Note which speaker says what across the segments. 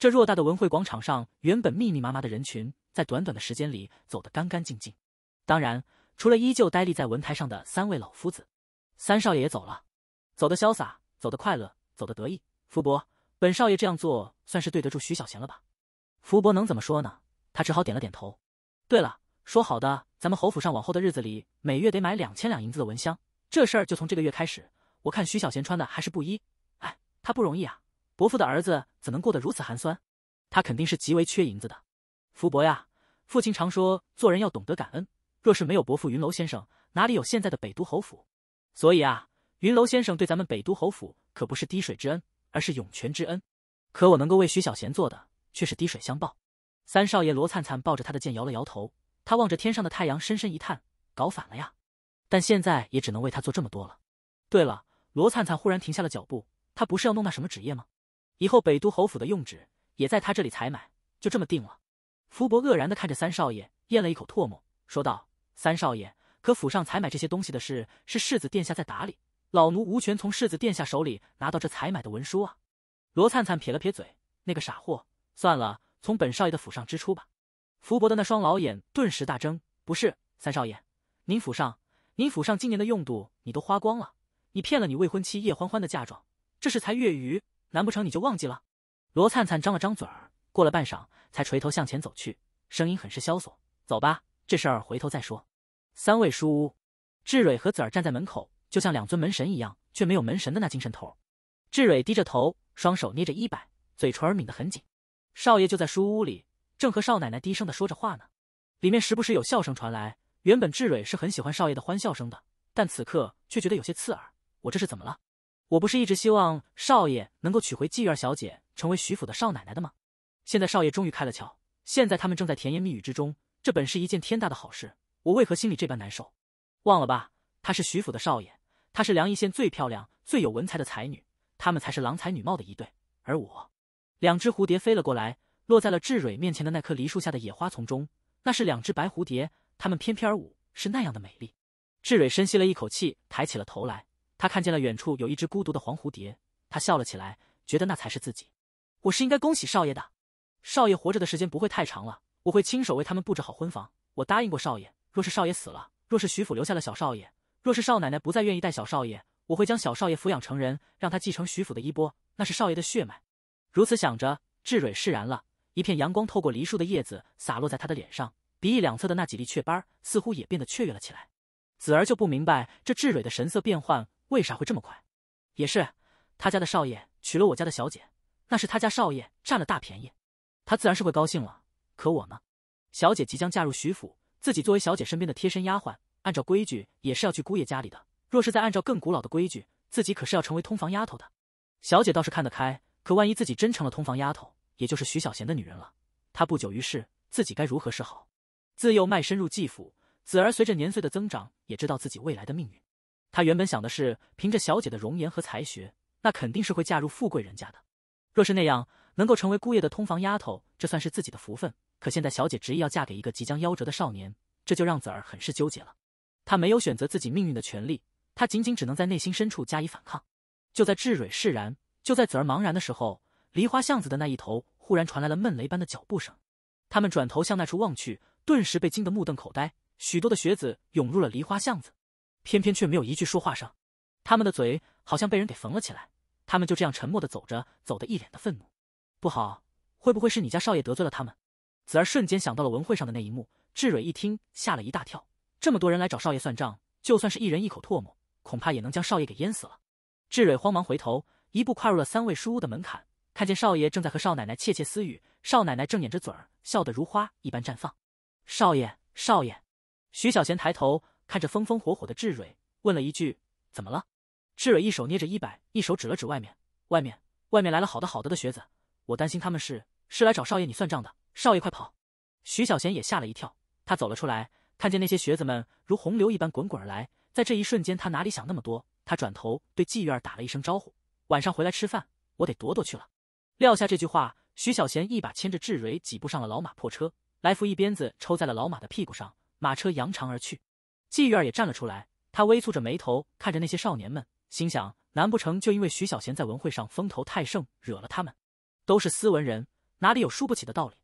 Speaker 1: 这偌大的文会广场上，原本密密麻麻的人群，在短短的时间里走得干干净净。当然，除了依旧呆立在文台上的三位老夫子，三少爷也走了，走得潇洒，走得快乐，走得得意。福伯，本少爷这样做算是对得住徐小贤了吧？福伯能怎么说呢？他只好点了点头。对了，说好的，咱们侯府上往后的日子里，每月得买两千两银子的蚊香，这事儿就从这个月开始。我看徐小贤穿的还是布衣，哎，他不容易啊。伯父的儿子怎能过得如此寒酸？他肯定是极为缺银子的。福伯呀，父亲常说做人要懂得感恩。若是没有伯父云楼先生，哪里有现在的北都侯府？所以啊，云楼先生对咱们北都侯府可不是滴水之恩，而是涌泉之恩。可我能够为徐小贤做的，却是滴水相报。三少爷罗灿灿抱着他的剑摇了摇头，他望着天上的太阳，深深一叹：搞反了呀！但现在也只能为他做这么多了。对了，罗灿灿忽然停下了脚步，他不是要弄那什么职业吗？以后北都侯府的用纸也在他这里采买，就这么定了。福伯愕然的看着三少爷，咽了一口唾沫，说道：“三少爷，可府上采买这些东西的事是世子殿下在打理，老奴无权从世子殿下手里拿到这采买的文书啊。”罗灿灿撇了撇嘴：“那个傻货，算了，从本少爷的府上支出吧。”福伯的那双老眼顿时大睁：“不是，三少爷，您府上，您府上今年的用度你都花光了，你骗了你未婚妻叶欢欢的嫁妆，这是才月余。”难不成你就忘记了？罗灿灿张了张嘴儿，过了半晌才垂头向前走去，声音很是萧索。走吧，这事儿回头再说。三味书屋，志蕊和子儿站在门口，就像两尊门神一样，却没有门神的那精神头。志蕊低着头，双手捏着衣摆，嘴唇儿抿得很紧。少爷就在书屋里，正和少奶奶低声的说着话呢，里面时不时有笑声传来。原本志蕊是很喜欢少爷的欢笑声的，但此刻却觉得有些刺耳。我这是怎么了？我不是一直希望少爷能够娶回妓院小姐，成为徐府的少奶奶的吗？现在少爷终于开了窍，现在他们正在甜言蜜语之中，这本是一件天大的好事，我为何心里这般难受？忘了吧，他是徐府的少爷，她是梁邑县最漂亮、最有文才的才女，他们才是郎才女貌的一对。而我，两只蝴蝶飞了过来，落在了志蕊面前的那棵梨树下的野花丛中，那是两只白蝴蝶，它们翩翩而舞，是那样的美丽。志蕊深吸了一口气，抬起了头来。他看见了远处有一只孤独的黄蝴蝶，他笑了起来，觉得那才是自己。我是应该恭喜少爷的，少爷活着的时间不会太长了，我会亲手为他们布置好婚房。我答应过少爷，若是少爷死了，若是徐府留下了小少爷，若是少奶奶不再愿意带小少爷，我会将小少爷抚养成人，让他继承徐府的衣钵，那是少爷的血脉。如此想着，智蕊释然了。一片阳光透过梨树的叶子洒落在他的脸上，鼻翼两侧的那几粒雀斑似乎也变得雀跃了起来。子儿就不明白这智蕊的神色变换为啥会这么快？也是他家的少爷娶了我家的小姐，那是他家少爷占了大便宜，他自然是会高兴了。可我呢？小姐即将嫁入徐府，自己作为小姐身边的贴身丫鬟，按照规矩也是要去姑爷家里的。若是再按照更古老的规矩，自己可是要成为通房丫头的。小姐倒是看得开，可万一自己真成了通房丫头，也就是徐小贤的女人了，她不久于世，自己该如何是好？自幼卖身入季府，子儿随着年岁的增长，也知道自己未来的命运。他原本想的是，凭着小姐的容颜和才学，那肯定是会嫁入富贵人家的。若是那样，能够成为姑爷的通房丫头，这算是自己的福分。可现在，小姐执意要嫁给一个即将夭折的少年，这就让子儿很是纠结了。他没有选择自己命运的权利，他仅仅只能在内心深处加以反抗。就在志蕊释然，就在子儿茫然的时候，梨花巷子的那一头忽然传来了闷雷般的脚步声。他们转头向那处望去，顿时被惊得目瞪口呆。许多的学子涌入了梨花巷子。偏偏却没有一句说话声，他们的嘴好像被人给缝了起来。他们就这样沉默的走着，走得一脸的愤怒。不好，会不会是你家少爷得罪了他们？子儿瞬间想到了文会上的那一幕。志蕊一听，吓了一大跳。这么多人来找少爷算账，就算是一人一口唾沫，恐怕也能将少爷给淹死了。志蕊慌忙回头，一步跨入了三味书屋的门槛，看见少爷正在和少奶奶窃窃私语，少奶奶正掩着嘴儿，笑得如花一般绽放。少爷，少爷！徐小贤抬头。看着风风火火的志蕊，问了一句：“怎么了？”志蕊一手捏着衣摆，一手指了指外面：“外面，外面来了好的好的的学子，我担心他们是是来找少爷你算账的，少爷快跑！”徐小贤也吓了一跳，他走了出来，看见那些学子们如洪流一般滚滚而来，在这一瞬间，他哪里想那么多？他转头对妓院儿打了一声招呼：“晚上回来吃饭，我得躲躲去了。”撂下这句话，徐小贤一把牵着志蕊，几步上了老马破车，来福一鞭子抽在了老马的屁股上，马车扬长而去。季玉儿也站了出来，她微蹙着眉头看着那些少年们，心想：难不成就因为徐小贤在文会上风头太盛，惹了他们？都是斯文人，哪里有输不起的道理？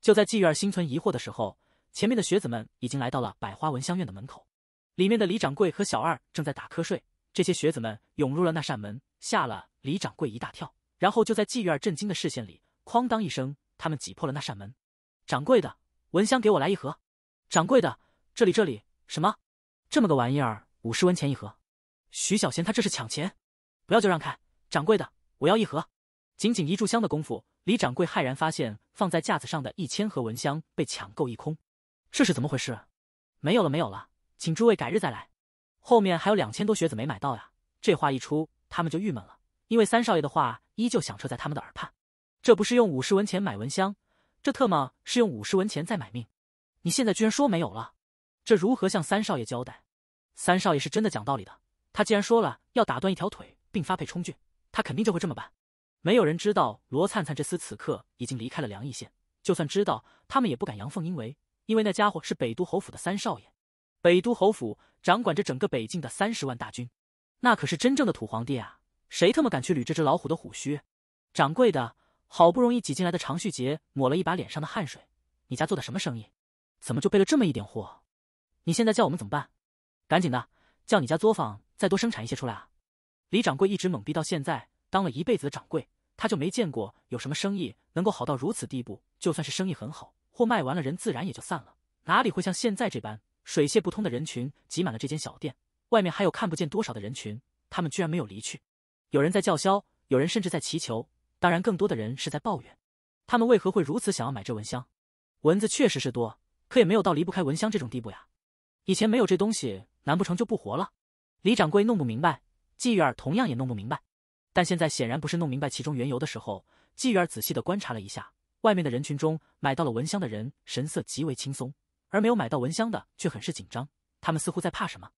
Speaker 1: 就在季玉儿心存疑惑的时候，前面的学子们已经来到了百花文香院的门口，里面的李掌柜和小二正在打瞌睡。这些学子们涌入了那扇门，吓了李掌柜一大跳。然后就在季玉儿震惊的视线里，哐当一声，他们挤破了那扇门。掌柜的，蚊香给我来一盒。掌柜的，这里，这里，什么？这么个玩意儿五十文钱一盒，徐小贤他这是抢钱，不要就让开，掌柜的我要一盒。仅仅一炷香的功夫，李掌柜骇然发现放在架子上的一千盒蚊香被抢购一空，这是怎么回事？没有了，没有了，请诸位改日再来。后面还有两千多学子没买到呀！这话一出，他们就郁闷了，因为三少爷的话依旧响彻在他们的耳畔，这不是用五十文钱买蚊香，这特么是用五十文钱在买命！你现在居然说没有了？这如何向三少爷交代？三少爷是真的讲道理的。他既然说了要打断一条腿并发配充军，他肯定就会这么办。没有人知道罗灿灿这厮此刻已经离开了梁邑县，就算知道，他们也不敢阳奉阴违，因为那家伙是北都侯府的三少爷。北都侯府掌管着整个北境的三十万大军，那可是真正的土皇帝啊！谁他妈敢去捋这只老虎的虎须？掌柜的，好不容易挤进来的常旭杰抹了一把脸上的汗水：“你家做的什么生意？怎么就备了这么一点货？”你现在叫我们怎么办？赶紧的，叫你家作坊再多生产一些出来啊！李掌柜一直懵逼到现在，当了一辈子的掌柜，他就没见过有什么生意能够好到如此地步。就算是生意很好，货卖完了，人自然也就散了，哪里会像现在这般水泄不通的人群挤满了这间小店？外面还有看不见多少的人群，他们居然没有离去，有人在叫嚣，有人甚至在祈求，当然更多的人是在抱怨，他们为何会如此想要买这蚊香？蚊子确实是多，可也没有到离不开蚊香这种地步呀。以前没有这东西，难不成就不活了？李掌柜弄不明白，季玉儿同样也弄不明白。但现在显然不是弄明白其中缘由的时候。季玉儿仔细的观察了一下，外面的人群中买到了蚊香的人神色极为轻松，而没有买到蚊香的却很是紧张，他们似乎在怕什么。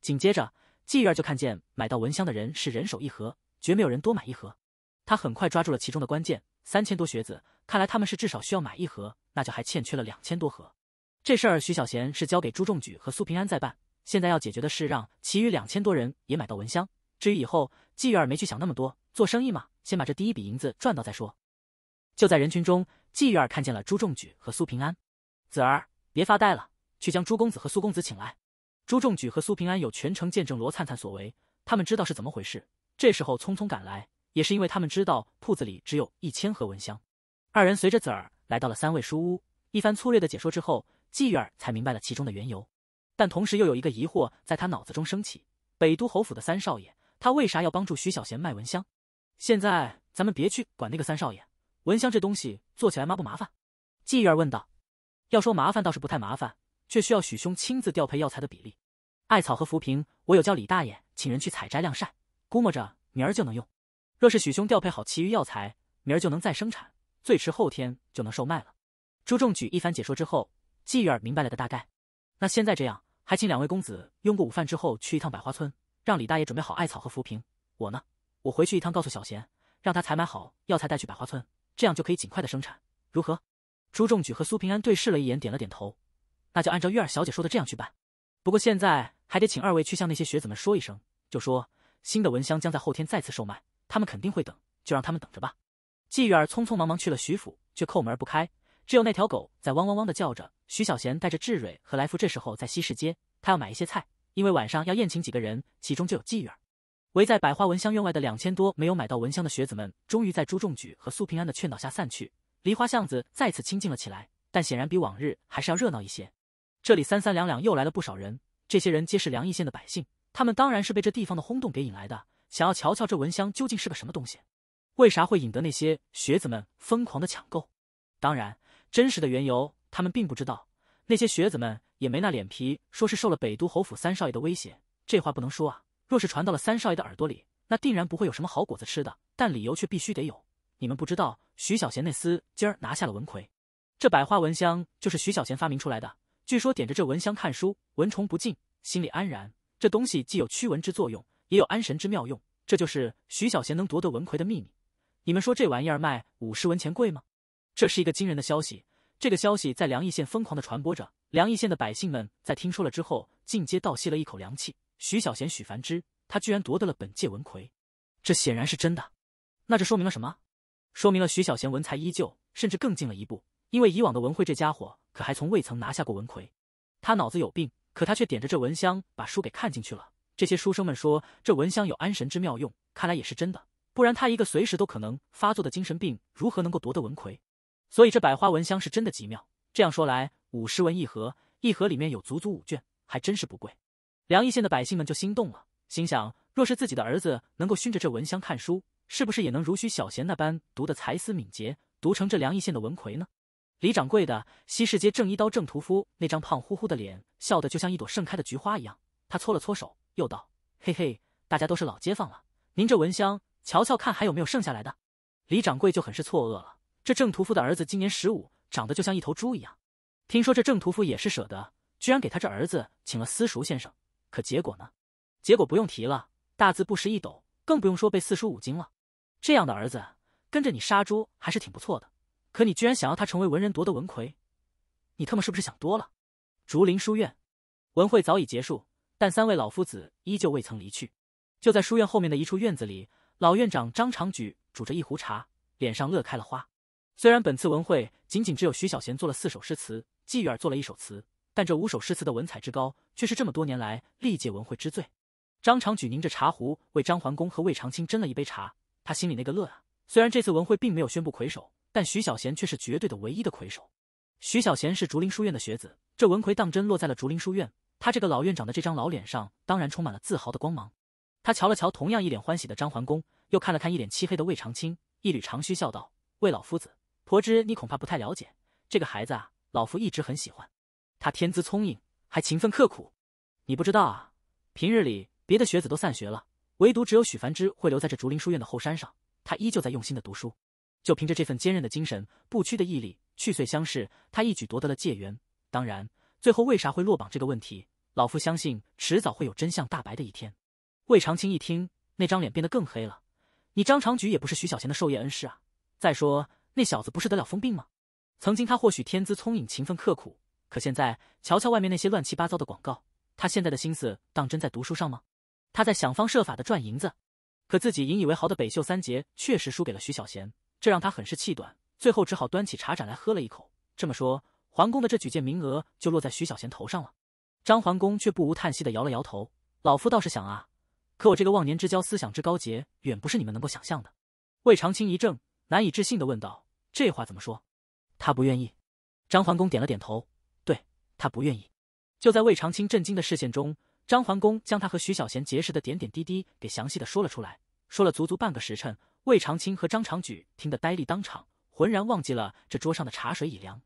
Speaker 1: 紧接着，季玉儿就看见买到蚊香的人是人手一盒，绝没有人多买一盒。他很快抓住了其中的关键，三千多学子，看来他们是至少需要买一盒，那就还欠缺了两千多盒。这事儿徐小贤是交给朱仲举和苏平安在办。现在要解决的是让其余两千多人也买到蚊香。至于以后，季玉儿没去想那么多，做生意嘛，先把这第一笔银子赚到再说。就在人群中，季玉儿看见了朱仲举和苏平安。子儿，别发呆了，去将朱公子和苏公子请来。朱仲举和苏平安有全程见证罗灿灿所为，他们知道是怎么回事。这时候匆匆赶来，也是因为他们知道铺子里只有一千盒蚊香。二人随着子儿来到了三位书屋，一番粗略的解说之后。季玉儿才明白了其中的缘由，但同时又有一个疑惑在她脑子中升起：北都侯府的三少爷，他为啥要帮助徐小贤卖蚊香？现在咱们别去管那个三少爷，蚊香这东西做起来麻不麻烦？季玉儿问道。要说麻烦倒是不太麻烦，却需要许兄亲自调配药材的比例。艾草和浮萍，我有叫李大爷请人去采摘晾晒，估摸着明儿就能用。若是许兄调配好其余药材，明儿就能再生产，最迟后天就能售卖了。朱仲举一番解说之后。季玉儿明白了个大概，那现在这样，还请两位公子用过午饭之后去一趟百花村，让李大爷准备好艾草和浮萍。我呢，我回去一趟，告诉小贤，让他采买好药材带去百花村，这样就可以尽快的生产，如何？朱仲举和苏平安对视了一眼，点了点头。那就按照月儿小姐说的这样去办。不过现在还得请二位去向那些学子们说一声，就说新的蚊香将在后天再次售卖，他们肯定会等，就让他们等着吧。季玉儿匆匆忙忙去了徐府，却叩门不开。只有那条狗在汪汪汪的叫着。徐小贤带着志蕊和来福，这时候在西市街，他要买一些菜，因为晚上要宴请几个人，其中就有妓院。围在百花闻香院外的两千多没有买到蚊香的学子们，终于在朱仲举和苏平安的劝导下散去。梨花巷子再次清静了起来，但显然比往日还是要热闹一些。这里三三两两又来了不少人，这些人皆是梁邑县的百姓，他们当然是被这地方的轰动给引来的，想要瞧瞧这蚊香究竟是个什么东西，为啥会引得那些学子们疯狂的抢购。当然。真实的缘由，他们并不知道。那些学子们也没那脸皮，说是受了北都侯府三少爷的威胁，这话不能说啊。若是传到了三少爷的耳朵里，那定然不会有什么好果子吃的。但理由却必须得有。你们不知道，徐小贤那厮今儿拿下了文魁。这百花蚊香就是徐小贤发明出来的，据说点着这蚊香看书，蚊虫不进，心里安然。这东西既有驱蚊之作用，也有安神之妙用。这就是徐小贤能夺得文魁的秘密。你们说这玩意儿卖五十文钱贵吗？这是一个惊人的消息，这个消息在梁邑县疯狂的传播着。梁邑县的百姓们在听说了之后，尽皆倒吸了一口凉气。徐小贤、许凡之，他居然夺得了本届文魁，这显然是真的。那这说明了什么？说明了徐小贤文才依旧，甚至更进了一步。因为以往的文慧这家伙可还从未曾拿下过文魁。他脑子有病，可他却点着这蚊香把书给看进去了。这些书生们说这蚊香有安神之妙用，看来也是真的。不然他一个随时都可能发作的精神病，如何能够夺得文魁？所以这百花蚊香是真的奇妙。这样说来，五十文一盒，一盒里面有足足五卷，还真是不贵。梁邑县的百姓们就心动了，心想，若是自己的儿子能够熏着这蚊香看书，是不是也能如许小贤那般读得才思敏捷，读成这梁邑县的文魁呢？李掌柜的西市街郑一刀郑屠夫那张胖乎乎的脸笑得就像一朵盛开的菊花一样，他搓了搓手，又道：“嘿嘿，大家都是老街坊了，您这蚊香，瞧瞧看还有没有剩下来的。”李掌柜就很是错愕了。这郑屠夫的儿子今年十五，长得就像一头猪一样。听说这郑屠夫也是舍得，居然给他这儿子请了私塾先生。可结果呢？结果不用提了，大字不识一斗，更不用说背四书五经了。这样的儿子跟着你杀猪还是挺不错的，可你居然想要他成为文人夺得文魁，你特么是不是想多了？竹林书院，文会早已结束，但三位老夫子依旧未曾离去。就在书院后面的一处院子里，老院长张长举煮着一壶茶，脸上乐开了花。虽然本次文会仅仅只有徐小贤做了四首诗词，季玉儿做了一首词，但这五首诗词的文采之高，却是这么多年来历届文会之最。张长举拧着茶壶为张桓公和魏长卿斟了一杯茶，他心里那个乐啊！虽然这次文会并没有宣布魁首，但徐小贤却是绝对的唯一的魁首。徐小贤是竹林书院的学子，这文魁当真落在了竹林书院，他这个老院长的这张老脸上当然充满了自豪的光芒。他瞧了瞧同样一脸欢喜的张桓公，又看了看一脸漆黑的魏长卿，一缕长须笑道：“魏老夫子。”柏之，你恐怕不太了解这个孩子啊。老夫一直很喜欢他，天资聪颖，还勤奋刻苦。你不知道啊，平日里别的学子都散学了，唯独只有许凡之会留在这竹林书院的后山上，他依旧在用心的读书。就凭着这份坚韧的精神，不屈的毅力，去岁乡试他一举夺得了解元。当然，最后为啥会落榜这个问题，老夫相信迟早会有真相大白的一天。魏长青一听，那张脸变得更黑了。你张长菊也不是徐小贤的授业恩师啊。再说。那小子不是得了疯病吗？曾经他或许天资聪颖、勤奋刻苦，可现在瞧瞧外面那些乱七八糟的广告，他现在的心思当真在读书上吗？他在想方设法的赚银子。可自己引以为豪的北秀三杰确实输给了徐小贤，这让他很是气短。最后只好端起茶盏来喝了一口。这么说，桓公的这举荐名额就落在徐小贤头上了。张桓公却不无叹息地摇了摇头：“老夫倒是想啊，可我这个忘年之交思想之高洁，远不是你们能够想象的。”魏长青一怔。难以置信的问道：“这话怎么说？”他不愿意。张桓公点了点头，对他不愿意。就在魏长青震惊的视线中，张桓公将他和徐小贤结识的点点滴滴给详细的说了出来，说了足足半个时辰。魏长青和张长举听得呆立当场，浑然忘记了这桌上的茶水已凉。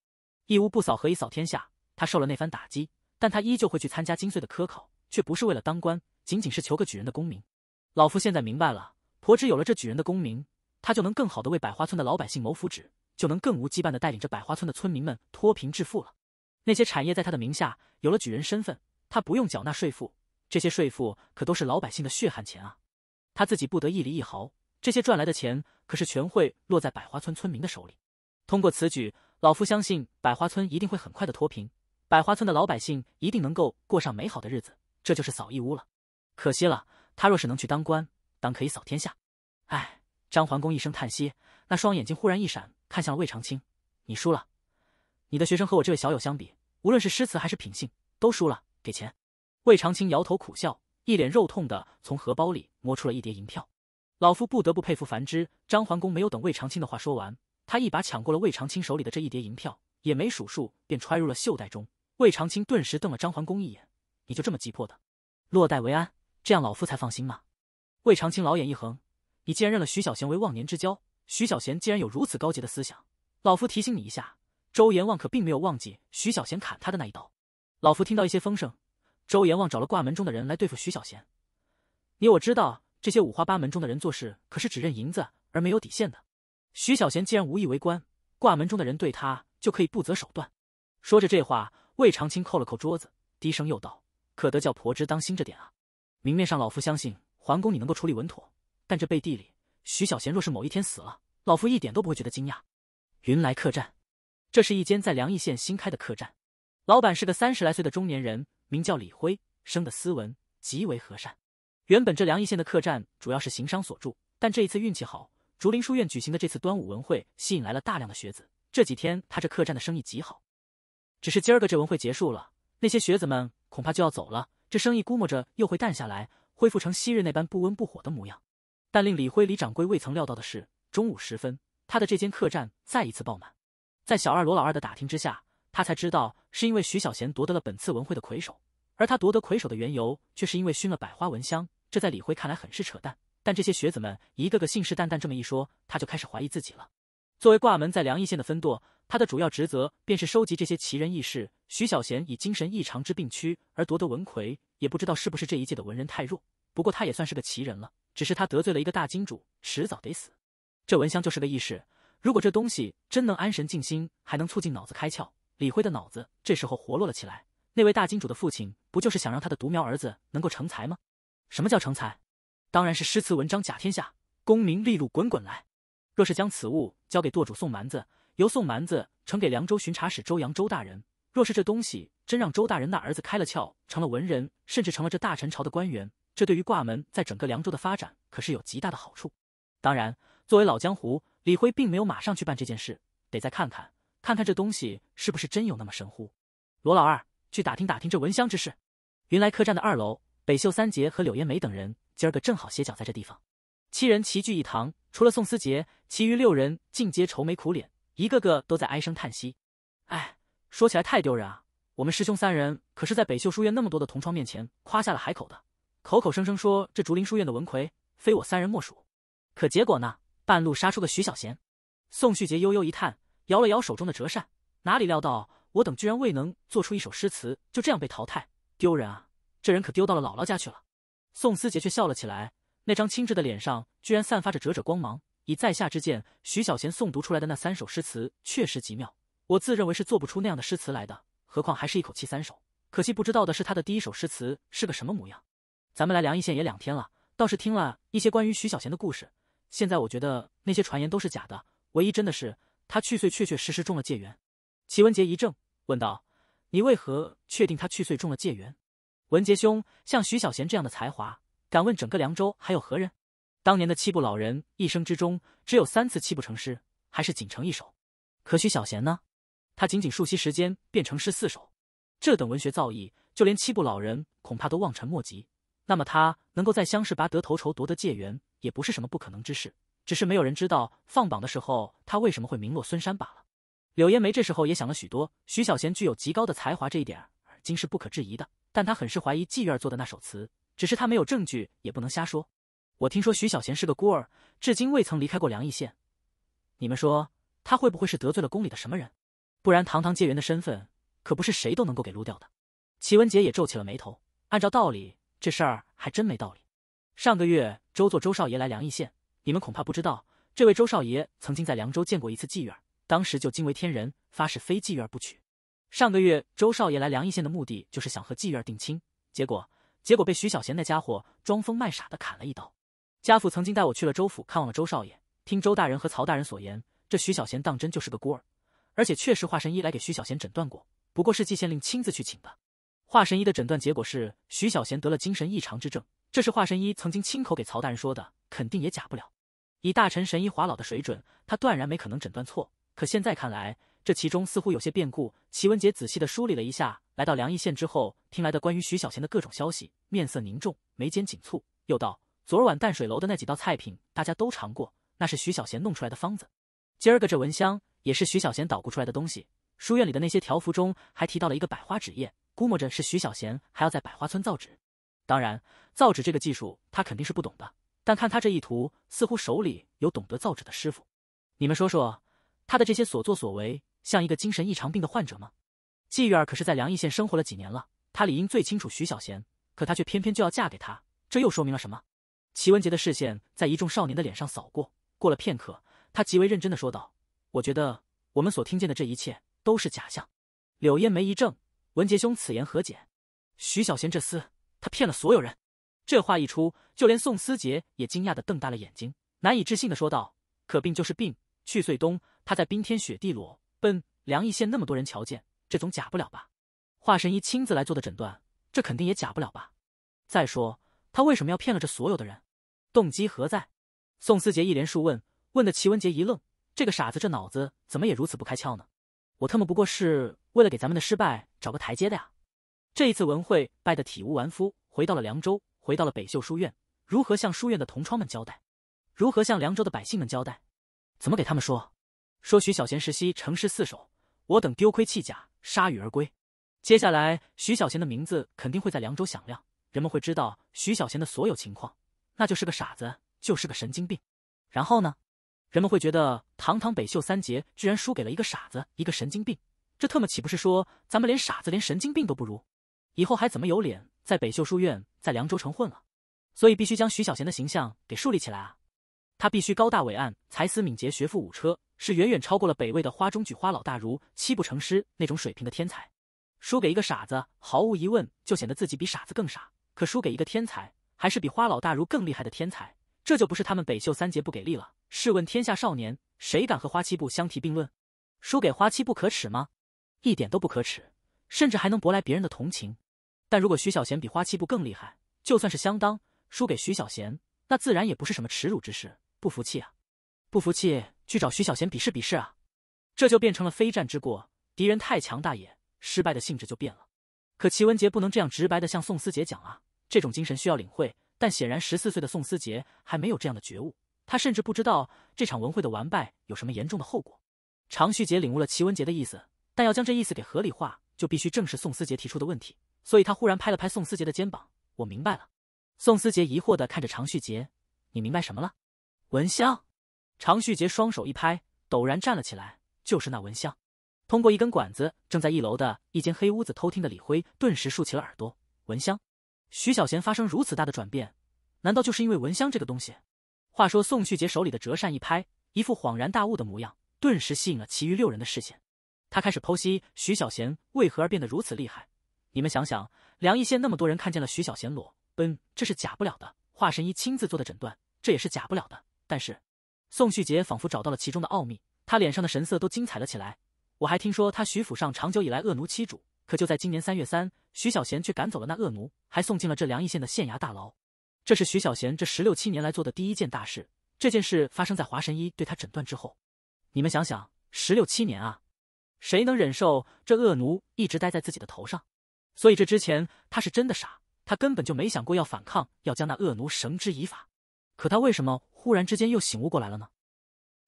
Speaker 1: 一屋不扫，何以扫天下？他受了那番打击，但他依旧会去参加金粹的科考，却不是为了当官，仅仅是求个举人的功名。老夫现在明白了，婆只有了这举人的功名。他就能更好的为百花村的老百姓谋福祉，就能更无羁绊的带领着百花村的村民们脱贫致富了。那些产业在他的名下，有了举人身份，他不用缴纳税赋。这些税赋可都是老百姓的血汗钱啊！他自己不得一厘一毫，这些赚来的钱可是全会落在百花村村民的手里。通过此举，老夫相信百花村一定会很快的脱贫，百花村的老百姓一定能够过上美好的日子。这就是扫一屋了，可惜了，他若是能去当官，当可以扫天下。唉。张桓公一声叹息，那双眼睛忽然一闪，看向了魏长青。你输了，你的学生和我这位小友相比，无论是诗词还是品性，都输了。给钱！魏长青摇头苦笑，一脸肉痛的从荷包里摸出了一叠银票。老夫不得不佩服樊之。张桓公没有等魏长青的话说完，他一把抢过了魏长青手里的这一叠银票，也没数数，便揣入了袖袋中。魏长青顿时瞪了张桓公一眼：“你就这么急迫的，落袋为安，这样老夫才放心嘛？”魏长青老眼一横。你既然认了徐小贤为忘年之交，徐小贤既然有如此高洁的思想，老夫提醒你一下，周阎王可并没有忘记徐小贤砍他的那一刀。老夫听到一些风声，周阎王找了挂门中的人来对付徐小贤。你我知道这些五花八门中的人做事可是只认银子而没有底线的。徐小贤既然无意为官，挂门中的人对他就可以不择手段。说着这话，魏长青扣了扣桌子，低声又道：“可得叫婆知当心着点啊！明面上，老夫相信桓公你能够处理稳妥。”但这背地里，徐小贤若是某一天死了，老夫一点都不会觉得惊讶。云来客栈，这是一间在梁邑县新开的客栈，老板是个三十来岁的中年人，名叫李辉，生的斯文，极为和善。原本这梁邑县的客栈主要是行商所住，但这一次运气好，竹林书院举行的这次端午文会吸引来了大量的学子，这几天他这客栈的生意极好。只是今儿个这文会结束了，那些学子们恐怕就要走了，这生意估摸着又会淡下来，恢复成昔日那般不温不火的模样。但令李辉、李掌柜未曾料到的是，中午时分，他的这间客栈再一次爆满。在小二罗老二的打听之下，他才知道是因为徐小贤夺得了本次文会的魁首，而他夺得魁首的缘由却是因为熏了百花蚊香。这在李辉看来很是扯淡，但这些学子们一个个信誓旦旦这么一说，他就开始怀疑自己了。作为挂门在梁邑县的分舵，他的主要职责便是收集这些奇人异事。徐小贤以精神异常之病躯而夺得文魁，也不知道是不是这一届的文人太弱，不过他也算是个奇人了。只是他得罪了一个大金主，迟早得死。这蚊香就是个异事。如果这东西真能安神静心，还能促进脑子开窍。李辉的脑子这时候活络了起来。那位大金主的父亲不就是想让他的独苗儿子能够成才吗？什么叫成才？当然是诗词文章甲天下，功名利禄滚滚来。若是将此物交给舵主宋蛮子，由宋蛮子呈给凉州巡查使周扬周大人。若是这东西真让周大人那儿子开了窍，成了文人，甚至成了这大陈朝的官员。这对于挂门在整个凉州的发展可是有极大的好处。当然，作为老江湖，李辉并没有马上去办这件事，得再看看，看看这东西是不是真有那么神乎。罗老二，去打听打听这蚊香之事。云来客栈的二楼，北秀三杰和柳烟梅等人今儿个正好歇脚在这地方。七人齐聚一堂，除了宋思杰，其余六人尽皆愁眉苦脸，一个个都在唉声叹息。哎，说起来太丢人啊！我们师兄三人可是在北秀书院那么多的同窗面前夸下了海口的。口口声声说这竹林书院的文魁非我三人莫属，可结果呢？半路杀出个徐小贤。宋旭杰悠悠一叹，摇了摇手中的折扇，哪里料到我等居然未能做出一首诗词，就这样被淘汰，丢人啊！这人可丢到了姥姥家去了。宋思杰却笑了起来，那张清稚的脸上居然散发着折折光芒。以在下之见，徐小贤诵读出来的那三首诗词确实极妙，我自认为是做不出那样的诗词来的，何况还是一口气三首。可惜不知道的是他的第一首诗词是个什么模样。咱们来梁邑县也两天了，倒是听了一些关于徐小贤的故事。现在我觉得那些传言都是假的，唯一真的是他去岁确确实实中了戒缘。齐文杰一怔，问道：“你为何确定他去岁中了戒缘？”文杰兄，像徐小贤这样的才华，敢问整个凉州还有何人？当年的七步老人一生之中只有三次七步成诗，还是仅成一首。可徐小贤呢？他仅仅数息时间便成诗四首，这等文学造诣，就连七步老人恐怕都望尘莫及。那么他能够在乡试拔得头筹，夺得解元，也不是什么不可能之事，只是没有人知道放榜的时候他为什么会名落孙山罢了。柳烟梅这时候也想了许多，徐小贤具有极高的才华，这一点儿今是不可质疑的。但他很是怀疑妓院做的那首词，只是他没有证据，也不能瞎说。我听说徐小贤是个孤儿，至今未曾离开过梁邑县。你们说他会不会是得罪了宫里的什么人？不然堂堂界元的身份，可不是谁都能够给撸掉的。齐文杰也皱起了眉头，按照道理。这事儿还真没道理。上个月周作周少爷来梁邑县，你们恐怕不知道，这位周少爷曾经在凉州见过一次妓院，当时就惊为天人，发誓非妓院不娶。上个月周少爷来梁邑县的目的就是想和妓院定亲，结果结果被徐小贤那家伙装疯卖傻的砍了一刀。家父曾经带我去了周府看望了周少爷，听周大人和曹大人所言，这徐小贤当真就是个孤儿，而且确实华神医来给徐小贤诊断过，不过是季县令亲自去请的。华神医的诊断结果是徐小贤得了精神异常之症，这是华神医曾经亲口给曹大人说的，肯定也假不了。以大臣神医华老的水准，他断然没可能诊断错。可现在看来，这其中似乎有些变故。齐文杰仔细的梳理了一下，来到梁邑县之后听来的关于徐小贤的各种消息，面色凝重，眉间紧蹙，又道：“昨晚淡水楼的那几道菜品，大家都尝过，那是徐小贤弄出来的方子。今儿个这蚊香，也是徐小贤捣鼓出来的东西。书院里的那些条幅中，还提到了一个百花纸业。”估摸着是徐小贤还要在百花村造纸，当然造纸这个技术他肯定是不懂的，但看他这一图，似乎手里有懂得造纸的师傅。你们说说，他的这些所作所为像一个精神异常病的患者吗？季玉儿可是在梁邑县生活了几年了，她理应最清楚徐小贤，可她却偏偏就要嫁给他，这又说明了什么？齐文杰的视线在一众少年的脸上扫过，过了片刻，他极为认真的说道：“我觉得我们所听见的这一切都是假象。”柳烟眉一怔。文杰兄，此言何解？徐小贤这厮，他骗了所有人。这话一出，就连宋思杰也惊讶的瞪大了眼睛，难以置信的说道：“可病就是病，去岁冬他在冰天雪地裸奔，梁邑县那么多人瞧见，这总假不了吧？华神医亲自来做的诊断，这肯定也假不了吧？再说，他为什么要骗了这所有的人？动机何在？”宋思杰一连数问，问的齐文杰一愣：“这个傻子，这脑子怎么也如此不开窍呢？”我特么不过是。为了给咱们的失败找个台阶的呀，这一次文慧败得体无完肤，回到了凉州，回到了北秀书院，如何向书院的同窗们交代？如何向凉州的百姓们交代？怎么给他们说？说徐小贤时期城市四守，我等丢盔弃甲，铩羽而归。接下来，徐小贤的名字肯定会在凉州响亮，人们会知道徐小贤的所有情况，那就是个傻子，就是个神经病。然后呢？人们会觉得堂堂北秀三杰居然输给了一个傻子，一个神经病。这特么岂不是说咱们连傻子连神经病都不如？以后还怎么有脸在北秀书院在凉州城混了？所以必须将徐小贤的形象给树立起来啊！他必须高大伟岸，才思敏捷，学富五车，是远远超过了北魏的花中举花老大如七步成诗那种水平的天才。输给一个傻子，毫无疑问就显得自己比傻子更傻；可输给一个天才，还是比花老大如更厉害的天才，这就不是他们北秀三杰不给力了。试问天下少年，谁敢和花七步相提并论？输给花七不可耻吗？一点都不可耻，甚至还能博来别人的同情。但如果徐小贤比花七步更厉害，就算是相当输给徐小贤，那自然也不是什么耻辱之事。不服气啊？不服气，去找徐小贤比试比试啊！这就变成了非战之过，敌人太强大也，失败的性质就变了。可齐文杰不能这样直白的向宋思杰讲啊，这种精神需要领会。但显然，十四岁的宋思杰还没有这样的觉悟，他甚至不知道这场文会的完败有什么严重的后果。常旭杰领悟了齐文杰的意思。但要将这意思给合理化，就必须正视宋思杰提出的问题。所以他忽然拍了拍宋思杰的肩膀：“我明白了。”宋思杰疑惑的看着常旭杰：“你明白什么了？”蚊香。常旭杰双手一拍，陡然站了起来：“就是那蚊香，通过一根管子，正在一楼的一间黑屋子偷听的李辉，顿时竖起了耳朵。蚊香，徐小贤发生如此大的转变，难道就是因为蚊香这个东西？”话说，宋旭杰手里的折扇一拍，一副恍然大悟的模样，顿时吸引了其余六人的视线。他开始剖析徐小贤为何而变得如此厉害。你们想想，梁一县那么多人看见了徐小贤裸奔，这是假不了的。华神医亲自做的诊断，这也是假不了的。但是，宋旭杰仿佛找到了其中的奥秘，他脸上的神色都精彩了起来。我还听说他徐府上长久以来恶奴欺主，可就在今年三月三，徐小贤却赶走了那恶奴，还送进了这梁邑县的县衙大牢。这是徐小贤这十六七年来做的第一件大事。这件事发生在华神医对他诊断之后。你们想想，十六七年啊！谁能忍受这恶奴一直待在自己的头上？所以这之前他是真的傻，他根本就没想过要反抗，要将那恶奴绳之以法。可他为什么忽然之间又醒悟过来了呢？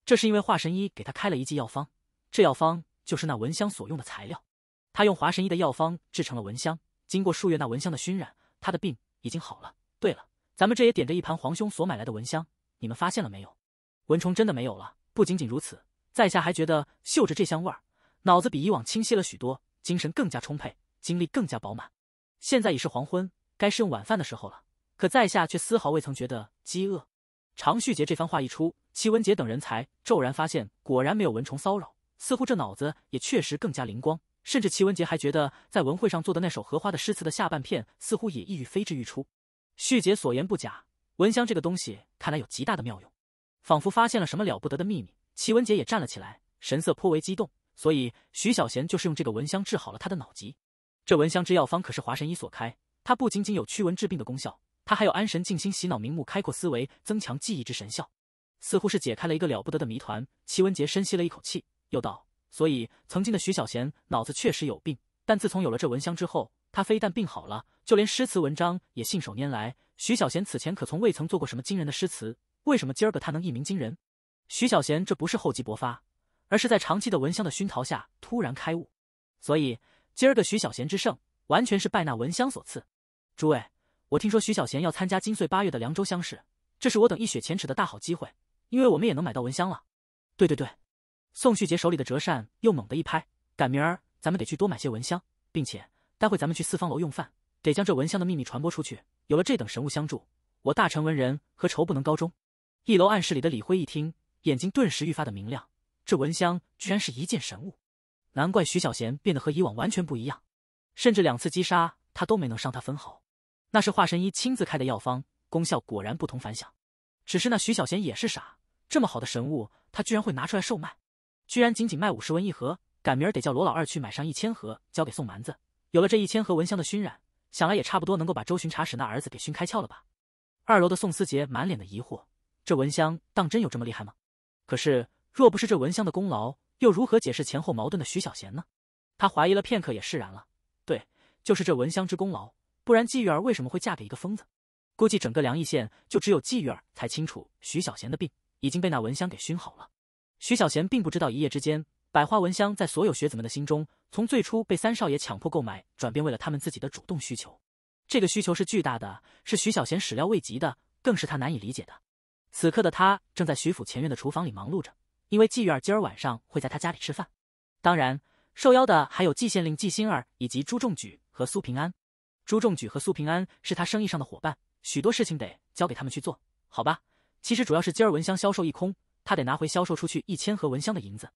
Speaker 1: 这是因为华神医给他开了一剂药方，这药方就是那蚊香所用的材料。他用华神医的药方制成了蚊香，经过数月那蚊香的熏染，他的病已经好了。对了，咱们这也点着一盘皇兄所买来的蚊香，你们发现了没有？蚊虫真的没有了。不仅仅如此，在下还觉得嗅着这香味儿。脑子比以往清晰了许多，精神更加充沛，精力更加饱满。现在已是黄昏，该是用晚饭的时候了，可在下却丝毫未曾觉得饥饿。常旭杰这番话一出，齐文杰等人才骤然发现，果然没有蚊虫骚扰，似乎这脑子也确实更加灵光。甚至齐文杰还觉得，在文会上做的那首荷花的诗词的下半片，似乎也意欲飞之欲出。旭杰所言不假，蚊香这个东西看来有极大的妙用，仿佛发现了什么了不得的秘密。齐文杰也站了起来，神色颇为激动。所以徐小贤就是用这个蚊香治好了他的脑疾。这蚊香之药方可是华神医所开，它不仅仅有驱蚊治病的功效，它还有安神静心、洗脑明目、开阔思维、增强记忆之神效。似乎是解开了一个了不得的谜团，齐文杰深吸了一口气，又道：“所以曾经的徐小贤脑子确实有病，但自从有了这蚊香之后，他非但病好了，就连诗词文章也信手拈来。徐小贤此前可从未曾做过什么惊人的诗词，为什么今儿个他能一鸣惊人？徐小贤这不是厚积薄发？”而是在长期的蚊香的熏陶下突然开悟，所以今儿个徐小贤之胜完全是拜那蚊香所赐。诸位，我听说徐小贤要参加今岁八月的凉州乡试，这是我等一雪前耻的大好机会，因为我们也能买到蚊香了。对对对，宋旭杰手里的折扇又猛地一拍，赶明儿咱们得去多买些蚊香，并且待会咱们去四方楼用饭，得将这蚊香的秘密传播出去。有了这等神物相助，我大成文人何愁不能高中？一楼暗室里的李辉一听，眼睛顿时愈发的明亮。这蚊香居然是一件神物，难怪徐小贤变得和以往完全不一样，甚至两次击杀他都没能伤他分毫。那是华神医亲自开的药方，功效果然不同凡响。只是那徐小贤也是傻，这么好的神物，他居然会拿出来售卖，居然仅仅卖五十文一盒，赶明儿得叫罗老二去买上一千盒，交给宋蛮子。有了这一千盒蚊香的熏染，想来也差不多能够把周巡查使那儿子给熏开窍了吧？二楼的宋思杰满脸的疑惑：这蚊香当真有这么厉害吗？可是。若不是这蚊香的功劳，又如何解释前后矛盾的徐小贤呢？他怀疑了片刻，也释然了。对，就是这蚊香之功劳，不然季玉儿为什么会嫁给一个疯子？估计整个梁邑县就只有季玉儿才清楚，徐小贤的病已经被那蚊香给熏好了。徐小贤并不知道，一夜之间，百花蚊香在所有学子们的心中，从最初被三少爷强迫购买，转变为了他们自己的主动需求。这个需求是巨大的，是徐小贤始料未及的，更是他难以理解的。此刻的他正在徐府前院的厨房里忙碌着。因为季玉儿今儿晚上会在他家里吃饭，当然受邀的还有季县令季心儿以及朱仲举和苏平安。朱仲举和苏平安是他生意上的伙伴，许多事情得交给他们去做，好吧？其实主要是今儿蚊香销售一空，他得拿回销售出去一千盒蚊香的银子，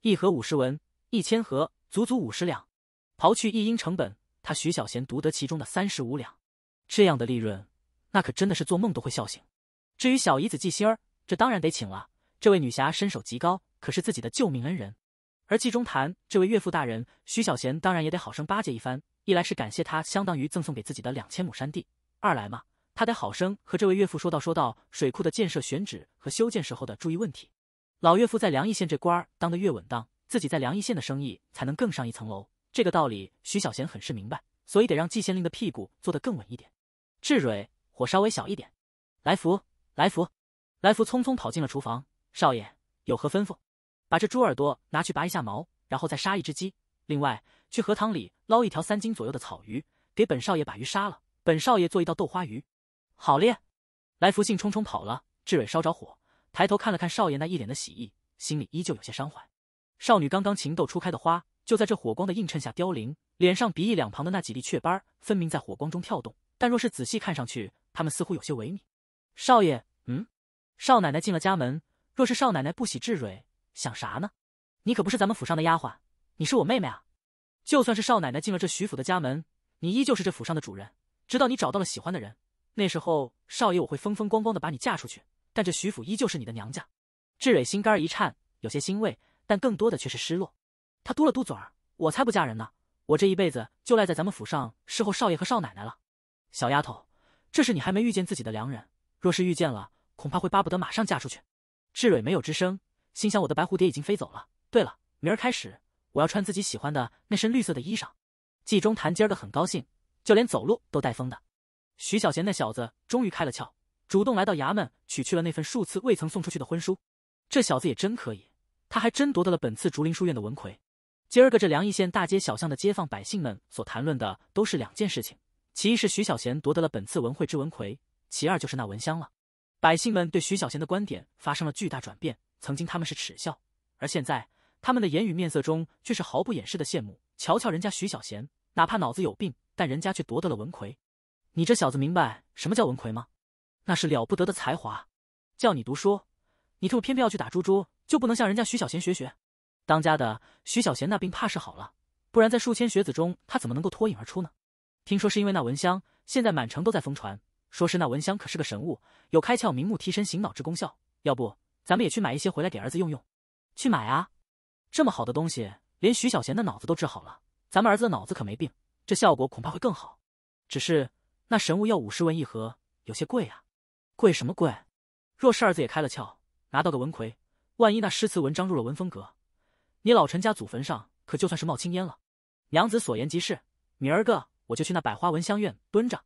Speaker 1: 一盒五十文，一千盒足足五十两，刨去一应成本，他徐小贤独得其中的三十五两，这样的利润，那可真的是做梦都会笑醒。至于小姨子季心儿，这当然得请了。这位女侠身手极高，可是自己的救命恩人，而纪中谈这位岳父大人，徐小贤当然也得好生巴结一番。一来是感谢他相当于赠送给自己的两千亩山地，二来嘛，他得好生和这位岳父说道说道水库的建设选址和修建时候的注意问题。老岳父在梁邑县这官儿当得越稳当，自己在梁邑县的生意才能更上一层楼。这个道理徐小贤很是明白，所以得让季县令的屁股坐得更稳一点。志蕊，火稍微小一点。来福，来福，来福，匆匆跑进了厨房。少爷有何吩咐？把这猪耳朵拿去拔一下毛，然后再杀一只鸡。另外，去荷塘里捞一条三斤左右的草鱼，给本少爷把鱼杀了。本少爷做一道豆花鱼。好咧！来福兴冲冲跑了。志蕊烧着火，抬头看了看少爷那一脸的喜意，心里依旧有些伤怀。少女刚刚情窦初开的花，就在这火光的映衬下凋零。脸上鼻翼两旁的那几粒雀斑儿，分明在火光中跳动，但若是仔细看上去，它们似乎有些萎靡。少爷，嗯？少奶奶进了家门。若是少奶奶不喜志蕊，想啥呢？你可不是咱们府上的丫鬟，你是我妹妹啊！就算是少奶奶进了这徐府的家门，你依旧是这府上的主人，直到你找到了喜欢的人。那时候，少爷我会风风光光的把你嫁出去，但这徐府依旧是你的娘家。志蕊心肝一颤，有些欣慰，但更多的却是失落。她嘟了嘟嘴儿：“我才不嫁人呢！我这一辈子就赖在咱们府上侍候少爷和少奶奶了。”小丫头，这是你还没遇见自己的良人。若是遇见了，恐怕会巴不得马上嫁出去。志蕊没有吱声，心想我的白蝴蝶已经飞走了。对了，明儿开始我要穿自己喜欢的那身绿色的衣裳。季中谈今儿个很高兴，就连走路都带风的。徐小贤那小子终于开了窍，主动来到衙门取去了那份数次未曾送出去的婚书。这小子也真可以，他还真夺得了本次竹林书院的文魁。今儿个这梁邑县大街小巷的街坊百姓们所谈论的都是两件事情：其一是徐小贤夺得了本次文会之文魁，其二就是那蚊香了。百姓们对徐小贤的观点发生了巨大转变。曾经他们是耻笑，而现在他们的言语面色中却是毫不掩饰的羡慕。瞧瞧人家徐小贤，哪怕脑子有病，但人家却夺得了文魁。你这小子明白什么叫文魁吗？那是了不得的才华。叫你读书，你特偏偏要去打猪猪，就不能向人家徐小贤学学？当家的徐小贤那病怕是好了，不然在数千学子中，他怎么能够脱颖而出呢？听说是因为那蚊香，现在满城都在疯传。说是那蚊香可是个神物，有开窍明目、提神醒脑之功效。要不咱们也去买一些回来给儿子用用？去买啊！这么好的东西，连徐小贤的脑子都治好了，咱们儿子的脑子可没病，这效果恐怕会更好。只是那神物要五十文一盒，有些贵啊。贵什么贵？若是儿子也开了窍，拿到个文魁，万一那诗词文章入了文风阁，你老陈家祖坟上可就算是冒青烟了。娘子所言极是，明儿个我就去那百花蚊香院蹲着。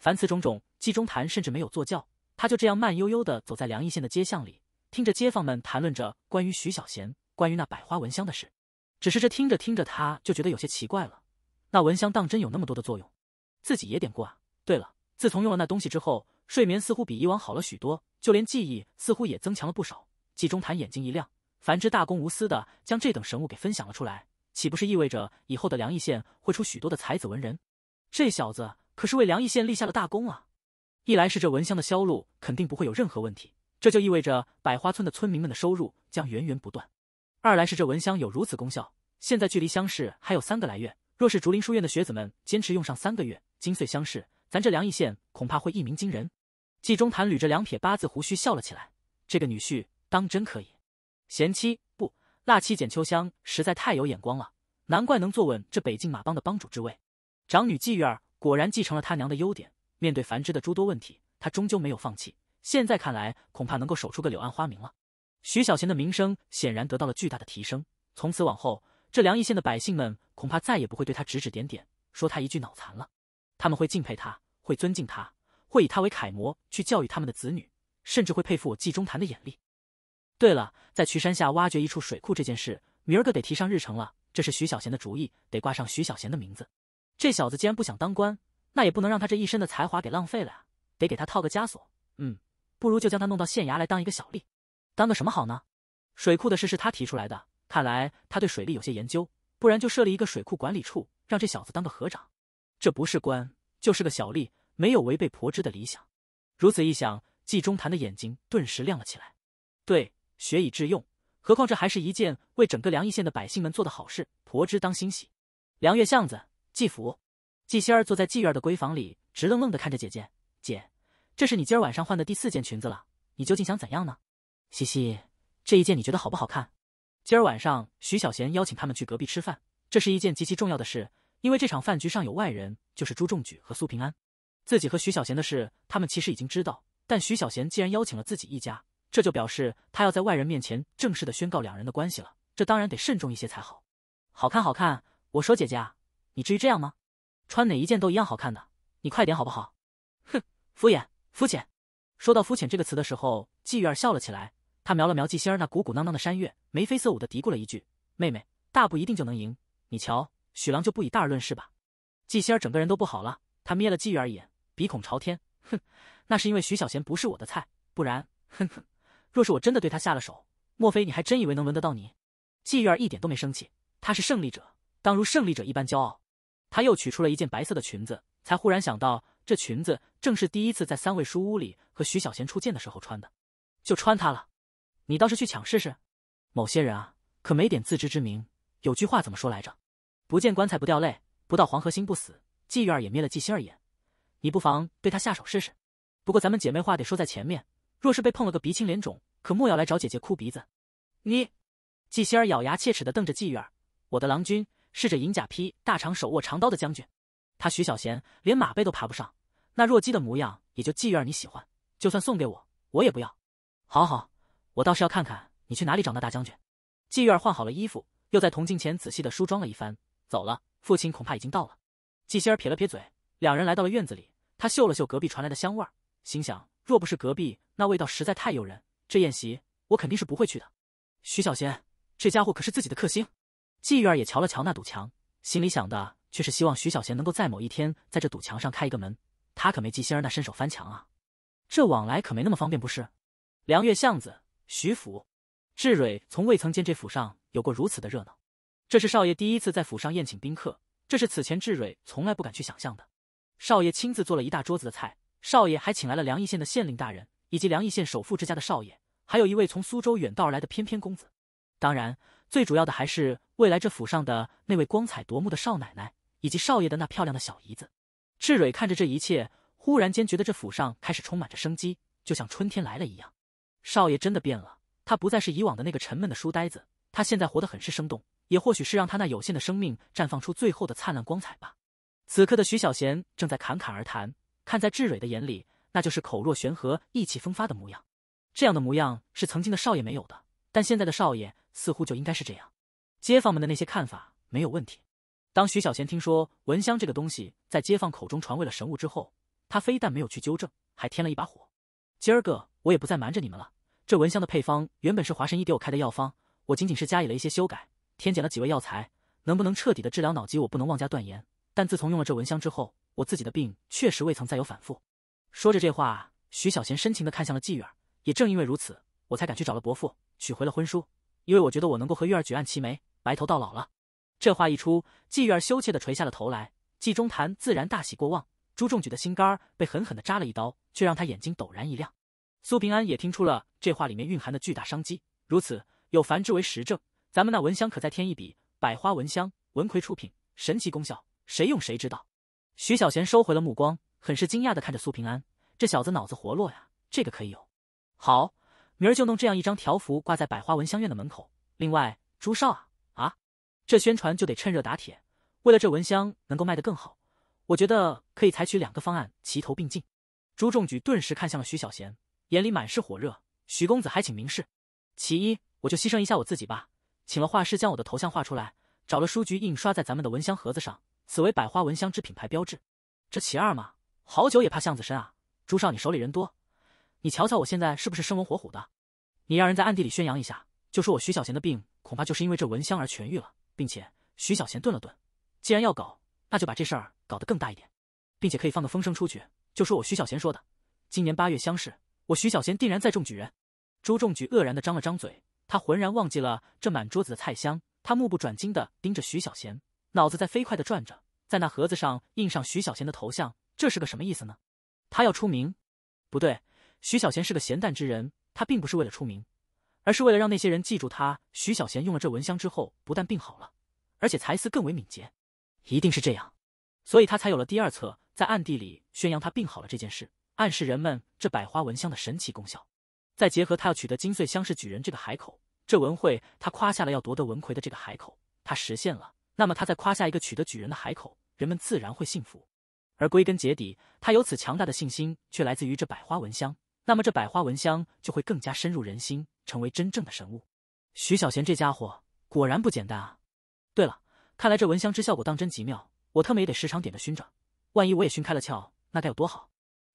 Speaker 1: 凡此种种，纪中谈甚至没有坐轿，他就这样慢悠悠的走在梁义县的街巷里，听着街坊们谈论着关于徐小贤、关于那百花蚊香的事。只是这听着听着，他就觉得有些奇怪了。那蚊香当真有那么多的作用？自己也点过。啊。对了，自从用了那东西之后，睡眠似乎比以往好了许多，就连记忆似乎也增强了不少。纪中谈眼睛一亮，凡之大公无私的将这等神物给分享了出来，岂不是意味着以后的梁义县会出许多的才子文人？这小子。可是为梁义县立下了大功啊！一来是这蚊香的销路肯定不会有任何问题，这就意味着百花村的村民们的收入将源源不断；二来是这蚊香有如此功效，现在距离乡试还有三个来月，若是竹林书院的学子们坚持用上三个月，今岁乡试，咱这梁义县恐怕会一鸣惊人。纪中谈捋着两撇八字胡须笑了起来：“这个女婿当真可以，贤妻不？辣妻简秋香实在太有眼光了，难怪能坐稳这北境马帮的帮主之位。长女纪玉儿。”果然继承了他娘的优点，面对繁芝的诸多问题，他终究没有放弃。现在看来，恐怕能够守出个柳暗花明了。徐小贤的名声显然得到了巨大的提升，从此往后，这梁邑县的百姓们恐怕再也不会对他指指点点，说他一句脑残了。他们会敬佩他，会尊敬他，会以他为楷模去教育他们的子女，甚至会佩服我季中谈的眼力。对了，在渠山下挖掘一处水库这件事，明儿个得提上日程了。这是徐小贤的主意，得挂上徐小贤的名字。这小子既然不想当官，那也不能让他这一身的才华给浪费了呀。得给他套个枷锁。嗯，不如就将他弄到县衙来当一个小吏。当个什么好呢？水库的事是他提出来的，看来他对水利有些研究，不然就设立一个水库管理处，让这小子当个河长。这不是官，就是个小吏，没有违背婆之的理想。如此一想，季中谈的眼睛顿时亮了起来。对，学以致用，何况这还是一件为整个梁邑县的百姓们做的好事，婆之当欣喜。梁月巷子。季福，季仙儿坐在季院的闺房里，直愣愣的看着姐姐。姐，这是你今儿晚上换的第四件裙子了，你究竟想怎样呢？西西，这一件你觉得好不好看？今儿晚上，徐小贤邀请他们去隔壁吃饭，这是一件极其重要的事，因为这场饭局上有外人，就是朱仲举和苏平安。自己和徐小贤的事，他们其实已经知道，但徐小贤既然邀请了自己一家，这就表示他要在外人面前正式的宣告两人的关系了，这当然得慎重一些才好。好看，好看，我说姐姐。你至于这样吗？穿哪一件都一样好看的，你快点好不好？哼，敷衍、肤浅。说到“肤浅”这个词的时候，季玉儿笑了起来。她瞄了瞄季星儿那鼓鼓囊囊的山岳，眉飞色舞的嘀咕了一句：“妹妹大不一定就能赢，你瞧许郎就不以大而论事吧。”季星儿整个人都不好了，她瞥了季玉儿一眼，鼻孔朝天，哼，那是因为徐小贤不是我的菜，不然，哼哼，若是我真的对他下了手，莫非你还真以为能轮得到你？季玉儿一点都没生气，她是胜利者，当如胜利者一般骄傲。他又取出了一件白色的裙子，才忽然想到，这裙子正是第一次在三位书屋里和徐小贤初见的时候穿的，就穿它了。你倒是去抢试试。某些人啊，可没点自知之明。有句话怎么说来着？不见棺材不掉泪，不到黄河心不死。季玉儿也灭了季心儿眼，你不妨对他下手试试。不过咱们姐妹话得说在前面，若是被碰了个鼻青脸肿，可莫要来找姐姐哭鼻子。你，季心儿咬牙切齿的瞪着季玉儿，我的郎君。是着银甲披大长手握长刀的将军，他徐小贤连马背都爬不上，那弱鸡的模样也就季院儿你喜欢，就算送给我，我也不要。好好，我倒是要看看你去哪里找那大将军。季院儿换好了衣服，又在铜镜前仔细的梳妆了一番，走了。父亲恐怕已经到了。季心儿撇了撇嘴，两人来到了院子里，他嗅了嗅隔壁传来的香味，心想若不是隔壁那味道实在太诱人，这宴席我肯定是不会去的。徐小贤这家伙可是自己的克星。季玉儿也瞧了瞧那堵墙，心里想的却是希望徐小贤能够在某一天在这堵墙上开一个门。他可没季星儿那身手翻墙啊，这往来可没那么方便，不是？梁月巷子，徐府，志蕊从未曾见这府上有过如此的热闹。这是少爷第一次在府上宴请宾客，这是此前志蕊从来不敢去想象的。少爷亲自做了一大桌子的菜，少爷还请来了梁邑县的县令大人，以及梁邑县首富之家的少爷，还有一位从苏州远道而来的翩翩公子。当然，最主要的还是。未来这府上的那位光彩夺目的少奶奶，以及少爷的那漂亮的小姨子，志蕊看着这一切，忽然间觉得这府上开始充满着生机，就像春天来了一样。少爷真的变了，他不再是以往的那个沉闷的书呆子，他现在活得很是生动，也或许是让他那有限的生命绽放出最后的灿烂光彩吧。此刻的徐小贤正在侃侃而谈，看在志蕊的眼里，那就是口若悬河、意气风发的模样。这样的模样是曾经的少爷没有的，但现在的少爷似乎就应该是这样。街坊们的那些看法没有问题。当徐小贤听说蚊香这个东西在街坊口中传为了神物之后，他非但没有去纠正，还添了一把火。今儿个我也不再瞒着你们了，这蚊香的配方原本是华神医给我开的药方，我仅仅是加以了一些修改，添减了几味药材。能不能彻底的治疗脑疾，我不能妄加断言。但自从用了这蚊香之后，我自己的病确实未曾再有反复。说着这话，徐小贤深情的看向了季玉儿。也正因为如此，我才敢去找了伯父，取回了婚书。因为我觉得我能够和玉儿举案齐眉。白头到老了，这话一出，玉儿羞怯的垂下了头来。纪中谈自然大喜过望，朱仲举的心肝被狠狠的扎了一刀，却让他眼睛陡然一亮。苏平安也听出了这话里面蕴含的巨大商机，如此有繁之为实证，咱们那蚊香可再添一笔。百花蚊香，文魁出品，神奇功效，谁用谁知道。徐小贤收回了目光，很是惊讶的看着苏平安，这小子脑子活络呀，这个可以有。好，明儿就弄这样一张条幅挂在百花蚊香院的门口。另外，朱少啊。这宣传就得趁热打铁。为了这蚊香能够卖得更好，我觉得可以采取两个方案齐头并进。朱仲举顿时看向了徐小贤，眼里满是火热。徐公子还请明示。其一，我就牺牲一下我自己吧，请了画师将我的头像画出来，找了书局印刷在咱们的蚊香盒子上，此为百花蚊香之品牌标志。这其二嘛，好酒也怕巷子深啊。朱少，你手里人多，你瞧瞧我现在是不是生龙活虎的？你让人在暗地里宣扬一下，就说我徐小贤的病恐怕就是因为这蚊香而痊愈了。并且，徐小贤顿了顿，既然要搞，那就把这事儿搞得更大一点，并且可以放个风声出去，就说我徐小贤说的，今年八月乡试，我徐小贤定然再中举人。朱仲举愕然的张了张嘴，他浑然忘记了这满桌子的菜香，他目不转睛的盯着徐小贤，脑子在飞快的转着，在那盒子上印上徐小贤的头像，这是个什么意思呢？他要出名？不对，徐小贤是个闲淡之人，他并不是为了出名。而是为了让那些人记住他，徐小贤用了这蚊香之后，不但病好了，而且才思更为敏捷，一定是这样，所以他才有了第二册，在暗地里宣扬他病好了这件事，暗示人们这百花蚊香的神奇功效。再结合他要取得金穗乡试举人这个海口，这文会他夸下了要夺得文魁的这个海口，他实现了，那么他再夸下一个取得举人的海口，人们自然会信服。而归根结底，他有此强大的信心，却来自于这百花蚊香。那么这百花蚊香就会更加深入人心，成为真正的神物。徐小贤这家伙果然不简单啊！对了，看来这蚊香之效果当真奇妙，我特么也得时常点着熏着，万一我也熏开了窍，那该有多好！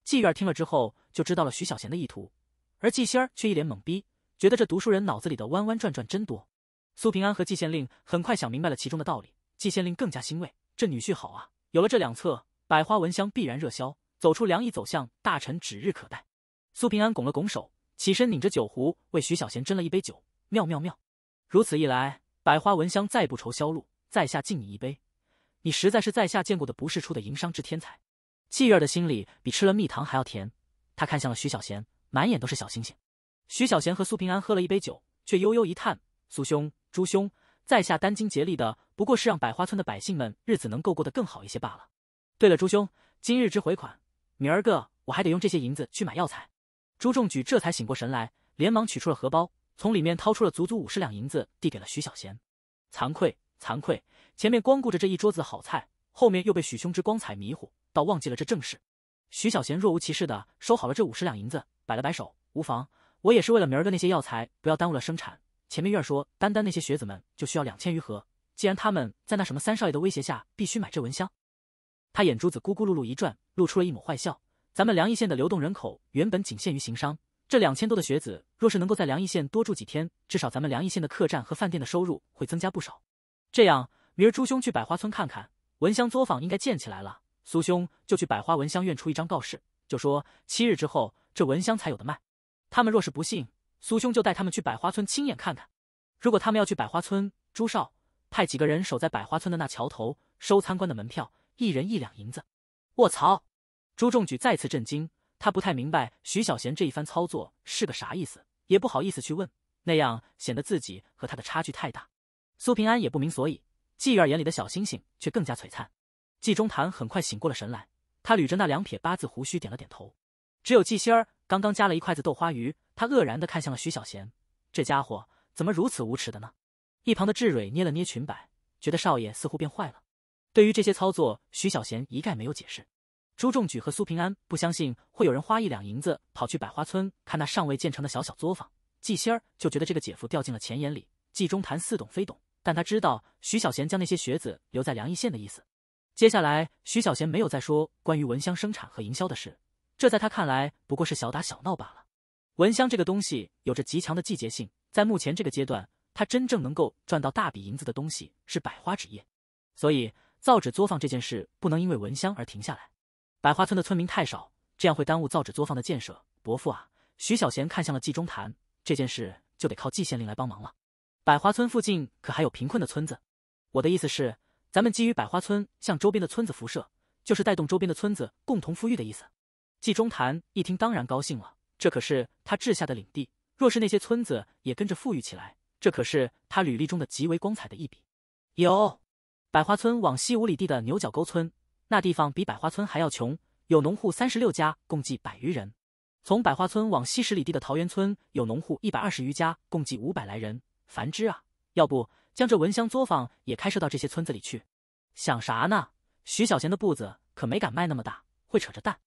Speaker 1: 季院听了之后就知道了徐小贤的意图，而季仙儿却一脸懵逼，觉得这读书人脑子里的弯弯转转真多。苏平安和季县令很快想明白了其中的道理，季县令更加欣慰，这女婿好啊！有了这两册百花蚊香，必然热销，走出凉意，走向大臣，指日可待。苏平安拱了拱手，起身拧着酒壶为徐小贤斟了一杯酒。妙妙妙！如此一来，百花闻香再不愁销路。在下敬你一杯，你实在是在下见过的不世出的营商之天才。季月的心里比吃了蜜糖还要甜，他看向了徐小贤，满眼都是小星星。徐小贤和苏平安喝了一杯酒，却悠悠一叹：“苏兄，朱兄，在下殚精竭力的不过是让百花村的百姓们日子能够过得更好一些罢了。对了，朱兄，今日之回款，明儿个我还得用这些银子去买药材。”朱仲举这才醒过神来，连忙取出了荷包，从里面掏出了足足五十两银子，递给了徐小贤。惭愧，惭愧，前面光顾着这一桌子好菜，后面又被许兄之光彩迷糊，倒忘记了这正事。徐小贤若无其事的收好了这五十两银子，摆了摆手，无妨，我也是为了明儿的那些药材，不要耽误了生产。前面院儿说，单单那些学子们就需要两千余盒，既然他们在那什么三少爷的威胁下必须买这蚊香，他眼珠子咕咕噜噜一转，露出了一抹坏笑。咱们梁邑县的流动人口原本仅限于行商，这两千多的学子若是能够在梁邑县多住几天，至少咱们梁邑县的客栈和饭店的收入会增加不少。这样，明儿朱兄去百花村看看，闻香作坊应该建起来了。苏兄就去百花闻香院出一张告示，就说七日之后这闻香才有的卖。他们若是不信，苏兄就带他们去百花村亲眼看看。如果他们要去百花村，朱少派几个人守在百花村的那桥头，收参观的门票，一人一两银子。我操！朱重举再次震惊，他不太明白徐小贤这一番操作是个啥意思，也不好意思去问，那样显得自己和他的差距太大。苏平安也不明所以，季月眼里的小星星却更加璀璨。季中堂很快醒过了神来，他捋着那两撇八字胡须点了点头。只有季心儿刚刚夹了一筷子豆花鱼，他愕然的看向了徐小贤，这家伙怎么如此无耻的呢？一旁的志蕊捏了捏裙摆，觉得少爷似乎变坏了。对于这些操作，徐小贤一概没有解释。朱仲举和苏平安不相信会有人花一两银子跑去百花村看那尚未建成的小小作坊。季仙儿就觉得这个姐夫掉进了钱眼里。季中谈似懂非懂，但他知道徐小贤将那些学子留在梁邑县的意思。接下来，徐小贤没有再说关于蚊香生产和营销的事，这在他看来不过是小打小闹罢了。蚊香这个东西有着极强的季节性，在目前这个阶段，他真正能够赚到大笔银子的东西是百花纸业，所以造纸作坊这件事不能因为蚊香而停下来。百花村的村民太少，这样会耽误造纸作坊的建设。伯父啊，徐小贤看向了纪中谈，这件事就得靠纪县令来帮忙了。百花村附近可还有贫困的村子，我的意思是，咱们基于百花村向周边的村子辐射，就是带动周边的村子共同富裕的意思。纪中潭一听，当然高兴了，这可是他治下的领地，若是那些村子也跟着富裕起来，这可是他履历中的极为光彩的一笔。有，百花村往西五里地的牛角沟村。那地方比百花村还要穷，有农户三十六家，共计百余人。从百花村往西十里地的桃源村，有农户一百二十余家，共计五百来人。繁之啊，要不将这蚊香作坊也开设到这些村子里去？想啥呢？徐小贤的步子可没敢迈那么大，会扯着蛋。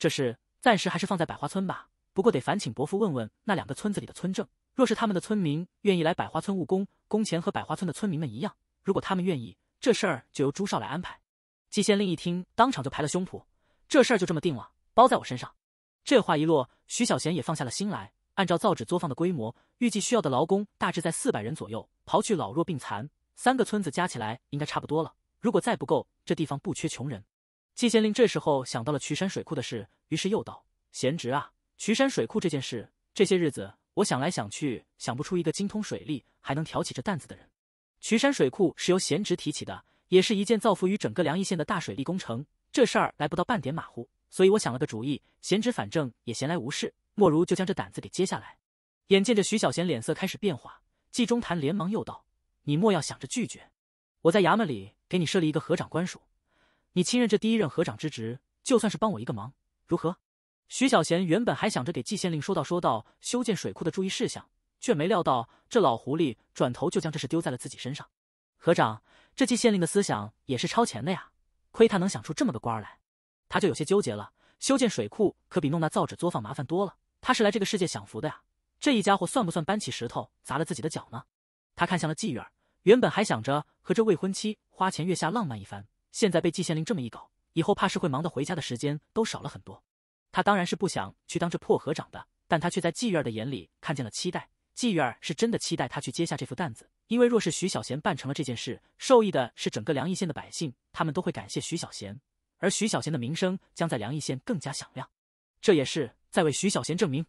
Speaker 1: 这事暂时还是放在百花村吧。不过得烦请伯父问问那两个村子里的村政，若是他们的村民愿意来百花村务工，工钱和百花村的村民们一样。如果他们愿意，这事儿就由朱少来安排。季县令一听，当场就拍了胸脯：“这事儿就这么定了，包在我身上。”这话一落，徐小贤也放下了心来。按照造纸作坊的规模，预计需要的劳工大致在四百人左右，刨去老弱病残，三个村子加起来应该差不多了。如果再不够，这地方不缺穷人。季县令这时候想到了渠山水库的事，于是又道：“贤侄啊，渠山水库这件事，这些日子我想来想去，想不出一个精通水利还能挑起这担子的人。渠山水库是由贤侄提起的。”也是一件造福于整个梁邑县的大水利工程，这事儿来不到半点马虎。所以我想了个主意，贤侄反正也闲来无事，莫如就将这胆子给接下来。眼见着徐小贤脸色开始变化，纪中谈连忙又道：“你莫要想着拒绝，我在衙门里给你设立一个河长官署，你亲任这第一任河长之职，就算是帮我一个忙，如何？”徐小贤原本还想着给季县令说道说道修建水库的注意事项，却没料到这老狐狸转头就将这事丢在了自己身上。何长，这季县令的思想也是超前的呀，亏他能想出这么个官来，他就有些纠结了。修建水库可比弄那造纸作坊麻烦多了。他是来这个世界享福的呀，这一家伙算不算搬起石头砸了自己的脚呢？他看向了季月儿，原本还想着和这未婚妻花前月下浪漫一番，现在被季县令这么一搞，以后怕是会忙得回家的时间都少了很多。他当然是不想去当这破河长的，但他却在季月儿的眼里看见了期待。季月儿是真的期待他去接下这副担子。因为若是徐小贤办成了这件事，受益的是整个梁邑县的百姓，他们都会感谢徐小贤，而徐小贤的名声将在梁邑县更加响亮。这也是在为徐小贤证明，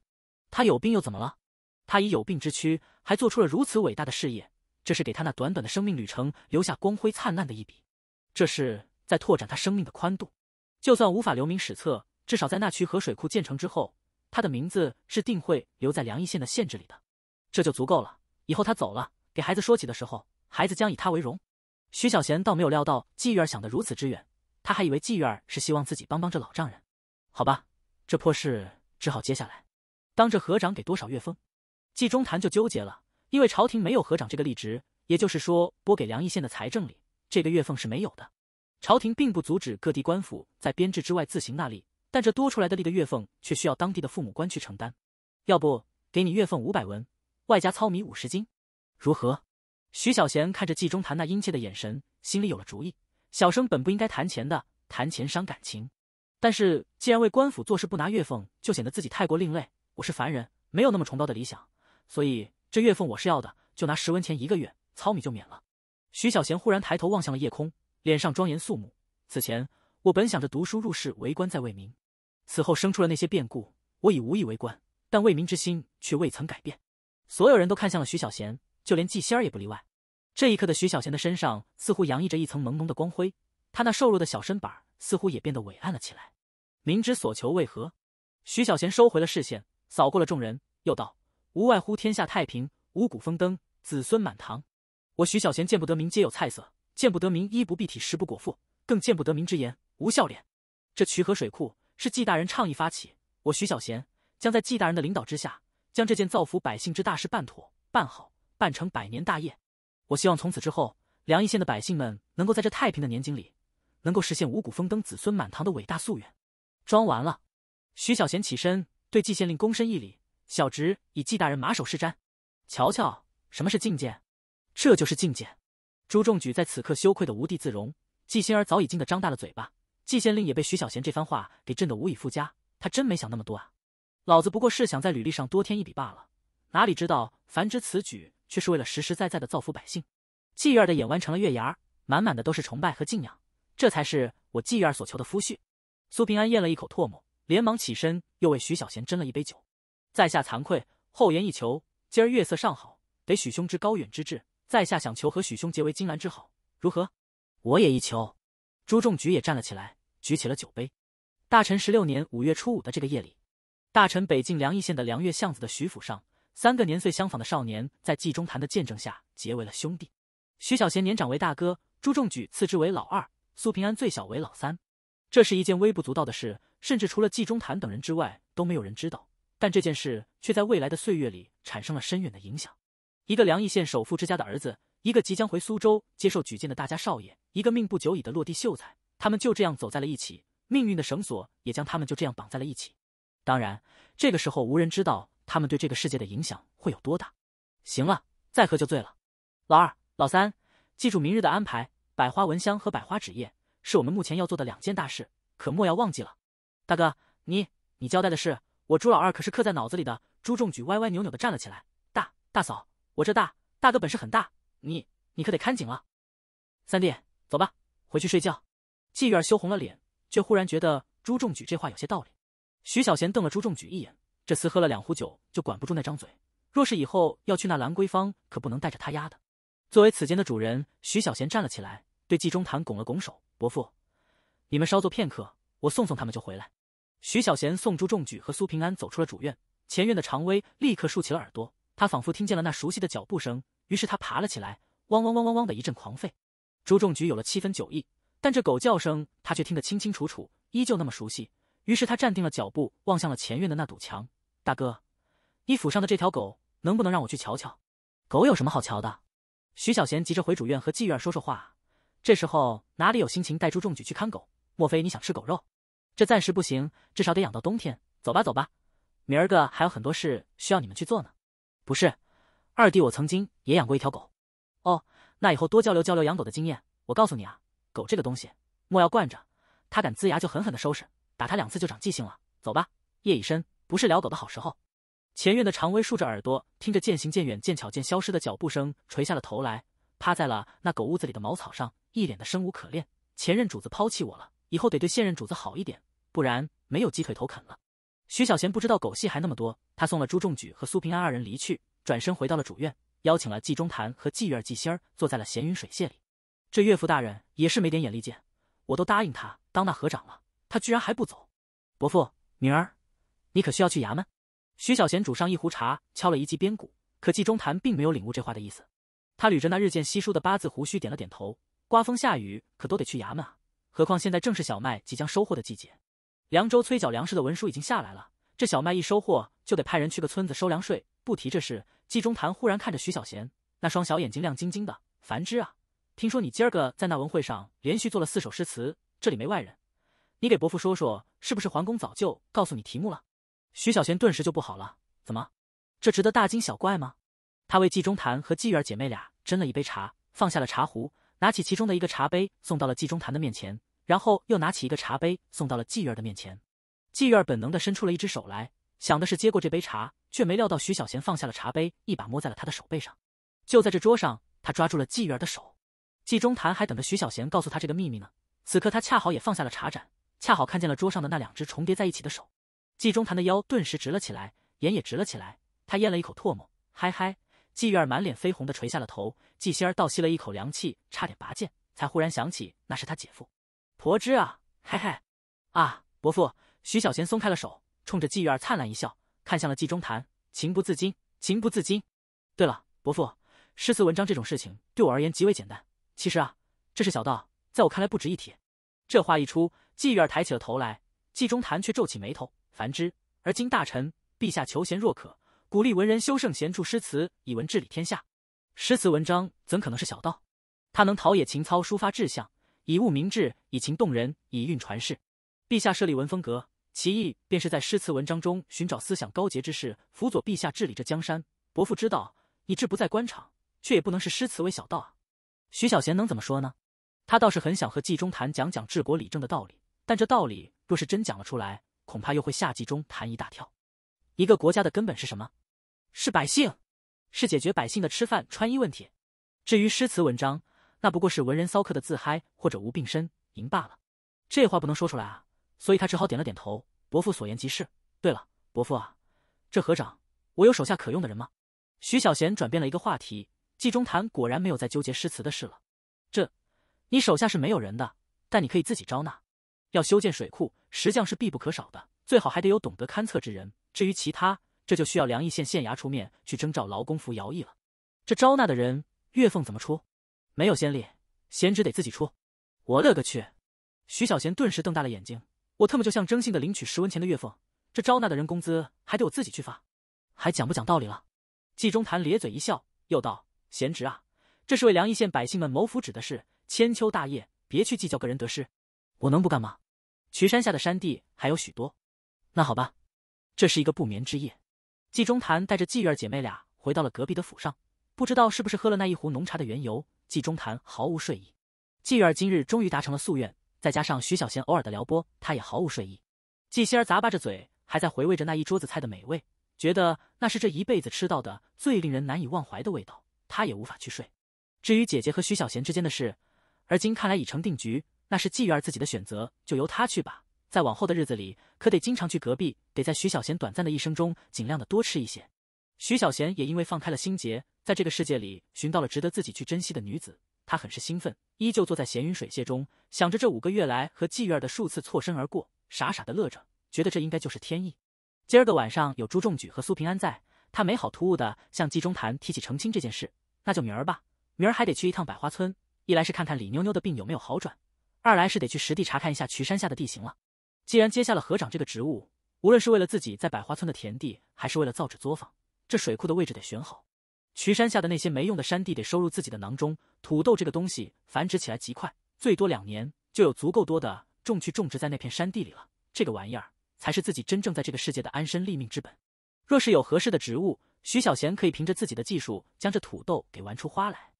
Speaker 1: 他有病又怎么了？他以有病之躯还做出了如此伟大的事业，这是给他那短短的生命旅程留下光辉灿烂的一笔，这是在拓展他生命的宽度。就算无法留名史册，至少在那渠河水库建成之后，他的名字是定会留在梁邑县的县志里的，这就足够了。以后他走了。给孩子说起的时候，孩子将以他为荣。徐小贤倒没有料到季玉儿想得如此之远，他还以为季玉儿是希望自己帮帮这老丈人。好吧，这破事只好接下来。当着河长给多少月俸？季中谈就纠结了，因为朝廷没有河长这个吏职，也就是说，拨给梁邑县的财政里，这个月俸是没有的。朝廷并不阻止各地官府在编制之外自行纳力，但这多出来的力的月俸却需要当地的父母官去承担。要不给你月俸五百文，外加糙米五十斤。如何？徐小贤看着季中谈那殷切的眼神，心里有了主意。小生本不应该谈钱的，谈钱伤感情。但是既然为官府做事不拿月俸，就显得自己太过另类。我是凡人，没有那么崇高的理想，所以这月俸我是要的，就拿十文钱一个月，糙米就免了。徐小贤忽然抬头望向了夜空，脸上庄严肃穆。此前我本想着读书入仕，为官在为民，此后生出了那些变故，我已无意为官，但为民之心却未曾改变。所有人都看向了徐小贤。就连纪仙儿也不例外。这一刻的徐小贤的身上似乎洋溢着一层朦胧的光辉，他那瘦弱的小身板似乎也变得伟岸了起来。明知所求为何？徐小贤收回了视线，扫过了众人，又道：“无外乎天下太平，五谷丰登，子孙满堂。我徐小贤见不得民皆有菜色，见不得民衣不蔽体，食不果腹，更见不得民之言无笑脸。这渠河水库是纪大人倡议发起，我徐小贤将在纪大人的领导之下，将这件造福百姓之大事办妥办好。”办成百年大业，我希望从此之后，梁邑县的百姓们能够在这太平的年景里，能够实现五谷丰登、子孙满堂的伟大夙愿。装完了，徐小贤起身对季县令躬身一礼：“小侄以季大人马首是瞻。”瞧瞧，什么是觐见？这就是觐见。朱仲举在此刻羞愧的无地自容。季心儿早已惊得张大了嘴巴。季县令也被徐小贤这番话给震得无以复加。他真没想那么多啊！老子不过是想在履历上多添一笔罢了，哪里知道凡之此举？却是为了实实在在的造福百姓。玉儿的眼弯成了月牙儿，满满的都是崇拜和敬仰。这才是我玉儿所求的夫婿。苏平安咽了一口唾沫，连忙起身，又为徐小贤斟了一杯酒。在下惭愧，厚颜一求。今儿月色尚好，得许兄之高远之志，在下想求和许兄结为金兰之好，如何？我也一求。朱仲举也站了起来，举起了酒杯。大臣十六年五月初五的这个夜里，大臣北境梁邑县的梁月巷子的徐府上。三个年岁相仿的少年在纪中谈的见证下结为了兄弟。徐小贤年长为大哥，朱仲举次之为老二，苏平安最小为老三。这是一件微不足道的事，甚至除了纪中谈等人之外都没有人知道。但这件事却在未来的岁月里产生了深远的影响。一个梁邑县首富之家的儿子，一个即将回苏州接受举荐的大家少爷，一个命不久矣的落地秀才，他们就这样走在了一起，命运的绳索也将他们就这样绑在了一起。当然，这个时候无人知道。他们对这个世界的影响会有多大？行了，再喝就醉了。老二、老三，记住明日的安排，百花蚊香和百花纸业是我们目前要做的两件大事，可莫要忘记了。大哥，你你交代的事，我朱老二可是刻在脑子里的。朱重举歪歪扭扭的站了起来，大大嫂，我这大大哥本事很大，你你可得看紧了。三弟，走吧，回去睡觉。季玉儿羞红了脸，却忽然觉得朱重举这话有些道理。徐小贤瞪了朱重举一眼。这厮喝了两壶酒就管不住那张嘴，若是以后要去那兰桂坊，可不能带着他丫的。作为此间的主人，徐小贤站了起来，对纪中堂拱了拱手：“伯父，你们稍坐片刻，我送送他们就回来。”徐小贤送朱仲举和苏平安走出了主院，前院的常威立刻竖起了耳朵，他仿佛听见了那熟悉的脚步声，于是他爬了起来，汪汪汪汪汪的一阵狂吠。朱仲举有了七分酒意，但这狗叫声他却听得清清楚楚，依旧那么熟悉，于是他站定了脚步，望向了前院的那堵墙。大哥，你府上的这条狗能不能让我去瞧瞧？狗有什么好瞧的？徐小贤急着回主院和季玉儿说说话，这时候哪里有心情带朱重举去看狗？莫非你想吃狗肉？这暂时不行，至少得养到冬天。走吧，走吧，明儿个还有很多事需要你们去做呢。不是，二弟，我曾经也养过一条狗。哦，那以后多交流交流养狗的经验。我告诉你啊，狗这个东西，莫要惯着，它敢龇牙就狠狠的收拾，打它两次就长记性了。走吧，夜已深。不是撩狗的好时候。前院的常威竖着耳朵听着渐行渐远、渐巧渐消失的脚步声，垂下了头来，趴在了那狗屋子里的茅草上，一脸的生无可恋。前任主子抛弃我了，以后得对现任主子好一点，不然没有鸡腿头啃了。徐小贤不知道狗戏还那么多，他送了朱重举和苏平安二人离去，转身回到了主院，邀请了纪中谈和纪月儿、纪仙儿坐在了闲云水榭里。这岳父大人也是没点眼力见，我都答应他当那和尚了，他居然还不走。伯父，明儿。你可需要去衙门？徐小贤煮上一壶茶，敲了一记边鼓。可季中谈并没有领悟这话的意思。他捋着那日渐稀疏的八字胡须，点了点头。刮风下雨可都得去衙门啊，何况现在正是小麦即将收获的季节。凉州催缴粮食的文书已经下来了，这小麦一收获就得派人去个村子收粮税。不提这事，季中谈忽然看着徐小贤那双小眼睛亮晶晶的，繁之啊，听说你今儿个在那文会上连续做了四首诗词，这里没外人，你给伯父说说，是不是桓公早就告诉你题目了？徐小贤顿时就不好了，怎么，这值得大惊小怪吗？他为纪中潭和纪玉儿姐妹俩斟了一杯茶，放下了茶壶，拿起其中的一个茶杯送到了纪中潭的面前，然后又拿起一个茶杯送到了纪玉儿的面前。纪玉儿本能的伸出了一只手来，想的是接过这杯茶，却没料到徐小贤放下了茶杯，一把摸在了他的手背上。就在这桌上，他抓住了纪玉儿的手。纪中潭还等着徐小贤告诉他这个秘密呢，此刻他恰好也放下了茶盏，恰好看见了桌上的那两只重叠在一起的手。纪中谈的腰顿时直了起来，眼也直了起来。他咽了一口唾沫，嗨嗨！纪月儿满脸绯红地垂下了头。纪仙儿倒吸了一口凉气，差点拔剑，才忽然想起那是他姐夫，婆知啊，嗨嗨！啊，伯父！徐小贤松开了手，冲着纪月儿灿烂一笑，看向了纪中谈，情不自禁，情不自禁。对了，伯父，诗词文章这种事情对我而言极为简单。其实啊，这是小道，在我看来不值一提。这话一出，纪月儿抬起了头来，纪中谈却皱起眉头。凡之而今，大臣陛下求贤若渴，鼓励文人修圣贤著诗词，以文治理天下。诗词文章怎可能是小道？他能陶冶情操，抒发志向，以物明志，以情动人，以韵传世。陛下设立文风阁，其意便是在诗词文章中寻找思想高洁之士，辅佐陛下治理这江山。伯父知道，你志不在官场，却也不能视诗词为小道啊。徐小贤能怎么说呢？他倒是很想和纪中谈讲讲治国理政的道理，但这道理若是真讲了出来。恐怕又会吓季中谈一大跳。一个国家的根本是什么？是百姓，是解决百姓的吃饭穿衣问题。至于诗词文章，那不过是文人骚客的自嗨或者无病呻吟罢了。这话不能说出来啊，所以他只好点了点头。伯父所言极是。对了，伯父啊，这何长，我有手下可用的人吗？徐小贤转变了一个话题，季中谈果然没有再纠结诗词的事了。这，你手下是没有人的，但你可以自己招纳。要修建水库。石匠是必不可少的，最好还得有懂得勘测之人。至于其他，这就需要梁义县县衙出面去征召劳工服徭役了。这招纳的人月俸怎么出？没有先例，贤侄得自己出。我勒个去！徐小贤顿时瞪大了眼睛，我特么就像征信的领取十文钱的月俸，这招纳的人工资还得我自己去发，还讲不讲道理了？纪中谈咧嘴一笑，又道：“贤侄啊，这是为梁义县百姓们谋福祉的事，千秋大业，别去计较个人得失。我能不干吗？”徐山下的山地还有许多，那好吧，这是一个不眠之夜。纪中谈带着纪月儿姐妹俩回到了隔壁的府上，不知道是不是喝了那一壶浓茶的缘由，纪中谈毫无睡意。纪月儿今日终于达成了夙愿，再加上徐小贤偶尔的撩拨，她也毫无睡意。纪仙儿咂巴着嘴，还在回味着那一桌子菜的美味，觉得那是这一辈子吃到的最令人难以忘怀的味道，她也无法去睡。至于姐姐和徐小贤之间的事，而今看来已成定局。那是季月儿自己的选择，就由她去吧。在往后的日子里，可得经常去隔壁，得在徐小贤短暂的一生中尽量的多吃一些。徐小贤也因为放开了心结，在这个世界里寻到了值得自己去珍惜的女子，他很是兴奋。依旧坐在闲云水榭中，想着这五个月来和季月儿的数次错身而过，傻傻的乐着，觉得这应该就是天意。今儿个晚上有朱仲举和苏平安在，他没好突兀的向季中谈提起成亲这件事，那就明儿吧。明儿还得去一趟百花村，一来是看看李妞妞的病有没有好转。二来是得去实地查看一下渠山下的地形了。既然接下了河长这个职务，无论是为了自己在百花村的田地，还是为了造纸作坊，这水库的位置得选好。渠山下的那些没用的山地得收入自己的囊中。土豆这个东西繁殖起来极快，最多两年就有足够多的种去种植在那片山地里了。这个玩意儿才是自己真正在这个世界的安身立命之本。若是有合适的植物，徐小贤可以凭着自己的技术将这土豆给玩出花来。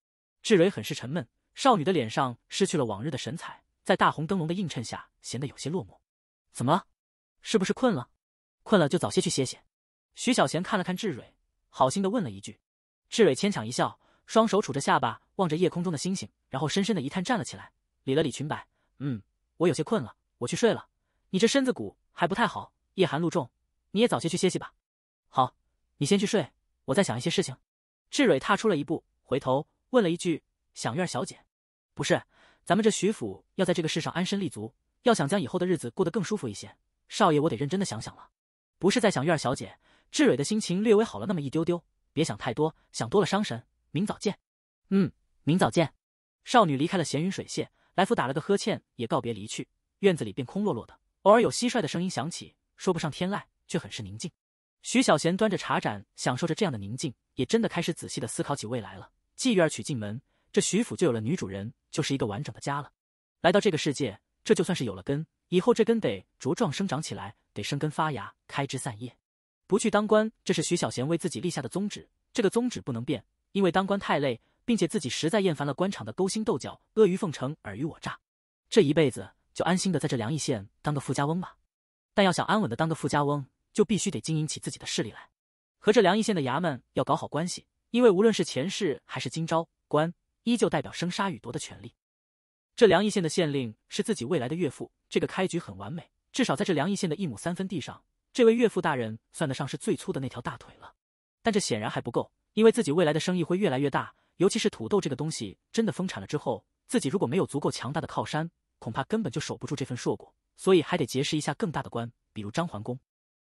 Speaker 1: 志蕊很是沉闷，少女的脸上失去了往日的神采。在大红灯笼的映衬下，显得有些落寞。怎么了？是不是困了？困了就早些去歇歇。徐小贤看了看志蕊，好心的问了一句。志蕊牵强一笑，双手杵着下巴，望着夜空中的星星，然后深深的一叹，站了起来，理了理裙摆。嗯，我有些困了，我去睡了。你这身子骨还不太好，夜寒露重，你也早些去歇息吧。好，你先去睡，我在想一些事情。志蕊踏出了一步，回头问了一句：“小院儿小姐？不是。”咱们这徐府要在这个世上安身立足，要想将以后的日子过得更舒服一些，少爷我得认真的想想了。不是在想玉儿小姐，志蕊的心情略微好了那么一丢丢，别想太多，想多了伤神。明早见。嗯，明早见。少女离开了闲云水榭，来福打了个呵欠，也告别离去。院子里便空落落的，偶尔有蟋蟀的声音响起，说不上天籁，却很是宁静。徐小贤端着茶盏，享受着这样的宁静，也真的开始仔细的思考起未来了。季玉儿娶进门。这徐府就有了女主人，就是一个完整的家了。来到这个世界，这就算是有了根。以后这根得茁壮生长起来，得生根发芽，开枝散叶。不去当官，这是徐小贤为自己立下的宗旨。这个宗旨不能变，因为当官太累，并且自己实在厌烦了官场的勾心斗角、阿谀奉承、尔虞我诈。这一辈子就安心的在这梁邑县当个富家翁吧。但要想安稳的当个富家翁，就必须得经营起自己的势力来，和这梁邑县的衙门要搞好关系，因为无论是前世还是今朝，官。依旧代表生杀予夺的权利。这梁邑县的县令是自己未来的岳父，这个开局很完美。至少在这梁邑县的一亩三分地上，这位岳父大人算得上是最粗的那条大腿了。但这显然还不够，因为自己未来的生意会越来越大，尤其是土豆这个东西真的丰产了之后，自己如果没有足够强大的靠山，恐怕根本就守不住这份硕果。所以还得结识一下更大的官，比如张桓公。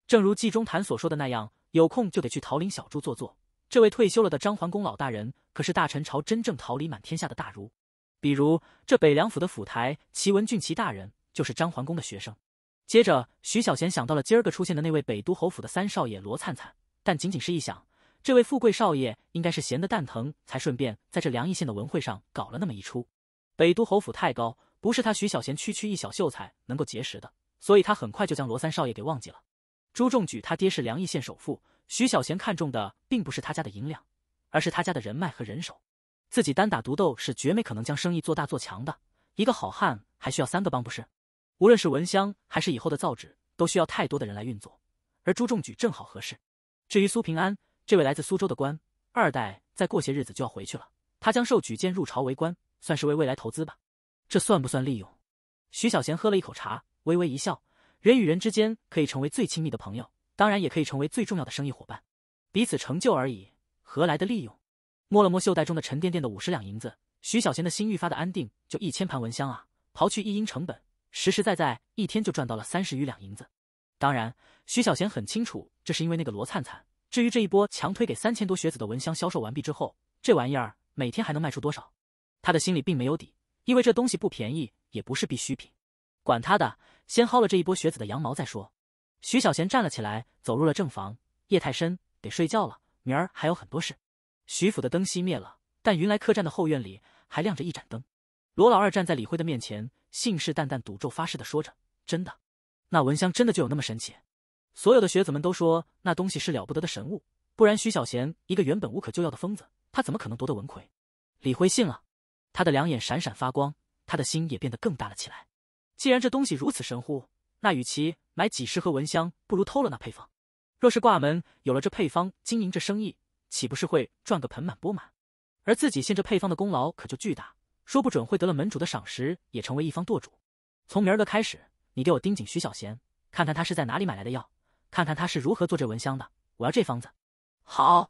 Speaker 1: 正如纪中谈所说的那样，有空就得去桃林小筑坐坐。这位退休了的张桓公老大人，可是大臣朝真正桃李满天下的大儒。比如这北凉府的府台齐文俊齐大人，就是张桓公的学生。接着，徐小贤想到了今儿个出现的那位北都侯府的三少爷罗灿灿，但仅仅是一想，这位富贵少爷应该是闲得蛋疼，才顺便在这梁邑县的文会上搞了那么一出。北都侯府太高，不是他徐小贤区区一小秀才能够结识的，所以他很快就将罗三少爷给忘记了。朱仲举他爹是梁邑县首富。徐小贤看中的并不是他家的银两，而是他家的人脉和人手。自己单打独斗是绝没可能将生意做大做强的。一个好汉还需要三个帮，不是？无论是蚊香还是以后的造纸，都需要太多的人来运作，而朱仲举正好合适。至于苏平安，这位来自苏州的官二代，再过些日子就要回去了。他将受举荐入朝为官，算是为未来投资吧。这算不算利用？徐小贤喝了一口茶，微微一笑。人与人之间可以成为最亲密的朋友。当然也可以成为最重要的生意伙伴，彼此成就而已，何来的利用？摸了摸袖袋中的沉甸甸的五十两银子，徐小贤的心愈发的安定。就一千盘蚊香啊，刨去一应成本，实实在在一天就赚到了三十余两银子。当然，徐小贤很清楚，这是因为那个罗灿灿。至于这一波强推给三千多学子的蚊香销售完毕之后，这玩意儿每天还能卖出多少，他的心里并没有底，因为这东西不便宜，也不是必需品。管他的，先薅了这一波学子的羊毛再说。徐小贤站了起来，走入了正房。夜太深，得睡觉了。明儿还有很多事。徐府的灯熄灭了，但云来客栈的后院里还亮着一盏灯。罗老二站在李辉的面前，信誓旦旦、赌咒发誓的说着：“真的，那蚊香真的就有那么神奇？所有的学子们都说那东西是了不得的神物，不然徐小贤一个原本无可救药的疯子，他怎么可能夺得文魁？”李辉信了，他的两眼闪闪发光，他的心也变得更大了起来。既然这东西如此神乎。那与其买几十盒蚊香，不如偷了那配方。若是挂门有了这配方，经营这生意岂不是会赚个盆满钵满？而自己献这配方的功劳可就巨大，说不准会得了门主的赏识，也成为一方舵主。从明儿个开始，你给我盯紧徐小贤，看看他是在哪里买来的药，看看他是如何做这蚊香的。我要这方子。好，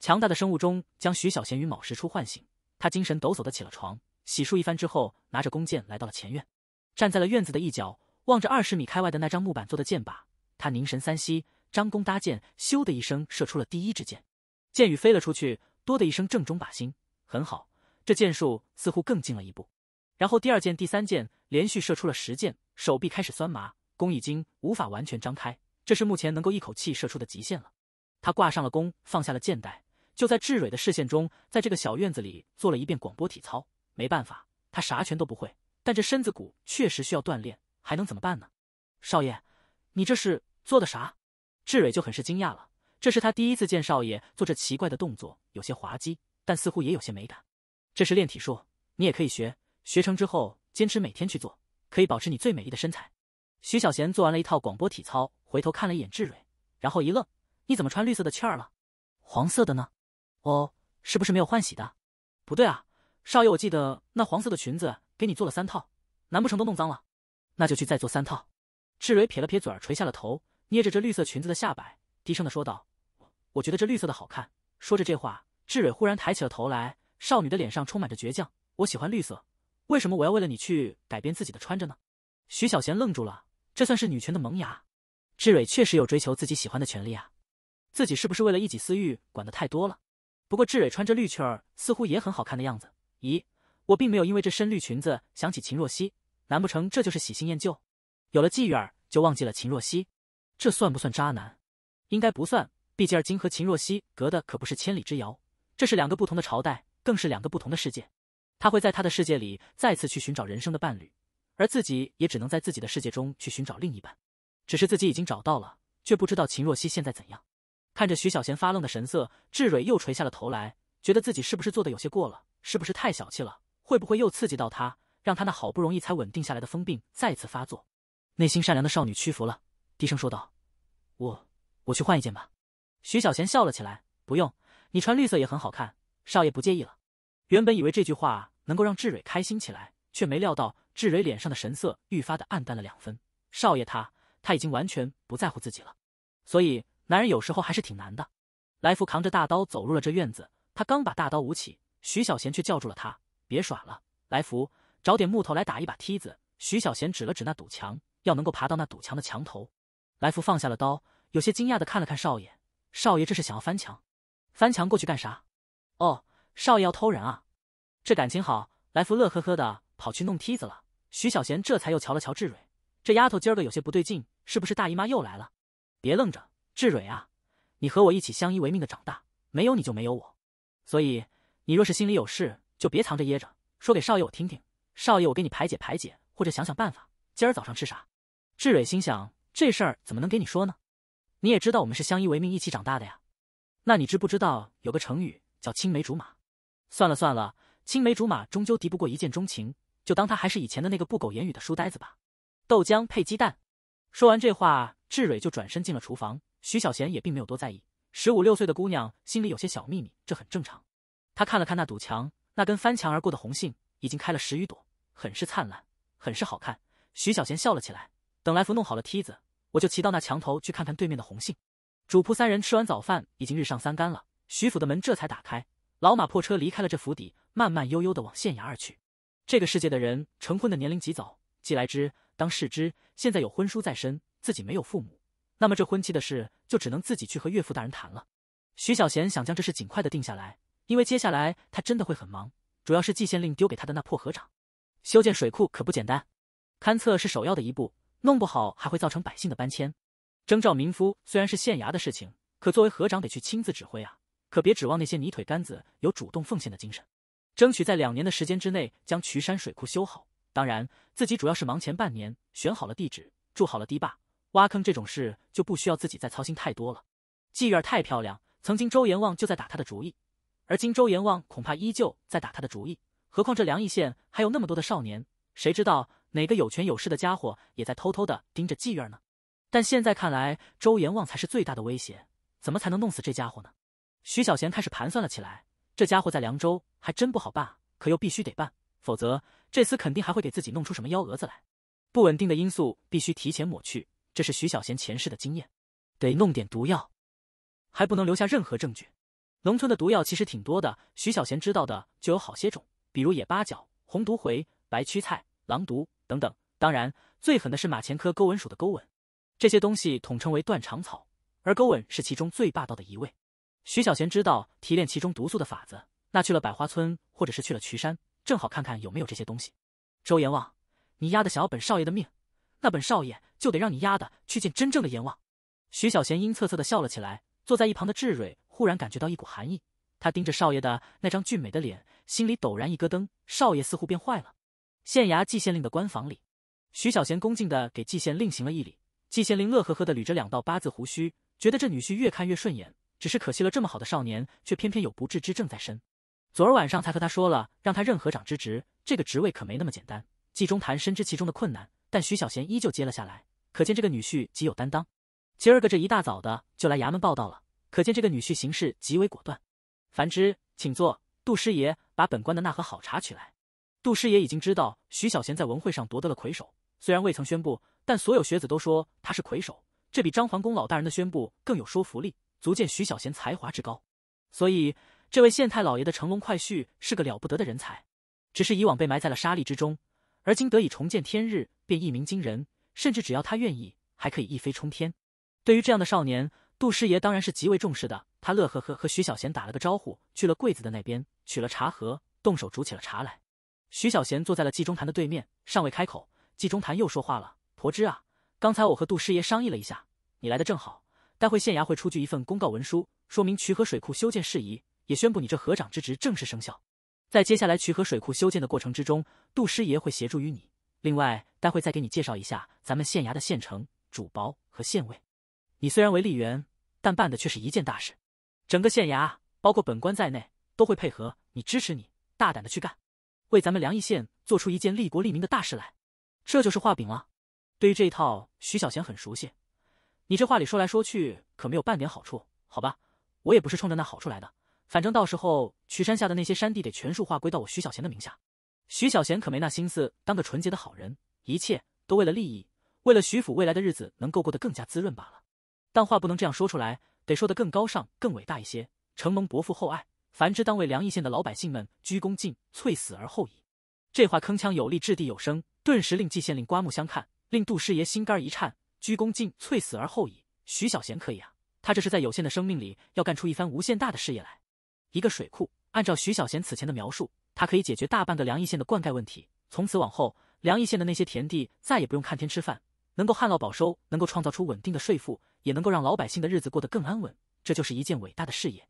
Speaker 1: 强大的生物钟将徐小贤于卯时初唤醒，他精神抖擞的起了床，洗漱一番之后，拿着弓箭来到了前院，站在了院子的一角。望着二十米开外的那张木板做的箭靶，他凝神三息，张弓搭箭，咻的一声射出了第一支箭，箭羽飞了出去，多的一声正中靶心，很好，这箭术似乎更进了一步。然后第二箭、第三箭连续射出了十箭，手臂开始酸麻，弓已经无法完全张开，这是目前能够一口气射出的极限了。他挂上了弓，放下了箭袋，就在志蕊的视线中，在这个小院子里做了一遍广播体操。没办法，他啥拳都不会，但这身子骨确实需要锻炼。还能怎么办呢，少爷？你这是做的啥？志蕊就很是惊讶了，这是他第一次见少爷做这奇怪的动作，有些滑稽，但似乎也有些美感。这是练体术，你也可以学。学成之后，坚持每天去做，可以保持你最美丽的身材。徐小贤做完了一套广播体操，回头看了一眼志蕊，然后一愣：“你怎么穿绿色的圈儿了？黄色的呢？哦，是不是没有换洗的？不对啊，少爷，我记得那黄色的裙子给你做了三套，难不成都弄脏了？”那就去再做三套。志蕊撇了撇嘴儿，垂下了头，捏着这绿色裙子的下摆，低声的说道：“我觉得这绿色的好看。”说着这话，志蕊忽然抬起了头来，少女的脸上充满着倔强：“我喜欢绿色，为什么我要为了你去改变自己的穿着呢？”徐小贤愣住了，这算是女权的萌芽。志蕊确实有追求自己喜欢的权利啊，自己是不是为了一己私欲管得太多了？不过志蕊穿着绿裙儿似乎也很好看的样子。咦，我并没有因为这身绿裙子想起秦若曦。难不成这就是喜新厌旧？有了季玉儿就忘记了秦若曦，这算不算渣男？应该不算，毕竟今和秦若曦隔的可不是千里之遥，这是两个不同的朝代，更是两个不同的世界。他会在他的世界里再次去寻找人生的伴侣，而自己也只能在自己的世界中去寻找另一半。只是自己已经找到了，却不知道秦若曦现在怎样。看着徐小贤发愣的神色，志蕊又垂下了头来，觉得自己是不是做的有些过了？是不是太小气了？会不会又刺激到他？让他那好不容易才稳定下来的疯病再次发作。内心善良的少女屈服了，低声说道：“我我去换一件吧。”徐小贤笑了起来：“不用，你穿绿色也很好看，少爷不介意了。”原本以为这句话能够让志蕊开心起来，却没料到志蕊脸上的神色愈发的暗淡了两分。少爷他他已经完全不在乎自己了。所以男人有时候还是挺难的。来福扛着大刀走入了这院子，他刚把大刀舞起，徐小贤却叫住了他：“别耍了，来福。”找点木头来打一把梯子。徐小贤指了指那堵墙，要能够爬到那堵墙的墙头。来福放下了刀，有些惊讶的看了看少爷。少爷这是想要翻墙？翻墙过去干啥？哦，少爷要偷人啊！这感情好。来福乐呵呵的跑去弄梯子了。徐小贤这才又瞧了瞧志蕊，这丫头今儿个有些不对劲，是不是大姨妈又来了？别愣着，志蕊啊，你和我一起相依为命的长大，没有你就没有我，所以你若是心里有事，就别藏着掖着，说给少爷我听听。少爷，我给你排解排解，或者想想办法。今儿早上吃啥？志蕊心想，这事儿怎么能给你说呢？你也知道我们是相依为命、一起长大的呀。那你知不知道有个成语叫青梅竹马？算了算了，青梅竹马终究敌不过一见钟情，就当他还是以前的那个不苟言语的书呆子吧。豆浆配鸡蛋。说完这话，志蕊就转身进了厨房。徐小贤也并没有多在意，十五六岁的姑娘心里有些小秘密，这很正常。他看了看那堵墙，那根翻墙而过的红杏已经开了十余朵。很是灿烂，很是好看。徐小贤笑了起来。等来福弄好了梯子，我就骑到那墙头去看看对面的红杏。主仆三人吃完早饭，已经日上三竿了。徐府的门这才打开，老马破车离开了这府邸，慢慢悠悠的往县衙而去。这个世界的人成婚的年龄极早，既来之当视之。现在有婚书在身，自己没有父母，那么这婚期的事就只能自己去和岳父大人谈了。徐小贤想将这事尽快的定下来，因为接下来他真的会很忙，主要是季县令丢给他的那破合掌。修建水库可不简单，勘测是首要的一步，弄不好还会造成百姓的搬迁。征召民夫虽然是县衙的事情，可作为河长得去亲自指挥啊，可别指望那些泥腿杆子有主动奉献的精神。争取在两年的时间之内将渠山水库修好。当然，自己主要是忙前半年，选好了地址，筑好了堤坝，挖坑这种事就不需要自己再操心太多了。妓院太漂亮，曾经周阎王就在打他的主意，而今周阎王恐怕依旧在打他的主意。何况这梁邑县还有那么多的少年，谁知道哪个有权有势的家伙也在偷偷的盯着妓院呢？但现在看来，周延旺才是最大的威胁。怎么才能弄死这家伙呢？徐小贤开始盘算了起来。这家伙在凉州还真不好办，可又必须得办，否则这厮肯定还会给自己弄出什么幺蛾子来。不稳定的因素必须提前抹去，这是徐小贤前世的经验。得弄点毒药，还不能留下任何证据。农村的毒药其实挺多的，徐小贤知道的就有好些种。比如野八角、红毒茴、白屈菜、狼毒等等，当然最狠的是马钱科钩吻属的钩吻，这些东西统称为断肠草，而钩吻是其中最霸道的一位。徐小贤知道提炼其中毒素的法子，那去了百花村，或者是去了衢山，正好看看有没有这些东西。周阎王，你丫的想要本少爷的命，那本少爷就得让你丫的去见真正的阎王。徐小贤阴恻恻的笑了起来，坐在一旁的志蕊忽然感觉到一股寒意，他盯着少爷的那张俊美的脸。心里陡然一咯噔，少爷似乎变坏了。县衙季县令的官房里，徐小贤恭敬的给季县令行了一礼。季县令乐呵呵的捋着两道八字胡须，觉得这女婿越看越顺眼。只是可惜了这么好的少年，却偏偏有不治之症在身。昨儿晚上才和他说了，让他任河长之职。这个职位可没那么简单。季中谈深知其中的困难，但徐小贤依旧接了下来，可见这个女婿极有担当。今儿个这一大早的就来衙门报道了，可见这个女婿行事极为果断。繁之，请坐。杜师爷把本官的那盒好茶取来。杜师爷已经知道徐小贤在文会上夺得了魁首，虽然未曾宣布，但所有学子都说他是魁首。这比张桓公老大人的宣布更有说服力，足见徐小贤才华之高。所以，这位县太老爷的乘龙快婿是个了不得的人才。只是以往被埋在了沙砾之中，而今得以重见天日，便一鸣惊人，甚至只要他愿意，还可以一飞冲天。对于这样的少年，杜师爷当然是极为重视的。他乐呵呵和徐小贤打了个招呼，去了柜子的那边。取了茶盒，动手煮起了茶来。徐小贤坐在了纪中谈的对面，尚未开口，纪中谈又说话了：“婆之啊，刚才我和杜师爷商议了一下，你来的正好。待会县衙会出具一份公告文书，说明渠河水库修建事宜，也宣布你这河长之职正式生效。在接下来渠河水库修建的过程之中，杜师爷会协助于你。另外，待会再给你介绍一下咱们县衙的县城主薄和县尉。你虽然为吏员，但办的却是一件大事。整个县衙，包括本官在内。”都会配合你，支持你，大胆的去干，为咱们梁邑县做出一件利国利民的大事来，这就是画饼了。对于这一套，徐小贤很熟悉。你这话里说来说去，可没有半点好处，好吧？我也不是冲着那好处来的。反正到时候，渠山下的那些山地得全数划归到我徐小贤的名下。徐小贤可没那心思当个纯洁的好人，一切都为了利益，为了徐府未来的日子能够过得更加滋润罢了。但话不能这样说出来，得说得更高尚、更伟大一些。承蒙伯父厚爱。凡之当为梁邑县的老百姓们鞠躬尽瘁，死而后已。这话铿锵有力，掷地有声，顿时令季县令刮目相看，令杜师爷心肝儿一颤。鞠躬尽瘁，死而后已。徐小贤可以啊，他这是在有限的生命里，要干出一番无限大的事业来。一个水库，按照徐小贤此前的描述，它可以解决大半个梁邑县的灌溉问题。从此往后，梁邑县的那些田地再也不用看天吃饭，能够旱涝保收，能够创造出稳定的税赋，也能够让老百姓的日子过得更安稳。这就是一件伟大的事业。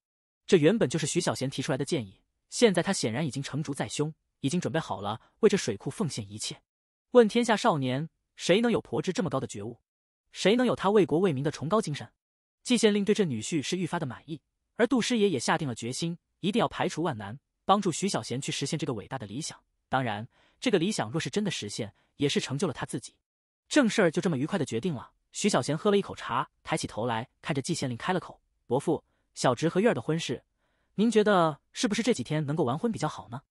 Speaker 1: 这原本就是徐小贤提出来的建议，现在他显然已经成竹在胸，已经准备好了为这水库奉献一切。问天下少年，谁能有婆之这么高的觉悟？谁能有他为国为民的崇高精神？季县令对这女婿是愈发的满意，而杜师爷也下定了决心，一定要排除万难，帮助徐小贤去实现这个伟大的理想。当然，这个理想若是真的实现，也是成就了他自己。正事儿就这么愉快的决定了。徐小贤喝了一口茶，抬起头来看着季县令，开了口：“伯父。”小侄和月儿的婚事，您觉得是不是这几天能够完婚比较好呢？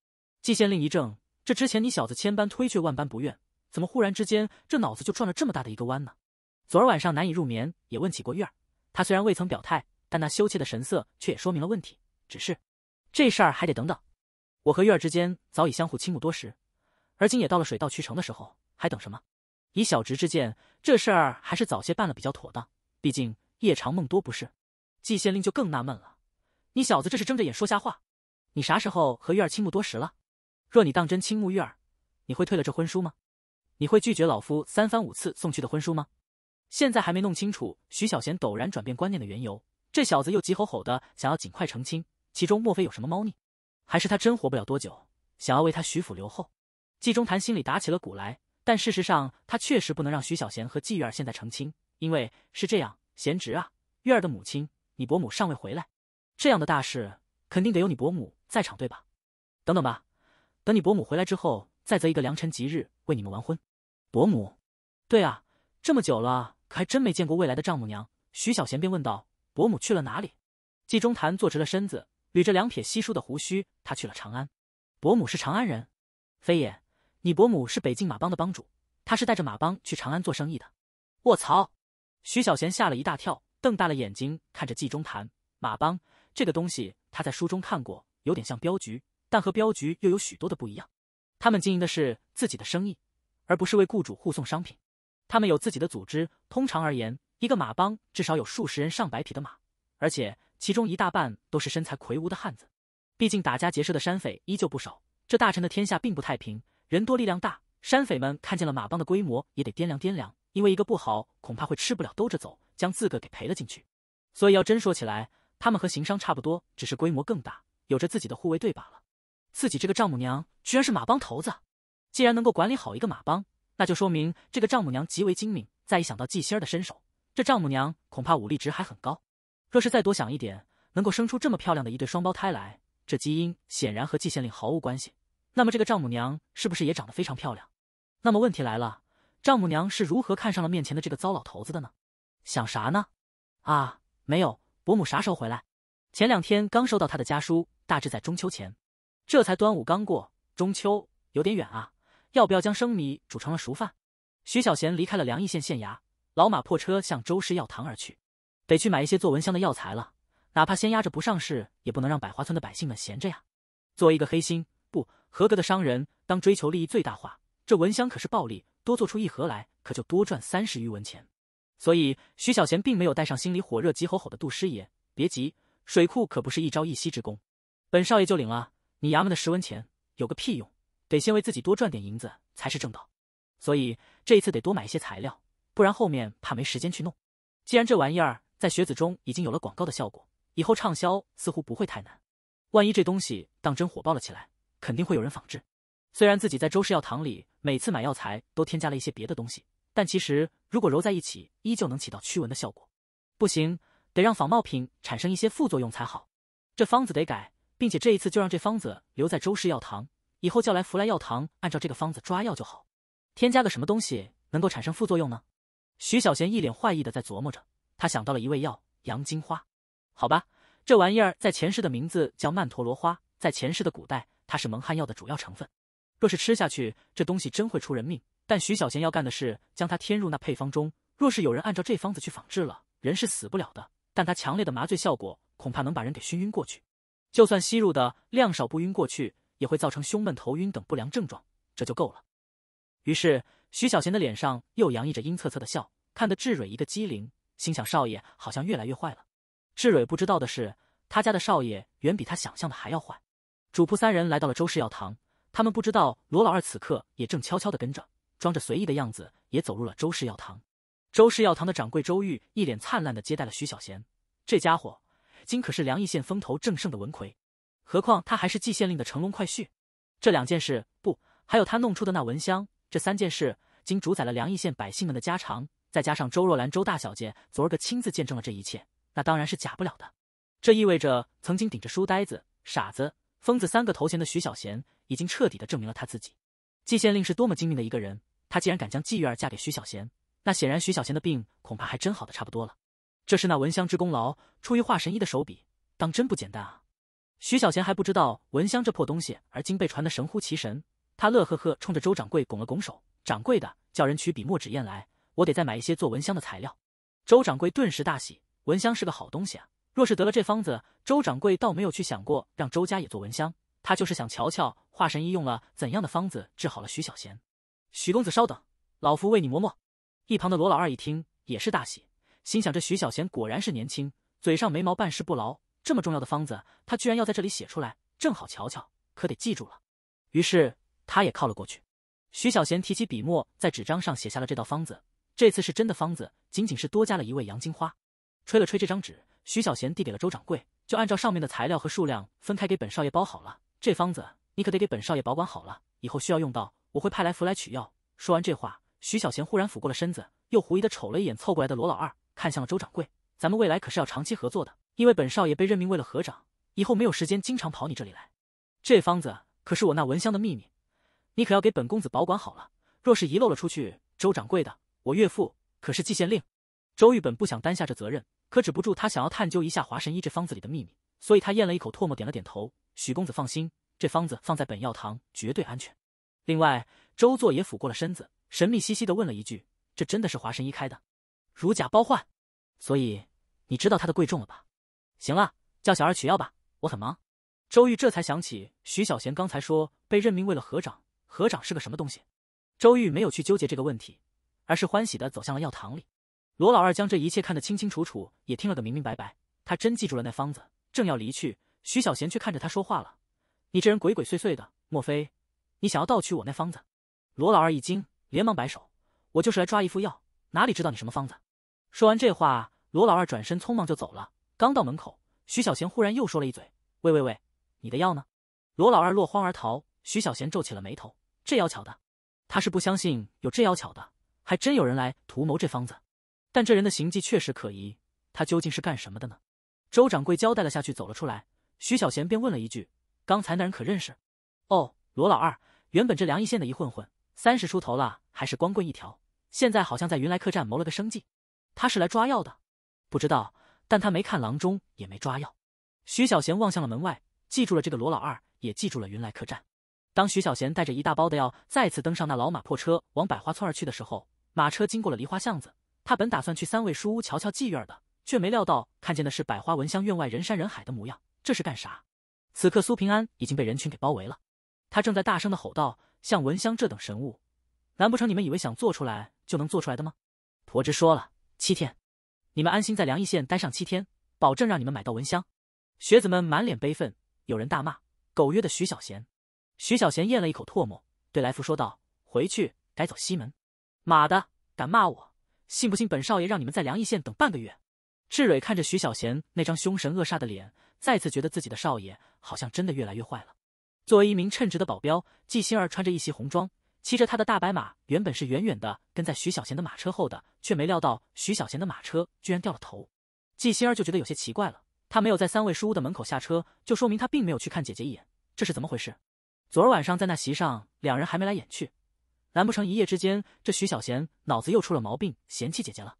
Speaker 1: 季县令一怔，这之前你小子千般推却，万般不愿，怎么忽然之间这脑子就转了这么大的一个弯呢？昨儿晚上难以入眠，也问起过月儿。他虽然未曾表态，但那羞怯的神色却也说明了问题。只是这事儿还得等等。我和月儿之间早已相互倾慕多时，而今也到了水到渠成的时候，还等什么？以小侄之见，这事儿还是早些办了比较妥当，毕竟夜长梦多，不是？季县令就更纳闷了，你小子这是睁着眼说瞎话！你啥时候和玉儿倾慕多时了？若你当真倾慕玉儿，你会退了这婚书吗？你会拒绝老夫三番五次送去的婚书吗？现在还没弄清楚徐小贤陡然转变观念的缘由，这小子又急吼吼的想要尽快成亲，其中莫非有什么猫腻？还是他真活不了多久，想要为他徐府留后？季中谈心里打起了鼓来，但事实上他确实不能让徐小贤和季玉儿现在成亲，因为是这样，贤侄啊，玉儿的母亲。你伯母尚未回来，这样的大事肯定得有你伯母在场，对吧？等等吧，等你伯母回来之后，再择一个良辰吉日为你们完婚。伯母，对啊，这么久了，可还真没见过未来的丈母娘。徐小贤便问道：“伯母去了哪里？”季中谈坐直了身子，捋着两撇稀疏的胡须。他去了长安。伯母是长安人？非也，你伯母是北境马帮的帮主，他是带着马帮去长安做生意的。卧槽！徐小贤吓了一大跳。瞪大了眼睛看着纪中谈，马帮这个东西他在书中看过，有点像镖局，但和镖局又有许多的不一样。他们经营的是自己的生意，而不是为雇主护送商品。他们有自己的组织，通常而言，一个马帮至少有数十人、上百匹的马，而且其中一大半都是身材魁梧的汉子。毕竟打家劫舍的山匪依旧不少，这大臣的天下并不太平，人多力量大，山匪们看见了马帮的规模也得掂量掂量。因为一个不好，恐怕会吃不了兜着走，将自个给赔了进去。所以要真说起来，他们和行商差不多，只是规模更大，有着自己的护卫队罢了。自己这个丈母娘居然是马帮头子，既然能够管理好一个马帮，那就说明这个丈母娘极为精明。再一想到纪仙儿的身手，这丈母娘恐怕武力值还很高。若是再多想一点，能够生出这么漂亮的一对双胞胎来，这基因显然和季县令毫无关系。那么这个丈母娘是不是也长得非常漂亮？那么问题来了。丈母娘是如何看上了面前的这个糟老头子的呢？想啥呢？啊，没有。伯母啥时候回来？前两天刚收到她的家书，大致在中秋前。这才端午刚过，中秋有点远啊。要不要将生米煮成了熟饭？徐小贤离开了梁邑县县衙，老马破车向周氏药堂而去，得去买一些做蚊香的药材了。哪怕先压着不上市，也不能让百花村的百姓们闲着呀。作为一个黑心不合格的商人，当追求利益最大化，这蚊香可是暴利。多做出一盒来，可就多赚三十余文钱。所以徐小贤并没有带上心里火热急吼吼的杜师爷。别急，水库可不是一朝一夕之功。本少爷就领了你衙门的十文钱，有个屁用！得先为自己多赚点银子才是正道。所以这一次得多买一些材料，不然后面怕没时间去弄。既然这玩意儿在学子中已经有了广告的效果，以后畅销似乎不会太难。万一这东西当真火爆了起来，肯定会有人仿制。虽然自己在周氏药堂里每次买药材都添加了一些别的东西，但其实如果揉在一起，依旧能起到驱蚊的效果。不行，得让仿冒品产生一些副作用才好。这方子得改，并且这一次就让这方子留在周氏药堂，以后叫来福来药堂按照这个方子抓药就好。添加个什么东西能够产生副作用呢？徐小贤一脸坏意的在琢磨着，他想到了一味药——洋金花。好吧，这玩意儿在前世的名字叫曼陀罗花，在前世的古代，它是蒙汗药的主要成分。若是吃下去，这东西真会出人命。但徐小贤要干的事，将它添入那配方中。若是有人按照这方子去仿制了，人是死不了的。但他强烈的麻醉效果，恐怕能把人给熏晕过去。就算吸入的量少不晕过去，也会造成胸闷、头晕等不良症状，这就够了。于是，徐小贤的脸上又洋溢着阴恻恻的笑，看得志蕊一个机灵，心想少爷好像越来越坏了。志蕊不知道的是，他家的少爷远比他想象的还要坏。主仆三人来到了周氏药堂。他们不知道，罗老二此刻也正悄悄的跟着，装着随意的样子，也走入了周氏药堂。周氏药堂的掌柜周玉一脸灿烂的接待了徐小贤。这家伙今可是梁义县风头正盛的文魁，何况他还是季县令的乘龙快婿。这两件事不，还有他弄出的那蚊香，这三件事，今主宰了梁义县百姓们的家常。再加上周若兰、周大小姐昨儿个亲自见证了这一切，那当然是假不了的。这意味着，曾经顶着书呆子、傻子、疯子三个头衔的徐小贤。已经彻底的证明了他自己，季县令是多么精明的一个人。他既然敢将季月儿嫁给徐小贤，那显然徐小贤的病恐怕还真好的差不多了。这是那闻香之功劳，出于华神医的手笔，当真不简单啊！徐小贤还不知道蚊香这破东西，而今被传得神乎其神。他乐呵呵冲着周掌柜拱了拱手：“掌柜的，叫人取笔墨纸砚来，我得再买一些做蚊香的材料。”周掌柜顿时大喜：“蚊香是个好东西啊！若是得了这方子，周掌柜倒没有去想过让周家也做蚊香。”他就是想瞧瞧华神医用了怎样的方子治好了徐小贤。许公子稍等，老夫为你磨墨。一旁的罗老二一听也是大喜，心想这徐小贤果然是年轻，嘴上没毛办事不牢。这么重要的方子，他居然要在这里写出来，正好瞧瞧，可得记住了。于是他也靠了过去。徐小贤提起笔墨，在纸张上写下了这道方子。这次是真的方子，仅仅是多加了一味洋金花。吹了吹这张纸，徐小贤递给了周掌柜，就按照上面的材料和数量分开给本少爷包好了。这方子你可得给本少爷保管好了，以后需要用到，我会派来福来取药。说完这话，徐小贤忽然俯过了身子，又狐疑的瞅了一眼凑过来的罗老二，看向了周掌柜：“咱们未来可是要长期合作的，因为本少爷被任命为了合掌，以后没有时间经常跑你这里来。这方子可是我那蚊香的秘密，你可要给本公子保管好了，若是遗漏了出去，周掌柜的，我岳父可是季县令。”周玉本不想担下这责任，可止不住他想要探究一下华神医这方子里的秘密，所以他咽了一口唾沫，点了点头。许公子放心，这方子放在本药堂绝对安全。另外，周作也俯过了身子，神秘兮兮的问了一句：“这真的是华神医开的，如假包换？所以你知道它的贵重了吧？”行了，叫小二取药吧，我很忙。周玉这才想起许小贤刚才说被任命为了合长，合长是个什么东西？周玉没有去纠结这个问题，而是欢喜的走向了药堂里。罗老二将这一切看得清清楚楚，也听了个明明白白，他真记住了那方子，正要离去。徐小贤却看着他说话了：“你这人鬼鬼祟祟的，莫非你想要盗取我那方子？”罗老二一惊，连忙摆手：“我就是来抓一副药，哪里知道你什么方子？”说完这话，罗老二转身匆忙就走了。刚到门口，徐小贤忽然又说了一嘴：“喂喂喂，你的药呢？”罗老二落荒而逃。徐小贤皱起了眉头：“这要巧的，他是不相信有这要巧的，还真有人来图谋这方子。但这人的行迹确实可疑，他究竟是干什么的呢？”周掌柜交代了下去，走了出来。徐小贤便问了一句：“刚才那人可认识？”“哦，罗老二，原本这梁邑县的一混混，三十出头了，还是光棍一条。现在好像在云来客栈谋了个生计。”“他是来抓药的？”“不知道，但他没看郎中，也没抓药。”徐小贤望向了门外，记住了这个罗老二，也记住了云来客栈。当徐小贤带着一大包的药再次登上那老马破车，往百花村而去的时候，马车经过了梨花巷子。他本打算去三味书屋瞧瞧妓院的，却没料到看见的是百花闻香院外人山人海的模样。这是干啥？此刻苏平安已经被人群给包围了，他正在大声的吼道：“像蚊香这等神物，难不成你们以为想做出来就能做出来的吗？”婆之说了，七天，你们安心在梁邑县待上七天，保证让你们买到蚊香。学子们满脸悲愤，有人大骂狗曰的徐小贤。徐小贤咽了一口唾沫，对来福说道：“回去改走西门。”妈的，敢骂我，信不信本少爷让你们在梁邑县等半个月？志蕊看着徐小贤那张凶神恶煞的脸，再次觉得自己的少爷好像真的越来越坏了。作为一名称职的保镖，纪星儿穿着一袭红装，骑着他的大白马，原本是远远的跟在徐小贤的马车后的，却没料到徐小贤的马车居然掉了头。纪星儿就觉得有些奇怪了。他没有在三位书屋的门口下车，就说明他并没有去看姐姐一眼。这是怎么回事？昨儿晚上在那席上，两人还眉来眼去，难不成一夜之间这徐小贤脑子又出了毛病，嫌弃姐姐了？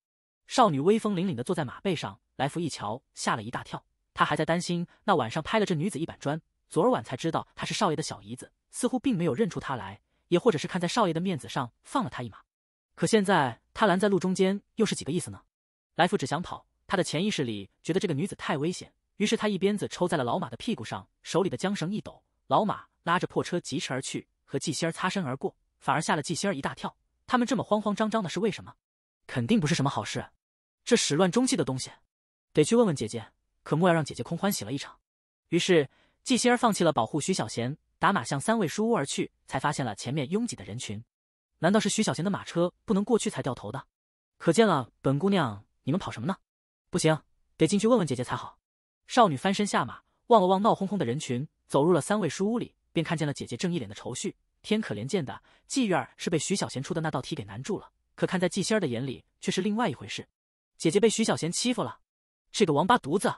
Speaker 1: 少女威风凛凛地坐在马背上，来福一瞧，吓了一大跳。他还在担心那晚上拍了这女子一板砖，昨儿晚才知道她是少爷的小姨子，似乎并没有认出她来，也或者是看在少爷的面子上放了她一马。可现在她拦在路中间，又是几个意思呢？来福只想跑，他的潜意识里觉得这个女子太危险，于是他一鞭子抽在了老马的屁股上，手里的缰绳一抖，老马拉着破车疾驰而去，和纪星儿擦身而过，反而吓了纪星儿一大跳。他们这么慌慌张张的是为什么？肯定不是什么好事。这始乱终弃的东西，得去问问姐姐，可莫要让姐姐空欢喜了一场。于是，纪心儿放弃了保护徐小贤，打马向三位书屋而去，才发现了前面拥挤的人群。难道是徐小贤的马车不能过去才掉头的？可见了，本姑娘，你们跑什么呢？不行，得进去问问姐姐才好。少女翻身下马，望了望闹哄哄的人群，走入了三位书屋里，便看见了姐姐正一脸的愁绪。天可怜见的，季院儿是被徐小贤出的那道题给难住了，可看在纪心儿的眼里却是另外一回事。姐姐被徐小贤欺负了，这个王八犊子！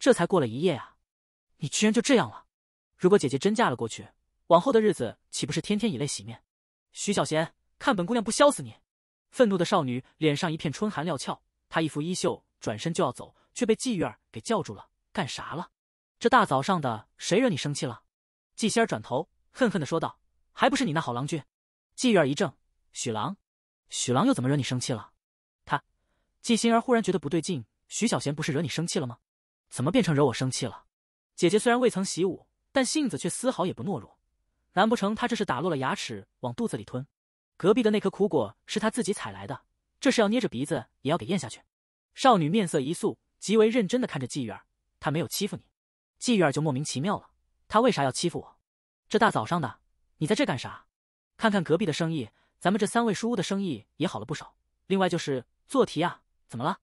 Speaker 1: 这才过了一夜啊，你居然就这样了！如果姐姐真嫁了过去，往后的日子岂不是天天以泪洗面？徐小贤，看本姑娘不削死你！愤怒的少女脸上一片春寒料峭，她一拂衣袖，转身就要走，却被季玉儿给叫住了。干啥了？这大早上的，谁惹你生气了？季仙儿转头，恨恨地说道：“还不是你那好郎君！”季玉儿一怔：“许郎？许郎又怎么惹你生气了？”纪心儿忽然觉得不对劲，徐小贤不是惹你生气了吗？怎么变成惹我生气了？姐姐虽然未曾习武，但性子却丝毫也不懦弱。难不成他这是打落了牙齿往肚子里吞？隔壁的那颗苦果是他自己采来的，这是要捏着鼻子也要给咽下去？少女面色一肃，极为认真地看着纪玉儿，她没有欺负你，纪玉儿就莫名其妙了。她为啥要欺负我？这大早上的，你在这干啥？看看隔壁的生意，咱们这三位书屋的生意也好了不少。另外就是做题啊。怎么了？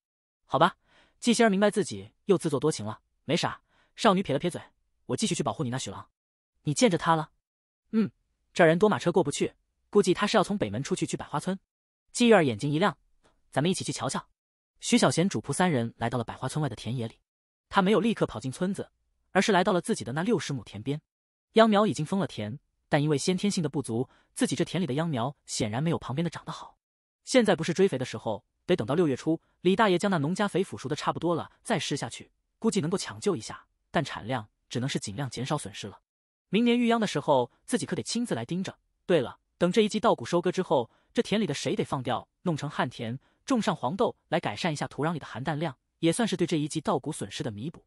Speaker 1: 好吧，季仙儿明白自己又自作多情了，没啥。少女撇了撇嘴，我继续去保护你那许郎。你见着他了？嗯，这人多马车过不去，估计他是要从北门出去去百花村。季玉儿眼睛一亮，咱们一起去瞧瞧。徐小贤主仆三人来到了百花村外的田野里，他没有立刻跑进村子，而是来到了自己的那六十亩田边。秧苗已经封了田，但因为先天性的不足，自己这田里的秧苗显然没有旁边的长得好。现在不是追肥的时候。得等到六月初，李大爷将那农家肥腐熟的差不多了，再施下去，估计能够抢救一下，但产量只能是尽量减少损失了。明年育秧的时候，自己可得亲自来盯着。对了，等这一季稻谷收割之后，这田里的谁得放掉，弄成旱田，种上黄豆来改善一下土壤里的含氮量，也算是对这一季稻谷损失的弥补。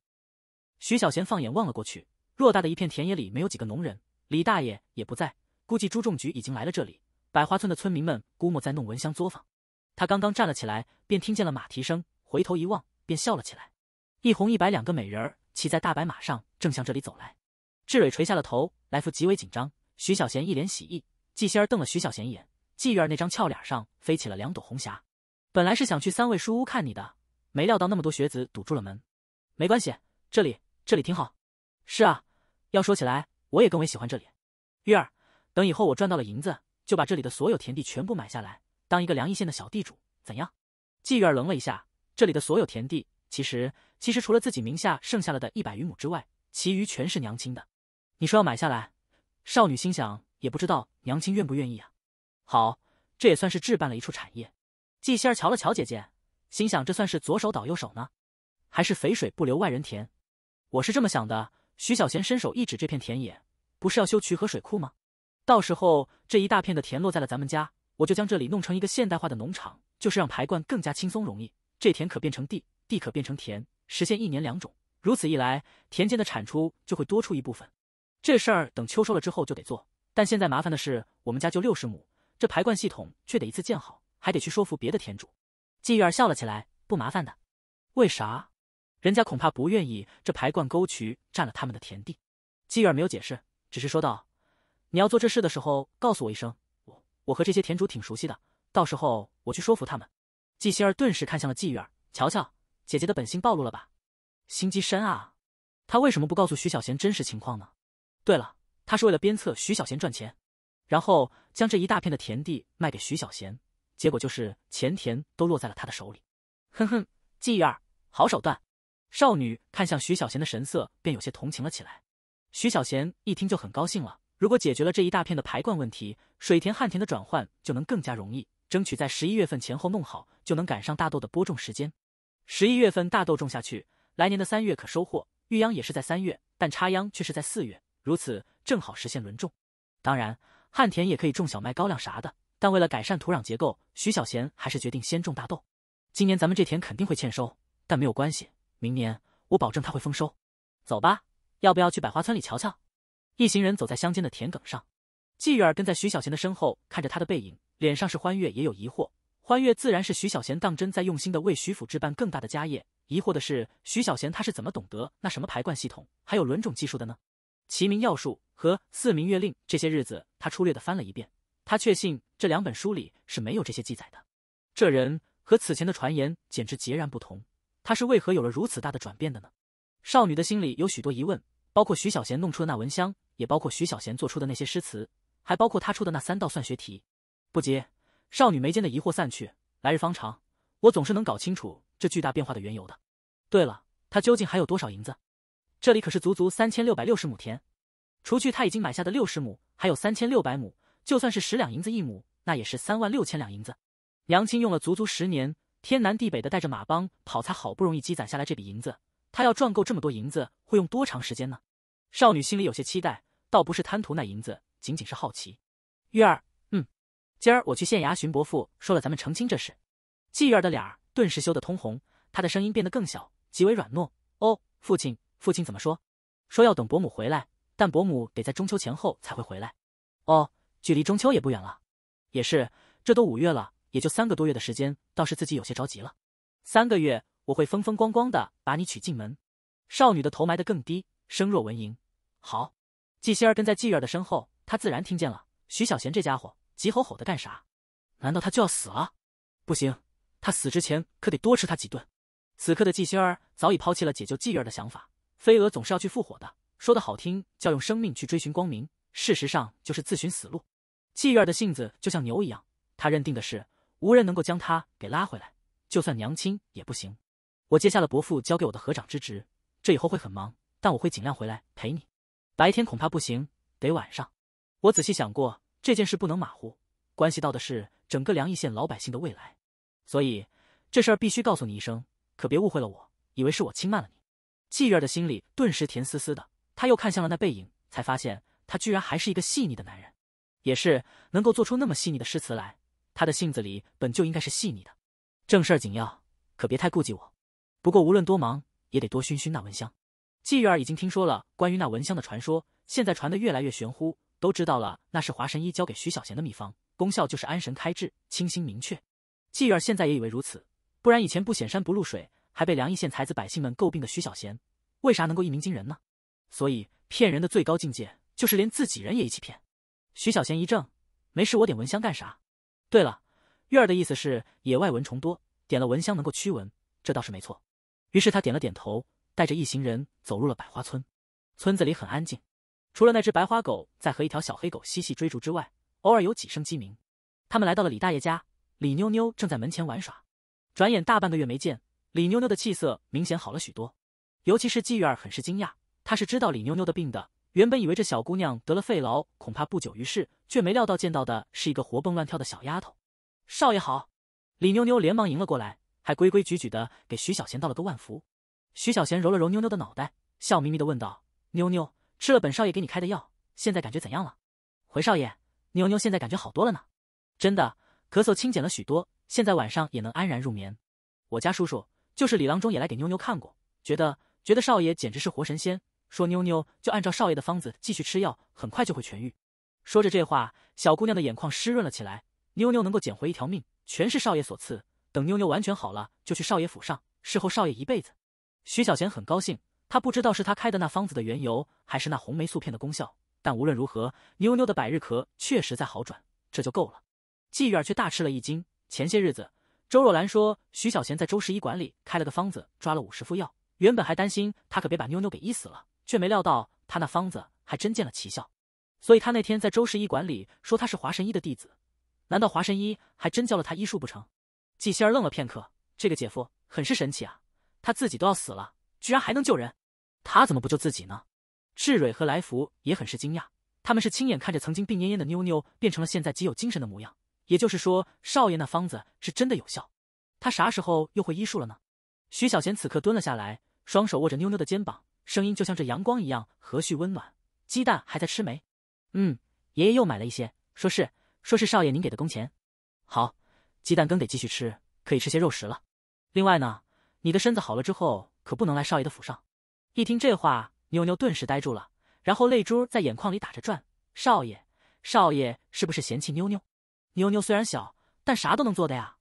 Speaker 1: 徐小贤放眼望了过去，偌大的一片田野里没有几个农人，李大爷也不在，估计朱仲举已经来了这里，百花村的村民们估摸在弄蚊香作坊。他刚刚站了起来，便听见了马蹄声，回头一望，便笑了起来。一红一白两个美人儿骑在大白马上，正向这里走来。志蕊垂下了头，来福极为紧张，徐小贤一脸喜意，季仙儿瞪了徐小贤一眼，季月儿那张俏脸上飞起了两朵红霞。本来是想去三位书屋看你的，没料到那么多学子堵住了门。没关系，这里这里挺好。是啊，要说起来，我也更为喜欢这里。月儿，等以后我赚到了银子，就把这里的所有田地全部买下来。当一个梁邑县的小地主，怎样？季玉儿愣了一下，这里的所有田地，其实其实除了自己名下剩下了的一百余亩之外，其余全是娘亲的。你说要买下来？少女心想，也不知道娘亲愿不愿意啊。好，这也算是置办了一处产业。季仙儿瞧了瞧姐姐，心想，这算是左手倒右手呢，还是肥水不流外人田？我是这么想的。徐小贤伸手一指这片田野，不是要修渠河水库吗？到时候这一大片的田落在了咱们家。我就将这里弄成一个现代化的农场，就是让排灌更加轻松容易。这田可变成地，地可变成田，实现一年两种。如此一来，田间的产出就会多出一部分。这事儿等秋收了之后就得做，但现在麻烦的是，我们家就六十亩，这排灌系统却得一次建好，还得去说服别的田主。季玉儿笑了起来，不麻烦的。为啥？人家恐怕不愿意这排灌沟渠占了他们的田地。季玉儿没有解释，只是说道：“你要做这事的时候，告诉我一声。”我和这些田主挺熟悉的，到时候我去说服他们。季心儿顿时看向了季玉儿，瞧瞧姐姐的本性暴露了吧？心机深啊！他为什么不告诉徐小贤真实情况呢？对了，他是为了鞭策徐小贤赚钱，然后将这一大片的田地卖给徐小贤，结果就是前田都落在了他的手里。哼哼，季玉儿好手段。少女看向徐小贤的神色便有些同情了起来。徐小贤一听就很高兴了。如果解决了这一大片的排灌问题，水田旱田的转换就能更加容易。争取在十一月份前后弄好，就能赶上大豆的播种时间。十一月份大豆种下去，来年的三月可收获。育秧也是在三月，但插秧却是在四月，如此正好实现轮种。当然，旱田也可以种小麦、高粱啥的，但为了改善土壤结构，徐小贤还是决定先种大豆。今年咱们这田肯定会欠收，但没有关系，明年我保证它会丰收。走吧，要不要去百花村里瞧瞧？一行人走在乡间的田埂上，季远跟在徐小贤的身后，看着他的背影，脸上是欢悦，也有疑惑。欢悦自然是徐小贤当真在用心的为徐府置办更大的家业；疑惑的是，徐小贤他是怎么懂得那什么排灌系统，还有轮种技术的呢？《齐名要术》和《四明月令》这些日子，他粗略的翻了一遍，他确信这两本书里是没有这些记载的。这人和此前的传言简直截然不同。他是为何有了如此大的转变的呢？少女的心里有许多疑问，包括徐小贤弄出的那蚊香。也包括徐小贤做出的那些诗词，还包括他出的那三道算学题。不急，少女眉间的疑惑散去，来日方长，我总是能搞清楚这巨大变化的缘由的。对了，他究竟还有多少银子？这里可是足足三千六百六十亩田，除去他已经买下的六十亩，还有三千六百亩。就算是十两银子一亩，那也是三万六千两银子。娘亲用了足足十年，天南地北的带着马帮跑，才好不容易积攒下来这笔银子。他要赚够这么多银子，会用多长时间呢？少女心里有些期待，倒不是贪图那银子，仅仅是好奇。玉儿，嗯，今儿我去县衙寻伯父，说了咱们成亲这事。季儿的脸儿顿时羞得通红，她的声音变得更小，极为软糯。哦，父亲，父亲怎么说？说要等伯母回来，但伯母得在中秋前后才会回来。哦，距离中秋也不远了。也是，这都五月了，也就三个多月的时间，倒是自己有些着急了。三个月，我会风风光光的把你娶进门。少女的头埋得更低，声若蚊蝇。好，季心儿跟在季月儿的身后，他自然听见了。徐小贤这家伙急吼吼的干啥？难道他就要死了？不行，他死之前可得多吃他几顿。此刻的季心儿早已抛弃了解救季月儿的想法。飞蛾总是要去复活的，说的好听叫用生命去追寻光明，事实上就是自寻死路。季月儿的性子就像牛一样，他认定的是无人能够将他给拉回来，就算娘亲也不行。我接下了伯父交给我的合掌之职，这以后会很忙，但我会尽量回来陪你。白天恐怕不行，得晚上。我仔细想过这件事，不能马虎，关系到的是整个梁邑县老百姓的未来，所以这事儿必须告诉你一声，可别误会了。我以为是我轻慢了你。妓月的心里顿时甜丝丝的，他又看向了那背影，才发现他居然还是一个细腻的男人，也是能够做出那么细腻的诗词来。他的性子里本就应该是细腻的。正事儿紧要，可别太顾忌我。不过无论多忙，也得多熏熏那蚊香。季月儿已经听说了关于那蚊香的传说，现在传的越来越玄乎，都知道了那是华神医交给徐小贤的秘方，功效就是安神开智、清心明确。季月儿现在也以为如此，不然以前不显山不露水，还被梁邑县才子百姓们诟病的徐小贤，为啥能够一鸣惊人呢？所以骗人的最高境界就是连自己人也一起骗。徐小贤一怔，没事，我点蚊香干啥？对了，月儿的意思是野外蚊虫多，点了蚊香能够驱蚊，这倒是没错。于是他点了点头。带着一行人走入了百花村，村子里很安静，除了那只白花狗在和一条小黑狗嬉戏追逐之外，偶尔有几声鸡鸣。他们来到了李大爷家，李妞妞正在门前玩耍。转眼大半个月没见，李妞妞的气色明显好了许多，尤其是季玉儿很是惊讶，她是知道李妞妞的病的，原本以为这小姑娘得了肺痨，恐怕不久于世，却没料到见到的是一个活蹦乱跳的小丫头。少爷好！李妞妞连忙迎了过来，还规规矩矩的给徐小贤道了个万福。徐小贤揉了揉妞妞的脑袋，笑眯眯的问道：“妞妞，吃了本少爷给你开的药，现在感觉怎样了？”“回少爷，妞妞现在感觉好多了呢，真的咳嗽清减了许多，现在晚上也能安然入眠。我家叔叔就是李郎中也来给妞妞看过，觉得觉得少爷简直是活神仙，说妞妞就按照少爷的方子继续吃药，很快就会痊愈。”说着这话，小姑娘的眼眶湿润了起来。妞妞能够捡回一条命，全是少爷所赐。等妞妞完全好了，就去少爷府上侍候少爷一辈子。徐小贤很高兴，他不知道是他开的那方子的缘由，还是那红霉素片的功效。但无论如何，妞妞的百日咳确实在好转，这就够了。季月儿却大吃了一惊。前些日子，周若兰说徐小贤在周氏医馆里开了个方子，抓了五十副药。原本还担心他可别把妞妞给医死了，却没料到他那方子还真见了奇效。所以，他那天在周氏医馆里说他是华神医的弟子，难道华神医还真教了他医术不成？季仙儿愣了片刻，这个姐夫很是神奇啊。他自己都要死了，居然还能救人，他怎么不救自己呢？志蕊和来福也很是惊讶，他们是亲眼看着曾经病恹恹的妞妞变成了现在极有精神的模样，也就是说，少爷那方子是真的有效。他啥时候又会医术了呢？徐小贤此刻蹲了下来，双手握着妞妞的肩膀，声音就像这阳光一样和煦温暖。鸡蛋还在吃没？嗯，爷爷又买了一些，说是说是少爷您给的工钱。好，鸡蛋羹得继续吃，可以吃些肉食了。另外呢？你的身子好了之后，可不能来少爷的府上。一听这话，妞妞顿时呆住了，然后泪珠在眼眶里打着转。少爷，少爷是不是嫌弃妞妞？妞妞虽然小，但啥都能做的呀。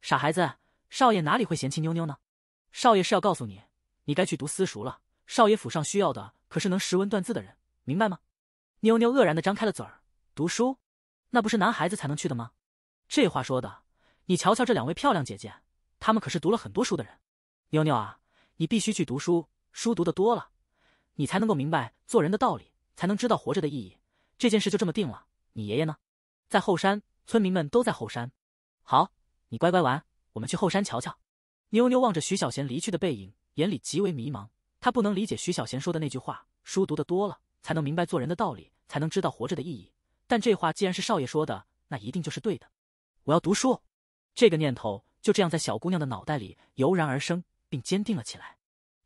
Speaker 1: 傻孩子，少爷哪里会嫌弃妞妞呢？少爷是要告诉你，你该去读私塾了。少爷府上需要的可是能识文断字的人，明白吗？妞妞愕然的张开了嘴儿，读书？那不是男孩子才能去的吗？这话说的，你瞧瞧这两位漂亮姐姐。他们可是读了很多书的人，妞妞啊，你必须去读书，书读的多了，你才能够明白做人的道理，才能知道活着的意义。这件事就这么定了。你爷爷呢？在后山，村民们都在后山。好，你乖乖玩，我们去后山瞧瞧。妞妞望着徐小贤离去的背影，眼里极为迷茫。她不能理解徐小贤说的那句话：书读的多了，才能明白做人的道理，才能知道活着的意义。但这话既然是少爷说的，那一定就是对的。我要读书，这个念头。就这样，在小姑娘的脑袋里油然而生，并坚定了起来。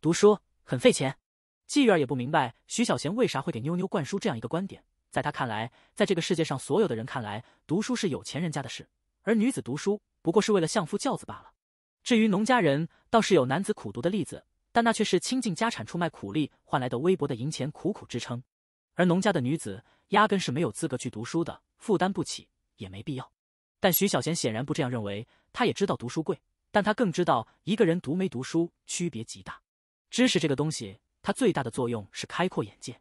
Speaker 1: 读书很费钱，季月儿也不明白徐小贤为啥会给妞妞灌输这样一个观点。在他看来，在这个世界上，所有的人看来，读书是有钱人家的事，而女子读书不过是为了相夫教子罢了。至于农家人，倒是有男子苦读的例子，但那却是倾尽家产出卖苦力换来的微薄的银钱，苦苦支撑。而农家的女子压根是没有资格去读书的，负担不起，也没必要。但徐小贤显然不这样认为，他也知道读书贵，但他更知道一个人读没读书区别极大。知识这个东西，它最大的作用是开阔眼界。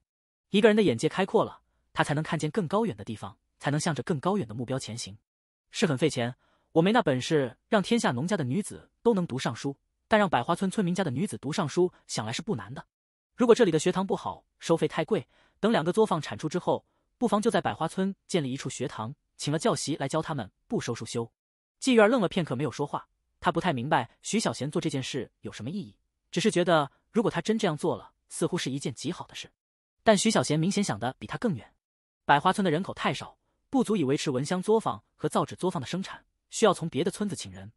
Speaker 1: 一个人的眼界开阔了，他才能看见更高远的地方，才能向着更高远的目标前行。是很费钱，我没那本事让天下农家的女子都能读上书，但让百花村村民家的女子读上书，想来是不难的。如果这里的学堂不好，收费太贵，等两个作坊产出之后，不妨就在百花村建立一处学堂。请了教习来教他们，不收束修。妓院愣了片刻，没有说话。他不太明白徐小贤做这件事有什么意义，只是觉得如果他真这样做了，似乎是一件极好的事。但徐小贤明显想的比他更远。百花村的人口太少，不足以维持蚊香作坊和造纸作坊的生产，需要从别的村子请人。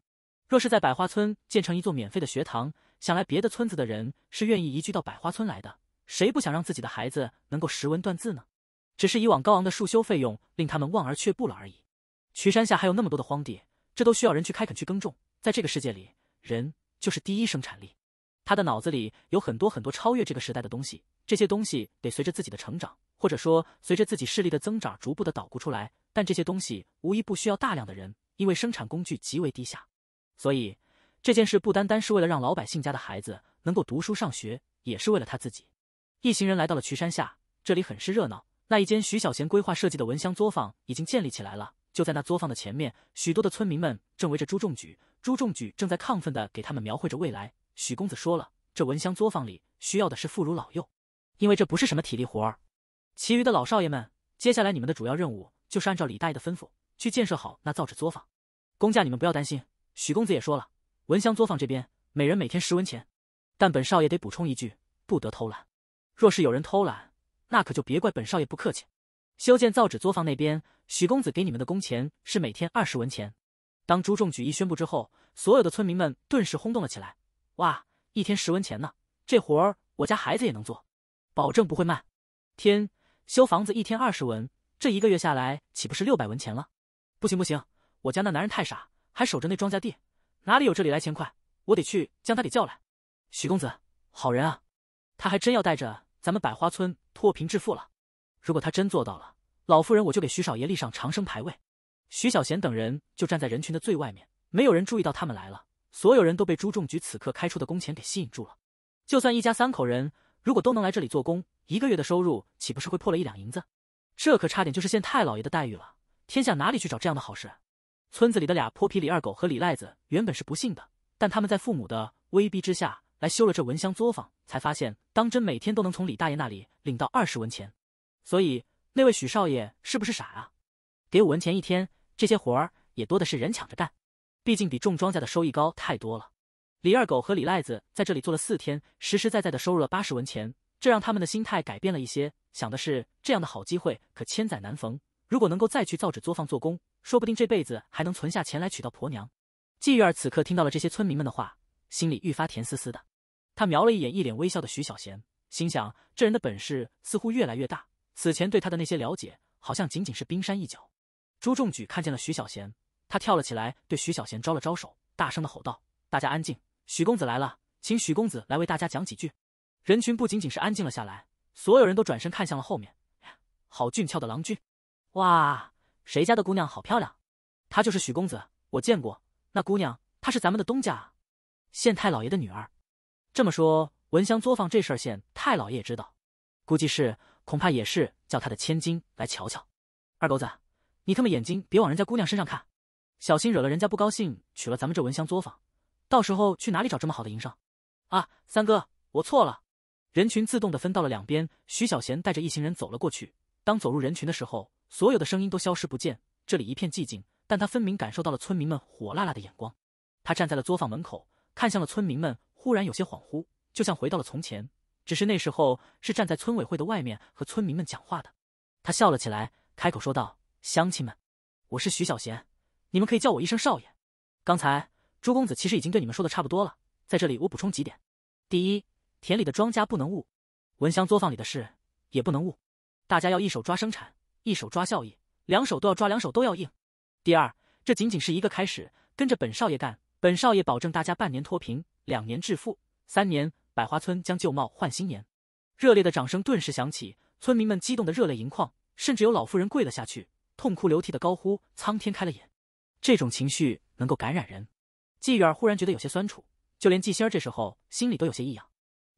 Speaker 1: 若是在百花村建成一座免费的学堂，想来别的村子的人是愿意移居到百花村来的。谁不想让自己的孩子能够识文断字呢？只是以往高昂的树修费用令他们望而却步了而已。渠山下还有那么多的荒地，这都需要人去开垦去耕种。在这个世界里，人就是第一生产力。他的脑子里有很多很多超越这个时代的东西，这些东西得随着自己的成长，或者说随着自己势力的增长，逐步的捣鼓出来。但这些东西无一不需要大量的人，因为生产工具极为低下。所以这件事不单单是为了让老百姓家的孩子能够读书上学，也是为了他自己。一行人来到了渠山下，这里很是热闹。那一间徐小贤规划设计的蚊香作坊已经建立起来了，就在那作坊的前面，许多的村民们正围着朱仲举，朱仲举正在亢奋的给他们描绘着未来。许公子说了，这蚊香作坊里需要的是妇孺老幼，因为这不是什么体力活儿。其余的老少爷们，接下来你们的主要任务就是按照李大爷的吩咐去建设好那造纸作坊。工匠你们不要担心，许公子也说了，蚊香作坊这边每人每天十文钱，但本少爷得补充一句，不得偷懒。若是有人偷懒，那可就别怪本少爷不客气。修建造纸作坊那边，许公子给你们的工钱是每天二十文钱。当朱仲举一宣布之后，所有的村民们顿时轰动了起来。哇，一天十文钱呢，这活儿我家孩子也能做，保证不会慢。天，修房子一天二十文，这一个月下来岂不是六百文钱了？不行不行，我家那男人太傻，还守着那庄稼地，哪里有这里来钱快？我得去将他给叫来。许公子好人啊，他还真要带着咱们百花村。脱贫致富了，如果他真做到了，老夫人我就给徐少爷立上长生牌位。徐小贤等人就站在人群的最外面，没有人注意到他们来了。所有人都被朱仲举此刻开出的工钱给吸引住了。就算一家三口人，如果都能来这里做工，一个月的收入岂不是会破了一两银子？这可差点就是县太老爷的待遇了。天下哪里去找这样的好事？村子里的俩泼皮李二狗和李赖子原本是不信的，但他们在父母的威逼之下。来修了这蚊香作坊，才发现当真每天都能从李大爷那里领到二十文钱，所以那位许少爷是不是傻啊？给五文钱一天，这些活儿也多的是人抢着干，毕竟比种庄稼的收益高太多了。李二狗和李赖子在这里做了四天，实实在在的收入了八十文钱，这让他们的心态改变了一些，想的是这样的好机会可千载难逢，如果能够再去造纸作坊做工，说不定这辈子还能存下钱来娶到婆娘。季玉儿此刻听到了这些村民们的话，心里愈发甜丝丝的。他瞄了一眼一脸微笑的徐小贤，心想：这人的本事似乎越来越大。此前对他的那些了解，好像仅仅是冰山一角。朱仲举看见了徐小贤，他跳了起来，对徐小贤招了招手，大声的吼道：“大家安静，许公子来了，请许公子来为大家讲几句。”人群不仅仅是安静了下来，所有人都转身看向了后面。好俊俏的郎君，哇，谁家的姑娘好漂亮？她就是许公子，我见过那姑娘，她是咱们的东家，县太老爷的女儿。这么说，蚊香作坊这事儿线太老爷也知道，估计是恐怕也是叫他的千金来瞧瞧。二狗子，你他妈眼睛别往人家姑娘身上看，小心惹了人家不高兴，娶了咱们这蚊香作坊，到时候去哪里找这么好的营生？啊，三哥，我错了。人群自动的分到了两边，徐小贤带着一行人走了过去。当走入人群的时候，所有的声音都消失不见，这里一片寂静，但他分明感受到了村民们火辣辣的眼光。他站在了作坊门口，看向了村民们。忽然有些恍惚，就像回到了从前，只是那时候是站在村委会的外面和村民们讲话的。他笑了起来，开口说道：“乡亲们，我是徐小贤，你们可以叫我一声少爷。刚才朱公子其实已经对你们说的差不多了，在这里我补充几点：第一，田里的庄稼不能误，蚊香作坊里的事也不能误，大家要一手抓生产，一手抓效益，两手都要抓，两手都要硬。第二，这仅仅是一个开始，跟着本少爷干，本少爷保证大家半年脱贫。”两年致富，三年百花村将旧貌换新颜，热烈的掌声顿时响起，村民们激动的热泪盈眶，甚至有老妇人跪了下去，痛哭流涕的高呼：“苍天开了眼！”这种情绪能够感染人。季远儿忽然觉得有些酸楚，就连季仙儿这时候心里都有些异样。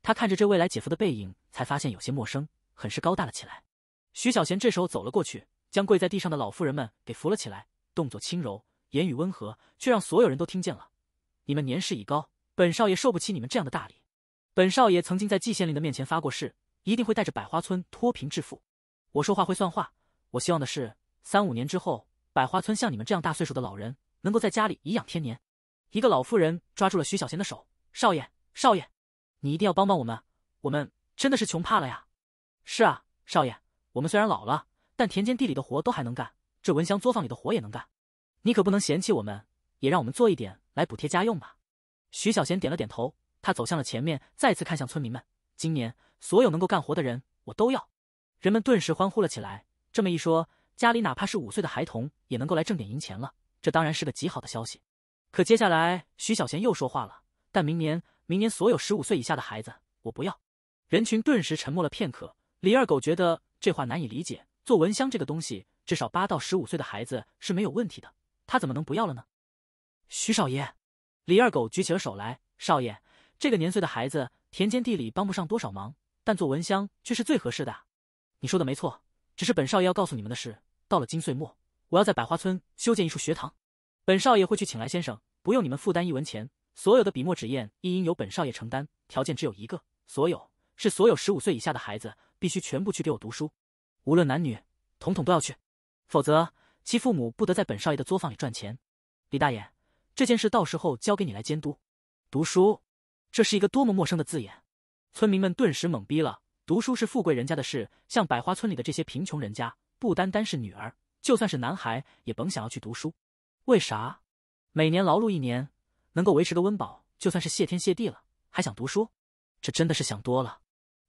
Speaker 1: 他看着这未来姐夫的背影，才发现有些陌生，很是高大了起来。徐小贤这时候走了过去，将跪在地上的老妇人们给扶了起来，动作轻柔，言语温和，却让所有人都听见了：“你们年事已高。”本少爷受不起你们这样的大礼。本少爷曾经在季县令的面前发过誓，一定会带着百花村脱贫致富。我说话会算话。我希望的是，三五年之后，百花村像你们这样大岁数的老人，能够在家里颐养天年。一个老妇人抓住了徐小贤的手：“少爷，少爷，你一定要帮帮我们，我们真的是穷怕了呀！”“是啊，少爷，我们虽然老了，但田间地里的活都还能干，这蚊香作坊里的活也能干。你可不能嫌弃我们，也让我们做一点来补贴家用吧。”徐小贤点了点头，他走向了前面，再次看向村民们。今年所有能够干活的人，我都要。人们顿时欢呼了起来。这么一说，家里哪怕是五岁的孩童也能够来挣点银钱了，这当然是个极好的消息。可接下来，徐小贤又说话了：但明年，明年所有十五岁以下的孩子，我不要。人群顿时沉默了片刻。李二狗觉得这话难以理解，做蚊香这个东西，至少八到十五岁的孩子是没有问题的，他怎么能不要了呢？徐少爷。李二狗举起了手来，少爷，这个年岁的孩子，田间地里帮不上多少忙，但做蚊香却是最合适的。你说的没错，只是本少爷要告诉你们的是，到了金岁末，我要在百花村修建一处学堂，本少爷会去请来先生，不用你们负担一文钱，所有的笔墨纸砚一应由本少爷承担。条件只有一个，所有是所有十五岁以下的孩子必须全部去给我读书，无论男女，统统都要去，否则其父母不得在本少爷的作坊里赚钱。李大爷。这件事到时候交给你来监督。读书，这是一个多么陌生的字眼！村民们顿时懵逼了。读书是富贵人家的事，像百花村里的这些贫穷人家，不单单是女儿，就算是男孩也甭想要去读书。为啥？每年劳碌一年，能够维持个温饱，就算是谢天谢地了，还想读书？这真的是想多了。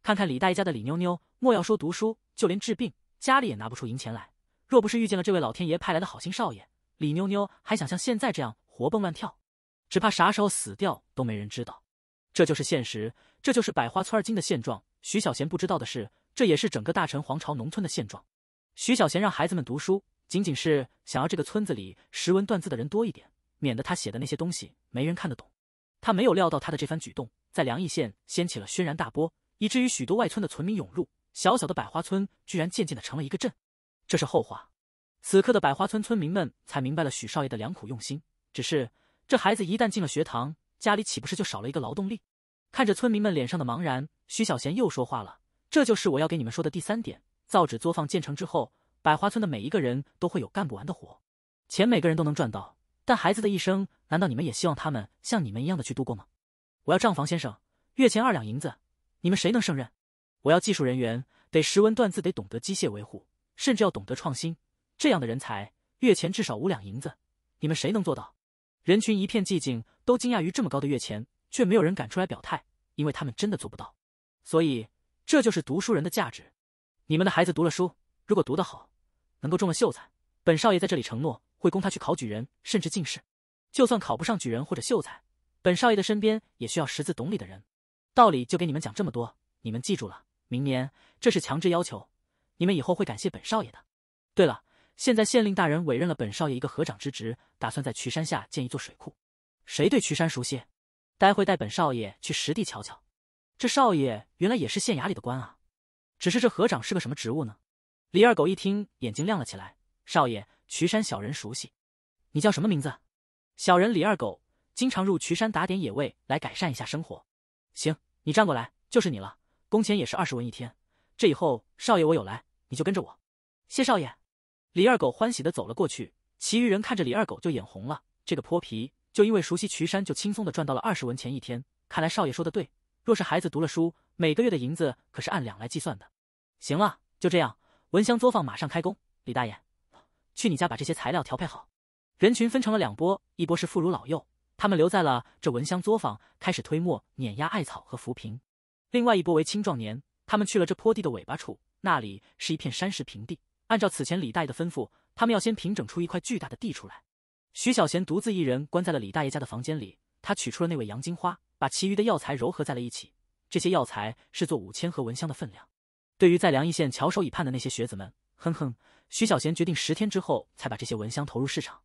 Speaker 1: 看看李大爷家的李妞妞，莫要说读书，就连治病，家里也拿不出银钱来。若不是遇见了这位老天爷派来的好心少爷，李妞妞还想像现在这样。活蹦乱跳，只怕啥时候死掉都没人知道，这就是现实，这就是百花村儿今的现状。徐小贤不知道的是，这也是整个大陈皇朝农村的现状。徐小贤让孩子们读书，仅仅是想要这个村子里识文断字的人多一点，免得他写的那些东西没人看得懂。他没有料到他的这番举动在梁邑县掀起了轩然大波，以至于许多外村的村民涌入小小的百花村，居然渐渐的成了一个镇。这是后话。此刻的百花村村民们才明白了许少爷的良苦用心。只是这孩子一旦进了学堂，家里岂不是就少了一个劳动力？看着村民们脸上的茫然，徐小贤又说话了：“这就是我要给你们说的第三点。造纸作坊建成之后，百花村的每一个人都会有干不完的活，钱每个人都能赚到。但孩子的一生，难道你们也希望他们像你们一样的去度过吗？”我要账房先生，月钱二两银子，你们谁能胜任？我要技术人员，得识文断字，得懂得机械维护，甚至要懂得创新。这样的人才，月钱至少五两银子，你们谁能做到？人群一片寂静，都惊讶于这么高的月钱，却没有人敢出来表态，因为他们真的做不到。所以，这就是读书人的价值。你们的孩子读了书，如果读得好，能够中了秀才，本少爷在这里承诺会供他去考举人，甚至进士。就算考不上举人或者秀才，本少爷的身边也需要识字懂礼的人。道理就给你们讲这么多，你们记住了。明年这是强制要求，你们以后会感谢本少爷的。对了。现在县令大人委任了本少爷一个河长之职，打算在渠山下建一座水库。谁对渠山熟悉？待会带本少爷去实地瞧瞧。这少爷原来也是县衙里的官啊。只是这河长是个什么职务呢？李二狗一听，眼睛亮了起来。少爷，渠山小人熟悉。你叫什么名字？小人李二狗，经常入渠山打点野味来改善一下生活。行，你站过来，就是你了。工钱也是二十文一天。这以后少爷我有来，你就跟着我。谢少爷。李二狗欢喜的走了过去，其余人看着李二狗就眼红了。这个泼皮就因为熟悉渠山，就轻松的赚到了二十文钱一天。看来少爷说的对，若是孩子读了书，每个月的银子可是按两来计算的。行了，就这样，蚊香作坊马上开工。李大爷，去你家把这些材料调配好。人群分成了两拨，一波是妇孺老幼，他们留在了这蚊香作坊，开始推磨碾压艾草和浮萍；另外一波为青壮年，他们去了这坡地的尾巴处，那里是一片山石平地。按照此前李大爷的吩咐，他们要先平整出一块巨大的地出来。徐小贤独自一人关在了李大爷家的房间里，他取出了那位阳金花，把其余的药材糅合在了一起。这些药材是做五千盒蚊香的分量。对于在梁邑县翘首以盼的那些学子们，哼哼，徐小贤决定十天之后才把这些蚊香投入市场，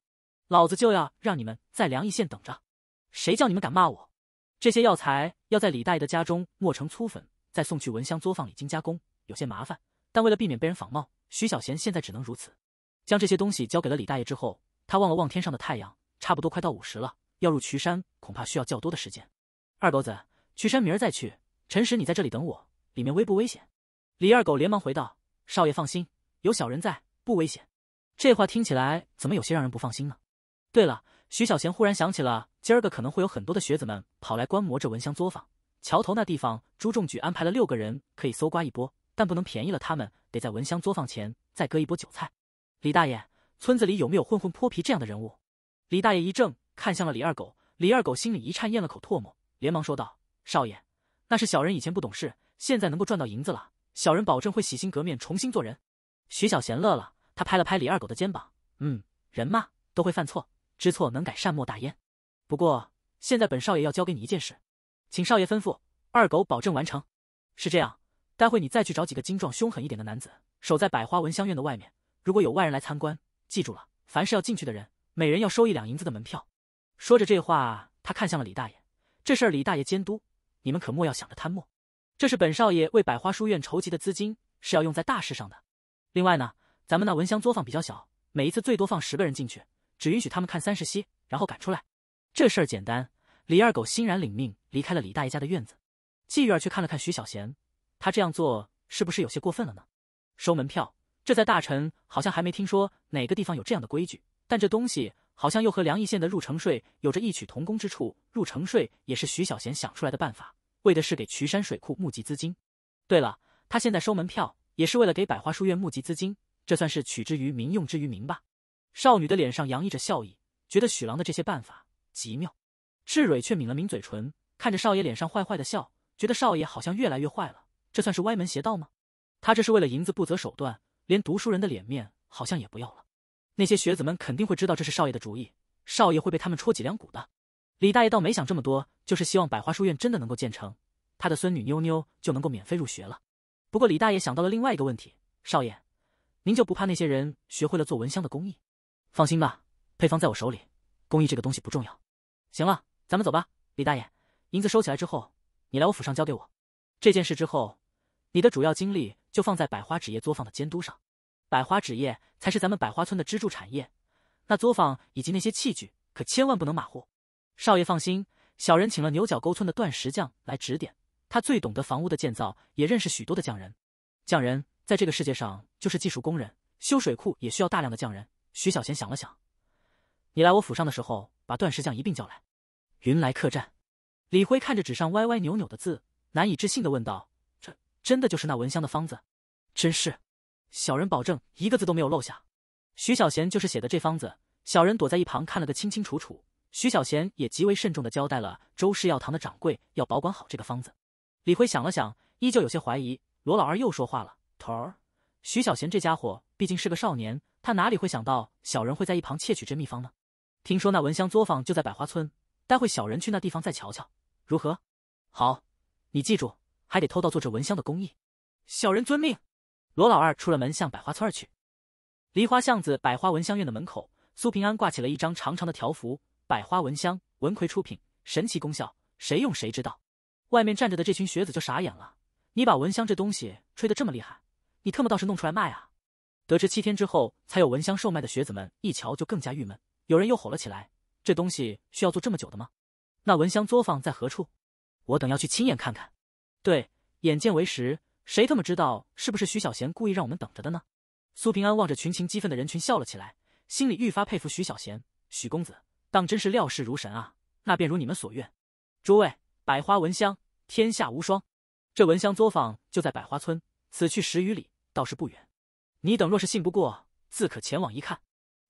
Speaker 1: 老子就要让你们在梁邑县等着！谁叫你们敢骂我？这些药材要在李大爷的家中磨成粗粉，再送去蚊香作坊里精加工，有些麻烦，但为了避免被人仿冒。徐小贤现在只能如此，将这些东西交给了李大爷之后，他望了望天上的太阳，差不多快到午时了，要入渠山恐怕需要较多的时间。二狗子，渠山明儿再去。陈实，你在这里等我。里面危不危险？李二狗连忙回道：“少爷放心，有小人在，不危险。”这话听起来怎么有些让人不放心呢？对了，徐小贤忽然想起了，今儿个可能会有很多的学子们跑来观摩这蚊香作坊，桥头那地方，朱仲举安排了六个人可以搜刮一波，但不能便宜了他们。得在蚊香作坊前再割一波韭菜。李大爷，村子里有没有混混泼皮这样的人物？李大爷一怔，看向了李二狗。李二狗心里一颤，咽了口唾沫，连忙说道：“少爷，那是小人以前不懂事，现在能够赚到银子了，小人保证会洗心革面，重新做人。”徐小贤乐了，他拍了拍李二狗的肩膀：“嗯，人嘛，都会犯错，知错能改，善莫大焉。不过现在本少爷要交给你一件事，请少爷吩咐，二狗保证完成。是这样。”待会你再去找几个精壮、凶狠一点的男子，守在百花闻香院的外面。如果有外人来参观，记住了，凡是要进去的人，每人要收一两银子的门票。说着这话，他看向了李大爷：“这事儿李大爷监督，你们可莫要想着贪墨。这是本少爷为百花书院筹集的资金，是要用在大事上的。另外呢，咱们那蚊香作坊比较小，每一次最多放十个人进去，只允许他们看三十息，然后赶出来。这事儿简单。”李二狗欣然领命，离开了李大爷家的院子。季玉儿却看了看徐小贤。他这样做是不是有些过分了呢？收门票，这在大臣好像还没听说哪个地方有这样的规矩。但这东西好像又和梁邑县的入城税有着异曲同工之处。入城税也是徐小贤想出来的办法，为的是给渠山水库募集资金。对了，他现在收门票也是为了给百花书院募集资金，这算是取之于民用之于民吧？少女的脸上洋溢着笑意，觉得许郎的这些办法极妙。志蕊却抿了抿嘴唇，看着少爷脸上坏坏的笑，觉得少爷好像越来越坏了。这算是歪门邪道吗？他这是为了银子不择手段，连读书人的脸面好像也不要了。那些学子们肯定会知道这是少爷的主意，少爷会被他们戳脊梁骨的。李大爷倒没想这么多，就是希望百花书院真的能够建成，他的孙女妞妞就能够免费入学了。不过李大爷想到了另外一个问题：少爷，您就不怕那些人学会了做蚊香的工艺？放心吧，配方在我手里，工艺这个东西不重要。行了，咱们走吧。李大爷，银子收起来之后，你来我府上交给我。这件事之后。你的主要精力就放在百花纸业作坊的监督上，百花纸业才是咱们百花村的支柱产业。那作坊以及那些器具，可千万不能马虎。少爷放心，小人请了牛角沟村的断石匠来指点，他最懂得房屋的建造，也认识许多的匠人。匠人在这个世界上就是技术工人，修水库也需要大量的匠人。徐小贤想了想，你来我府上的时候，把断石匠一并叫来。云来客栈。李辉看着纸上歪歪扭扭的字，难以置信的问道。真的就是那蚊香的方子，真是，小人保证一个字都没有漏下。徐小贤就是写的这方子，小人躲在一旁看了个清清楚楚。徐小贤也极为慎重的交代了周氏药堂的掌柜要保管好这个方子。李辉想了想，依旧有些怀疑。罗老二又说话了：“头儿，徐小贤这家伙毕竟是个少年，他哪里会想到小人会在一旁窃取这秘方呢？听说那蚊香作坊就在百花村，待会小人去那地方再瞧瞧，如何？”“好，你记住。”还得偷到做这蚊香的工艺，小人遵命。罗老二出了门，向百花村而去。梨花巷子百花蚊香院的门口，苏平安挂起了一张长长的条幅：“百花蚊香，文葵出品，神奇功效，谁用谁知道。”外面站着的这群学子就傻眼了。你把蚊香这东西吹得这么厉害，你特么倒是弄出来卖啊！得知七天之后才有蚊香售卖的学子们一瞧就更加郁闷。有人又吼了起来：“这东西需要做这么久的吗？那蚊香作坊在何处？我等要去亲眼看看。”对，眼见为实，谁他妈知道是不是徐小贤故意让我们等着的呢？苏平安望着群情激愤的人群笑了起来，心里愈发佩服徐小贤。许公子当真是料事如神啊！那便如你们所愿，诸位，百花闻香天下无双，这闻香作坊就在百花村，此去十余里，倒是不远。你等若是信不过，自可前往一看。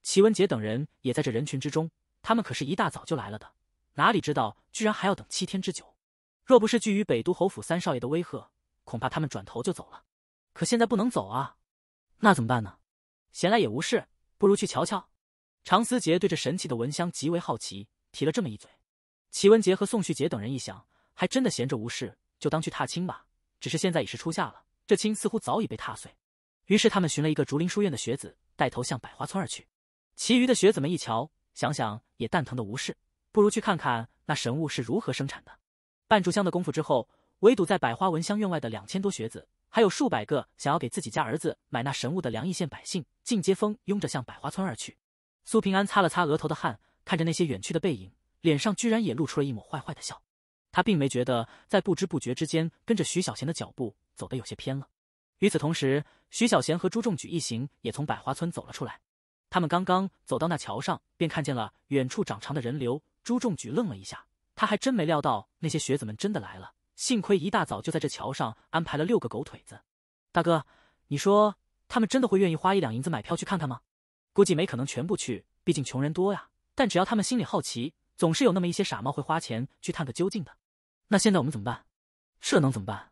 Speaker 1: 齐文杰等人也在这人群之中，他们可是一大早就来了的，哪里知道居然还要等七天之久。若不是惧于北都侯府三少爷的威吓，恐怕他们转头就走了。可现在不能走啊，那怎么办呢？闲来也无事，不如去瞧瞧。常思杰对这神奇的蚊香极为好奇，提了这么一嘴。齐文杰和宋旭杰等人一想，还真的闲着无事，就当去踏青吧。只是现在已是初夏了，这青似乎早已被踏碎。于是他们寻了一个竹林书院的学子，带头向百花村而去。其余的学子们一瞧，想想也蛋疼的无事，不如去看看那神物是如何生产的。半炷香的功夫之后，围堵在百花文香院外的两千多学子，还有数百个想要给自己家儿子买那神物的梁邑县百姓，尽皆蜂拥着向百花村而去。苏平安擦了擦额头的汗，看着那些远去的背影，脸上居然也露出了一抹坏坏的笑。他并没觉得在不知不觉之间跟着徐小贤的脚步走得有些偏了。与此同时，徐小贤和朱仲举一行也从百花村走了出来。他们刚刚走到那桥上，便看见了远处长长的人流。朱仲举愣了一下。他还真没料到那些学子们真的来了，幸亏一大早就在这桥上安排了六个狗腿子。大哥，你说他们真的会愿意花一两银子买票去看看吗？估计没可能全部去，毕竟穷人多呀。但只要他们心里好奇，总是有那么一些傻帽会花钱去探个究竟的。那现在我们怎么办？这能怎么办？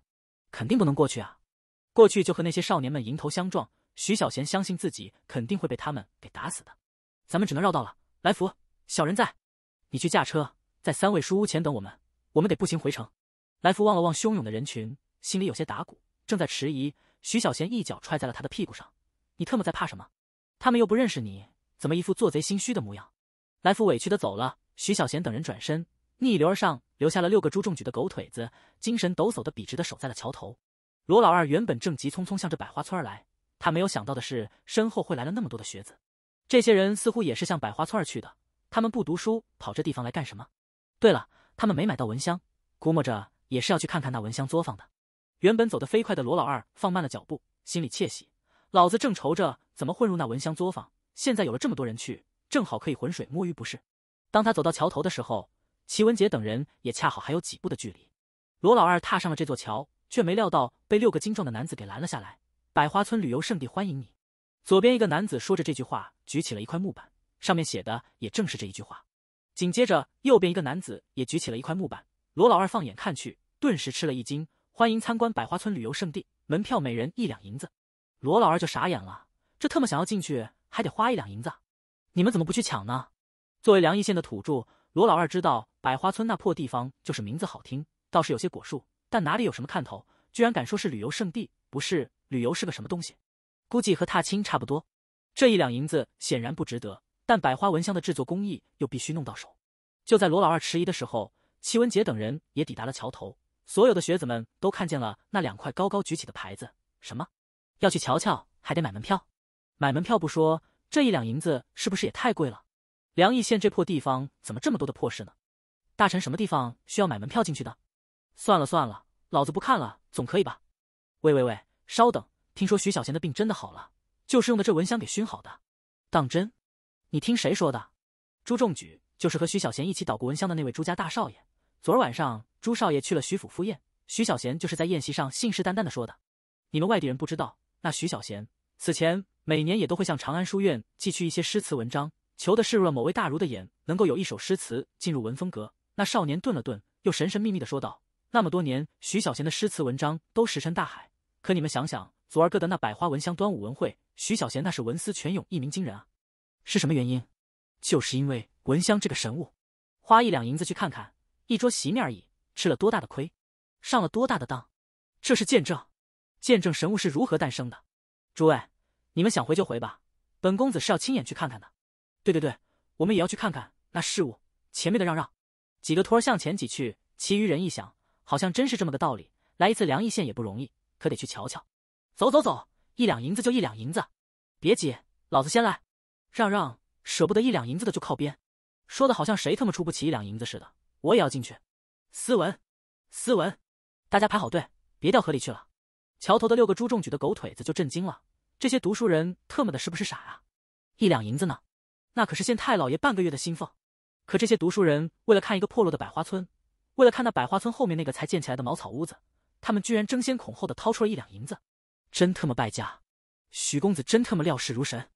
Speaker 1: 肯定不能过去啊！过去就和那些少年们迎头相撞，徐小贤相信自己肯定会被他们给打死的。咱们只能绕道了。来福，小人在，你去驾车。在三位书屋前等我们，我们得步行回城。来福望了望汹涌的人群，心里有些打鼓，正在迟疑。徐小贤一脚踹在了他的屁股上：“你特么在怕什么？他们又不认识你，怎么一副做贼心虚的模样？”来福委屈的走了。徐小贤等人转身逆流而上，留下了六个朱重举的狗腿子，精神抖擞的笔直的守在了桥头。罗老二原本正急匆匆向着百花村而来，他没有想到的是身后会来了那么多的学子。这些人似乎也是向百花村去的，他们不读书，跑这地方来干什么？对了，他们没买到蚊香，估摸着也是要去看看那蚊香作坊的。原本走得飞快的罗老二放慢了脚步，心里窃喜：老子正愁着怎么混入那蚊香作坊，现在有了这么多人去，正好可以浑水摸鱼，不是？当他走到桥头的时候，齐文杰等人也恰好还有几步的距离。罗老二踏上了这座桥，却没料到被六个精壮的男子给拦了下来。百花村旅游胜地，欢迎你！左边一个男子说着这句话，举起了一块木板，上面写的也正是这一句话。紧接着，右边一个男子也举起了一块木板。罗老二放眼看去，顿时吃了一惊。欢迎参观百花村旅游胜地，门票每人一两银子。罗老二就傻眼了，这特么想要进去还得花一两银子？你们怎么不去抢呢？作为梁邑县的土著，罗老二知道百花村那破地方就是名字好听，倒是有些果树，但哪里有什么看头？居然敢说是旅游胜地？不是旅游是个什么东西？估计和踏青差不多。这一两银子显然不值得。但百花蚊香的制作工艺又必须弄到手。就在罗老二迟疑的时候，齐文杰等人也抵达了桥头。所有的学子们都看见了那两块高高举起的牌子。什么？要去瞧瞧还得买门票？买门票不说，这一两银子是不是也太贵了？梁邑县这破地方怎么这么多的破事呢？大臣什么地方需要买门票进去的？算了算了，老子不看了，总可以吧？喂喂喂，稍等，听说徐小贤的病真的好了，就是用的这蚊香给熏好的。当真？你听谁说的？朱中举就是和徐小贤一起捣鼓蚊香的那位朱家大少爷。昨儿晚上，朱少爷去了徐府赴宴，徐小贤就是在宴席上信誓旦旦的说的。你们外地人不知道，那徐小贤此前每年也都会向长安书院寄去一些诗词文章，求得视入了某位大儒的眼，能够有一首诗词进入文风阁。那少年顿了顿，又神神秘秘的说道：“那么多年，徐小贤的诗词文章都石沉大海，可你们想想，昨儿个的那百花文香端午文会，徐小贤那是文思泉涌，一鸣惊人啊！”是什么原因？就是因为蚊香这个神物，花一两银子去看看一桌席面而已，吃了多大的亏，上了多大的当，这是见证，见证神物是如何诞生的。诸位，你们想回就回吧，本公子是要亲眼去看看的。对对对，我们也要去看看那事物。前面的让让，几个托儿向前挤去，其余人一想，好像真是这么个道理。来一次梁邑县也不容易，可得去瞧瞧。走走走，一两银子就一两银子，别挤，老子先来。让让，舍不得一两银子的就靠边。说的好像谁他妈出不起一两银子似的。我也要进去。斯文，斯文，大家排好队，别掉河里去了。桥头的六个朱重举的狗腿子就震惊了。这些读书人特么的是不是傻啊？一两银子呢？那可是县太老爷半个月的薪俸。可这些读书人为了看一个破落的百花村，为了看那百花村后面那个才建起来的茅草屋子，他们居然争先恐后的掏出了一两银子，真他妈败家。许公子真他妈料事如神。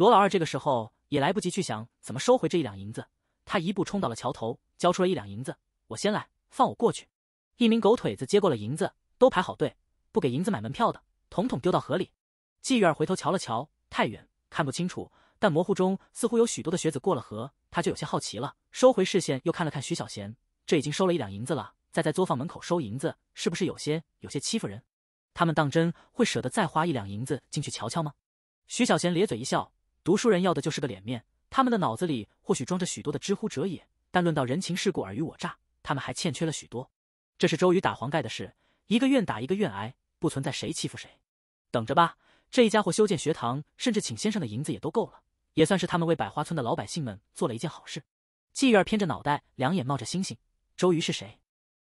Speaker 1: 罗老二这个时候也来不及去想怎么收回这一两银子，他一步冲到了桥头，交出了一两银子。我先来，放我过去。一名狗腿子接过了银子，都排好队，不给银子买门票的，统统丢到河里。季玉儿回头瞧了瞧，太远，看不清楚，但模糊中似乎有许多的学子过了河，他就有些好奇了。收回视线，又看了看徐小贤，这已经收了一两银子了，再在作坊门口收银子，是不是有些有些欺负人？他们当真会舍得再花一两银子进去瞧瞧吗？徐小贤咧嘴一笑。读书人要的就是个脸面，他们的脑子里或许装着许多的知乎者也，但论到人情世故、尔虞我诈，他们还欠缺了许多。这是周瑜打黄盖的事，一个愿打一个愿挨，不存在谁欺负谁。等着吧，这一家伙修建学堂，甚至请先生的银子也都够了，也算是他们为百花村的老百姓们做了一件好事。季玉儿偏着脑袋，两眼冒着星星。周瑜是谁？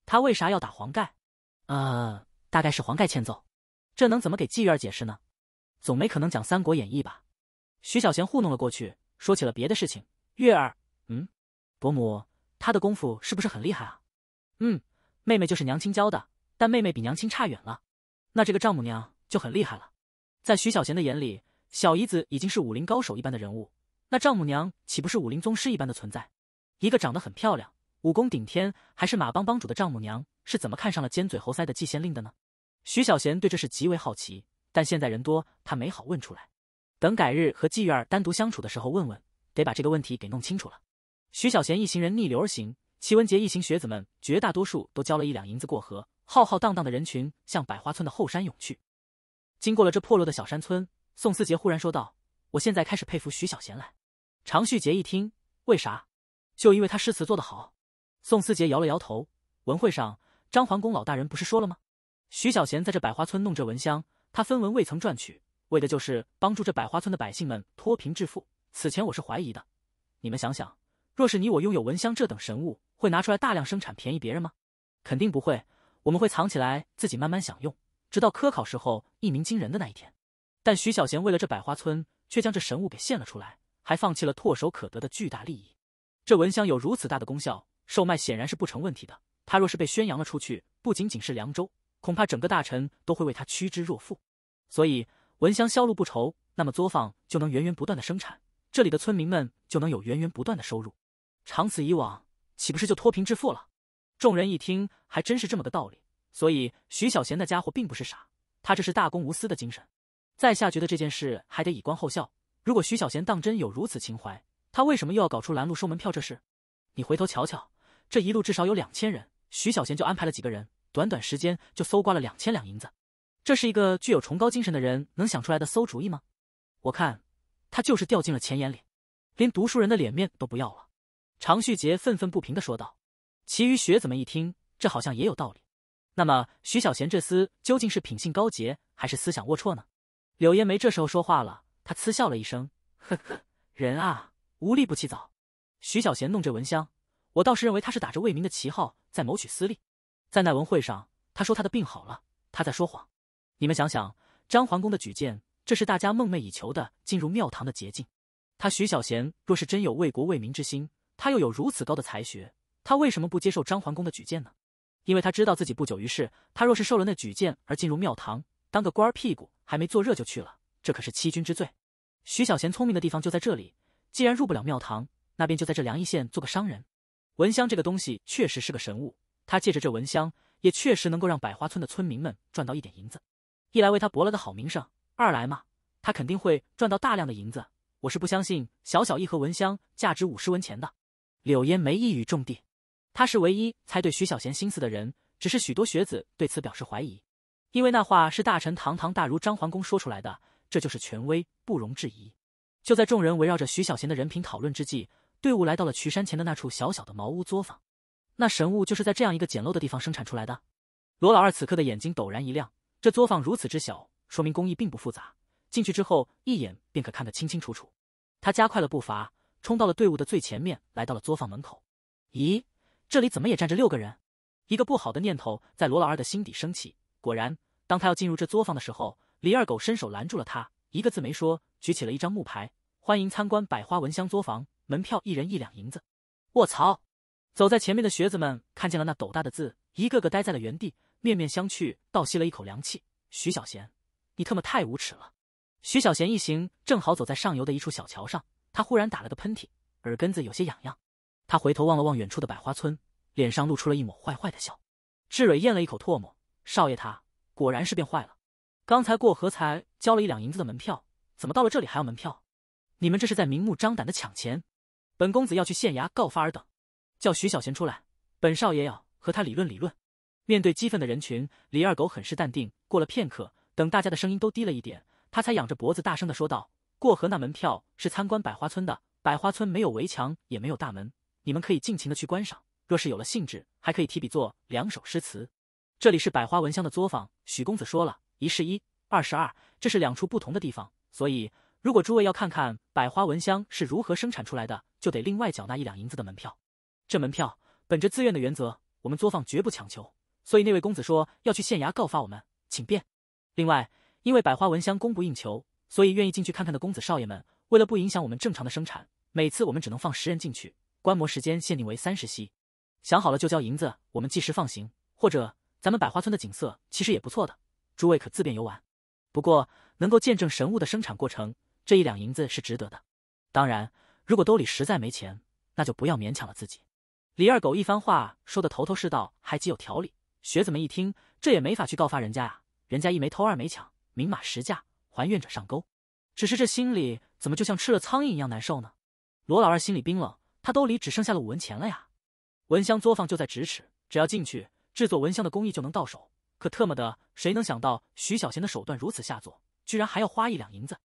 Speaker 1: 他为啥要打黄盖？啊，大概是黄盖欠揍。这能怎么给季玉儿解释呢？总没可能讲《三国演义》吧？徐小贤糊弄了过去，说起了别的事情。月儿，嗯，伯母，他的功夫是不是很厉害啊？嗯，妹妹就是娘亲教的，但妹妹比娘亲差远了。那这个丈母娘就很厉害了。在徐小贤的眼里，小姨子已经是武林高手一般的人物，那丈母娘岂不是武林宗师一般的存在？一个长得很漂亮，武功顶天，还是马帮帮主的丈母娘，是怎么看上了尖嘴猴腮的季县令的呢？徐小贤对这事极为好奇，但现在人多，他没好问出来。等改日和季月儿单独相处的时候问问，得把这个问题给弄清楚了。徐小贤一行人逆流而行，齐文杰一行学子们绝大多数都交了一两银子过河，浩浩荡荡的人群向百花村的后山涌去。经过了这破落的小山村，宋思杰忽然说道：“我现在开始佩服徐小贤了。”常旭杰一听，为啥？就因为他诗词做得好。宋思杰摇了摇头。文会上，张桓公老大人不是说了吗？徐小贤在这百花村弄这蚊香，他分文未曾赚取。为的就是帮助这百花村的百姓们脱贫致富。此前我是怀疑的，你们想想，若是你我拥有蚊香这等神物，会拿出来大量生产便宜别人吗？肯定不会，我们会藏起来，自己慢慢享用，直到科考时候一鸣惊人的那一天。但徐小贤为了这百花村，却将这神物给献了出来，还放弃了唾手可得的巨大利益。这蚊香有如此大的功效，售卖显然是不成问题的。他若是被宣扬了出去，不仅仅是凉州，恐怕整个大臣都会为他趋之若鹜。所以。蚊香销路不愁，那么作坊就能源源不断的生产，这里的村民们就能有源源不断的收入，长此以往，岂不是就脱贫致富了？众人一听，还真是这么个道理。所以徐小贤那家伙并不是傻，他这是大公无私的精神。在下觉得这件事还得以观后效，如果徐小贤当真有如此情怀，他为什么又要搞出拦路收门票这事？你回头瞧瞧，这一路至少有两千人，徐小贤就安排了几个人，短短时间就搜刮了两千两银子。这是一个具有崇高精神的人能想出来的馊主意吗？我看，他就是掉进了钱眼里，连读书人的脸面都不要了。常旭杰愤愤不平地说道。其余学子们一听，这好像也有道理。那么，徐小贤这厮究竟是品性高洁，还是思想龌龊呢？柳烟梅这时候说话了，他嗤笑了一声：“呵呵，人啊，无利不起早。徐小贤弄这蚊香，我倒是认为他是打着为民的旗号在谋取私利。在那文会上，他说他的病好了，他在说谎。”你们想想，张桓公的举荐，这是大家梦寐以求的进入庙堂的捷径。他徐小贤若是真有为国为民之心，他又有如此高的才学，他为什么不接受张桓公的举荐呢？因为他知道自己不久于世，他若是受了那举荐而进入庙堂，当个官儿屁股还没坐热就去了，这可是欺君之罪。徐小贤聪明的地方就在这里，既然入不了庙堂，那便就在这梁邑县做个商人。蚊香这个东西确实是个神物，他借着这蚊香，也确实能够让百花村的村民们赚到一点银子。一来为他博了个好名声，二来嘛，他肯定会赚到大量的银子。我是不相信小小一盒蚊香价值五十文钱的。柳烟没一语中的，他是唯一猜对徐小贤心思的人。只是许多学子对此表示怀疑，因为那话是大臣堂堂大儒张桓公说出来的，这就是权威，不容置疑。就在众人围绕着徐小贤的人品讨论之际，队伍来到了渠山前的那处小小的茅屋作坊。那神物就是在这样一个简陋的地方生产出来的。罗老二此刻的眼睛陡然一亮。这作坊如此之小，说明工艺并不复杂。进去之后，一眼便可看得清清楚楚。他加快了步伐，冲到了队伍的最前面，来到了作坊门口。咦，这里怎么也站着六个人？一个不好的念头在罗老二的心底升起。果然，当他要进入这作坊的时候，李二狗伸手拦住了他，一个字没说，举起了一张木牌：“欢迎参观百花蚊香作坊，门票一人一两银子。”卧槽！走在前面的学子们看见了那斗大的字，一个个呆在了原地。面面相觑，倒吸了一口凉气。徐小贤，你特么太无耻了！徐小贤一行正好走在上游的一处小桥上，他忽然打了个喷嚏，耳根子有些痒痒。他回头望了望远处的百花村，脸上露出了一抹坏坏的笑。志蕊咽了一口唾沫，少爷他果然是变坏了。刚才过河才交了一两银子的门票，怎么到了这里还要门票？你们这是在明目张胆的抢钱！本公子要去县衙告发尔等，叫徐小贤出来，本少爷要和他理论理论。面对激愤的人群，李二狗很是淡定。过了片刻，等大家的声音都低了一点，他才仰着脖子大声的说道：“过河那门票是参观百花村的，百花村没有围墙，也没有大门，你们可以尽情的去观赏。若是有了兴致，还可以提笔作两首诗词。这里是百花蚊香的作坊，许公子说了一是，一，二是二，这是两处不同的地方。所以，如果诸位要看看百花蚊香是如何生产出来的，就得另外缴纳一两银子的门票。这门票本着自愿的原则，我们作坊绝不强求。”所以那位公子说要去县衙告发我们，请便。另外，因为百花蚊香供不应求，所以愿意进去看看的公子少爷们，为了不影响我们正常的生产，每次我们只能放十人进去观摩，时间限定为三十息。想好了就交银子，我们计时放行。或者，咱们百花村的景色其实也不错的，诸位可自便游玩。不过，能够见证神物的生产过程，这一两银子是值得的。当然，如果兜里实在没钱，那就不要勉强了自己。李二狗一番话说的头头是道，还极有条理。学子们一听，这也没法去告发人家呀，人家一没偷，二没抢，明码实价，还愿者上钩。只是这心里怎么就像吃了苍蝇一样难受呢？罗老二心里冰冷，他兜里只剩下了五文钱了呀。蚊香作坊就在咫尺，只要进去，制作蚊香的工艺就能到手。可特么的，谁能想到徐小贤的手段如此下作，居然还要花一两银子？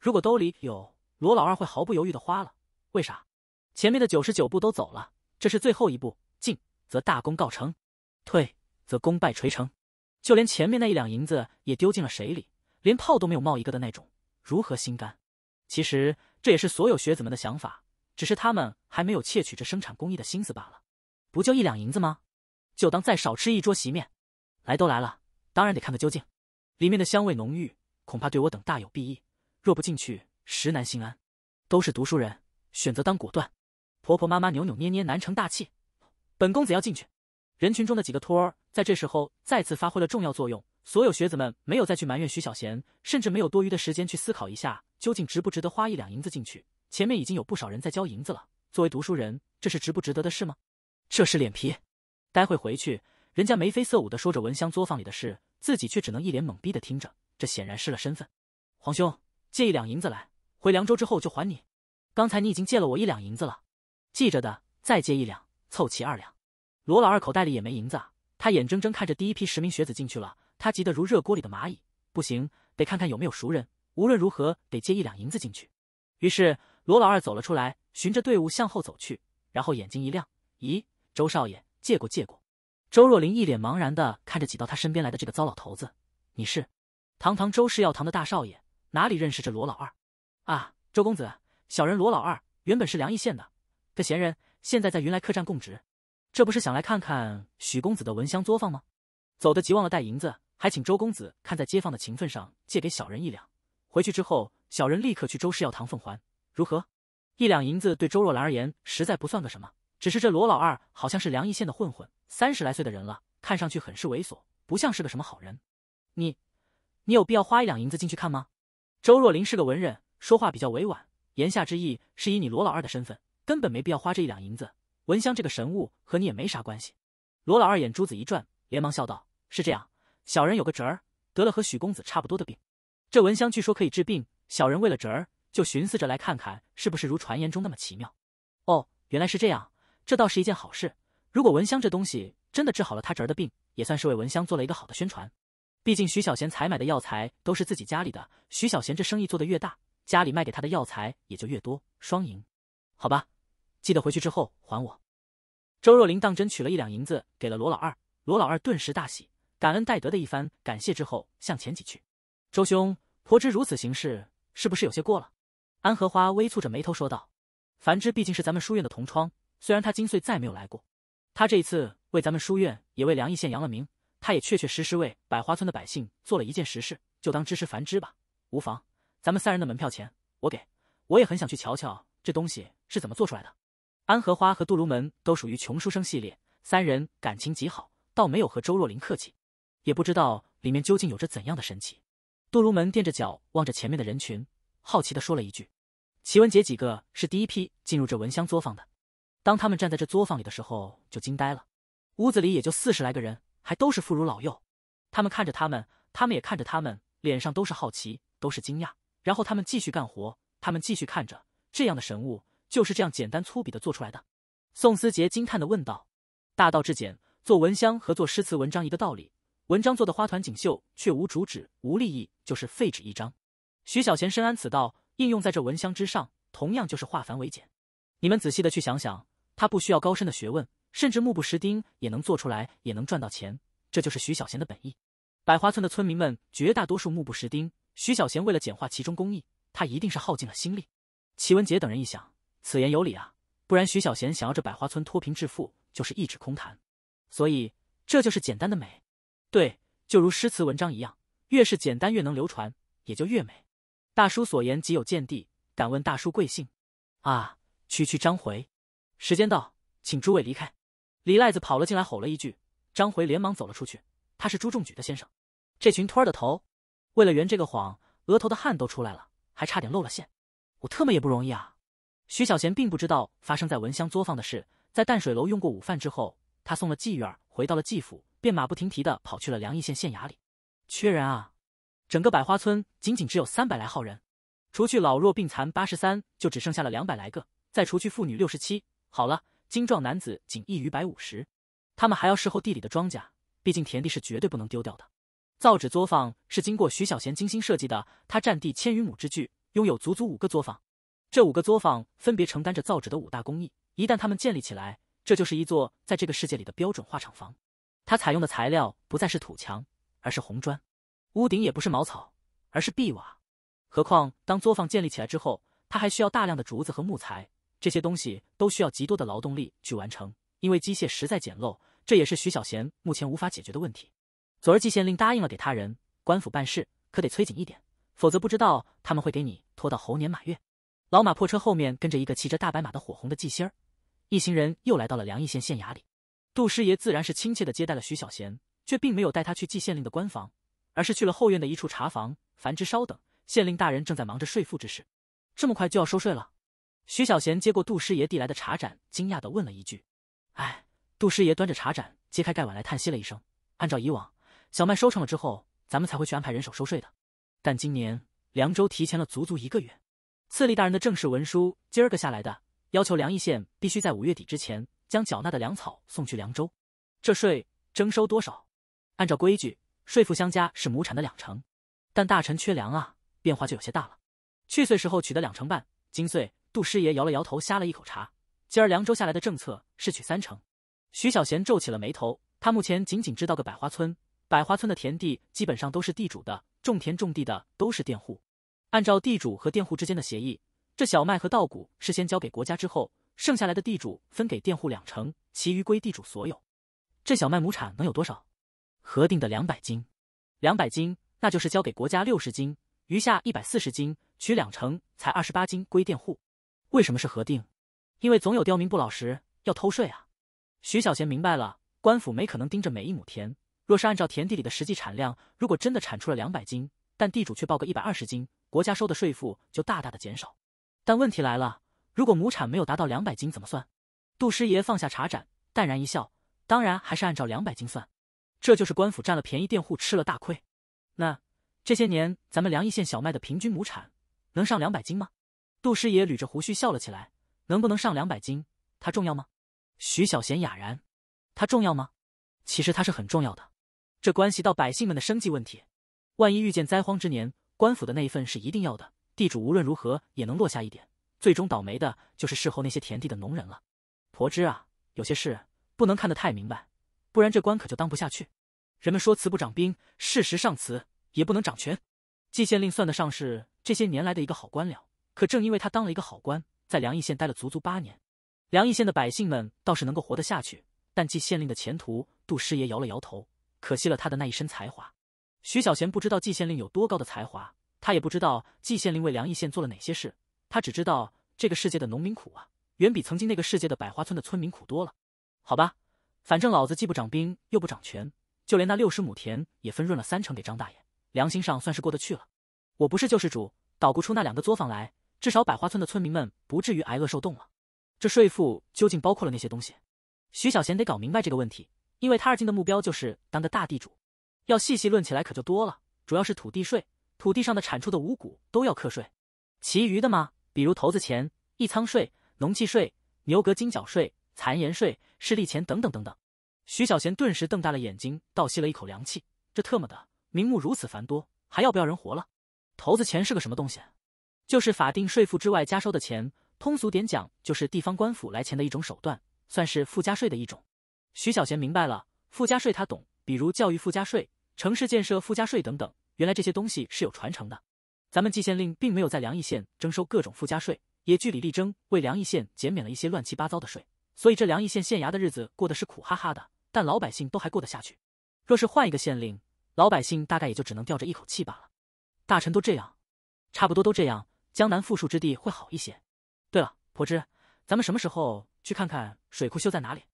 Speaker 1: 如果兜里有，罗老二会毫不犹豫的花了。为啥？前面的九十九步都走了，这是最后一步，进则大功告成，退。则功败垂成，就连前面那一两银子也丢进了水里，连泡都没有冒一个的那种，如何心甘？其实这也是所有学子们的想法，只是他们还没有窃取这生产工艺的心思罢了。不就一两银子吗？就当再少吃一桌席面。来都来了，当然得看个究竟。里面的香味浓郁，恐怕对我等大有裨益。若不进去，实难心安。都是读书人，选择当果断，婆婆妈妈扭扭捏捏难成大器。本公子要进去。人群中的几个托儿，在这时候再次发挥了重要作用。所有学子们没有再去埋怨徐小贤，甚至没有多余的时间去思考一下究竟值不值得花一两银子进去。前面已经有不少人在交银子了，作为读书人，这是值不值得的事吗？这是脸皮。待会回去，人家眉飞色舞的说着蚊香作坊里的事，自己却只能一脸懵逼的听着，这显然失了身份。皇兄，借一两银子来，回凉州之后就还你。刚才你已经借了我一两银子了，记着的，再借一两，凑齐二两。罗老二口袋里也没银子，他眼睁睁看着第一批十名学子进去了，他急得如热锅里的蚂蚁。不行，得看看有没有熟人。无论如何，得借一两银子进去。于是，罗老二走了出来，循着队伍向后走去，然后眼睛一亮：“咦，周少爷，借过借过。”周若琳一脸茫然的看着挤到他身边来的这个糟老头子：“你是？堂堂周氏药堂的大少爷，哪里认识这罗老二？”啊，周公子，小人罗老二原本是梁邑县的个闲人，现在在云来客栈供职。这不是想来看看许公子的闻香作坊吗？走的急忘了带银子，还请周公子看在街坊的情分上借给小人一两，回去之后小人立刻去周氏药堂奉还，如何？一两银子对周若兰而言实在不算个什么，只是这罗老二好像是梁义县的混混，三十来岁的人了，看上去很是猥琐，不像是个什么好人。你，你有必要花一两银子进去看吗？周若琳是个文人，说话比较委婉，言下之意是以你罗老二的身份根本没必要花这一两银子。蚊香这个神物和你也没啥关系。罗老二眼珠子一转，连忙笑道：“是这样，小人有个侄儿得了和许公子差不多的病，这蚊香据说可以治病。小人为了侄儿，就寻思着来看看是不是如传言中那么奇妙。哦，原来是这样，这倒是一件好事。如果蚊香这东西真的治好了他侄儿的病，也算是为蚊香做了一个好的宣传。毕竟徐小贤采买的药材都是自己家里的，徐小贤这生意做得越大，家里卖给他的药材也就越多，双赢，好吧？”记得回去之后还我。周若琳当真取了一两银子给了罗老二，罗老二顿时大喜，感恩戴德的一番感谢之后向前几去。周兄，婆之如此行事是不是有些过了？安荷花微蹙着眉头说道：“繁芝毕竟是咱们书院的同窗，虽然他今岁再没有来过，他这一次为咱们书院也为梁义县扬了名，他也确确实实为百花村的百姓做了一件实事，就当支持繁芝吧，无妨。咱们三人的门票钱我给，我也很想去瞧瞧这东西是怎么做出来的。”安荷花和杜如门都属于穷书生系列，三人感情极好，倒没有和周若琳客气。也不知道里面究竟有着怎样的神奇。杜如门垫着脚望着前面的人群，好奇的说了一句：“齐文杰几个是第一批进入这蚊香作坊的。当他们站在这作坊里的时候，就惊呆了。屋子里也就四十来个人，还都是妇孺老幼。他们看着他们，他们也看着他们，脸上都是好奇，都是惊讶。然后他们继续干活，他们继续看着这样的神物。”就是这样简单粗鄙的做出来的，宋思杰惊叹的问道：“大道至简，做蚊香和做诗词文章一个道理。文章做的花团锦绣却无主旨无立意，就是废纸一张。徐小贤深谙此道，应用在这蚊香之上，同样就是化繁为简。你们仔细的去想想，他不需要高深的学问，甚至目不识丁也能做出来，也能赚到钱。这就是徐小贤的本意。百花村的村民们绝大多数目不识丁，徐小贤为了简化其中工艺，他一定是耗尽了心力。齐文杰等人一想。”此言有理啊，不然徐小贤想要这百花村脱贫致富就是一纸空谈。所以这就是简单的美，对，就如诗词文章一样，越是简单越能流传，也就越美。大叔所言极有见地，敢问大叔贵姓？啊，区区张回。时间到，请诸位离开。李赖子跑了进来，吼了一句，张回连忙走了出去。他是朱仲举的先生，这群托儿的头。为了圆这个谎，额头的汗都出来了，还差点露了馅。我特么也不容易啊。徐小贤并不知道发生在闻香作坊的事，在淡水楼用过午饭之后，他送了季月儿回到了季府，便马不停蹄地跑去了梁邑县县衙里。缺人啊！整个百花村仅仅只有三百来号人，除去老弱病残八十三，就只剩下了两百来个。再除去妇女六十七，好了，精壮男子仅一余百五十。他们还要侍候地里的庄稼，毕竟田地是绝对不能丢掉的。造纸作坊是经过徐小贤精心设计的，他占地千余亩之巨，拥有足足五个作坊。这五个作坊分别承担着造纸的五大工艺，一旦他们建立起来，这就是一座在这个世界里的标准化厂房。它采用的材料不再是土墙，而是红砖；屋顶也不是茅草，而是壁瓦。何况当作坊建立起来之后，它还需要大量的竹子和木材，这些东西都需要极多的劳动力去完成，因为机械实在简陋，这也是徐小贤目前无法解决的问题。昨儿季县令答应了给他人官府办事，可得催紧一点，否则不知道他们会给你拖到猴年马月。老马破车后面跟着一个骑着大白马的火红的纪星，儿，一行人又来到了梁邑县县衙里。杜师爷自然是亲切的接待了徐小贤，却并没有带他去季县令的官房，而是去了后院的一处茶房。樊之稍等，县令大人正在忙着税赋之事。这么快就要收税了？徐小贤接过杜师爷递来的茶盏，惊讶的问了一句：“哎！”杜师爷端着茶盏揭开盖碗来，叹息了一声：“按照以往，小麦收成了之后，咱们才会去安排人手收税的。但今年凉州提前了足足一个月。”次利大人的正式文书今儿个下来的，要求梁邑县必须在五月底之前将缴纳的粮草送去凉州。这税征收多少？按照规矩，税赋相加是亩产的两成。但大臣缺粮啊，变化就有些大了。去岁时候取的两成半，今岁杜师爷摇了摇头，呷了一口茶。今儿凉州下来的政策是取三成。徐小贤皱起了眉头，他目前仅仅知道个百花村，百花村的田地基本上都是地主的，种田种地的都是佃户。按照地主和佃户之间的协议，这小麦和稻谷事先交给国家之后，剩下来的地主分给佃户两成，其余归地主所有。这小麦亩产能有多少？核定的两百斤，两百斤，那就是交给国家六十斤，余下一百四十斤，取两成才二十八斤归佃户。为什么是核定？因为总有刁民不老实要偷税啊。徐小贤明白了，官府没可能盯着每一亩田。若是按照田地里的实际产量，如果真的产出了两百斤，但地主却报个一百二十斤。国家收的税负就大大的减少，但问题来了，如果亩产没有达到两百斤，怎么算？杜师爷放下茶盏，淡然一笑：“当然还是按照两百斤算。”这就是官府占了便宜，佃户吃了大亏。那这些年咱们梁邑县小麦的平均亩产能上两百斤吗？杜师爷捋着胡须笑了起来：“能不能上两百斤，它重要吗？”徐小贤哑然：“它重要吗？其实它是很重要的，这关系到百姓们的生计问题。万一遇见灾荒之年。”官府的那一份是一定要的，地主无论如何也能落下一点，最终倒霉的就是事后那些田地的农人了。婆知啊，有些事不能看得太明白，不然这官可就当不下去。人们说，慈不掌兵，事实上，慈也不能掌权。季县令算得上是这些年来的一个好官僚，可正因为他当了一个好官，在梁邑县待了足足八年，梁邑县的百姓们倒是能够活得下去，但季县令的前途，杜师爷摇了摇头，可惜了他的那一身才华。徐小贤不知道季县令有多高的才华，他也不知道季县令为梁义县做了哪些事，他只知道这个世界的农民苦啊，远比曾经那个世界的百花村的村民苦多了。好吧，反正老子既不掌兵又不掌权，就连那六十亩田也分润了三成给张大爷，良心上算是过得去了。我不是救世主，捣鼓出那两个作坊来，至少百花村的村民们不至于挨饿受冻了。这税赋究竟包括了哪些东西？徐小贤得搞明白这个问题，因为他二进的目标就是当个大地主。要细细论起来可就多了，主要是土地税，土地上的产出的五谷都要课税，其余的嘛，比如头子钱、一仓税、农契税、牛革金角税、残盐税、势力钱等等等等。徐小贤顿时瞪大了眼睛，倒吸了一口凉气，这特么的名目如此繁多，还要不要人活了？头子钱是个什么东西？就是法定税负之外加收的钱，通俗点讲，就是地方官府来钱的一种手段，算是附加税的一种。徐小贤明白了，附加税他懂，比如教育附加税。城市建设附加税等等，原来这些东西是有传承的。咱们季县令并没有在梁邑县征收各种附加税，也据理力争为梁邑县减免了一些乱七八糟的税，所以这梁邑县县衙的日子过得是苦哈哈的，但老百姓都还过得下去。若是换一个县令，老百姓大概也就只能吊着一口气罢了。大臣都这样，差不多都这样。江南富庶之地会好一些。对了，婆之，咱们什么时候去看看水库修在哪里？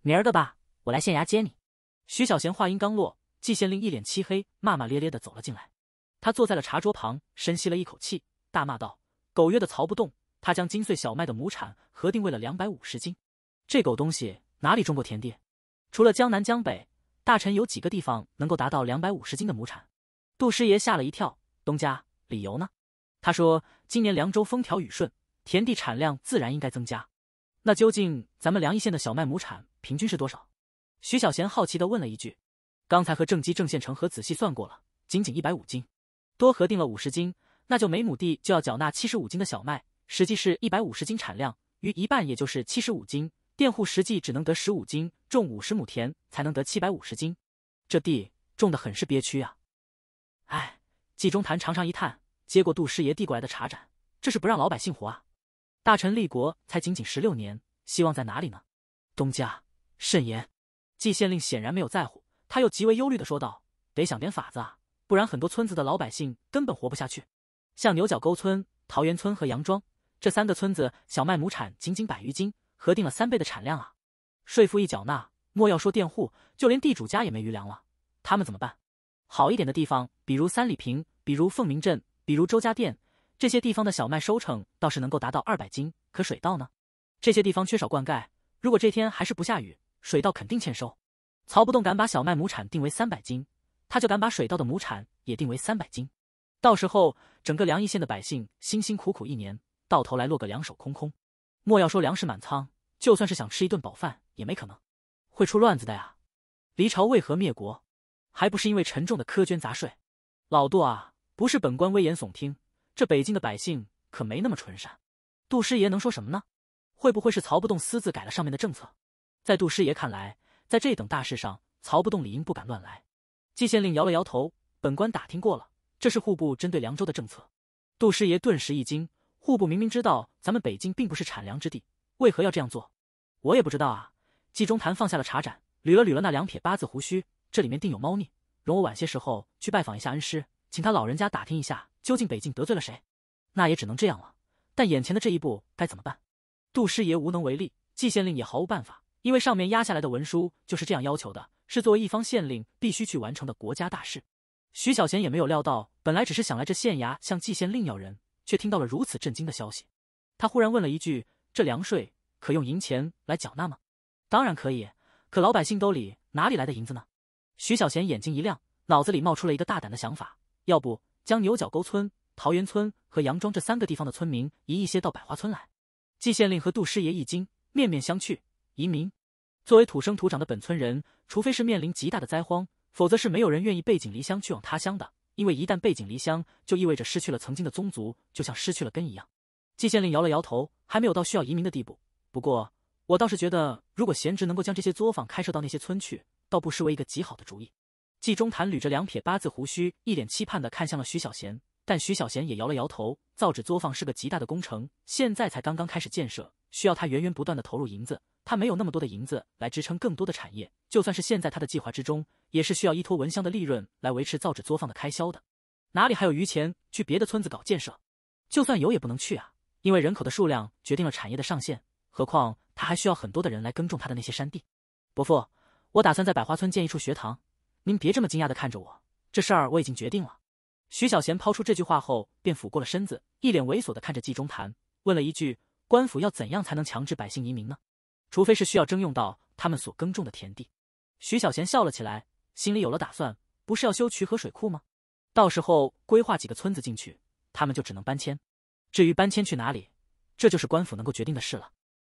Speaker 1: 明儿个吧，我来县衙接你。徐小贤话音刚落。季县令一脸漆黑，骂骂咧咧的走了进来。他坐在了茶桌旁，深吸了一口气，大骂道：“狗曰的曹不动！他将金穗小麦的亩产核定为了两百五十斤。这狗东西哪里种过田地？除了江南江北，大臣有几个地方能够达到两百五十斤的亩产？”杜师爷吓了一跳：“东家，理由呢？”他说：“今年凉州风调雨顺，田地产量自然应该增加。那究竟咱们凉邑县的小麦亩产平均是多少？”徐小贤好奇的问了一句。刚才和正基、郑县成和仔细算过了，仅仅一百五斤，多核定了五十斤，那就每亩地就要缴纳七十五斤的小麦，实际是一百五十斤产量，余一半也就是七十五斤，佃户实际只能得十五斤，种五十亩田才能得七百五十斤，这地种的很是憋屈啊！哎，纪中谈长长一叹，接过杜师爷递过来的茶盏，这是不让老百姓活啊！大臣立国才仅仅十六年，希望在哪里呢？东家慎言，纪县令显然没有在乎。他又极为忧虑地说道：“得想点法子啊，不然很多村子的老百姓根本活不下去。像牛角沟村、桃园村和杨庄这三个村子，小麦亩产仅仅百余斤，核定了三倍的产量啊。税赋一缴纳，莫要说佃户，就连地主家也没余粮了。他们怎么办？好一点的地方，比如三里坪，比如凤鸣镇，比如周家店，这些地方的小麦收成倒是能够达到二百斤。可水稻呢？这些地方缺少灌溉，如果这天还是不下雨，水稻肯定欠收。”曹不动敢把小麦亩产定为三百斤，他就敢把水稻的亩产也定为三百斤。到时候，整个梁邑县的百姓辛辛苦苦一年，到头来落个两手空空。莫要说粮食满仓，就算是想吃一顿饱饭也没可能，会出乱子的呀。离朝为何灭国？还不是因为沉重的苛捐杂税？老杜啊，不是本官危言耸听，这北京的百姓可没那么纯善。杜师爷能说什么呢？会不会是曹不动私自改了上面的政策？在杜师爷看来。在这等大事上，曹不动理应不敢乱来。季县令摇了摇头：“本官打听过了，这是户部针对凉州的政策。”杜师爷顿时一惊：“户部明明知道咱们北京并不是产粮之地，为何要这样做？”“我也不知道啊。”季中谈放下了茶盏，捋了捋了那两撇八字胡须：“这里面定有猫腻，容我晚些时候去拜访一下恩师，请他老人家打听一下，究竟北京得罪了谁？”“那也只能这样了。”但眼前的这一步该怎么办？杜师爷无能为力，季县令也毫无办法。因为上面压下来的文书就是这样要求的，是作为一方县令必须去完成的国家大事。徐小贤也没有料到，本来只是想来这县衙向季县令要人，却听到了如此震惊的消息。他忽然问了一句：“这粮税可用银钱来缴纳吗？”“当然可以。”“可老百姓兜里哪里来的银子呢？”徐小贤眼睛一亮，脑子里冒出了一个大胆的想法：要不将牛角沟村、桃园村和杨庄这三个地方的村民移一些到百花村来？季县令和杜师爷一惊，面面相觑。移民，作为土生土长的本村人，除非是面临极大的灾荒，否则是没有人愿意背井离乡去往他乡的。因为一旦背井离乡，就意味着失去了曾经的宗族，就像失去了根一样。季县令摇了摇头，还没有到需要移民的地步。不过，我倒是觉得，如果贤侄能够将这些作坊开设到那些村去，倒不失为一个极好的主意。季中谈捋着两撇八字胡须，一脸期盼地看向了徐小贤，但徐小贤也摇了摇头。造纸作坊是个极大的工程，现在才刚刚开始建设，需要他源源不断地投入银子。他没有那么多的银子来支撑更多的产业，就算是现在他的计划之中，也是需要依托蚊香的利润来维持造纸作坊的开销的，哪里还有余钱去别的村子搞建设？就算有也不能去啊，因为人口的数量决定了产业的上限，何况他还需要很多的人来耕种他的那些山地。伯父，我打算在百花村建一处学堂，您别这么惊讶的看着我，这事儿我已经决定了。徐小贤抛出这句话后，便俯过了身子，一脸猥琐的看着纪中谈，问了一句：“官府要怎样才能强制百姓移民呢？”除非是需要征用到他们所耕种的田地，徐小贤笑了起来，心里有了打算。不是要修渠河水库吗？到时候规划几个村子进去，他们就只能搬迁。至于搬迁去哪里，这就是官府能够决定的事了。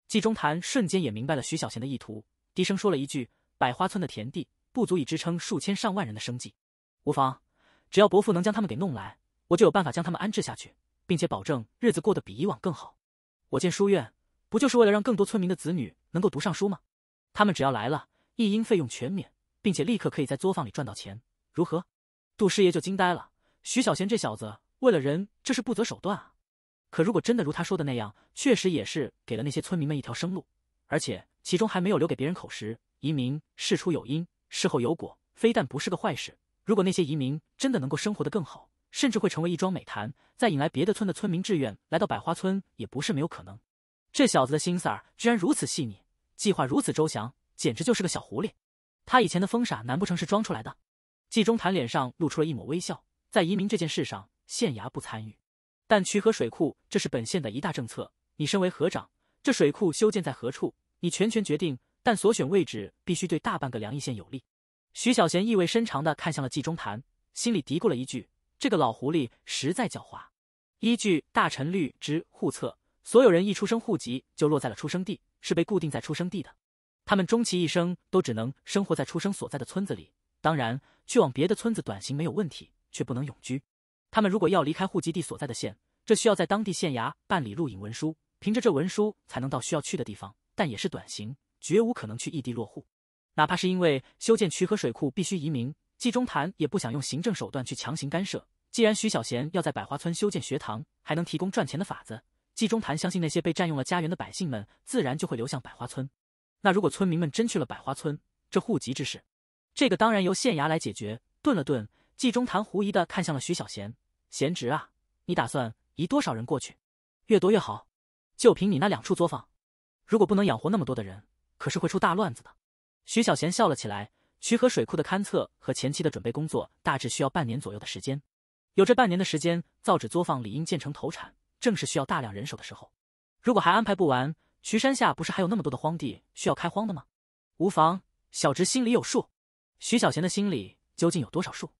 Speaker 1: 纪中谈瞬间也明白了徐小贤的意图，低声说了一句：“百花村的田地不足以支撑数千上万人的生计，无妨，只要伯父能将他们给弄来，我就有办法将他们安置下去，并且保证日子过得比以往更好。我建书院，不就是为了让更多村民的子女？”能够读上书吗？他们只要来了，一应费用全免，并且立刻可以在作坊里赚到钱，如何？杜师爷就惊呆了。徐小贤这小子为了人，这是不择手段啊！可如果真的如他说的那样，确实也是给了那些村民们一条生路，而且其中还没有留给别人口实。移民事出有因，事后有果，非但不是个坏事。如果那些移民真的能够生活得更好，甚至会成为一桩美谈，再引来别的村的村民志愿来到百花村也不是没有可能。这小子的心思儿居然如此细腻。计划如此周详，简直就是个小狐狸。他以前的疯傻，难不成是装出来的？纪中谈脸上露出了一抹微笑。在移民这件事上，县衙不参与，但渠河水库这是本县的一大政策。你身为河长，这水库修建在何处，你全权决定。但所选位置必须对大半个梁邑县有利。徐小贤意味深长的看向了纪中谈，心里嘀咕了一句：“这个老狐狸实在狡猾。”依据大陈律之户册，所有人一出生户籍就落在了出生地。是被固定在出生地的，他们终其一生都只能生活在出生所在的村子里。当然，去往别的村子短行没有问题，却不能永居。他们如果要离开户籍地所在的县，这需要在当地县衙办理录影文书，凭着这文书才能到需要去的地方，但也是短行，绝无可能去异地落户。哪怕是因为修建渠河水库必须移民，纪中潭也不想用行政手段去强行干涉。既然徐小贤要在百花村修建学堂，还能提供赚钱的法子。纪中谈相信那些被占用了家园的百姓们，自然就会流向百花村。那如果村民们真去了百花村，这户籍之事，这个当然由县衙来解决。顿了顿，纪中谈狐疑的看向了徐小贤：“贤侄啊，你打算移多少人过去？越多越好。就凭你那两处作坊，如果不能养活那么多的人，可是会出大乱子的。”徐小贤笑了起来：“渠河水库的勘测和前期的准备工作，大致需要半年左右的时间。有这半年的时间，造纸作坊理应建成投产。”正是需要大量人手的时候，如果还安排不完，渠山下不是还有那么多的荒地需要开荒的吗？无妨，小侄心里有数。徐小贤的心里究竟有多少数，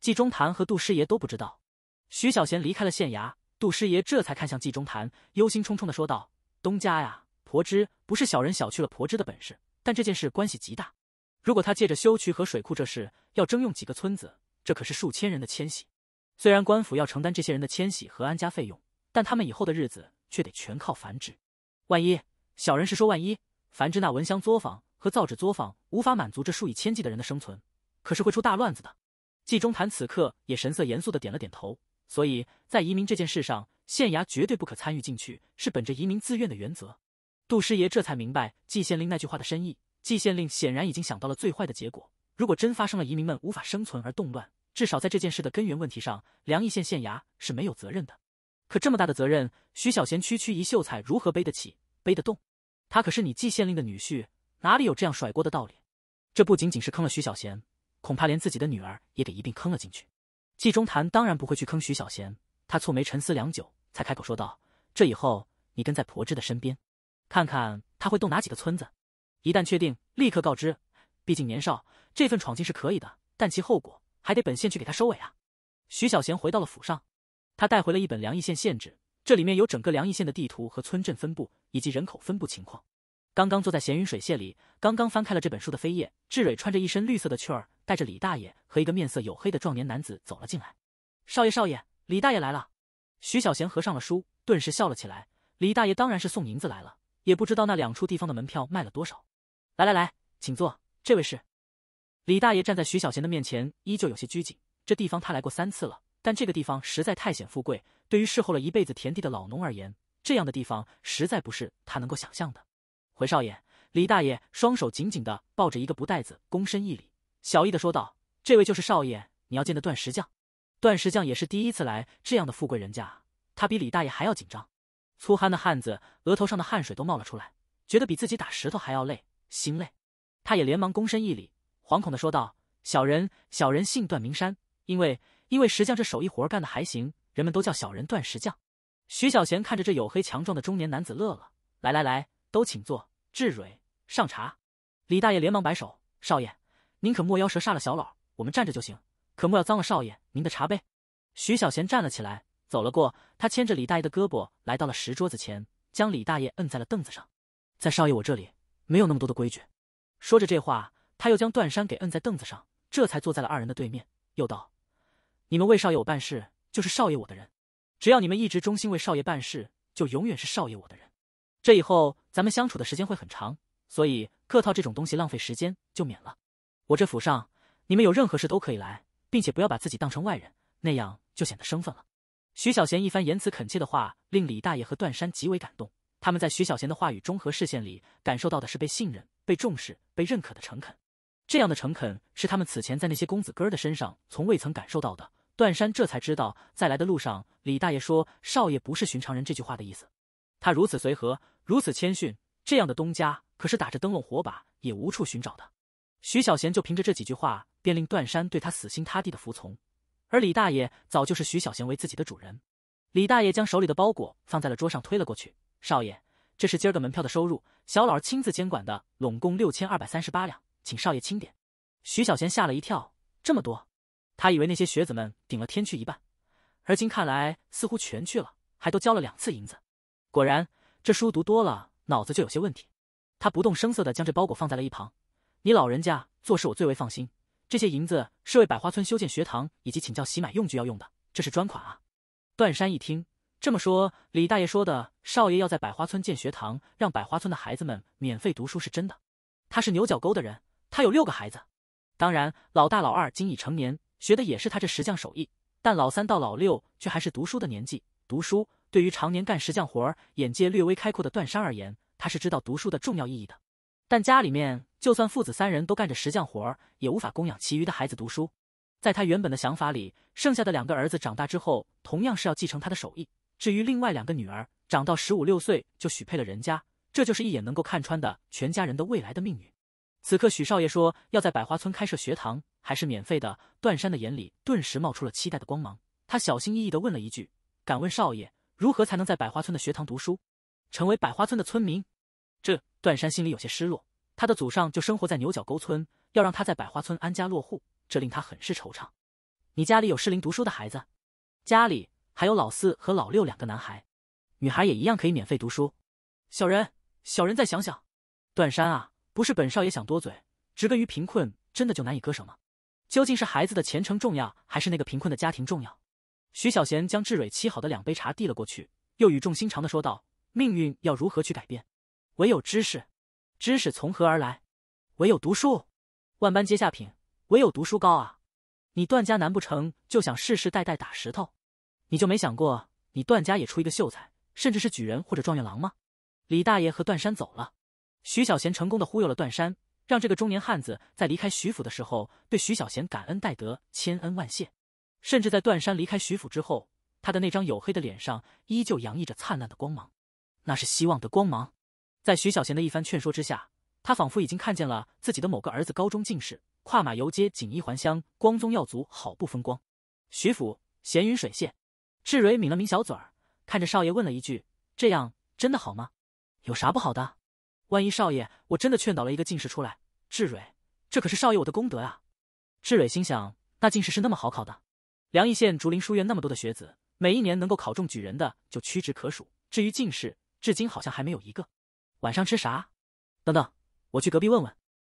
Speaker 1: 纪中谈和杜师爷都不知道。徐小贤离开了县衙，杜师爷这才看向纪中谈，忧心忡忡的说道：“东家呀，婆之不是小人小觑了婆之的本事，但这件事关系极大。如果他借着修渠和水库这事，要征用几个村子，这可是数千人的迁徙。虽然官府要承担这些人的迁徙和安家费用。”但他们以后的日子却得全靠繁殖。万一小人是说万一，繁殖那蚊香作坊和造纸作坊无法满足这数以千计的人的生存，可是会出大乱子的。纪中谈此刻也神色严肃的点了点头。所以在移民这件事上，县衙绝对不可参与进去，是本着移民自愿的原则。杜师爷这才明白季县令那句话的深意。季县令显然已经想到了最坏的结果，如果真发生了移民们无法生存而动乱，至少在这件事的根源问题上，梁义县县衙是没有责任的。可这么大的责任，徐小贤区区一秀才如何背得起、背得动？他可是你季县令的女婿，哪里有这样甩锅的道理？这不仅仅是坑了徐小贤，恐怕连自己的女儿也得一并坑了进去。季中谈当然不会去坑徐小贤，他蹙眉沉思良久，才开口说道：“这以后你跟在婆之的身边，看看他会动哪几个村子。一旦确定，立刻告知。毕竟年少，这份闯进是可以的，但其后果还得本县去给他收尾啊。”徐小贤回到了府上。他带回了一本梁邑县县志，这里面有整个梁邑县的地图和村镇分布，以及人口分布情况。刚刚坐在闲云水榭里，刚刚翻开了这本书的扉页，志蕊穿着一身绿色的裙儿，带着李大爷和一个面色黝黑的壮年男子走了进来。少爷，少爷，李大爷来了。徐小贤合上了书，顿时笑了起来。李大爷当然是送银子来了，也不知道那两处地方的门票卖了多少。来来来，请坐。这位是李大爷，站在徐小贤的面前，依旧有些拘谨。这地方他来过三次了。但这个地方实在太显富贵，对于侍候了一辈子田地的老农而言，这样的地方实在不是他能够想象的。回少爷，李大爷双手紧紧的抱着一个布袋子，躬身一礼，小意的说道：“这位就是少爷你要见的段石匠。”段石匠也是第一次来这样的富贵人家，他比李大爷还要紧张。粗憨的汉子额头上的汗水都冒了出来，觉得比自己打石头还要累，心累。他也连忙躬身一礼，惶恐的说道：“小人小人姓段明山，因为。”因为石匠这手艺活干的还行，人们都叫小人断石匠。徐小贤看着这黝黑强壮的中年男子，乐了。来来来，都请坐。志蕊上茶。李大爷连忙摆手：“少爷，您可莫妖蛇杀了小老，我们站着就行。可莫要脏了少爷您的茶杯。”徐小贤站了起来，走了过，他牵着李大爷的胳膊来到了石桌子前，将李大爷摁在了凳子上。在少爷我这里没有那么多的规矩。说着这话，他又将段山给摁在凳子上，这才坐在了二人的对面，又道。你们为少爷我办事，就是少爷我的人。只要你们一直忠心为少爷办事，就永远是少爷我的人。这以后咱们相处的时间会很长，所以客套这种东西浪费时间就免了。我这府上，你们有任何事都可以来，并且不要把自己当成外人，那样就显得生分了。徐小贤一番言辞恳切的话，令李大爷和段山极为感动。他们在徐小贤的话语中和视线里感受到的是被信任、被重视、被认可的诚恳。这样的诚恳是他们此前在那些公子哥儿的身上从未曾感受到的。段山这才知道，在来的路上，李大爷说“少爷不是寻常人”这句话的意思。他如此随和，如此谦逊，这样的东家可是打着灯笼火把也无处寻找的。徐小贤就凭着这几句话，便令段山对他死心塌地的服从。而李大爷早就是徐小贤为自己的主人。李大爷将手里的包裹放在了桌上，推了过去：“少爷，这是今儿个门票的收入，小老儿亲自监管的，拢共六千二百三十八两，请少爷清点。”徐小贤吓了一跳，这么多。他以为那些学子们顶了天去一半，而今看来似乎全去了，还都交了两次银子。果然，这书读多了，脑子就有些问题。他不动声色地将这包裹放在了一旁。你老人家做事我最为放心，这些银子是为百花村修建学堂以及请教洗买用具要用的，这是专款啊。段山一听这么说，李大爷说的少爷要在百花村建学堂，让百花村的孩子们免费读书是真的。他是牛角沟的人，他有六个孩子，当然老大老二今已成年。学的也是他这石匠手艺，但老三到老六却还是读书的年纪。读书对于常年干石匠活儿、眼界略微开阔的段山而言，他是知道读书的重要意义的。但家里面就算父子三人都干着石匠活儿，也无法供养其余的孩子读书。在他原本的想法里，剩下的两个儿子长大之后，同样是要继承他的手艺。至于另外两个女儿，长到十五六岁就许配了人家，这就是一眼能够看穿的全家人的未来的命运。此刻许少爷说要在百花村开设学堂。还是免费的。段山的眼里顿时冒出了期待的光芒，他小心翼翼的问了一句：“敢问少爷，如何才能在百花村的学堂读书，成为百花村的村民？”这段山心里有些失落，他的祖上就生活在牛角沟村，要让他在百花村安家落户，这令他很是惆怅。你家里有适龄读书的孩子？家里还有老四和老六两个男孩，女孩也一样可以免费读书。小人，小人再想想。段山啊，不是本少爷想多嘴，植根于贫困真的就难以割舍吗？究竟是孩子的前程重要，还是那个贫困的家庭重要？徐小贤将志蕊沏好的两杯茶递了过去，又语重心长的说道：“命运要如何去改变？唯有知识，知识从何而来？唯有读书，万般皆下品，唯有读书高啊！你段家难不成就想世世代代打石头？你就没想过你段家也出一个秀才，甚至是举人或者状元郎吗？”李大爷和段山走了，徐小贤成功的忽悠了段山。让这个中年汉子在离开徐府的时候，对徐小贤感恩戴德，千恩万谢，甚至在段山离开徐府之后，他的那张黝黑的脸上依旧洋溢着灿烂的光芒，那是希望的光芒。在徐小贤的一番劝说之下，他仿佛已经看见了自己的某个儿子高中进士，跨马游街，锦衣还乡，光宗耀祖，好不风光。徐府，闲云水榭，志蕊抿了抿小嘴儿，看着少爷问了一句：“这样真的好吗？有啥不好的？”万一少爷我真的劝导了一个进士出来，志蕊，这可是少爷我的功德啊！志蕊心想，那进士是那么好考的？梁邑县竹林书院那么多的学子，每一年能够考中举人的就屈指可数，至于进士，至今好像还没有一个。晚上吃啥？等等，我去隔壁问问。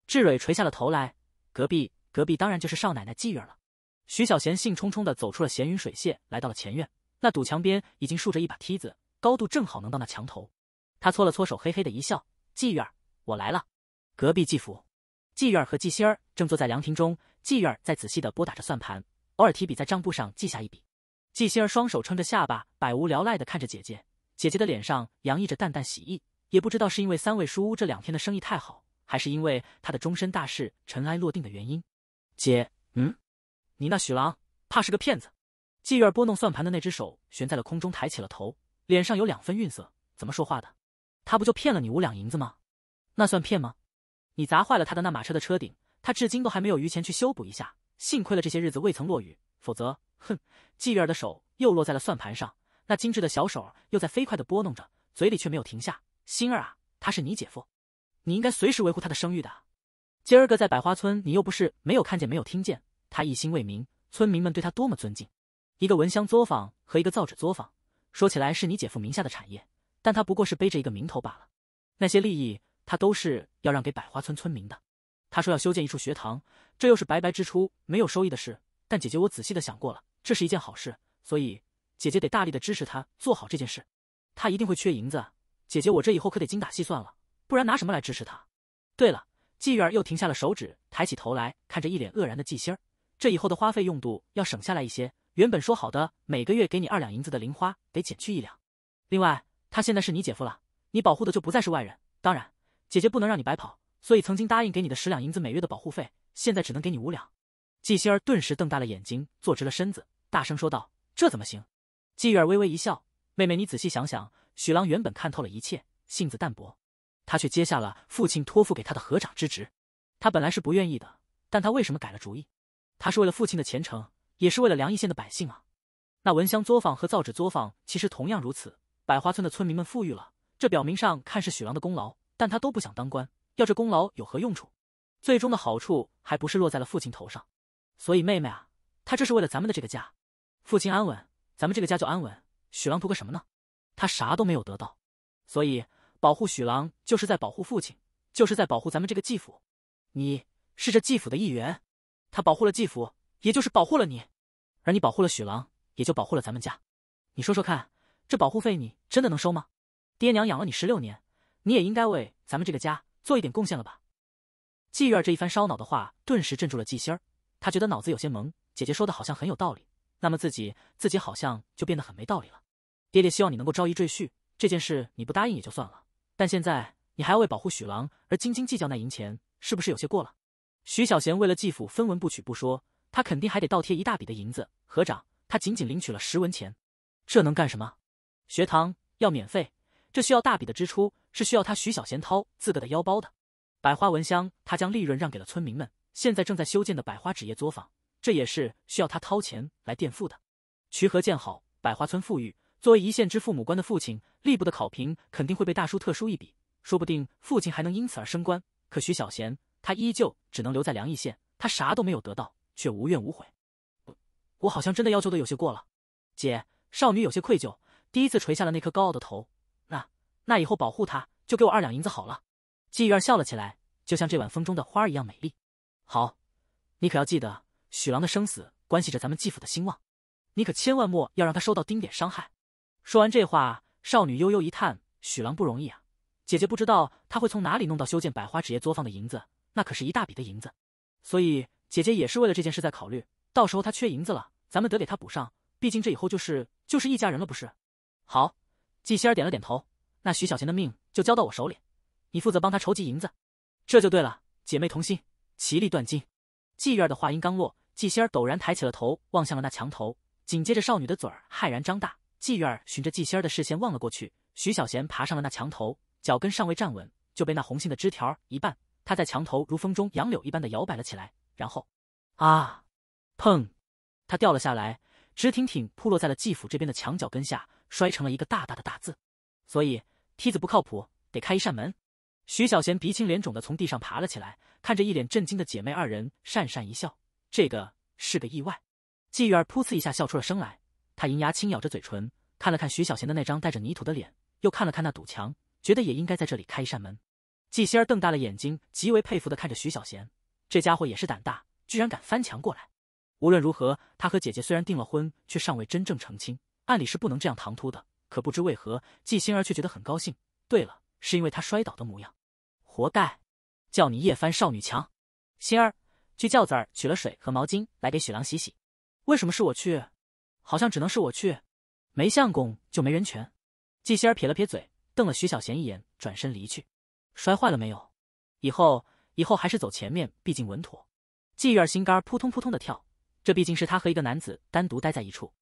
Speaker 1: 志蕊垂下了头来，隔壁隔壁当然就是少奶奶妓院了。徐小贤兴冲冲地走出了闲云水榭，来到了前院，那堵墙边已经竖着一把梯子，高度正好能到那墙头。他搓了搓手，嘿嘿的一笑。月儿，我来了。隔壁季府，季月儿和季心儿正坐在凉亭中，季月儿在仔细的拨打着算盘，偶尔提笔在账簿上记下一笔。季心儿双手撑着下巴，百无聊赖的看着姐姐。姐姐的脸上洋溢着淡淡喜意，也不知道是因为三味书屋这两天的生意太好，还是因为她的终身大事尘埃落定的原因。姐，嗯，你那许郎怕是个骗子。季月儿拨弄算盘的那只手悬在了空中，抬起了头，脸上有两分愠色。怎么说话的？他不就骗了你五两银子吗？那算骗吗？你砸坏了他的那马车的车顶，他至今都还没有余钱去修补一下。幸亏了这些日子未曾落雨，否则，哼！季月儿的手又落在了算盘上，那精致的小手又在飞快的拨弄着，嘴里却没有停下。星儿啊，他是你姐夫，你应该随时维护他的声誉的。今儿个在百花村，你又不是没有看见、没有听见，他一心为民，村民们对他多么尊敬。一个蚊香作坊和一个造纸作坊，说起来是你姐夫名下的产业。但他不过是背着一个名头罢了，那些利益他都是要让给百花村村民的。他说要修建一处学堂，这又是白白支出没有收益的事。但姐姐我仔细的想过了，这是一件好事，所以姐姐得大力的支持他做好这件事。他一定会缺银子，姐姐我这以后可得精打细算了，不然拿什么来支持他？对了，季玉儿又停下了手指，抬起头来看着一脸愕然的季心儿。这以后的花费用度要省下来一些，原本说好的每个月给你二两银子的零花得减去一两，另外。他现在是你姐夫了，你保护的就不再是外人。当然，姐姐不能让你白跑，所以曾经答应给你的十两银子每月的保护费，现在只能给你五两。季心儿顿时瞪大了眼睛，坐直了身子，大声说道：“这怎么行？”季玉儿微微一笑：“妹妹，你仔细想想。许郎原本看透了一切，性子淡薄，他却接下了父亲托付给他的合掌之职。他本来是不愿意的，但他为什么改了主意？他是为了父亲的前程，也是为了梁邑县的百姓啊。那蚊香作坊和造纸作坊其实同样如此。”百花村的村民们富裕了，这表面上看是许郎的功劳，但他都不想当官，要这功劳有何用处？最终的好处还不是落在了父亲头上。所以妹妹啊，他这是为了咱们的这个家，父亲安稳，咱们这个家就安稳。许郎图个什么呢？他啥都没有得到，所以保护许郎就是在保护父亲，就是在保护咱们这个继府。你是这继府的一员，他保护了继府，也就是保护了你，而你保护了许郎，也就保护了咱们家。你说说看。这保护费你真的能收吗？爹娘养了你十六年，你也应该为咱们这个家做一点贡献了吧？季院儿这一番烧脑的话，顿时镇住了季心儿。他觉得脑子有些懵，姐姐说的好像很有道理，那么自己自己好像就变得很没道理了。爹爹希望你能够招一赘婿，这件事你不答应也就算了，但现在你还要为保护许郎而斤斤计较那银钱，是不是有些过了？徐小贤为了继父分文不取不说，他肯定还得倒贴一大笔的银子。合掌，他仅仅领取了十文钱，这能干什么？学堂要免费，这需要大笔的支出，是需要他徐小贤掏自个的腰包的。百花蚊香，他将利润让给了村民们。现在正在修建的百花纸业作坊，这也是需要他掏钱来垫付的。渠河建好，百花村富裕。作为一县之父母官的父亲，吏部的考评肯定会被大叔特殊一笔，说不定父亲还能因此而升官。可徐小贤，他依旧只能留在梁邑县，他啥都没有得到，却无怨无悔。我好像真的要求的有些过了，姐，少女有些愧疚。第一次垂下了那颗高傲的头，那那以后保护他，就给我二两银子好了。季玉儿笑了起来，就像这晚风中的花一样美丽。好，你可要记得，许郎的生死关系着咱们季府的兴旺，你可千万莫要让他受到丁点伤害。说完这话，少女悠悠一叹：“许郎不容易啊，姐姐不知道他会从哪里弄到修建百花纸业作坊的银子，那可是一大笔的银子。所以姐姐也是为了这件事在考虑，到时候他缺银子了，咱们得给他补上。毕竟这以后就是就是一家人了，不是？”好，纪仙儿点了点头。那徐小贤的命就交到我手里，你负责帮他筹集银子，这就对了。姐妹同心，其利断金。季院儿的话音刚落，纪仙儿陡然抬起了头，望向了那墙头。紧接着，少女的嘴儿骇然张大。季院儿循着纪仙儿的视线望了过去，徐小贤爬上了那墙头，脚跟尚未站稳，就被那红杏的枝条一绊，他在墙头如风中杨柳一般的摇摆了起来。然后，啊，砰！他掉了下来，直挺挺扑落在了季府这边的墙角跟下。摔成了一个大大的大字，所以梯子不靠谱，得开一扇门。徐小贤鼻青脸肿的从地上爬了起来，看着一脸震惊的姐妹二人，讪讪一笑：“这个是个意外。”季玉儿噗呲一下笑出了声来，她银牙轻咬着嘴唇，看了看徐小贤的那张带着泥土的脸，又看了看那堵墙，觉得也应该在这里开一扇门。季仙儿瞪大了眼睛，极为佩服的看着徐小贤，这家伙也是胆大，居然敢翻墙过来。无论如何，他和姐姐虽然订了婚，却尚未真正成亲。按理是不能这样唐突的，可不知为何，季星儿却觉得很高兴。对了，是因为她摔倒的模样，活该！叫你叶帆少女强，星儿去轿子儿取了水和毛巾来给许郎洗洗。为什么是我去？好像只能是我去，没相公就没人权。季星儿撇了撇嘴，瞪了徐小贤一眼，转身离去。摔坏了没有？以后以后还是走前面，毕竟稳妥。季玉儿心肝扑通扑通的跳，这毕竟是她和一个男子单独待在一处。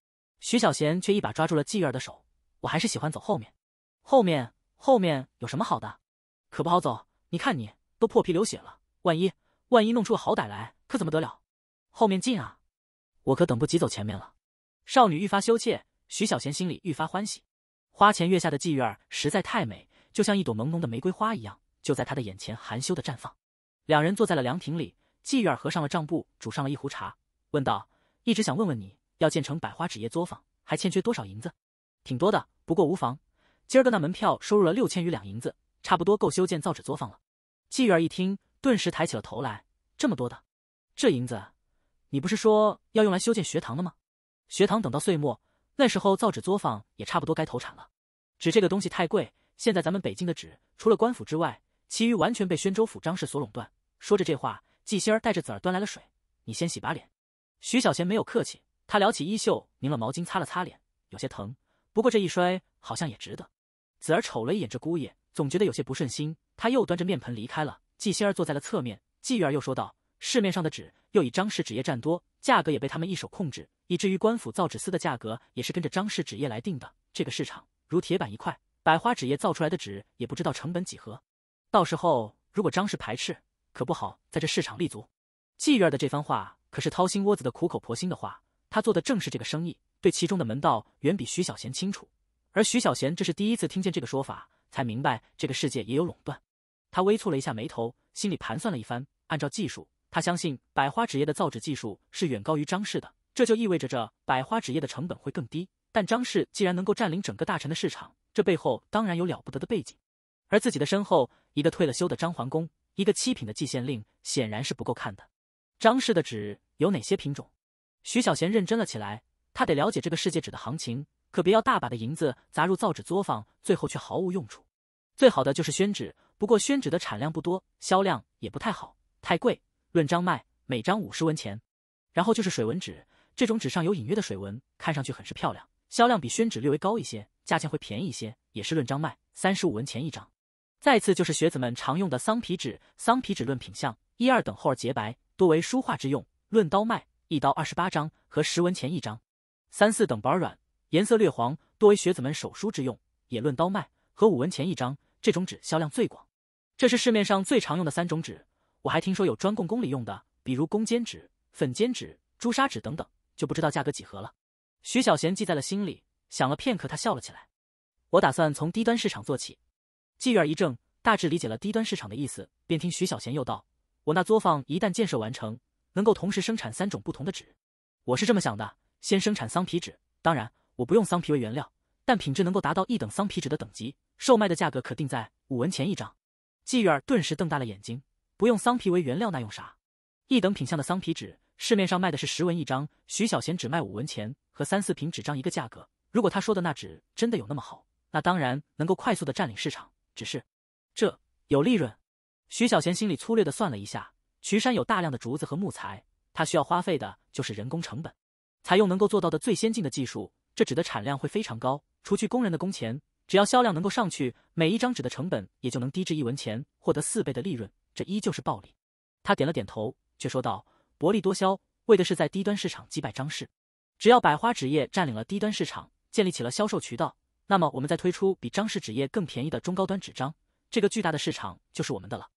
Speaker 1: 徐小贤却一把抓住了季月儿的手，我还是喜欢走后面，后面后面有什么好的？可不好走，你看你都破皮流血了，万一万一弄出个好歹来，可怎么得了？后面近啊，我可等不及走前面了。少女愈发羞怯，徐小贤心里愈发欢喜。花前月下的季月儿实在太美，就像一朵朦胧的玫瑰花一样，就在他的眼前含羞的绽放。两人坐在了凉亭里，季月儿合上了账簿，煮上了一壶茶，问道：一直想问问你。要建成百花纸业作坊，还欠缺多少银子？挺多的，不过无妨。今儿个那门票收入了六千余两银子，差不多够修建造纸作坊了。季玉儿一听，顿时抬起了头来。这么多的，这银子，你不是说要用来修建学堂的吗？学堂等到岁末，那时候造纸作坊也差不多该投产了。纸这个东西太贵，现在咱们北京的纸，除了官府之外，其余完全被宣州府张氏所垄断。说着这话，季仙儿带着子儿端来了水，你先洗把脸。徐小贤没有客气。他撩起衣袖，拧了毛巾擦了擦脸，有些疼。不过这一摔好像也值得。紫儿瞅了一眼这姑爷，总觉得有些不顺心。他又端着面盆离开了。季心儿坐在了侧面，季玉儿又说道：“市面上的纸，又以张氏纸业占多，价格也被他们一手控制，以至于官府造纸司的价格也是跟着张氏纸业来定的。这个市场如铁板一块，百花纸业造出来的纸也不知道成本几何。到时候如果张氏排斥，可不好在这市场立足。”季玉儿的这番话可是掏心窝子的苦口婆心的话。他做的正是这个生意，对其中的门道远比徐小贤清楚。而徐小贤这是第一次听见这个说法，才明白这个世界也有垄断。他微蹙了一下眉头，心里盘算了一番。按照技术，他相信百花纸业的造纸技术是远高于张氏的，这就意味着这百花纸业的成本会更低。但张氏既然能够占领整个大臣的市场，这背后当然有了不得的背景。而自己的身后，一个退了休的张桓公，一个七品的季县令，显然是不够看的。张氏的纸有哪些品种？徐小贤认真了起来，他得了解这个世界纸的行情，可别要大把的银子砸入造纸作坊，最后却毫无用处。最好的就是宣纸，不过宣纸的产量不多，销量也不太好，太贵。论张卖，每张五十文钱。然后就是水纹纸，这种纸上有隐约的水纹，看上去很是漂亮，销量比宣纸略微高一些，价钱会便宜一些，也是论张卖，三十五文钱一张。再次就是学子们常用的桑皮纸，桑皮纸论品相，一二等厚而洁白，多为书画之用，论刀卖。一刀二十八张和十文钱一张，三四等薄软，颜色略黄，多为学子们手书之用，也论刀卖，和五文钱一张。这种纸销量最广。这是市面上最常用的三种纸。我还听说有专供宫里用的，比如宫笺纸、粉笺纸、朱砂纸等等，就不知道价格几何了。徐小贤记在了心里，想了片刻，他笑了起来。我打算从低端市场做起。妓院一怔，大致理解了低端市场的意思，便听徐小贤又道：“我那作坊一旦建设完成。”能够同时生产三种不同的纸，我是这么想的。先生产桑皮纸，当然我不用桑皮为原料，但品质能够达到一等桑皮纸的等级，售卖的价格可定在五文钱一张。季玉儿顿时瞪大了眼睛，不用桑皮为原料，那用啥？一等品相的桑皮纸，市面上卖的是十文一张，徐小贤只卖五文钱，和三四品纸张一个价格。如果他说的那纸真的有那么好，那当然能够快速的占领市场。只是，这有利润？徐小贤心里粗略的算了一下。渠山有大量的竹子和木材，它需要花费的就是人工成本。采用能够做到的最先进的技术，这纸的产量会非常高。除去工人的工钱，只要销量能够上去，每一张纸的成本也就能低至一文钱，获得四倍的利润，这依旧是暴利。他点了点头，却说道：“薄利多销，为的是在低端市场击败张氏。只要百花纸业占领了低端市场，建立起了销售渠道，那么我们再推出比张氏纸业更便宜的中高端纸张，这个巨大的市场就是我们的了。”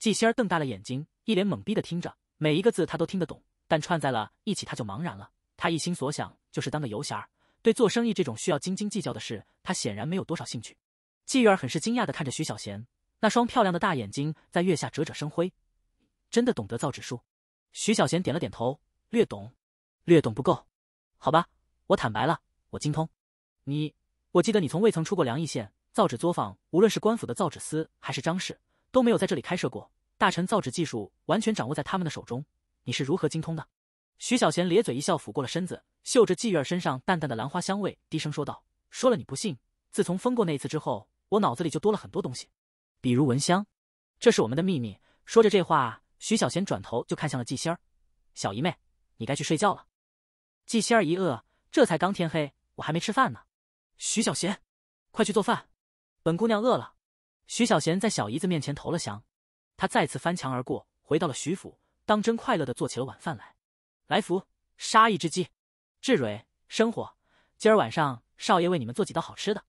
Speaker 1: 季仙儿瞪大了眼睛。一脸懵逼的听着每一个字，他都听得懂，但串在了一起他就茫然了。他一心所想就是当个游侠儿，对做生意这种需要斤斤计较的事，他显然没有多少兴趣。季月儿很是惊讶的看着徐小贤，那双漂亮的大眼睛在月下折折生辉。真的懂得造纸术？徐小贤点了点头，略懂，略懂不够。好吧，我坦白了，我精通。你，我记得你从未曾出过梁邑县造纸作坊，无论是官府的造纸司还是张氏，都没有在这里开设过。大臣造纸技术完全掌握在他们的手中，你是如何精通的？徐小贤咧嘴一笑，抚过了身子，嗅着季月儿身上淡淡的兰花香味，低声说道：“说了你不信。自从疯过那一次之后，我脑子里就多了很多东西，比如蚊香。这是我们的秘密。”说着这话，徐小贤转头就看向了季仙儿：“小姨妹，你该去睡觉了。”季仙儿一饿，这才刚天黑，我还没吃饭呢。徐小贤，快去做饭，本姑娘饿了。徐小贤在小姨子面前投了降。他再次翻墙而过，回到了徐府，当真快乐的做起了晚饭来。来福，杀一只鸡；志蕊，生火。今儿晚上，少爷为你们做几道好吃的。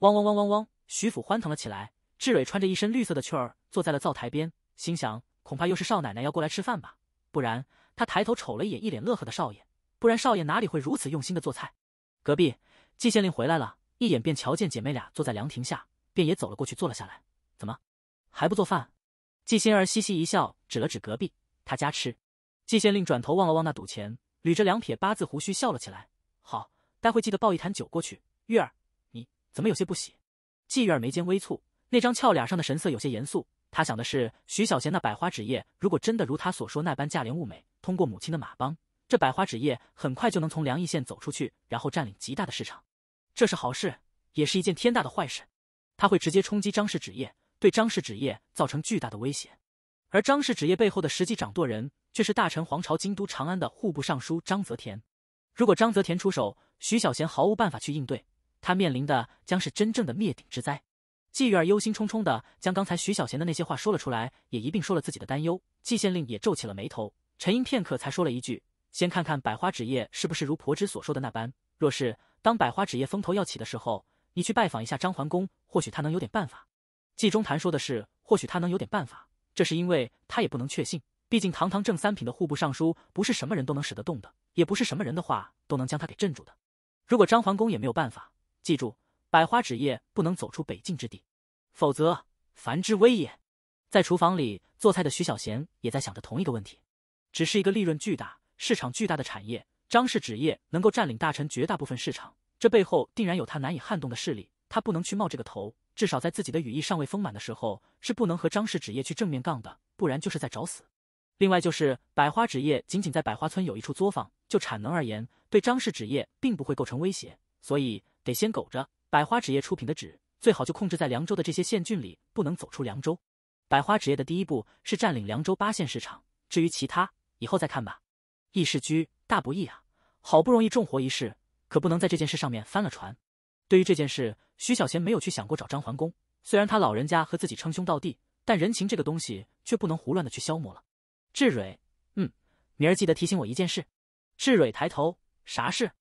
Speaker 1: 汪汪汪汪汪！徐府欢腾了起来。志蕊穿着一身绿色的裙儿，坐在了灶台边，心想：恐怕又是少奶奶要过来吃饭吧？不然，他抬头瞅了一眼一脸乐呵的少爷，不然少爷哪里会如此用心的做菜？隔壁季县令回来了一眼，便瞧见姐妹俩坐在凉亭下，便也走了过去坐了下来。怎么，还不做饭？季心儿嘻嘻一笑，指了指隔壁，他家吃。季县令转头望了望那赌钱，捋着两撇八字胡须笑了起来。好，待会记得抱一坛酒过去。月儿，你怎么有些不喜？季月儿眉间微蹙，那张俏脸上的神色有些严肃。他想的是，徐小贤那百花纸业，如果真的如他所说那般价廉物美，通过母亲的马帮，这百花纸业很快就能从梁邑县走出去，然后占领极大的市场。这是好事，也是一件天大的坏事。他会直接冲击张氏纸业。对张氏纸业造成巨大的威胁，而张氏纸业背后的实际掌舵人却是大臣、皇朝、京都、长安的户部尚书张泽田。如果张泽田出手，徐小贤毫无办法去应对，他面临的将是真正的灭顶之灾。季玉儿忧心忡忡地将刚才徐小贤的那些话说了出来，也一并说了自己的担忧。季县令也皱起了眉头，沉吟片刻，才说了一句：“先看看百花纸业是不是如婆之所说的那般。若是当百花纸业风头要起的时候，你去拜访一下张桓公，或许他能有点办法。”纪中谈说的是，或许他能有点办法，这是因为他也不能确信。毕竟堂堂正三品的户部尚书，不是什么人都能使得动的，也不是什么人的话都能将他给镇住的。如果张桓公也没有办法，记住，百花纸业不能走出北境之地，否则，凡之危也。在厨房里做菜的徐小贤也在想着同一个问题，只是一个利润巨大、市场巨大的产业，张氏纸业能够占领大臣绝大部分市场，这背后定然有他难以撼动的势力，他不能去冒这个头。至少在自己的羽翼尚未丰满的时候，是不能和张氏纸业去正面杠的，不然就是在找死。另外就是百花纸业仅仅在百花村有一处作坊，就产能而言，对张氏纸业并不会构成威胁，所以得先苟着。百花纸业出品的纸最好就控制在凉州的这些县郡里，不能走出凉州。百花纸业的第一步是占领凉州八县市场，至于其他，以后再看吧。易世居大不易啊，好不容易重活一世，可不能在这件事上面翻了船。对于这件事，徐小贤没有去想过找张桓公。虽然他老人家和自己称兄道弟，但人情这个东西却不能胡乱的去消磨了。志蕊，嗯，明儿记得提醒我一件事。志蕊抬头，啥事？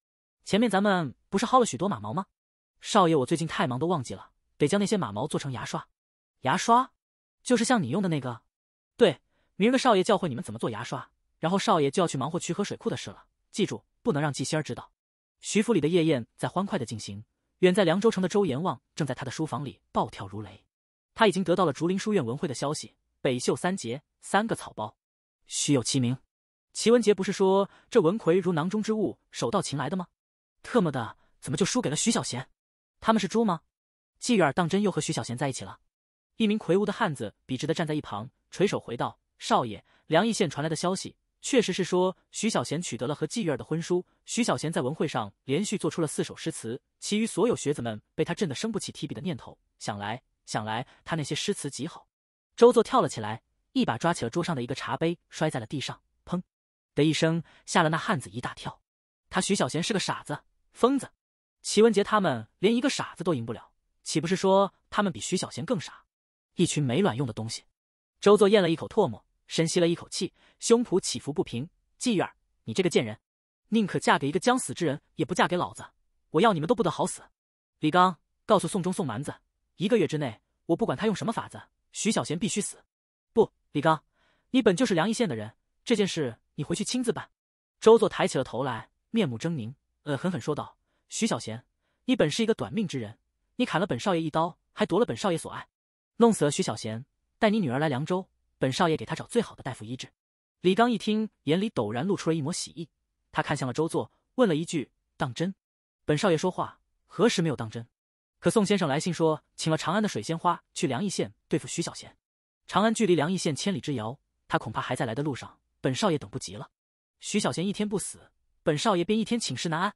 Speaker 1: 前面咱们不是薅了许多马毛吗？少爷，我最近太忙都忘记了，得将那些马毛做成牙刷。牙刷？就是像你用的那个？对，明儿个少爷教会你们怎么做牙刷，然后少爷就要去忙活渠河水库的事了。记住，不能让纪心儿知道。徐府里的夜宴在欢快的进行。远在凉州城的周延旺正在他的书房里暴跳如雷，他已经得到了竹林书院文会的消息，北秀三杰三个草包，虚有其名。齐文杰不是说这文魁如囊中之物，手到擒来的吗？特么的，怎么就输给了徐小贤？他们是猪吗？季远当真又和徐小贤在一起了？一名魁梧的汉子笔直的站在一旁，垂手回道：“少爷，梁邑县传来的消息。”确实是说徐小贤取得了和季月儿的婚书。徐小贤在文会上连续做出了四首诗词，其余所有学子们被他震得生不起提笔的念头。想来想来，他那些诗词极好。周作跳了起来，一把抓起了桌上的一个茶杯，摔在了地上，砰的一声，吓了那汉子一大跳。他徐小贤是个傻子，疯子。齐文杰他们连一个傻子都赢不了，岂不是说他们比徐小贤更傻？一群没卵用的东西。周作咽了一口唾沫。深吸了一口气，胸脯起伏不平。妓儿，你这个贱人，宁可嫁给一个将死之人，也不嫁给老子！我要你们都不得好死！李刚，告诉宋忠、宋蛮子，一个月之内，我不管他用什么法子，徐小贤必须死！不，李刚，你本就是梁义县的人，这件事你回去亲自办。周作抬起了头来，面目狰狞，恶狠狠说道：“徐小贤，你本是一个短命之人，你砍了本少爷一刀，还夺了本少爷所爱，弄死了徐小贤，带你女儿来凉州。”本少爷给他找最好的大夫医治。李刚一听，眼里陡然露出了一抹喜意，他看向了周作，问了一句：“当真？”本少爷说话何时没有当真？可宋先生来信说，请了长安的水仙花去梁邑县对付徐小贤。长安距离梁邑县千里之遥，他恐怕还在来的路上。本少爷等不及了，徐小贤一天不死，本少爷便一天寝食难安。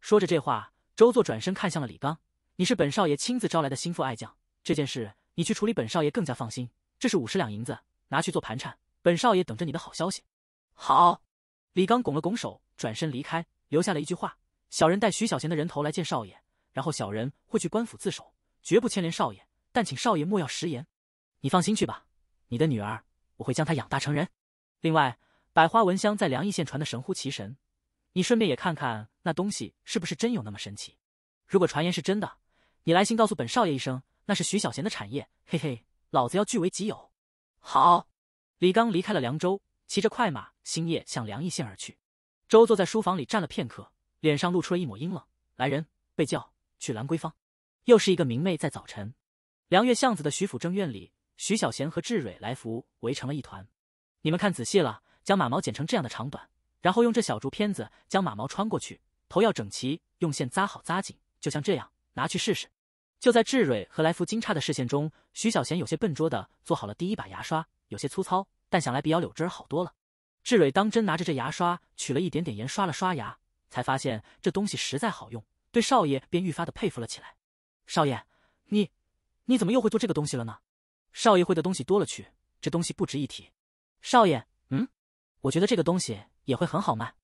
Speaker 1: 说着这话，周作转身看向了李刚：“你是本少爷亲自招来的心腹爱将，这件事你去处理，本少爷更加放心。这是五十两银子。”拿去做盘缠，本少爷等着你的好消息。好，李刚拱了拱手，转身离开，留下了一句话：“小人带徐小贤的人头来见少爷，然后小人会去官府自首，绝不牵连少爷。但请少爷莫要食言。”你放心去吧，你的女儿我会将她养大成人。另外，百花蚊香在梁邑县传的神乎其神，你顺便也看看那东西是不是真有那么神奇。如果传言是真的，你来信告诉本少爷一声，那是徐小贤的产业，嘿嘿，老子要据为己有。好，李刚离开了凉州，骑着快马，星夜向凉邑县而去。周坐在书房里站了片刻，脸上露出了一抹阴冷。来人，被叫去兰桂坊。又是一个明媚在早晨，凉月巷子的徐府正院里，徐小贤和志蕊、来福围成了一团。你们看仔细了，将马毛剪成这样的长短，然后用这小竹片子将马毛穿过去，头要整齐，用线扎好，扎紧，就像这样，拿去试试。就在志蕊和来福惊诧的视线中，徐小贤有些笨拙的做好了第一把牙刷，有些粗糙，但想来比咬柳枝儿好多了。志蕊当真拿着这牙刷取了一点点盐刷了刷牙，才发现这东西实在好用，对少爷便愈发的佩服了起来。少爷，你，你怎么又会做这个东西了呢？少爷会的东西多了去，这东西不值一提。少爷，嗯，我觉得这个东西也会很好卖。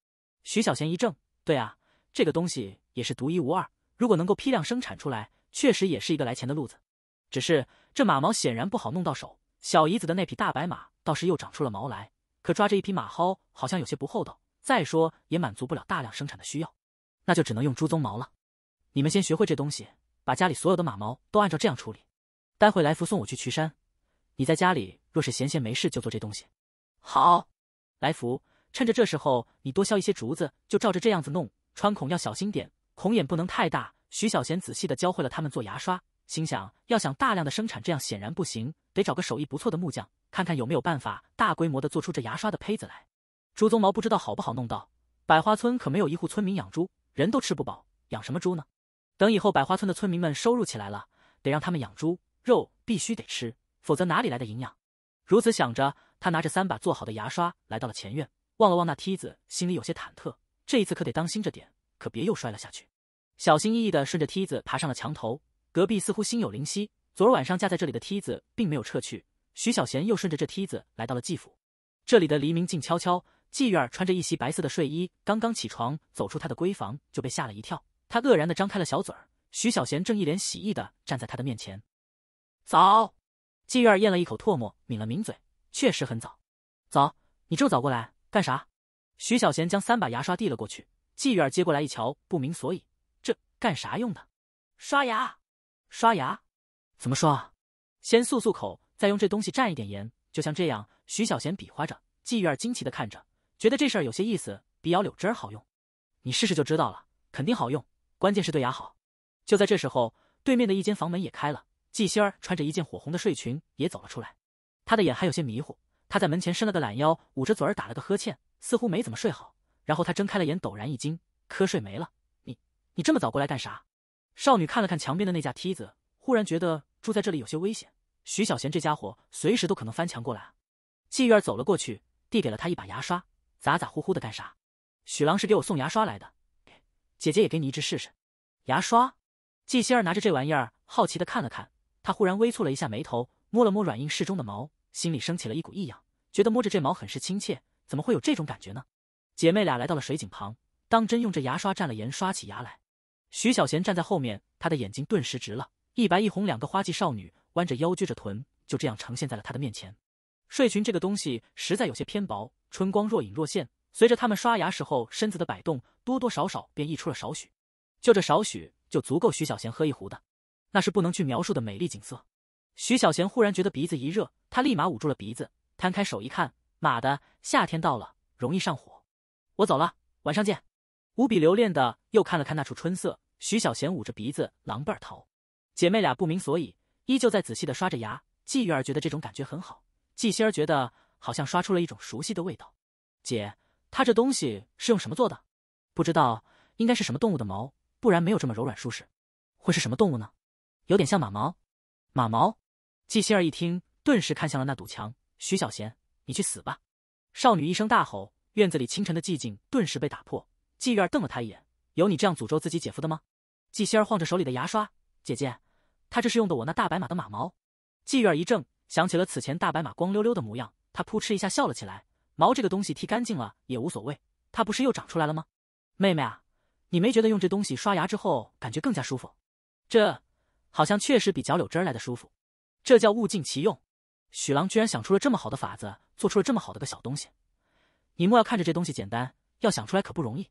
Speaker 1: 徐小贤一怔，对啊，这个东西也是独一无二，如果能够批量生产出来。确实也是一个来钱的路子，只是这马毛显然不好弄到手。小姨子的那匹大白马倒是又长出了毛来，可抓着一匹马薅，好像有些不厚道。再说也满足不了大量生产的需要，那就只能用猪鬃毛了。你们先学会这东西，把家里所有的马毛都按照这样处理。待会来福送我去岐山，你在家里若是闲闲没事就做这东西。好，来福，趁着这时候你多削一些竹子，就照着这样子弄，穿孔要小心点，孔眼不能太大。徐小贤仔细的教会了他们做牙刷，心想：要想大量的生产，这样显然不行，得找个手艺不错的木匠，看看有没有办法大规模的做出这牙刷的胚子来。朱宗毛不知道好不好弄到，百花村可没有一户村民养猪，人都吃不饱，养什么猪呢？等以后百花村的村民们收入起来了，得让他们养猪，肉必须得吃，否则哪里来的营养？如此想着，他拿着三把做好的牙刷来到了前院，望了望那梯子，心里有些忐忑。这一次可得当心着点，可别又摔了下去。小心翼翼的顺着梯子爬上了墙头，隔壁似乎心有灵犀，昨儿晚上架在这里的梯子并没有撤去。徐小贤又顺着这梯子来到了季府。这里的黎明静悄悄，季月儿穿着一袭白色的睡衣，刚刚起床，走出他的闺房就被吓了一跳。他愕然的张开了小嘴儿，徐小贤正一脸喜意的站在他的面前。早，季月儿咽了一口唾沫，抿了抿嘴，确实很早。早，你这么早过来干啥？徐小贤将三把牙刷递了过去，季月儿接过来一瞧，不明所以。干啥用的？刷牙，刷牙，怎么刷啊？先漱漱口，再用这东西蘸一点盐，就像这样。徐小贤比划着，季玉儿惊奇的看着，觉得这事儿有些意思，比咬柳枝儿好用。你试试就知道了，肯定好用，关键是对牙好。就在这时候，对面的一间房门也开了，季心儿穿着一件火红的睡裙也走了出来。她的眼还有些迷糊，她在门前伸了个懒腰，捂着嘴儿打了个呵欠，似乎没怎么睡好。然后她睁开了眼，陡然一惊，瞌睡没了。你这么早过来干啥？少女看了看墙边的那架梯子，忽然觉得住在这里有些危险。徐小贤这家伙随时都可能翻墙过来。季月儿走了过去，递给了他一把牙刷，咋咋呼呼的干啥？许郎是给我送牙刷来的，姐姐也给你一支试试。牙刷。季心儿拿着这玩意儿，好奇的看了看，她忽然微蹙了一下眉头，摸了摸软硬适中的毛，心里升起了一股异样，觉得摸着这毛很是亲切，怎么会有这种感觉呢？姐妹俩来到了水井旁，当真用这牙刷蘸了盐刷起牙来。徐小贤站在后面，他的眼睛顿时直了。一白一红两个花季少女弯着腰、撅着臀，就这样呈现在了他的面前。睡裙这个东西实在有些偏薄，春光若隐若现。随着他们刷牙时候身子的摆动，多多少少便溢出了少许。就这少许，就足够徐小贤喝一壶的。那是不能去描述的美丽景色。徐小贤忽然觉得鼻子一热，他立马捂住了鼻子，摊开手一看，妈的，夏天到了，容易上火。我走了，晚上见。无比留恋的又看了看那处春色。徐小贤捂着鼻子狼狈逃，姐妹俩不明所以，依旧在仔细的刷着牙。季玉儿觉得这种感觉很好，季心儿觉得好像刷出了一种熟悉的味道。姐，她这东西是用什么做的？不知道，应该是什么动物的毛，不然没有这么柔软舒适。会是什么动物呢？有点像马毛。马毛？季心儿一听，顿时看向了那堵墙。徐小贤，你去死吧！少女一声大吼，院子里清晨的寂静顿时被打破。季玉儿瞪了他一眼：“有你这样诅咒自己姐夫的吗？”纪仙儿晃着手里的牙刷，姐姐，她这是用的我那大白马的马毛。纪月一怔，想起了此前大白马光溜溜的模样，她扑哧一下笑了起来。毛这个东西剃干净了也无所谓，它不是又长出来了吗？妹妹啊，你没觉得用这东西刷牙之后感觉更加舒服？这好像确实比嚼柳枝儿来的舒服。这叫物尽其用。许郎居然想出了这么好的法子，做出了这么好的个小东西。你莫要看着这东西简单，要想出来可不容易。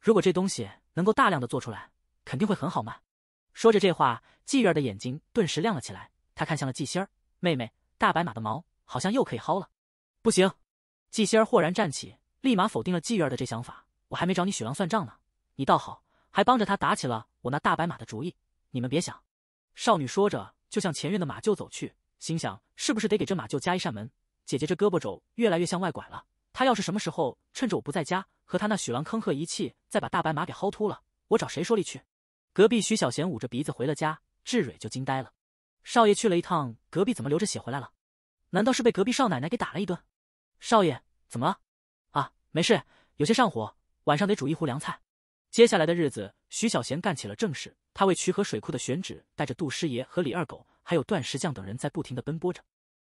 Speaker 1: 如果这东西能够大量的做出来。肯定会很好嘛！说着这话，季月儿的眼睛顿时亮了起来。她看向了纪心儿妹妹：“大白马的毛好像又可以薅了。”不行！纪心儿豁然站起，立马否定了季月儿的这想法：“我还没找你许郎算账呢，你倒好，还帮着他打起了我那大白马的主意。你们别想！”少女说着，就向前院的马厩走去，心想：“是不是得给这马厩加一扇门？姐姐这胳膊肘越来越向外拐了。她要是什么时候趁着我不在家，和他那许郎坑喝一气，再把大白马给薅秃了，我找谁说理去？”隔壁徐小贤捂着鼻子回了家，志蕊就惊呆了。少爷去了一趟隔壁，怎么流着血回来了？难道是被隔壁少奶奶给打了一顿？少爷怎么了？啊，没事，有些上火，晚上得煮一壶凉菜。接下来的日子，徐小贤干起了正事，他为渠河水库的选址，带着杜师爷和李二狗，还有段石匠等人，在不停的奔波着。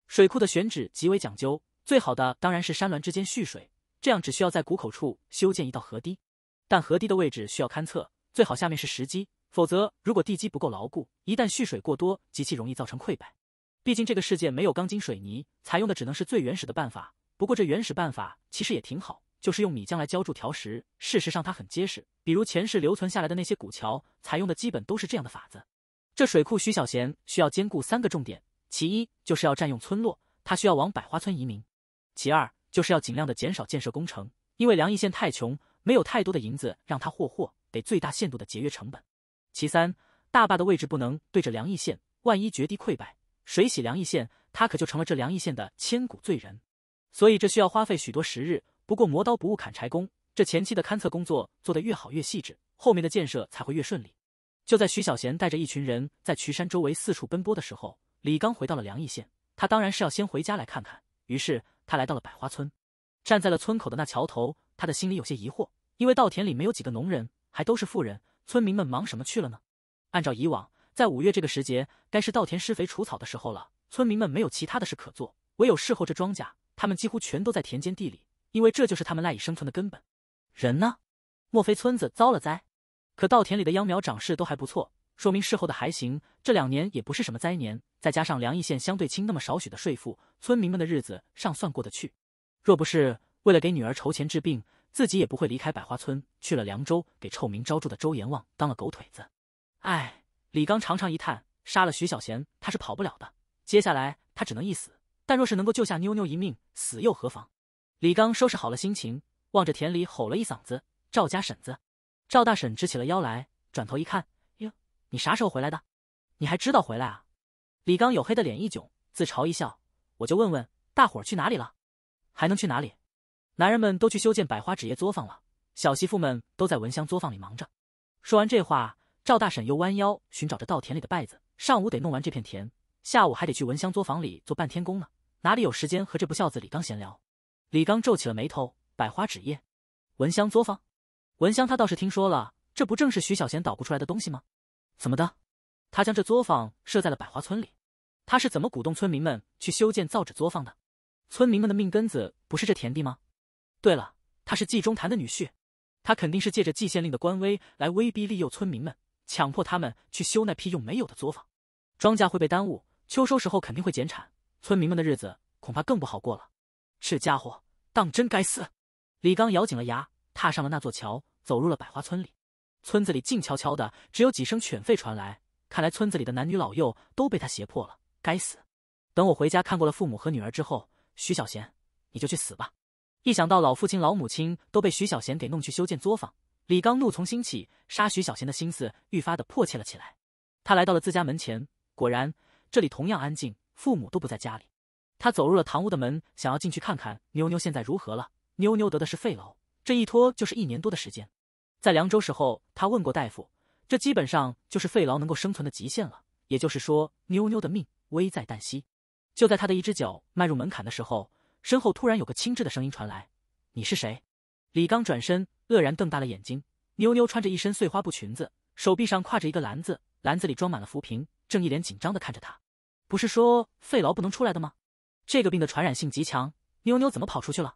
Speaker 1: 水库的选址极为讲究，最好的当然是山峦之间蓄水，这样只需要在谷口处修建一道河堤，但河堤的位置需要勘测，最好下面是石基。否则，如果地基不够牢固，一旦蓄水过多，极其容易造成溃败。毕竟这个世界没有钢筋水泥，采用的只能是最原始的办法。不过这原始办法其实也挺好，就是用米浆来浇筑条石。事实上它很结实，比如前世留存下来的那些古桥，采用的基本都是这样的法子。这水库，徐小贤需要兼顾三个重点：其一就是要占用村落，他需要往百花村移民；其二就是要尽量的减少建设工程，因为梁义县太穷，没有太多的银子让他霍霍，得最大限度的节约成本。其三大坝的位置不能对着梁义县，万一决堤溃败，水洗梁义县，他可就成了这梁义县的千古罪人。所以这需要花费许多时日。不过磨刀不误砍柴工，这前期的勘测工作做得越好越细致，后面的建设才会越顺利。就在徐小贤带着一群人在渠山周围四处奔波的时候，李刚回到了梁义县。他当然是要先回家来看看。于是他来到了百花村，站在了村口的那桥头，他的心里有些疑惑，因为稻田里没有几个农人，还都是富人。村民们忙什么去了呢？按照以往，在五月这个时节，该是稻田施肥除草的时候了。村民们没有其他的事可做，唯有侍候这庄稼。他们几乎全都在田间地里，因为这就是他们赖以生存的根本。人呢？莫非村子遭了灾？可稻田里的秧苗长势都还不错，说明侍候的还行。这两年也不是什么灾年，再加上梁邑县相对轻那么少许的税赋，村民们的日子尚算过得去。若不是为了给女儿筹钱治病。自己也不会离开百花村，去了凉州，给臭名昭著的周阎王当了狗腿子。唉，李刚长长一叹，杀了徐小贤，他是跑不了的。接下来他只能一死，但若是能够救下妞妞一命，死又何妨？李刚收拾好了心情，望着田里吼了一嗓子：“赵家婶子，赵大婶！”直起了腰来，转头一看，哟，你啥时候回来的？你还知道回来啊？李刚黝黑的脸一囧，自嘲一笑：“我就问问，大伙儿去哪里了？还能去哪里？”男人们都去修建百花纸业作坊了，小媳妇们都在蚊香作坊里忙着。说完这话，赵大婶又弯腰寻找着稻田里的稗子。上午得弄完这片田，下午还得去蚊香作坊里做半天工呢，哪里有时间和这不孝子李刚闲聊？李刚皱起了眉头。百花纸业、蚊香作坊、蚊香，他倒是听说了，这不正是徐小贤捣鼓出来的东西吗？怎么的？他将这作坊设在了百花村里？他是怎么鼓动村民们去修建造纸作坊的？村民们的命根子不是这田地吗？对了，他是纪中谭的女婿，他肯定是借着纪县令的官威来威逼利诱村民们，强迫他们去修那批用没有的作坊，庄稼会被耽误，秋收时候肯定会减产，村民们的日子恐怕更不好过了。这家伙当真该死！李刚咬紧了牙，踏上了那座桥，走入了百花村里。村子里静悄悄的，只有几声犬吠传来。看来村子里的男女老幼都被他胁迫了。该死！等我回家看过了父母和女儿之后，徐小贤，你就去死吧！一想到老父亲、老母亲都被徐小贤给弄去修建作坊，李刚怒从心起，杀徐小贤的心思愈发的迫切了起来。他来到了自家门前，果然这里同样安静，父母都不在家里。他走入了堂屋的门，想要进去看看妞妞现在如何了。妞妞得的是肺痨，这一拖就是一年多的时间。在凉州时候，他问过大夫，这基本上就是肺痨能够生存的极限了，也就是说，妞妞的命危在旦夕。就在他的一只脚迈入门槛的时候。身后突然有个清稚的声音传来：“你是谁？”李刚转身，愕然瞪大了眼睛。妞妞穿着一身碎花布裙子，手臂上挎着一个篮子，篮子里装满了浮萍，正一脸紧张的看着他。不是说肺痨不能出来的吗？这个病的传染性极强，妞妞怎么跑出去了？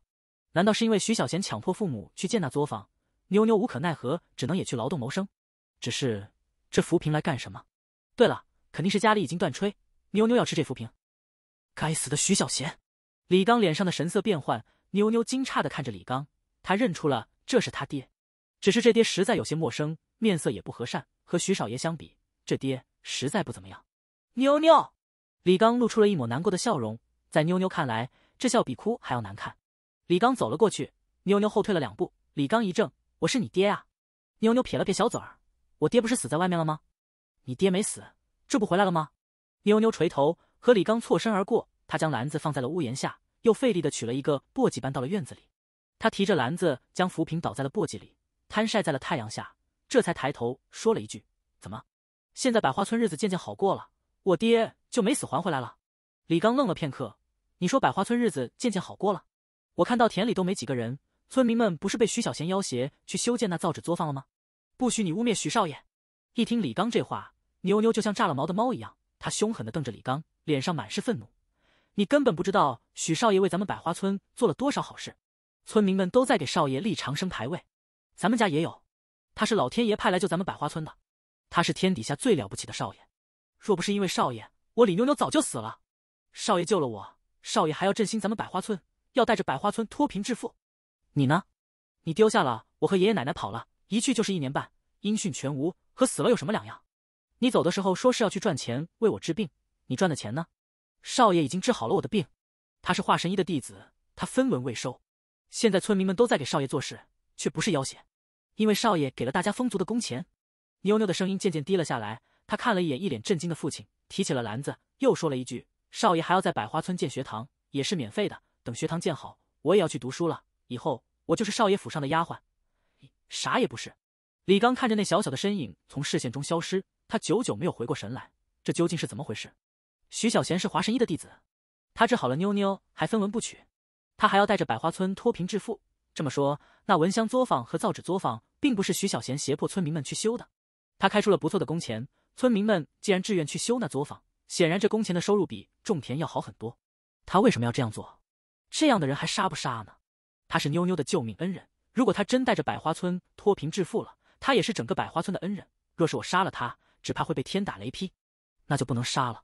Speaker 1: 难道是因为徐小贤强迫父母去见那作坊，妞妞无可奈何，只能也去劳动谋生？只是这浮萍来干什么？对了，肯定是家里已经断炊，妞妞要吃这浮萍。该死的徐小贤！李刚脸上的神色变幻，妞妞惊诧的看着李刚，她认出了这是他爹，只是这爹实在有些陌生，面色也不和善，和徐少爷相比，这爹实在不怎么样。妞妞，李刚露出了一抹难过的笑容，在妞妞看来，这笑比哭还要难看。李刚走了过去，妞妞后退了两步，李刚一怔：“我是你爹啊！”妞妞撇了撇小嘴儿：“我爹不是死在外面了吗？你爹没死，这不回来了吗？”妞妞垂头，和李刚错身而过。他将篮子放在了屋檐下，又费力的取了一个簸箕搬到了院子里。他提着篮子，将浮萍倒在了簸箕里，摊晒在了太阳下，这才抬头说了一句：“怎么，现在百花村日子渐渐好过了，我爹就没死还回来了？”李刚愣了片刻：“你说百花村日子渐渐好过了？我看到田里都没几个人，村民们不是被徐小贤要挟去修建那造纸作坊了吗？不许你污蔑徐少爷！”一听李刚这话，妞妞就像炸了毛的猫一样，她凶狠地瞪着李刚，脸上满是愤怒。你根本不知道许少爷为咱们百花村做了多少好事，村民们都在给少爷立长生牌位，咱们家也有。他是老天爷派来救咱们百花村的，他是天底下最了不起的少爷。若不是因为少爷，我李妞妞早就死了。少爷救了我，少爷还要振兴咱们百花村，要带着百花村脱贫致富。你呢？你丢下了我和爷爷奶奶跑了，一去就是一年半，音讯全无，和死了有什么两样？你走的时候说是要去赚钱为我治病，你赚的钱呢？少爷已经治好了我的病，他是华神医的弟子，他分文未收。现在村民们都在给少爷做事，却不是要挟，因为少爷给了大家丰足的工钱。妞妞的声音渐渐低了下来，她看了一眼一脸震惊的父亲，提起了篮子，又说了一句：“少爷还要在百花村建学堂，也是免费的。等学堂建好，我也要去读书了。以后我就是少爷府上的丫鬟，啥也不是。”李刚看着那小小的身影从视线中消失，他久久没有回过神来，这究竟是怎么回事？徐小贤是华神医的弟子，他治好了妞妞，还分文不取。他还要带着百花村脱贫致富。这么说，那蚊香作坊和造纸作坊并不是徐小贤胁迫村民们去修的。他开出了不错的工钱，村民们既然自愿去修那作坊，显然这工钱的收入比种田要好很多。他为什么要这样做？这样的人还杀不杀呢？他是妞妞的救命恩人，如果他真带着百花村脱贫致富了，他也是整个百花村的恩人。若是我杀了他，只怕会被天打雷劈，那就不能杀了。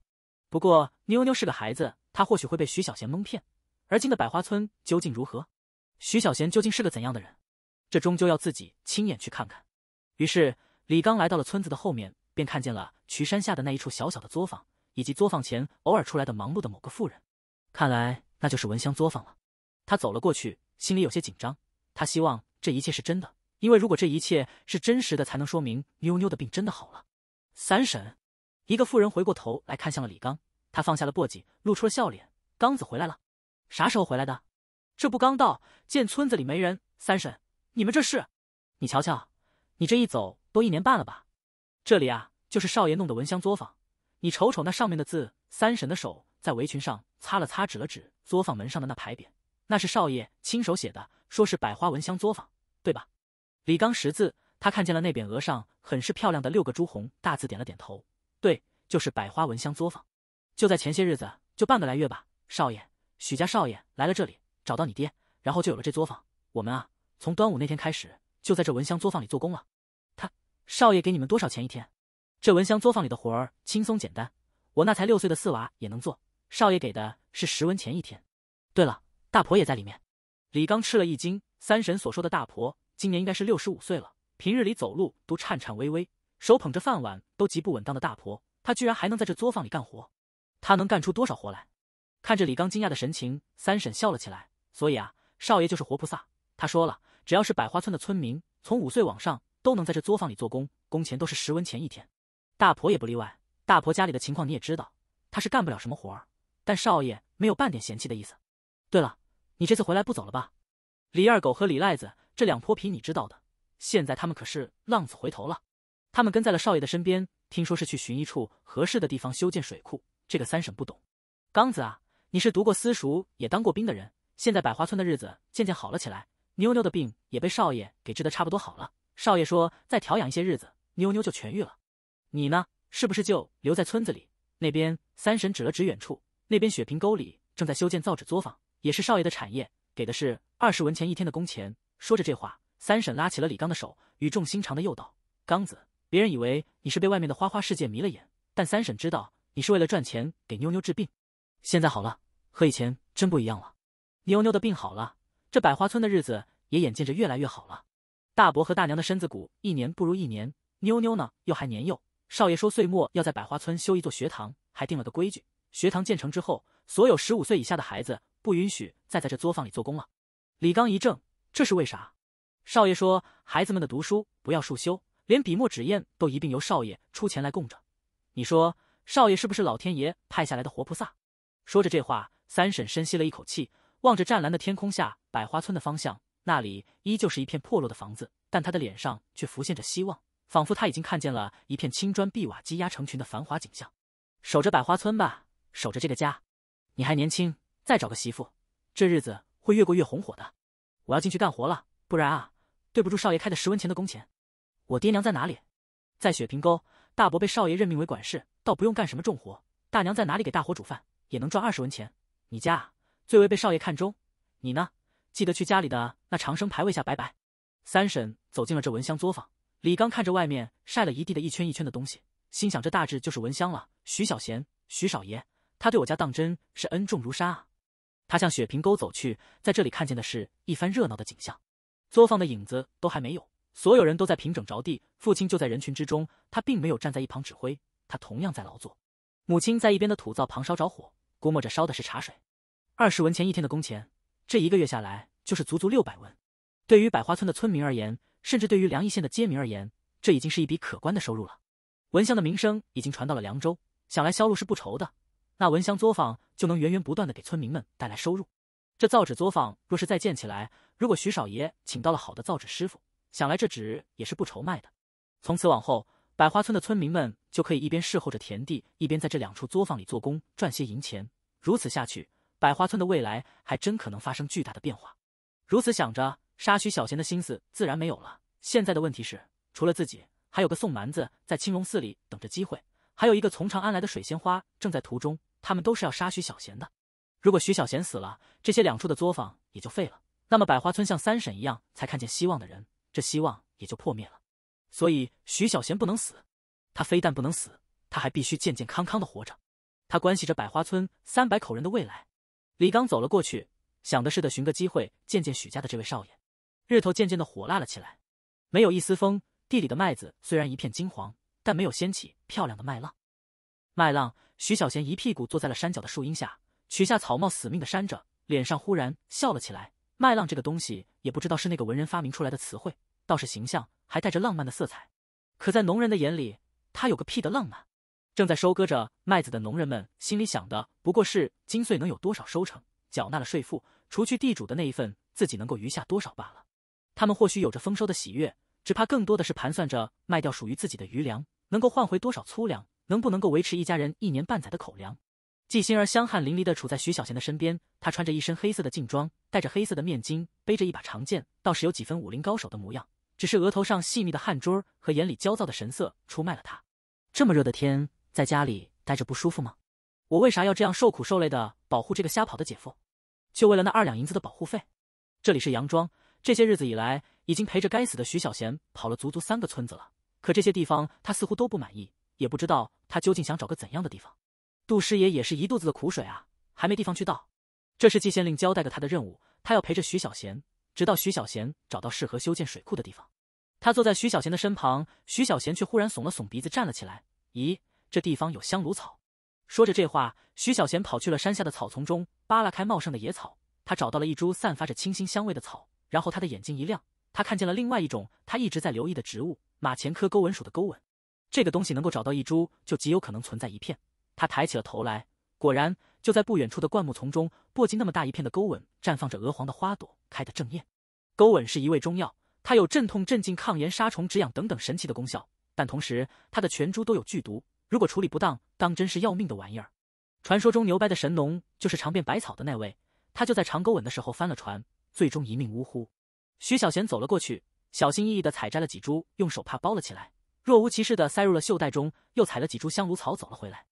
Speaker 1: 不过，妞妞是个孩子，她或许会被徐小贤蒙骗。而今的百花村究竟如何？徐小贤究竟是个怎样的人？这终究要自己亲眼去看看。于是，李刚来到了村子的后面，便看见了渠山下的那一处小小的作坊，以及作坊前偶尔出来的忙碌的某个妇人。看来，那就是蚊香作坊了。他走了过去，心里有些紧张。他希望这一切是真的，因为如果这一切是真实的，才能说明妞妞的病真的好了。三婶。一个妇人回过头来看向了李刚，他放下了簸箕，露出了笑脸。刚子回来了，啥时候回来的？这不刚到，见村子里没人。三婶，你们这是？你瞧瞧，你这一走都一年半了吧？这里啊，就是少爷弄的蚊香作坊。你瞅瞅那上面的字。三婶的手在围裙上擦了擦，指了指作坊门上的那牌匾，那是少爷亲手写的，说是百花蚊香作坊，对吧？李刚识字，他看见了那匾额上很是漂亮的六个朱红大字，点了点头。就是百花蚊香作坊，就在前些日子，就半个来月吧。少爷，许家少爷来了这里，找到你爹，然后就有了这作坊。我们啊，从端午那天开始，就在这蚊香作坊里做工了。他少爷给你们多少钱一天？这蚊香作坊里的活儿轻松简单，我那才六岁的四娃也能做。少爷给的是十文钱一天。对了，大婆也在里面。李刚吃了一惊，三婶所说的大婆，今年应该是六十五岁了，平日里走路都颤颤巍巍，手捧着饭碗都极不稳当的大婆。他居然还能在这作坊里干活，他能干出多少活来？看着李刚惊讶的神情，三婶笑了起来。所以啊，少爷就是活菩萨。他说了，只要是百花村的村民，从五岁往上都能在这作坊里做工，工钱都是十文钱一天。大婆也不例外。大婆家里的情况你也知道，她是干不了什么活儿，但少爷没有半点嫌弃的意思。对了，你这次回来不走了吧？李二狗和李赖子这两泼皮你知道的，现在他们可是浪子回头了，他们跟在了少爷的身边。听说是去寻一处合适的地方修建水库，这个三婶不懂。刚子啊，你是读过私塾也当过兵的人，现在百花村的日子渐渐好了起来，妞妞的病也被少爷给治的差不多好了。少爷说再调养一些日子，妞妞就痊愈了。你呢，是不是就留在村子里？那边三婶指了指远处，那边雪坪沟里正在修建造纸作坊，也是少爷的产业，给的是二十文钱一天的工钱。说着这话，三婶拉起了李刚的手，语重心长的又道：“刚子。”别人以为你是被外面的花花世界迷了眼，但三婶知道你是为了赚钱给妞妞治病。现在好了，和以前真不一样了。妞妞的病好了，这百花村的日子也眼见着越来越好了。大伯和大娘的身子骨一年不如一年，妞妞呢又还年幼。少爷说岁末要在百花村修一座学堂，还定了个规矩：学堂建成之后，所有十五岁以下的孩子不允许再在这作坊里做工了。李刚一怔，这是为啥？少爷说孩子们的读书不要束修。连笔墨纸砚都一并由少爷出钱来供着，你说少爷是不是老天爷派下来的活菩萨？说着这话，三婶深吸了一口气，望着湛蓝的天空下百花村的方向，那里依旧是一片破落的房子，但她的脸上却浮现着希望，仿佛他已经看见了一片青砖碧瓦积压成群的繁华景象。守着百花村吧，守着这个家，你还年轻，再找个媳妇，这日子会越过越红火的。我要进去干活了，不然啊，对不住少爷开的十文钱的工钱。我爹娘在哪里？在雪平沟，大伯被少爷任命为管事，倒不用干什么重活。大娘在哪里给大伙煮饭，也能赚二十文钱。你家啊，最为被少爷看中，你呢？记得去家里的那长生牌位下拜拜。三婶走进了这蚊香作坊，李刚看着外面晒了一地的一圈一圈的东西，心想这大致就是蚊香了。徐小贤，徐少爷，他对我家当真是恩重如山啊！他向雪平沟走去，在这里看见的是一番热闹的景象，作坊的影子都还没有。所有人都在平整着地，父亲就在人群之中，他并没有站在一旁指挥，他同样在劳作。母亲在一边的土灶旁烧着火，估摸着烧的是茶水。二十文钱一天的工钱，这一个月下来就是足足六百文。对于百花村的村民而言，甚至对于梁邑县的街民而言，这已经是一笔可观的收入了。蚊香的名声已经传到了凉州，想来销路是不愁的，那蚊香作坊就能源源不断的给村民们带来收入。这造纸作坊若是再建起来，如果徐少爷请到了好的造纸师傅，想来这纸也是不愁卖的。从此往后，百花村的村民们就可以一边侍候着田地，一边在这两处作坊里做工，赚些银钱。如此下去，百花村的未来还真可能发生巨大的变化。如此想着，杀徐小贤的心思自然没有了。现在的问题是，除了自己，还有个宋蛮子在青龙寺里等着机会，还有一个从长安来的水仙花正在途中。他们都是要杀徐小贤的。如果徐小贤死了，这些两处的作坊也就废了。那么百花村像三婶一样才看见希望的人。这希望也就破灭了，所以徐小贤不能死，他非但不能死，他还必须健健康康的活着，他关系着百花村三百口人的未来。李刚走了过去，想的是的寻个机会见见许家的这位少爷。日头渐渐的火辣了起来，没有一丝风，地里的麦子虽然一片金黄，但没有掀起漂亮的麦浪。麦浪，徐小贤一屁股坐在了山脚的树荫下，取下草帽，死命的扇着，脸上忽然笑了起来。麦浪这个东西也不知道是那个文人发明出来的词汇，倒是形象，还带着浪漫的色彩。可在农人的眼里，他有个屁的浪漫！正在收割着麦子的农人们心里想的不过是精穗能有多少收成，缴纳了税赋，除去地主的那一份，自己能够余下多少罢了。他们或许有着丰收的喜悦，只怕更多的是盘算着卖掉属于自己的余粮，能够换回多少粗粮，能不能够维持一家人一年半载的口粮。纪星儿香汗淋漓的杵在徐小贤的身边，她穿着一身黑色的劲装，戴着黑色的面巾，背着一把长剑，倒是有几分武林高手的模样。只是额头上细密的汗珠儿和眼里焦躁的神色出卖了他。这么热的天，在家里待着不舒服吗？我为啥要这样受苦受累的保护这个瞎跑的姐夫？就为了那二两银子的保护费？这里是杨庄，这些日子以来，已经陪着该死的徐小贤跑了足足三个村子了。可这些地方他似乎都不满意，也不知道他究竟想找个怎样的地方。杜师爷也是一肚子的苦水啊，还没地方去倒。这是季县令交代给他的任务，他要陪着徐小贤，直到徐小贤找到适合修建水库的地方。他坐在徐小贤的身旁，徐小贤却忽然耸了耸鼻子，站了起来。咦，这地方有香炉草。说着这话，徐小贤跑去了山下的草丛中，扒拉开茂盛的野草，他找到了一株散发着清新香味的草，然后他的眼睛一亮，他看见了另外一种他一直在留意的植物——马钱科钩吻鼠的钩吻。这个东西能够找到一株，就极有可能存在一片。他抬起了头来，果然就在不远处的灌木丛中，簸箕那么大一片的钩吻绽放着鹅黄的花朵，开得正艳。钩吻是一味中药，它有镇痛、镇静、抗炎、杀虫、止痒等等神奇的功效，但同时它的全株都有剧毒，如果处理不当，当真是要命的玩意儿。传说中牛掰的神农就是尝遍百草的那位，他就在尝钩吻的时候翻了船，最终一命呜呼。徐小贤走了过去，小心翼翼地采摘了几株，用手帕包了起来，若无其事地塞入了袖袋中，又采了几株香炉草走了回来。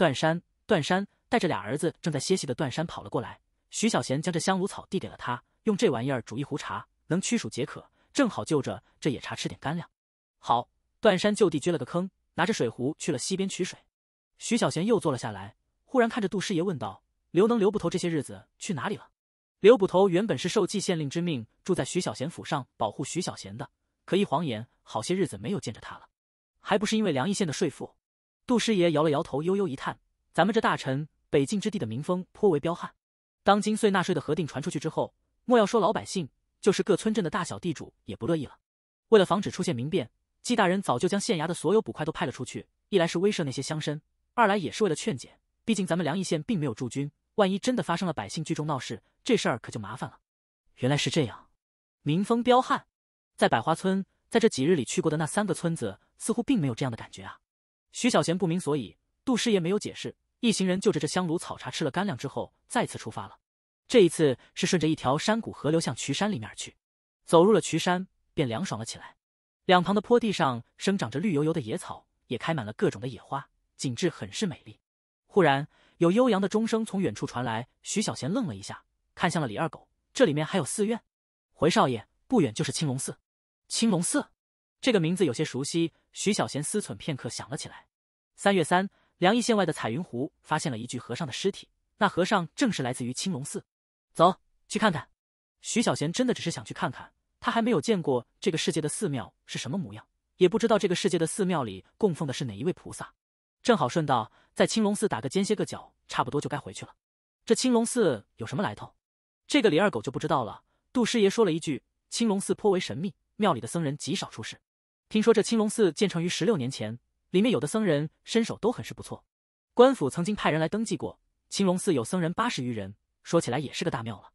Speaker 1: 段山，段山带着俩儿子正在歇息的段山跑了过来。徐小贤将这香炉草递给了他，用这玩意儿煮一壶茶，能驱暑解渴，正好就着这野茶吃点干粮。好，段山就地撅了个坑，拿着水壶去了溪边取水。徐小贤又坐了下来，忽然看着杜师爷问道：“刘能刘捕头这些日子去哪里了？”刘捕头原本是受季县令之命住在徐小贤府上保护徐小贤的，可一晃眼好些日子没有见着他了，还不是因为梁义县的税赋。杜师爷摇了摇头，悠悠一叹：“咱们这大臣，北境之地的民风颇为彪悍。当今岁纳税的核定传出去之后，莫要说老百姓，就是各村镇的大小地主也不乐意了。为了防止出现民变，纪大人早就将县衙的所有捕快都派了出去，一来是威慑那些乡绅，二来也是为了劝解。毕竟咱们梁邑县并没有驻军，万一真的发生了百姓聚众闹事，这事儿可就麻烦了。”原来是这样，民风彪悍，在百花村，在这几日里去过的那三个村子，似乎并没有这样的感觉啊。徐小贤不明所以，杜师爷没有解释。一行人就着这香炉草茶吃了干粮之后，再次出发了。这一次是顺着一条山谷河流向渠山里面去。走入了渠山，便凉爽了起来。两旁的坡地上生长着绿油油的野草，也开满了各种的野花，景致很是美丽。忽然，有悠扬的钟声从远处传来。徐小贤愣了一下，看向了李二狗。这里面还有寺院？回少爷，不远就是青龙寺。青龙寺，这个名字有些熟悉。徐小贤思忖片刻，想了起来。三月三，梁邑县外的彩云湖发现了一具和尚的尸体。那和尚正是来自于青龙寺。走去看看。徐小贤真的只是想去看看，他还没有见过这个世界的寺庙是什么模样，也不知道这个世界的寺庙里供奉的是哪一位菩萨。正好顺道在青龙寺打个尖歇个脚，差不多就该回去了。这青龙寺有什么来头？这个李二狗就不知道了。杜师爷说了一句：“青龙寺颇为神秘，庙里的僧人极少出事。”听说这青龙寺建成于十六年前，里面有的僧人身手都很是不错。官府曾经派人来登记过，青龙寺有僧人八十余人，说起来也是个大庙了。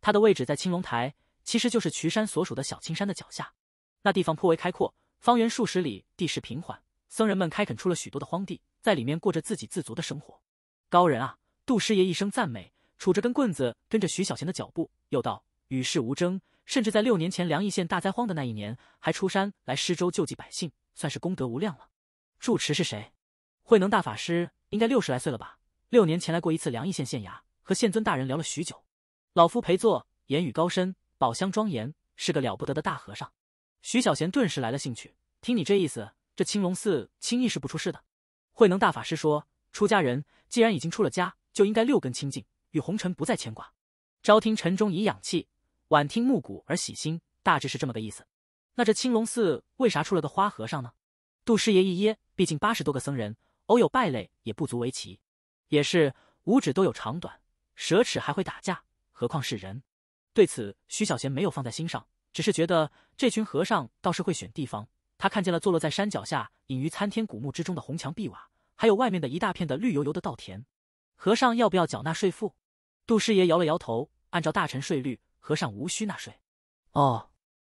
Speaker 1: 它的位置在青龙台，其实就是渠山所属的小青山的脚下。那地方颇为开阔，方圆数十里，地势平缓，僧人们开垦出了许多的荒地，在里面过着自给自足的生活。高人啊，杜师爷一声赞美，杵着根棍子跟着徐小贤的脚步，又道：“与世无争。”甚至在六年前梁邑县大灾荒的那一年，还出山来施粥救济百姓，算是功德无量了。住持是谁？慧能大法师应该六十来岁了吧？六年前来过一次梁邑县县衙，和县尊大人聊了许久。老夫陪坐，言语高深，宝相庄严，是个了不得的大和尚。徐小贤顿时来了兴趣。听你这意思，这青龙寺轻易是不出事的。慧能大法师说：“出家人既然已经出了家，就应该六根清净，与红尘不再牵挂。朝听晨钟以养气。”晚听暮鼓而喜心，大致是这么个意思。那这青龙寺为啥出了个花和尚呢？杜师爷一噎，毕竟八十多个僧人，偶有败类也不足为奇。也是，五指都有长短，蛇齿还会打架，何况是人？对此，徐小贤没有放在心上，只是觉得这群和尚倒是会选地方。他看见了坐落在山脚下、隐于参天古墓之中的红墙碧瓦，还有外面的一大片的绿油油的稻田。和尚要不要缴纳税赋？杜师爷摇了摇头，按照大臣税率。和尚无需纳税，哦，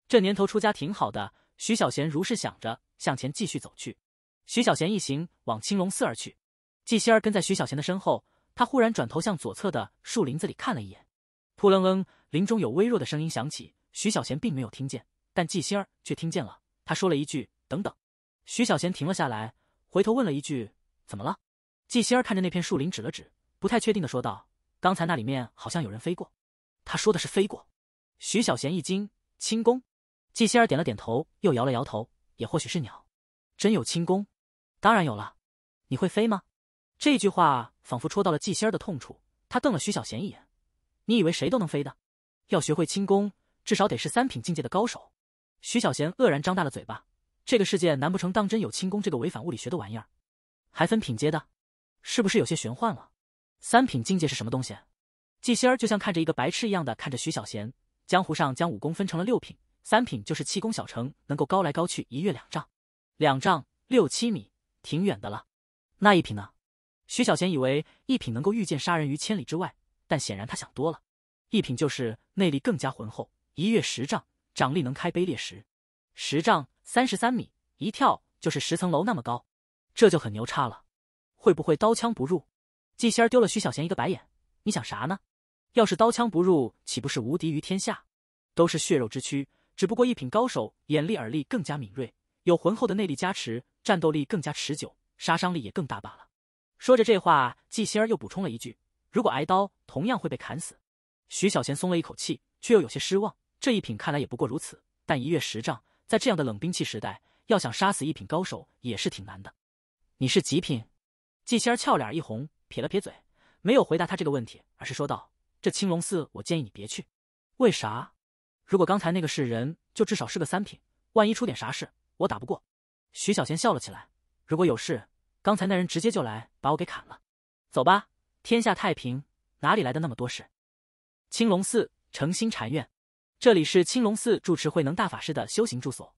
Speaker 1: 这年头出家挺好的。徐小贤如是想着，向前继续走去。徐小贤一行往青龙寺而去，纪仙儿跟在徐小贤的身后。他忽然转头向左侧的树林子里看了一眼，扑棱棱，林中有微弱的声音响起。徐小贤并没有听见，但纪仙儿却听见了。他说了一句：“等等。”徐小贤停了下来，回头问了一句：“怎么了？”纪仙儿看着那片树林，指了指，不太确定的说道：“刚才那里面好像有人飞过。”他说的是飞过，徐小贤一惊，轻功。季仙儿点了点头，又摇了摇头，也或许是鸟。真有轻功？当然有了。你会飞吗？这句话仿佛戳到了季仙儿的痛处，他瞪了徐小贤一眼。你以为谁都能飞的？要学会轻功，至少得是三品境界的高手。徐小贤愕然张大了嘴巴，这个世界难不成当真有轻功这个违反物理学的玩意儿？还分品阶的？是不是有些玄幻了？三品境界是什么东西？纪仙儿就像看着一个白痴一样的看着徐小贤。江湖上将武功分成了六品，三品就是气功小成，能够高来高去一跃两丈，两丈六七米，挺远的了。那一品呢？徐小贤以为一品能够御剑杀人于千里之外，但显然他想多了。一品就是内力更加浑厚，一跃十丈，掌力能开碑裂石，十丈三十三米，一跳就是十层楼那么高，这就很牛叉了。会不会刀枪不入？纪仙儿丢了徐小贤一个白眼，你想啥呢？要是刀枪不入，岂不是无敌于天下？都是血肉之躯，只不过一品高手眼力、耳力更加敏锐，有浑厚的内力加持，战斗力更加持久，杀伤力也更大罢了。说着这话，纪仙儿又补充了一句：“如果挨刀，同样会被砍死。”徐小贤松了一口气，却又有些失望。这一品看来也不过如此。但一跃十丈，在这样的冷兵器时代，要想杀死一品高手也是挺难的。你是极品？纪仙儿俏脸一红，撇了撇嘴，没有回答他这个问题，而是说道。这青龙寺，我建议你别去。为啥？如果刚才那个是人，就至少是个三品。万一出点啥事，我打不过。徐小贤笑了起来。如果有事，刚才那人直接就来把我给砍了。走吧，天下太平，哪里来的那么多事？青龙寺诚心禅院，这里是青龙寺住持慧能大法师的修行住所。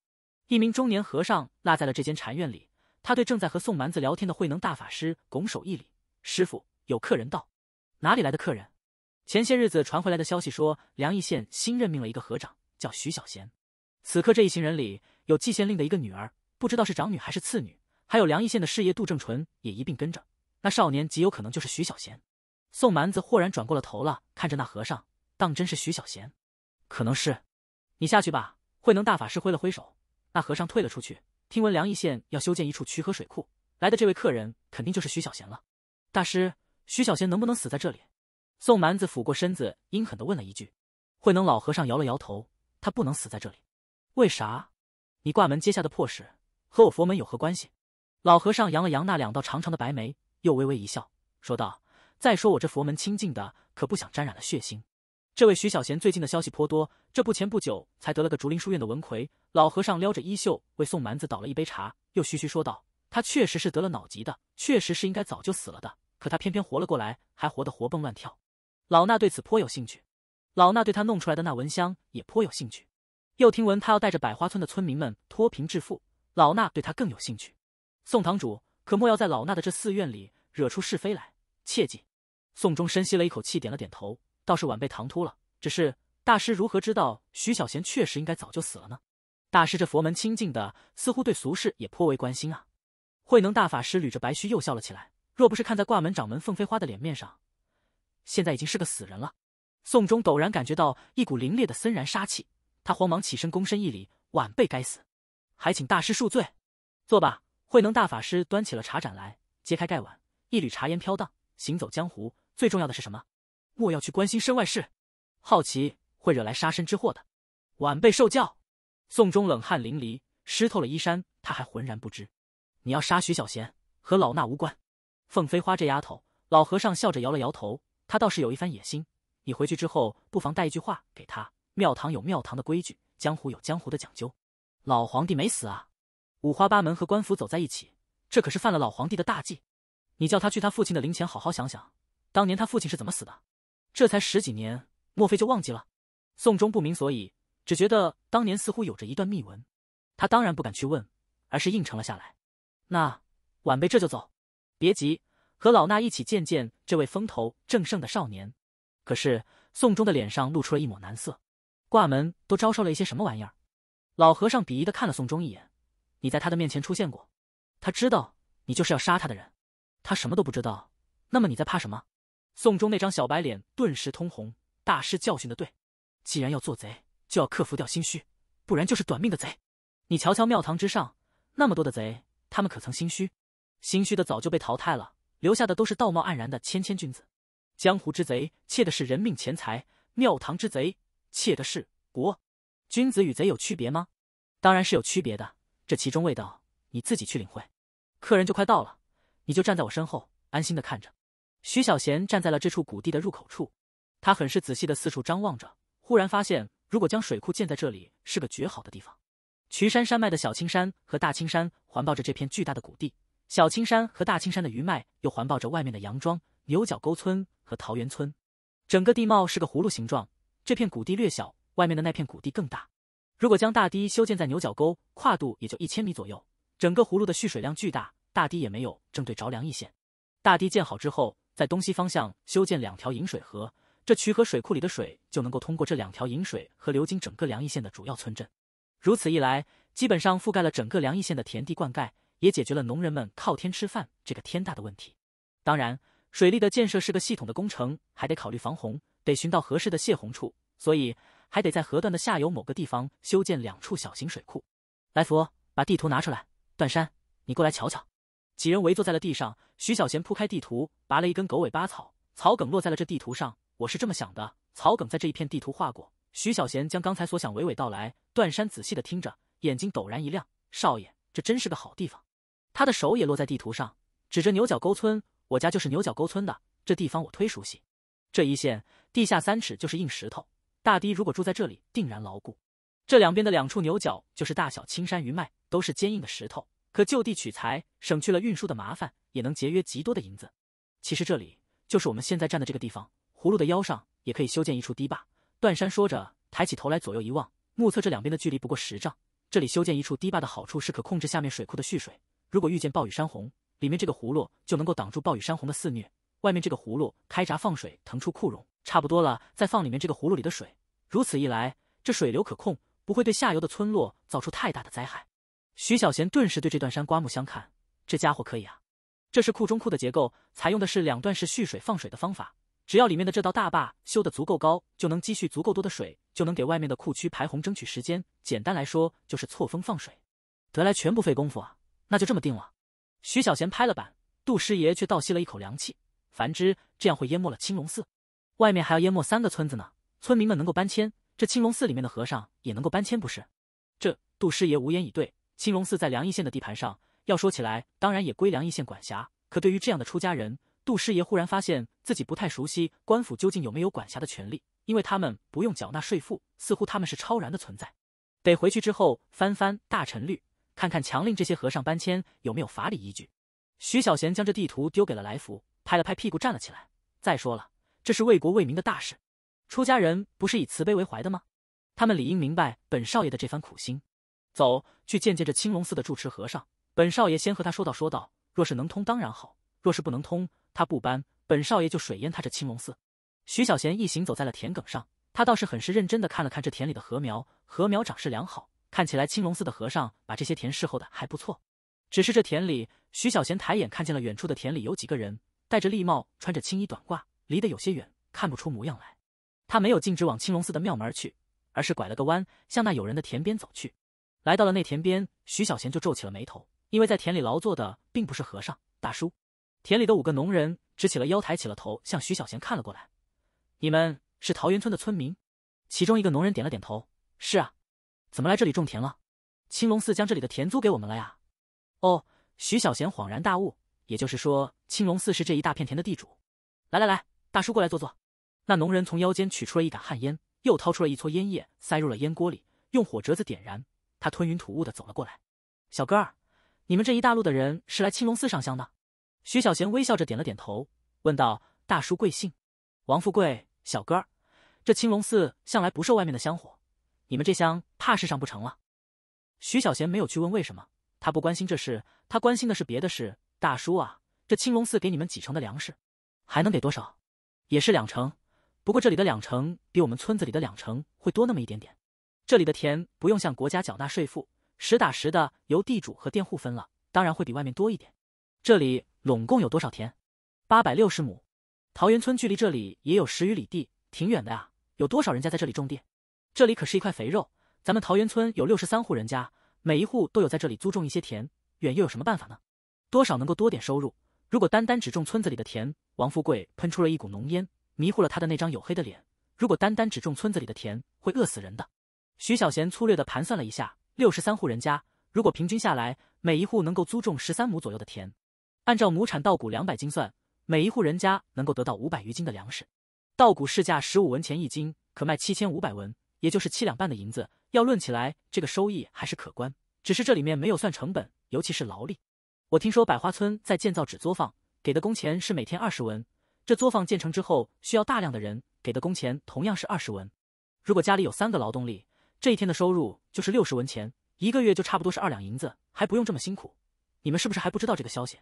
Speaker 1: 一名中年和尚落在了这间禅院里，他对正在和宋蛮子聊天的慧能大法师拱手一礼：“师傅，有客人到。”哪里来的客人？前些日子传回来的消息说，梁义县新任命了一个和尚，叫徐小贤。此刻这一行人里有季县令的一个女儿，不知道是长女还是次女，还有梁义县的师业杜正淳也一并跟着。那少年极有可能就是徐小贤。宋蛮子豁然转过了头了，看着那和尚，当真是徐小贤？可能是。你下去吧。慧能大法师挥了挥手，那和尚退了出去。听闻梁义县要修建一处渠河水库，来的这位客人肯定就是徐小贤了。大师，徐小贤能不能死在这里？宋蛮子俯过身子，阴狠地问了一句：“慧能老和尚摇了摇头，他不能死在这里。为啥？你挂门接下的破事和我佛门有何关系？”老和尚扬了扬那两道长长的白眉，又微微一笑，说道：“再说我这佛门清净的，可不想沾染了血腥。”这位徐小贤最近的消息颇多，这不前不久才得了个竹林书院的文魁。老和尚撩着衣袖为宋蛮子倒了一杯茶，又嘘嘘说道：“他确实是得了脑疾的，确实是应该早就死了的，可他偏偏活了过来，还活得活蹦乱跳。”老衲对此颇有兴趣，老衲对他弄出来的那蚊香也颇有兴趣，又听闻他要带着百花村的村民们脱贫致富，老衲对他更有兴趣。宋堂主可莫要在老衲的这寺院里惹出是非来，切记。宋忠深吸了一口气，点了点头，倒是晚辈唐突了，只是大师如何知道徐小贤确实应该早就死了呢？大师这佛门清净的，似乎对俗事也颇为关心啊。慧能大法师捋着白须又笑了起来，若不是看在挂门掌门凤飞花的脸面上。现在已经是个死人了。宋忠陡然感觉到一股凌冽的森然杀气，他慌忙起身，躬身一礼：“晚辈该死，还请大师恕罪。坐吧。”慧能大法师端起了茶盏来，揭开盖碗，一缕茶烟飘荡。行走江湖最重要的是什么？莫要去关心身外事，好奇会惹来杀身之祸的。晚辈受教。宋忠冷汗淋漓，湿透了衣衫，他还浑然不知。你要杀徐小贤，和老衲无关。凤飞花这丫头，老和尚笑着摇了摇头。他倒是有一番野心，你回去之后不妨带一句话给他。庙堂有庙堂的规矩，江湖有江湖的讲究。老皇帝没死啊？五花八门和官府走在一起，这可是犯了老皇帝的大忌。你叫他去他父亲的灵前好好想想，当年他父亲是怎么死的？这才十几年，莫非就忘记了？宋忠不明所以，只觉得当年似乎有着一段秘闻。他当然不敢去问，而是应承了下来。那晚辈这就走，别急。和老衲一起见见这位风头正盛的少年，可是宋忠的脸上露出了一抹难色。挂门都招收了一些什么玩意儿？老和尚鄙夷的看了宋忠一眼。你在他的面前出现过，他知道你就是要杀他的人，他什么都不知道。那么你在怕什么？宋忠那张小白脸顿时通红。大师教训的对，既然要做贼，就要克服掉心虚，不然就是短命的贼。你瞧瞧庙堂之上那么多的贼，他们可曾心虚？心虚的早就被淘汰了。留下的都是道貌岸然的谦谦君子，江湖之贼窃的是人命钱财，庙堂之贼窃的是国。君子与贼有区别吗？当然是有区别的，这其中味道你自己去领会。客人就快到了，你就站在我身后，安心的看着。徐小贤站在了这处谷地的入口处，他很是仔细的四处张望着，忽然发现，如果将水库建在这里，是个绝好的地方。渠山山脉的小青山和大青山环抱着这片巨大的谷地。小青山和大青山的余脉又环抱着外面的杨庄、牛角沟村和桃园村，整个地貌是个葫芦形状。这片谷地略小，外面的那片谷地更大。如果将大堤修建在牛角沟，跨度也就一千米左右。整个葫芦的蓄水量巨大，大堤也没有正对着梁邑县。大堤建好之后，在东西方向修建两条引水河，这渠河水库里的水就能够通过这两条引水河流经整个梁邑县的主要村镇。如此一来，基本上覆盖了整个梁邑县的田地灌溉。也解决了农人们靠天吃饭这个天大的问题。当然，水利的建设是个系统的工程，还得考虑防洪，得寻到合适的泄洪处，所以还得在河段的下游某个地方修建两处小型水库。来福，把地图拿出来。段山，你过来瞧瞧。几人围坐在了地上，徐小贤铺开地图，拔了一根狗尾巴草，草梗落在了这地图上。我是这么想的，草梗在这一片地图画过。徐小贤将刚才所想娓娓道来，段山仔细的听着，眼睛陡然一亮：“少爷，这真是个好地方。”他的手也落在地图上，指着牛角沟村，我家就是牛角沟村的，这地方我忒熟悉。这一线地下三尺就是硬石头，大堤如果住在这里，定然牢固。这两边的两处牛角就是大小青山余脉，都是坚硬的石头，可就地取材，省去了运输的麻烦，也能节约极多的银子。其实这里就是我们现在站的这个地方，葫芦的腰上也可以修建一处堤坝。段山说着，抬起头来左右一望，目测这两边的距离不过十丈。这里修建一处堤坝的好处是可控制下面水库的蓄水。如果遇见暴雨山洪，里面这个葫芦就能够挡住暴雨山洪的肆虐；外面这个葫芦开闸放水，腾出库容，差不多了再放里面这个葫芦里的水。如此一来，这水流可控，不会对下游的村落造出太大的灾害。徐小贤顿时对这段山刮目相看，这家伙可以啊！这是库中库的结构，采用的是两段式蓄水放水的方法。只要里面的这道大坝修得足够高，就能积蓄足够多的水，就能给外面的库区排洪争取时间。简单来说，就是错峰放水，得来全不费工夫啊！那就这么定了。徐小贤拍了板，杜师爷却倒吸了一口凉气。反之，这样会淹没了青龙寺，外面还要淹没三个村子呢。村民们能够搬迁，这青龙寺里面的和尚也能够搬迁不是？这杜师爷无言以对。青龙寺在梁邑县的地盘上，要说起来，当然也归梁邑县管辖。可对于这样的出家人，杜师爷忽然发现自己不太熟悉官府究竟有没有管辖的权利，因为他们不用缴纳税赋，似乎他们是超然的存在。得回去之后翻翻《大陈律》。看看强令这些和尚搬迁有没有法理依据。徐小贤将这地图丢给了来福，拍了拍屁股站了起来。再说了，这是为国为民的大事，出家人不是以慈悲为怀的吗？他们理应明白本少爷的这番苦心。走去见见这青龙寺的住持和尚，本少爷先和他说道说道。若是能通，当然好；若是不能通，他不搬，本少爷就水淹他这青龙寺。徐小贤一行走在了田埂上，他倒是很是认真的看了看这田里的禾苗，禾苗长势良好。看起来青龙寺的和尚把这些田侍候的还不错，只是这田里，徐小贤抬眼看见了远处的田里有几个人，戴着笠帽，穿着青衣短褂，离得有些远，看不出模样来。他没有径直往青龙寺的庙门去，而是拐了个弯向那有人的田边走去。来到了那田边，徐小贤就皱起了眉头，因为在田里劳作的并不是和尚大叔。田里的五个农人直起了腰，抬起了头，向徐小贤看了过来。你们是桃源村的村民？其中一个农人点了点头：“是啊。”怎么来这里种田了？青龙寺将这里的田租给我们了呀。哦，徐小贤恍然大悟，也就是说，青龙寺是这一大片田的地主。来来来，大叔过来坐坐。那农人从腰间取出了一杆旱烟，又掏出了一撮烟叶，塞入了烟锅里，用火折子点燃。他吞云吐雾的走了过来。小哥儿，你们这一大路的人是来青龙寺上香的？徐小贤微笑着点了点头，问道：“大叔贵姓？”王富贵。小哥儿，这青龙寺向来不受外面的香火。你们这厢怕是上不成了。徐小贤没有去问为什么，他不关心这事，他关心的是别的事。大叔啊，这青龙寺给你们几成的粮食，还能给多少？也是两成，不过这里的两成比我们村子里的两成会多那么一点点。这里的田不用向国家缴纳税赋，实打实的由地主和佃户分了，当然会比外面多一点。这里拢共有多少田？八百六十亩。桃源村距离这里也有十余里地，挺远的呀。有多少人家在这里种地？这里可是一块肥肉，咱们桃源村有六十三户人家，每一户都有在这里租种一些田，远又有什么办法呢？多少能够多点收入？如果单单只种村子里的田，王富贵喷出了一股浓烟，迷糊了他的那张黝黑的脸。如果单单只种村子里的田，会饿死人的。徐小贤粗略地盘算了一下，六十三户人家，如果平均下来，每一户能够租种十三亩左右的田，按照亩产稻谷两百斤算，每一户人家能够得到五百余斤的粮食。稻谷市价十五文钱一斤，可卖七千五百文。也就是七两半的银子，要论起来，这个收益还是可观。只是这里面没有算成本，尤其是劳力。我听说百花村在建造纸作坊，给的工钱是每天二十文。这作坊建成之后，需要大量的人，给的工钱同样是二十文。如果家里有三个劳动力，这一天的收入就是六十文钱，一个月就差不多是二两银子，还不用这么辛苦。你们是不是还不知道这个消息？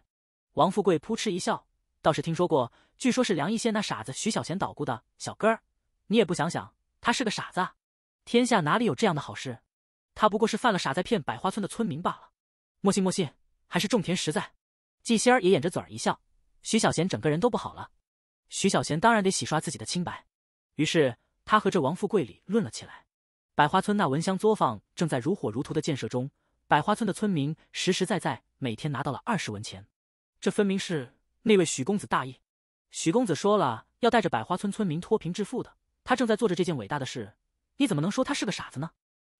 Speaker 1: 王富贵扑哧一笑，倒是听说过，据说是梁义县那傻子徐小贤捣鼓的小哥儿。你也不想想，他是个傻子。天下哪里有这样的好事？他不过是犯了傻，在骗百花村的村民罢了。莫信莫信，还是种田实在。季仙儿也掩着嘴儿一笑。徐小贤整个人都不好了。徐小贤当然得洗刷自己的清白，于是他和这王富贵理论了起来。百花村那蚊香作坊正在如火如荼的建设中，百花村的村民实实在在每天拿到了二十文钱。这分明是那位许公子大义。许公子说了，要带着百花村村民脱贫致富的。他正在做着这件伟大的事。你怎么能说他是个傻子呢？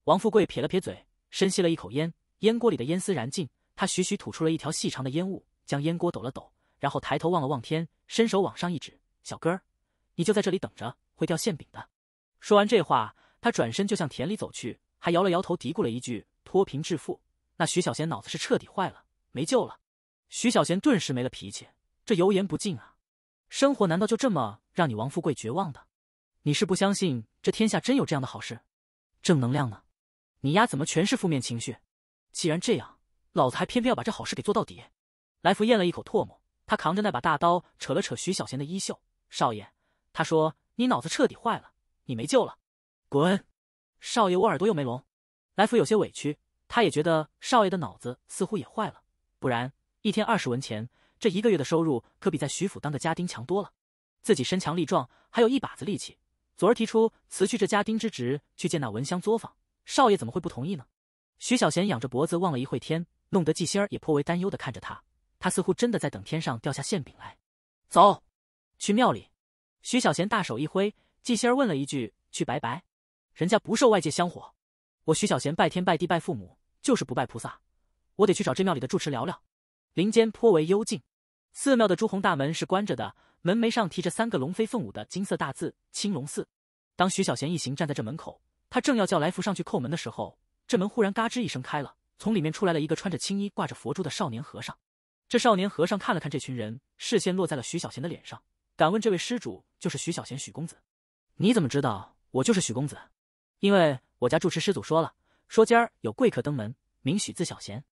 Speaker 1: 王富贵撇了撇嘴，深吸了一口烟，烟锅里的烟丝燃尽，他徐徐吐出了一条细长的烟雾，将烟锅抖了抖，然后抬头望了望天，伸手往上一指：“小哥儿，你就在这里等着，会掉馅饼的。”说完这话，他转身就向田里走去，还摇了摇头，嘀咕了一句：“脱贫致富，那徐小贤脑子是彻底坏了，没救了。”徐小贤顿时没了脾气，这油盐不进啊！生活难道就这么让你王富贵绝望的？你是不相信这天下真有这样的好事？正能量呢？你丫怎么全是负面情绪？既然这样，老子还偏偏要把这好事给做到底。来福咽了一口唾沫，他扛着那把大刀，扯了扯徐小贤的衣袖：“少爷，他说你脑子彻底坏了，你没救了，滚！”少爷，我耳朵又没聋。来福有些委屈，他也觉得少爷的脑子似乎也坏了，不然一天二十文钱，这一个月的收入可比在徐府当个家丁强多了。自己身强力壮，还有一把子力气。昨儿提出辞去这家丁之职，去见那闻香作坊少爷，怎么会不同意呢？徐小贤仰着脖子望了一会天，弄得纪星儿也颇为担忧的看着他，他似乎真的在等天上掉下馅饼来。走，去庙里。徐小贤大手一挥，纪星儿问了一句：“去拜拜？”人家不受外界香火，我徐小贤拜天拜地拜父母，就是不拜菩萨。我得去找这庙里的住持聊聊。林间颇为幽静，寺庙的朱红大门是关着的。门楣上提着三个龙飞凤舞的金色大字“青龙寺”。当徐小贤一行站在这门口，他正要叫来福上去叩门的时候，这门忽然嘎吱一声开了，从里面出来了一个穿着青衣、挂着佛珠的少年和尚。这少年和尚看了看这群人，视线落在了徐小贤的脸上，敢问这位施主，就是徐小贤，许公子？你怎么知道我就是许公子？因为我家住持师祖说了，说今儿有贵客登门，名许字小贤。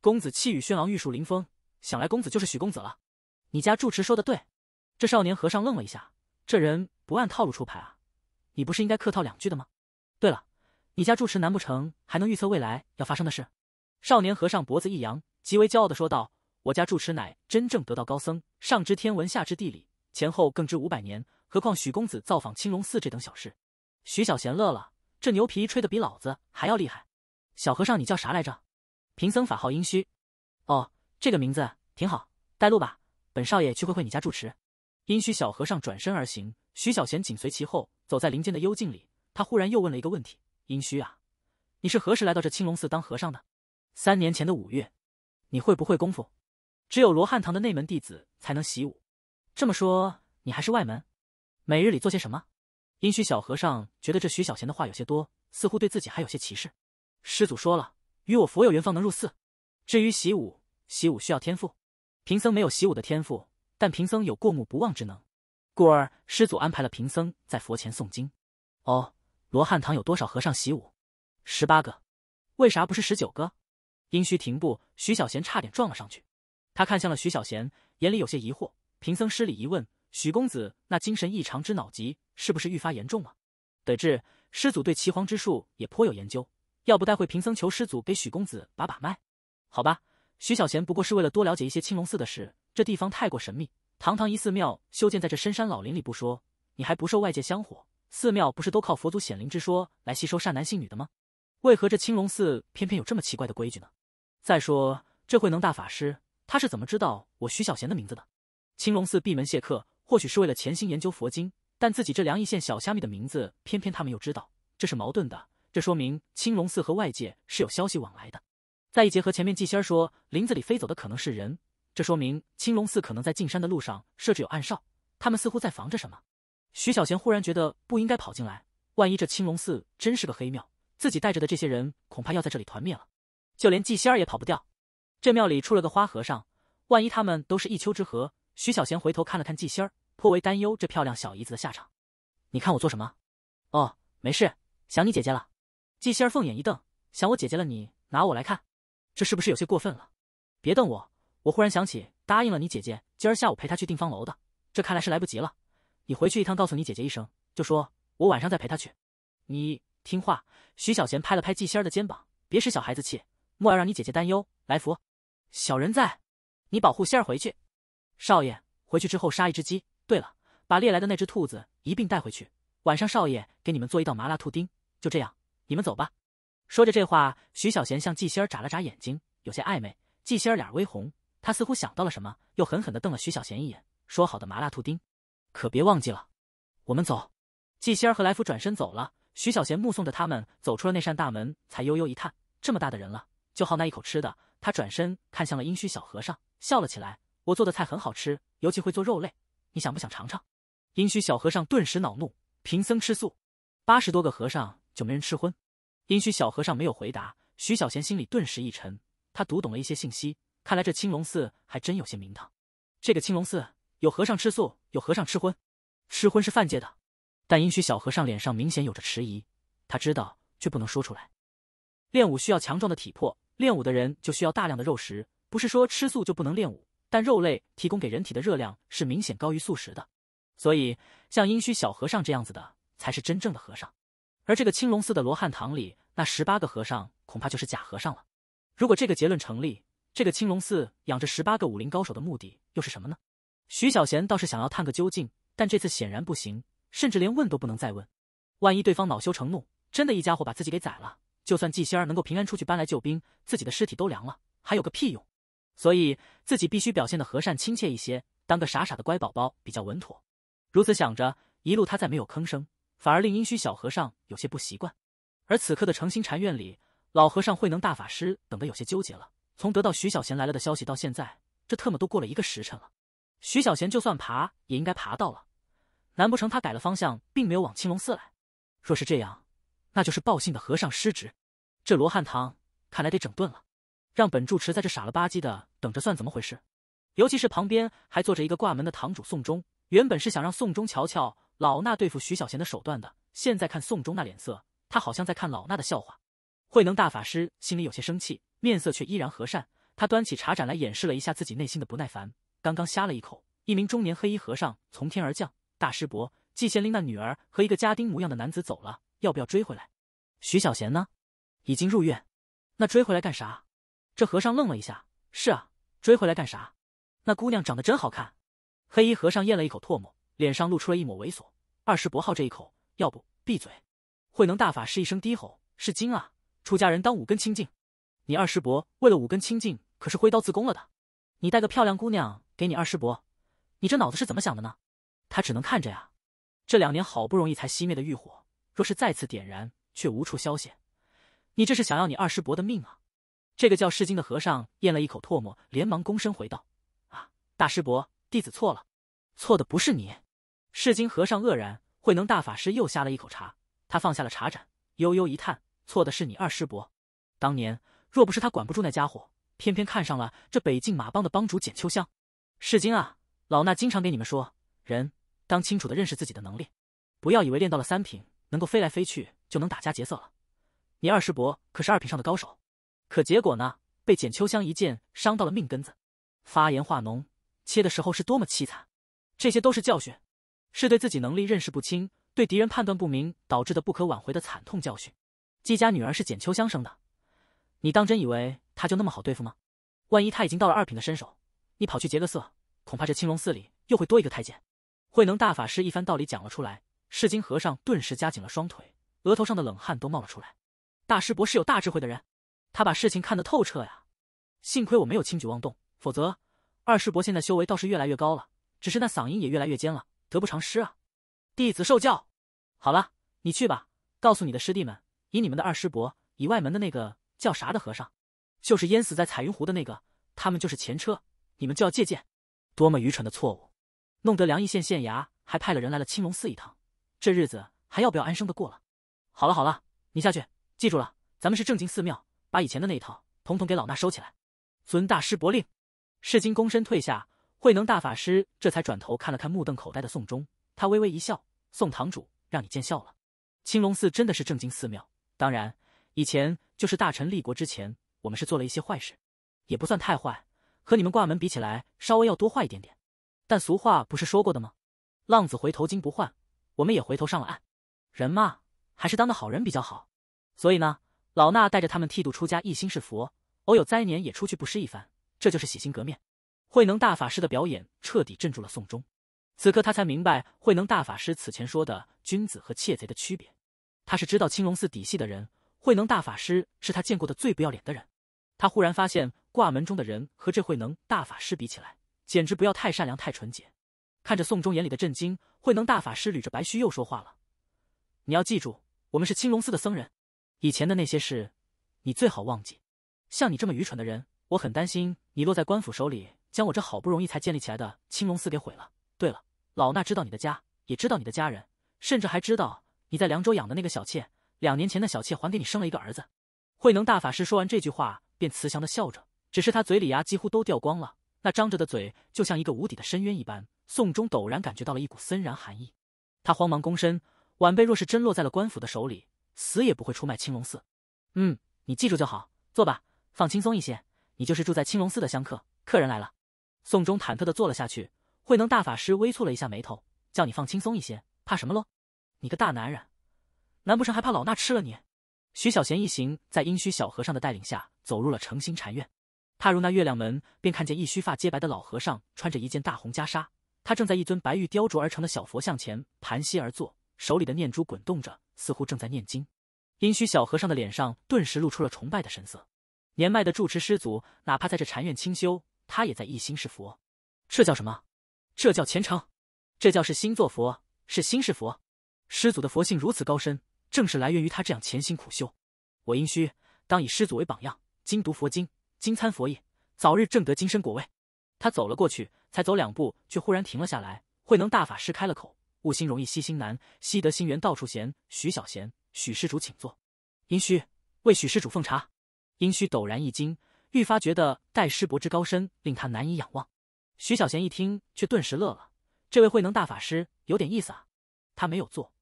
Speaker 1: 公子气宇轩昂，玉树临风，想来公子就是许公子了。你家住持说的对。这少年和尚愣了一下，这人不按套路出牌啊！你不是应该客套两句的吗？对了，你家住持难不成还能预测未来要发生的事？少年和尚脖子一扬，极为骄傲的说道：“我家住持乃真正得道高僧，上知天文，下知地理，前后更知五百年。何况许公子造访青龙寺这等小事。”徐小贤乐了，这牛皮吹得比老子还要厉害。小和尚，你叫啥来着？贫僧法号殷虚。哦，这个名字挺好，带路吧，本少爷去会会你家住持。阴虚小和尚转身而行，徐小贤紧随其后，走在林间的幽静里。他忽然又问了一个问题：“阴虚啊，你是何时来到这青龙寺当和尚的？三年前的五月。你会不会功夫？只有罗汉堂的内门弟子才能习武。这么说，你还是外门。每日里做些什么？”阴虚小和尚觉得这徐小贤的话有些多，似乎对自己还有些歧视。师祖说了，与我佛有缘方能入寺。至于习武，习武需要天赋，贫僧没有习武的天赋。但贫僧有过目不忘之能，故而师祖安排了贫僧在佛前诵经。哦，罗汉堂有多少和尚习武？十八个，为啥不是十九个？殷墟停步，徐小贤差点撞了上去。他看向了徐小贤，眼里有些疑惑。贫僧失礼，一问，许公子那精神异常之脑疾是不是愈发严重了？得知师祖对岐黄之术也颇有研究，要不待会贫僧求师祖给许公子把把脉？好吧，徐小贤不过是为了多了解一些青龙寺的事。这地方太过神秘，堂堂一寺庙修建在这深山老林里不说，你还不受外界香火。寺庙不是都靠佛祖显灵之说来吸收善男信女的吗？为何这青龙寺偏偏有这么奇怪的规矩呢？再说这慧能大法师，他是怎么知道我徐小贤的名字的？青龙寺闭门谢客，或许是为了潜心研究佛经，但自己这梁邑县小虾米的名字，偏偏他们又知道，这是矛盾的。这说明青龙寺和外界是有消息往来的。再一结合前面纪仙儿说林子里飞走的可能是人。这说明青龙寺可能在进山的路上设置有暗哨，他们似乎在防着什么。徐小贤忽然觉得不应该跑进来，万一这青龙寺真是个黑庙，自己带着的这些人恐怕要在这里团灭了，就连纪仙儿也跑不掉。这庙里出了个花和尚，万一他们都是一丘之貉。徐小贤回头看了看纪仙儿，颇为担忧这漂亮小姨子的下场。你看我做什么？哦，没事，想你姐姐了。纪仙儿凤眼一瞪，想我姐姐了，你拿我来看，这是不是有些过分了？别瞪我。我忽然想起答应了你姐姐，今儿下午陪她去定方楼的，这看来是来不及了。你回去一趟，告诉你姐姐一声，就说我晚上再陪她去。你听话。徐小贤拍了拍纪仙儿的肩膀，别使小孩子气，莫要让你姐姐担忧。来福，小人在。你保护仙儿回去。少爷，回去之后杀一只鸡。对了，把猎来的那只兔子一并带回去，晚上少爷给你们做一道麻辣兔丁。就这样，你们走吧。说着这话，徐小贤向纪仙儿眨了眨眼睛，有些暧昧。纪仙儿脸微红。他似乎想到了什么，又狠狠地瞪了徐小贤一眼。说好的麻辣兔丁，可别忘记了。我们走。季仙儿和来福转身走了。徐小贤目送着他们走出了那扇大门，才悠悠一叹：这么大的人了，就好那一口吃的。他转身看向了阴虚小和尚，笑了起来。我做的菜很好吃，尤其会做肉类。你想不想尝尝？阴虚小和尚顿时恼怒：贫僧吃素，八十多个和尚就没人吃荤。阴虚小和尚没有回答。徐小贤心里顿时一沉，他读懂了一些信息。看来这青龙寺还真有些名堂。这个青龙寺有和尚吃素，有和尚吃荤。吃荤是犯戒的，但阴虚小和尚脸上明显有着迟疑，他知道却不能说出来。练武需要强壮的体魄，练武的人就需要大量的肉食。不是说吃素就不能练武，但肉类提供给人体的热量是明显高于素食的。所以像阴虚小和尚这样子的才是真正的和尚，而这个青龙寺的罗汉堂里那十八个和尚恐怕就是假和尚了。如果这个结论成立，这个青龙寺养着十八个武林高手的目的又是什么呢？徐小贤倒是想要探个究竟，但这次显然不行，甚至连问都不能再问。万一对方恼羞成怒，真的一家伙把自己给宰了，就算季仙儿能够平安出去搬来救兵，自己的尸体都凉了，还有个屁用？所以自己必须表现的和善亲切一些，当个傻傻的乖宝宝比较稳妥。如此想着，一路他再没有吭声，反而令阴虚小和尚有些不习惯。而此刻的诚心禅院里，老和尚慧能大法师等的有些纠结了。从得到徐小贤来了的消息到现在，这特么都过了一个时辰了。徐小贤就算爬也应该爬到了，难不成他改了方向，并没有往青龙寺来？若是这样，那就是报信的和尚失职。这罗汉堂看来得整顿了，让本住持在这傻了吧唧的等着算怎么回事？尤其是旁边还坐着一个挂门的堂主宋钟，原本是想让宋钟瞧瞧老衲对付徐小贤的手段的，现在看宋钟那脸色，他好像在看老衲的笑话。慧能大法师心里有些生气。面色却依然和善，他端起茶盏来掩饰了一下自己内心的不耐烦。刚刚呷了一口，一名中年黑衣和尚从天而降。大师伯，季羡林那女儿和一个家丁模样的男子走了，要不要追回来？徐小贤呢？已经入院。那追回来干啥？这和尚愣了一下。是啊，追回来干啥？那姑娘长得真好看。黑衣和尚咽了一口唾沫，脸上露出了一抹猥琐。二师伯，好这一口，要不闭嘴。慧能大法师一声低吼：“是金啊！出家人当五根清净。”你二师伯为了五根清净，可是挥刀自宫了的。你带个漂亮姑娘给你二师伯，你这脑子是怎么想的呢？他只能看着呀。这两年好不容易才熄灭的欲火，若是再次点燃，却无处消遣。你这是想要你二师伯的命啊！这个叫世金的和尚咽了一口唾沫，连忙躬身回道：“啊，大师伯，弟子错了，错的不是你。”世金和尚愕然，慧能大法师又呷了一口茶，他放下了茶盏，悠悠一叹：“错的是你二师伯，当年。”若不是他管不住那家伙，偏偏看上了这北境马帮的帮主简秋香。世金啊，老衲经常给你们说，人当清楚的认识自己的能力，不要以为练到了三品能够飞来飞去就能打家劫色了。你二师伯可是二品上的高手，可结果呢，被简秋香一剑伤到了命根子，发炎化脓，切的时候是多么凄惨。这些都是教训，是对自己能力认识不清、对敌人判断不明导致的不可挽回的惨痛教训。季家女儿是简秋香生的。你当真以为他就那么好对付吗？万一他已经到了二品的身手，你跑去劫个色，恐怕这青龙寺里又会多一个太监。慧能大法师一番道理讲了出来，释金和尚顿时夹紧了双腿，额头上的冷汗都冒了出来。大师伯是有大智慧的人，他把事情看得透彻呀。幸亏我没有轻举妄动，否则二师伯现在修为倒是越来越高了，只是那嗓音也越来越尖了，得不偿失啊。弟子受教。好了，你去吧，告诉你的师弟们，以你们的二师伯，以外门的那个。叫啥的和尚，就是淹死在彩云湖的那个。他们就是前车，你们就要借鉴。多么愚蠢的错误，弄得梁邑县县衙还派了人来了青龙寺一趟。这日子还要不要安生的过了？好了好了，你下去，记住了，咱们是正经寺庙，把以前的那一套统统给老衲收起来。尊大师伯令，世金躬身退下。慧能大法师这才转头看了看目瞪口呆的宋忠，他微微一笑：“宋堂主，让你见笑了。青龙寺真的是正经寺庙，当然以前。”就是大臣立国之前，我们是做了一些坏事，也不算太坏，和你们挂门比起来，稍微要多坏一点点。但俗话不是说过的吗？浪子回头金不换，我们也回头上了岸。人嘛，还是当个好人比较好。所以呢，老衲带着他们剃度出家，一心是佛，偶有灾年也出去布施一番，这就是洗心革面。慧能大法师的表演彻底镇住了宋忠，此刻他才明白慧能大法师此前说的君子和窃贼的区别。他是知道青龙寺底细的人。慧能大法师是他见过的最不要脸的人，他忽然发现挂门中的人和这慧能大法师比起来，简直不要太善良、太纯洁。看着宋忠眼里的震惊，慧能大法师捋着白须又说话了：“你要记住，我们是青龙寺的僧人，以前的那些事，你最好忘记。像你这么愚蠢的人，我很担心你落在官府手里，将我这好不容易才建立起来的青龙寺给毁了。对了，老衲知道你的家，也知道你的家人，甚至还知道你在凉州养的那个小妾。”两年前的小妾还给你生了一个儿子。慧能大法师说完这句话，便慈祥的笑着，只是他嘴里牙几乎都掉光了，那张着的嘴就像一个无底的深渊一般。宋忠陡然感觉到了一股森然寒意，他慌忙躬身：“晚辈若是真落在了官府的手里，死也不会出卖青龙寺。”“嗯，你记住就好。坐吧，放轻松一些。你就是住在青龙寺的香客，客人来了。”宋忠忐忑的坐了下去。慧能大法师微蹙了一下眉头，叫你放轻松一些，怕什么咯？你个大男人。难不成还怕老衲吃了你？徐小贤一行在阴墟小和尚的带领下走入了诚心禅院，踏入那月亮门，便看见一须发皆白的老和尚穿着一件大红袈裟，他正在一尊白玉雕琢而成的小佛像前盘膝而坐，手里的念珠滚动着，似乎正在念经。阴墟小和尚的脸上顿时露出了崇拜的神色。年迈的住持师祖，哪怕在这禅院清修，他也在一心是佛。这叫什么？这叫虔诚。这叫是心作佛，是心是佛。师祖的佛性如此高深。正是来源于他这样潜心苦修。我殷虚当以师祖为榜样，精读佛经，精参佛义，早日正得金身果位。他走了过去，才走两步，却忽然停了下来。慧能大法师开了口：“悟心容易，悉心难。悉得心源，到处闲。”徐小贤，许施主，请坐。殷虚为许施主奉茶。殷虚陡然一惊，愈发觉得戴师伯之高深，令他难以仰望。徐小贤一听，却顿时乐了。这位慧能大法师有点意思啊。他没有坐。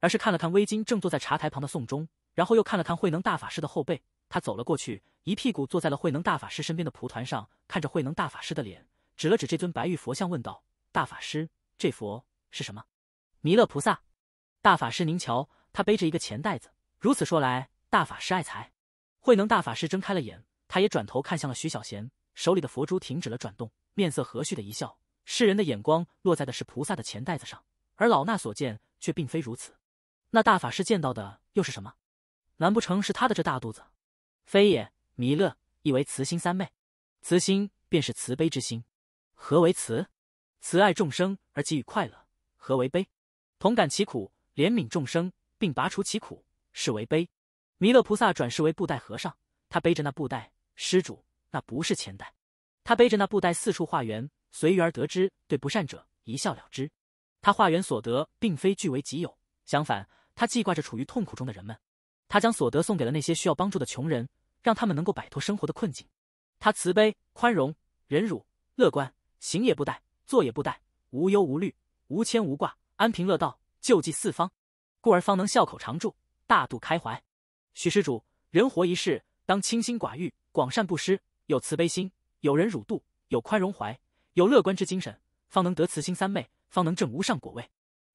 Speaker 1: 而是看了看微金正坐在茶台旁的宋钟，然后又看了看慧能大法师的后背。他走了过去，一屁股坐在了慧能大法师身边的蒲团上，看着慧能大法师的脸，指了指这尊白玉佛像，问道：“大法师，这佛是什么？”“弥勒菩萨。”“大法师，您瞧，他背着一个钱袋子。”“如此说来，大法师爱财。”慧能大法师睁开了眼，他也转头看向了徐小贤，手里的佛珠停止了转动，面色和煦的一笑。世人的眼光落在的是菩萨的钱袋子上，而老衲所见却并非如此。那大法师见到的又是什么？难不成是他的这大肚子？非也，弥勒意为慈心三昧，慈心便是慈悲之心。何为慈？慈爱众生而给予快乐。何为悲？同感其苦，怜悯众生并拔除其苦，是为悲。弥勒菩萨转世为布袋和尚，他背着那布袋。施主，那不是钱袋。他背着那布袋四处化缘，随缘而得之。对不善者，一笑了之。他化缘所得，并非据为己有，相反。他记挂着处于痛苦中的人们，他将所得送给了那些需要帮助的穷人，让他们能够摆脱生活的困境。他慈悲、宽容、忍辱、乐观，行也不怠，坐也不怠，无忧无虑，无牵无挂，安贫乐道，救济四方，故而方能笑口常住，大度开怀。许施主，人活一世，当清心寡欲，广善布施，有慈悲心，有忍辱度，有宽容怀，有乐观之精神，方能得慈心三昧，方能证无上果位。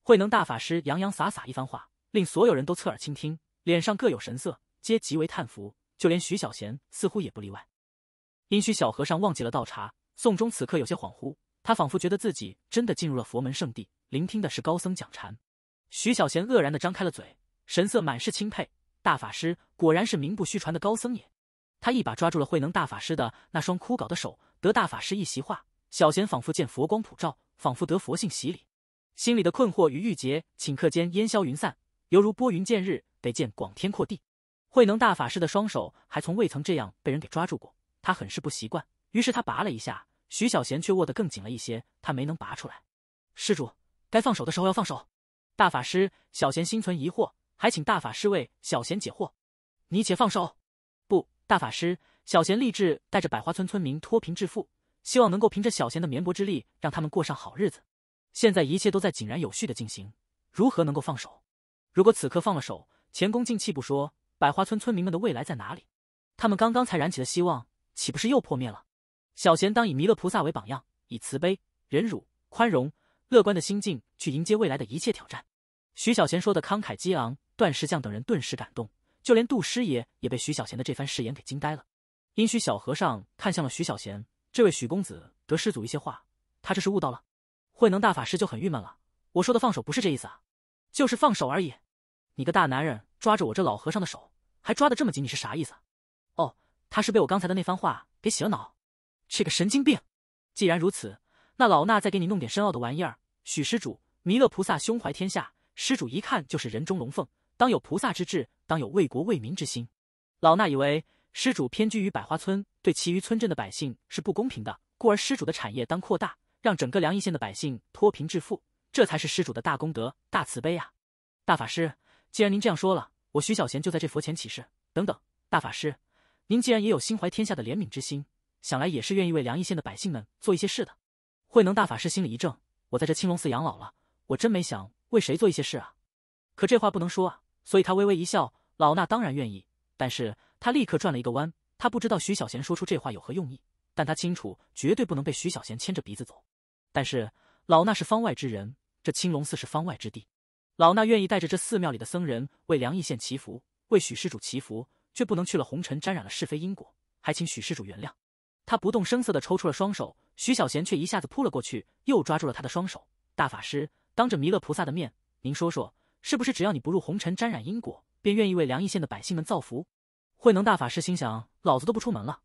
Speaker 1: 慧能大法师洋洋洒洒一番话。令所有人都侧耳倾听，脸上各有神色，皆极为叹服。就连徐小贤似乎也不例外。因许小和尚忘记了倒茶，宋钟此刻有些恍惚，他仿佛觉得自己真的进入了佛门圣地，聆听的是高僧讲禅。徐小贤愕然的张开了嘴，神色满是钦佩。大法师果然是名不虚传的高僧也。他一把抓住了慧能大法师的那双枯槁的手，得大法师一席话，小贤仿佛见佛光普照，仿佛得佛性洗礼，心里的困惑与郁结顷刻间烟消云散。犹如拨云见日，得见广天阔地。慧能大法师的双手还从未曾这样被人给抓住过，他很是不习惯。于是他拔了一下，徐小贤却握得更紧了一些，他没能拔出来。施主，该放手的时候要放手。大法师，小贤心存疑惑，还请大法师为小贤解惑。你且放手。不，大法师，小贤立志带着百花村村民脱贫致富，希望能够凭着小贤的绵薄之力让他们过上好日子。现在一切都在井然有序的进行，如何能够放手？如果此刻放了手，前功尽弃不说，百花村村民们的未来在哪里？他们刚刚才燃起的希望，岂不是又破灭了？小贤当以弥勒菩萨为榜样，以慈悲、忍辱、宽容、乐观的心境去迎接未来的一切挑战。徐小贤说的慷慨激昂，段石匠等人顿时感动，就连杜师爷也被徐小贤的这番誓言给惊呆了。殷墟小和尚看向了徐小贤，这位许公子得师祖一些话，他这是悟到了？慧能大法师就很郁闷了，我说的放手不是这意思啊，就是放手而已。你个大男人，抓着我这老和尚的手，还抓得这么紧，你是啥意思？哦，他是被我刚才的那番话给洗了脑。这个神经病！既然如此，那老衲再给你弄点深奥的玩意儿。许施主，弥勒菩萨胸怀天下，施主一看就是人中龙凤，当有菩萨之志，当有为国为民之心。老衲以为，施主偏居于百花村，对其余村镇的百姓是不公平的，故而施主的产业当扩大，让整个梁邑县的百姓脱贫致富，这才是施主的大功德、大慈悲啊！大法师。既然您这样说了，我徐小贤就在这佛前起誓。等等，大法师，您既然也有心怀天下的怜悯之心，想来也是愿意为梁邑县的百姓们做一些事的。慧能大法师心里一怔，我在这青龙寺养老了，我真没想为谁做一些事啊。可这话不能说啊，所以他微微一笑：“老衲当然愿意。”但是他立刻转了一个弯，他不知道徐小贤说出这话有何用意，但他清楚绝对不能被徐小贤牵着鼻子走。但是老衲是方外之人，这青龙寺是方外之地。老衲愿意带着这寺庙里的僧人为梁义县祈福，为许施主祈福，却不能去了红尘，沾染了是非因果，还请许施主原谅。他不动声色地抽出了双手，徐小贤却一下子扑了过去，又抓住了他的双手。大法师，当着弥勒菩萨的面，您说说，是不是只要你不入红尘，沾染因果，便愿意为梁义县的百姓们造福？慧能大法师心想，老子都不出门了，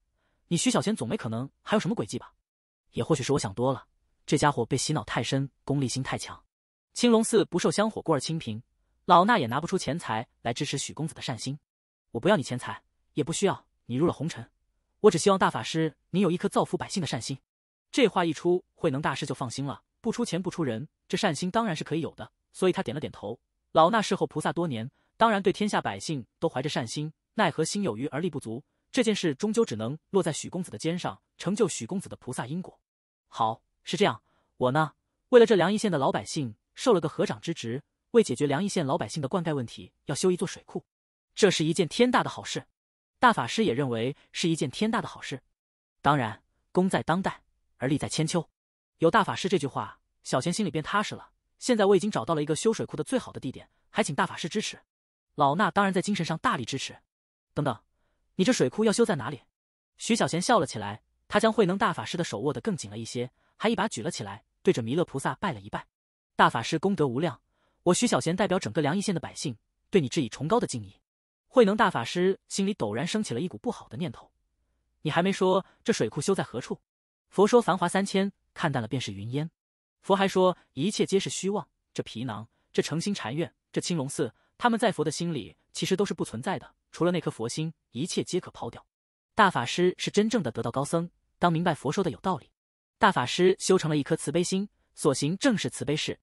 Speaker 1: 你徐小贤总没可能还有什么诡计吧？也或许是我想多了，这家伙被洗脑太深，功利心太强。青龙寺不受香火，故而清贫。老衲也拿不出钱财来支持许公子的善心。我不要你钱财，也不需要你入了红尘。我只希望大法师您有一颗造福百姓的善心。这话一出，慧能大师就放心了。不出钱，不出人，这善心当然是可以有的。所以他点了点头。老衲侍候菩萨多年，当然对天下百姓都怀着善心。奈何心有余而力不足，这件事终究只能落在许公子的肩上，成就许公子的菩萨因果。好，是这样。我呢，为了这凉邑县的老百姓。受了个合长之职，为解决梁邑县老百姓的灌溉问题，要修一座水库，这是一件天大的好事。大法师也认为是一件天大的好事，当然，功在当代，而利在千秋。有大法师这句话，小贤心里便踏实了。现在我已经找到了一个修水库的最好的地点，还请大法师支持。老衲当然在精神上大力支持。等等，你这水库要修在哪里？徐小贤笑了起来，他将慧能大法师的手握得更紧了一些，还一把举了起来，对着弥勒菩萨拜了一拜。大法师功德无量，我徐小贤代表整个梁邑县的百姓，对你致以崇高的敬意。慧能大法师心里陡然升起了一股不好的念头。你还没说这水库修在何处？佛说繁华三千，看淡了便是云烟。佛还说一切皆是虚妄。这皮囊，这诚心禅院，这青龙寺，他们在佛的心里其实都是不存在的。除了那颗佛心，一切皆可抛掉。大法师是真正的得道高僧，当明白佛说的有道理。大法师修成了一颗慈悲心，所行正是慈悲事。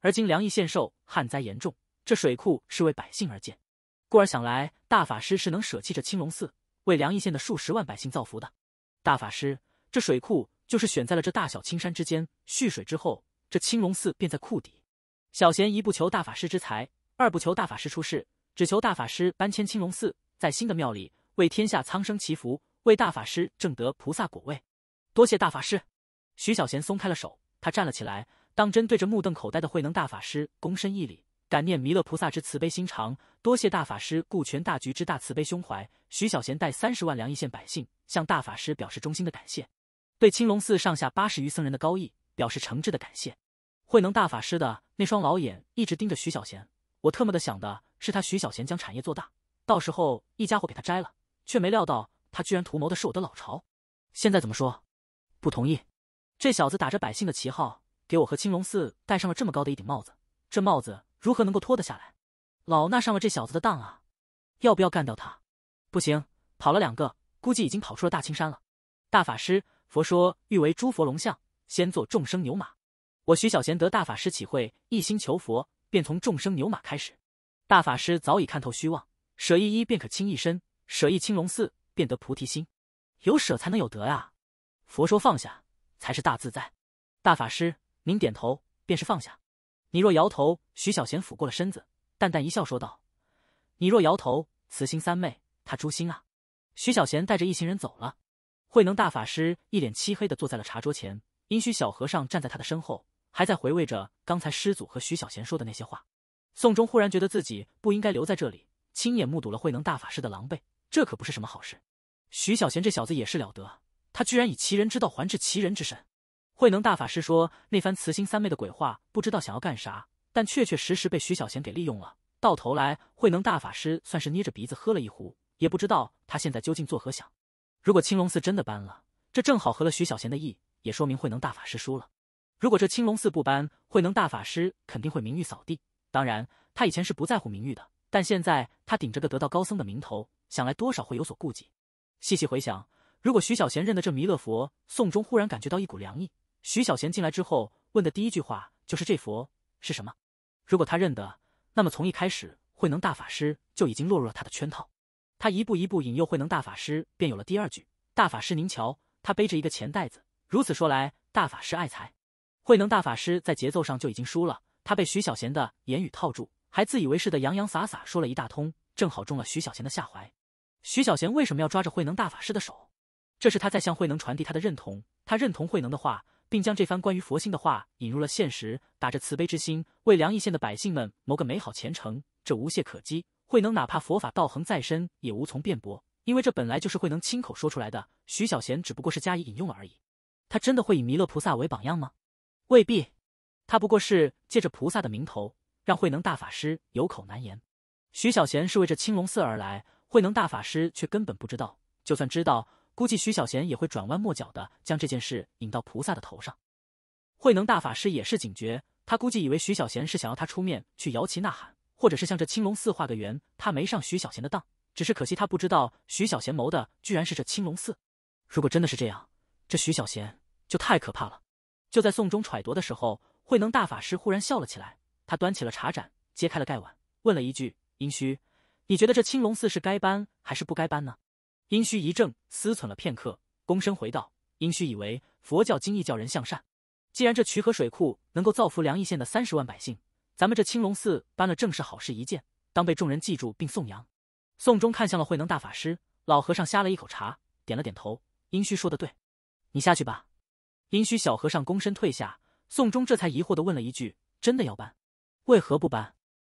Speaker 1: 而今梁邑县受旱灾严重，这水库是为百姓而建，故而想来大法师是能舍弃这青龙寺，为梁邑县的数十万百姓造福的。大法师，这水库就是选在了这大小青山之间，蓄水之后，这青龙寺便在库底。小贤一不求大法师之财，二不求大法师出世，只求大法师搬迁青龙寺，在新的庙里为天下苍生祈福，为大法师正得菩萨果位。多谢大法师。徐小贤松开了手，他站了起来。当真对着目瞪口呆的慧能大法师躬身一礼，感念弥勒菩萨之慈悲心肠，多谢大法师顾全大局之大慈悲胸怀。徐小贤带三十万良邑县百姓向大法师表示衷心的感谢，对青龙寺上下八十余僧人的高义表示诚挚的感谢。慧能大法师的那双老眼一直盯着徐小贤，我特么的想的是他徐小贤将产业做大，到时候一家伙给他摘了，却没料到他居然图谋的是我的老巢。现在怎么说？不同意。这小子打着百姓的旗号。给我和青龙寺戴上了这么高的一顶帽子，这帽子如何能够脱得下来？老衲上了这小子的当啊！要不要干掉他？不行，跑了两个，估计已经跑出了大青山了。大法师，佛说欲为诸佛龙象，先做众生牛马。我徐小贤得大法师启会一心求佛，便从众生牛马开始？大法师早已看透虚妄，舍一一便可轻一身，舍一青龙寺便得菩提心。有舍才能有得啊！佛说放下才是大自在。大法师。您点头，便是放下；你若摇头，徐小贤俯过了身子，淡淡一笑，说道：“你若摇头，慈心三妹，她诛心啊！”徐小贤带着一行人走了。慧能大法师一脸漆黑的坐在了茶桌前，阴虚小和尚站在他的身后，还在回味着刚才师祖和徐小贤说的那些话。宋忠忽然觉得自己不应该留在这里，亲眼目睹了慧能大法师的狼狈，这可不是什么好事。徐小贤这小子也是了得，他居然以其人之道还治其人之身。慧能大法师说那番慈心三昧的鬼话，不知道想要干啥，但确确实实被徐小贤给利用了。到头来，慧能大法师算是捏着鼻子喝了一壶，也不知道他现在究竟作何想。如果青龙寺真的搬了，这正好合了徐小贤的意，也说明慧能大法师输了。如果这青龙寺不搬，慧能大法师肯定会名誉扫地。当然，他以前是不在乎名誉的，但现在他顶着个得道高僧的名头，想来多少会有所顾忌。细细回想，如果徐小贤认得这弥勒佛，宋忠忽然感觉到一股凉意。徐小贤进来之后问的第一句话就是：“这佛是什么？”如果他认得，那么从一开始，慧能大法师就已经落入了他的圈套。他一步一步引诱慧能大法师，便有了第二句：“大法师，您瞧，他背着一个钱袋子。”如此说来，大法师爱财。慧能大法师在节奏上就已经输了，他被徐小贤的言语套住，还自以为是的洋洋洒洒说了一大通，正好中了徐小贤的下怀。徐小贤为什么要抓着慧能大法师的手？这是他在向慧能传递他的认同。他认同慧能的话。并将这番关于佛心的话引入了现实，打着慈悲之心，为梁邑县的百姓们谋个美好前程，这无懈可击。慧能哪怕佛法道行再深，也无从辩驳，因为这本来就是慧能亲口说出来的。徐小贤只不过是加以引用了而已。他真的会以弥勒菩萨为榜样吗？未必，他不过是借着菩萨的名头，让慧能大法师有口难言。徐小贤是为这青龙寺而来，慧能大法师却根本不知道，就算知道。估计徐小贤也会转弯抹角的将这件事引到菩萨的头上。慧能大法师也是警觉，他估计以为徐小贤是想要他出面去摇旗呐喊，或者是向这青龙寺画个圆。他没上徐小贤的当，只是可惜他不知道徐小贤谋的居然是这青龙寺。如果真的是这样，这徐小贤就太可怕了。就在宋忠揣度的时候，慧能大法师忽然笑了起来，他端起了茶盏，揭开了盖碗，问了一句：“殷虚，你觉得这青龙寺是该搬还是不该搬呢？”殷虚一怔，思忖了片刻，躬身回道：“殷虚以为佛教经义教人向善，既然这渠河水库能够造福梁邑县的三十万百姓，咱们这青龙寺搬了，正是好事一件，当被众人记住并颂扬。”宋忠看向了慧能大法师，老和尚呷了一口茶，点了点头：“殷虚说的对，你下去吧。”殷虚小和尚躬身退下，宋忠这才疑惑的问了一句：“真的要搬？为何不搬？”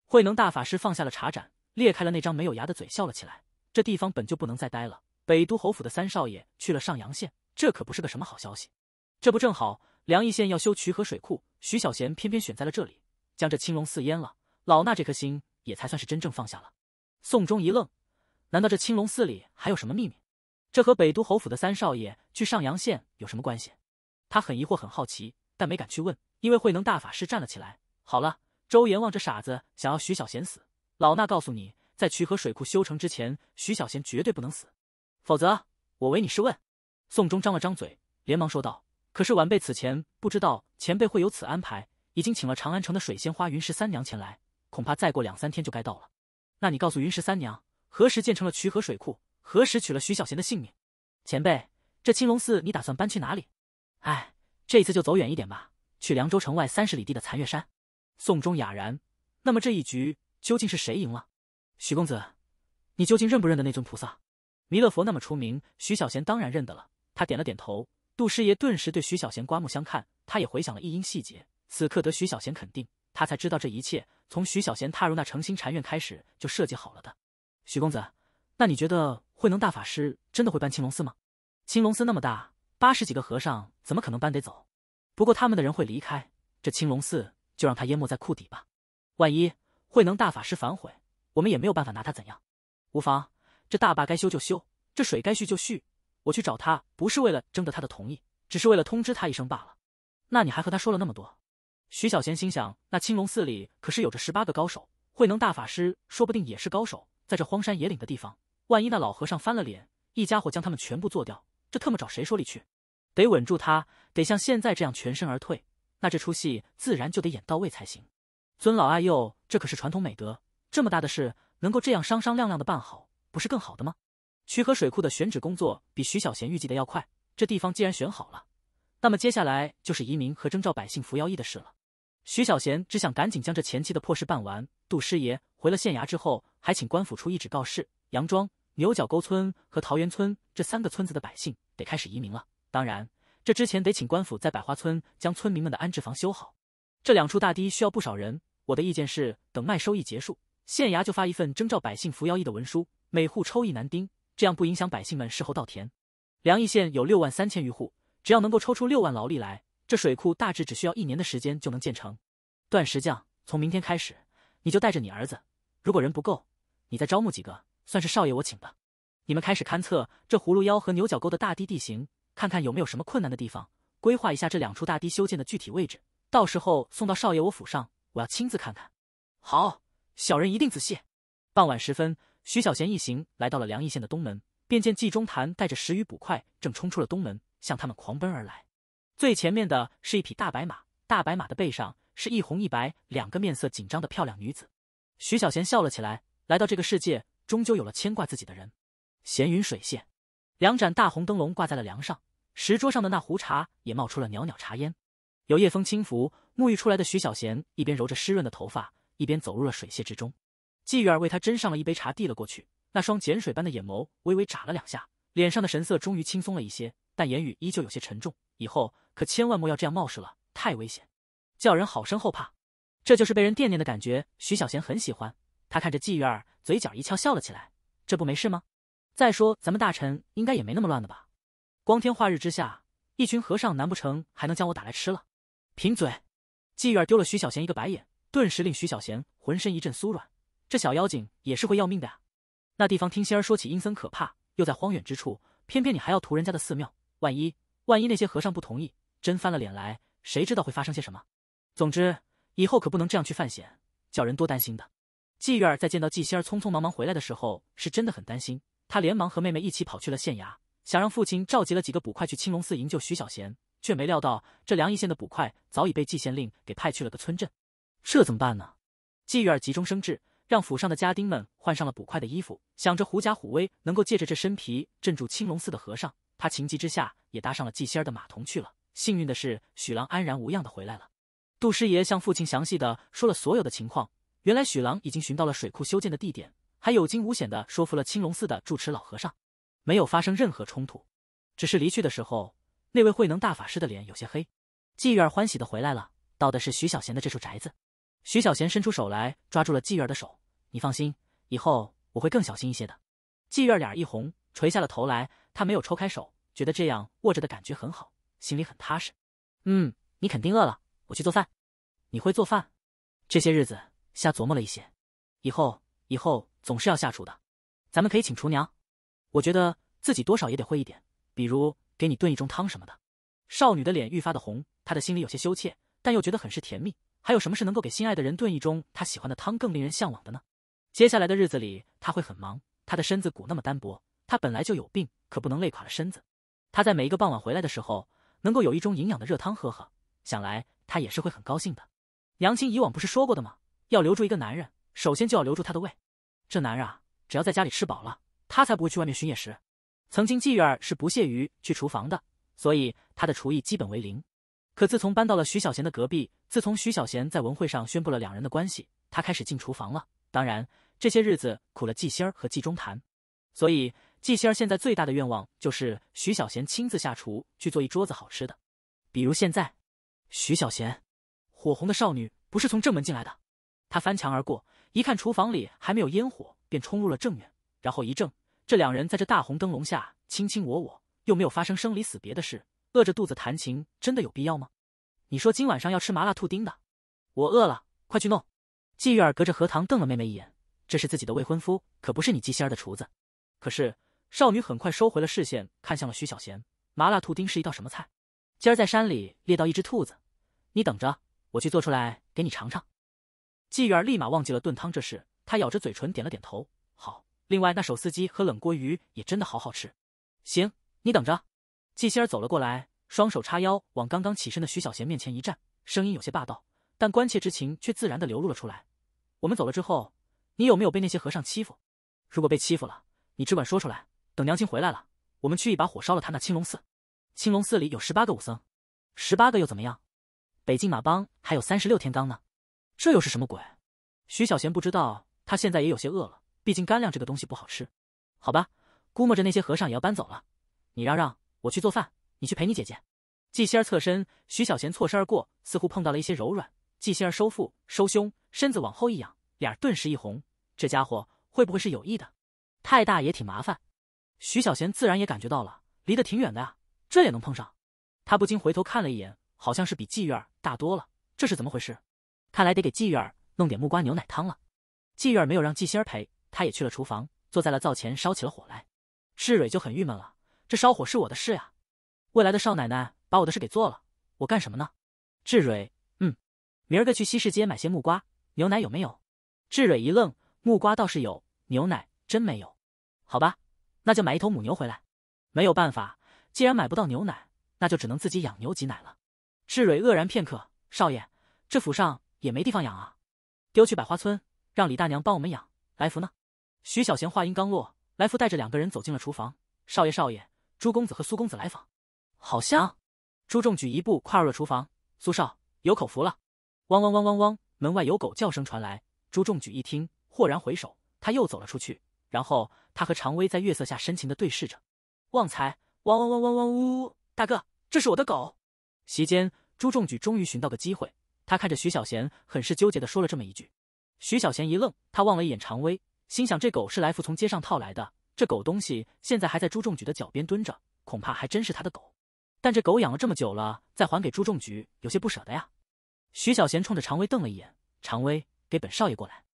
Speaker 1: 慧能大法师放下了茶盏，裂开了那张没有牙的嘴，笑了起来。这地方本就不能再待了。北都侯府的三少爷去了上阳县，这可不是个什么好消息。这不正好，梁义县要修渠河水库，徐小贤偏偏选在了这里，将这青龙寺淹了。老衲这颗心也才算是真正放下了。宋忠一愣，难道这青龙寺里还有什么秘密？这和北都侯府的三少爷去上阳县有什么关系？他很疑惑，很好奇，但没敢去问，因为慧能大法师站了起来。好了，周阎王这傻子想要徐小贤死，老衲告诉你。在渠河水库修成之前，徐小贤绝对不能死，否则我唯你是问。宋忠张了张嘴，连忙说道：“可是晚辈此前不知道前辈会有此安排，已经请了长安城的水仙花云十三娘前来，恐怕再过两三天就该到了。那你告诉云十三娘，何时建成了渠河水库，何时取了徐小贤的性命？前辈，这青龙寺你打算搬去哪里？哎，这一次就走远一点吧，去凉州城外三十里地的残月山。”宋忠哑然。那么这一局究竟是谁赢了？许公子，你究竟认不认得那尊菩萨？弥勒佛那么出名，徐小贤当然认得了。他点了点头，杜师爷顿时对徐小贤刮目相看。他也回想了一音细节，此刻得徐小贤肯定，他才知道这一切从徐小贤踏入那诚心禅院开始就设计好了的。许公子，那你觉得慧能大法师真的会搬青龙寺吗？青龙寺那么大，八十几个和尚怎么可能搬得走？不过他们的人会离开，这青龙寺就让他淹没在库底吧。万一慧能大法师反悔？我们也没有办法拿他怎样，无妨。这大坝该修就修，这水该蓄就蓄。我去找他不是为了征得他的同意，只是为了通知他一声罢了。那你还和他说了那么多？徐小贤心想，那青龙寺里可是有着十八个高手，慧能大法师说不定也是高手。在这荒山野岭的地方，万一那老和尚翻了脸，一家伙将他们全部做掉，这特么找谁说理去？得稳住他，得像现在这样全身而退。那这出戏自然就得演到位才行。尊老爱幼，这可是传统美德。这么大的事，能够这样商商量量的办好，不是更好的吗？渠河水库的选址工作比徐小贤预计的要快。这地方既然选好了，那么接下来就是移民和征召百姓扶摇役的事了。徐小贤只想赶紧将这前期的破事办完。杜师爷回了县衙之后，还请官府出一纸告示：杨庄、牛角沟村和桃园村这三个村子的百姓得开始移民了。当然，这之前得请官府在百花村将村民们的安置房修好。这两处大堤需要不少人。我的意见是，等麦收一结束。县衙就发一份征召百姓扶徭役的文书，每户抽一男丁，这样不影响百姓们事后稻田。梁邑县有六万三千余户，只要能够抽出六万劳力来，这水库大致只需要一年的时间就能建成。段石匠，从明天开始，你就带着你儿子，如果人不够，你再招募几个，算是少爷我请的。你们开始勘测这葫芦腰和牛角沟的大堤地形，看看有没有什么困难的地方，规划一下这两处大堤修建的具体位置，到时候送到少爷我府上，我要亲自看看。好。小人一定仔细。傍晚时分，徐小贤一行来到了梁邑县的东门，便见纪中谈带着十余捕快正冲出了东门，向他们狂奔而来。最前面的是一匹大白马，大白马的背上是一红一白两个面色紧张的漂亮女子。徐小贤笑了起来，来到这个世界，终究有了牵挂自己的人。闲云水榭，两盏大红灯笼挂在了梁上，石桌上的那壶茶也冒出了袅袅茶烟。有夜风轻拂，沐浴出来的徐小贤一边揉着湿润的头发。一边走入了水榭之中，季玉儿为他斟上了一杯茶，递了过去。那双碱水般的眼眸微微眨了两下，脸上的神色终于轻松了一些，但言语依旧有些沉重。以后可千万莫要这样冒失了，太危险，叫人好生后怕。这就是被人惦念的感觉，徐小贤很喜欢。他看着季玉儿，嘴角一翘，笑了起来。这不没事吗？再说咱们大臣应该也没那么乱的吧？光天化日之下，一群和尚难不成还能将我打来吃了？贫嘴！季玉儿丢了徐小贤一个白眼。顿时令徐小贤浑身一阵酥软，这小妖精也是会要命的呀！那地方听仙儿说起阴森可怕，又在荒远之处，偏偏你还要屠人家的寺庙，万一万一那些和尚不同意，真翻了脸来，谁知道会发生些什么？总之以后可不能这样去犯险，叫人多担心的。季月儿在见到季仙儿匆匆忙忙回来的时候，是真的很担心，她连忙和妹妹一起跑去了县衙，想让父亲召集了几个捕快去青龙寺营救徐小贤，却没料到这梁邑县的捕快早已被季县令给派去了个村镇。这怎么办呢？季玉儿急中生智，让府上的家丁们换上了捕快的衣服，想着狐假虎威，能够借着这身皮镇住青龙寺的和尚。他情急之下也搭上了季仙儿的马童去了。幸运的是，许郎安然无恙的回来了。杜师爷向父亲详细的说了所有的情况。原来许郎已经寻到了水库修建的地点，还有惊无险的说服了青龙寺的住持老和尚，没有发生任何冲突。只是离去的时候，那位慧能大法师的脸有些黑。季玉儿欢喜的回来了，到的是徐小贤的这处宅子。徐小贤伸出手来，抓住了季月儿的手。你放心，以后我会更小心一些的。季月儿脸一红，垂下了头来。她没有抽开手，觉得这样握着的感觉很好，心里很踏实。嗯，你肯定饿了，我去做饭。你会做饭？这些日子瞎琢磨了一些，以后以后总是要下厨的。咱们可以请厨娘，我觉得自己多少也得会一点，比如给你炖一盅汤什么的。少女的脸愈发的红，她的心里有些羞怯，但又觉得很是甜蜜。还有什么是能够给心爱的人炖一盅他喜欢的汤更令人向往的呢？接下来的日子里，他会很忙。他的身子骨那么单薄，他本来就有病，可不能累垮了身子。他在每一个傍晚回来的时候，能够有一盅营养的热汤喝喝，想来他也是会很高兴的。娘亲以往不是说过的吗？要留住一个男人，首先就要留住他的胃。这男人啊，只要在家里吃饱了，他才不会去外面寻野食。曾经季月儿是不屑于去厨房的，所以他的厨艺基本为零。可自从搬到了徐小贤的隔壁，自从徐小贤在文会上宣布了两人的关系，他开始进厨房了。当然，这些日子苦了季星儿和季中谈，所以季星儿现在最大的愿望就是徐小贤亲自下厨去做一桌子好吃的。比如现在，徐小贤，火红的少女不是从正门进来的，她翻墙而过，一看厨房里还没有烟火，便冲入了正院，然后一怔，这两人在这大红灯笼下卿卿我我，又没有发生生离死别的事。饿着肚子弹琴真的有必要吗？你说今晚上要吃麻辣兔丁的，我饿了，快去弄。季玉儿隔着荷塘瞪了妹妹一眼，这是自己的未婚夫，可不是你季心儿的厨子。可是少女很快收回了视线，看向了徐小贤。麻辣兔丁是一道什么菜？今儿在山里猎到一只兔子，你等着，我去做出来给你尝尝。季玉儿立马忘记了炖汤这事，她咬着嘴唇点了点头，好。另外那手撕鸡和冷锅鱼也真的好好吃。行，你等着。纪心儿走了过来，双手叉腰，往刚刚起身的徐小贤面前一站，声音有些霸道，但关切之情却自然的流露了出来。我们走了之后，你有没有被那些和尚欺负？如果被欺负了，你只管说出来。等娘亲回来了，我们去一把火烧了他那青龙寺。青龙寺里有十八个武僧，十八个又怎么样？北境马帮还有三十六天罡呢，这又是什么鬼？徐小贤不知道，他现在也有些饿了，毕竟干粮这个东西不好吃。好吧，估摸着那些和尚也要搬走了，你让让。我去做饭，你去陪你姐姐。季心儿侧身，徐小贤错身而过，似乎碰到了一些柔软。季心儿收腹收胸，身子往后一仰，脸儿顿时一红。这家伙会不会是有意的？太大也挺麻烦。徐小贤自然也感觉到了，离得挺远的啊，这也能碰上？他不禁回头看了一眼，好像是比季月儿大多了，这是怎么回事？看来得给季月儿弄点木瓜牛奶汤了。季月儿没有让季心儿陪，他也去了厨房，坐在了灶前烧起了火来。志蕊就很郁闷了。这烧火是我的事啊，未来的少奶奶把我的事给做了，我干什么呢？志蕊，嗯，明儿个去西市街买些木瓜，牛奶有没有？志蕊一愣，木瓜倒是有，牛奶真没有。好吧，那就买一头母牛回来。没有办法，既然买不到牛奶，那就只能自己养牛挤奶了。志蕊愕然片刻，少爷，这府上也没地方养啊。丢去百花村，让李大娘帮我们养。来福呢？徐小贤话音刚落，来福带着两个人走进了厨房。少爷，少爷。朱公子和苏公子来访，好像。朱重举一步跨入了厨房，苏少有口福了。汪汪汪汪汪！门外有狗叫声传来，朱重举一听，豁然回首，他又走了出去。然后他和常威在月色下深情的对视着。旺财！汪汪汪汪汪呜！大哥，这是我的狗。席间，朱重举终于寻到个机会，他看着徐小贤，很是纠结的说了这么一句。徐小贤一愣，他望了一眼常威，心想这狗是来福从街上套来的。这狗东西现在还在朱仲举的脚边蹲着，恐怕还真是他的狗。但这狗养了这么久了，再还给朱仲举，有些不舍得呀。徐小贤冲着常威瞪了一眼：“常威，给本少爷过来。”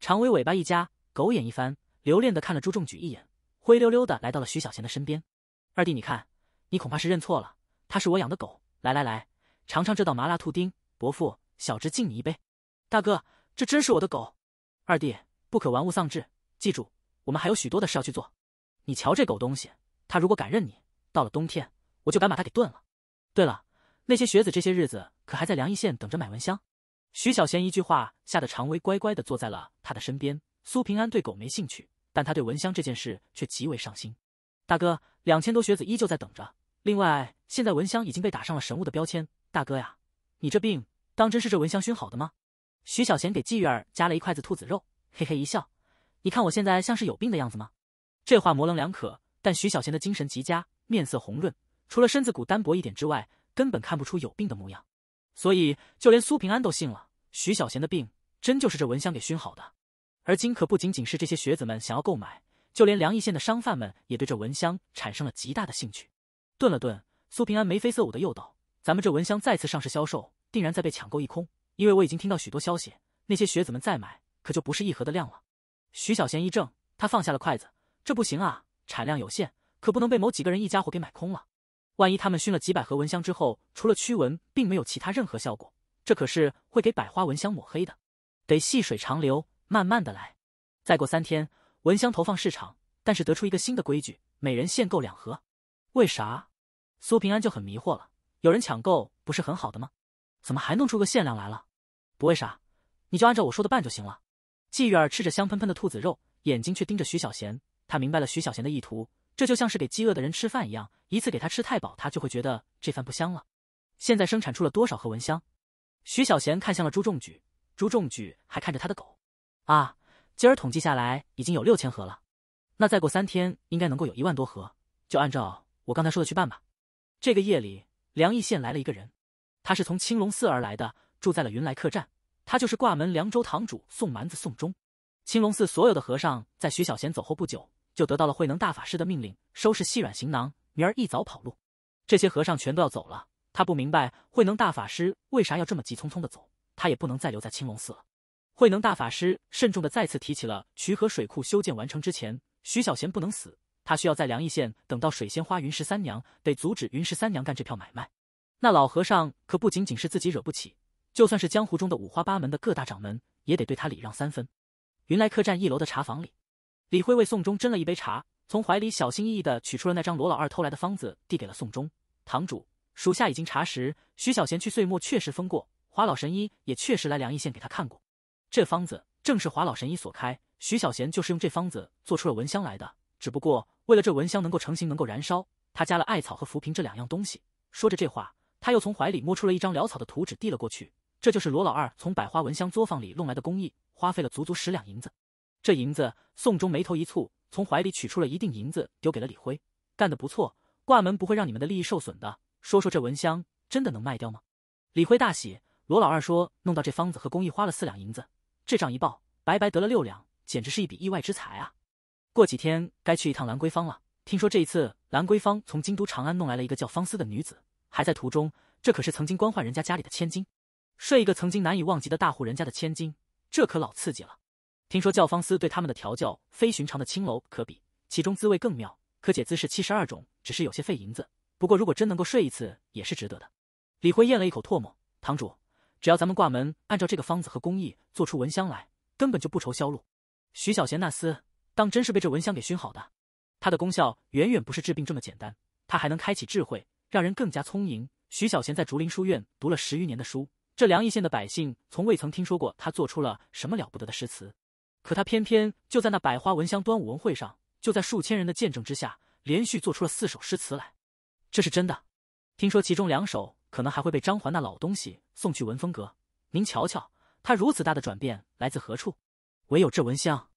Speaker 1: 常威尾巴一夹，狗眼一翻，留恋的看了朱仲举一眼，灰溜溜的来到了徐小贤的身边。“二弟，你看，你恐怕是认错了，他是我养的狗。来来来，尝尝这道麻辣兔丁。伯父，小侄敬你一杯。大哥，这真是我的狗。二弟，不可玩物丧志，记住。”我们还有许多的事要去做，你瞧这狗东西，他如果敢认你，到了冬天我就敢把它给炖了。对了，那些学子这些日子可还在梁邑县等着买蚊香？徐小贤一句话吓得常威乖乖的坐在了他的身边。苏平安对狗没兴趣，但他对蚊香这件事却极为上心。大哥，两千多学子依旧在等着。另外，现在蚊香已经被打上了神物的标签。大哥呀，你这病当真是这蚊香熏好的吗？徐小贤给季月儿夹了一筷子兔子肉，嘿嘿一笑。你看我现在像是有病的样子吗？这话模棱两可，但徐小贤的精神极佳，面色红润，除了身子骨单薄一点之外，根本看不出有病的模样。所以就连苏平安都信了，徐小贤的病真就是这蚊香给熏好的。而今可不仅仅是这些学子们想要购买，就连梁邑县的商贩们也对这蚊香产生了极大的兴趣。顿了顿，苏平安眉飞色舞的又道：“咱们这蚊香再次上市销售，定然再被抢购一空。因为我已经听到许多消息，那些学子们再买，可就不是一盒的量了。”徐小贤一怔，他放下了筷子。这不行啊，产量有限，可不能被某几个人一家伙给买空了。万一他们熏了几百盒蚊香之后，除了驱蚊，并没有其他任何效果，这可是会给百花蚊香抹黑的。得细水长流，慢慢的来。再过三天，蚊香投放市场，但是得出一个新的规矩，每人限购两盒。为啥？苏平安就很迷惑了。有人抢购不是很好的吗？怎么还弄出个限量来了？不为啥，你就按照我说的办就行了。季月儿吃着香喷喷的兔子肉，眼睛却盯着徐小贤。他明白了徐小贤的意图，这就像是给饥饿的人吃饭一样，一次给他吃太饱，他就会觉得这饭不香了。现在生产出了多少盒蚊香？徐小贤看向了朱仲举，朱仲举还看着他的狗。啊，今儿统计下来已经有六千盒了，那再过三天应该能够有一万多盒。就按照我刚才说的去办吧。这个夜里，梁义县来了一个人，他是从青龙寺而来的，住在了云来客栈。他就是挂门凉州堂主宋蛮子宋忠，青龙寺所有的和尚在徐小贤走后不久，就得到了慧能大法师的命令，收拾细软行囊，明儿一早跑路。这些和尚全都要走了。他不明白慧能大法师为啥要这么急匆匆的走，他也不能再留在青龙寺了。慧能大法师慎重的再次提起了渠河水库修建完成之前，徐小贤不能死，他需要在梁邑县等到水仙花云十三娘，得阻止云十三娘干这票买卖。那老和尚可不仅仅是自己惹不起。就算是江湖中的五花八门的各大掌门，也得对他礼让三分。云来客栈一楼的茶房里，李辉为宋忠斟了一杯茶，从怀里小心翼翼地取出了那张罗老二偷来的方子，递给了宋忠。堂主，属下已经查实，徐小贤去岁末确实封过华老神医，也确实来梁邑县给他看过。这方子正是华老神医所开，徐小贤就是用这方子做出了蚊香来的。只不过为了这蚊香能够成型、能够燃烧，他加了艾草和浮萍这两样东西。说着这话，他又从怀里摸出了一张潦草的图纸，递了过去。这就是罗老二从百花蚊香作坊里弄来的工艺，花费了足足十两银子。这银子，宋忠眉头一蹙，从怀里取出了一锭银子，丢给了李辉：“干得不错，挂门不会让你们的利益受损的。说说这蚊香，真的能卖掉吗？”李辉大喜。罗老二说：“弄到这方子和工艺花了四两银子，这账一报，白白得了六两，简直是一笔意外之财啊！”过几天该去一趟兰桂坊了。听说这一次兰桂坊从京都长安弄来了一个叫方思的女子，还在途中。这可是曾经官宦人家家里的千金。睡一个曾经难以忘记的大户人家的千金，这可老刺激了。听说教坊司对他们的调教非寻常的青楼可比，其中滋味更妙。可解姿势七十二种，只是有些费银子。不过如果真能够睡一次，也是值得的。李辉咽了一口唾沫，堂主，只要咱们挂门，按照这个方子和工艺做出蚊香来，根本就不愁销路。徐小贤那厮当真是被这蚊香给熏好的。它的功效远远不是治病这么简单，它还能开启智慧，让人更加聪颖。徐小贤在竹林书院读了十余年的书。这梁邑县的百姓从未曾听说过他做出了什么了不得的诗词，可他偏偏就在那百花闻香端午文会上，就在数千人的见证之下，连续做出了四首诗词来。这是真的，听说其中两首可能还会被张环那老东西送去文风阁。您瞧瞧，他如此大的转变来自何处？唯有这闻香，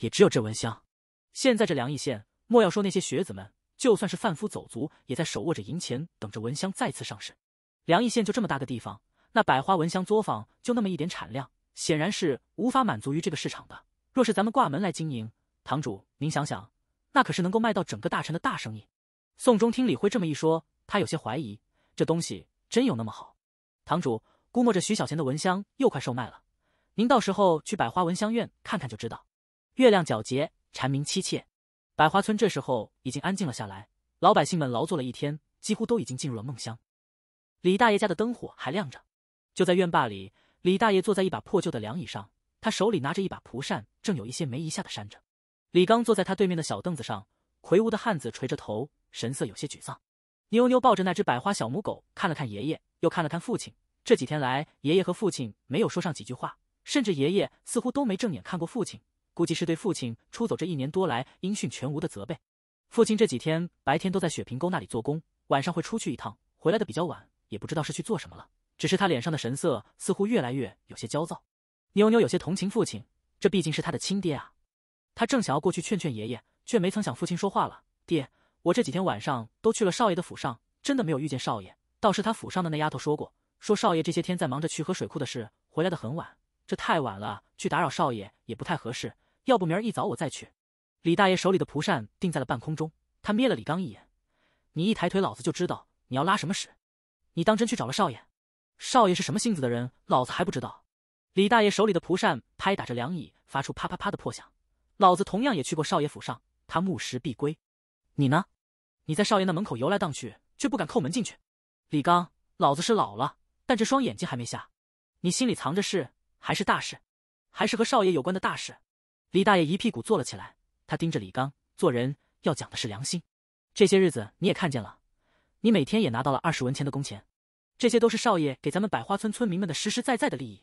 Speaker 1: 也只有这闻香。现在这梁邑县，莫要说那些学子们，就算是贩夫走卒，也在手握着银钱等着闻香再次上市。梁邑县就这么大个地方。那百花蚊香作坊就那么一点产量，显然是无法满足于这个市场的。若是咱们挂门来经营，堂主，您想想，那可是能够卖到整个大城的大生意。宋忠听李辉这么一说，他有些怀疑，这东西真有那么好？堂主，估摸着徐小贤的蚊香又快售卖了，您到时候去百花蚊香院看看就知道。月亮皎洁，蝉鸣凄切，百花村这时候已经安静了下来，老百姓们劳作了一天，几乎都已经进入了梦乡。李大爷家的灯火还亮着。就在院坝里，李大爷坐在一把破旧的凉椅上，他手里拿着一把蒲扇，正有一些没一下的扇着。李刚坐在他对面的小凳子上，魁梧的汉子垂着头，神色有些沮丧。妞妞抱着那只百花小母狗，看了看爷爷，又看了看父亲。这几天来，爷爷和父亲没有说上几句话，甚至爷爷似乎都没正眼看过父亲，估计是对父亲出走这一年多来音讯全无的责备。父亲这几天白天都在雪平沟那里做工，晚上会出去一趟，回来的比较晚，也不知道是去做什么了。只是他脸上的神色似乎越来越有些焦躁，妞妞有些同情父亲，这毕竟是他的亲爹啊。他正想要过去劝劝爷爷，却没曾想父亲说话了：“爹，我这几天晚上都去了少爷的府上，真的没有遇见少爷。倒是他府上的那丫头说过，说少爷这些天在忙着去河水库的事，回来的很晚。这太晚了，去打扰少爷也不太合适。要不明儿一早我再去。”李大爷手里的蒲扇定在了半空中，他瞥了李刚一眼：“你一抬腿，老子就知道你要拉什么屎。你当真去找了少爷？”少爷是什么性子的人，老子还不知道。李大爷手里的蒲扇拍打着凉椅，发出啪啪啪的破响。老子同样也去过少爷府上，他目时必归。你呢？你在少爷那门口游来荡去，却不敢叩门进去。李刚，老子是老了，但这双眼睛还没瞎。你心里藏着事，还是大事？还是和少爷有关的大事？李大爷一屁股坐了起来，他盯着李刚。做人要讲的是良心。这些日子你也看见了，你每天也拿到了二十文钱的工钱。这些都是少爷给咱们百花村村民们的实实在在的利益。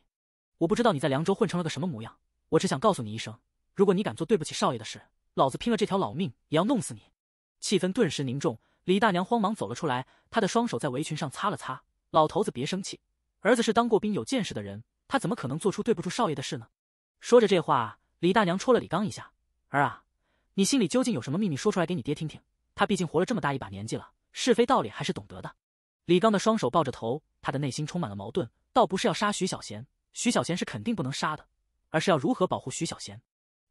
Speaker 1: 我不知道你在凉州混成了个什么模样，我只想告诉你一声，如果你敢做对不起少爷的事，老子拼了这条老命也要弄死你！气氛顿时凝重，李大娘慌忙走了出来，她的双手在围裙上擦了擦。老头子别生气，儿子是当过兵、有见识的人，他怎么可能做出对不住少爷的事呢？说着这话，李大娘戳了李刚一下：“儿啊，你心里究竟有什么秘密？说出来给你爹听听，他毕竟活了这么大一把年纪了，是非道理还是懂得的。”李刚的双手抱着头，他的内心充满了矛盾。倒不是要杀徐小贤，徐小贤是肯定不能杀的，而是要如何保护徐小贤。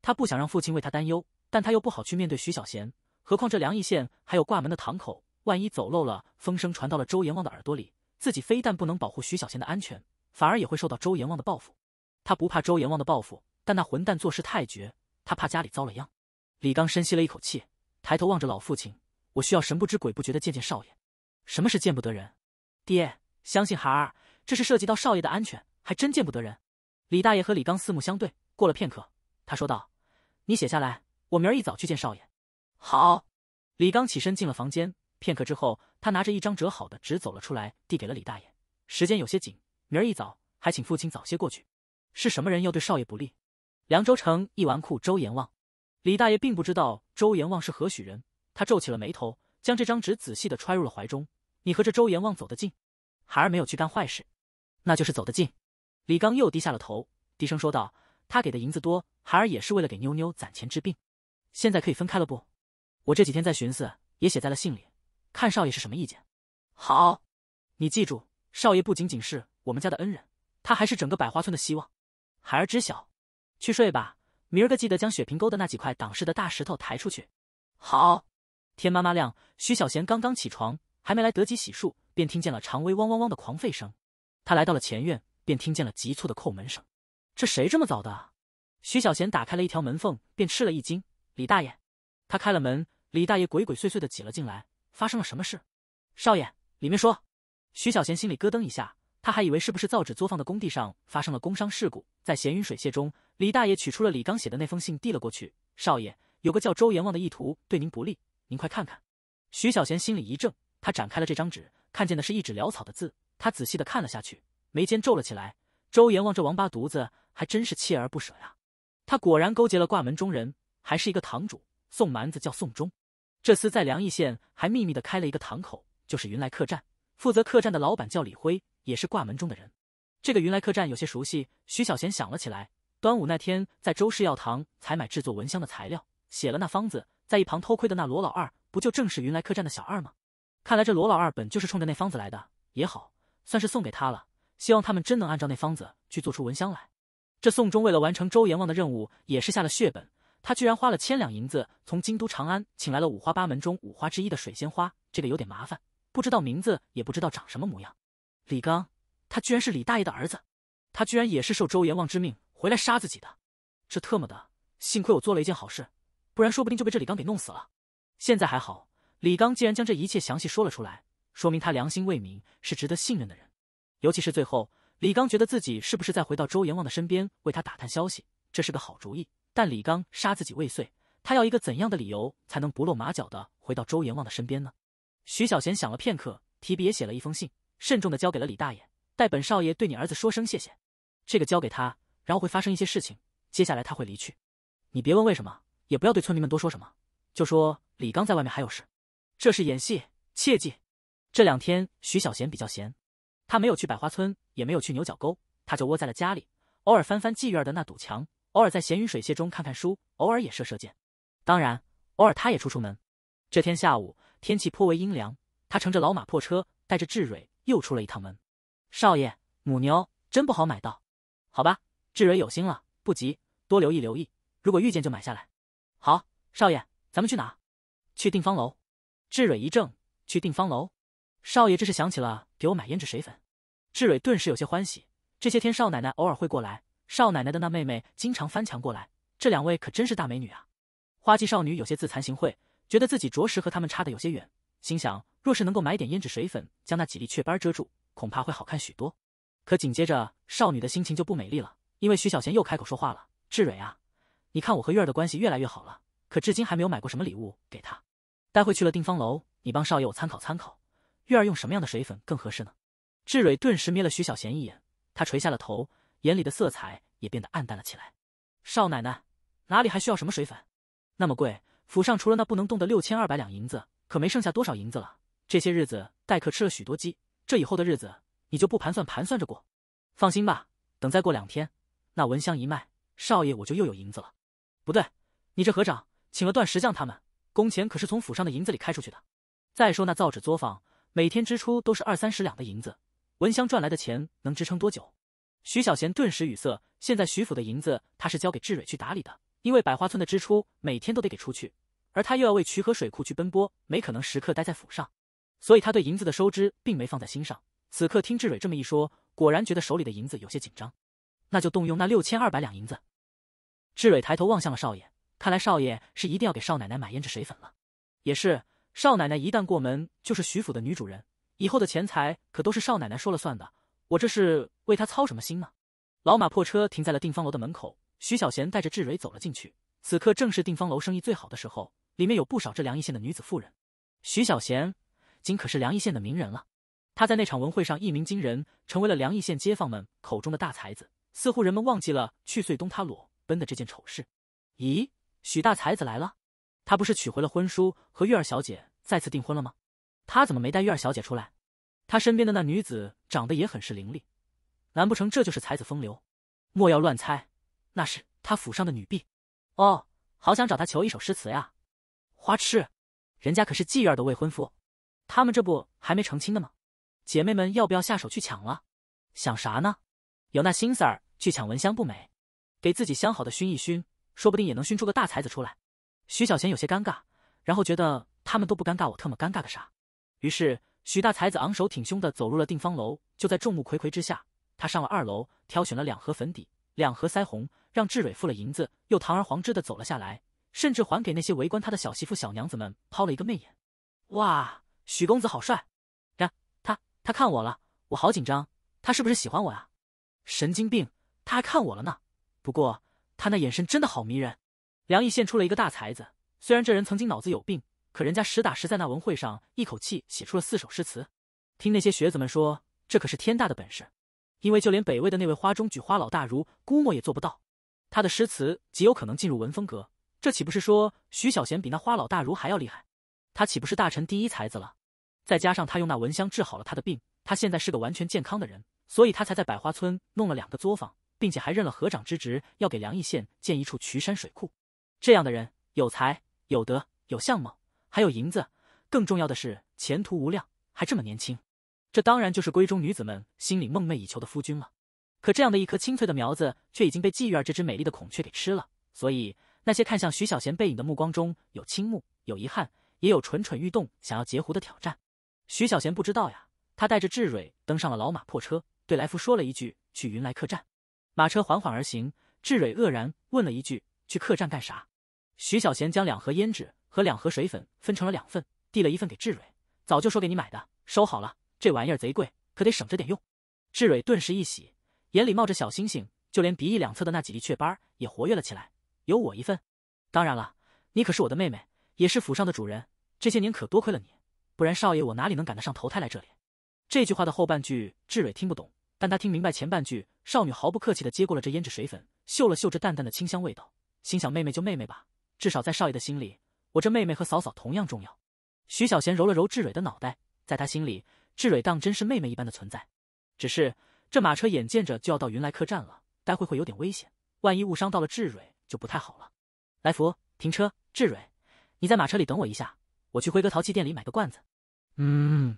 Speaker 1: 他不想让父亲为他担忧，但他又不好去面对徐小贤。何况这梁义县还有挂门的堂口，万一走漏了风声传到了周阎王的耳朵里，自己非但不能保护徐小贤的安全，反而也会受到周阎王的报复。他不怕周阎王的报复，但那混蛋做事太绝，他怕家里遭了殃。李刚深吸了一口气，抬头望着老父亲：“我需要神不知鬼不觉的见见少爷。”什么是见不得人？爹，相信孩儿，这是涉及到少爷的安全，还真见不得人。李大爷和李刚四目相对，过了片刻，他说道：“你写下来，我明儿一早去见少爷。”好。李刚起身进了房间，片刻之后，他拿着一张折好的纸走了出来，递给了李大爷。时间有些紧，明儿一早还请父亲早些过去。是什么人要对少爷不利？凉州城一纨绔周阎王。李大爷并不知道周阎王是何许人，他皱起了眉头，将这张纸仔细的揣入了怀中。你和这周阎王走得近，孩儿没有去干坏事，那就是走得近。李刚又低下了头，低声说道：“他给的银子多，孩儿也是为了给妞妞攒钱治病。现在可以分开了不？我这几天在寻思，也写在了信里，看少爷是什么意见。”好，你记住，少爷不仅仅是我们家的恩人，他还是整个百花村的希望。孩儿知晓。去睡吧，明儿个记得将雪平沟的那几块挡事的大石头抬出去。好。天妈妈亮，徐小贤刚刚起床。还没来得及洗漱，便听见了常威汪汪汪的狂吠声。他来到了前院，便听见了急促的叩门声。这谁这么早的？徐小贤打开了一条门缝，便吃了一惊。李大爷，他开了门，李大爷鬼鬼祟祟的挤了进来。发生了什么事？少爷，里面说。徐小贤心里咯噔一下，他还以为是不是造纸作坊的工地上发生了工伤事故。在闲云水榭中，李大爷取出了李刚写的那封信，递了过去。少爷，有个叫周阎王的意图对您不利，您快看看。徐小贤心里一怔。他展开了这张纸，看见的是一纸潦草的字。他仔细的看了下去，眉间皱了起来。周延望这王八犊子还真是锲而不舍呀！他果然勾结了挂门中人，还是一个堂主。宋蛮子叫宋忠，这厮在梁邑县还秘密的开了一个堂口，就是云来客栈。负责客栈的老板叫李辉，也是挂门中的人。这个云来客栈有些熟悉，徐小贤想了起来。端午那天在周氏药堂采买制作蚊香的材料，写了那方子，在一旁偷窥的那罗老二，不就正是云来客栈的小二吗？看来这罗老二本就是冲着那方子来的，也好，算是送给他了。希望他们真能按照那方子去做出蚊香来。这宋忠为了完成周阎王的任务，也是下了血本。他居然花了千两银子从京都长安请来了五花八门中五花之一的水仙花，这个有点麻烦，不知道名字，也不知道长什么模样。李刚，他居然是李大爷的儿子，他居然也是受周阎王之命回来杀自己的。这特么的，幸亏我做了一件好事，不然说不定就被这李刚给弄死了。现在还好。李刚既然将这一切详细说了出来，说明他良心未泯，是值得信任的人。尤其是最后，李刚觉得自己是不是再回到周阎王的身边为他打探消息，这是个好主意。但李刚杀自己未遂，他要一个怎样的理由才能不露马脚的回到周阎王的身边呢？徐小贤想了片刻，提笔也写了一封信，慎重的交给了李大爷：“代本少爷对你儿子说声谢谢，这个交给他，然后会发生一些事情，接下来他会离去，你别问为什么，也不要对村民们多说什么，就说李刚在外面还有事。”这是演戏，切记。这两天徐小贤比较闲，他没有去百花村，也没有去牛角沟，他就窝在了家里，偶尔翻翻妓院的那堵墙，偶尔在闲云水榭中看看书，偶尔也射射箭。当然，偶尔他也出出门。这天下午，天气颇为阴凉，他乘着老马破车，带着志蕊又出了一趟门。少爷，母牛真不好买到。好吧，志蕊有心了，不急，多留意留意，如果遇见就买下来。好，少爷，咱们去哪？去定方楼。志蕊一怔，去定方楼，少爷这是想起了给我买胭脂水粉。志蕊顿时有些欢喜，这些天少奶奶偶尔会过来，少奶奶的那妹妹经常翻墙过来，这两位可真是大美女啊！花季少女有些自惭形秽，觉得自己着实和他们差的有些远，心想若是能够买点胭脂水粉，将那几粒雀斑遮住，恐怕会好看许多。可紧接着，少女的心情就不美丽了，因为徐小贤又开口说话了：“志蕊啊，你看我和月儿的关系越来越好了，可至今还没有买过什么礼物给她。”待会去了定方楼，你帮少爷我参考参考，玉儿用什么样的水粉更合适呢？志蕊顿时瞥了徐小贤一眼，他垂下了头，眼里的色彩也变得暗淡了起来。少奶奶，哪里还需要什么水粉？那么贵，府上除了那不能动的六千二百两银子，可没剩下多少银子了。这些日子待客吃了许多鸡，这以后的日子你就不盘算盘算着过？放心吧，等再过两天，那蚊香一卖，少爷我就又有银子了。不对，你这和尚请了段石匠他们。工钱可是从府上的银子里开出去的。再说那造纸作坊每天支出都是二三十两的银子，文香赚来的钱能支撑多久？徐小贤顿时语塞。现在徐府的银子他是交给志蕊去打理的，因为百花村的支出每天都得给出去，而他又要为渠河水库去奔波，没可能时刻待在府上，所以他对银子的收支并没放在心上。此刻听志蕊这么一说，果然觉得手里的银子有些紧张。那就动用那六千二百两银子。志蕊抬头望向了少爷。看来少爷是一定要给少奶奶买胭脂水粉了。也是，少奶奶一旦过门，就是徐府的女主人，以后的钱财可都是少奶奶说了算的。我这是为她操什么心呢？老马破车停在了定方楼的门口，徐小贤带着志蕊走了进去。此刻正是定方楼生意最好的时候，里面有不少这梁邑县的女子妇人。徐小贤，今可是梁邑县的名人了。他在那场文会上一鸣惊人，成为了梁邑县街坊们口中的大才子，似乎人们忘记了去岁东他裸奔的这件丑事。咦？许大才子来了，他不是取回了婚书，和月儿小姐再次订婚了吗？他怎么没带月儿小姐出来？他身边的那女子长得也很是伶俐，难不成这就是才子风流？莫要乱猜，那是他府上的女婢。哦，好想找他求一首诗词呀。花痴，人家可是妓院的未婚夫，他们这不还没成亲的吗？姐妹们要不要下手去抢了？想啥呢？有那心思儿去抢蚊香不美，给自己相好的熏一熏。说不定也能熏出个大才子出来，徐小贤有些尴尬，然后觉得他们都不尴尬，我特么尴尬个啥？于是许大才子昂首挺胸的走入了定方楼，就在众目睽睽之下，他上了二楼，挑选了两盒粉底，两盒腮红，让志蕊付了银子，又堂而皇之的走了下来，甚至还给那些围观他的小媳妇、小娘子们抛了一个媚眼。哇，许公子好帅！呀，他他看我了，我好紧张，他是不是喜欢我呀？神经病，他还看我了呢。不过。他那眼神真的好迷人。梁毅现出了一个大才子，虽然这人曾经脑子有病，可人家实打实在那文会上一口气写出了四首诗词。听那些学子们说，这可是天大的本事，因为就连北魏的那位花中举花老大儒估摸也做不到。他的诗词极有可能进入文风阁，这岂不是说徐小贤比那花老大儒还要厉害？他岂不是大臣第一才子了？再加上他用那蚊香治好了他的病，他现在是个完全健康的人，所以他才在百花村弄了两个作坊。并且还任了河长之职，要给梁义县建一处渠山水库。这样的人有才、有德、有相貌，还有银子，更重要的是前途无量，还这么年轻。这当然就是闺中女子们心里梦寐以求的夫君了。可这样的一棵清脆的苗子，却已经被季玉儿这只美丽的孔雀给吃了。所以那些看向徐小贤背影的目光中，有倾慕，有遗憾，也有蠢蠢欲动想要截胡的挑战。徐小贤不知道呀，他带着志蕊登上了老马破车，对来福说了一句：“去云来客栈。”马车缓缓而行，志蕊愕然问了一句：“去客栈干啥？”徐小贤将两盒胭脂和两盒水粉分成了两份，递了一份给志蕊：“早就说给你买的，收好了，这玩意儿贼贵，可得省着点用。”志蕊顿时一喜，眼里冒着小星星，就连鼻翼两侧的那几粒雀斑也活跃了起来：“有我一份，当然了，你可是我的妹妹，也是府上的主人，这些年可多亏了你，不然少爷我哪里能赶得上投胎来这里？”这句话的后半句，志蕊听不懂。但他听明白前半句，少女毫不客气地接过了这胭脂水粉，嗅了嗅这淡淡的清香味道，心想：妹妹就妹妹吧，至少在少爷的心里，我这妹妹和嫂嫂同样重要。徐小贤揉了揉智蕊的脑袋，在他心里，智蕊当真是妹妹一般的存在。只是这马车眼见着就要到云来客栈了，待会会有点危险，万一误伤到了智蕊就不太好了。来福，停车！智蕊，你在马车里等我一下，我去辉哥陶器店里买个罐子。
Speaker 2: 嗯。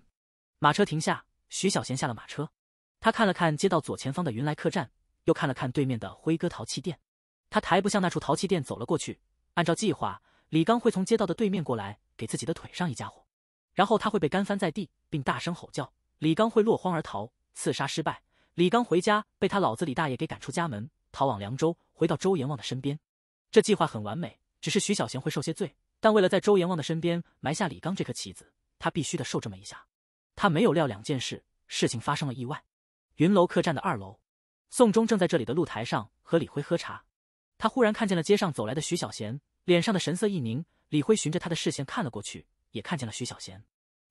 Speaker 1: 马车停下，徐小贤下了马车。他看了看街道左前方的云来客栈，又看了看对面的辉哥陶器店。他抬步向那处陶器店走了过去。按照计划，李刚会从街道的对面过来，给自己的腿上一家伙，然后他会被干翻在地，并大声吼叫。李刚会落荒而逃，刺杀失败。李刚回家被他老子李大爷给赶出家门，逃往凉州，回到周阎王的身边。这计划很完美，只是徐小贤会受些罪，但为了在周阎王的身边埋下李刚这颗棋子，他必须得受这么一下。他没有料两件事，事情发生了意外。云楼客栈的二楼，宋忠正在这里的露台上和李辉喝茶。他忽然看见了街上走来的徐小贤，脸上的神色一凝。李辉循着他的视线看了过去，也看见了徐小贤。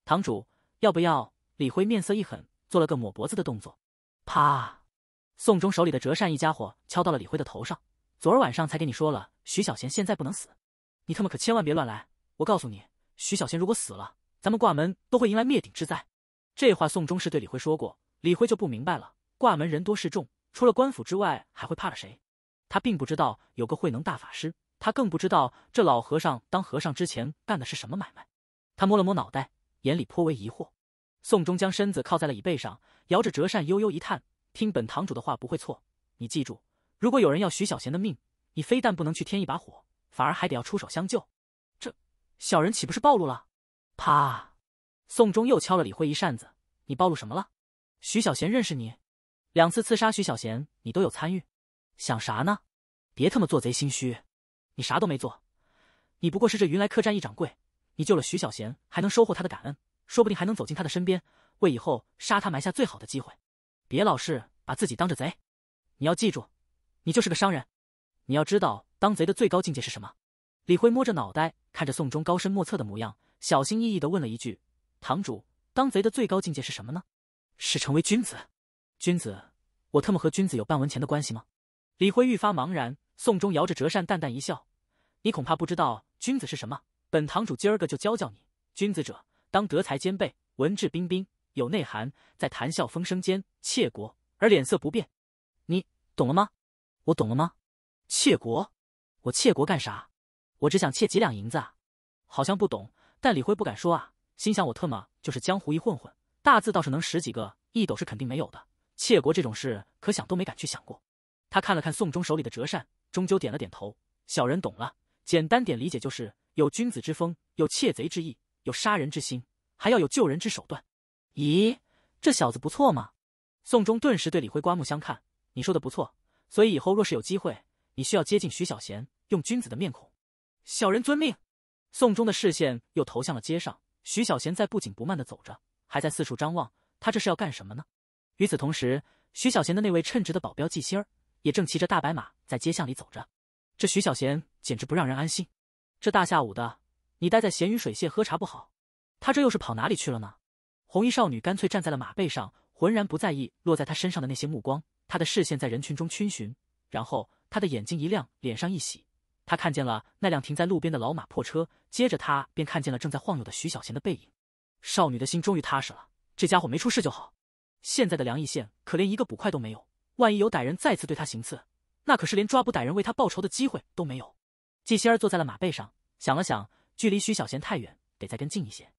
Speaker 1: 堂主要不要？李辉面色一狠，做了个抹脖子的动作。啪！宋忠手里的折扇，一家伙敲到了李辉的头上。昨儿晚上才给你说了，徐小贤现在不能死，你他妈可千万别乱来！我告诉你，徐小贤如果死了，咱们挂门都会迎来灭顶之灾。这话宋忠是对李辉说过。李辉就不明白了，挂门人多势众，除了官府之外，还会怕了谁？他并不知道有个慧能大法师，他更不知道这老和尚当和尚之前干的是什么买卖。他摸了摸脑袋，眼里颇为疑惑。宋忠将身子靠在了椅背上，摇着折扇，悠悠一叹：“听本堂主的话不会错。你记住，如果有人要徐小贤的命，你非但不能去添一把火，反而还得要出手相救。这小人岂不是暴露了？”啪！宋忠又敲了李辉一扇子：“你暴露什么了？”徐小贤认识你，两次刺杀徐小贤，你都有参与。想啥呢？别他妈做贼心虚。你啥都没做，你不过是这云来客栈一掌柜。你救了徐小贤，还能收获他的感恩，说不定还能走进他的身边，为以后杀他埋下最好的机会。别老是把自己当着贼。你要记住，你就是个商人。你要知道，当贼的最高境界是什么？李辉摸着脑袋，看着宋忠高深莫测的模样，小心翼翼的问了一句：“堂主，当贼的最高境界是什么呢？”是成为君子，君子，我特么和君子有半文钱的关系吗？李辉愈发茫然。宋忠摇着折扇，淡淡一笑：“你恐怕不知道君子是什么。本堂主今儿个就教教你。君子者，当德才兼备，文质彬彬，有内涵，在谈笑风生间窃国，而脸色不变。你懂了吗？我懂了吗？窃国？我窃国干啥？我只想窃几两银子。啊！好像不懂，但李辉不敢说啊。心想我特么就是江湖一混混。”大字倒是能识几个，一斗是肯定没有的。窃国这种事，可想都没敢去想过。他看了看宋忠手里的折扇，终究点了点头：“小人懂了。简单点理解就是，有君子之风，有窃贼之意，有杀人之心，还要有救人之手段。咦，这小子不错嘛！”宋忠顿时对李辉刮目相看。“你说的不错，所以以后若是有机会，你需要接近徐小贤，用君子的面孔。”“小人遵命。”宋忠的视线又投向了街上，徐小贤在不紧不慢的走着。还在四处张望，他这是要干什么呢？与此同时，徐小贤的那位称职的保镖纪心儿也正骑着大白马在街巷里走着。这徐小贤简直不让人安心。这大下午的，你待在咸鱼水榭喝茶不好？他这又是跑哪里去了呢？红衣少女干脆站在了马背上，浑然不在意落在他身上的那些目光。他的视线在人群中逡巡，然后他的眼睛一亮，脸上一喜，他看见了那辆停在路边的老马破车。接着，他便看见了正在晃悠的徐小贤的背影。少女的心终于踏实了，这家伙没出事就好。现在的梁义县可连一个捕快都没有，万一有歹人再次对他行刺，那可是连抓捕歹人为他报仇的机会都没有。季仙儿坐在了马背上，想了想，距离徐小贤太远，得再跟进一些。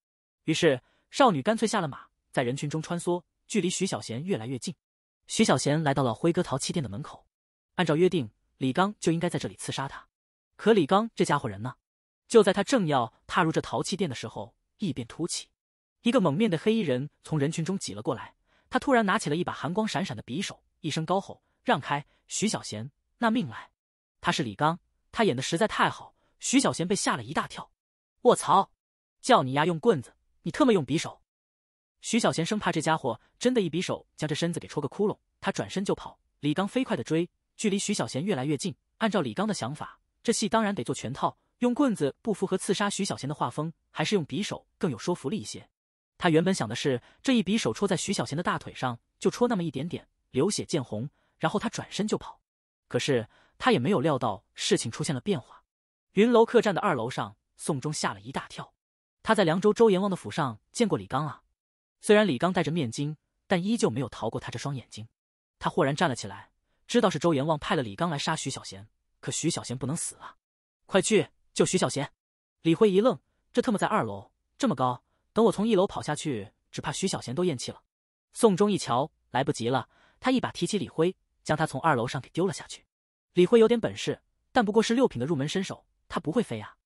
Speaker 1: 于是，少女干脆下了马，在人群中穿梭，距离徐小贤越来越近。徐小贤来到了辉哥陶器店的门口，按照约定，李刚就应该在这里刺杀他。可李刚这家伙人呢？就在他正要踏入这陶器店的时候，异变突起。一个蒙面的黑衣人从人群中挤了过来，他突然拿起了一把寒光闪闪的匕首，一声高吼：“让开！”徐小贤，那命来！他是李刚，他演的实在太好，徐小贤被吓了一大跳。卧槽！叫你丫用棍子，你特么用匕首！徐小贤生怕这家伙真的一匕首将这身子给戳个窟窿，他转身就跑。李刚飞快的追，距离徐小贤越来越近。按照李刚的想法，这戏当然得做全套，用棍子不符合刺杀徐小贤的画风，还是用匕首更有说服力一些。他原本想的是，这一匕首戳在徐小贤的大腿上，就戳那么一点点，流血见红，然后他转身就跑。可是他也没有料到事情出现了变化。云楼客栈的二楼上，宋忠吓了一大跳。他在凉州周阎王的府上见过李刚啊，虽然李刚戴着面巾，但依旧没有逃过他这双眼睛。他豁然站了起来，知道是周阎王派了李刚来杀徐小贤，可徐小贤不能死啊！快去救徐小贤！李辉一愣，这特么在二楼，这么高。等我从一楼跑下去，只怕徐小贤都咽气了。宋忠一瞧，来不及了，他一把提起李辉，将他从二楼上给丢了下去。李辉有点本事，但不过是六品的入门身手，他不会飞啊！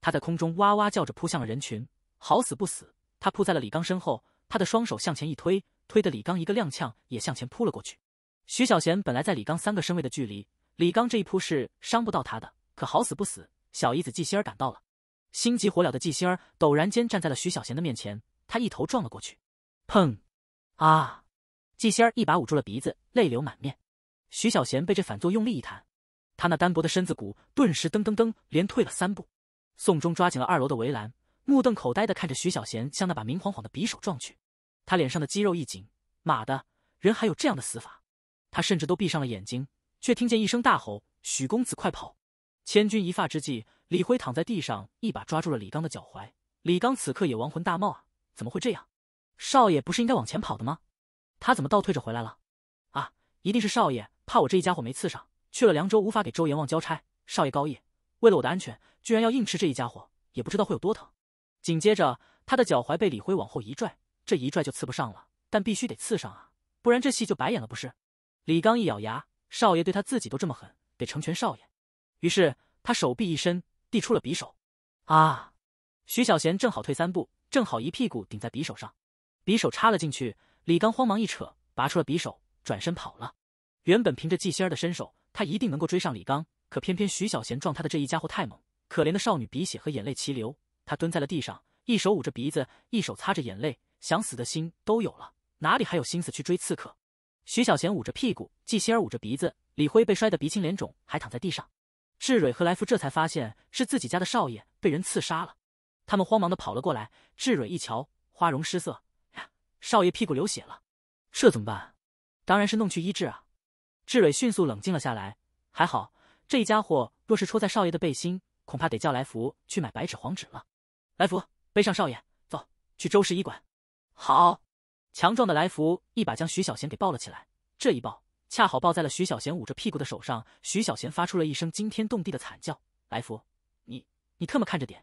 Speaker 1: 他在空中哇哇叫着扑向了人群。好死不死，他扑在了李刚身后，他的双手向前一推，推得李刚一个踉跄，也向前扑了过去。徐小贤本来在李刚三个身位的距离，李刚这一扑是伤不到他的，可好死不死，小姨子季心儿赶到了。心急火燎的纪星儿陡然间站在了徐小贤的面前，他一头撞了过去，砰！啊！纪星儿一把捂住了鼻子，泪流满面。徐小贤被这反作用力一弹，他那单薄的身子骨顿时噔噔噔连退了三步。宋忠抓紧了二楼的围栏，目瞪口呆的看着徐小贤向那把明晃晃的匕首撞去，他脸上的肌肉一紧，妈的，人还有这样的死法！他甚至都闭上了眼睛，却听见一声大吼：“许公子，快跑！”千钧一发之际。李辉躺在地上，一把抓住了李刚的脚踝。李刚此刻也亡魂大冒啊！怎么会这样？少爷不是应该往前跑的吗？他怎么倒退着回来了？啊！一定是少爷怕我这一家伙没刺上去了凉州无法给周阎王交差。少爷高义，为了我的安全，居然要硬吃这一家伙，也不知道会有多疼。紧接着，他的脚踝被李辉往后一拽，这一拽就刺不上了，但必须得刺上啊，不然这戏就白演了不是？李刚一咬牙，少爷对他自己都这么狠，得成全少爷。于是他手臂一伸。递出了匕首，啊！徐小贤正好退三步，正好一屁股顶在匕首上，匕首插了进去。李刚慌忙一扯，拔出了匕首，转身跑了。原本凭着纪仙儿的身手，他一定能够追上李刚，可偏偏徐小贤撞他的这一家伙太猛，可怜的少女鼻血和眼泪齐流。她蹲在了地上，一手捂着鼻子，一手擦着眼泪，想死的心都有了，哪里还有心思去追刺客？徐小贤捂着屁股，纪仙儿捂着鼻子，李辉被摔得鼻青脸肿，还躺在地上。志蕊和来福这才发现是自己家的少爷被人刺杀了，他们慌忙的跑了过来。志蕊一瞧，花容失色，少爷屁股流血了，这怎么办？当然是弄去医治啊。志蕊迅速冷静了下来，还好这一家伙若是戳在少爷的背心，恐怕得叫来福去买白纸黄纸了。来福背上少爷，走去周氏医馆。好，强壮的来福一把将徐小贤给抱了起来，这一抱。恰好抱在了徐小贤捂着屁股的手上，徐小贤发出了一声惊天动地的惨叫。来福，你你特么看着点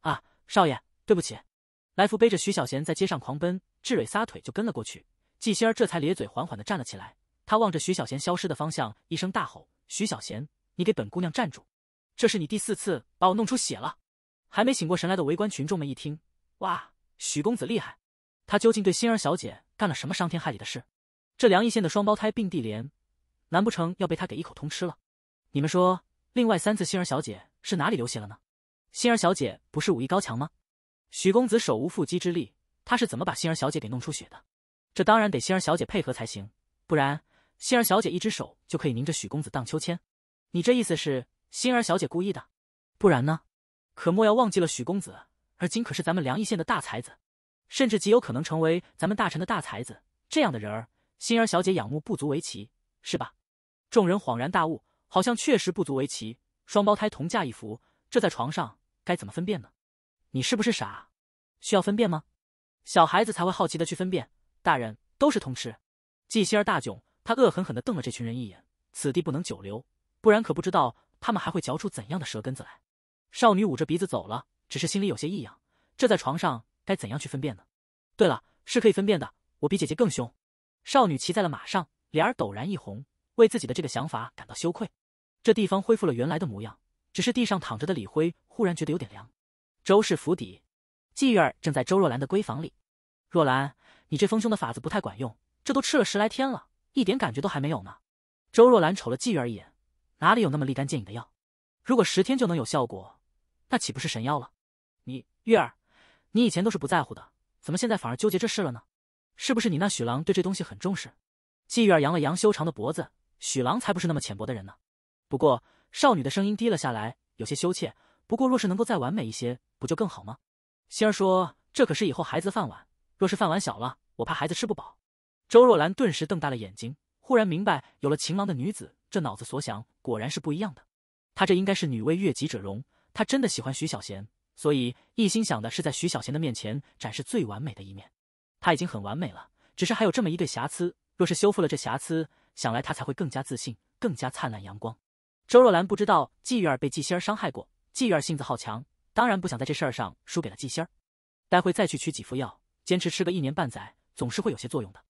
Speaker 1: 啊！少爷，对不起。来福背着徐小贤在街上狂奔，志蕊撒腿就跟了过去。季星儿这才咧嘴缓缓地站了起来，他望着徐小贤消失的方向，一声大吼：“徐小贤，你给本姑娘站住！这是你第四次把我弄出血了！”还没醒过神来的围观群众们一听，哇，许公子厉害！他究竟对心儿小姐干了什么伤天害理的事？这梁义县的双胞胎并蒂莲，难不成要被他给一口通吃了？你们说，另外三次馨儿小姐是哪里流血了呢？馨儿小姐不是武艺高强吗？许公子手无缚鸡之力，他是怎么把馨儿小姐给弄出血的？这当然得馨儿小姐配合才行，不然馨儿小姐一只手就可以拧着许公子荡秋千。你这意思是馨儿小姐故意的？不然呢？可莫要忘记了，许公子而今可是咱们梁义县的大才子，甚至极有可能成为咱们大臣的大才子。这样的人儿。心儿小姐仰慕不足为奇，是吧？众人恍然大悟，好像确实不足为奇。双胞胎同嫁一夫，这在床上该怎么分辨呢？你是不是傻？需要分辨吗？小孩子才会好奇的去分辨，大人都是通吃。季心儿大窘，她恶狠狠地瞪了这群人一眼。此地不能久留，不然可不知道他们还会嚼出怎样的舌根子来。少女捂着鼻子走了，只是心里有些异样。这在床上该怎样去分辨呢？对了，是可以分辨的。我比姐姐更凶。少女骑在了马上，脸儿陡然一红，为自己的这个想法感到羞愧。这地方恢复了原来的模样，只是地上躺着的李辉忽然觉得有点凉。周氏府邸，季月儿正在周若兰的闺房里。若兰，你这丰胸的法子不太管用，这都吃了十来天了，一点感觉都还没有呢。周若兰瞅了季月儿一眼，哪里有那么立竿见影的药？如果十天就能有效果，那岂不是神药了？你月儿，你以前都是不在乎的，怎么现在反而纠结这事了呢？是不是你那许郎对这东西很重视？季玉儿扬了扬修长的脖子，许郎才不是那么浅薄的人呢。不过，少女的声音低了下来，有些羞怯。不过，若是能够再完美一些，不就更好吗？星儿说：“这可是以后孩子的饭碗，若是饭碗小了，我怕孩子吃不饱。”周若兰顿时瞪大了眼睛，忽然明白，有了情郎的女子，这脑子所想果然是不一样的。她这应该是女为悦己者容，她真的喜欢徐小贤，所以一心想的是在徐小贤的面前展示最完美的一面。他已经很完美了，只是还有这么一对瑕疵。若是修复了这瑕疵，想来他才会更加自信，更加灿烂阳光。周若兰不知道季月儿被季仙儿伤害过，季月儿性子好强，当然不想在这事儿上输给了季仙儿。待会再去取几副药，坚持吃个一年半载，总是会有些作用的。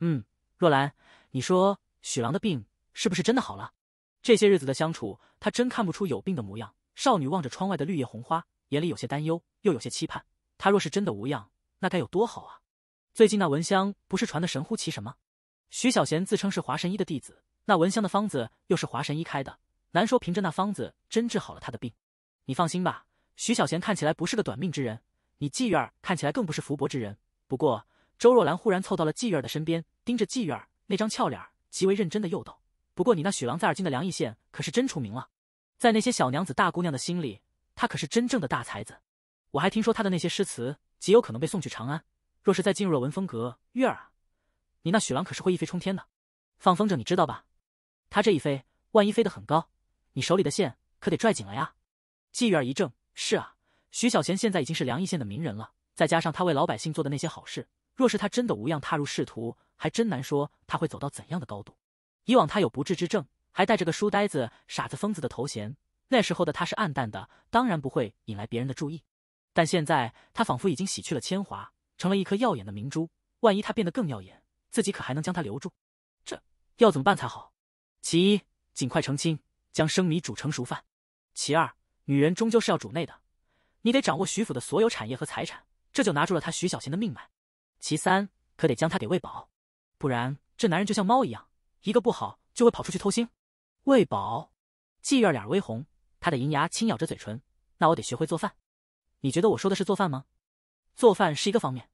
Speaker 1: 嗯，若兰，你说许郎的病是不是真的好了？这些日子的相处，他真看不出有病的模样。少女望着窗外的绿叶红花，眼里有些担忧，又有些期盼。他若是真的无恙，那该有多好啊！最近那闻香不是传的神乎其神吗？徐小贤自称是华神医的弟子，那闻香的方子又是华神医开的，难说凭着那方子真治好了他的病。你放心吧，徐小贤看起来不是个短命之人，你纪院儿看起来更不是福薄之人。不过，周若兰忽然凑到了纪院儿的身边，盯着纪院儿那张俏脸，极为认真的诱导。不过你那许郎在京的梁义县可是真出名了，在那些小娘子大姑娘的心里，他可是真正的大才子。我还听说他的那些诗词极有可能被送去长安。”若是再进入了文风阁，月儿，啊，你那许郎可是会一飞冲天的。放风筝你知道吧？他这一飞，万一飞得很高，你手里的线可得拽紧了呀。季玉儿一怔：“是啊，徐小贤现在已经是梁邑县的名人了，再加上他为老百姓做的那些好事，若是他真的无恙踏入仕途，还真难说他会走到怎样的高度。以往他有不治之症，还带着个书呆子、傻子、疯子的头衔，那时候的他是暗淡的，当然不会引来别人的注意。但现在他仿佛已经洗去了铅华。”成了一颗耀眼的明珠，万一他变得更耀眼，自己可还能将他留住？这要怎么办才好？其一，尽快成亲，将生米煮成熟饭；其二，女人终究是要主内的，你得掌握徐府的所有产业和财产，这就拿住了他徐小贤的命脉；其三，可得将他给喂饱，不然这男人就像猫一样，一个不好就会跑出去偷腥。喂饱，妓院脸微红，她的银牙轻咬着嘴唇。那我得学会做饭。你觉得我说的是做饭吗？做饭是一个方面。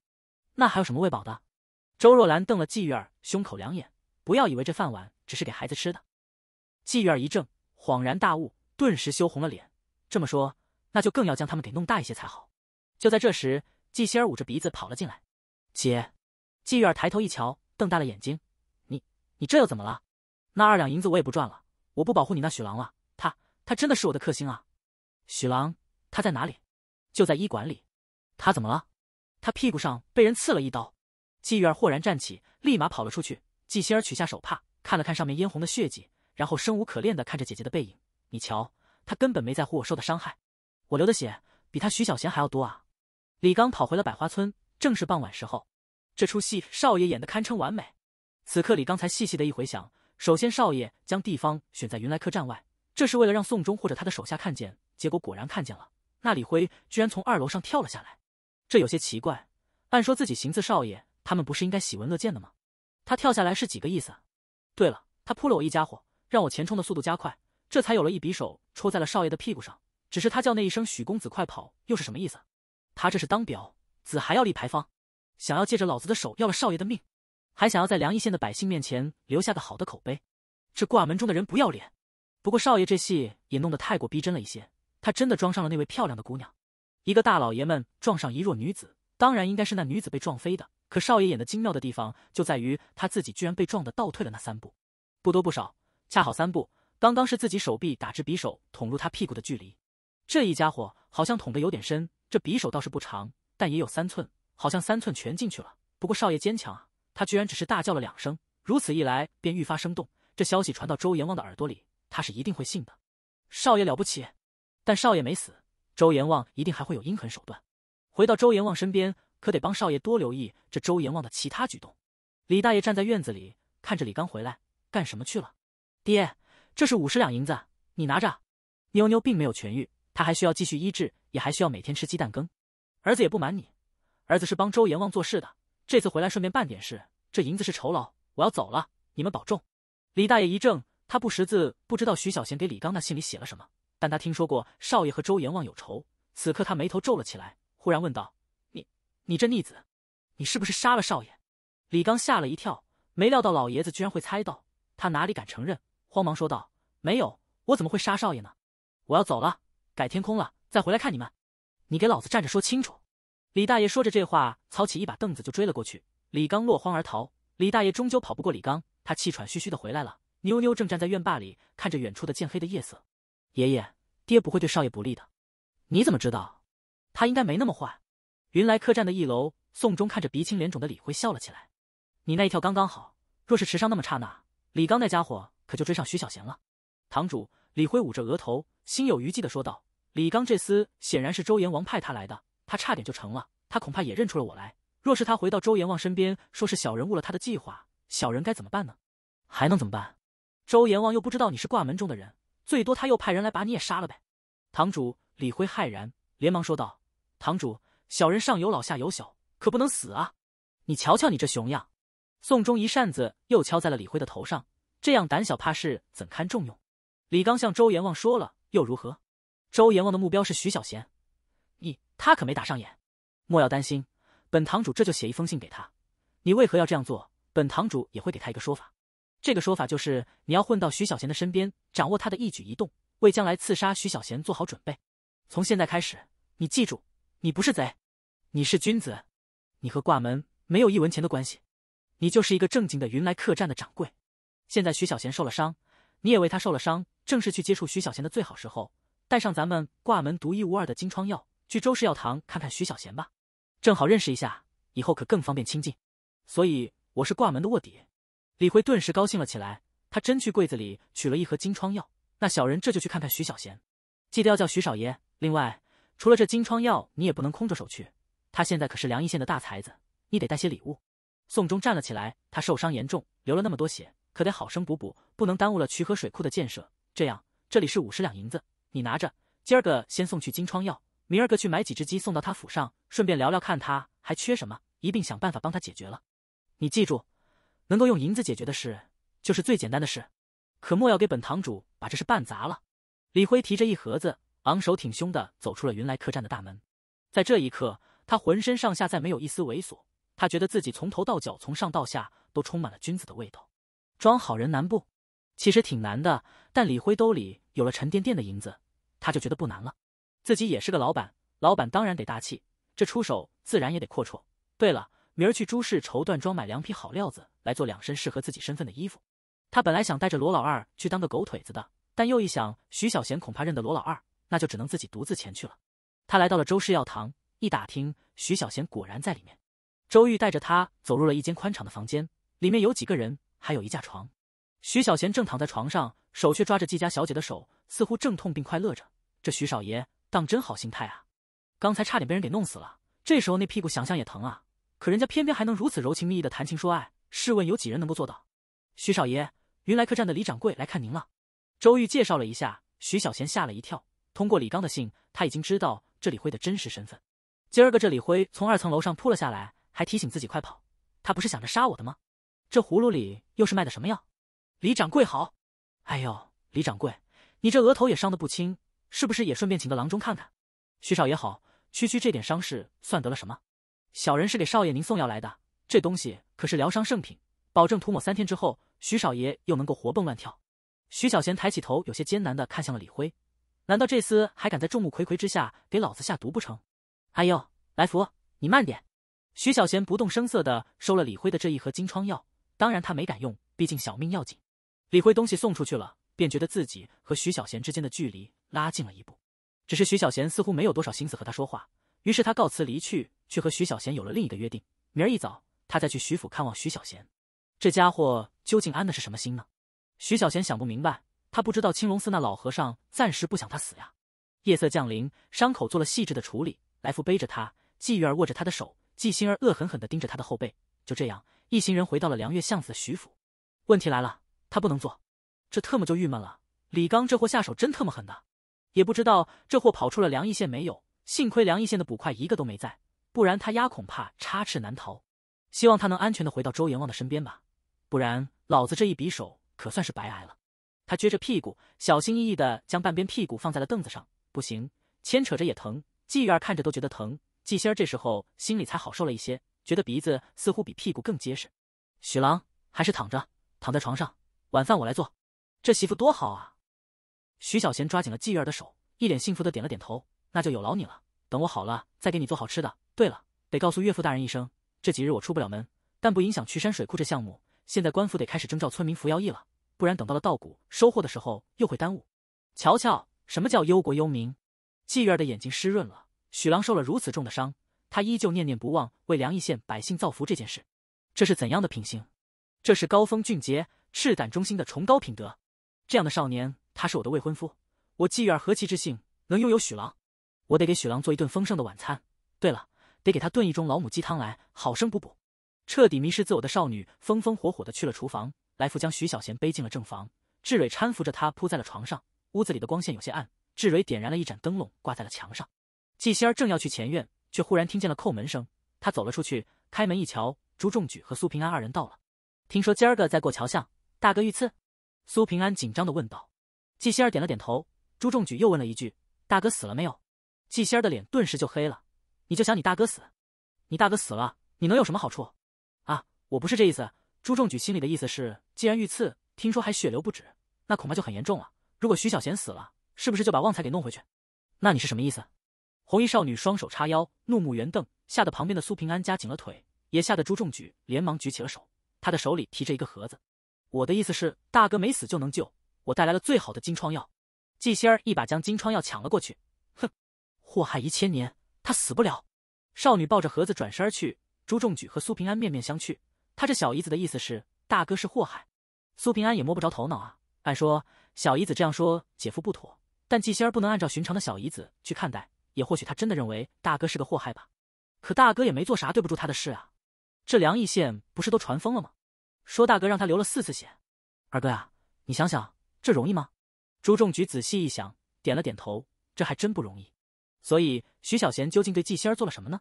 Speaker 1: 那还有什么喂饱的？周若兰瞪了季玉儿胸口两眼，不要以为这饭碗只是给孩子吃的。季玉儿一怔，恍然大悟，顿时羞红了脸。这么说，那就更要将他们给弄大一些才好。就在这时，季希儿捂着鼻子跑了进来。姐，季玉儿抬头一瞧，瞪大了眼睛：“你你这又怎么了？那二两银子我也不赚了，我不保护你那许郎了。他他真的是我的克星啊！许郎他在哪里？就在医馆里。他怎么了？”他屁股上被人刺了一刀，季玉儿豁然站起，立马跑了出去。季心儿取下手帕，看了看上面嫣红的血迹，然后生无可恋地看着姐姐的背影。你瞧，他根本没在乎我受的伤害，我流的血比他徐小贤还要多啊！李刚跑回了百花村，正是傍晚时候。这出戏少爷演的堪称完美。此刻李刚才细细的一回想，首先少爷将地方选在云来客栈外，这是为了让宋忠或者他的手下看见。结果果然看见了，那李辉居然从二楼上跳了下来。这有些奇怪，按说自己行刺少爷，他们不是应该喜闻乐见的吗？他跳下来是几个意思？对了，他扑了我一家伙，让我前冲的速度加快，这才有了一匕首戳在了少爷的屁股上。只是他叫那一声许公子快跑，又是什么意思？他这是当婊子还要立牌坊，想要借着老子的手要了少爷的命，还想要在梁邑县的百姓面前留下个好的口碑。这挂门中的人不要脸。不过少爷这戏也弄得太过逼真了一些，他真的装上了那位漂亮的姑娘。一个大老爷们撞上一弱女子，当然应该是那女子被撞飞的。可少爷演的精妙的地方就在于他自己居然被撞的倒退了那三步，不多不少，恰好三步。刚刚是自己手臂打至匕首捅入他屁股的距离。这一家伙好像捅的有点深，这匕首倒是不长，但也有三寸，好像三寸全进去了。不过少爷坚强啊，他居然只是大叫了两声。如此一来，便愈发生动。这消息传到周阎王的耳朵里，他是一定会信的。少爷了不起，但少爷没死。周阎王一定还会有阴狠手段，回到周阎王身边，可得帮少爷多留意这周阎王的其他举动。李大爷站在院子里看着李刚回来，干什么去了？爹，这是五十两银子，你拿着。妞妞并没有痊愈，她还需要继续医治，也还需要每天吃鸡蛋羹。儿子也不瞒你，儿子是帮周阎王做事的，这次回来顺便办点事。这银子是酬劳，我要走了，你们保重。李大爷一怔，他不识字，不知道徐小贤给李刚那信里写了什么。但他听说过少爷和周阎王有仇，此刻他眉头皱了起来，忽然问道：“你，你这逆子，你是不是杀了少爷？”李刚吓了一跳，没料到老爷子居然会猜到，他哪里敢承认，慌忙说道：“没有，我怎么会杀少爷呢？我要走了，改天空了再回来看你们。”“你给老子站着说清楚！”李大爷说着这话，操起一把凳子就追了过去。李刚落荒而逃，李大爷终究跑不过李刚，他气喘吁吁的回来了。妞妞正站在院坝里，看着远处的渐黑的夜色。爷爷，爹不会对少爷不利的。你怎么知道？他应该没那么坏。云来客栈的一楼，宋忠看着鼻青脸肿的李辉笑了起来。你那一跳刚刚好，若是池上那么刹那，李刚那家伙可就追上徐小贤了。堂主李辉捂着额头，心有余悸的说道：“李刚这厮显然是周阎王派他来的，他差点就成了。他恐怕也认出了我来。若是他回到周阎王身边，说是小人误了他的计划，小人该怎么办呢？还能怎么办？周阎王又不知道你是挂门中的人。”最多他又派人来把你也杀了呗！堂主李辉骇然，连忙说道：“堂主，小人上有老下有小，可不能死啊！你瞧瞧你这熊样！”宋忠一扇子又敲在了李辉的头上，这样胆小怕事怎堪重用？李刚向周阎王说了又如何？周阎王的目标是徐小贤，你他可没打上眼。莫要担心，本堂主这就写一封信给他。你为何要这样做？本堂主也会给他一个说法。这个说法就是，你要混到徐小贤的身边，掌握他的一举一动，为将来刺杀徐小贤做好准备。从现在开始，你记住，你不是贼，你是君子，你和挂门没有一文钱的关系，你就是一个正经的云来客栈的掌柜。现在徐小贤受了伤，你也为他受了伤，正是去接触徐小贤的最好时候。带上咱们挂门独一无二的金疮药，去周氏药堂看看徐小贤吧，正好认识一下，以后可更方便亲近。所以我是挂门的卧底。李辉顿时高兴了起来，他真去柜子里取了一盒金疮药。那小人这就去看看徐小贤，记得要叫徐少爷。另外，除了这金疮药，你也不能空着手去。他现在可是梁一县的大才子，你得带些礼物。宋忠站了起来，他受伤严重，流了那么多血，可得好生补补，不能耽误了渠河水库的建设。这样，这里是五十两银子，你拿着。今儿个先送去金疮药，明儿个去买几只鸡送到他府上，顺便聊聊看他还缺什么，一并想办法帮他解决了。你记住。能够用银子解决的事，就是最简单的事，可莫要给本堂主把这事办砸了。李辉提着一盒子，昂首挺胸的走出了云来客栈的大门。在这一刻，他浑身上下再没有一丝猥琐，他觉得自己从头到脚，从上到下都充满了君子的味道。装好人难不？其实挺难的，但李辉兜里有了沉甸甸的银子，他就觉得不难了。自己也是个老板，老板当然得大气，这出手自然也得阔绰。对了，明儿去朱氏绸缎庄买两匹好料子。来做两身适合自己身份的衣服，他本来想带着罗老二去当个狗腿子的，但又一想，徐小贤恐怕认得罗老二，那就只能自己独自前去了。他来到了周氏药堂，一打听，徐小贤果然在里面。周玉带着他走入了一间宽敞的房间，里面有几个人，还有一架床。徐小贤正躺在床上，手却抓着季家小姐的手，似乎正痛并快乐着。这徐少爷当真好心态啊！刚才差点被人给弄死了，这时候那屁股想想也疼啊，可人家偏偏还能如此柔情蜜意的谈情说爱。试问有几人能够做到？徐少爷，云来客栈的李掌柜来看您了。周玉介绍了一下，徐小贤吓了一跳。通过李刚的信，他已经知道这李辉的真实身份。今儿个这李辉从二层楼上扑了下来，还提醒自己快跑。他不是想着杀我的吗？这葫芦里又是卖的什么药？李掌柜好。哎呦，李掌柜，你这额头也伤得不轻，是不是也顺便请个郎中看看？徐少爷好，区区这点伤势算得了什么？小人是给少爷您送药来的，这东西。可是疗伤圣品，保证涂抹三天之后，徐少爷又能够活蹦乱跳。徐小贤抬起头，有些艰难的看向了李辉，难道这厮还敢在众目睽睽之下给老子下毒不成？哎呦，来福，你慢点。徐小贤不动声色的收了李辉的这一盒金疮药，当然他没敢用，毕竟小命要紧。李辉东西送出去了，便觉得自己和徐小贤之间的距离拉近了一步。只是徐小贤似乎没有多少心思和他说话，于是他告辞离去，却和徐小贤有了另一个约定：明儿一早。他再去徐府看望徐小贤，这家伙究竟安的是什么心呢？徐小贤想不明白，他不知道青龙寺那老和尚暂时不想他死呀。夜色降临，伤口做了细致的处理，来福背着他，季玉儿握着他的手，季星儿恶狠狠地盯着他的后背。就这样，一行人回到了梁月巷子的徐府。问题来了，他不能做，这特么就郁闷了。李刚这货下手真特么狠的，也不知道这货跑出了梁义县没有。幸亏梁义县的捕快一个都没在，不然他丫恐怕插翅难逃。希望他能安全的回到周阎王的身边吧，不然老子这一匕首可算是白挨了。他撅着屁股，小心翼翼的将半边屁股放在了凳子上，不行，牵扯着也疼。季玉儿看着都觉得疼，季仙儿这时候心里才好受了一些，觉得鼻子似乎比屁股更结实。许郎，还是躺着，躺在床上，晚饭我来做。这媳妇多好啊！徐小贤抓紧了季月儿的手，一脸幸福的点了点头。那就有劳你了，等我好了再给你做好吃的。对了，得告诉岳父大人一声。这几日我出不了门，但不影响渠山水库这项目。现在官府得开始征召村民服徭役了，不然等到了稻谷收获的时候，又会耽误。瞧瞧，什么叫忧国忧民？季玉儿的眼睛湿润了。许郎受了如此重的伤，他依旧念念不忘为梁邑县百姓造福这件事。这是怎样的品行？这是高风俊杰、赤胆忠心的崇高品德。这样的少年，他是我的未婚夫，我季玉儿何其之幸，能拥有许郎。我得给许郎做一顿丰盛的晚餐。对了。得给他炖一盅老母鸡汤来，好生补补。彻底迷失自我的少女风风火火的去了厨房。来福将徐小贤背进了正房，志蕊搀扶着他铺在了床上。屋子里的光线有些暗，志蕊点燃了一盏灯笼，挂在了墙上。纪仙儿正要去前院，却忽然听见了叩门声。他走了出去，开门一瞧，朱重举和苏平安二人到了。听说今儿个在过桥巷，大哥遇刺。苏平安紧张的问道。纪仙儿点了点头。朱重举又问了一句：“大哥死了没有？”纪仙儿的脸顿时就黑了。你就想你大哥死，你大哥死了，你能有什么好处？啊，我不是这意思。朱仲举心里的意思是，既然遇刺，听说还血流不止，那恐怕就很严重了。如果徐小贤死了，是不是就把旺财给弄回去？那你是什么意思？红衣少女双手叉腰，怒目圆瞪，吓得旁边的苏平安夹紧了腿，也吓得朱仲举连忙举起了手，他的手里提着一个盒子。我的意思是，大哥没死就能救。我带来了最好的金疮药。季仙儿一把将金疮药抢了过去，哼，祸害一千年。他死不了。少女抱着盒子转身而去。朱仲举和苏平安面面相觑。他这小姨子的意思是，大哥是祸害。苏平安也摸不着头脑啊。按说小姨子这样说，姐夫不妥。但季仙儿不能按照寻常的小姨子去看待。也或许他真的认为大哥是个祸害吧。可大哥也没做啥对不住他的事啊。这梁义县不是都传疯了吗？说大哥让他流了四次血。二哥啊，你想想，这容易吗？朱仲举仔细一想，点了点头。这还真不容易。所以徐小贤究竟对纪仙儿做了什么呢？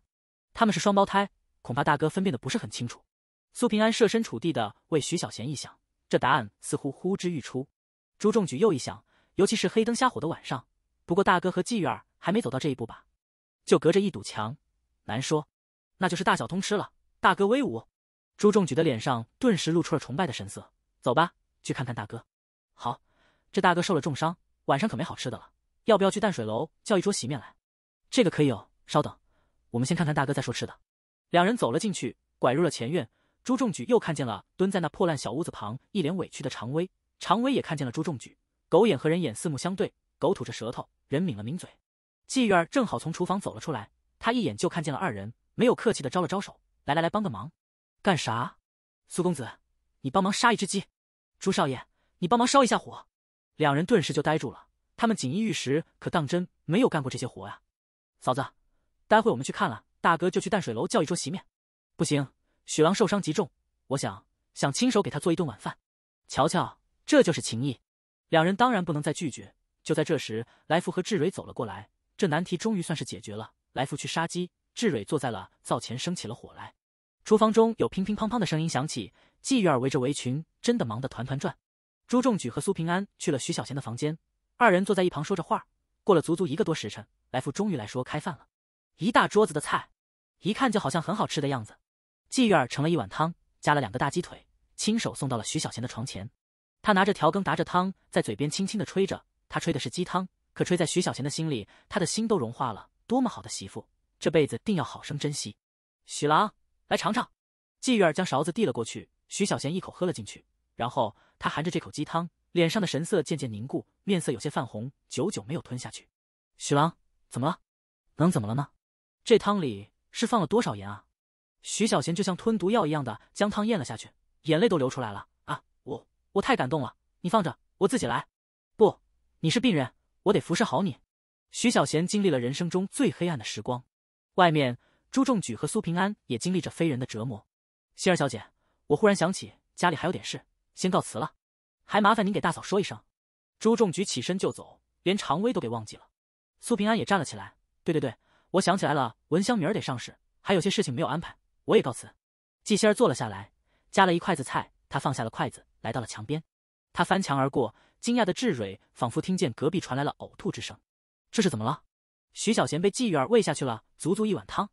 Speaker 1: 他们是双胞胎，恐怕大哥分辨的不是很清楚。苏平安设身处地的为徐小贤一想，这答案似乎呼之欲出。朱仲举又一想，尤其是黑灯瞎火的晚上，不过大哥和妓儿还没走到这一步吧？就隔着一堵墙，难说。那就是大小通吃了。大哥威武！朱仲举的脸上顿时露出了崇拜的神色。走吧，去看看大哥。好，这大哥受了重伤，晚上可没好吃的了。要不要去淡水楼叫一桌席面来？这个可以哦，稍等，我们先看看大哥再说吃的。两人走了进去，拐入了前院。朱仲举又看见了蹲在那破烂小屋子旁一脸委屈的常威，常威也看见了朱仲举，狗眼和人眼四目相对，狗吐着舌头，人抿了抿嘴。季玉儿正好从厨房走了出来，他一眼就看见了二人，没有客气的招了招手，来来来，帮个忙，干啥？苏公子，你帮忙杀一只鸡。朱少爷，你帮忙烧一下火。两人顿时就呆住了，他们锦衣玉食，可当真没有干过这些活呀。嫂子，待会我们去看了大哥，就去淡水楼叫一桌席面。不行，许郎受伤极重，我想想亲手给他做一顿晚饭，瞧瞧这就是情谊。两人当然不能再拒绝。就在这时，来福和志蕊走了过来，这难题终于算是解决了。来福去杀鸡，志蕊坐在了灶前，生起了火来。厨房中有乒乒乓乓的声音响起，季玉儿围着围裙，真的忙得团团转。朱重举和苏平安去了徐小贤的房间，二人坐在一旁说着话。过了足足一个多时辰，来福终于来说开饭了，一大桌子的菜，一看就好像很好吃的样子。季月儿盛了一碗汤，加了两个大鸡腿，亲手送到了徐小贤的床前。他拿着调羹，拿着汤，在嘴边轻轻的吹着。他吹的是鸡汤，可吹在徐小贤的心里，他的心都融化了。多么好的媳妇，这辈子定要好生珍惜。许郎，来尝尝。季月儿将勺子递了过去，徐小贤一口喝了进去，然后他含着这口鸡汤。脸上的神色渐渐凝固，面色有些泛红，久久没有吞下去。许郎，怎么了？能怎么了呢？这汤里是放了多少盐啊？徐小贤就像吞毒药一样的将汤咽了下去，眼泪都流出来了啊！我我太感动了，你放着，我自己来。不，你是病人，我得服侍好你。徐小贤经历了人生中最黑暗的时光，外面朱仲举和苏平安也经历着非人的折磨。希儿小姐，我忽然想起家里还有点事，先告辞了。还麻烦您给大嫂说一声。朱仲举起身就走，连常威都给忘记了。苏平安也站了起来。对对对，我想起来了，蚊香明儿得上市，还有些事情没有安排，我也告辞。季仙儿坐了下来，夹了一筷子菜，她放下了筷子，来到了墙边。她翻墙而过，惊讶的智蕊仿佛听见隔壁传来了呕吐之声。这是怎么了？徐小贤被季玉儿喂下去了足足一碗汤。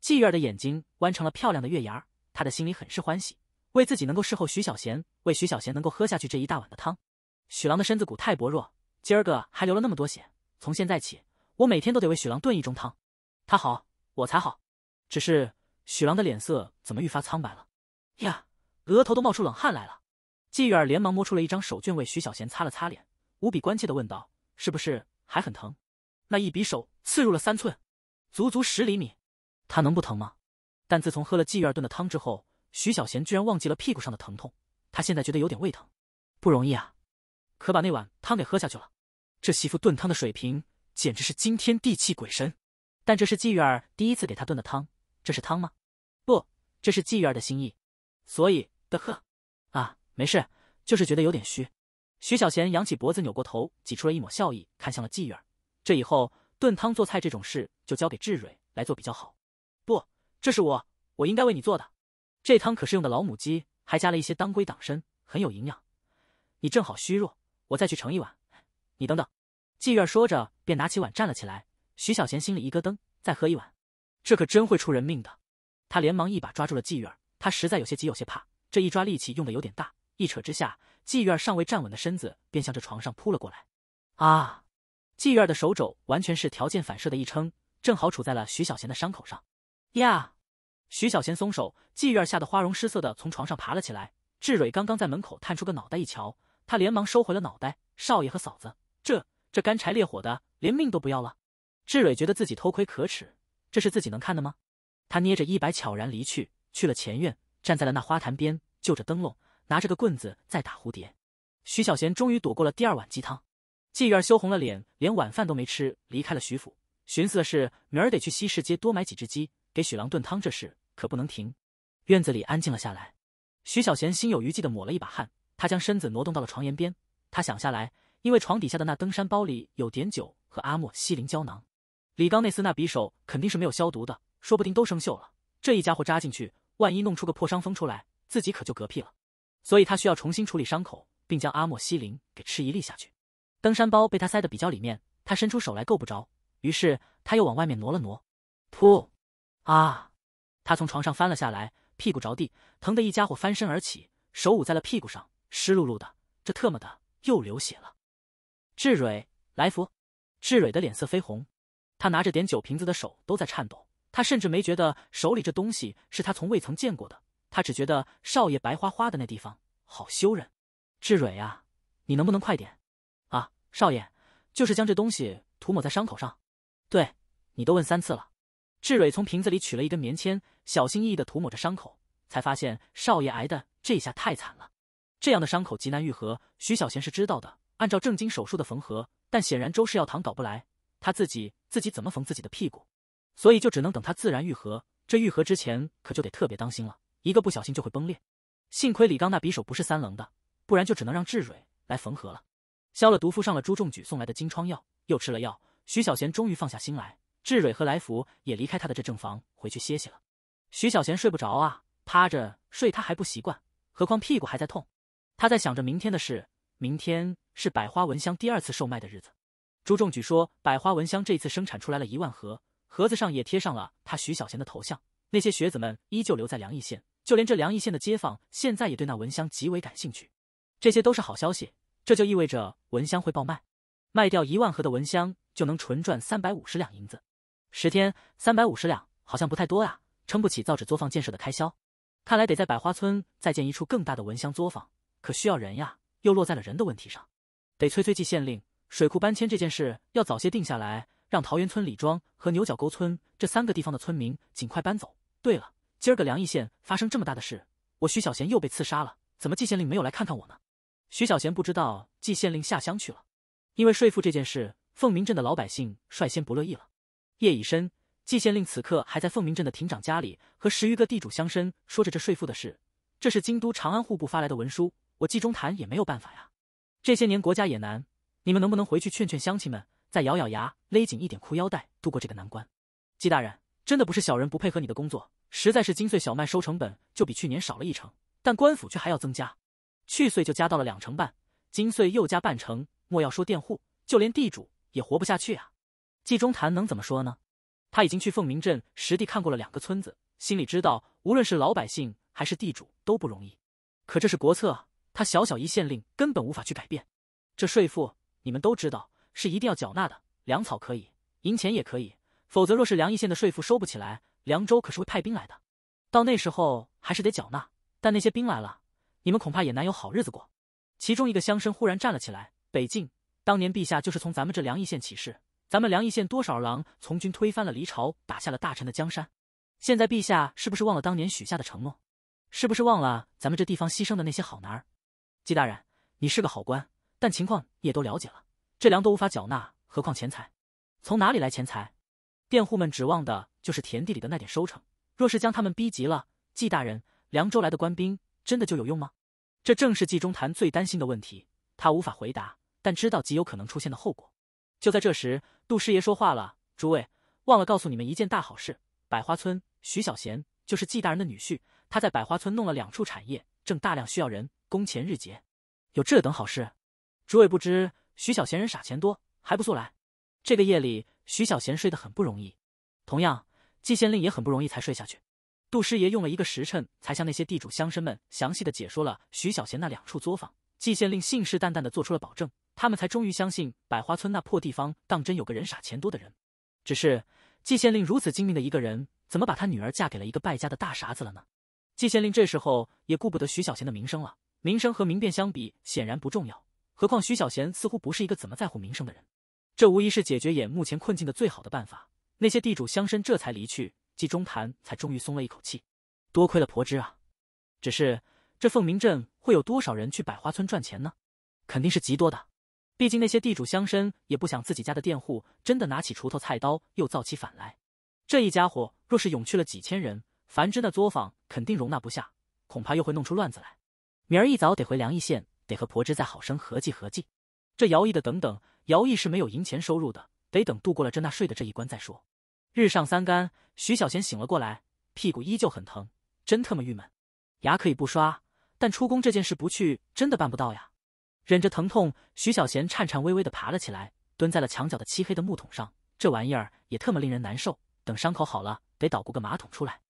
Speaker 1: 季玉儿的眼睛弯成了漂亮的月牙儿，他的心里很是欢喜。为自己能够侍候徐小贤，为徐小贤能够喝下去这一大碗的汤，许郎的身子骨太薄弱，今儿个还流了那么多血。从现在起，我每天都得为许郎炖一盅汤，他好我才好。只是许郎的脸色怎么愈发苍白了呀？额头都冒出冷汗来了。季玉儿连忙摸出了一张手绢，为徐小贤擦了擦脸，无比关切地问道：“是不是还很疼？那一匕首刺入了三寸，足足十厘米，他能不疼吗？”但自从喝了季玉儿炖的汤之后。徐小贤居然忘记了屁股上的疼痛，他现在觉得有点胃疼，不容易啊，可把那碗汤给喝下去了。这媳妇炖汤的水平简直是惊天地泣鬼神。但这是季玉儿第一次给他炖的汤，这是汤吗？不，这是季玉儿的心意。所以的呵，啊，没事，就是觉得有点虚。徐小贤扬起脖子，扭过头，挤出了一抹笑意，看向了季玉儿。这以后炖汤做菜这种事就交给志蕊来做比较好。不，这是我我应该为你做的。这汤可是用的老母鸡，还加了一些当归、党参，很有营养。你正好虚弱，我再去盛一碗。你等等。妓儿说着，便拿起碗站了起来。徐小贤心里一咯噔，再喝一碗，这可真会出人命的。他连忙一把抓住了妓儿，他实在有些急，有些怕。这一抓力气用的有点大，一扯之下，妓儿尚未站稳的身子便向这床上扑了过来。啊！妓儿的手肘完全是条件反射的一撑，正好处在了徐小贤的伤口上。呀！徐小贤松手，妓院吓得花容失色的从床上爬了起来。志蕊刚刚在门口探出个脑袋，一瞧，他连忙收回了脑袋。少爷和嫂子，这这干柴烈火的，连命都不要了。志蕊觉得自己偷窥可耻，这是自己能看的吗？他捏着衣摆悄然离去，去了前院，站在了那花坛边，就着灯笼，拿着个棍子在打蝴蝶。徐小贤终于躲过了第二碗鸡汤。妓院羞红了脸，连晚饭都没吃，离开了徐府，寻思的是明儿得去西市街多买几只鸡。给许郎炖汤这事可不能停，院子里安静了下来。徐小贤心有余悸地抹了一把汗，他将身子挪动到了床沿边。他想下来，因为床底下的那登山包里有点酒和阿莫西林胶囊。李刚那厮那匕首肯定是没有消毒的，说不定都生锈了。这一家伙扎进去，万一弄出个破伤风出来，自己可就嗝屁了。所以他需要重新处理伤口，并将阿莫西林给吃一粒下去。登山包被他塞得比较里面，他伸出手来够不着，于是他又往外面挪了挪。噗。啊！他从床上翻了下来，屁股着地，疼得一家伙翻身而起，手捂在了屁股上，湿漉漉的。这特么的又流血了！志蕊，来福，志蕊的脸色绯红，他拿着点酒瓶子的手都在颤抖。他甚至没觉得手里这东西是他从未曾见过的，他只觉得少爷白花花的那地方好羞人。志蕊啊，你能不能快点？啊，少爷，就是将这东西涂抹在伤口上。对，你都问三次了。志蕊从瓶子里取了一根棉签，小心翼翼地涂抹着伤口，才发现少爷挨的这下太惨了。这样的伤口极难愈合，徐小贤是知道的。按照正经手术的缝合，但显然周氏药堂搞不来，他自己自己怎么缝自己的屁股？所以就只能等他自然愈合。这愈合之前可就得特别当心了，一个不小心就会崩裂。幸亏李刚那匕首不是三棱的，不然就只能让志蕊来缝合了。消了毒，敷上了朱仲举送来的金疮药，又吃了药，徐小贤终于放下心来。志蕊和来福也离开他的这正房，回去歇息了。徐小贤睡不着啊，趴着睡他还不习惯，何况屁股还在痛。他在想着明天的事，明天是百花蚊香第二次售卖的日子。朱仲举说，百花蚊香这次生产出来了一万盒，盒子上也贴上了他徐小贤的头像。那些学子们依旧留在梁邑县，就连这梁邑县的街坊现在也对那蚊香极为感兴趣。这些都是好消息，这就意味着蚊香会爆卖，卖掉一万盒的蚊香就能纯赚三百五十两银子。十天三百五十两，好像不太多呀，撑不起造纸作坊建设的开销。看来得在百花村再建一处更大的蚊香作坊，可需要人呀，又落在了人的问题上。得催催季县令，水库搬迁这件事要早些定下来，让桃源村、李庄和牛角沟村这三个地方的村民尽快搬走。对了，今儿个梁义县发生这么大的事，我徐小贤又被刺杀了，怎么季县令没有来看看我呢？徐小贤不知道季县令下乡去了，因为税赋这件事，凤鸣镇的老百姓率先不乐意了。夜已深，季县令此刻还在凤鸣镇的亭长家里，和十余个地主乡绅说着这税赋的事。这是京都长安户部发来的文书，我季中谈也没有办法呀。这些年国家也难，你们能不能回去劝劝乡亲们，再咬咬牙勒紧一点裤腰带，度过这个难关？季大人，真的不是小人不配合你的工作，实在是金穗小麦收成本就比去年少了一成，但官府却还要增加，去岁就加到了两成半，金穗又加半成。莫要说佃户，就连地主也活不下去啊。纪中谈能怎么说呢？他已经去凤鸣镇实地看过了两个村子，心里知道，无论是老百姓还是地主都不容易。可这是国策，他小小一县令根本无法去改变。这税赋，你们都知道是一定要缴纳的，粮草可以，银钱也可以。否则，若是梁邑县的税赋收不起来，凉州可是会派兵来的。到那时候还是得缴纳，但那些兵来了，你们恐怕也难有好日子过。其中一个乡绅忽然站了起来：“北境当年陛下就是从咱们这梁邑县起事。”咱们梁邑县多少儿郎从军，推翻了离朝，打下了大臣的江山。现在陛下是不是忘了当年许下的承诺？是不是忘了咱们这地方牺牲的那些好男儿？纪大人，你是个好官，但情况你也都了解了。这粮都无法缴纳，何况钱财？从哪里来钱财？佃户们指望的就是田地里的那点收成。若是将他们逼急了，纪大人，凉州来的官兵真的就有用吗？这正是纪中谈最担心的问题。他无法回答，但知道极有可能出现的后果。就在这时，杜师爷说话了：“诸位，忘了告诉你们一件大好事。百花村徐小贤就是纪大人的女婿，他在百花村弄了两处产业，正大量需要人，工钱日结。有这等好事，诸位不知？徐小贤人傻钱多，还不速来？”这个夜里，徐小贤睡得很不容易，同样，季县令也很不容易才睡下去。杜师爷用了一个时辰，才向那些地主乡绅们详细的解说了徐小贤那两处作坊。季县令信誓旦旦的做出了保证。他们才终于相信百花村那破地方当真有个人傻钱多的人。只是季县令如此精明的一个人，怎么把他女儿嫁给了一个败家的大傻子了呢？季县令这时候也顾不得徐小贤的名声了，名声和名辩相比显然不重要。何况徐小贤似乎不是一个怎么在乎名声的人。这无疑是解决眼目前困境的最好的办法。那些地主乡绅这才离去，季中谈才终于松了一口气。多亏了婆芝啊！只是这凤鸣镇会有多少人去百花村赚钱呢？肯定是极多的。毕竟那些地主乡绅也不想自己家的佃户真的拿起锄头菜刀又造起反来。这一家伙若是涌去了几千人，樊真那作坊肯定容纳不下，恐怕又会弄出乱子来。明儿一早得回梁邑县，得和婆芝再好生合计合计。这徭役的等等，徭役是没有银钱收入的，得等度过了这纳税的这一关再说。日上三竿，徐小贤醒了过来，屁股依旧很疼，真特么郁闷。牙可以不刷，但出宫这件事不去真的办不到呀。忍着疼痛，徐小贤颤颤巍巍地爬了起来，蹲在了墙角的漆黑的木桶上。这玩意儿也特么令人难受。等伤口好了，得捣鼓个马桶出来。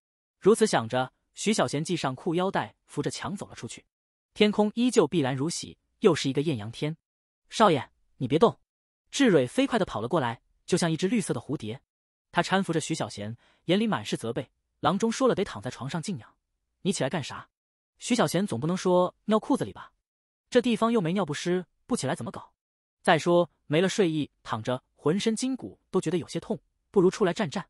Speaker 1: 如此想着，徐小贤系上裤腰带，扶着墙走了出去。天空依旧碧蓝如洗，又是一个艳阳天。少爷，你别动！志蕊飞快地跑了过来，就像一只绿色的蝴蝶。他搀扶着徐小贤，眼里满是责备。郎中说了，得躺在床上静养。你起来干啥？徐小贤总不能说尿裤子里吧？这地方又没尿不湿，不起来怎么搞？再说没了睡意，躺着浑身筋骨都觉得有些痛，不如出来站站。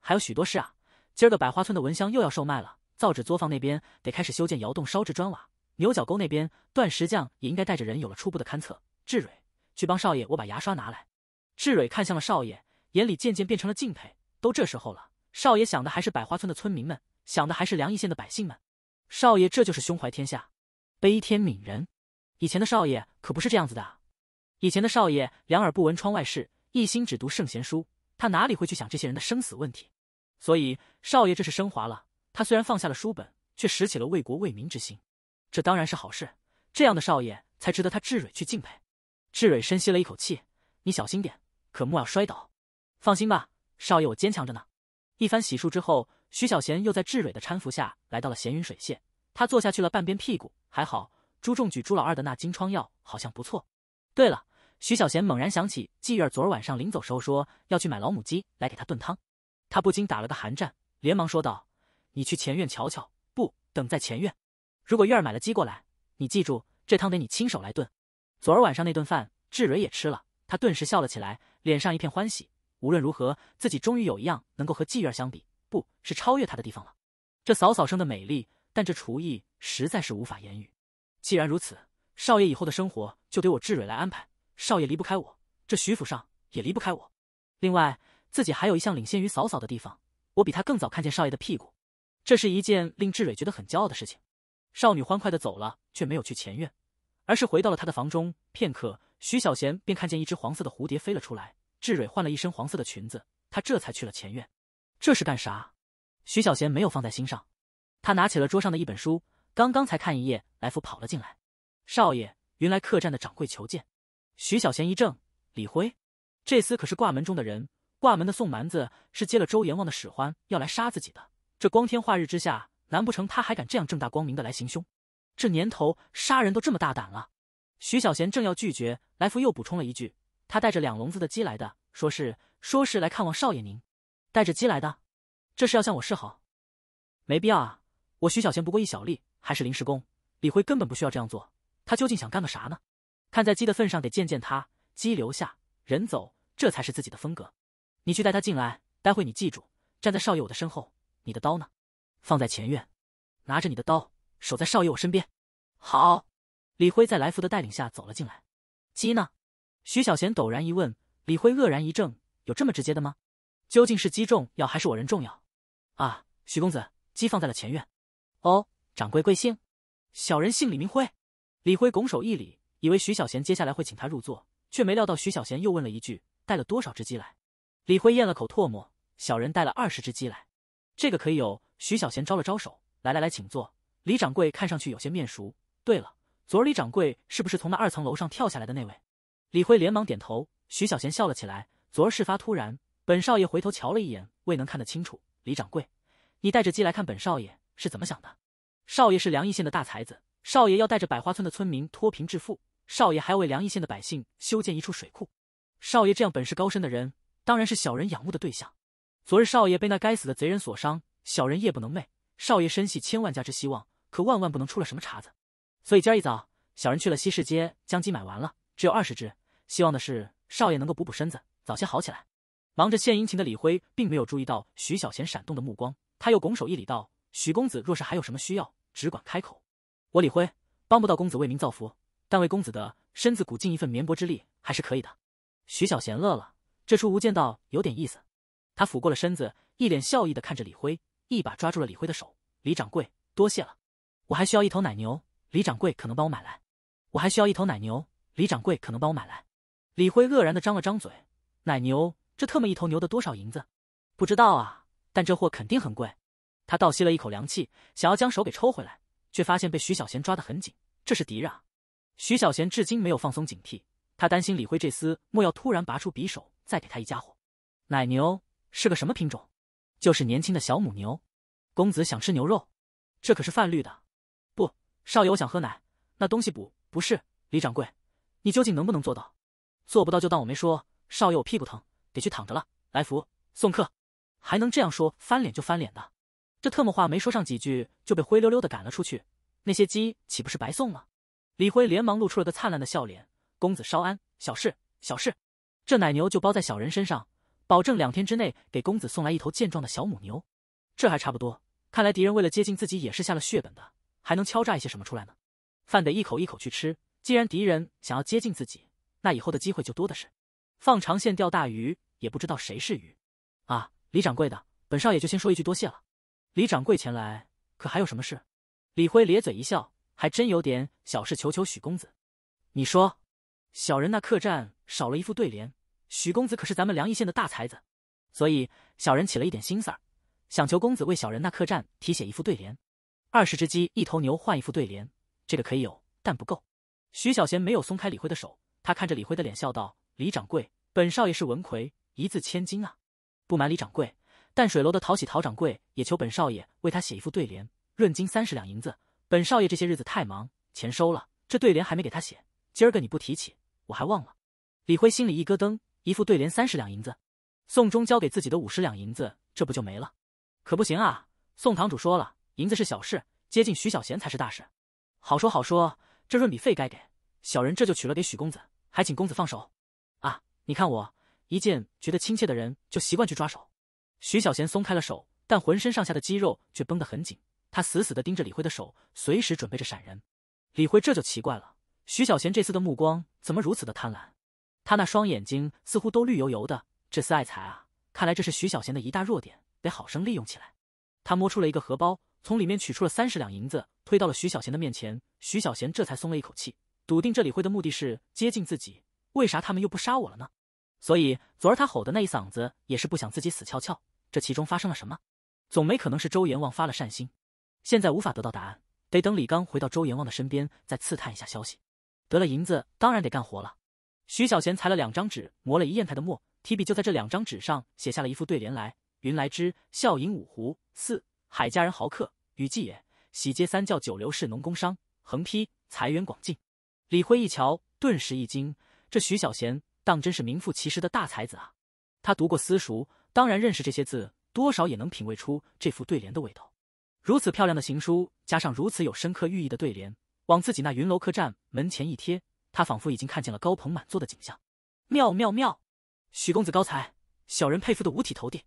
Speaker 1: 还有许多事啊！今儿个百花村的蚊香又要售卖了，造纸作坊那边得开始修建窑洞烧制砖瓦，牛角沟那边断石匠也应该带着人有了初步的勘测。志蕊，去帮少爷我把牙刷拿来。志蕊看向了少爷，眼里渐渐变成了敬佩。都这时候了，少爷想的还是百花村的村民们，想的还是梁邑县的百姓们。少爷这就是胸怀天下，悲天悯人。以前的少爷可不是这样子的，以前的少爷两耳不闻窗外事，一心只读圣贤书，他哪里会去想这些人的生死问题？所以少爷这是升华了，他虽然放下了书本，却拾起了为国为民之心，这当然是好事。这样的少爷才值得他志蕊去敬佩。志蕊深吸了一口气，你小心点，可莫要摔倒。放心吧，少爷我坚强着呢。一番洗漱之后，徐小贤又在志蕊的搀扶下来到了闲云水榭，他坐下去了半边屁股，还好。朱仲举、朱老二的那金疮药好像不错。对了，徐小贤猛然想起月儿昨儿晚上临走时候说要去买老母鸡来给他炖汤，他不禁打了个寒战，连忙说道：“你去前院瞧瞧，不等在前院。如果月儿买了鸡过来，你记住这汤得你亲手来炖。昨儿晚上那顿饭，志蕊也吃了。他顿时笑了起来，脸上一片欢喜。无论如何，自己终于有一样能够和月儿相比，不是超越他的地方了。这嫂嫂生的美丽，但这厨艺实在是无法言语。”既然如此，少爷以后的生活就得我志蕊来安排。少爷离不开我，这徐府上也离不开我。另外，自己还有一项领先于嫂嫂的地方，我比她更早看见少爷的屁股，这是一件令志蕊觉得很骄傲的事情。少女欢快的走了，却没有去前院，而是回到了她的房中。片刻，徐小贤便看见一只黄色的蝴蝶飞了出来。志蕊换了一身黄色的裙子，她这才去了前院。这是干啥？徐小贤没有放在心上，他拿起了桌上的一本书。刚刚才看一页，来福跑了进来。少爷，云来客栈的掌柜求见。徐小贤一怔，李辉，这厮可是挂门中的人。挂门的宋蛮子是接了周阎王的使唤，要来杀自己的。这光天化日之下，难不成他还敢这样正大光明的来行凶？这年头杀人都这么大胆了？徐小贤正要拒绝，来福又补充了一句：“他带着两笼子的鸡来的，说是说是来看望少爷您，带着鸡来的，这是要向我示好？没必要啊，我徐小贤不过一小吏。”还是临时工，李辉根本不需要这样做。他究竟想干个啥呢？看在鸡的份上，得见见他。鸡留下，人走，这才是自己的风格。你去带他进来。待会你记住，站在少爷我的身后。你的刀呢？放在前院。拿着你的刀，守在少爷我身边。好。李辉在来福的带领下走了进来。鸡呢？徐小贤陡然一问，李辉愕然一怔：有这么直接的吗？究竟是鸡重要还是我人重要？啊，徐公子，鸡放在了前院。哦。掌柜贵姓？小人姓李，明辉。李辉拱手一礼，以为徐小贤接下来会请他入座，却没料到徐小贤又问了一句：“带了多少只鸡来？”李辉咽了口唾沫：“小人带了二十只鸡来，这个可以有。”徐小贤招了招手：“来来来，请坐。”李掌柜看上去有些面熟。对了，昨儿李掌柜是不是从那二层楼上跳下来的那位？李辉连忙点头。徐小贤笑了起来：“昨儿事发突然，本少爷回头瞧了一眼，未能看得清楚。李掌柜，你带着鸡来看本少爷，是怎么想的？”少爷是梁邑县的大才子，少爷要带着百花村的村民脱贫致富，少爷还要为梁邑县的百姓修建一处水库。少爷这样本事高深的人，当然是小人仰慕的对象。昨日少爷被那该死的贼人所伤，小人夜不能寐。少爷身系千万家之希望，可万万不能出了什么岔子。所以今儿一早，小人去了西市街将鸡买完了，只有二十只。希望的是少爷能够补补身子，早些好起来。忙着献殷勤的李辉并没有注意到徐小贤闪动的目光，他又拱手一礼道。许公子若是还有什么需要，只管开口。我李辉帮不到公子为民造福，但为公子的身子骨尽一份绵薄之力还是可以的。徐小贤乐了，这出无间道有点意思。他俯过了身子，一脸笑意的看着李辉，一把抓住了李辉的手。李掌柜，多谢了。我还需要一头奶牛，李掌柜可能帮我买来。我还需要一头奶牛，李掌柜可能帮我买来。李辉愕然的张了张嘴，奶牛这特么一头牛的多少银子？不知道啊，但这货肯定很贵。他倒吸了一口凉气，想要将手给抽回来，却发现被徐小贤抓得很紧。这是敌人啊！徐小贤至今没有放松警惕，他担心李辉这厮莫要突然拔出匕首再给他一家伙。奶牛是个什么品种？就是年轻的小母牛。公子想吃牛肉？这可是泛绿的。不，少爷，我想喝奶，那东西补不是。李掌柜，你究竟能不能做到？做不到就当我没说。少爷，我屁股疼，得去躺着了。来福，送客。还能这样说，翻脸就翻脸的。这特么话没说上几句，就被灰溜溜的赶了出去。那些鸡岂不是白送了？李辉连忙露出了个灿烂的笑脸：“公子稍安，小事小事。这奶牛就包在小人身上，保证两天之内给公子送来一头健壮的小母牛。这还差不多。看来敌人为了接近自己，也是下了血本的，还能敲诈一些什么出来呢？饭得一口一口去吃。既然敌人想要接近自己，那以后的机会就多的是。放长线钓大鱼，也不知道谁是鱼。啊，李掌柜的，本少爷就先说一句多谢了。”李掌柜前来，可还有什么事？李辉咧嘴一笑，还真有点小事，求求许公子。你说，小人那客栈少了一副对联。许公子可是咱们梁邑县的大才子，所以小人起了一点心思儿，想求公子为小人那客栈题写一副对联。二十只鸡，一头牛换一副对联，这个可以有，但不够。徐小贤没有松开李辉的手，他看着李辉的脸，笑道：“李掌柜，本少爷是文魁，一字千金啊！不瞒李掌柜。”淡水楼的讨喜陶掌柜也求本少爷为他写一副对联，润金三十两银子。本少爷这些日子太忙，钱收了，这对联还没给他写。今儿个你不提起，我还忘了。李辉心里一咯噔，一副对联三十两银子，宋忠交给自己的五十两银子，这不就没了？可不行啊！宋堂主说了，银子是小事，接近徐小贤才是大事。好说好说，这润笔费该给，小人这就取了给许公子，还请公子放手。啊，你看我一见觉得亲切的人，就习惯去抓手。徐小贤松开了手，但浑身上下的肌肉却绷得很紧。他死死地盯着李辉的手，随时准备着闪人。李辉这就奇怪了，徐小贤这次的目光怎么如此的贪婪？他那双眼睛似乎都绿油油的，这厮爱财啊！看来这是徐小贤的一大弱点，得好生利用起来。他摸出了一个荷包，从里面取出了三十两银子，推到了徐小贤的面前。徐小贤这才松了一口气，笃定这李辉的目的是接近自己。为啥他们又不杀我了呢？所以昨儿他吼的那一嗓子，也是不想自己死翘翘。这其中发生了什么？总没可能是周阎王发了善心。现在无法得到答案，得等李刚回到周阎王的身边，再刺探一下消息。得了银子，当然得干活了。徐小贤裁了两张纸，磨了一砚台的墨，提笔就在这两张纸上写下了一副对联来：云来之笑饮五湖四海佳人豪客与季也喜接三教九流士农工商。横批：财源广进。李辉一瞧，顿时一惊，这徐小贤。当真是名副其实的大才子啊！他读过私塾，当然认识这些字，多少也能品味出这副对联的味道。如此漂亮的行书，加上如此有深刻寓意的对联，往自己那云楼客栈门前一贴，他仿佛已经看见了高朋满座的景象。妙妙妙！许公子高才，小人佩服的五体投地。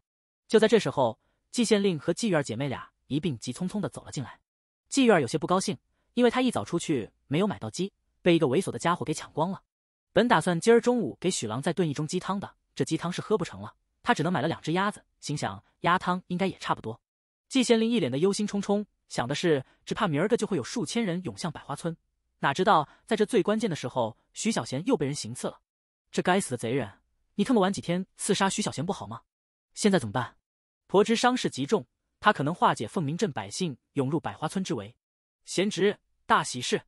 Speaker 1: 就在这时候，季县令和季玉儿姐妹俩一并急匆匆的走了进来。季玉儿有些不高兴，因为她一早出去没有买到鸡，被一个猥琐的家伙给抢光了。本打算今儿中午给许郎再炖一盅鸡汤的，这鸡汤是喝不成了，他只能买了两只鸭子，心想鸭汤应该也差不多。季县令一脸的忧心忡忡，想的是只怕明儿个就会有数千人涌向百花村。哪知道在这最关键的时候，徐小贤又被人行刺了。这该死的贼人，你特么晚几天刺杀徐小贤不好吗？现在怎么办？婆知伤势极重，他可能化解凤鸣镇百姓涌入百花村之围。贤侄，大喜事！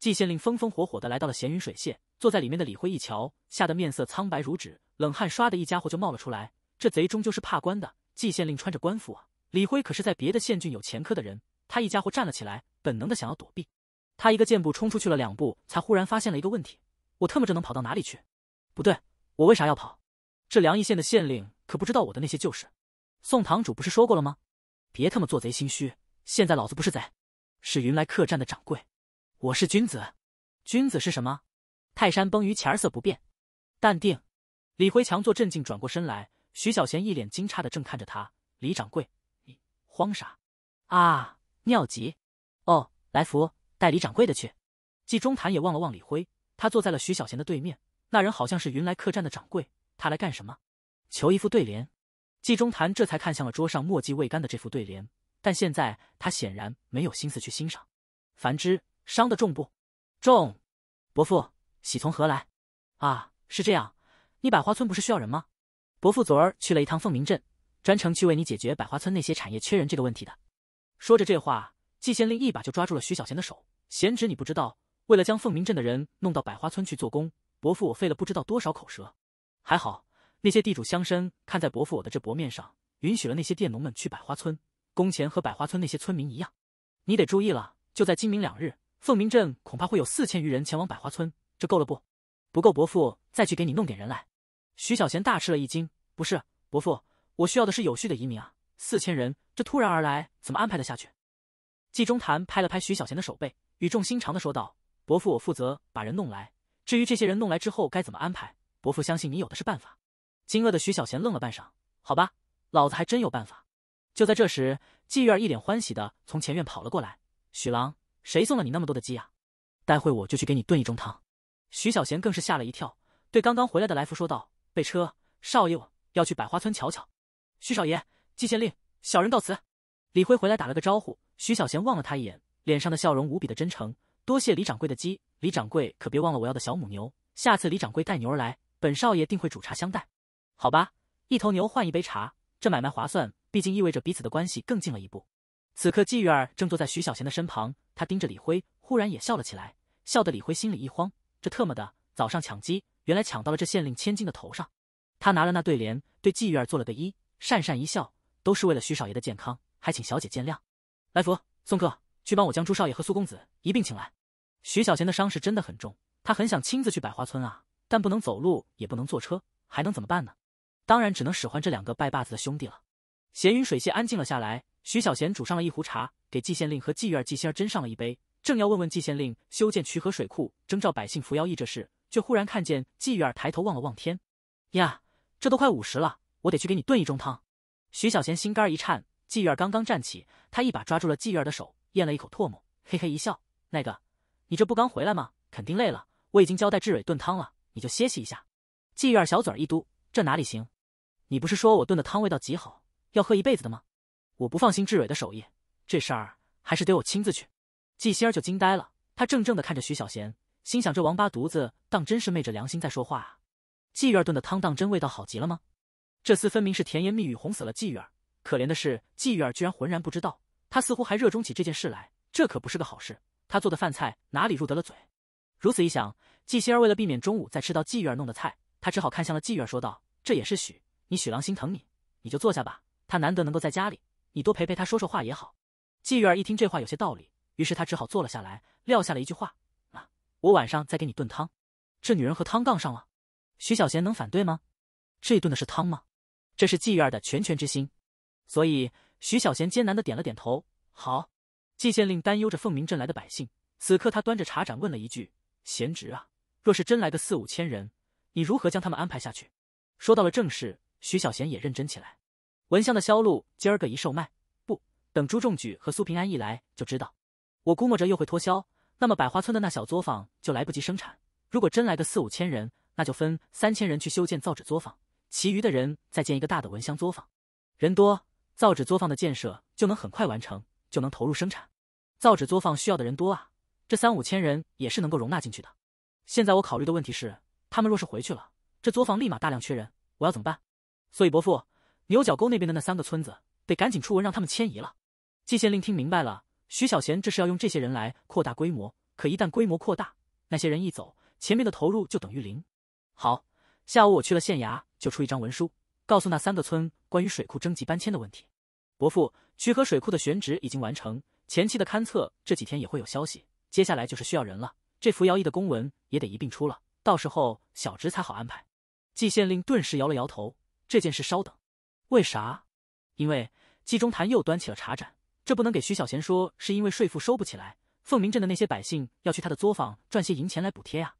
Speaker 1: 季县令风风火火的来到了咸云水榭，坐在里面的李辉一瞧，吓得面色苍白如纸，冷汗唰的一家伙就冒了出来。这贼终究是怕官的，季县令穿着官服啊！李辉可是在别的县郡有前科的人，他一家伙站了起来，本能的想要躲避。他一个箭步冲出去了两步，才忽然发现了一个问题：我特么这能跑到哪里去？不对，我为啥要跑？这梁邑县的县令可不知道我的那些旧事。宋堂主不是说过了吗？别特么做贼心虚，现在老子不是贼，是云来客栈的掌柜，我是君子。君子是什么？泰山崩于前而色不变，淡定。李辉强作镇静，转过身来。徐小贤一脸惊诧的正看着他。李掌柜，你慌啥啊？尿急？哦，来福，带李掌柜的去。季中谈也望了望李辉，他坐在了徐小贤的对面。那人好像是云来客栈的掌柜，他来干什么？求一副对联。季中谈这才看向了桌上墨迹未干的这副对联，但现在他显然没有心思去欣赏。反之，伤的重不？重。伯父。喜从何来？啊，是这样，你百花村不是需要人吗？伯父昨儿去了一趟凤鸣镇，专程去为你解决百花村那些产业缺人这个问题的。说着这话，季县令一把就抓住了徐小贤的手：“贤侄，你不知道，为了将凤鸣镇的人弄到百花村去做工，伯父我费了不知道多少口舌。还好那些地主乡绅看在伯父我的这薄面上，允许了那些佃农们去百花村，工钱和百花村那些村民一样。你得注意了，就在今明两日，凤鸣镇恐怕会有四千余人前往百花村。”够了不？不够，伯父再去给你弄点人来。徐小贤大吃了一惊：“不是，伯父，我需要的是有序的移民啊，四千人，这突然而来，怎么安排得下去？”纪中谈拍了拍徐小贤的手背，语重心长的说道：“伯父，我负责把人弄来，至于这些人弄来之后该怎么安排，伯父相信你有的是办法。”惊愕的徐小贤愣了半晌：“好吧，老子还真有办法。”就在这时，玉儿一脸欢喜的从前院跑了过来：“许郎，谁送了你那么多的鸡啊？待会我就去给你炖一盅汤。”徐小贤更是吓了一跳，对刚刚回来的来福说道：“备车，少爷，我要去百花村瞧瞧。”徐少爷，季县令，小人告辞。”李辉回来打了个招呼，徐小贤望了他一眼，脸上的笑容无比的真诚：“多谢李掌柜的鸡，李掌柜可别忘了我要的小母牛。下次李掌柜带牛而来，本少爷定会煮茶相待，好吧？一头牛换一杯茶，这买卖划算，毕竟意味着彼此的关系更近了一步。”此刻，季玉儿正坐在徐小贤的身旁，她盯着李辉，忽然也笑了起来，笑得李辉心里一慌。这特么的早上抢鸡，原来抢到了这县令千金的头上。他拿了那对联，对玉儿做了个揖，讪讪一笑，都是为了徐少爷的健康，还请小姐见谅。来福，送客，去帮我将朱少爷和苏公子一并请来。徐小贤的伤势真的很重，他很想亲自去百花村啊，但不能走路，也不能坐车，还能怎么办呢？当然只能使唤这两个拜把子的兄弟了。闲云水榭安静了下来，徐小贤煮上了一壶茶，给纪县令和玉儿、纪仙斟上了一杯。正要问问季县令修建渠河水库征召百姓扶摇役这事，却忽然看见季玉儿抬头望了望天，呀，这都快午时了，我得去给你炖一盅汤。徐小贤心肝一颤，季玉儿刚刚站起，他一把抓住了季玉儿的手，咽了一口唾沫，嘿嘿一笑，那个，你这不刚回来吗？肯定累了，我已经交代志蕊炖汤了，你就歇息一下。季玉儿小嘴儿一嘟，这哪里行？你不是说我炖的汤味道极好，要喝一辈子的吗？我不放心志蕊的手艺，这事儿还是得我亲自去。纪星儿就惊呆了，他怔怔的看着徐小贤，心想：这王八犊子当真是昧着良心在说话啊！季月儿炖的汤当真味道好极了吗？这厮分明是甜言蜜语哄死了季月儿，可怜的是季月儿居然浑然不知道，他似乎还热衷起这件事来，这可不是个好事。他做的饭菜哪里入得了嘴？如此一想，纪星儿为了避免中午再吃到季月儿弄的菜，他只好看向了季月儿，说道：“这也是许你许郎心疼你，你就坐下吧。他难得能够在家里，你多陪陪他说说话也好。”季月儿一听这话，有些道理。于是他只好坐了下来，撂下了一句话：“啊，我晚上再给你炖汤。”这女人和汤杠上了，徐小贤能反对吗？这炖的是汤吗？这是妓院的拳拳之心，所以徐小贤艰难的点了点头：“好。”季县令担忧着凤鸣镇来的百姓，此刻他端着茶盏问了一句：“贤侄啊，若是真来个四五千人，你如何将他们安排下去？”说到了正事，徐小贤也认真起来。蚊香的销路今儿个一售卖，不等朱重举和苏平安一来就知道。我估摸着又会脱销，那么百花村的那小作坊就来不及生产。如果真来个四五千人，那就分三千人去修建造纸作坊，其余的人再建一个大的蚊香作坊。人多，造纸作坊的建设就能很快完成，就能投入生产。造纸作坊需要的人多啊，这三五千人也是能够容纳进去的。现在我考虑的问题是，他们若是回去了，这作坊立马大量缺人，我要怎么办？所以伯父，牛角沟那边的那三个村子得赶紧出文让他们迁移了。季县令听明白了。徐小贤，这是要用这些人来扩大规模。可一旦规模扩大，那些人一走，前面的投入就等于零。好，下午我去了县衙，就出一张文书，告诉那三个村关于水库征集搬迁的问题。伯父，渠河水库的选址已经完成，前期的勘测这几天也会有消息。接下来就是需要人了，这扶摇役的公文也得一并出了，到时候小侄才好安排。季县令顿时摇了摇头，这件事稍等。为啥？因为季中潭又端起了茶盏。这不能给徐小贤说，是因为税赋收不起来，凤鸣镇的那些百姓要去他的作坊赚些银钱来补贴啊。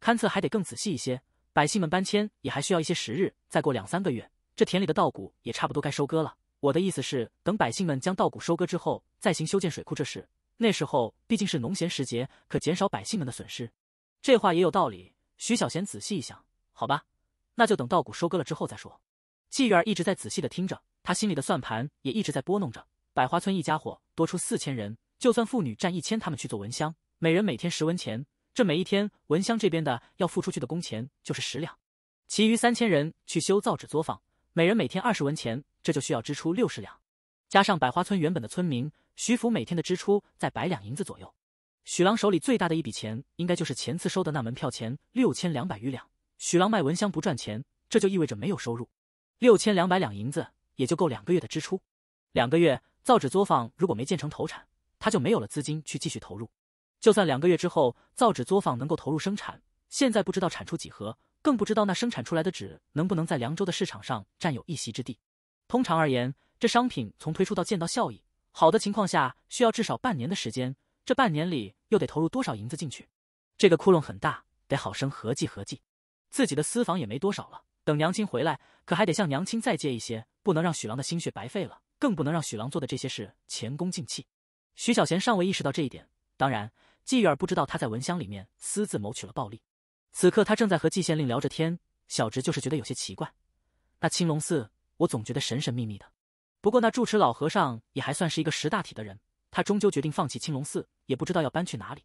Speaker 1: 勘测还得更仔细一些，百姓们搬迁也还需要一些时日，再过两三个月，这田里的稻谷也差不多该收割了。我的意思是，等百姓们将稻谷收割之后再行修建水库这事，那时候毕竟是农闲时节，可减少百姓们的损失。这话也有道理，徐小贤仔细一想，好吧，那就等稻谷收割了之后再说。季月儿一直在仔细的听着，他心里的算盘也一直在拨弄着。百花村一家伙多出四千人，就算妇女占一千，他们去做蚊香，每人每天十文钱，这每一天蚊香这边的要付出去的工钱就是十两。其余三千人去修造纸作坊，每人每天二十文钱，这就需要支出六十两。加上百花村原本的村民，徐福每天的支出在百两银子左右。许郎手里最大的一笔钱，应该就是前次收的那门票钱六千两百余两。许郎卖蚊香不赚钱，这就意味着没有收入。六千两百两银子也就够两个月的支出，两个月。造纸作坊如果没建成投产，他就没有了资金去继续投入。就算两个月之后造纸作坊能够投入生产，现在不知道产出几何，更不知道那生产出来的纸能不能在凉州的市场上占有一席之地。通常而言，这商品从推出到见到效益好的情况下，需要至少半年的时间。这半年里又得投入多少银子进去？这个窟窿很大，得好生合计合计。自己的私房也没多少了，等娘亲回来，可还得向娘亲再借一些，不能让许郎的心血白费了。更不能让许郎做的这些事前功尽弃。徐小贤尚未意识到这一点，当然，季玉儿不知道他在蚊香里面私自谋取了暴利。此刻他正在和季县令聊着天，小侄就是觉得有些奇怪。那青龙寺，我总觉得神神秘秘的。不过那住持老和尚也还算是一个识大体的人，他终究决定放弃青龙寺，也不知道要搬去哪里。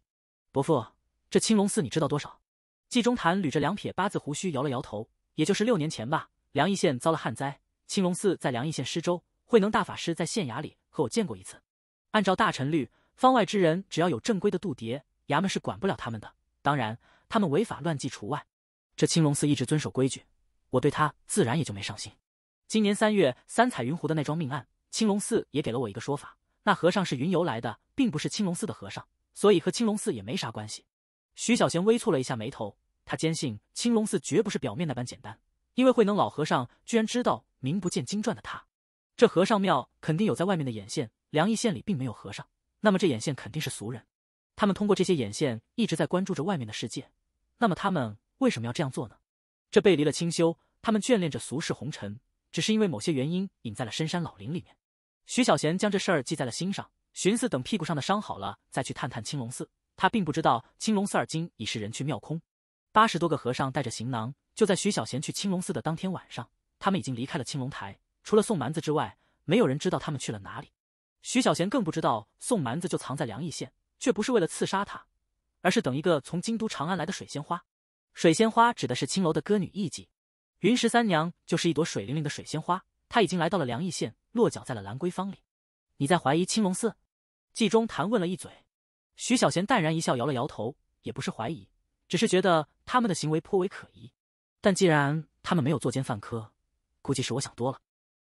Speaker 1: 伯父，这青龙寺你知道多少？季中谈捋着两撇八字胡须摇了摇头，也就是六年前吧。梁邑县遭了旱灾，青龙寺在梁邑县施粥。慧能大法师在县衙里和我见过一次。按照大臣律，方外之人只要有正规的渡牒，衙门是管不了他们的，当然，他们违法乱纪除外。这青龙寺一直遵守规矩，我对他自然也就没上心。今年三月，三彩云湖的那桩命案，青龙寺也给了我一个说法：那和尚是云游来的，并不是青龙寺的和尚，所以和青龙寺也没啥关系。徐小贤微蹙了一下眉头，他坚信青龙寺绝不是表面那般简单，因为慧能老和尚居然知道名不见经传的他。这和尚庙肯定有在外面的眼线，梁邑县里并没有和尚，那么这眼线肯定是俗人。他们通过这些眼线一直在关注着外面的世界，那么他们为什么要这样做呢？这背离了清修，他们眷恋着俗世红尘，只是因为某些原因隐在了深山老林里面。徐小贤将这事儿记在了心上，寻思等屁股上的伤好了再去探探青龙寺。他并不知道青龙寺今已是人去庙空，八十多个和尚带着行囊，就在徐小贤去青龙寺的当天晚上，他们已经离开了青龙台。除了宋蛮子之外，没有人知道他们去了哪里。徐小贤更不知道宋蛮子就藏在梁邑县，却不是为了刺杀他，而是等一个从京都长安来的水仙花。水仙花指的是青楼的歌女艺妓，云十三娘就是一朵水灵灵的水仙花。她已经来到了梁邑县，落脚在了兰闺坊里。你在怀疑青龙寺？纪中谈问了一嘴。徐小贤淡然一笑，摇了摇头，也不是怀疑，只是觉得他们的行为颇为可疑。但既然他们没有作奸犯科，估计是我想多了。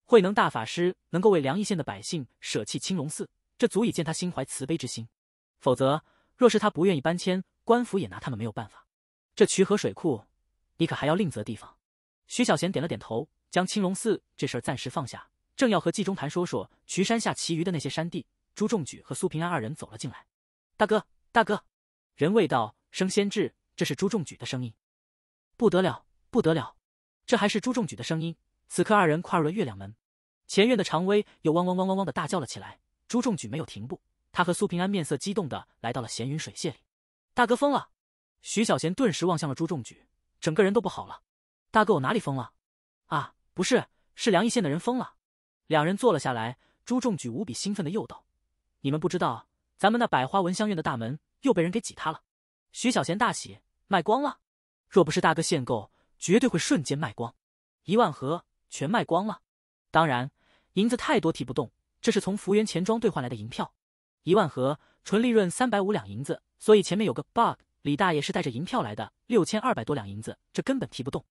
Speaker 1: 慧能大法师能够为梁邑县的百姓舍弃青龙寺，这足以见他心怀慈悲之心。否则，若是他不愿意搬迁，官府也拿他们没有办法。这渠河水库，你可还要另择地方？徐小贤点了点头，将青龙寺这事儿暂时放下，正要和纪中谈说说渠山下其余的那些山地，朱仲举和苏平安二人走了进来。大哥，大哥，人未到，声先至，这是朱仲举的声音。不得了，不得了，这还是朱仲举的声音。此刻，二人跨入了月亮门，前院的常威又汪汪汪汪汪的大叫了起来。朱重举没有停步，他和苏平安面色激动的来到了闲云水榭里。大哥疯了！徐小贤顿时望向了朱重举，整个人都不好了。大哥，我哪里疯了？啊，不是，是梁义县的人疯了。两人坐了下来，朱重举无比兴奋的又道：“你们不知道，咱们那百花闻香院的大门又被人给挤塌了。”徐小贤大喜，卖光了。若不是大哥限购，绝对会瞬间卖光一万盒。全卖光了，当然银子太多提不动，这是从福源钱庄兑换来的银票，一万盒，纯利润三百五两银子，所以前面有个 bug。李大爷是带着银票来的，六千二百多两银子，这根本提不动。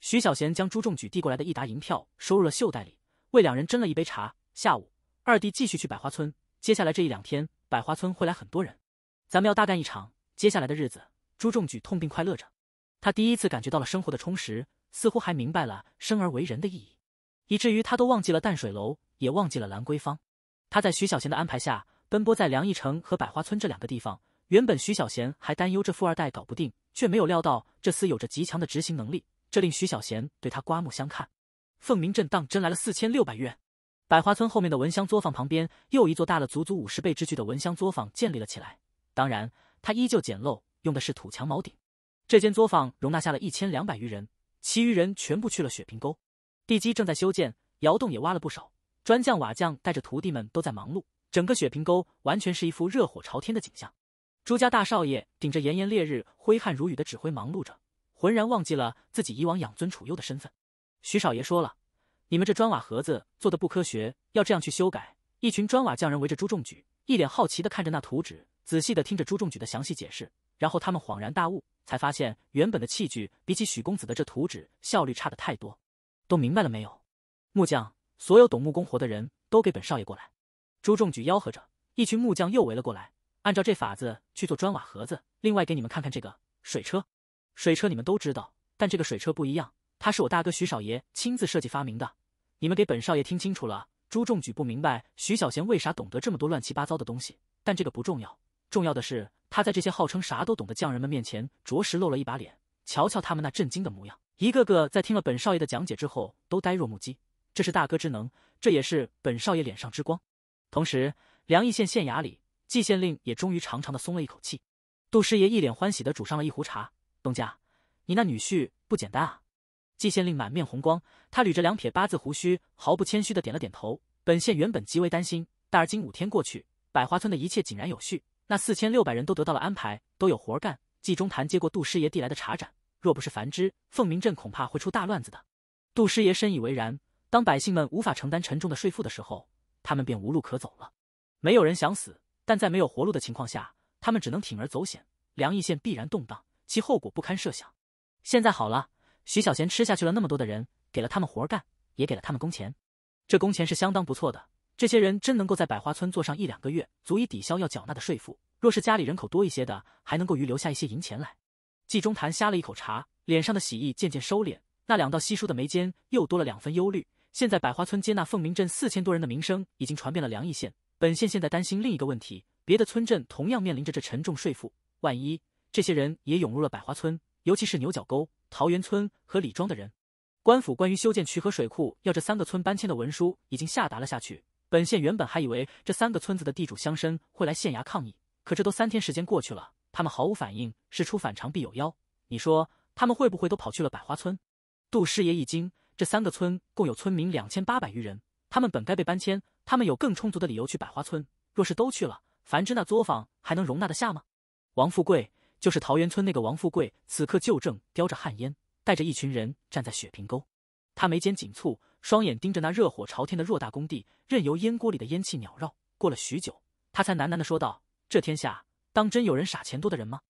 Speaker 1: 徐小贤将朱仲举递过来的一沓银票收入了袖袋里，为两人斟了一杯茶。下午，二弟继续去百花村，接下来这一两天，百花村会来很多人，咱们要大干一场。接下来的日子，朱仲举痛并快乐着，他第一次感觉到了生活的充实。似乎还明白了生而为人的意义，以至于他都忘记了淡水楼，也忘记了兰桂坊。他在徐小贤的安排下奔波在梁义城和百花村这两个地方。原本徐小贤还担忧这富二代搞不定，却没有料到这厮有着极强的执行能力，这令徐小贤对他刮目相看。凤鸣镇当真来了四千六百元。百花村后面的蚊香作坊旁边，又一座大了足足五十倍之巨的蚊香作坊建立了起来。当然，它依旧简陋，用的是土墙茅顶。这间作坊容纳下了一千两百余人。其余人全部去了雪平沟，地基正在修建，窑洞也挖了不少，砖匠、瓦匠带着徒弟们都在忙碌，整个雪平沟完全是一副热火朝天的景象。朱家大少爷顶着炎炎烈日，挥汗如雨的指挥忙碌着，浑然忘记了自己以往养尊处优的身份。徐少爷说了，你们这砖瓦盒子做的不科学，要这样去修改。一群砖瓦匠人围着朱仲举，一脸好奇的看着那图纸，仔细的听着朱仲举的详细解释，然后他们恍然大悟。才发现原本的器具比起许公子的这图纸效率差的太多，都明白了没有？木匠，所有懂木工活的人都给本少爷过来。朱仲举吆喝着，一群木匠又围了过来，按照这法子去做砖瓦盒子。另外给你们看看这个水车，水车你们都知道，但这个水车不一样，它是我大哥徐少爷亲自设计发明的。你们给本少爷听清楚了。朱仲举不明白徐小贤为啥懂得这么多乱七八糟的东西，但这个不重要，重要的是。他在这些号称啥都懂的匠人们面前，着实露了一把脸。瞧瞧他们那震惊的模样，一个个在听了本少爷的讲解之后，都呆若木鸡。这是大哥之能，这也是本少爷脸上之光。同时，梁义县县衙里，季县令也终于长长的松了一口气。杜师爷一脸欢喜的煮上了一壶茶：“东家，你那女婿不简单啊！”季县令满面红光，他捋着两撇八字胡须，毫不谦虚的点了点头：“本县原本极为担心，但而今五天过去，百花村的一切井然有序。”那四千六百人都得到了安排，都有活干。纪中谈接过杜师爷递来的茶盏，若不是繁芝，凤鸣镇恐怕会出大乱子的。杜师爷深以为然。当百姓们无法承担沉重的税赋的时候，他们便无路可走了。没有人想死，但在没有活路的情况下，他们只能铤而走险。梁义县必然动荡，其后果不堪设想。现在好了，徐小贤吃下去了那么多的人，给了他们活干，也给了他们工钱，这工钱是相当不错的。这些人真能够在百花村做上一两个月，足以抵消要缴纳的税赋。若是家里人口多一些的，还能够余留下一些银钱来。纪中谈呷了一口茶，脸上的喜意渐渐收敛，那两道稀疏的眉间又多了两分忧虑。现在百花村接纳凤鸣镇四千多人的名声已经传遍了梁邑县，本县现在担心另一个问题：别的村镇同样面临着这沉重税赋，万一这些人也涌入了百花村，尤其是牛角沟、桃园村和李庄的人，官府关于修建渠河水库要这三个村搬迁的文书已经下达了下去。本县原本还以为这三个村子的地主乡绅会来县衙抗议，可这都三天时间过去了，他们毫无反应，事出反常必有妖。你说他们会不会都跑去了百花村？杜师爷一惊，这三个村共有村民两千八百余人，他们本该被搬迁，他们有更充足的理由去百花村。若是都去了，樊芝那作坊还能容纳得下吗？王富贵就是桃源村那个王富贵，此刻就正叼着旱烟，带着一群人站在雪平沟，他眉间紧蹙。双眼盯着那热火朝天的偌大工地，任由烟锅里的烟气缭绕。过了许久，他才喃喃的说道：“这天下当真有人傻钱多的人吗？”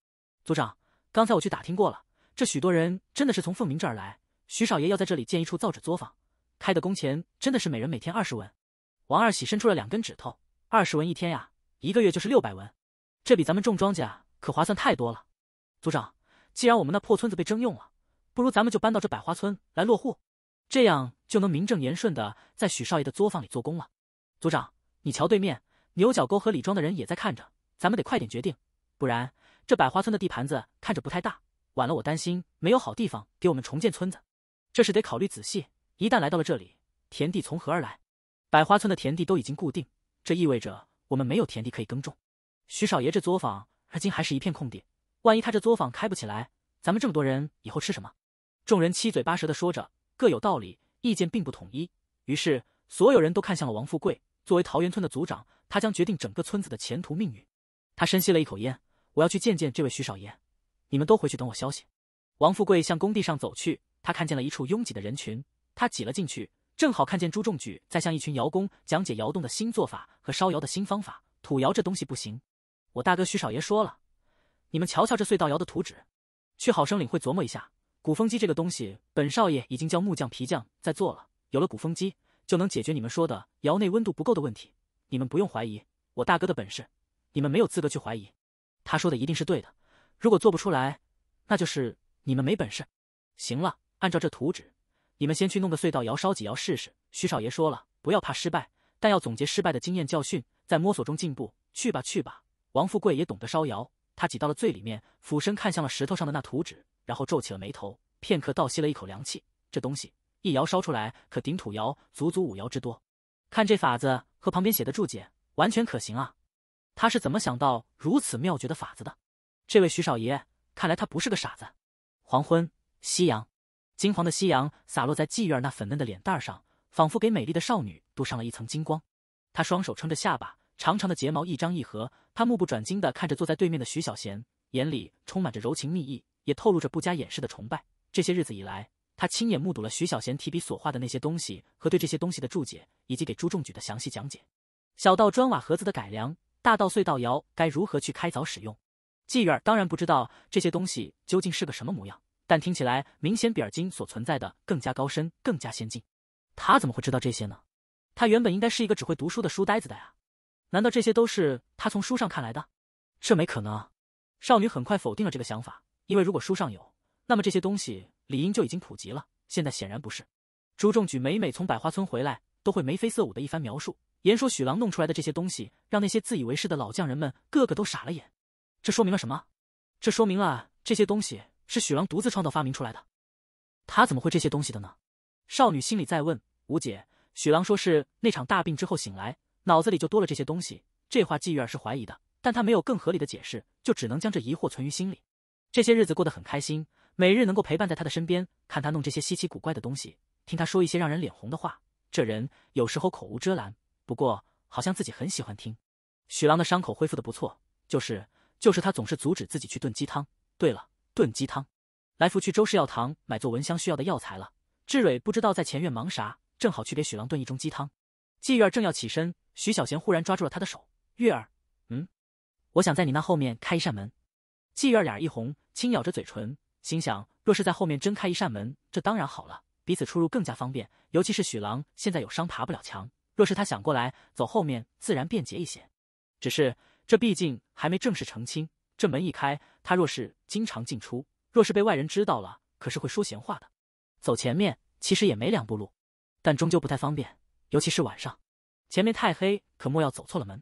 Speaker 1: 组长，刚才我去打听过了，这许多人真的是从凤鸣这儿来。徐少爷要在这里建一处造纸作坊，开的工钱真的是每人每天二十文。王二喜伸出了两根指头：“二十文一天呀，一个月就是六百文，这比咱们种庄稼可划算太多了。”组长，既然我们那破村子被征用了，不如咱们就搬到这百花村来落户，这样。就能名正言顺的在许少爷的作坊里做工了。组长，你瞧对面牛角沟和李庄的人也在看着，咱们得快点决定，不然这百花村的地盘子看着不太大，晚了我担心没有好地方给我们重建村子。这是得考虑仔细，一旦来到了这里，田地从何而来？百花村的田地都已经固定，这意味着我们没有田地可以耕种。许少爷这作坊而今还是一片空地，万一他这作坊开不起来，咱们这么多人以后吃什么？众人七嘴八舌的说着，各有道理。意见并不统一，于是所有人都看向了王富贵。作为桃源村的族长，他将决定整个村子的前途命运。他深吸了一口烟，我要去见见这位徐少爷，你们都回去等我消息。王富贵向工地上走去，他看见了一处拥挤的人群，他挤了进去，正好看见朱仲举在向一群窑工讲解窑洞的新做法和烧窑的新方法。土窑这东西不行，我大哥徐少爷说了，你们瞧瞧这隧道窑的图纸，去好生领会琢磨一下。鼓风机这个东西，本少爷已经叫木匠、皮匠在做了。有了鼓风机，就能解决你们说的窑内温度不够的问题。你们不用怀疑我大哥的本事，你们没有资格去怀疑。他说的一定是对的。如果做不出来，那就是你们没本事。行了，按照这图纸，你们先去弄个隧道窑烧几窑试试。徐少爷说了，不要怕失败，但要总结失败的经验教训，在摸索中进步。去吧，去吧。王富贵也懂得烧窑，他挤到了最里面，俯身看向了石头上的那图纸。然后皱起了眉头，片刻倒吸了一口凉气。这东西一窑烧出来可顶土窑足足五窑之多。看这法子和旁边写的注解完全可行啊！他是怎么想到如此妙绝的法子的？这位徐少爷看来他不是个傻子。黄昏，夕阳，金黄的夕阳洒落在妓院那粉嫩的脸蛋上，仿佛给美丽的少女镀上了一层金光。她双手撑着下巴，长长的睫毛一张一合，她目不转睛的看着坐在对面的徐小贤，眼里充满着柔情蜜意。也透露着不加掩饰的崇拜。这些日子以来，他亲眼目睹了徐小贤提笔所画的那些东西，和对这些东西的注解，以及给朱仲举的详细讲解。小到砖瓦盒子的改良，大到隧道窑该如何去开凿使用，季远儿当然不知道这些东西究竟是个什么模样，但听起来明显比尔金所存在的更加高深，更加先进。他怎么会知道这些呢？他原本应该是一个只会读书的书呆子的呀！难道这些都是他从书上看来的？这没可能。少女很快否定了这个想法。因为如果书上有，那么这些东西理应就已经普及了。现在显然不是。朱仲举每每从百花村回来，都会眉飞色舞的一番描述，言说许郎弄出来的这些东西，让那些自以为是的老匠人们个个都傻了眼。这说明了什么？这说明了这些东西是许郎独自创造发明出来的。他怎么会这些东西的呢？少女心里在问吴姐。许郎说是那场大病之后醒来，脑子里就多了这些东西。这话季玉儿是怀疑的，但她没有更合理的解释，就只能将这疑惑存于心里。这些日子过得很开心，每日能够陪伴在他的身边，看他弄这些稀奇古怪的东西，听他说一些让人脸红的话。这人有时候口无遮拦，不过好像自己很喜欢听。许郎的伤口恢复的不错，就是就是他总是阻止自己去炖鸡汤。对了，炖鸡汤。来福去周氏药堂买做蚊香需要的药材了。志蕊不知道在前院忙啥，正好去给许郎炖一盅鸡汤。季月正要起身，徐小贤忽然抓住了他的手。月儿，嗯，我想在你那后面开一扇门。季月脸一红。轻咬着嘴唇，心想：若是在后面真开一扇门，这当然好了，彼此出入更加方便。尤其是许郎现在有伤，爬不了墙。若是他想过来走后面，自然便捷一些。只是这毕竟还没正式成亲，这门一开，他若是经常进出，若是被外人知道了，可是会说闲话的。走前面其实也没两步路，但终究不太方便，尤其是晚上，前面太黑，可莫要走错了门。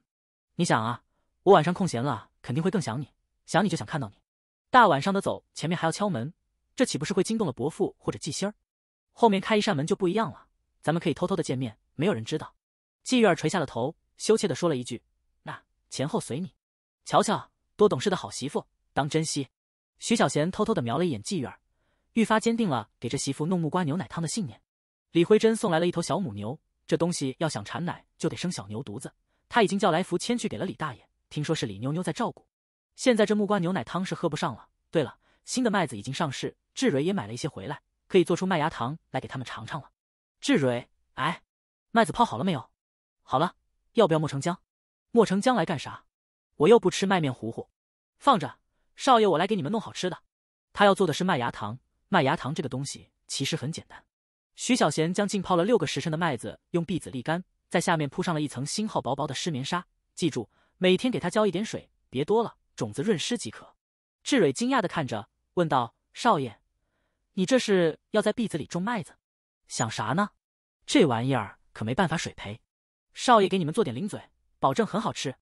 Speaker 1: 你想啊，我晚上空闲了，肯定会更想你，想你就想看到你。大晚上的走，前面还要敲门，这岂不是会惊动了伯父或者季心儿？后面开一扇门就不一样了，咱们可以偷偷的见面，没有人知道。季月儿垂下了头，羞怯的说了一句：“那前后随你。”瞧瞧，多懂事的好媳妇，当珍惜。徐小贤偷偷的瞄了一眼季月儿，愈发坚定了给这媳妇弄木瓜牛奶汤的信念。李辉珍送来了一头小母牛，这东西要想产奶就得生小牛犊子，他已经叫来福牵去给了李大爷，听说是李妞妞在照顾。现在这木瓜牛奶汤是喝不上了。对了，新的麦子已经上市，志蕊也买了一些回来，可以做出麦芽糖来给他们尝尝了。志蕊，哎，麦子泡好了没有？好了，要不要磨成浆？磨成浆来干啥？我又不吃麦面糊糊，放着。少爷，我来给你们弄好吃的。他要做的是麦芽糖。麦芽糖这个东西其实很简单。徐小贤将浸泡了六个时辰的麦子用篦子沥干，在下面铺上了一层新号薄薄的湿棉纱。记住，每天给它浇一点水，别多了。种子润湿即可。志蕊惊讶的看着，问道：“少爷，你这是要在壁子里种麦子？想啥呢？这玩意儿可没办法水培。”少爷给你们做点零嘴，保证很好吃。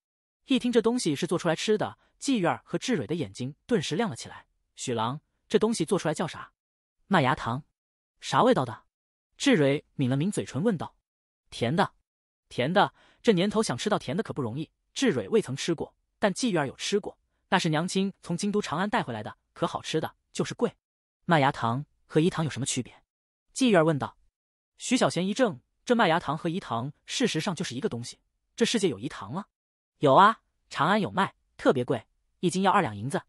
Speaker 1: 一听这东西是做出来吃的，季月儿和志蕊的眼睛顿时亮了起来。许郎，这东西做出来叫啥？麦芽糖？啥味道的？志蕊抿了抿嘴唇，问道：“甜的，甜的。这年头想吃到甜的可不容易。”志蕊未曾吃过，但季月儿有吃过。那是娘亲从京都长安带回来的，可好吃的，就是贵。麦芽糖和饴糖有什么区别？季玉儿问道。徐小贤一怔，这麦芽糖和饴糖事实上就是一个东西。这世界有饴糖吗？有啊，长安有卖，特别贵，一斤要二两银子。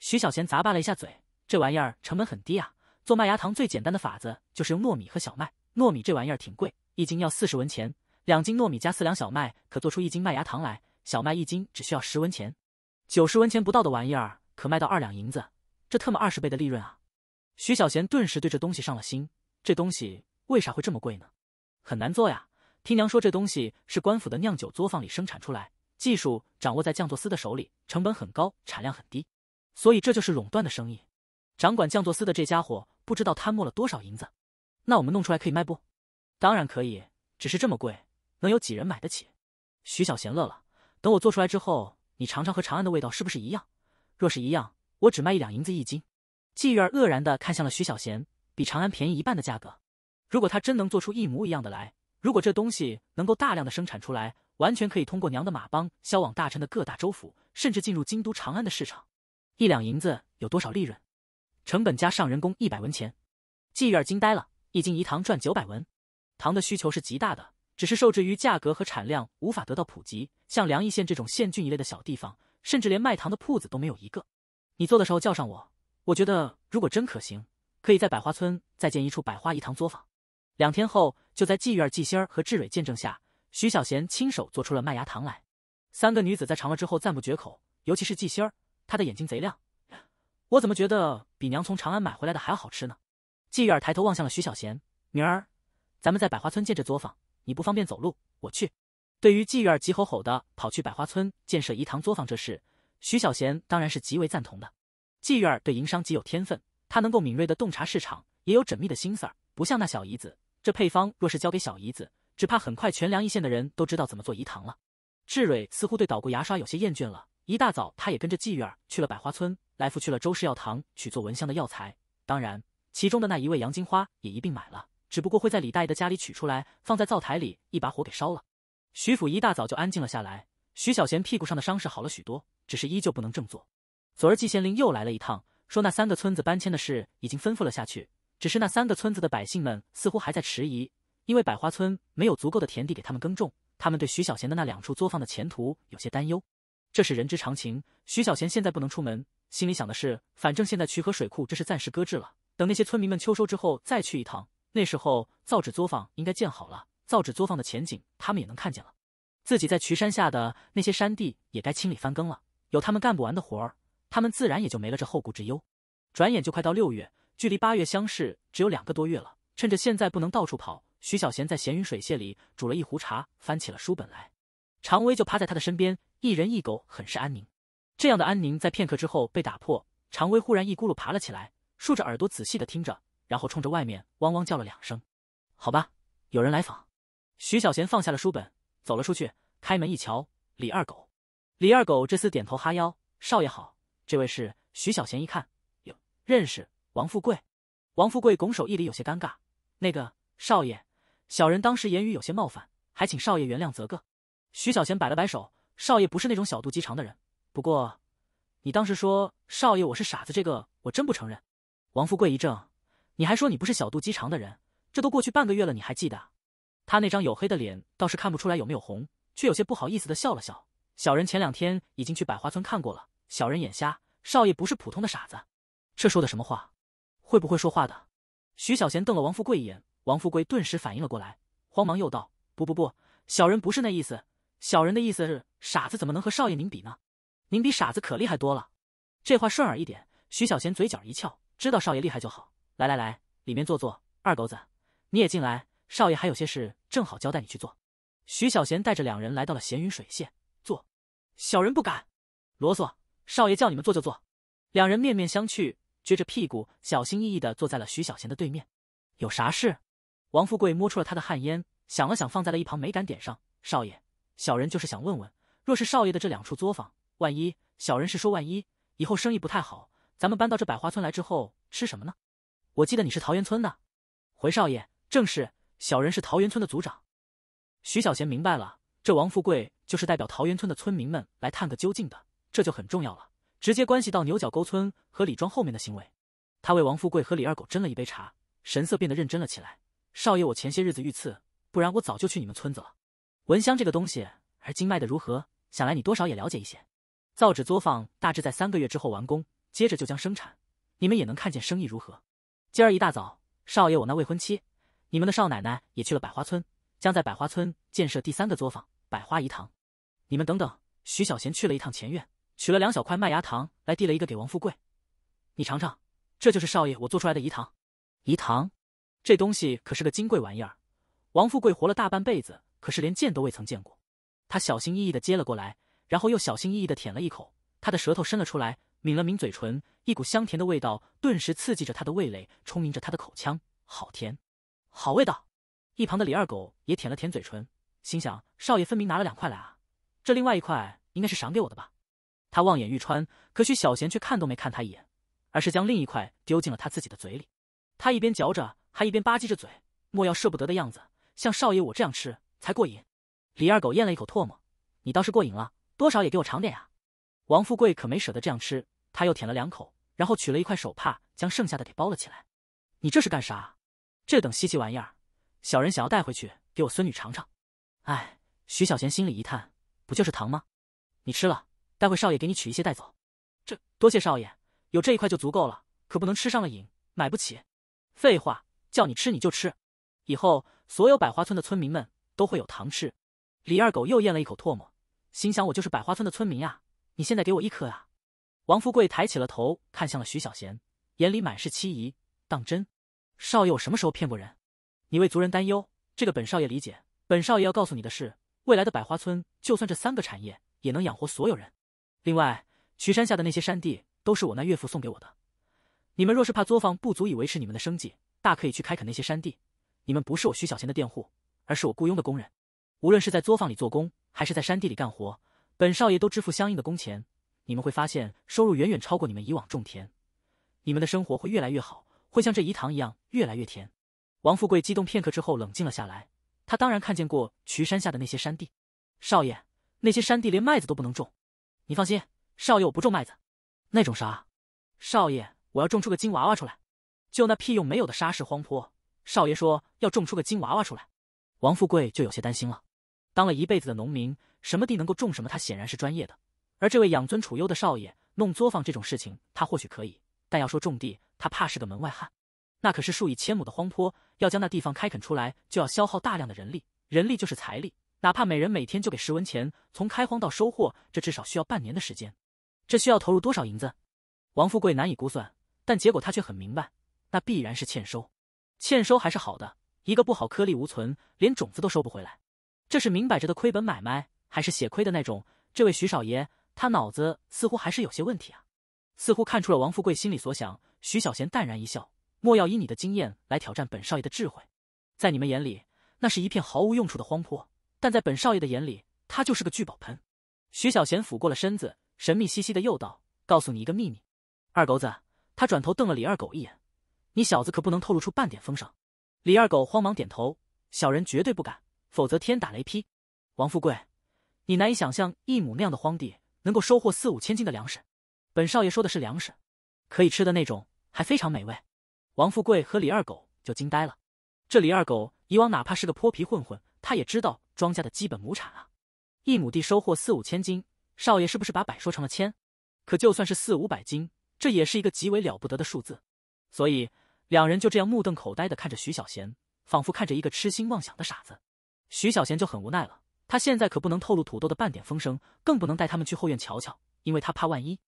Speaker 1: 徐小贤咂巴了一下嘴，这玩意儿成本很低啊。做麦芽糖最简单的法子就是用糯米和小麦。糯米这玩意儿挺贵，一斤要四十文钱，两斤糯米加四两小麦可做出一斤麦芽糖来。小麦一斤只需要十文钱。九十文钱不到的玩意儿，可卖到二两银子，这特么二十倍的利润啊！徐小贤顿时对这东西上了心。这东西为啥会这么贵呢？很难做呀。听娘说，这东西是官府的酿酒作坊里生产出来，技术掌握在酱作司的手里，成本很高，产量很低，所以这就是垄断的生意。掌管酱作司的这家伙不知道贪墨了多少银子。那我们弄出来可以卖不？当然可以，只是这么贵，能有几人买得起？徐小贤乐了，等我做出来之后。你尝尝和长安的味道是不是一样？若是一样，我只卖一两银子一斤。季玉儿愕然的看向了徐小贤，比长安便宜一半的价格。如果他真能做出一模一样的来，如果这东西能够大量的生产出来，完全可以通过娘的马帮销往大臣的各大州府，甚至进入京都长安的市场。一两银子有多少利润？成本加上人工一百文钱。季玉儿惊呆了，一斤饴糖赚九百文，糖的需求是极大的。只是受制于价格和产量，无法得到普及。像梁邑县这种县郡一类的小地方，甚至连卖糖的铺子都没有一个。你做的时候叫上我，我觉得如果真可行，可以在百花村再建一处百花饴糖作坊。两天后，就在季月儿、季仙儿和志蕊见证下，徐小贤亲手做出了麦芽糖来。三个女子在尝了之后赞不绝口，尤其是季仙儿，她的眼睛贼亮。我怎么觉得比娘从长安买回来的还要好吃呢？季月儿抬头望向了徐小贤，明儿咱们在百花村建这作坊。你不方便走路，我去。对于季玉儿急吼吼的跑去百花村建设怡堂作坊这事，徐小贤当然是极为赞同的。季玉儿对营商极有天分，他能够敏锐的洞察市场，也有缜密的心思儿，不像那小姨子。这配方若是交给小姨子，只怕很快全梁一线的人都知道怎么做怡堂了。志蕊似乎对捣鼓牙刷有些厌倦了，一大早他也跟着季玉儿去了百花村，来福去了周氏药堂取做蚊香的药材，当然其中的那一位杨金花也一并买了。只不过会在李大爷的家里取出来，放在灶台里，一把火给烧了。徐府一大早就安静了下来。徐小贤屁股上的伤势好了许多，只是依旧不能正坐。昨儿季县令又来了一趟，说那三个村子搬迁的事已经吩咐了下去，只是那三个村子的百姓们似乎还在迟疑，因为百花村没有足够的田地给他们耕种，他们对徐小贤的那两处作坊的前途有些担忧。这是人之常情。徐小贤现在不能出门，心里想的是，反正现在渠河水库这是暂时搁置了，等那些村民们秋收之后再去一趟。那时候造纸作坊应该建好了，造纸作坊的前景他们也能看见了。自己在渠山下的那些山地也该清理翻耕了，有他们干不完的活儿，他们自然也就没了这后顾之忧。转眼就快到六月，距离八月乡试只有两个多月了。趁着现在不能到处跑，徐小贤在闲云水榭里煮了一壶茶，翻起了书本来。常威就趴在他的身边，一人一狗很是安宁。这样的安宁在片刻之后被打破，常威忽然一咕噜爬了起来，竖着耳朵仔细的听着。然后冲着外面汪汪叫了两声，好吧，有人来访。徐小贤放下了书本，走了出去，开门一瞧，李二狗。李二狗这次点头哈腰：“少爷好，这位是徐小贤。”一看哟，认识王富贵。王富贵拱手一礼，有些尴尬：“那个少爷，小人当时言语有些冒犯，还请少爷原谅则个。”徐小贤摆了摆手：“少爷不是那种小肚鸡肠的人。不过，你当时说少爷我是傻子，这个我真不承认。”王富贵一怔。你还说你不是小肚鸡肠的人？这都过去半个月了，你还记得？他那张黝黑的脸倒是看不出来有没有红，却有些不好意思的笑了笑。小人前两天已经去百花村看过了。小人眼瞎，少爷不是普通的傻子，这说的什么话？会不会说话的？徐小贤瞪了王富贵一眼，王富贵顿时反应了过来，慌忙又道：“不不不，小人不是那意思，小人的意思是傻子怎么能和少爷您比呢？您比傻子可厉害多了。”这话顺耳一点，徐小贤嘴角一翘，知道少爷厉害就好。来来来，里面坐坐。二狗子，你也进来。少爷还有些事，正好交代你去做。徐小贤带着两人来到了闲云水榭，坐。小人不敢。啰嗦，少爷叫你们坐就坐。两人面面相觑，撅着屁股，小心翼翼地坐在了徐小贤的对面。有啥事？王富贵摸出了他的旱烟，想了想，放在了一旁，没敢点上。少爷，小人就是想问问，若是少爷的这两处作坊，万一……小人是说万一以后生意不太好，咱们搬到这百花村来之后吃什么呢？我记得你是桃源村的，回少爷，正是小人是桃源村的族长。徐小贤明白了，这王富贵就是代表桃源村的村民们来探个究竟的，这就很重要了，直接关系到牛角沟村和李庄后面的行为。他为王富贵和李二狗斟了一杯茶，神色变得认真了起来。少爷，我前些日子遇刺，不然我早就去你们村子了。蚊香这个东西，而今卖的如何？想来你多少也了解一些。造纸作坊大致在三个月之后完工，接着就将生产，你们也能看见生意如何。今儿一大早，少爷我那未婚妻，你们的少奶奶也去了百花村，将在百花村建设第三个作坊——百花仪堂。你们等等，徐小贤去了一趟前院，取了两小块麦芽糖来，递了一个给王富贵，你尝尝，这就是少爷我做出来的饴糖。饴糖，这东西可是个金贵玩意儿。王富贵活了大半辈子，可是连见都未曾见过。他小心翼翼的接了过来，然后又小心翼翼的舔了一口，他的舌头伸了出来。抿了抿嘴唇，一股香甜的味道顿时刺激着他的味蕾，充盈着他的口腔。好甜，好味道。一旁的李二狗也舔了舔嘴唇，心想：少爷分明拿了两块来啊，这另外一块应该是赏给我的吧？他望眼欲穿，可许小贤却看都没看他一眼，而是将另一块丢进了他自己的嘴里。他一边嚼着，还一边吧唧着嘴，莫要舍不得的样子。像少爷我这样吃才过瘾。李二狗咽了一口唾沫：“你倒是过瘾了，多少也给我尝点啊！”王富贵可没舍得这样吃，他又舔了两口，然后取了一块手帕，将剩下的给包了起来。你这是干啥？这等稀奇玩意儿，小人想要带回去给我孙女尝尝。哎，徐小贤心里一叹，不就是糖吗？你吃了，待会少爷给你取一些带走。这多谢少爷，有这一块就足够了，可不能吃上了瘾，买不起。废话，叫你吃你就吃，以后所有百花村的村民们都会有糖吃。李二狗又咽了一口唾沫，心想：我就是百花村的村民呀。你现在给我一颗啊！王富贵抬起了头，看向了徐小贤，眼里满是期疑。当真？少爷，我什么时候骗过人？你为族人担忧，这个本少爷理解。本少爷要告诉你的是，未来的百花村，就算这三个产业，也能养活所有人。另外，徐山下的那些山地，都是我那岳父送给我的。你们若是怕作坊不足以维持你们的生计，大可以去开垦那些山地。你们不是我徐小贤的佃户，而是我雇佣的工人。无论是在作坊里做工，还是在山地里干活。本少爷都支付相应的工钱，你们会发现收入远远超过你们以往种田，你们的生活会越来越好，会像这饴糖一样越来越甜。王富贵激动片刻之后冷静了下来，他当然看见过渠山下的那些山地，少爷，那些山地连麦子都不能种。你放心，少爷我不种麦子，那种啥？少爷我要种出个金娃娃出来，就那屁用没有的沙石荒坡。少爷说要种出个金娃娃出来，王富贵就有些担心了，当了一辈子的农民。什么地能够种什么，他显然是专业的。而这位养尊处优的少爷弄作坊这种事情，他或许可以，但要说种地，他怕是个门外汉。那可是数以千亩的荒坡，要将那地方开垦出来，就要消耗大量的人力。人力就是财力，哪怕每人每天就给十文钱，从开荒到收获，这至少需要半年的时间。这需要投入多少银子？王富贵难以估算，但结果他却很明白，那必然是欠收。欠收还是好的，一个不好，颗粒无存，连种子都收不回来，这是明摆着的亏本买卖。还是血亏的那种。这位徐少爷，他脑子似乎还是有些问题啊。似乎看出了王富贵心里所想，徐小贤淡然一笑：“莫要以你的经验来挑战本少爷的智慧。在你们眼里，那是一片毫无用处的荒坡；但在本少爷的眼里，他就是个聚宝盆。”徐小贤俯过了身子，神秘兮兮的又道：“告诉你一个秘密，二狗子。”他转头瞪了李二狗一眼：“你小子可不能透露出半点风声。”李二狗慌忙点头：“小人绝对不敢，否则天打雷劈。”王富贵。你难以想象一亩那样的荒地能够收获四五千斤的粮食，本少爷说的是粮食，可以吃的那种，还非常美味。王富贵和李二狗就惊呆了，这李二狗以往哪怕是个泼皮混混，他也知道庄稼的基本亩产啊，一亩地收获四五千斤，少爷是不是把百说成了千？可就算是四五百斤，这也是一个极为了不得的数字，所以两人就这样目瞪口呆的看着徐小贤，仿佛看着一个痴心妄想的傻子。徐小贤就很无奈了。他现在可不能透露土豆的半点风声，更不能带他们去后院瞧瞧，因为他怕万一，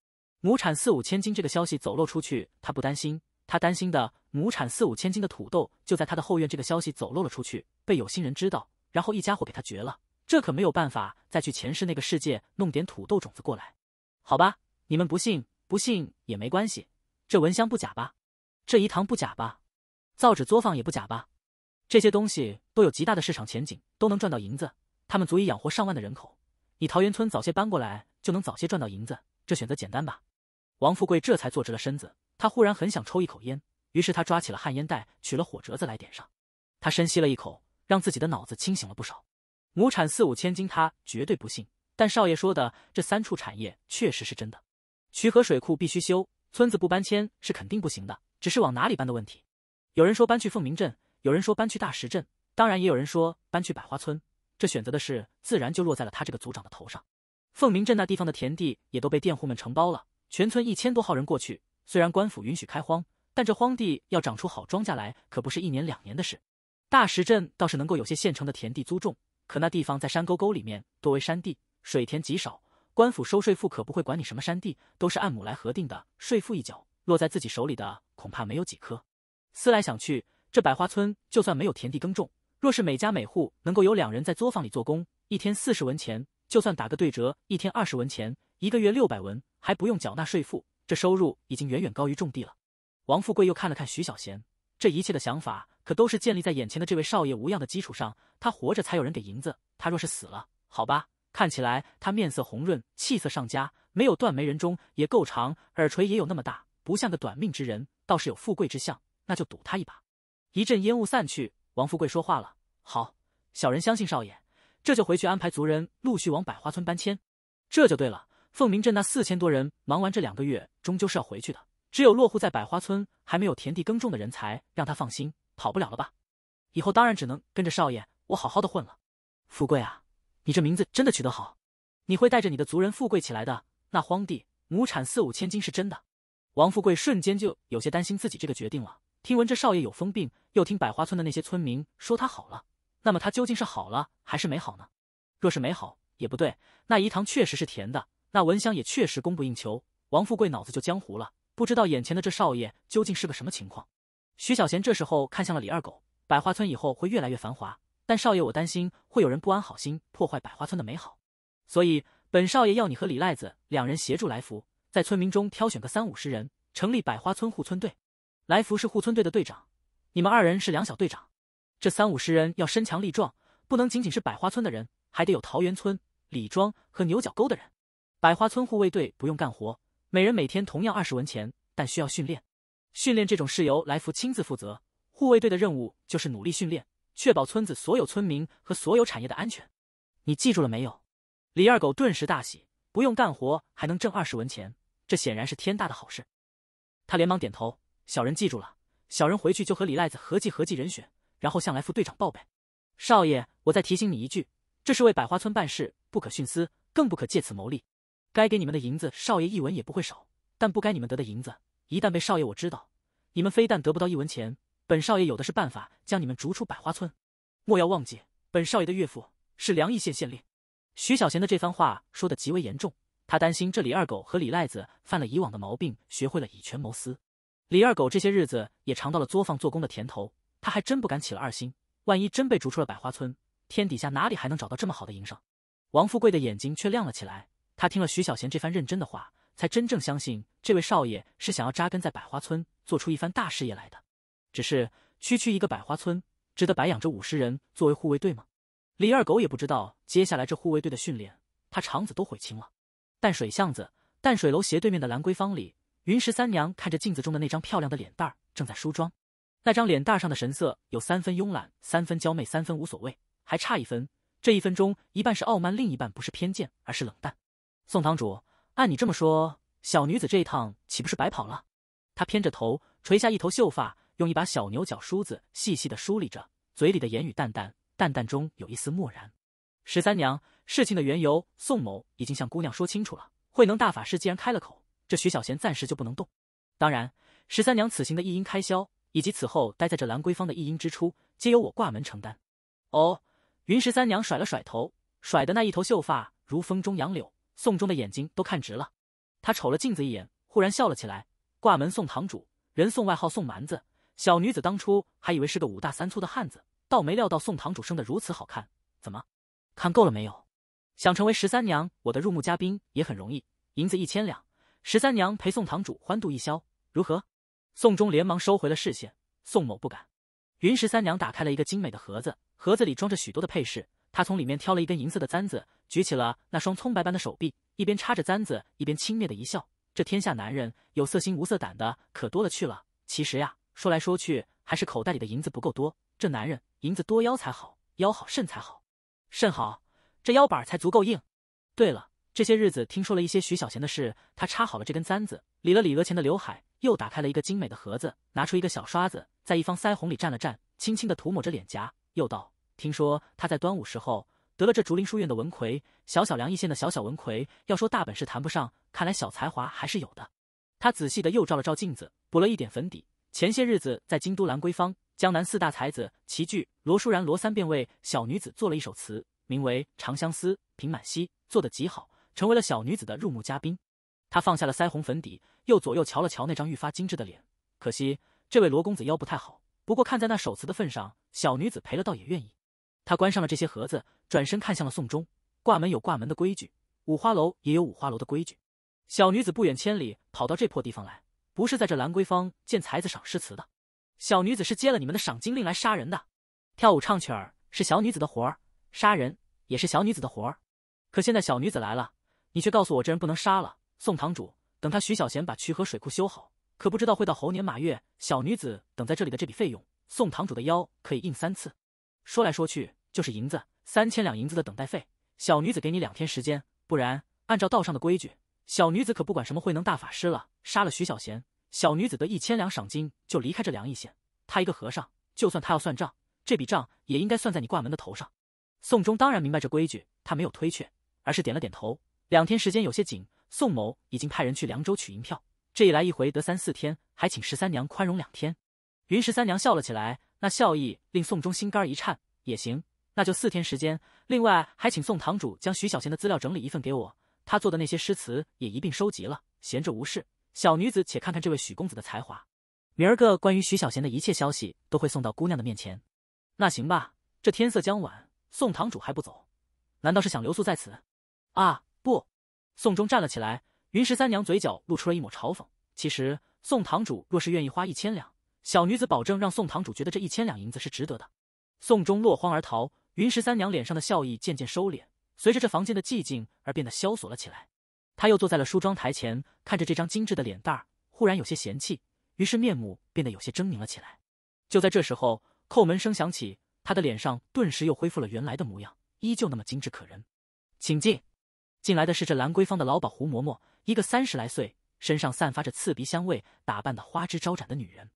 Speaker 1: 亩产四五千斤这个消息走漏出去，他不担心，他担心的亩产四五千斤的土豆就在他的后院这个消息走漏了出去，被有心人知道，然后一家伙给他绝了，这可没有办法再去前世那个世界弄点土豆种子过来，好吧？你们不信，不信也没关系，这蚊香不假吧？这饴糖不假吧？造纸作坊也不假吧？这些东西都有极大的市场前景，都能赚到银子。他们足以养活上万的人口，你桃源村早些搬过来就能早些赚到银子，这选择简单吧？王富贵这才坐直了身子，他忽然很想抽一口烟，于是他抓起了旱烟袋，取了火折子来点上。他深吸了一口，让自己的脑子清醒了不少。亩产四五千斤，他绝对不信，但少爷说的这三处产业确实是真的。渠河水库必须修，村子不搬迁是肯定不行的，只是往哪里搬的问题。有人说搬去凤鸣镇，有人说搬去大石镇，当然也有人说搬去百花村。这选择的事，自然就落在了他这个族长的头上。凤鸣镇那地方的田地也都被佃户们承包了，全村一千多号人过去。虽然官府允许开荒，但这荒地要长出好庄稼来，可不是一年两年的事。大石镇倒是能够有些现成的田地租种，可那地方在山沟沟里面，多为山地，水田极少。官府收税赋可不会管你什么山地，都是按亩来核定的，税赋一角落在自己手里的恐怕没有几颗。思来想去，这百花村就算没有田地耕种。若是每家每户能够有两人在作坊里做工，一天四十文钱，就算打个对折，一天二十文钱，一个月六百文，还不用缴纳税赋，这收入已经远远高于种地了。王富贵又看了看徐小贤，这一切的想法可都是建立在眼前的这位少爷无恙的基础上。他活着才有人给银子，他若是死了，好吧。看起来他面色红润，气色上佳，没有断眉，人中也够长，耳垂也有那么大，不像个短命之人，倒是有富贵之相。那就赌他一把。一阵烟雾散去。王富贵说话了：“好，小人相信少爷，这就回去安排族人陆续往百花村搬迁。这就对了，凤鸣镇那四千多人忙完这两个月，终究是要回去的。只有落户在百花村，还没有田地耕种的人才，让他放心，跑不了了吧？以后当然只能跟着少爷我好好的混了。富贵啊，你这名字真的取得好，你会带着你的族人富贵起来的。那荒地亩产四五千斤是真的。”王富贵瞬间就有些担心自己这个决定了。听闻这少爷有疯病，又听百花村的那些村民说他好了，那么他究竟是好了还是没好呢？若是没好也不对，那饴糖确实是甜的，那蚊香也确实供不应求。王富贵脑子就浆糊了，不知道眼前的这少爷究竟是个什么情况。徐小贤这时候看向了李二狗，百花村以后会越来越繁华，但少爷我担心会有人不安好心破坏百花村的美好，所以本少爷要你和李赖子两人协助来福，在村民中挑选个三五十人，成立百花村护村队。来福是护村队的队长，你们二人是两小队长。这三五十人要身强力壮，不能仅仅是百花村的人，还得有桃园村、李庄和牛角沟的人。百花村护卫队不用干活，每人每天同样二十文钱，但需要训练。训练这种事由来福亲自负责。护卫队的任务就是努力训练，确保村子所有村民和所有产业的安全。你记住了没有？李二狗顿时大喜，不用干活还能挣二十文钱，这显然是天大的好事。他连忙点头。小人记住了，小人回去就和李赖子合计合计人选，然后向来副队长报备。少爷，我再提醒你一句，这是为百花村办事，不可徇私，更不可借此谋利。该给你们的银子，少爷一文也不会少；但不该你们得的银子，一旦被少爷我知道，你们非但得不到一文钱，本少爷有的是办法将你们逐出百花村。莫要忘记，本少爷的岳父是梁邑县县令。徐小贤的这番话说得极为严重，他担心这李二狗和李赖子犯了以往的毛病，学会了以权谋私。李二狗这些日子也尝到了作坊做工的甜头，他还真不敢起了二心。万一真被逐出了百花村，天底下哪里还能找到这么好的营生？王富贵的眼睛却亮了起来。他听了徐小贤这番认真的话，才真正相信这位少爷是想要扎根在百花村，做出一番大事业来的。只是区区一个百花村，值得白养着五十人作为护卫队吗？李二狗也不知道接下来这护卫队的训练，他肠子都悔青了。淡水巷子，淡水楼斜对面的兰桂坊里。云十三娘看着镜子中的那张漂亮的脸蛋儿，正在梳妆。那张脸蛋上的神色有三分慵懒，三分娇媚，三分无所谓，还差一分。这一分钟，一半是傲慢，另一半不是偏见，而是冷淡。宋堂主，按你这么说，小女子这一趟岂不是白跑了？她偏着头，垂下一头秀发，用一把小牛角梳子细细的梳理着，嘴里的言语淡淡，淡淡中有一丝漠然。十三娘，事情的缘由，宋某已经向姑娘说清楚了。慧能大法师既然开了口。这徐小贤暂时就不能动。当然，十三娘此行的一应开销，以及此后待在这兰桂坊的一应支出，皆由我挂门承担。哦，云十三娘甩了甩头，甩的那一头秀发如风中杨柳。宋忠的眼睛都看直了。他瞅了镜子一眼，忽然笑了起来。挂门送堂主人，送外号送蛮子。小女子当初还以为是个五大三粗的汉子，倒没料到宋堂主生得如此好看。怎么看够了没有？想成为十三娘，我的入幕嘉宾也很容易，银子一千两。十三娘陪宋堂主欢度一宵，如何？宋忠连忙收回了视线。宋某不敢。云十三娘打开了一个精美的盒子，盒子里装着许多的配饰。她从里面挑了一根银色的簪子，举起了那双葱白般的手臂，一边插着簪子，一边轻蔑的一笑。这天下男人有色心无色胆的可多了去了。其实呀，说来说去还是口袋里的银子不够多。这男人，银子多腰才好，腰好肾才好，肾好这腰板才足够硬。对了。这些日子听说了一些徐小贤的事，他插好了这根簪子，理了理额前的刘海，又打开了一个精美的盒子，拿出一个小刷子，在一方腮红里蘸了蘸，轻轻的涂抹着脸颊，又道：“听说他在端午时候得了这竹林书院的文魁，小小梁邑县的小小文魁，要说大本事谈不上，看来小才华还是有的。”他仔细的又照了照镜子，补了一点粉底。前些日子在京都兰桂坊，江南四大才子齐聚，罗淑然、罗三便为小女子做了一首词，名为《长相思·平满溪》，做的极好。成为了小女子的入幕嘉宾，她放下了腮红粉底，又左右瞧了瞧那张愈发精致的脸。可惜这位罗公子腰不太好，不过看在那手瓷的份上，小女子赔了倒也愿意。她关上了这些盒子，转身看向了宋钟。挂门有挂门的规矩，五花楼也有五花楼的规矩。小女子不远千里跑到这破地方来，不是在这兰桂坊见才子赏诗词的。小女子是接了你们的赏金令来杀人的。跳舞唱曲儿是小女子的活儿，杀人也是小女子的活儿。可现在小女子来了。你却告诉我，这人不能杀了。宋堂主，等他徐小贤把渠河水库修好，可不知道会到猴年马月。小女子等在这里的这笔费用，宋堂主的腰可以硬三次。说来说去就是银子，三千两银子的等待费。小女子给你两天时间，不然按照道上的规矩，小女子可不管什么慧能大法师了。杀了徐小贤，小女子得一千两赏金就离开这梁邑县。他一个和尚，就算他要算账，这笔账也应该算在你挂门的头上。宋忠当然明白这规矩，他没有推却，而是点了点头。两天时间有些紧，宋某已经派人去凉州取银票，这一来一回得三四天，还请十三娘宽容两天。云十三娘笑了起来，那笑意令宋忠心肝一颤。也行，那就四天时间。另外还请宋堂主将徐小贤的资料整理一份给我，他做的那些诗词也一并收集了。闲着无事，小女子且看看这位许公子的才华。明儿个关于徐小贤的一切消息都会送到姑娘的面前。那行吧。这天色将晚，宋堂主还不走，难道是想留宿在此？啊。不，宋忠站了起来。云十三娘嘴角露出了一抹嘲讽。其实，宋堂主若是愿意花一千两，小女子保证让宋堂主觉得这一千两银子是值得的。宋忠落荒而逃。云十三娘脸上的笑意渐渐收敛，随着这房间的寂静而变得萧索了起来。她又坐在了梳妆台前，看着这张精致的脸蛋儿，忽然有些嫌弃，于是面目变得有些狰狞了起来。就在这时候，叩门声响起，她的脸上顿时又恢复了原来的模样，依旧那么精致可人。请进。进来的是这兰桂芳的老鸨胡嬷嬷，一个三十来岁，身上散发着刺鼻香味，打扮得花枝招展的女人。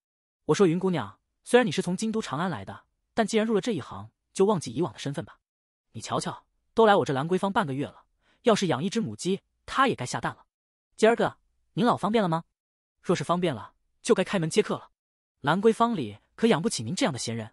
Speaker 1: 我说云姑娘，虽然你是从京都长安来的，但既然入了这一行，就忘记以往的身份吧。你瞧瞧，都来我这兰桂芳半个月了，要是养一只母鸡，它也该下蛋了。今儿个您老方便了吗？若是方便了，就该开门接客了。兰桂芳里可养不起您这样的闲人。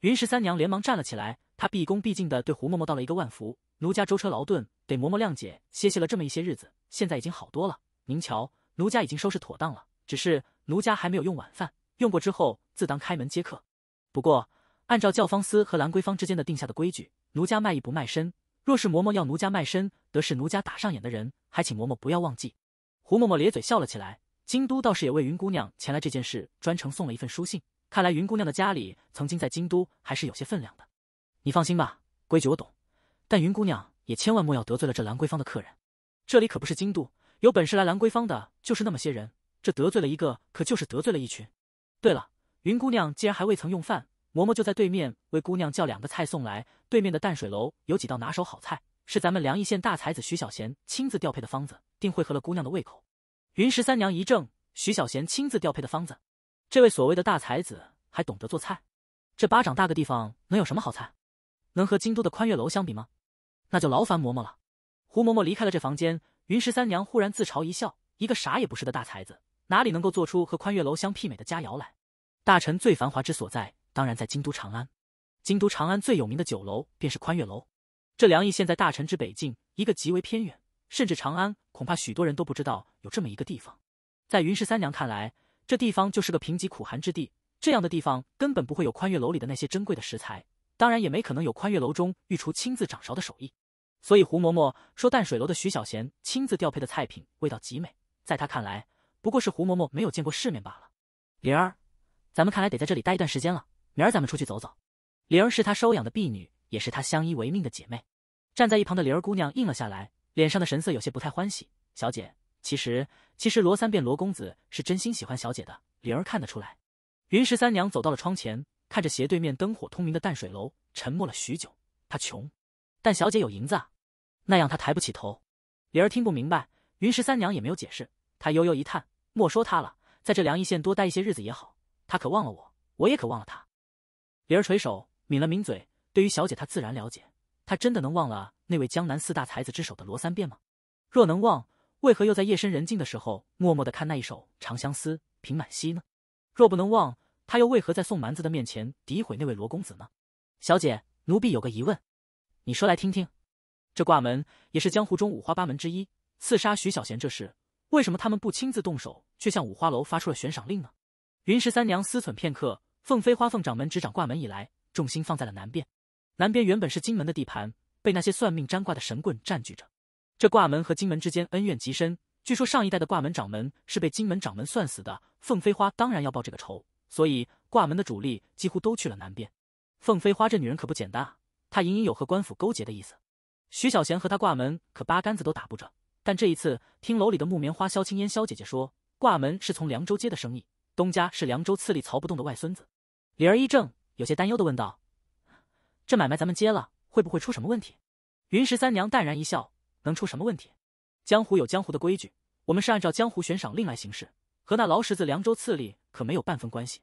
Speaker 1: 云十三娘连忙站了起来，她毕恭毕敬地对胡嬷嬷道了一个万福。奴家舟车劳顿。给嬷嬷谅解，歇息了这么一些日子，现在已经好多了。您瞧，奴家已经收拾妥当了，只是奴家还没有用晚饭，用过之后自当开门接客。不过按照教坊司和兰桂坊之间的定下的规矩，奴家卖艺不卖身，若是嬷嬷要奴家卖身，得是奴家打上眼的人，还请嬷嬷不要忘记。胡嬷嬷咧嘴笑了起来。京都倒是也为云姑娘前来这件事专程送了一份书信，看来云姑娘的家里曾经在京都还是有些分量的。你放心吧，规矩我懂，但云姑娘。也千万莫要得罪了这兰桂坊的客人，这里可不是京都，有本事来兰桂坊的，就是那么些人。这得罪了一个，可就是得罪了一群。对了，云姑娘既然还未曾用饭，嬷嬷就在对面为姑娘叫两个菜送来。对面的淡水楼有几道拿手好菜，是咱们梁邑县大才子徐小贤亲自调配的方子，定会合了姑娘的胃口。云十三娘一怔，徐小贤亲自调配的方子，这位所谓的大才子还懂得做菜？这巴掌大个地方能有什么好菜？能和京都的宽月楼相比吗？那就劳烦嬷嬷了。胡嬷嬷离开了这房间，云十三娘忽然自嘲一笑：一个啥也不是的大才子，哪里能够做出和宽月楼相媲美的佳肴来？大臣最繁华之所在，当然在京都长安。京都长安最有名的酒楼便是宽月楼。这梁意现在大臣之北境，一个极为偏远，甚至长安恐怕许多人都不知道有这么一个地方。在云十三娘看来，这地方就是个贫瘠苦寒之地。这样的地方根本不会有宽月楼里的那些珍贵的食材，当然也没可能有宽月楼中御厨亲自掌勺的手艺。所以胡嬷嬷说淡水楼的徐小贤亲自调配的菜品味道极美，在他看来不过是胡嬷嬷没有见过世面罢了。灵儿，咱们看来得在这里待一段时间了。明儿咱们出去走走。灵儿是他收养的婢女，也是他相依为命的姐妹。站在一旁的灵儿姑娘应了下来，脸上的神色有些不太欢喜。小姐，其实其实罗三变罗公子是真心喜欢小姐的，灵儿看得出来。云十三娘走到了窗前，看着斜对面灯火通明的淡水楼，沉默了许久。她穷。但小姐有银子，啊，那样她抬不起头。灵儿听不明白，云十三娘也没有解释。她悠悠一叹，莫说他了，在这凉意县多待一些日子也好。她可忘了我，我也可忘了他。灵儿垂首，抿了抿嘴。对于小姐，她自然了解。她真的能忘了那位江南四大才子之首的罗三变吗？若能忘，为何又在夜深人静的时候默默的看那一首《长相思·平满溪》呢？若不能忘，他又为何在宋蛮子的面前诋毁那位罗公子呢？小姐，奴婢有个疑问。你说来听听，这挂门也是江湖中五花八门之一。刺杀徐小贤这事，为什么他们不亲自动手，却向五花楼发出了悬赏令呢？云十三娘思忖片刻，凤飞花凤掌门执掌挂门以来，重心放在了南边。南边原本是金门的地盘，被那些算命占卦的神棍占据着。这挂门和金门之间恩怨极深，据说上一代的挂门掌门是被金门掌门算死的。凤飞花当然要报这个仇，所以挂门的主力几乎都去了南边。凤飞花这女人可不简单啊。他隐隐有和官府勾结的意思，徐小贤和他挂门可八竿子都打不着。但这一次，听楼里的木棉花萧青烟萧姐姐说，挂门是从凉州接的生意，东家是凉州刺吏曹不动的外孙子。李儿一怔，有些担忧的问道：“这买卖咱们接了，会不会出什么问题？”云十三娘淡然一笑：“能出什么问题？江湖有江湖的规矩，我们是按照江湖悬赏令来行事，和那劳十字凉州刺吏可没有半分关系。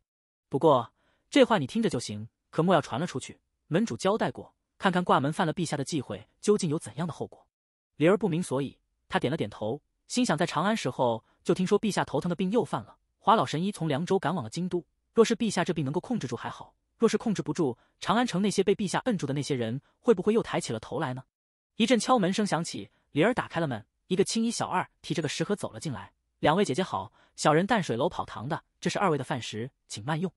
Speaker 1: 不过这话你听着就行，可莫要传了出去。门主交代过。”看看挂门犯了陛下的忌讳，究竟有怎样的后果？灵儿不明所以，她点了点头，心想在长安时候就听说陛下头疼的病又犯了，华老神医从凉州赶往了京都。若是陛下这病能够控制住还好，若是控制不住，长安城那些被陛下摁住的那些人，会不会又抬起了头来呢？一阵敲门声响起，灵儿打开了门，一个青衣小二提着个食盒走了进来。两位姐姐好，小人淡水楼跑堂的，这是二位的饭食，请慢用。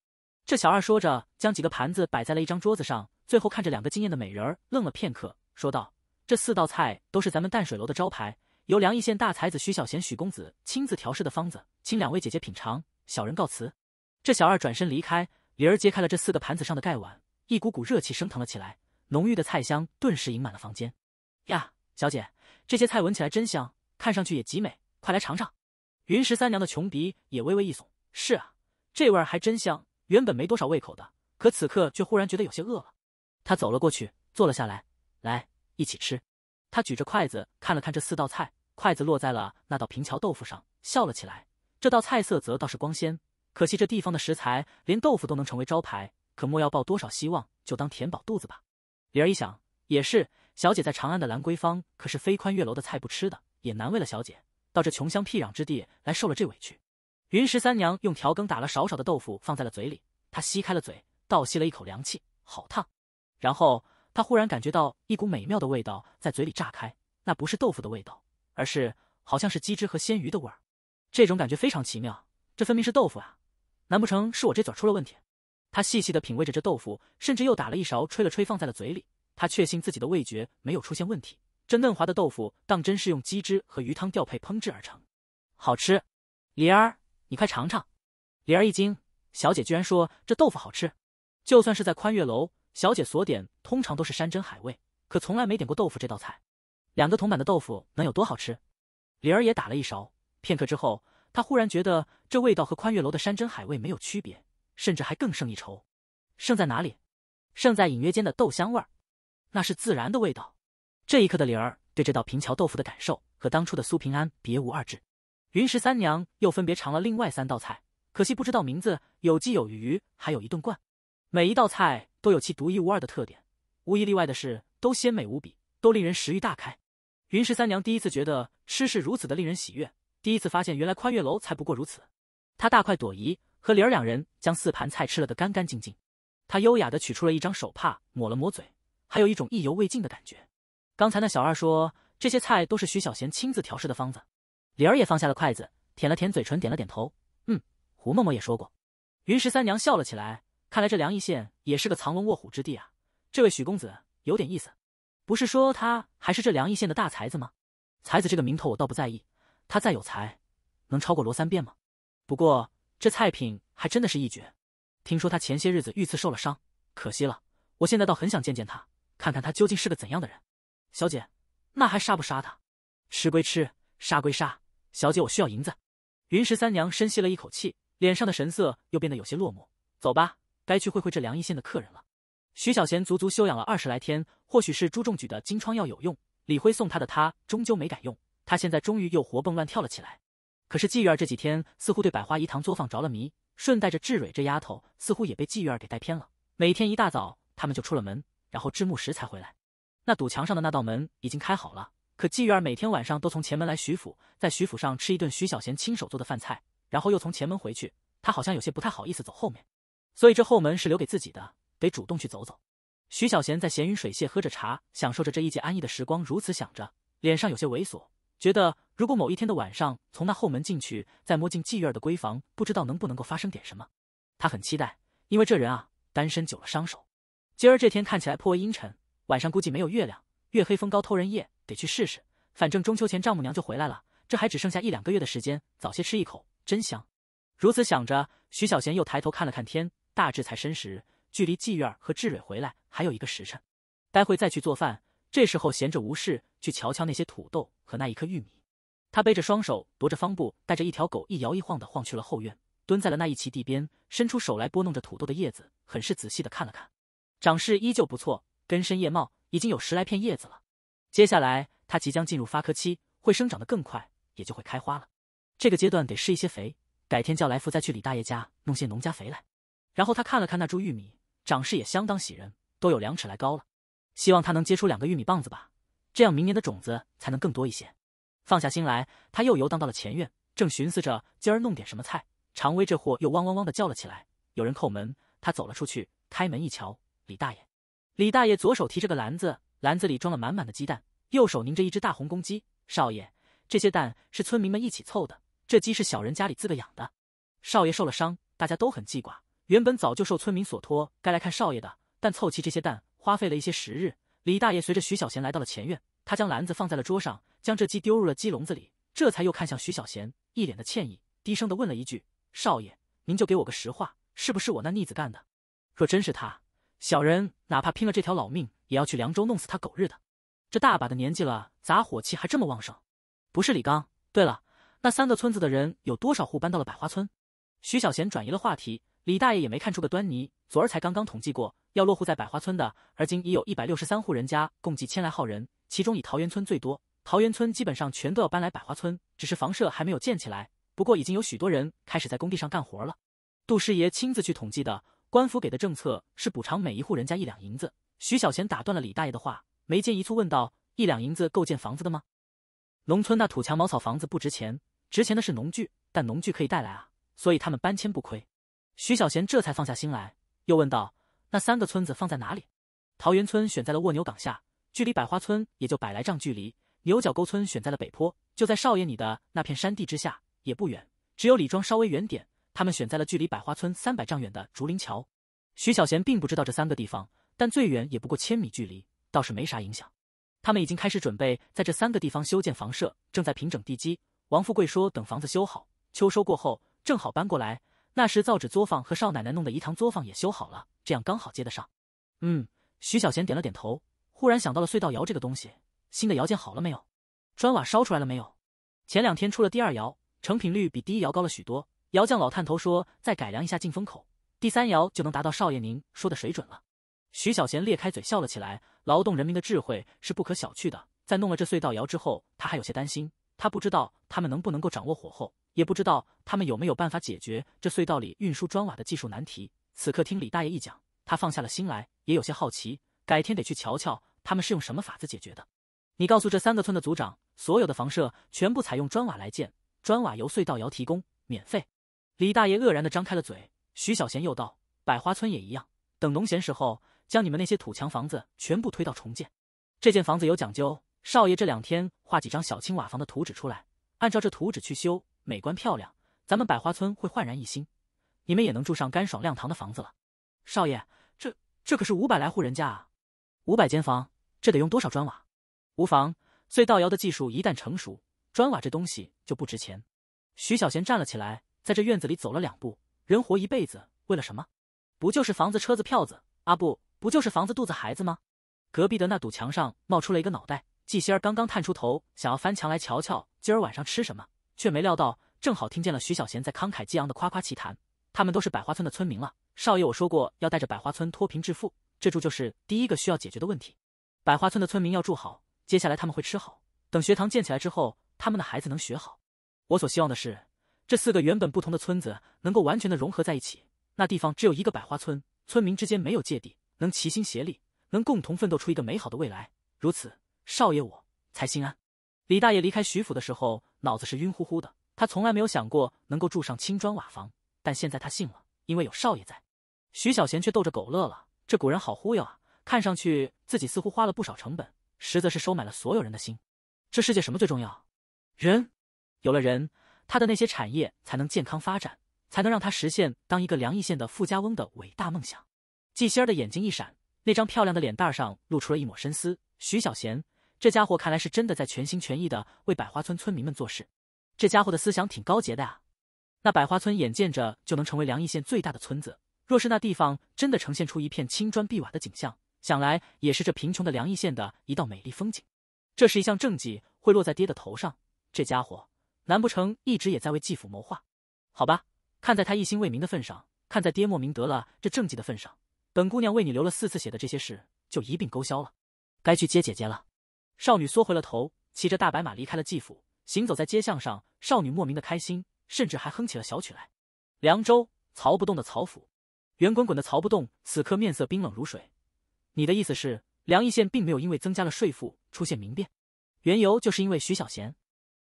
Speaker 1: 这小二说着，将几个盘子摆在了一张桌子上。最后看着两个惊艳的美人儿，愣了片刻，说道：“这四道菜都是咱们淡水楼的招牌，由梁邑县大才子徐小贤许公子亲自调试的方子，请两位姐姐品尝。小人告辞。”这小二转身离开。李儿揭开了这四个盘子上的盖碗，一股股热气升腾了起来，浓郁的菜香顿时盈满了房间。呀，小姐，这些菜闻起来真香，看上去也极美，快来尝尝。云十三娘的穷鼻也微微一耸。是啊，这味儿还真香。原本没多少胃口的，可此刻却忽然觉得有些饿了。他走了过去，坐了下来，来一起吃。他举着筷子看了看这四道菜，筷子落在了那道平桥豆腐上，笑了起来。这道菜色泽倒是光鲜，可惜这地方的食材连豆腐都能成为招牌，可莫要抱多少希望，就当填饱肚子吧。李儿一想，也是，小姐在长安的兰桂坊可是非宽月楼的菜不吃的，也难为了小姐到这穷乡僻壤之地来受了这委屈。云十三娘用调羹打了少少的豆腐放在了嘴里，她吸开了嘴，倒吸了一口凉气，好烫。然后他忽然感觉到一股美妙的味道在嘴里炸开，那不是豆腐的味道，而是好像是鸡汁和鲜鱼的味儿。这种感觉非常奇妙，这分明是豆腐啊！难不成是我这嘴出了问题？他细细的品味着这豆腐，甚至又打了一勺，吹了吹，放在了嘴里。他确信自己的味觉没有出现问题。这嫩滑的豆腐，当真是用鸡汁和鱼汤调配烹制而成，好吃。莲儿，你快尝尝。莲儿一惊，小姐居然说这豆腐好吃，就算是在宽月楼。小姐所点通常都是山珍海味，可从来没点过豆腐这道菜。两个铜板的豆腐能有多好吃？李儿也打了一勺，片刻之后，他忽然觉得这味道和宽月楼的山珍海味没有区别，甚至还更胜一筹。胜在哪里？胜在隐约间的豆香味儿，那是自然的味道。这一刻的李儿对这道平桥豆腐的感受和当初的苏平安别无二致。云十三娘又分别尝了另外三道菜，可惜不知道名字，有鸡有鱼，还有一顿罐。每一道菜。都有其独一无二的特点，无一例外的是，都鲜美无比，都令人食欲大开。云十三娘第一次觉得吃是如此的令人喜悦，第一次发现原来宽月楼才不过如此。她大快朵颐，和李儿两人将四盘菜吃了个干干净净。她优雅的取出了一张手帕，抹了抹嘴，还有一种意犹未尽的感觉。刚才那小二说这些菜都是徐小贤亲自调试的方子，李儿也放下了筷子，舔了舔嘴唇，点了点头，嗯，胡嬷嬷也说过。云十三娘笑了起来。看来这梁邑县也是个藏龙卧虎之地啊！这位许公子有点意思，不是说他还是这梁邑县的大才子吗？才子这个名头我倒不在意，他再有才能超过罗三变吗？不过这菜品还真的是一绝。听说他前些日子遇刺受了伤，可惜了。我现在倒很想见见他，看看他究竟是个怎样的人。小姐，那还杀不杀他？吃归吃，杀归杀。小姐，我需要银子。云十三娘深吸了一口气，脸上的神色又变得有些落寞。走吧。该去会会这梁一县的客人了。徐小贤足足休养了二十来天，或许是朱仲举的金疮药有用，李辉送他的，他终究没敢用。他现在终于又活蹦乱跳了起来。可是季玉儿这几天似乎对百花一堂作坊着了迷，顺带着志蕊这丫头似乎也被季玉儿给带偏了。每天一大早，他们就出了门，然后至暮时才回来。那堵墙上的那道门已经开好了，可季玉儿每天晚上都从前门来徐府，在徐府上吃一顿徐小贤亲手做的饭菜，然后又从前门回去。她好像有些不太好意思走后面。所以这后门是留给自己的，得主动去走走。徐小贤在闲云水榭喝着茶，享受着这一季安逸的时光，如此想着，脸上有些猥琐，觉得如果某一天的晚上从那后门进去，再摸进妓院的闺房，不知道能不能够发生点什么。他很期待，因为这人啊，单身久了伤手。今儿这天看起来颇为阴沉，晚上估计没有月亮，月黑风高偷人夜，得去试试。反正中秋前丈母娘就回来了，这还只剩下一两个月的时间，早些吃一口真香。如此想着，徐小贤又抬头看了看天。大致才申时，距离季院儿和志蕊回来还有一个时辰，待会再去做饭。这时候闲着无事，去瞧瞧那些土豆和那一颗玉米。他背着双手，踱着方步，带着一条狗，一摇一晃的晃去了后院，蹲在了那一畦地边，伸出手来拨弄着土豆的叶子，很是仔细的看了看。长势依旧不错，根深叶茂，已经有十来片叶子了。接下来，它即将进入发科期，会生长得更快，也就会开花了。这个阶段得施一些肥，改天叫来福再去李大爷家弄些农家肥来。然后他看了看那株玉米，长势也相当喜人，都有两尺来高了。希望它能结出两个玉米棒子吧，这样明年的种子才能更多一些。放下心来，他又游荡到了前院，正寻思着今儿弄点什么菜，常威这货又汪汪汪的叫了起来。有人叩门，他走了出去，开门一瞧，李大爷。李大爷左手提着个篮子，篮子里装了满满的鸡蛋，右手拧着一只大红公鸡。少爷，这些蛋是村民们一起凑的，这鸡是小人家里自个养的。少爷受了伤，大家都很记挂。原本早就受村民所托，该来看少爷的。但凑齐这些蛋花费了一些时日。李大爷随着徐小贤来到了前院，他将篮子放在了桌上，将这鸡丢入了鸡笼子里，这才又看向徐小贤，一脸的歉意，低声的问了一句：“少爷，您就给我个实话，是不是我那逆子干的？若真是他，小人哪怕拼了这条老命，也要去凉州弄死他！狗日的，这大把的年纪了，咋火气还这么旺盛？不是李刚？对了，那三个村子的人有多少户搬到了百花村？”徐小贤转移了话题。李大爷也没看出个端倪。昨儿才刚刚统计过，要落户在百花村的，而今已有一百六十三户人家，共计千来号人。其中以桃园村最多，桃园村基本上全都要搬来百花村，只是房舍还没有建起来。不过已经有许多人开始在工地上干活了。杜师爷亲自去统计的。官府给的政策是补偿每一户人家一两银子。徐小贤打断了李大爷的话，眉间一蹙，问道：“一两银子够建房子的吗？农村那土墙茅草房子不值钱，值钱的是农具，但农具可以带来啊，所以他们搬迁不亏。”徐小贤这才放下心来，又问道：“那三个村子放在哪里？”桃源村选在了卧牛岗下，距离百花村也就百来丈距离。牛角沟村选在了北坡，就在少爷你的那片山地之下，也不远，只有李庄稍微远点。他们选在了距离百花村三百丈远的竹林桥。徐小贤并不知道这三个地方，但最远也不过千米距离，倒是没啥影响。他们已经开始准备在这三个地方修建房舍，正在平整地基。王富贵说：“等房子修好，秋收过后，正好搬过来。”那时造纸作坊和少奶奶弄的仪堂作坊也修好了，这样刚好接得上。嗯，徐小贤点了点头，忽然想到了隧道窑这个东西。新的窑建好了没有？砖瓦烧出来了没有？前两天出了第二窑，成品率比第一窑高了许多。窑匠老探头说，再改良一下进风口，第三窑就能达到少爷您说的水准了。徐小贤裂开嘴笑了起来。劳动人民的智慧是不可小觑的。在弄了这隧道窑之后，他还有些担心，他不知道他们能不能够掌握火候。也不知道他们有没有办法解决这隧道里运输砖瓦的技术难题。此刻听李大爷一讲，他放下了心来，也有些好奇。改天得去瞧瞧，他们是用什么法子解决的。你告诉这三个村的组长，所有的房舍全部采用砖瓦来建，砖瓦由隧道窑提供，免费。李大爷愕然地张开了嘴。徐小贤又道：“百花村也一样，等农闲时候，将你们那些土墙房子全部推到重建。这间房子有讲究，少爷这两天画几张小青瓦房的图纸出来，按照这图纸去修。”美观漂亮，咱们百花村会焕然一新，你们也能住上干爽亮堂的房子了。少爷，这这可是五百来户人家啊，五百间房，这得用多少砖瓦？无妨，隧道窑的技术一旦成熟，砖瓦这东西就不值钱。徐小贤站了起来，在这院子里走了两步。人活一辈子为了什么？不就是房子、车子、票子？啊不，不就是房子、肚子、孩子吗？隔壁的那堵墙上冒出了一个脑袋，季仙儿刚刚探出头，想要翻墙来瞧瞧今儿晚上吃什么。却没料到，正好听见了徐小贤在慷慨激昂的夸夸其谈。他们都是百花村的村民了。少爷，我说过要带着百花村脱贫致富，这住就是第一个需要解决的问题。百花村的村民要住好，接下来他们会吃好。等学堂建起来之后，他们的孩子能学好。我所希望的是，这四个原本不同的村子能够完全的融合在一起。那地方只有一个百花村，村民之间没有芥蒂，能齐心协力，能共同奋斗出一个美好的未来。如此，少爷我才心安。李大爷离开徐府的时候。脑子是晕乎乎的，他从来没有想过能够住上青砖瓦房，但现在他信了，因为有少爷在。徐小贤却逗着狗乐了，这古人好忽悠啊！看上去自己似乎花了不少成本，实则是收买了所有人的心。这世界什么最重要？人，有了人，他的那些产业才能健康发展，才能让他实现当一个梁邑县的富家翁的伟大梦想。季仙儿的眼睛一闪，那张漂亮的脸蛋上露出了一抹深思。徐小贤。这家伙看来是真的在全心全意的为百花村村民们做事，这家伙的思想挺高洁的啊！那百花村眼见着就能成为梁邑县最大的村子，若是那地方真的呈现出一片青砖碧瓦的景象，想来也是这贫穷的梁邑县的一道美丽风景。这是一项政绩，会落在爹的头上。这家伙，难不成一直也在为继父谋划？好吧，看在他一心为民的份上，看在爹莫名得了这政绩的份上，本姑娘为你流了四次血的这些事就一并勾销了。该去接姐姐了。少女缩回了头，骑着大白马离开了季府，行走在街巷上。少女莫名的开心，甚至还哼起了小曲来。凉州曹不动的曹府，圆滚滚的曹不动此刻面色冰冷如水。你的意思是，梁义县并没有因为增加了税赋出现民变？缘由就是因为徐小贤。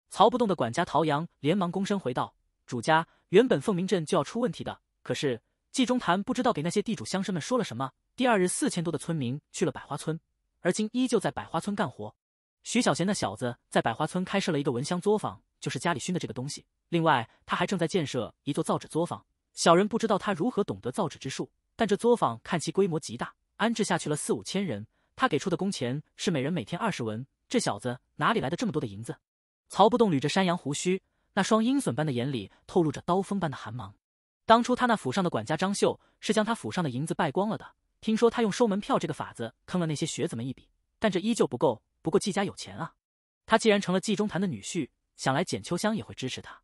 Speaker 1: 曹不动的管家陶阳连忙躬身回道：“主家，原本凤鸣镇就要出问题的，可是季中谈不知道给那些地主乡绅们说了什么。第二日，四千多的村民去了百花村，而今依旧在百花村干活。”徐小贤那小子在百花村开设了一个蚊香作坊，就是家里熏的这个东西。另外，他还正在建设一座造纸作坊。小人不知道他如何懂得造纸之术，但这作坊看其规模极大，安置下去了四五千人。他给出的工钱是每人每天二十文。这小子哪里来的这么多的银子？曹不动捋着山羊胡须，那双鹰隼般的眼里透露着刀锋般的寒芒。当初他那府上的管家张秀是将他府上的银子败光了的。听说他用收门票这个法子坑了那些学子们一笔，但这依旧不够。不过季家有钱啊，他既然成了季中坛的女婿，想来简秋香也会支持他。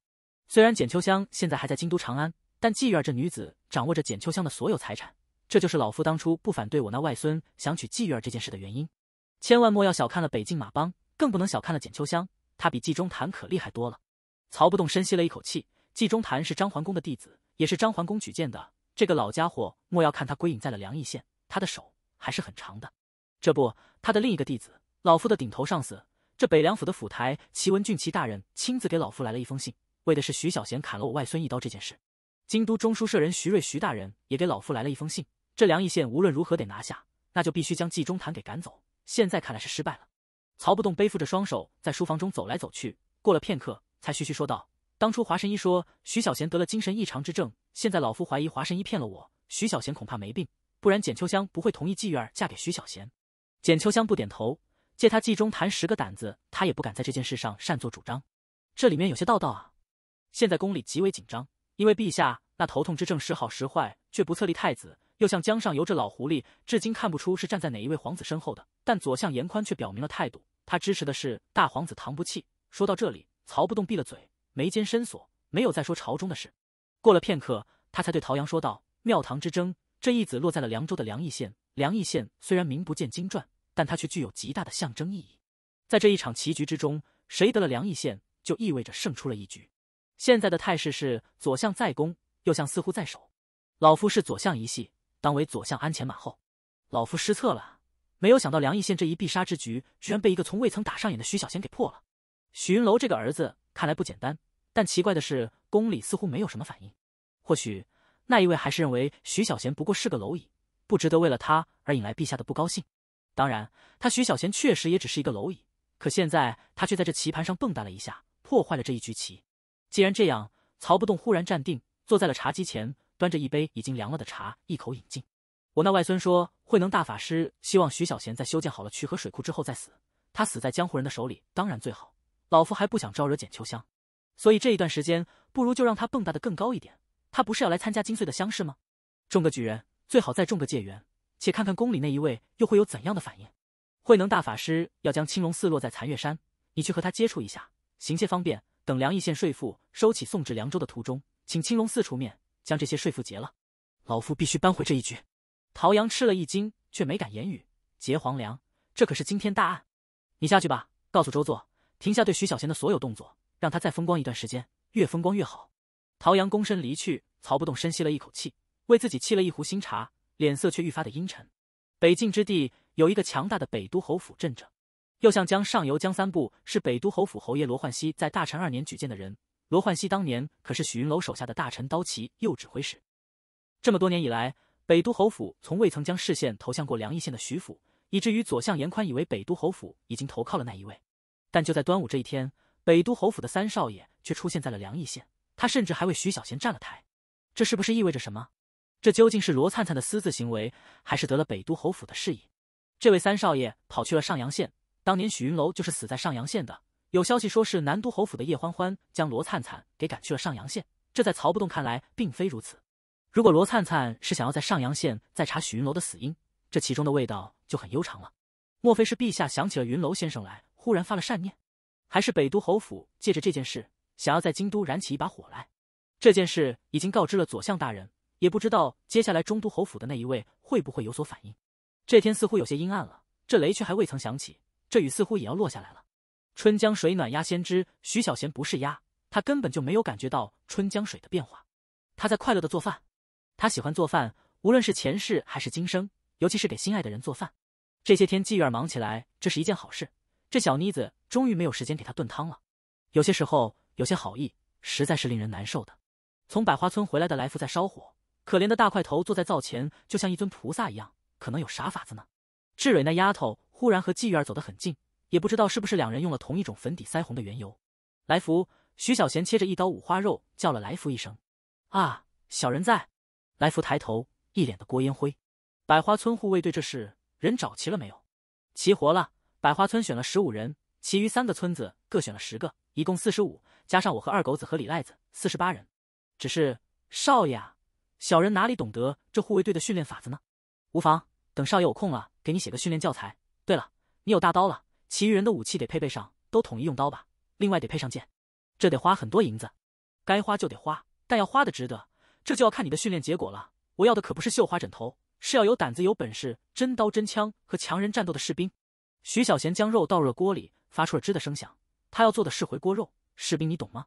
Speaker 1: 虽然简秋香现在还在京都长安，但季玉儿这女子掌握着简秋香的所有财产，这就是老夫当初不反对我那外孙想娶季玉儿这件事的原因。千万莫要小看了北境马帮，更不能小看了简秋香，她比季中坛可厉害多了。曹不动深吸了一口气，季中坛是张桓公的弟子，也是张桓公举荐的这个老家伙。莫要看他归隐在了梁邑县，他的手还是很长的。这不，他的另一个弟子。老夫的顶头上司，这北凉府的府台齐文俊齐大人亲自给老夫来了一封信，为的是徐小贤砍了我外孙一刀这件事。京都中书舍人徐瑞徐大人也给老夫来了一封信。这梁义县无论如何得拿下，那就必须将纪中坦给赶走。现在看来是失败了。曹不动背负着双手在书房中走来走去，过了片刻，才徐徐说道：“当初华神医说徐小贤得了精神异常之症，现在老夫怀疑华神医骗了我，徐小贤恐怕没病，不然简秋香不会同意季玉儿嫁给徐小贤。”简秋香不点头。借他计中谈十个胆子，他也不敢在这件事上擅作主张。这里面有些道道啊。现在宫里极为紧张，因为陛下那头痛之症时好时坏，却不册立太子。又像江上游这老狐狸，至今看不出是站在哪一位皇子身后的。但左相严宽却表明了态度，他支持的是大皇子唐不弃。说到这里，曹不动闭了嘴，眉间深锁，没有再说朝中的事。过了片刻，他才对陶阳说道：“庙堂之争，这一子落在了凉州的凉邑县。凉邑县虽然名不见经传。”但他却具有极大的象征意义，在这一场棋局之中，谁得了梁邑县，就意味着胜出了一局。现在的态势是左相在攻，右相似乎在守。老夫是左相一系，当为左相鞍前马后。老夫失策了，没有想到梁邑县这一必杀之局，居然被一个从未曾打上眼的徐小贤给破了。许云楼这个儿子看来不简单，但奇怪的是，宫里似乎没有什么反应。或许那一位还是认为徐小贤不过是个蝼蚁，不值得为了他而引来陛下的不高兴。当然，他徐小贤确实也只是一个蝼蚁，可现在他却在这棋盘上蹦跶了一下，破坏了这一局棋。既然这样，曹不动忽然站定，坐在了茶几前，端着一杯已经凉了的茶，一口饮尽。我那外孙说，慧能大法师希望徐小贤在修建好了渠河水库之后再死，他死在江湖人的手里，当然最好。老夫还不想招惹简秋香，所以这一段时间，不如就让他蹦跶的更高一点。他不是要来参加金粹的乡试吗？中个举人，最好再中个解元。且看看宫里那一位又会有怎样的反应？慧能大法师要将青龙寺落在残月山，你去和他接触一下，行些方便。等梁义县税赋收起，送至凉州的途中，请青龙寺出面将这些税赋结了。老夫必须扳回这一局。陶阳吃了一惊，却没敢言语。结黄粱，这可是惊天大案。你下去吧，告诉周作停下对徐小贤的所有动作，让他再风光一段时间，越风光越好。陶阳躬身离去。曹不动深吸了一口气，为自己沏了一壶新茶。脸色却愈发的阴沉。北境之地有一个强大的北都侯府镇着，右相江上游江三部是北都侯府侯爷罗焕熙在大臣二年举荐的人。罗焕熙当年可是许云楼手下的大臣刀骑右指挥使。这么多年以来，北都侯府从未曾将视线投向过梁邑县的徐府，以至于左相严宽以为北都侯府已经投靠了那一位。但就在端午这一天，北都侯府的三少爷却出现在了梁邑县，他甚至还为徐小贤站了台。这是不是意味着什么？这究竟是罗灿灿的私自行为，还是得了北都侯府的示意？这位三少爷跑去了上阳县，当年许云楼就是死在上阳县的。有消息说是南都侯府的叶欢欢将罗灿灿给赶去了上阳县，这在曹不动看来并非如此。如果罗灿灿是想要在上阳县再查许云楼的死因，这其中的味道就很悠长了。莫非是陛下想起了云楼先生来，忽然发了善念？还是北都侯府借着这件事想要在京都燃起一把火来？这件事已经告知了左相大人。也不知道接下来中都侯府的那一位会不会有所反应。这天似乎有些阴暗了，这雷却还未曾响起，这雨似乎也要落下来了。春江水暖鸭先知，徐小贤不是鸭，他根本就没有感觉到春江水的变化。他在快乐的做饭，他喜欢做饭，无论是前世还是今生，尤其是给心爱的人做饭。这些天季月儿忙起来，这是一件好事。这小妮子终于没有时间给他炖汤了。有些时候，有些好意实在是令人难受的。从百花村回来的来福在烧火。可怜的大块头坐在灶前，就像一尊菩萨一样。可能有啥法子呢？志蕊那丫头忽然和季玉儿走得很近，也不知道是不是两人用了同一种粉底腮红的缘由。来福，徐小贤切着一刀五花肉，叫了来福一声：“啊，小人在。”来福抬头，一脸的锅烟灰。百花村护卫队这事，人找齐了没有？齐活了。百花村选了十五人，其余三个村子各选了十个，一共四十五，加上我和二狗子和李赖子，四十八人。只是少爷啊。小人哪里懂得这护卫队的训练法子呢？无妨，等少爷有空了，给你写个训练教材。对了，你有大刀了，其余人的武器得配备上，都统一用刀吧。另外得配上剑，这得花很多银子，该花就得花，但要花的值得。这就要看你的训练结果了。我要的可不是绣花枕头，是要有胆子、有本事、真刀真枪和强人战斗的士兵。徐小贤将肉倒入了锅里，发出了吱的声响。他要做的是回锅肉。士兵，你懂吗？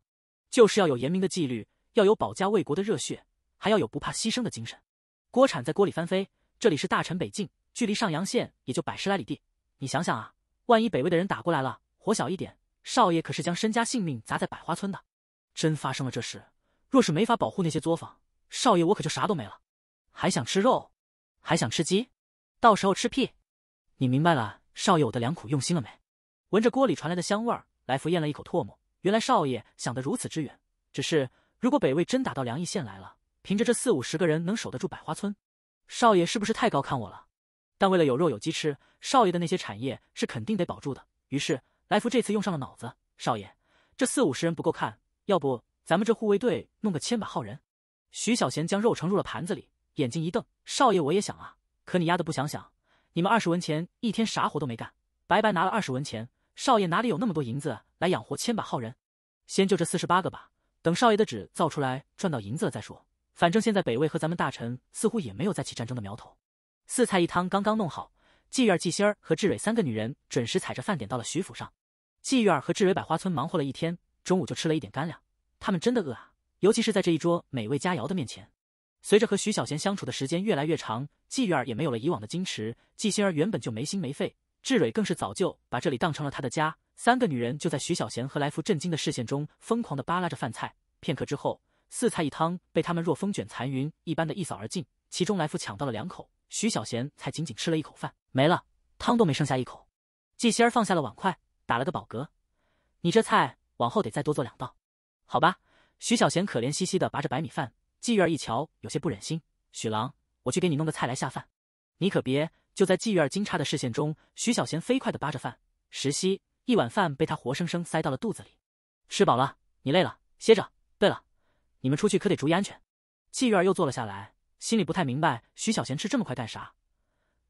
Speaker 1: 就是要有严明的纪律，要有保家卫国的热血。还要有不怕牺牲的精神。锅铲在锅里翻飞，这里是大陈北境，距离上阳县也就百十来里地。你想想啊，万一北魏的人打过来了，火小一点，少爷可是将身家性命砸在百花村的。真发生了这事，若是没法保护那些作坊，少爷我可就啥都没了，还想吃肉，还想吃鸡，到时候吃屁！你明白了少爷我的良苦用心了没？闻着锅里传来的香味，来福咽了一口唾沫。原来少爷想得如此之远，只是如果北魏真打到梁邑县来了。凭着这四五十个人能守得住百花村？少爷是不是太高看我了？但为了有肉有鸡吃，少爷的那些产业是肯定得保住的。于是来福这次用上了脑子。少爷，这四五十人不够看，要不咱们这护卫队弄个千把号人？徐小贤将肉盛入了盘子里，眼睛一瞪：“少爷，我也想啊，可你丫的不想想，你们二十文钱一天啥活都没干，白白拿了二十文钱。少爷哪里有那么多银子来养活千把号人？先就这四十八个吧，等少爷的纸造出来，赚到银子了再说。”反正现在北魏和咱们大臣似乎也没有再起战争的苗头。四菜一汤刚刚弄好，季月、季心儿和志蕊三个女人准时踩着饭点到了徐府上。季月儿和志蕊百花村忙活了一天，中午就吃了一点干粮，他们真的饿啊！尤其是在这一桌美味佳肴的面前。随着和徐小贤相处的时间越来越长，季月儿也没有了以往的矜持。季心儿原本就没心没肺，志蕊更是早就把这里当成了她的家。三个女人就在徐小贤和来福震惊的视线中，疯狂的扒拉着饭菜。片刻之后。四菜一汤被他们若风卷残云一般的一扫而尽，其中来福抢到了两口，徐小贤才仅仅吃了一口饭，没了汤都没剩下一口。季仙儿放下了碗筷，打了个饱嗝：“你这菜往后得再多做两道，好吧？”徐小贤可怜兮兮的拔着白米饭，季月儿一瞧，有些不忍心：“许郎，我去给你弄个菜来下饭，你可别。”就在季月儿惊诧的视线中，徐小贤飞快的扒着饭，石溪一碗饭被他活生生塞到了肚子里，吃饱了，你累了歇着。对了。你们出去可得注意安全。季月儿又坐了下来，心里不太明白徐小贤吃这么快干啥？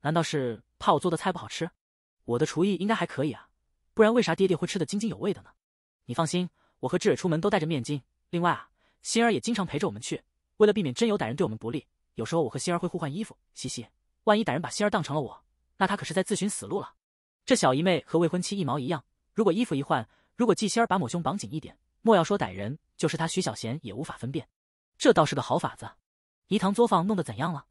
Speaker 1: 难道是怕我做的菜不好吃？我的厨艺应该还可以啊，不然为啥爹爹会吃得津津有味的呢？你放心，我和志伟出门都带着面巾。另外啊，心儿也经常陪着我们去，为了避免真有歹人对我们不利，有时候我和心儿会互换衣服。嘻嘻，万一歹人把心儿当成了我，那他可是在自寻死路了。这小姨妹和未婚妻一毛一样，如果衣服一换，如果季心儿把抹胸绑紧一点，莫要说歹人。就是他徐小贤也无法分辨，这倒是个好法子。怡糖作坊弄得怎样了？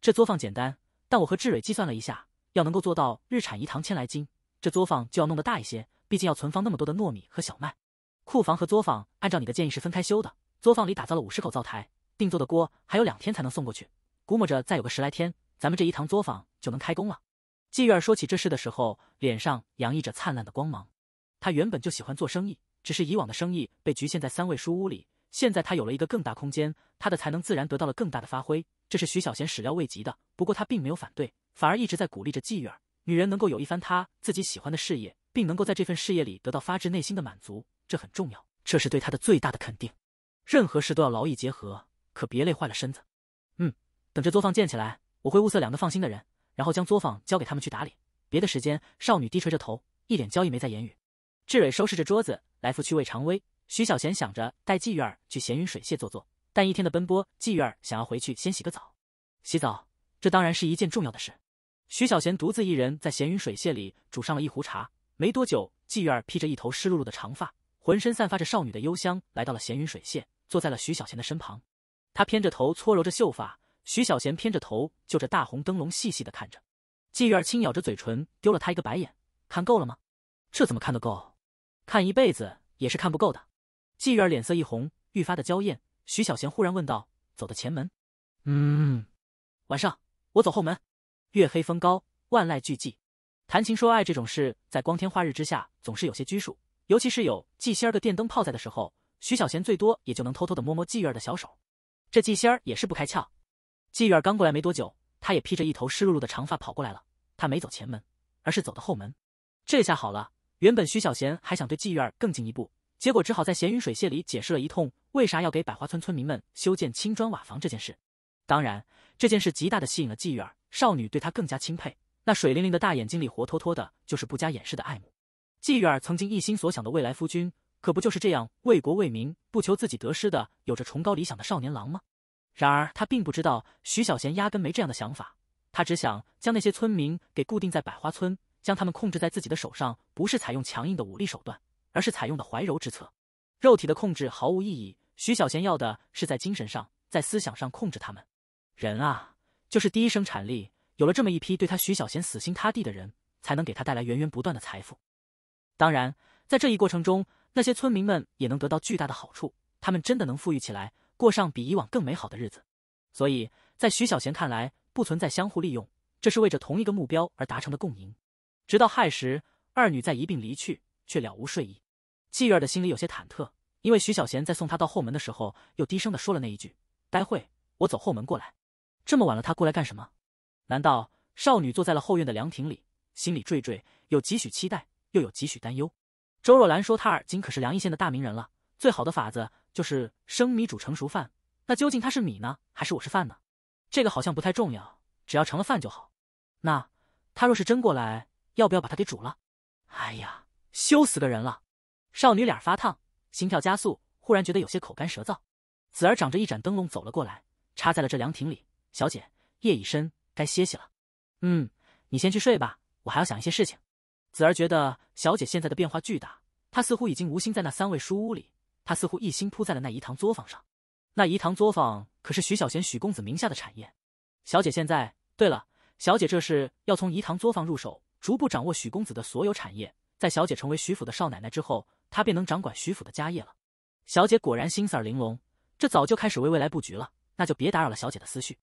Speaker 1: 这作坊简单，但我和志蕊计算了一下，要能够做到日产怡糖千来斤，这作坊就要弄得大一些，毕竟要存放那么多的糯米和小麦。库房和作坊按照你的建议是分开修的。作坊里打造了五十口灶台，定做的锅还有两天才能送过去，估摸着再有个十来天，咱们这一堂作坊就能开工了。季月儿说起这事的时候，脸上洋溢着灿烂的光芒。他原本就喜欢做生意。只是以往的生意被局限在三位书屋里，现在他有了一个更大空间，他的才能自然得到了更大的发挥。这是徐小贤始料未及的，不过他并没有反对，反而一直在鼓励着季玉儿。女人能够有一番她自己喜欢的事业，并能够在这份事业里得到发自内心的满足，这很重要，这是对她的最大的肯定。任何事都要劳逸结合，可别累坏了身子。嗯，等这作坊建起来，我会物色两个放心的人，然后将作坊交给他们去打理。别的时间，少女低垂着头，一脸交易，没在言语。志蕊收拾着桌子。来复去位长威，徐小贤想着带季月儿去闲云水榭坐坐，但一天的奔波，季月儿想要回去先洗个澡。洗澡，这当然是一件重要的事。徐小贤独自一人在闲云水榭里煮上了一壶茶，没多久，季月儿披着一头湿漉漉的长发，浑身散发着少女的幽香，来到了闲云水榭，坐在了徐小贤的身旁。她偏着头搓揉着秀发，徐小贤偏着头就着大红灯笼细细的看着。季月儿轻咬着嘴唇，丢了他一个白眼，看够了吗？这怎么看得够？看一辈子也是看不够的，季月儿脸色一红，愈发的娇艳。徐小贤忽然问道：“走的前门？”“
Speaker 2: 嗯。”“
Speaker 1: 晚上我走后门。”月黑风高，万籁俱寂，谈情说爱这种事，在光天化日之下总是有些拘束，尤其是有季仙儿个电灯泡在的时候，徐小贤最多也就能偷偷的摸摸季月儿的小手。这季仙儿也是不开窍。季月儿刚过来没多久，他也披着一头湿漉漉的长发跑过来了。他没走前门，而是走到后门。这下好了。原本徐小贤还想对季玉儿更进一步，结果只好在闲云水榭里解释了一通为啥要给百花村村民们修建青砖瓦房这件事。当然，这件事极大的吸引了季玉儿，少女对她更加钦佩。那水灵灵的大眼睛里，活脱脱的就是不加掩饰的爱慕。季玉儿曾经一心所想的未来夫君，可不就是这样为国为民、不求自己得失的、有着崇高理想的少年郎吗？然而她并不知道，徐小贤压根没这样的想法，他只想将那些村民给固定在百花村。将他们控制在自己的手上，不是采用强硬的武力手段，而是采用的怀柔之策。肉体的控制毫无意义，徐小贤要的是在精神上、在思想上控制他们。人啊，就是第一生产力。有了这么一批对他徐小贤死心塌地的人，才能给他带来源源不断的财富。当然，在这一过程中，那些村民们也能得到巨大的好处。他们真的能富裕起来，过上比以往更美好的日子。所以在徐小贤看来，不存在相互利用，这是为着同一个目标而达成的共赢。直到亥时，二女再一并离去，却了无睡意。季院儿的心里有些忐忑，因为徐小贤在送她到后门的时候，又低声的说了那一句：“待会我走后门过来。”这么晚了，他过来干什么？难道少女坐在了后院的凉亭里，心里惴惴，有几许期待，又有几许担忧？周若兰说：“她尔今可是梁一县的大名人了，最好的法子就是生米煮成熟饭。那究竟他是米呢，还是我是饭呢？这个好像不太重要，只要成了饭就好。那他若是真过来，要不要把它给煮了？哎呀，羞死个人了！少女脸发烫，心跳加速，忽然觉得有些口干舌燥。紫儿长着一盏灯笼走了过来，插在了这凉亭里。小姐，夜已深，该歇息了。嗯，你先去睡吧，我还要想一些事情。紫儿觉得小姐现在的变化巨大，她似乎已经无心在那三位书屋里，她似乎一心扑在了那怡堂作坊上。那怡堂作坊可是徐小贤、许公子名下的产业。小姐现在……对了，小姐这是要从怡堂作坊入手。逐步掌握许公子的所有产业，在小姐成为徐府的少奶奶之后，她便能掌管徐府的家业了。小姐果然心思儿玲珑，这早就开始为未来布局了。那就别打扰了小姐的思绪。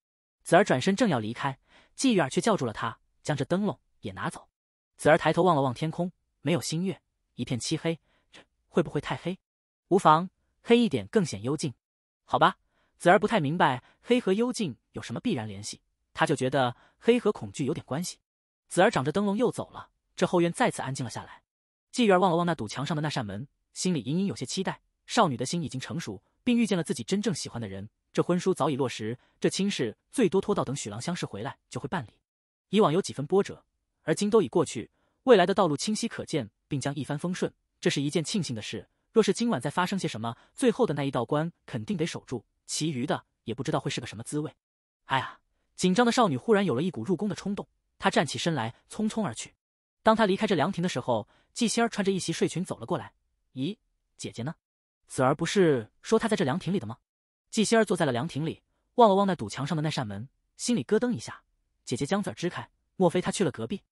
Speaker 1: 子儿转身正要离开，季玉儿却叫住了她，将这灯笼也拿走。子儿抬头望了望天空，没有新月，一片漆黑，这会不会太黑？无妨，黑一点更显幽静。好吧，子儿不太明白黑和幽静有什么必然联系，他就觉得黑和恐惧有点关系。子儿掌着灯笼又走了，这后院再次安静了下来。季月望了望那堵墙上的那扇门，心里隐隐有些期待。少女的心已经成熟，并遇见了自己真正喜欢的人，这婚书早已落实，这亲事最多拖到等许郎相识回来就会办理。以往有几分波折，而今都已过去，未来的道路清晰可见，并将一帆风顺。这是一件庆幸的事。若是今晚再发生些什么，最后的那一道关肯定得守住，其余的也不知道会是个什么滋味。哎呀，紧张的少女忽然有了一股入宫的冲动。他站起身来，匆匆而去。当他离开这凉亭的时候，季仙儿穿着一袭睡裙走了过来。咦，姐姐呢？子儿不是说她在这凉亭里的吗？季仙儿坐在了凉亭里，望了望那堵墙上的那扇门，心里咯噔一下。姐姐将子儿支开，莫非她去了隔壁？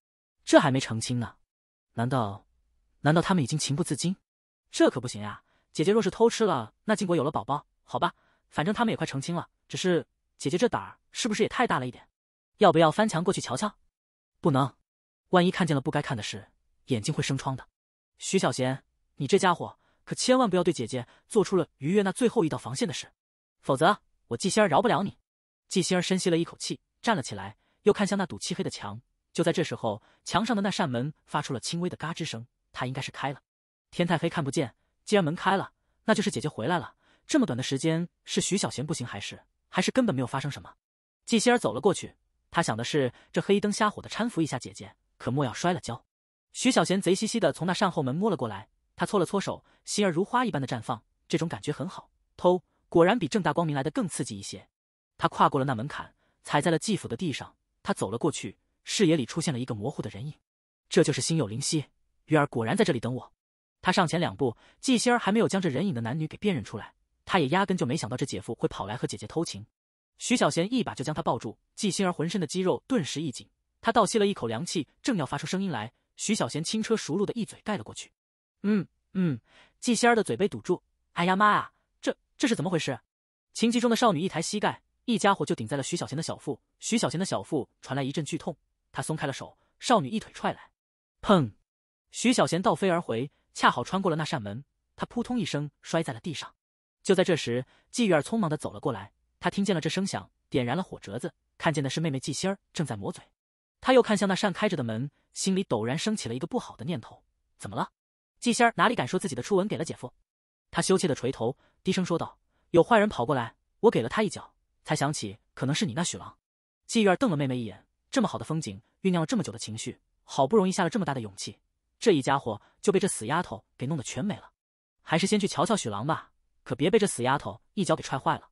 Speaker 1: 这还没成亲呢，难道，难道他们已经情不自禁？这可不行呀！姐姐若是偷吃了，那靖国有了宝宝。好吧，反正他们也快成亲了。只是姐姐这胆儿是不是也太大了一点？要不要翻墙过去瞧瞧？不能，万一看见了不该看的事，眼睛会生疮的。徐小贤，你这家伙可千万不要对姐姐做出了逾越那最后一道防线的事，否则我纪心儿饶不了你。纪心儿深吸了一口气，站了起来，又看向那堵漆黑的墙。就在这时候，墙上的那扇门发出了轻微的嘎吱声，它应该是开了。天太黑看不见，既然门开了，那就是姐姐回来了。这么短的时间，是徐小贤不行，还是还是根本没有发生什么？纪心儿走了过去。他想的是，这黑灯瞎火的搀扶一下姐姐，可莫要摔了跤。徐小贤贼兮兮的从那扇后门摸了过来，他搓了搓手，心儿如花一般的绽放，这种感觉很好，偷果然比正大光明来的更刺激一些。他跨过了那门槛，踩在了继父的地上，他走了过去，视野里出现了一个模糊的人影，这就是心有灵犀，鱼儿果然在这里等我。他上前两步，纪心儿还没有将这人影的男女给辨认出来，他也压根就没想到这姐夫会跑来和姐姐偷情。徐小贤一把就将她抱住，纪星儿浑身的肌肉顿时一紧，她倒吸了一口凉气，正要发出声音来，徐小贤轻车熟路的一嘴盖了过去。嗯嗯，纪星儿的嘴被堵住，哎呀妈呀，这这是怎么回事？情急中的少女一抬膝盖，一家伙就顶在了徐小贤的小腹，徐小贤的小腹传来一阵剧痛，他松开了手，少女一腿踹来，砰，徐小贤倒飞而回，恰好穿过了那扇门，他扑通一声摔在了地上。就在这时，纪玉儿匆忙的走了过来。他听见了这声响，点燃了火折子，看见的是妹妹季仙儿正在抹嘴。他又看向那扇开着的门，心里陡然升起了一个不好的念头。怎么了？季仙儿哪里敢说自己的初吻给了姐夫？他羞怯的垂头，低声说道：“有坏人跑过来，我给了他一脚，才想起可能是你那许郎。”妓院瞪了妹妹一眼：“这么好的风景，酝酿了这么久的情绪，好不容易下了这么大的勇气，这一家伙就被这死丫头给弄得全没了。还是先去瞧瞧许郎吧，可别被这死丫头一脚给踹坏了。”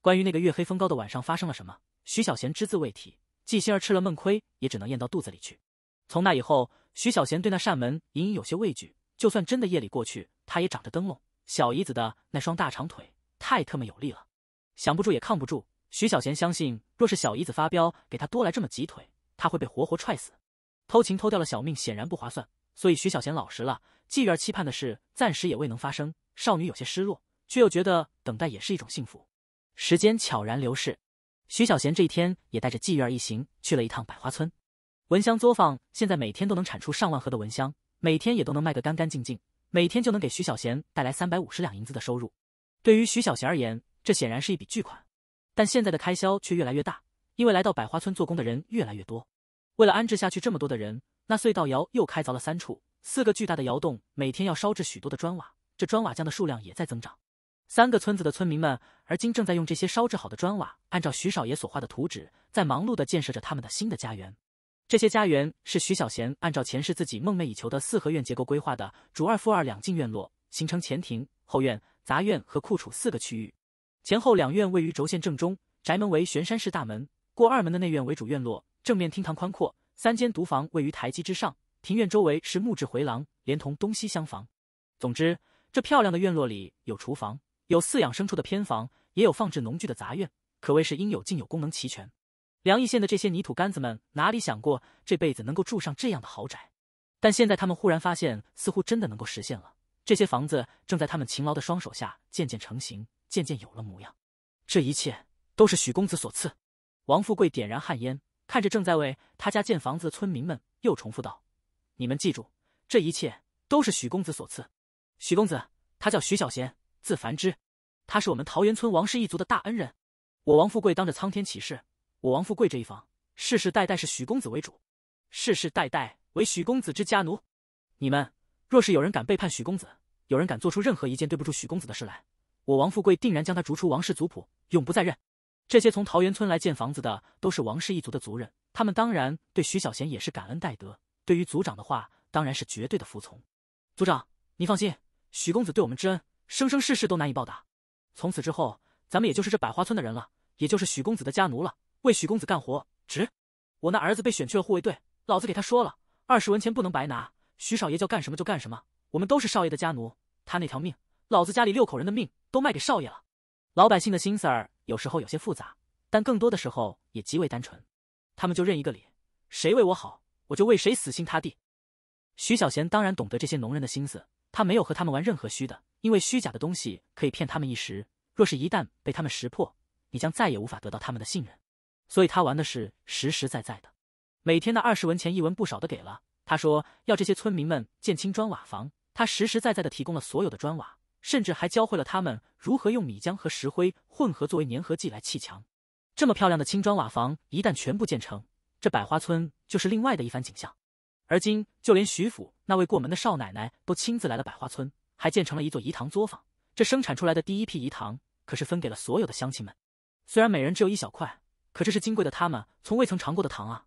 Speaker 1: 关于那个月黑风高的晚上发生了什么，徐小贤只字未提。季心儿吃了闷亏，也只能咽到肚子里去。从那以后，徐小贤对那扇门隐隐有些畏惧。就算真的夜里过去，他也长着灯笼。小姨子的那双大长腿太特么有力了，想不住也抗不住。徐小贤相信，若是小姨子发飙，给他多来这么几腿，他会被活活踹死。偷情偷掉了小命，显然不划算。所以徐小贤老实了。季月期盼的事暂时也未能发生，少女有些失落，却又觉得等待也是一种幸福。时间悄然流逝，徐小贤这一天也带着妓院一行去了一趟百花村。蚊香作坊现在每天都能产出上万盒的蚊香，每天也都能卖个干干净净，每天就能给徐小贤带来三百五十两银子的收入。对于徐小贤而言，这显然是一笔巨款，但现在的开销却越来越大，因为来到百花村做工的人越来越多。为了安置下去这么多的人，那隧道窑又开凿了三处，四个巨大的窑洞，每天要烧制许多的砖瓦，这砖瓦匠的数量也在增长。三个村子的村民们，而今正在用这些烧制好的砖瓦，按照徐少爷所画的图纸，在忙碌的建设着他们的新的家园。这些家园是徐小贤按照前世自己梦寐以求的四合院结构规划的，主二副二两进院落，形成前庭、后院、杂院和库储四个区域。前后两院位于轴线正中，宅门为悬山式大门，过二门的内院为主院落，正面厅堂宽阔，三间独房位于台基之上，庭院周围是木质回廊，连同东西厢房。总之，这漂亮的院落里有厨房。有饲养牲畜的偏房，也有放置农具的杂院，可谓是应有尽有，功能齐全。梁义县的这些泥土杆子们哪里想过这辈子能够住上这样的豪宅？但现在他们忽然发现，似乎真的能够实现了。这些房子正在他们勤劳的双手下渐渐成型，渐渐有了模样。这一切都是许公子所赐。王富贵点燃旱烟，看着正在为他家建房子的村民们，又重复道：“你们记住，这一切都是许公子所赐。许公子，他叫许小贤。”自繁之，他是我们桃源村王氏一族的大恩人。我王富贵当着苍天起誓，我王富贵这一方世世代代是许公子为主，世世代代为许公子之家奴。你们若是有人敢背叛许公子，有人敢做出任何一件对不住许公子的事来，我王富贵定然将他逐出王氏族谱，永不再认。这些从桃源村来建房子的都是王氏一族的族人，他们当然对徐小贤也是感恩戴德，对于族长的话当然是绝对的服从。族长，你放心，许公子对我们之恩。生生世世都难以报答。从此之后，咱们也就是这百花村的人了，也就是许公子的家奴了。为许公子干活值。我那儿子被选去了护卫队，老子给他说了，二十文钱不能白拿。许少爷叫干什么就干什么，我们都是少爷的家奴。他那条命，老子家里六口人的命都卖给少爷了。老百姓的心思儿有时候有些复杂，但更多的时候也极为单纯。他们就认一个理，谁为我好，我就为谁死心塌地。徐小贤当然懂得这些农人的心思，他没有和他们玩任何虚的。因为虚假的东西可以骗他们一时，若是一旦被他们识破，你将再也无法得到他们的信任。所以他玩的是实实在在的，每天那二十文钱一文不少的给了。他说要这些村民们建青砖瓦房，他实实在在的提供了所有的砖瓦，甚至还教会了他们如何用米浆和石灰混合作为粘合剂来砌墙。这么漂亮的青砖瓦房一旦全部建成，这百花村就是另外的一番景象。而今，就连徐府那位过门的少奶奶都亲自来了百花村。还建成了一座饴糖作坊，这生产出来的第一批饴糖可是分给了所有的乡亲们。虽然每人只有一小块，可这是金贵的，他们从未曾尝过的糖啊！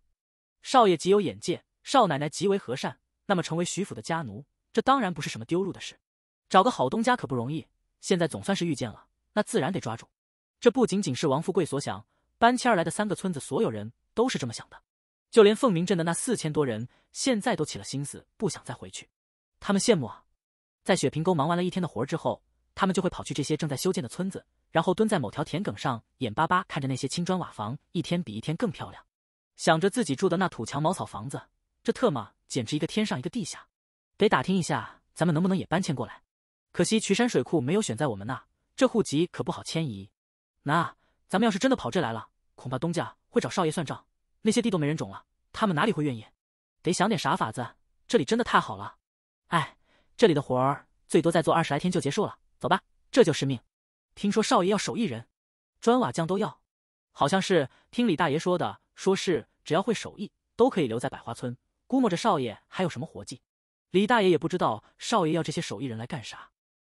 Speaker 1: 少爷极有眼界，少奶奶极为和善，那么成为徐府的家奴，这当然不是什么丢入的事。找个好东家可不容易，现在总算是遇见了，那自然得抓住。这不仅仅是王富贵所想，搬迁而来的三个村子所有人都是这么想的，就连凤鸣镇的那四千多人，现在都起了心思，不想再回去。他们羡慕啊！在雪平沟忙完了一天的活儿之后，他们就会跑去这些正在修建的村子，然后蹲在某条田埂上，眼巴巴看着那些青砖瓦房一天比一天更漂亮，想着自己住的那土墙茅草房子，这特么简直一个天上一个地下，得打听一下咱们能不能也搬迁过来。可惜渠山水库没有选在我们那，这户籍可不好迁移。那咱们要是真的跑这来了，恐怕东家会找少爷算账。那些地都没人种了，他们哪里会愿意？得想点啥法子。这里真的太好了，哎。这里的活儿最多再做二十来天就结束了，走吧，这就是命。听说少爷要手艺人，砖瓦匠都要，好像是听李大爷说的，说是只要会手艺都可以留在百花村。估摸着少爷还有什么活计，李大爷也不知道少爷要这些手艺人来干啥。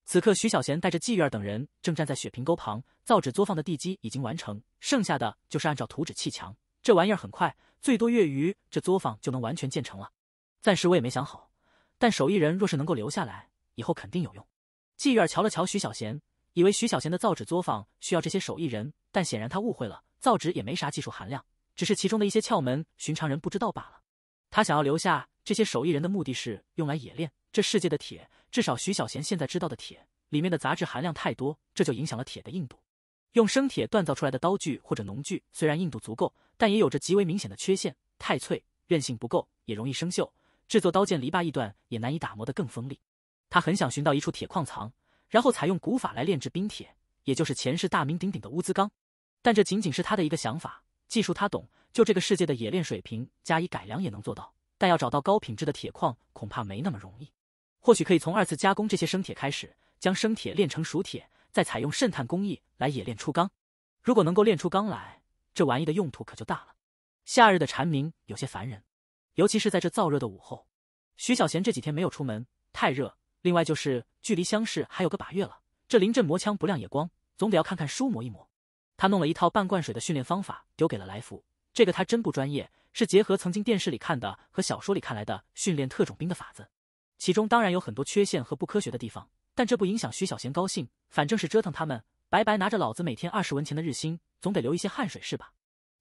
Speaker 1: 此刻，徐小贤带着季月儿等人正站在雪平沟旁，造纸作坊的地基已经完成，剩下的就是按照图纸砌墙，这玩意儿很快，最多月余这作坊就能完全建成了。暂时我也没想好。但手艺人若是能够留下来，以后肯定有用。妓院瞧了瞧徐小贤，以为徐小贤的造纸作坊需要这些手艺人，但显然他误会了。造纸也没啥技术含量，只是其中的一些窍门，寻常人不知道罢了。他想要留下这些手艺人的目的是用来冶炼这世界的铁。至少徐小贤现在知道的铁里面的杂质含量太多，这就影响了铁的硬度。用生铁锻造出来的刀具或者农具，虽然硬度足够，但也有着极为明显的缺陷：太脆，韧性不够，也容易生锈。制作刀剑，篱笆一段也难以打磨的更锋利。他很想寻到一处铁矿藏，然后采用古法来炼制冰铁，也就是前世大名鼎鼎的乌兹钢。但这仅仅是他的一个想法，技术他懂，就这个世界的冶炼水平加以改良也能做到。但要找到高品质的铁矿，恐怕没那么容易。或许可以从二次加工这些生铁开始，将生铁炼成熟铁，再采用渗碳工艺来冶炼出钢。如果能够炼出钢来，这玩意的用途可就大了。夏日的蝉鸣有些烦人。尤其是在这燥热的午后，徐小贤这几天没有出门，太热。另外就是距离乡试还有个把月了，这临阵磨枪不亮也光，总得要看看书磨一磨。他弄了一套半灌水的训练方法，丢给了来福。这个他真不专业，是结合曾经电视里看的和小说里看来的训练特种兵的法子，其中当然有很多缺陷和不科学的地方，但这不影响徐小贤高兴，反正是折腾他们，白白拿着老子每天二十文钱的日薪，总得流一些汗水是吧？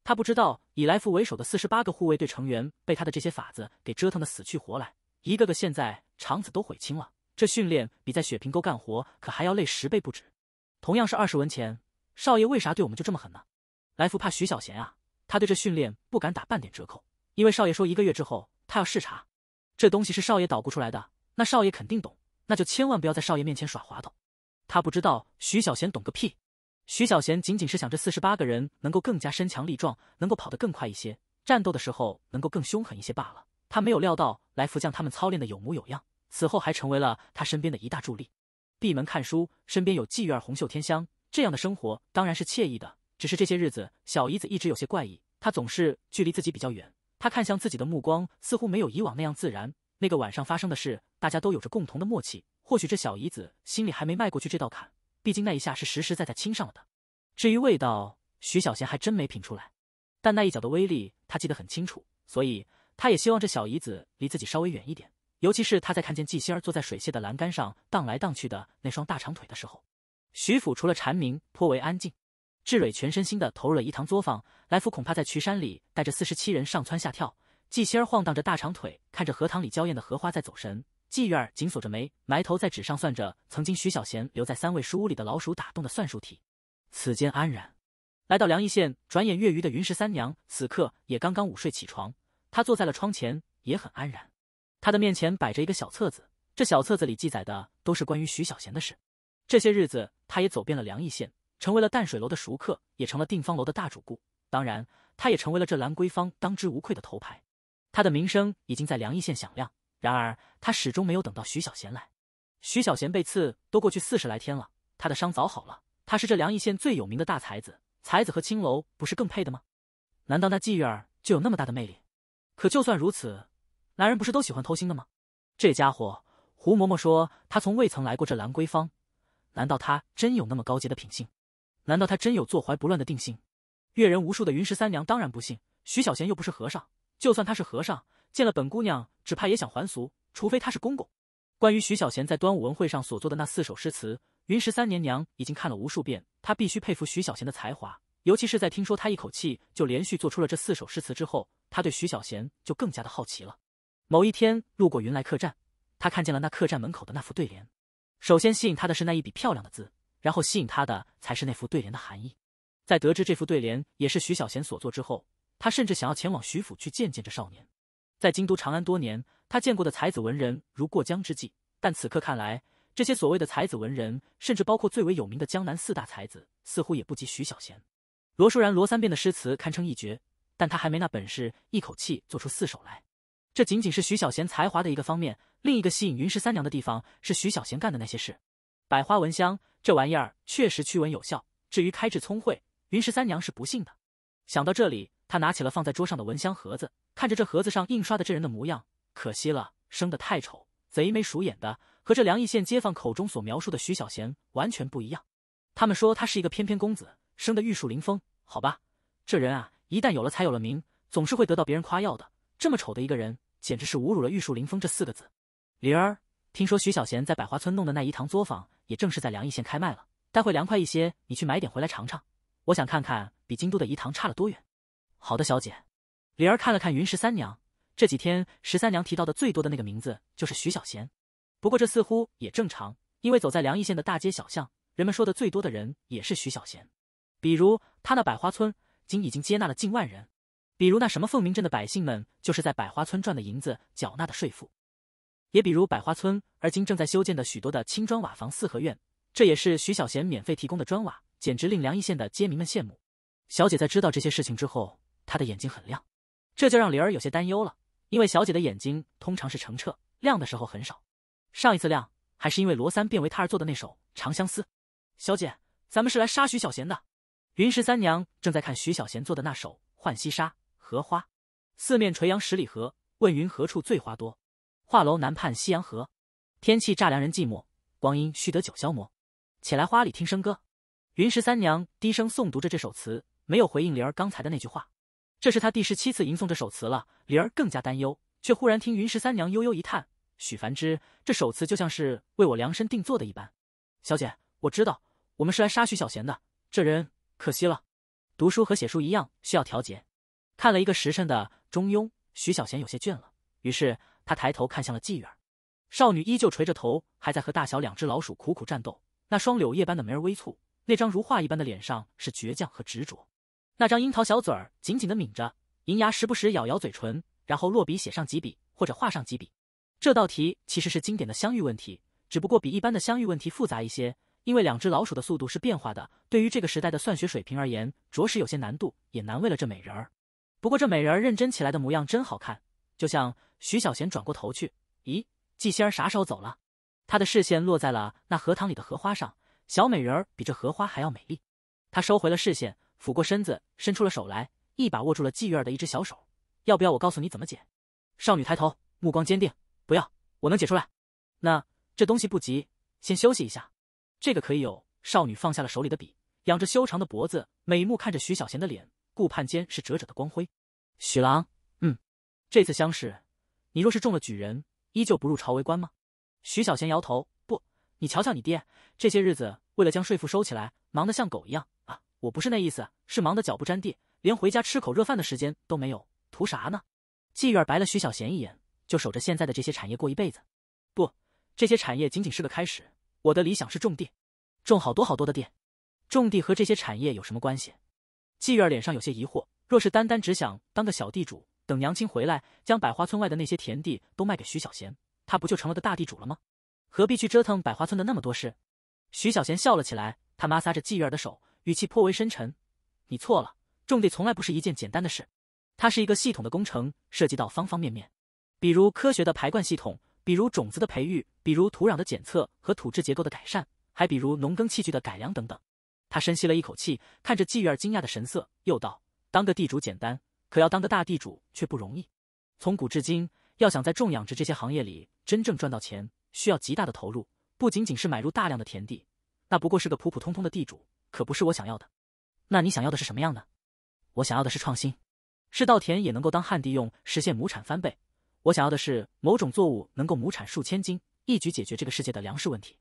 Speaker 1: 他不知道，以来福为首的四十八个护卫队成员被他的这些法子给折腾的死去活来，一个个现在肠子都悔青了。这训练比在雪平沟干活可还要累十倍不止。同样是二十文钱，少爷为啥对我们就这么狠呢？来福怕徐小贤啊，他对这训练不敢打半点折扣，因为少爷说一个月之后他要视察。这东西是少爷捣鼓出来的，那少爷肯定懂，那就千万不要在少爷面前耍滑头。他不知道徐小贤懂个屁。徐小贤仅仅是想，这四十八个人能够更加身强力壮，能够跑得更快一些，战斗的时候能够更凶狠一些罢了。他没有料到来福将他们操练的有模有样，此后还成为了他身边的一大助力。闭门看书，身边有妓院儿红袖添香，这样的生活当然是惬意的。只是这些日子，小姨子一直有些怪异，她总是距离自己比较远，她看向自己的目光似乎没有以往那样自然。那个晚上发生的事，大家都有着共同的默契，或许这小姨子心里还没迈过去这道坎。毕竟那一下是实实在在亲上了的，至于味道，徐小贤还真没品出来。但那一脚的威力，他记得很清楚，所以他也希望这小姨子离自己稍微远一点。尤其是他在看见纪仙儿坐在水榭的栏杆上荡来荡去的那双大长腿的时候。徐府除了蝉鸣，颇为安静。志蕊全身心的投入了一堂作坊，来福恐怕在渠山里带着四十七人上蹿下跳。纪仙儿晃荡着大长腿，看着荷塘里娇艳的荷花，在走神。季月儿紧锁着眉，埋头在纸上算着曾经徐小贤留在三位书屋里的老鼠打洞的算术题。此间安然，来到梁邑县转眼月余的云十三娘，此刻也刚刚午睡起床。她坐在了窗前，也很安然。她的面前摆着一个小册子，这小册子里记载的都是关于徐小贤的事。这些日子，她也走遍了梁邑县，成为了淡水楼的熟客，也成了定方楼的大主顾。当然，她也成为了这兰桂坊当之无愧的头牌。她的名声已经在梁邑县响亮。然而他始终没有等到徐小贤来。徐小贤被刺都过去四十来天了，他的伤早好了。他是这梁邑县最有名的大才子，才子和青楼不是更配的吗？难道那妓院儿就有那么大的魅力？可就算如此，男人不是都喜欢偷腥的吗？这家伙，胡嬷嬷说他从未曾来过这兰桂坊，难道他真有那么高洁的品性？难道他真有坐怀不乱的定性？阅人无数的云十三娘当然不信，徐小贤又不是和尚，就算他是和尚，见了本姑娘。只怕也想还俗，除非他是公公。关于徐小贤在端午文会上所做的那四首诗词，云十三年娘已经看了无数遍，她必须佩服徐小贤的才华。尤其是在听说他一口气就连续做出了这四首诗词之后，她对徐小贤就更加的好奇了。某一天路过云来客栈，他看见了那客栈门口的那副对联。首先吸引他的是那一笔漂亮的字，然后吸引他的才是那副对联的含义。在得知这副对联也是徐小贤所作之后，他甚至想要前往徐府去见见这少年。在京都长安多年，他见过的才子文人如过江之鲫。但此刻看来，这些所谓的才子文人，甚至包括最为有名的江南四大才子，似乎也不及徐小贤、罗舒然、罗三变的诗词堪称一绝。但他还没那本事，一口气做出四首来。这仅仅是徐小贤才华的一个方面。另一个吸引云十三娘的地方是徐小贤干的那些事。百花蚊香这玩意儿确实驱蚊有效，至于开智聪慧，云十三娘是不信的。想到这里。他拿起了放在桌上的蚊香盒子，看着这盒子上印刷的这人的模样，可惜了，生得太丑，贼眉鼠眼的，和这梁义县街坊口中所描述的徐小贤完全不一样。他们说他是一个翩翩公子，生得玉树临风。好吧，这人啊，一旦有了才有了名，总是会得到别人夸耀的。这么丑的一个人，简直是侮辱了玉树临风这四个字。灵儿，听说徐小贤在百花村弄的那一堂作坊，也正是在梁义县开卖了。待会凉快一些，你去买点回来尝尝，我想看看比京都的怡堂差了多远。好的，小姐。灵儿看了看云十三娘，这几天十三娘提到的最多的那个名字就是徐小贤。不过这似乎也正常，因为走在梁邑县的大街小巷，人们说的最多的人也是徐小贤。比如他那百花村，仅已经接纳了近万人；比如那什么凤鸣镇的百姓们，就是在百花村赚的银子缴纳的税赋；也比如百花村而今正在修建的许多的青砖瓦房四合院，这也是徐小贤免费提供的砖瓦，简直令梁邑县的街民们羡慕。小姐在知道这些事情之后。他的眼睛很亮，这就让灵儿有些担忧了，因为小姐的眼睛通常是澄澈亮的时候很少，上一次亮还是因为罗三变为他而做的那首《长相思》。小姐，咱们是来杀徐小贤的。云十三娘正在看徐小贤做的那首《浣溪沙·荷花》，四面垂杨十里荷，问云何处醉花多？画楼南畔夕阳河。天气乍凉人寂寞，光阴须得九消磨。且来花里听笙歌。云十三娘低声诵读着这首词，没有回应灵儿刚才的那句话。这是他第十七次吟诵这首词了，灵儿更加担忧，却忽然听云十三娘悠悠一叹：“许凡之这首词就像是为我量身定做的一般。”小姐，我知道，我们是来杀徐小贤的，这人可惜了。读书和写书一样，需要调节。看了一个时辰的《中庸》，徐小贤有些倦了，于是他抬头看向了妓院。少女依旧垂着头，还在和大小两只老鼠苦苦战斗。那双柳叶般的眉儿微蹙，那张如画一般的脸上是倔强和执着。那张樱桃小嘴儿紧紧的抿着，银牙时不时咬咬嘴唇，然后落笔写上几笔，或者画上几笔。这道题其实是经典的相遇问题，只不过比一般的相遇问题复杂一些，因为两只老鼠的速度是变化的。对于这个时代的算学水平而言，着实有些难度，也难为了这美人儿。不过这美人儿认真起来的模样真好看，就像徐小贤转过头去，咦，季仙儿啥时候走了？他的视线落在了那荷塘里的荷花上，小美人儿比这荷花还要美丽。他收回了视线。俯过身子，伸出了手来，一把握住了季玉儿的一只小手。要不要我告诉你怎么解？少女抬头，目光坚定。不要，我能解出来。那这东西不急，先休息一下。这个可以有。少女放下了手里的笔，仰着修长的脖子，美目看着徐小贤的脸，顾盼间是褶褶的光辉。许郎，嗯，这次相识，你若是中了举人，依旧不入朝为官吗？徐小贤摇头。不，你瞧瞧你爹，这些日子为了将税赋收起来，忙得像狗一样。我不是那意思，是忙得脚不沾地，连回家吃口热饭的时间都没有，图啥呢？妓院白了徐小贤一眼，就守着现在的这些产业过一辈子。不，这些产业仅仅是个开始。我的理想是种地，种好多好多的地。种地和这些产业有什么关系？妓院脸上有些疑惑。若是单单只想当个小地主，等娘亲回来，将百花村外的那些田地都卖给徐小贤，他不就成了个大地主了吗？何必去折腾百花村的那么多事？徐小贤笑了起来，他妈撒着妓院的手。语气颇为深沉：“你错了，种地从来不是一件简单的事，它是一个系统的工程，涉及到方方面面，比如科学的排灌系统，比如种子的培育，比如土壤的检测和土质结构的改善，还比如农耕器具的改良等等。”他深吸了一口气，看着季玉儿惊讶的神色，又道：“当个地主简单，可要当个大地主却不容易。从古至今，要想在种养殖这些行业里真正赚到钱，需要极大的投入，不仅仅是买入大量的田地，那不过是个普普通通的地主。”可不是我想要的，那你想要的是什么样的？我想要的是创新，是稻田也能够当旱地用，实现亩产翻倍。我想要的是某种作物能够亩产数千斤，一举解决这个世界的粮食问题。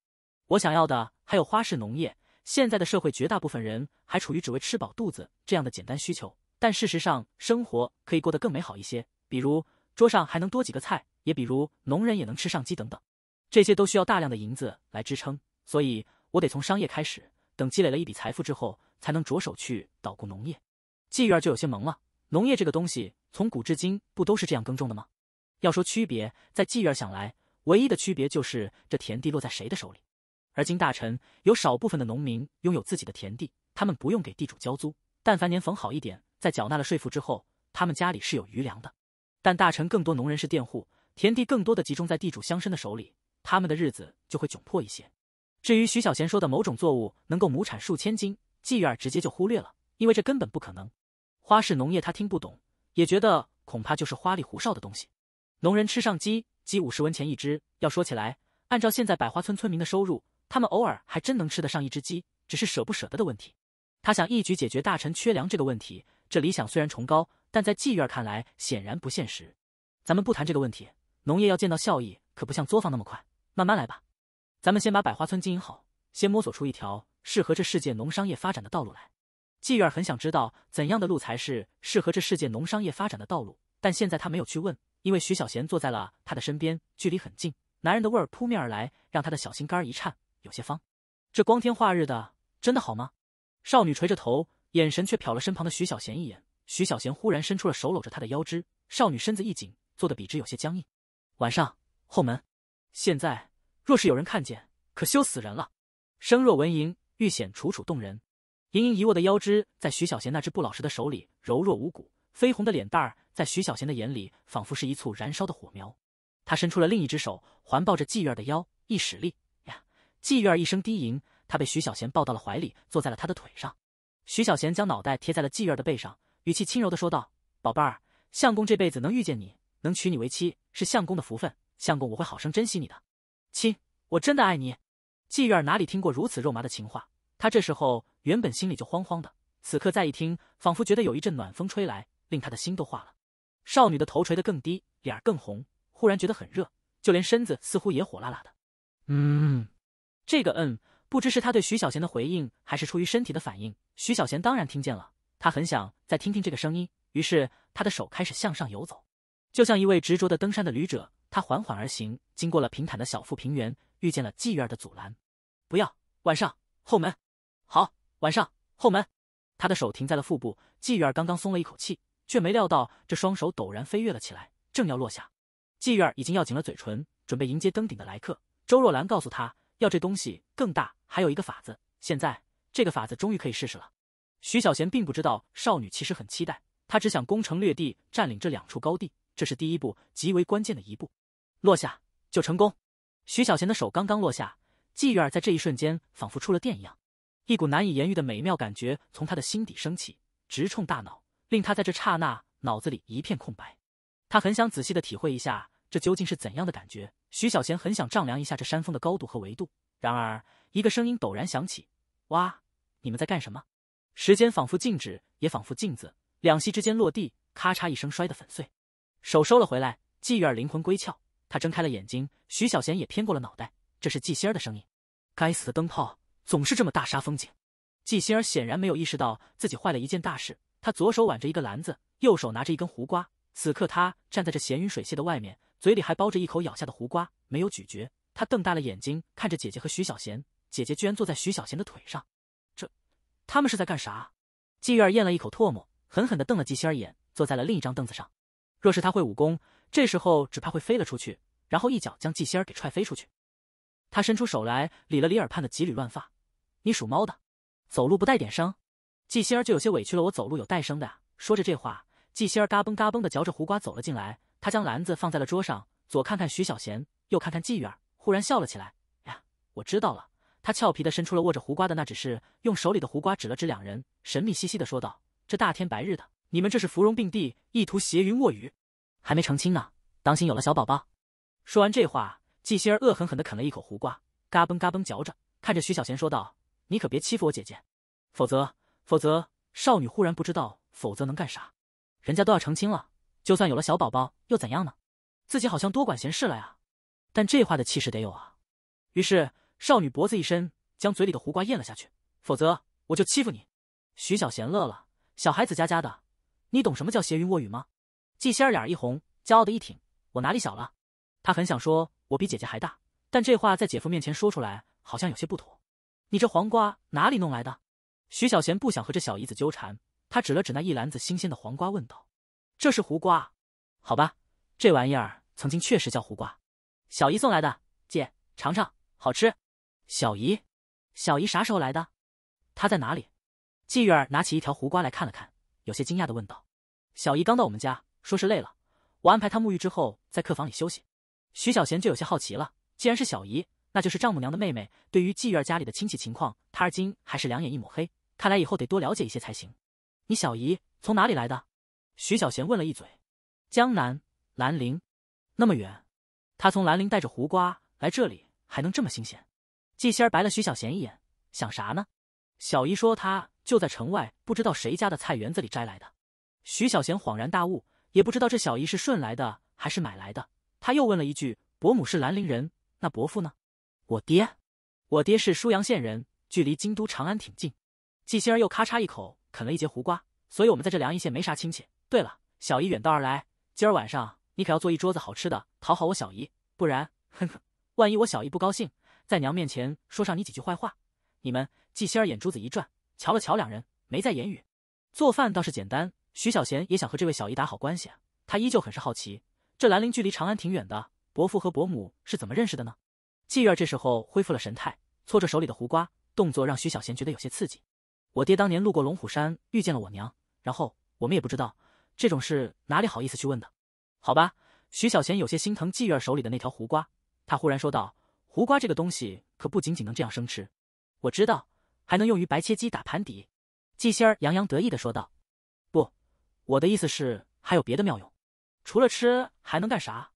Speaker 1: 我想要的还有花式农业。现在的社会，绝大部分人还处于只为吃饱肚子这样的简单需求，但事实上，生活可以过得更美好一些。比如桌上还能多几个菜，也比如农人也能吃上鸡等等。这些都需要大量的银子来支撑，所以我得从商业开始。等积累了一笔财富之后，才能着手去捣鼓农业。妓院儿就有些懵了。农业这个东西，从古至今不都是这样耕种的吗？要说区别，在妓院儿想来，唯一的区别就是这田地落在谁的手里。而今大臣有少部分的农民拥有自己的田地，他们不用给地主交租，但凡年逢好一点，在缴纳了税赋之后，他们家里是有余粮的。但大臣更多农人是佃户，田地更多的集中在地主乡绅的手里，他们的日子就会窘迫一些。至于徐小贤说的某种作物能够亩产数千斤，妓院直接就忽略了，因为这根本不可能。花式农业他听不懂，也觉得恐怕就是花里胡哨的东西。农人吃上鸡，鸡五十文钱一只。要说起来，按照现在百花村村民的收入，他们偶尔还真能吃得上一只鸡，只是舍不舍得的问题。他想一举解决大臣缺粮这个问题，这理想虽然崇高，但在妓院看来显然不现实。咱们不谈这个问题，农业要见到效益，可不像作坊那么快，慢慢来吧。咱们先把百花村经营好，先摸索出一条适合这世界农商业发展的道路来。妓院很想知道怎样的路才是适合这世界农商业发展的道路，但现在他没有去问，因为徐小贤坐在了他的身边，距离很近，男人的味儿扑面而来，让他的小心肝一颤，有些慌。这光天化日的，真的好吗？少女垂着头，眼神却瞟了身旁的徐小贤一眼。徐小贤忽然伸出了手，搂着她的腰肢，少女身子一紧，坐得笔直，有些僵硬。晚上后门，现在。若是有人看见，可羞死人了。声若蚊蝇，愈显楚楚动人。盈盈一握的腰肢，在徐小贤那只不老实的手里柔若无骨。绯红的脸蛋儿，在徐小贤的眼里仿佛是一簇燃烧的火苗。他伸出了另一只手，环抱着季月儿的腰，一使力，呀！季月儿一声低吟，她被徐小贤抱到了怀里，坐在了他的腿上。徐小贤将脑袋贴在了季月儿的背上，语气轻柔的说道：“宝贝儿，相公这辈子能遇见你，能娶你为妻，是相公的福分。相公，我会好生珍惜你的。”亲，我真的爱你。季月儿哪里听过如此肉麻的情话？她这时候原本心里就慌慌的，此刻再一听，仿佛觉得有一阵暖风吹来，令她的心都化了。少女的头垂得更低，脸儿更红，忽然觉得很热，就连身子似乎也火辣辣的。嗯，这个嗯，不知是她对徐小贤的回应，还是出于身体的反应。徐小贤当然听见了，他很想再听听这个声音，于是他的手开始向上游走，就像一位执着的登山的旅者。他缓缓而行，经过了平坦的小腹平原，遇见了妓院的阻拦。不要晚上后门，好晚上后门。他的手停在了腹部，妓院儿刚刚松了一口气，却没料到这双手陡然飞跃了起来，正要落下，季月儿已经咬紧了嘴唇，准备迎接登顶的来客。周若兰告诉他，要这东西更大，还有一个法子。现在这个法子终于可以试试了。徐小贤并不知道少女其实很期待，他只想攻城略地，占领这两处高地，这是第一步，极为关键的一步。落下就成功。徐小贤的手刚刚落下，季玉儿在这一瞬间仿佛触了电一样，一股难以言喻的美妙感觉从他的心底升起，直冲大脑，令他在这刹那脑子里一片空白。他很想仔细的体会一下这究竟是怎样的感觉。徐小贤很想丈量一下这山峰的高度和维度，然而一个声音陡然响起：“哇，你们在干什么？”时间仿佛静止，也仿佛镜子，两膝之间落地，咔嚓一声摔得粉碎。手收了回来，季玉儿灵魂归窍，他睁开了眼睛，徐小贤也偏过了脑袋。这是季星儿的声音。该死的灯泡，总是这么大杀风景。季星儿显然没有意识到自己坏了一件大事。他左手挽着一个篮子，右手拿着一根胡瓜。此刻他站在这咸鱼水榭的外面，嘴里还包着一口咬下的胡瓜，没有咀嚼。他瞪大了眼睛看着姐姐和徐小贤，姐姐居然坐在徐小贤的腿上，这他们是在干啥？季月儿咽了一口唾沫，狠狠的瞪了季星儿一眼，坐在了另一张凳子上。若是他会武功，这时候只怕会飞了出去。然后一脚将纪星儿给踹飞出去，他伸出手来理了理耳畔的几缕乱发。你属猫的，走路不带点声？纪星儿就有些委屈了。我走路有带声的。说着这话，纪星儿嘎嘣嘎嘣的嚼着胡瓜走了进来。他将篮子放在了桌上，左看看徐小贤，右看看纪儿，忽然笑了起来。呀，我知道了。他俏皮的伸出了握着胡瓜的那只是，用手里的胡瓜指了指两人，神秘兮兮的说道：“这大天白日的，你们这是芙蓉并蒂，意图斜云卧雨？还没成亲呢，当心有了小宝宝。”说完这话，纪心儿恶狠狠地啃了一口胡瓜，嘎嘣嘎嘣嚼着，看着徐小贤说道：“你可别欺负我姐姐，否则，否则……”少女忽然不知道否则能干啥，人家都要成亲了，就算有了小宝宝又怎样呢？自己好像多管闲事了呀。但这话的气势得有啊。于是，少女脖子一伸，将嘴里的胡瓜咽了下去。否则我就欺负你。徐小贤乐了，小孩子家家的，你懂什么叫斜云卧雨吗？纪心儿脸一红，骄傲的一挺，我哪里小了？他很想说“我比姐姐还大”，但这话在姐夫面前说出来好像有些不妥。你这黄瓜哪里弄来的？徐小贤不想和这小姨子纠缠，他指了指那一篮子新鲜的黄瓜，问道：“这是胡瓜？好吧，这玩意儿曾经确实叫胡瓜。”小姨送来的，姐尝尝，好吃。小姨，小姨啥时候来的？她在哪里？季玉儿拿起一条胡瓜来看了看，有些惊讶的问道：“小姨刚到我们家，说是累了，我安排她沐浴之后在客房里休息。”徐小贤就有些好奇了，既然是小姨，那就是丈母娘的妹妹。对于季月儿家里的亲戚情况，他而今还是两眼一抹黑，看来以后得多了解一些才行。你小姨从哪里来的？徐小贤问了一嘴。江南，兰陵，那么远，她从兰陵带着胡瓜来这里，还能这么新鲜？季仙儿白了徐小贤一眼，想啥呢？小姨说她就在城外，不知道谁家的菜园子里摘来的。徐小贤恍然大悟，也不知道这小姨是顺来的还是买来的。他又问了一句：“伯母是兰陵人，那伯父呢？我爹，我爹是舒阳县人，距离京都长安挺近。”季星儿又咔嚓一口啃了一节胡瓜，所以我们在这梁邑县没啥亲戚。对了，小姨远道而来，今儿晚上你可要做一桌子好吃的，讨好我小姨，不然，哼哼，万一我小姨不高兴，在娘面前说上你几句坏话。你们，季星儿眼珠子一转，瞧了瞧两人，没再言语。做饭倒是简单，徐小贤也想和这位小姨打好关系，他依旧很是好奇。这兰陵距离长安挺远的，伯父和伯母是怎么认识的呢？季院这时候恢复了神态，搓着手里的胡瓜，动作让徐小贤觉得有些刺激。我爹当年路过龙虎山，遇见了我娘，然后我们也不知道这种事哪里好意思去问的，好吧？徐小贤有些心疼季院手里的那条胡瓜，他忽然说道：“胡瓜这个东西可不仅仅能这样生吃，我知道还能用于白切鸡打盘底。”季仙儿洋洋得意地说道：“不，我的意思是还有别的妙用。”除了吃还能干啥？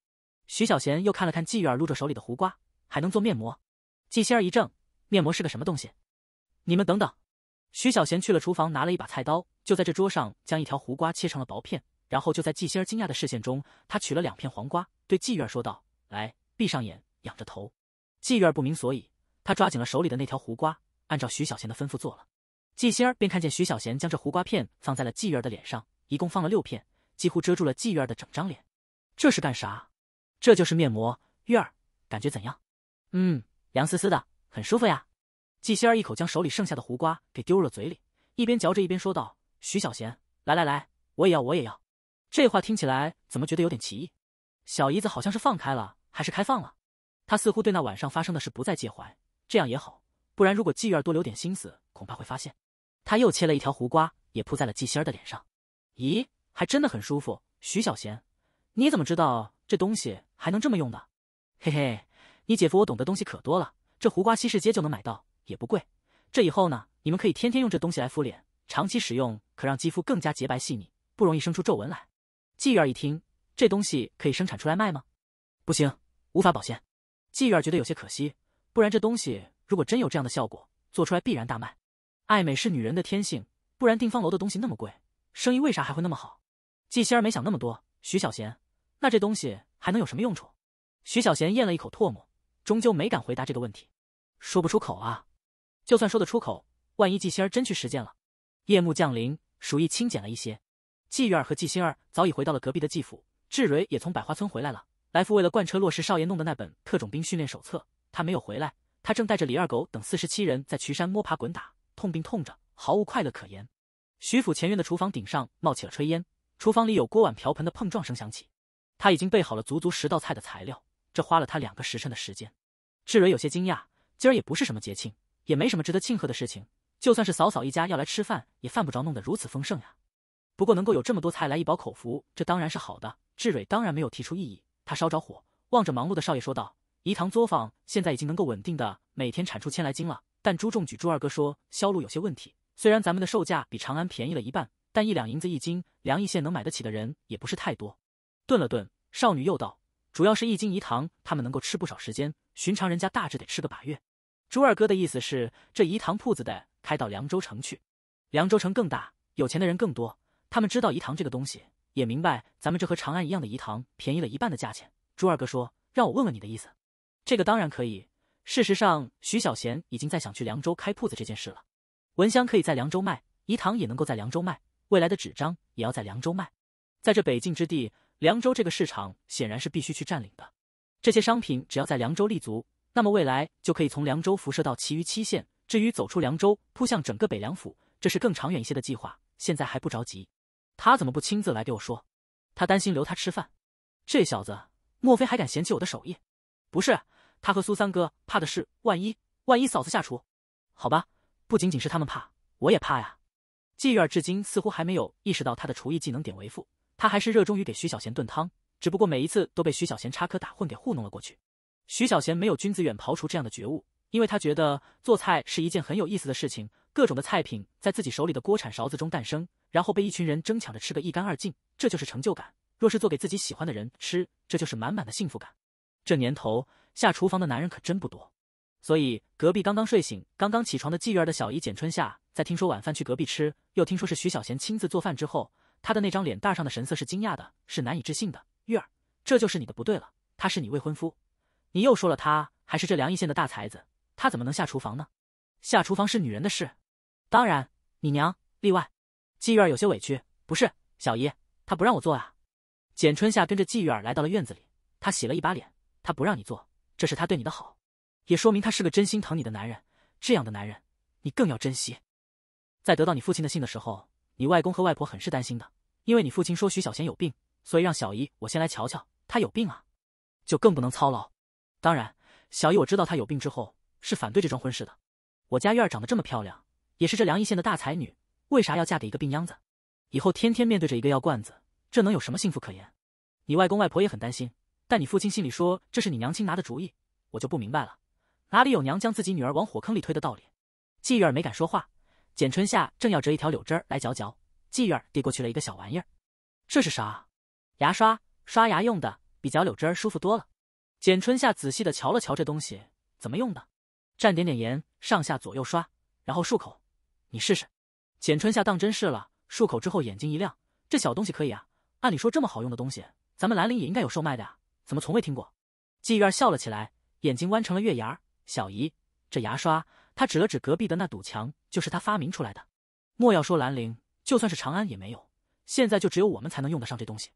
Speaker 1: 徐小贤又看了看季月儿，撸着手里的胡瓜，还能做面膜。季心儿一怔，面膜是个什么东西？你们等等。徐小贤去了厨房，拿了一把菜刀，就在这桌上将一条胡瓜切成了薄片，然后就在季心儿惊讶的视线中，他取了两片黄瓜，对季月儿说道：“来，闭上眼，仰着头。”季月儿不明所以，他抓紧了手里的那条胡瓜，按照徐小贤的吩咐做了。季心儿便看见徐小贤将这胡瓜片放在了季月儿的脸上，一共放了六片。几乎遮住了季月儿的整张脸，这是干啥？这就是面膜，月儿感觉怎样？嗯，凉丝丝的，很舒服呀。季仙儿一口将手里剩下的胡瓜给丢入了嘴里，一边嚼着一边说道：“徐小贤，来来来，我也要，我也要。”这话听起来怎么觉得有点奇异？小姨子好像是放开了，还是开放了？她似乎对那晚上发生的事不再介怀，这样也好，不然如果季月儿多留点心思，恐怕会发现。他又切了一条胡瓜，也铺在了季仙儿的脸上。咦？还真的很舒服，徐小贤，你怎么知道这东西还能这么用的？嘿嘿，你姐夫我懂得东西可多了，这胡瓜稀释街就能买到，也不贵。这以后呢，你们可以天天用这东西来敷脸，长期使用可让肌肤更加洁白细腻，不容易生出皱纹来。季玉儿一听，这东西可以生产出来卖吗？不行，无法保鲜。季玉儿觉得有些可惜，不然这东西如果真有这样的效果，做出来必然大卖。爱美是女人的天性，不然定方楼的东西那么贵，生意为啥还会那么好？纪心儿没想那么多，徐小贤，那这东西还能有什么用处？徐小贤咽了一口唾沫，终究没敢回答这个问题，说不出口啊。就算说得出口，万一纪心儿真去实践了？夜幕降临，鼠疫清减了一些，纪玉儿和纪星儿早已回到了隔壁的纪府，志蕊也从百花村回来了。来福为了贯彻落实少爷弄的那本特种兵训练手册，他没有回来，他正带着李二狗等四十七人在渠山摸爬滚打，痛并痛着，毫无快乐可言。徐府前院的厨房顶上冒起了炊烟。厨房里有锅碗瓢盆的碰撞声响起，他已经备好了足足十道菜的材料，这花了他两个时辰的时间。志蕊有些惊讶，今儿也不是什么节庆，也没什么值得庆贺的事情，就算是嫂嫂一家要来吃饭，也犯不着弄得如此丰盛呀。不过能够有这么多菜来一饱口福，这当然是好的。志蕊当然没有提出异议，他烧着火，望着忙碌的少爷说道：“怡堂作坊现在已经能够稳定的每天产出千来斤了，但朱仲举、朱二哥说销路有些问题，虽然咱们的售价比长安便宜了一半。”但一两银子一斤，梁义县能买得起的人也不是太多。顿了顿，少女又道：“主要是一斤饴糖，他们能够吃不少时间。寻常人家大致得吃个把月。”朱二哥的意思是，这饴糖铺子得开到凉州城去。凉州城更大，有钱的人更多。他们知道饴糖这个东西，也明白咱们这和长安一样的饴糖便宜了一半的价钱。朱二哥说：“让我问问你的意思。”这个当然可以。事实上，徐小贤已经在想去凉州开铺子这件事了。文香可以在凉州卖饴糖，也能够在凉州卖。未来的纸张也要在凉州卖，在这北境之地，凉州这个市场显然是必须去占领的。这些商品只要在凉州立足，那么未来就可以从凉州辐射到其余七县。至于走出凉州，扑向整个北凉府，这是更长远一些的计划，现在还不着急。他怎么不亲自来给我说？他担心留他吃饭。这小子，莫非还敢嫌弃我的手艺？不是，他和苏三哥怕的是万一，万一嫂子下厨。好吧，不仅仅是他们怕，我也怕呀。妓院儿至今似乎还没有意识到他的厨艺技能点为负，他还是热衷于给徐小贤炖汤，只不过每一次都被徐小贤插科打诨给糊弄了过去。徐小贤没有君子远庖厨这样的觉悟，因为他觉得做菜是一件很有意思的事情，各种的菜品在自己手里的锅铲勺子中诞生，然后被一群人争抢着吃个一干二净，这就是成就感。若是做给自己喜欢的人吃，这就是满满的幸福感。这年头下厨房的男人可真不多，所以隔壁刚刚睡醒、刚刚起床的妓院儿的小姨简春夏。在听说晚饭去隔壁吃，又听说是徐小贤亲自做饭之后，他的那张脸蛋上的神色是惊讶的，是难以置信的。玉儿，这就是你的不对了。他是你未婚夫，你又说了他还是这梁邑县的大才子，他怎么能下厨房呢？下厨房是女人的事，当然你娘例外。季玉儿有些委屈，不是小姨，他不让我做啊。简春夏跟着季玉儿来到了院子里，她洗了一把脸，她不让你做，这是她对你的好，也说明他是个真心疼你的男人。这样的男人，你更要珍惜。在得到你父亲的信的时候，你外公和外婆很是担心的，因为你父亲说徐小贤有病，所以让小姨我先来瞧瞧。他有病啊，就更不能操劳。当然，小姨我知道他有病之后是反对这桩婚事的。我家月儿长得这么漂亮，也是这梁邑县的大才女，为啥要嫁给一个病秧子？以后天天面对着一个药罐子，这能有什么幸福可言？你外公外婆也很担心，但你父亲心里说这是你娘亲拿的主意，我就不明白了，哪里有娘将自己女儿往火坑里推的道理？季玉儿没敢说话。简春夏正要折一条柳枝儿来嚼嚼，妓院递过去了一个小玩意儿，这是啥？牙刷，刷牙用的，比嚼柳枝儿舒服多了。简春夏仔细的瞧了瞧这东西，怎么用的？蘸点点盐，上下左右刷，然后漱口。你试试。简春夏当真试了，漱口之后眼睛一亮，这小东西可以啊。按理说这么好用的东西，咱们兰陵也应该有售卖的啊，怎么从未听过？妓院笑了起来，眼睛弯成了月牙儿。小姨，这牙刷。他指了指隔壁的那堵墙，就是他发明出来的。莫要说兰陵，就算是长安也没有。现在就只有我们才能用得上这东西。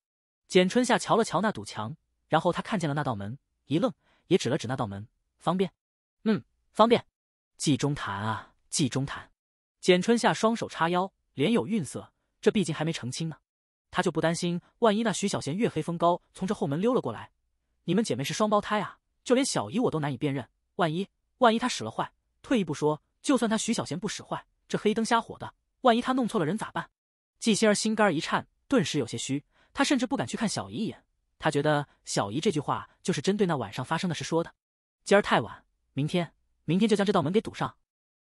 Speaker 1: 简春夏瞧了瞧那堵墙，然后他看见了那道门，一愣，也指了指那道门。方便？嗯，方便。季中谈啊，季中谈。简春夏双手叉腰，脸有愠色。这毕竟还没成亲呢，他就不担心，万一那徐小贤月黑风高从这后门溜了过来，你们姐妹是双胞胎啊，就连小姨我都难以辨认。万一万一他使了坏。退一步说，就算他徐小贤不使坏，这黑灯瞎火的，万一他弄错了人咋办？季心儿心肝一颤，顿时有些虚，她甚至不敢去看小姨一眼。她觉得小姨这句话就是针对那晚上发生的事说的。今儿太晚，明天，明天就将这道门给堵上。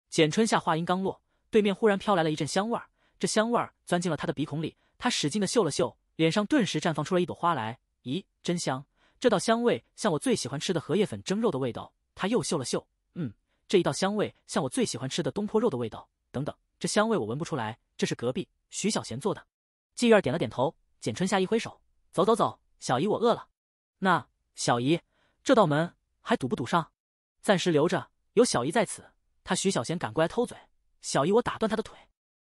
Speaker 1: 简春夏话音刚落，对面忽然飘来了一阵香味儿，这香味儿钻进了他的鼻孔里，他使劲的嗅了嗅，脸上顿时绽放出了一朵花来。咦，真香！这道香味像我最喜欢吃的荷叶粉蒸肉的味道。他又嗅了嗅，嗯。这一道香味像我最喜欢吃的东坡肉的味道。等等，这香味我闻不出来，这是隔壁徐小贤做的。季玉儿点了点头，简春夏一挥手，走走走，小姨我饿了。那小姨，这道门还堵不堵上？暂时留着，有小姨在此，他徐小贤赶过来偷嘴，小姨我打断他的腿。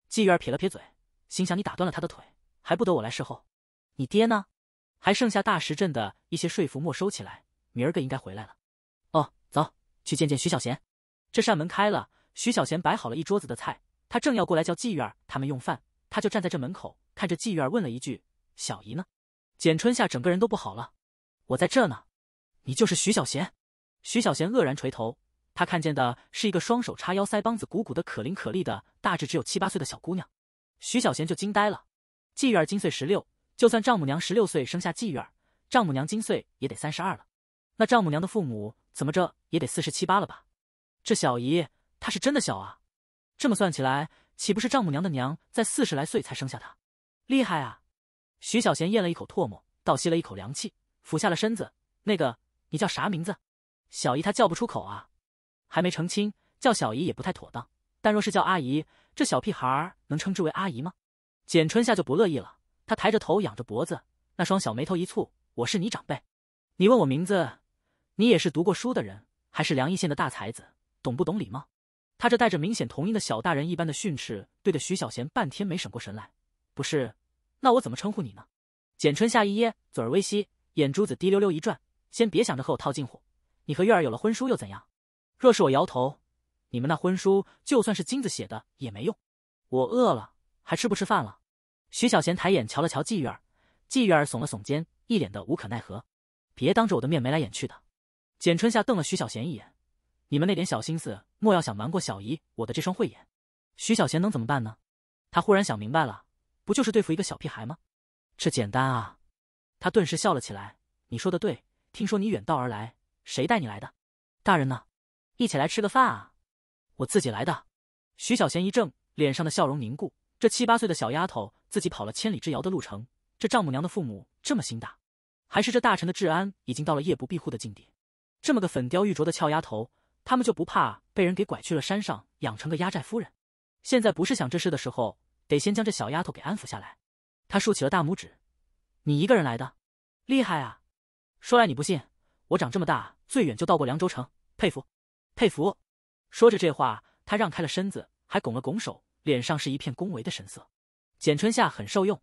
Speaker 1: 季玉儿撇了撇嘴，心想你打断了他的腿，还不得我来侍候？你爹呢？还剩下大石镇的一些税赋没收起来，明儿个应该回来了。哦，走去见见徐小贤。这扇门开了，徐小贤摆好了一桌子的菜，他正要过来叫纪院儿他们用饭，他就站在这门口，看着纪院儿问了一句：“小姨呢？”简春夏整个人都不好了。我在这呢，你就是徐小贤。徐小贤愕然垂头，他看见的是一个双手叉腰、腮帮子鼓鼓的、可伶可俐的、大致只有七八岁的小姑娘。徐小贤就惊呆了。纪院儿今岁十六，就算丈母娘十六岁生下纪院儿，丈母娘今岁也得三十二了，那丈母娘的父母怎么着也得四十七八了吧？这小姨她是真的小啊！这么算起来，岂不是丈母娘的娘在四十来岁才生下她？厉害啊！徐小贤咽了一口唾沫，倒吸了一口凉气，俯下了身子。那个，你叫啥名字？小姨她叫不出口啊！还没成亲，叫小姨也不太妥当。但若是叫阿姨，这小屁孩能称之为阿姨吗？简春夏就不乐意了，她抬着头，仰着脖子，那双小眉头一蹙：“我是你长辈，你问我名字，你也是读过书的人，还是梁义县的大才子？”懂不懂礼貌？他这带着明显童音的小大人一般的训斥，对着徐小贤半天没省过神来。不是，那我怎么称呼你呢？简春夏一噎，嘴儿微吸，眼珠子滴溜溜一转。先别想着和我套近乎，你和月儿有了婚书又怎样？若是我摇头，你们那婚书就算是金子写的也没用。我饿了，还吃不吃饭了？徐小贤抬眼瞧了瞧季月儿，季月儿耸了耸肩，一脸的无可奈何。别当着我的面眉来眼去的。简春夏瞪了徐小贤一眼。你们那点小心思，莫要想瞒过小姨我的这双慧眼。徐小贤能怎么办呢？他忽然想明白了，不就是对付一个小屁孩吗？这简单啊！他顿时笑了起来。你说的对，听说你远道而来，谁带你来的？大人呢？一起来吃个饭啊！我自己来的。徐小贤一怔，脸上的笑容凝固。这七八岁的小丫头自己跑了千里之遥的路程，这丈母娘的父母这么心大，还是这大臣的治安已经到了夜不闭户的境地，这么个粉雕玉琢的俏丫头。他们就不怕被人给拐去了山上，养成个压寨夫人？现在不是想这事的时候，得先将这小丫头给安抚下来。他竖起了大拇指：“你一个人来的，厉害啊！说来你不信，我长这么大，最远就到过凉州城，佩服，佩服。”说着这话，他让开了身子，还拱了拱手，脸上是一片恭维的神色。简春夏很受用，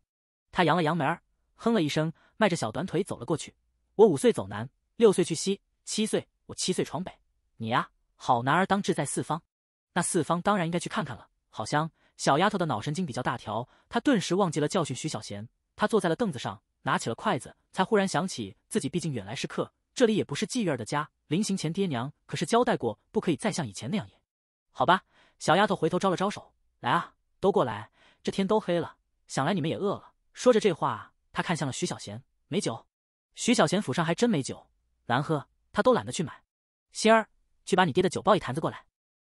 Speaker 1: 他扬了扬眉儿，哼了一声，迈着小短腿走了过去。我五岁走南，六岁去西，七岁我七岁闯北。你呀，好男儿当志在四方，那四方当然应该去看看了。好香，小丫头的脑神经比较大条，她顿时忘记了教训徐小贤。她坐在了凳子上，拿起了筷子，才忽然想起自己毕竟远来是客，这里也不是妓院儿的家。临行前爹娘可是交代过，不可以再像以前那样也。好吧，小丫头回头招了招手，来啊，都过来，这天都黑了，想来你们也饿了。说着这话，她看向了徐小贤，没酒。徐小贤府上还真没酒，难喝，他都懒得去买。仙儿。去把你爹的酒抱一坛子过来。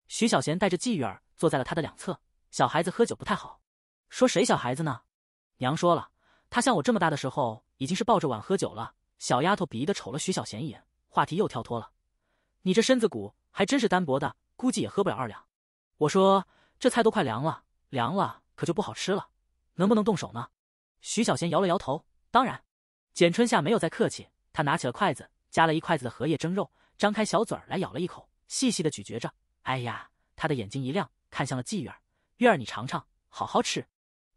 Speaker 1: 徐小贤带着季玉儿坐在了他的两侧。小孩子喝酒不太好。说谁小孩子呢？娘说了，她像我这么大的时候，已经是抱着碗喝酒了。小丫头鄙夷的瞅了徐小贤一眼，话题又跳脱了。你这身子骨还真是单薄的，估计也喝不了二两。我说这菜都快凉了，凉了可就不好吃了。能不能动手呢？徐小贤摇了摇头。当然。简春夏没有再客气，她拿起了筷子，夹了一筷子的荷叶蒸肉，张开小嘴儿来咬了一口。细细的咀嚼着，哎呀，他的眼睛一亮，看向了季月儿。月儿，你尝尝，好好吃。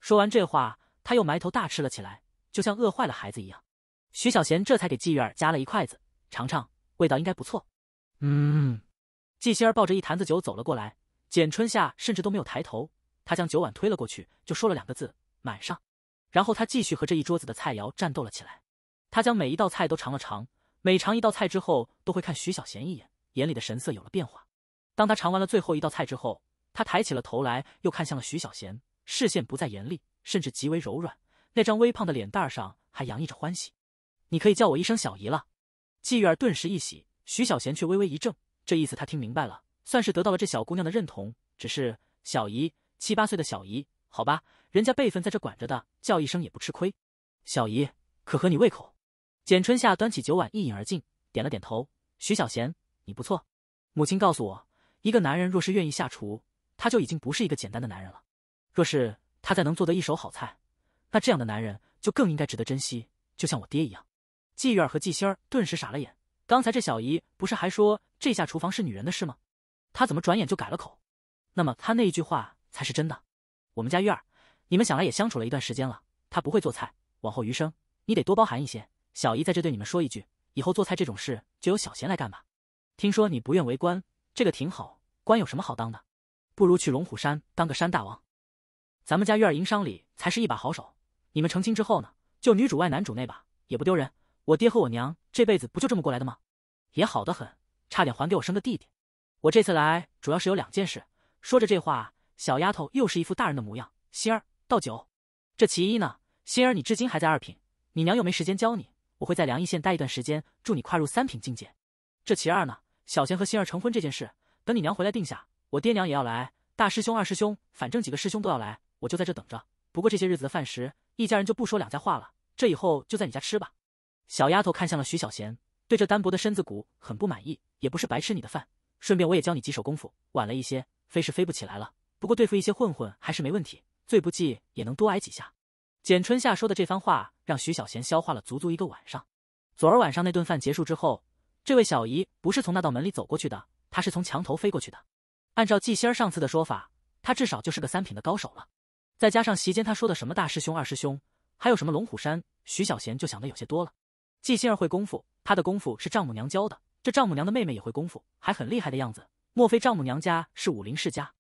Speaker 1: 说完这话，他又埋头大吃了起来，就像饿坏了孩子一样。徐小贤这才给季月儿夹了一筷子，尝尝，味道应该不错。嗯。季心儿抱着一坛子酒走了过来，简春夏甚至都没有抬头，他将酒碗推了过去，就说了两个字：满上。然后他继续和这一桌子的菜肴战斗了起来。他将每一道菜都尝了尝，每尝一道菜之后，都会看徐小贤一眼。眼里的神色有了变化。当他尝完了最后一道菜之后，他抬起了头来，又看向了徐小贤，视线不再严厉，甚至极为柔软。那张微胖的脸蛋上还洋溢着欢喜。你可以叫我一声小姨了。季玉儿顿时一喜，徐小贤却微微一怔。这意思他听明白了，算是得到了这小姑娘的认同。只是小姨，七八岁的小姨，好吧，人家辈分在这管着的，叫一声也不吃亏。小姨可合你胃口。简春夏端起酒碗一饮而尽，点了点头。徐小贤。你不错，母亲告诉我，一个男人若是愿意下厨，他就已经不是一个简单的男人了。若是他再能做得一手好菜，那这样的男人就更应该值得珍惜，就像我爹一样。季月儿和季星儿顿时傻了眼，刚才这小姨不是还说这下厨房是女人的事吗？她怎么转眼就改了口？那么她那一句话才是真的。我们家月儿，你们想来也相处了一段时间了，她不会做菜，往后余生你得多包涵一些。小姨在这对你们说一句，以后做菜这种事就由小贤来干吧。听说你不愿为官，这个挺好。官有什么好当的？不如去龙虎山当个山大王。咱们家院儿营商里才是一把好手。你们成亲之后呢，就女主外男主内吧，也不丢人。我爹和我娘这辈子不就这么过来的吗？也好得很，差点还给我生个弟弟。我这次来主要是有两件事。说着这话，小丫头又是一副大人的模样。心儿，倒酒。这其一呢，心儿你至今还在二品，你娘又没时间教你，我会在梁邑县待一段时间，助你跨入三品境界。这其二呢。小贤和心儿成婚这件事，等你娘回来定下，我爹娘也要来，大师兄、二师兄，反正几个师兄都要来，我就在这等着。不过这些日子的饭食，一家人就不说两家话了，这以后就在你家吃吧。小丫头看向了徐小贤，对这单薄的身子骨很不满意，也不是白吃你的饭，顺便我也教你几手功夫。晚了一些，飞是飞不起来了，不过对付一些混混还是没问题，最不济也能多挨几下。简春夏说的这番话，让徐小贤消化了足足一个晚上。昨儿晚上那顿饭结束之后。这位小姨不是从那道门里走过去的，她是从墙头飞过去的。按照纪仙儿上次的说法，她至少就是个三品的高手了。再加上席间他说的什么大师兄、二师兄，还有什么龙虎山，徐小贤就想的有些多了。纪仙儿会功夫，她的功夫是丈母娘教的，这丈母娘的妹妹也会功夫，还很厉害的样子。莫非丈母娘家是武林世家？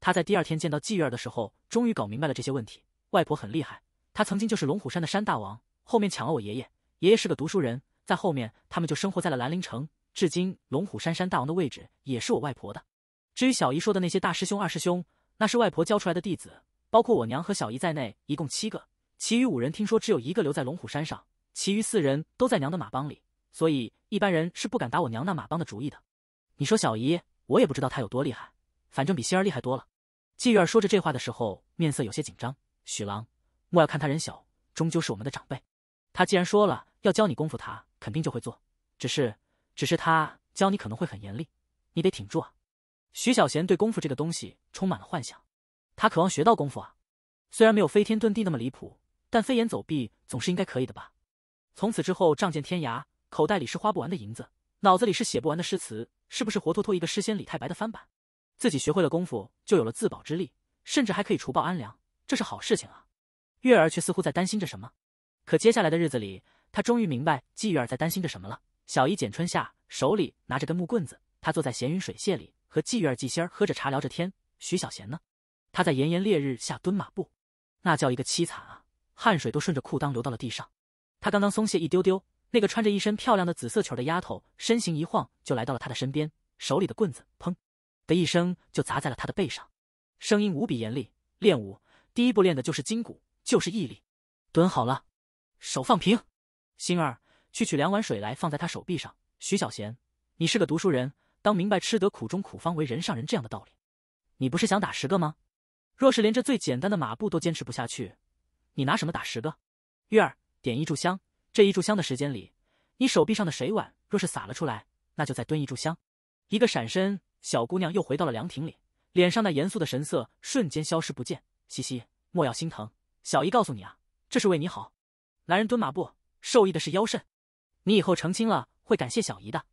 Speaker 1: 他在第二天见到纪月儿的时候，终于搞明白了这些问题。外婆很厉害，她曾经就是龙虎山的山大王，后面抢了我爷爷。爷爷是个读书人。在后面，他们就生活在了兰陵城。至今，龙虎山山大王的位置也是我外婆的。至于小姨说的那些大师兄、二师兄，那是外婆教出来的弟子，包括我娘和小姨在内，一共七个。其余五人听说只有一个留在龙虎山上，其余四人都在娘的马帮里，所以一般人是不敢打我娘那马帮的主意的。你说小姨，我也不知道她有多厉害，反正比心儿厉害多了。季玉儿说着这话的时候，面色有些紧张。许郎，莫要看他人小，终究是我们的长辈。他既然说了要教你功夫，他。肯定就会做，只是，只是他教你可能会很严厉，你得挺住啊。徐小贤对功夫这个东西充满了幻想，他渴望学到功夫啊。虽然没有飞天遁地那么离谱，但飞檐走壁总是应该可以的吧？从此之后，仗剑天涯，口袋里是花不完的银子，脑子里是写不完的诗词，是不是活脱脱一个诗仙李太白的翻版？自己学会了功夫，就有了自保之力，甚至还可以除暴安良，这是好事情啊。月儿却似乎在担心着什么，可接下来的日子里。他终于明白季月儿在担心着什么了。小姨简春夏手里拿着根木棍子，她坐在闲云水榭里，和季月儿、季仙儿喝着茶，聊着天。徐小贤呢？他在炎炎烈日下蹲马步，那叫一个凄惨啊！汗水都顺着裤裆流到了地上。他刚刚松懈一丢丢，那个穿着一身漂亮的紫色裙的丫头身形一晃，就来到了他的身边，手里的棍子砰的一声就砸在了他的背上，声音无比严厉。练武第一步练的就是筋骨，就是毅力。蹲好了，手放平。星儿，去取两碗水来，放在他手臂上。徐小贤，你是个读书人，当明白吃得苦中苦，方为人上人这样的道理。你不是想打十个吗？若是连这最简单的马步都坚持不下去，你拿什么打十个？月儿，点一炷香。这一炷香的时间里，你手臂上的水碗若是洒了出来，那就再蹲一炷香。一个闪身，小姑娘又回到了凉亭里，脸上那严肃的神色瞬间消失不见。西西，莫要心疼，小姨告诉你啊，这是为你好。男人蹲马步。受益的是妖圣，你以后成亲了会感谢小姨的。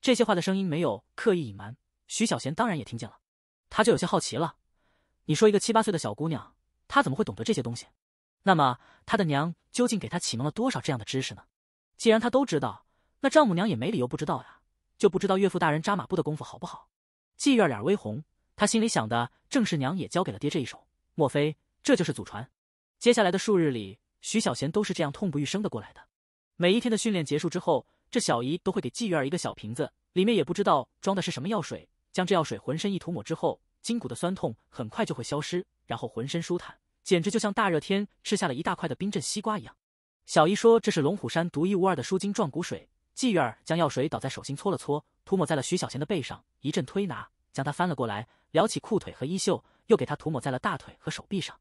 Speaker 1: 这些话的声音没有刻意隐瞒，徐小贤当然也听见了，他就有些好奇了。你说一个七八岁的小姑娘，她怎么会懂得这些东西？那么她的娘究竟给她启蒙了多少这样的知识呢？既然她都知道，那丈母娘也没理由不知道呀。就不知道岳父大人扎马步的功夫好不好？妓院脸微红，她心里想的正是娘也教给了爹这一手，莫非这就是祖传？接下来的数日里，徐小贤都是这样痛不欲生的过来的。每一天的训练结束之后，这小姨都会给季月儿一个小瓶子，里面也不知道装的是什么药水。将这药水浑身一涂抹之后，筋骨的酸痛很快就会消失，然后浑身舒坦，简直就像大热天吃下了一大块的冰镇西瓜一样。小姨说这是龙虎山独一无二的舒筋壮骨水。季月儿将药水倒在手心搓了搓，涂抹在了徐小贤的背上，一阵推拿，将他翻了过来，撩起裤腿和衣袖，又给他涂抹在了大腿和手臂上。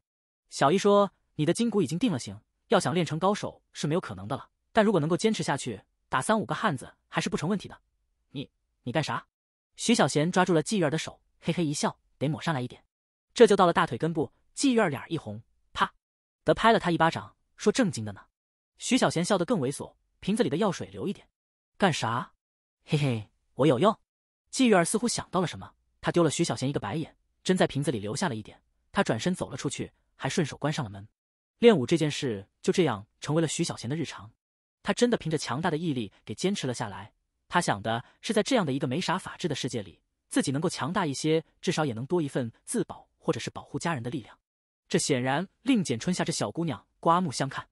Speaker 1: 小姨说：“你的筋骨已经定了型，要想练成高手是没有可能的了。”但如果能够坚持下去，打三五个汉子还是不成问题的。你，你干啥？徐小贤抓住了季玉儿的手，嘿嘿一笑，得抹上来一点。这就到了大腿根部，季玉儿脸一红，啪，得拍了他一巴掌，说正经的呢。徐小贤笑得更猥琐，瓶子里的药水留一点，干啥？嘿嘿，我有用。季玉儿似乎想到了什么，他丢了徐小贤一个白眼，真在瓶子里留下了一点。他转身走了出去，还顺手关上了门。练武这件事就这样成为了徐小贤的日常。他真的凭着强大的毅力给坚持了下来。他想的是，在这样的一个没啥法治的世界里，自己能够强大一些，至少也能多一份自保或者是保护家人的力量。这显然令简春夏这小姑娘刮目相看。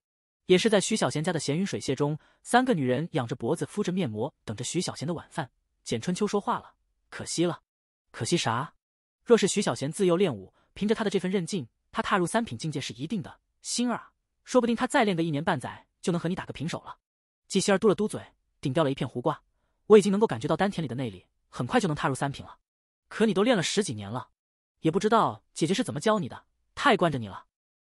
Speaker 1: 也是在徐小贤家的闲云水榭中，三个女人仰着脖子敷着面膜，等着徐小贤的晚饭。简春秋说话了：“可惜了，可惜啥？若是徐小贤自幼练武，凭着他的这份韧劲，他踏入三品境界是一定的。星儿，啊，说不定他再练个一年半载，就能和你打个平手了。”季希儿嘟了嘟嘴，顶掉了一片胡瓜。我已经能够感觉到丹田里的内力，很快就能踏入三品了。可你都练了十几年了，也不知道姐姐是怎么教你的，太惯着你了。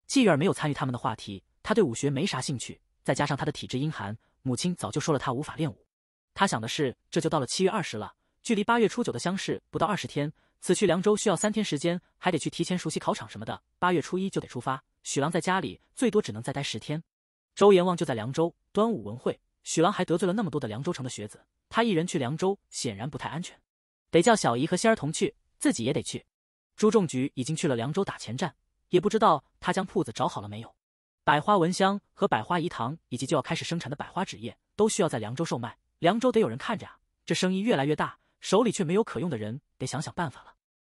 Speaker 1: 季月儿没有参与他们的话题，她对武学没啥兴趣，再加上她的体质阴寒，母亲早就说了她无法练武。她想的是，这就到了七月二十了，距离八月初九的乡试不到二十天，此去凉州需要三天时间，还得去提前熟悉考场什么的。八月初一就得出发，许郎在家里最多只能再待十天。周阎王就在凉州端午文会。许郎还得罪了那么多的凉州城的学子，他一人去凉州显然不太安全，得叫小姨和仙儿同去，自己也得去。朱仲举已经去了凉州打前站，也不知道他将铺子找好了没有。百花蚊香和百花饴堂以及就要开始生产的百花纸业都需要在凉州售卖，凉州得有人看着啊。这生意越来越大，手里却没有可用的人，得想想办法了。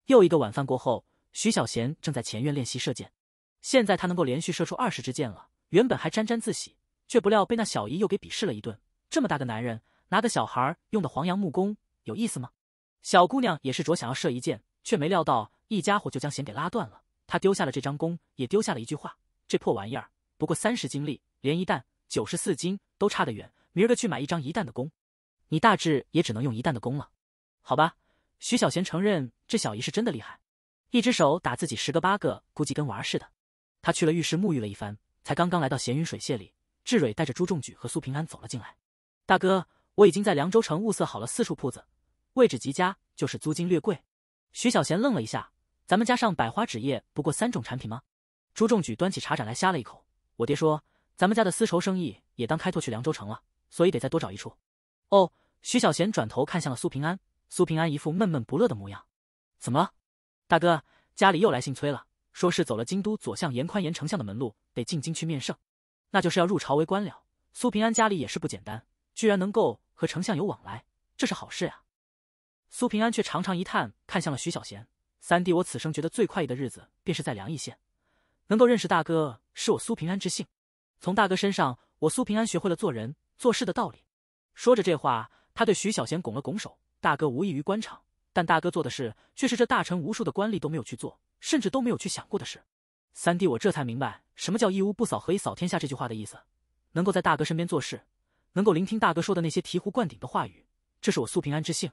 Speaker 1: 又一个晚饭过后，徐小贤正在前院练习射箭，现在他能够连续射出二十支箭了，原本还沾沾自喜。却不料被那小姨又给鄙视了一顿。这么大个男人拿个小孩用的黄杨木弓有意思吗？小姑娘也是着想要射一箭，却没料到一家伙就将弦给拉断了。她丢下了这张弓，也丢下了一句话：“这破玩意儿不过三十斤力，连一弹九十四斤都差得远。明儿个去买一张一弹的弓，你大致也只能用一弹的弓了。”好吧，徐小贤承认这小姨是真的厉害，一只手打自己十个八个，估计跟玩似的。他去了浴室沐浴了一番，才刚刚来到闲云水榭里。志蕊带着朱仲举和苏平安走了进来。大哥，我已经在凉州城物色好了四处铺子，位置极佳，就是租金略贵。徐小贤愣了一下，咱们加上百花纸业，不过三种产品吗？朱仲举端起茶盏来，呷了一口。我爹说，咱们家的丝绸生意也当开拓去凉州城了，所以得再多找一处。哦，徐小贤转头看向了苏平安，苏平安一副闷闷不乐的模样。怎么了，大哥？家里又来信催了，说是走了京都左相严宽严丞相的门路，得进京去面圣。那就是要入朝为官了。苏平安家里也是不简单，居然能够和丞相有往来，这是好事啊。苏平安却长长一叹，看向了徐小贤：“三弟，我此生觉得最快意的日子，便是在梁邑县，能够认识大哥，是我苏平安之幸。从大哥身上，我苏平安学会了做人做事的道理。”说着这话，他对徐小贤拱了拱手：“大哥无异于官场，但大哥做的事，却是这大臣无数的官吏都没有去做，甚至都没有去想过的事。”三弟，我这才明白什么叫“一屋不扫何以扫天下”这句话的意思。能够在大哥身边做事，能够聆听大哥说的那些醍醐灌顶的话语，这是我苏平安之幸。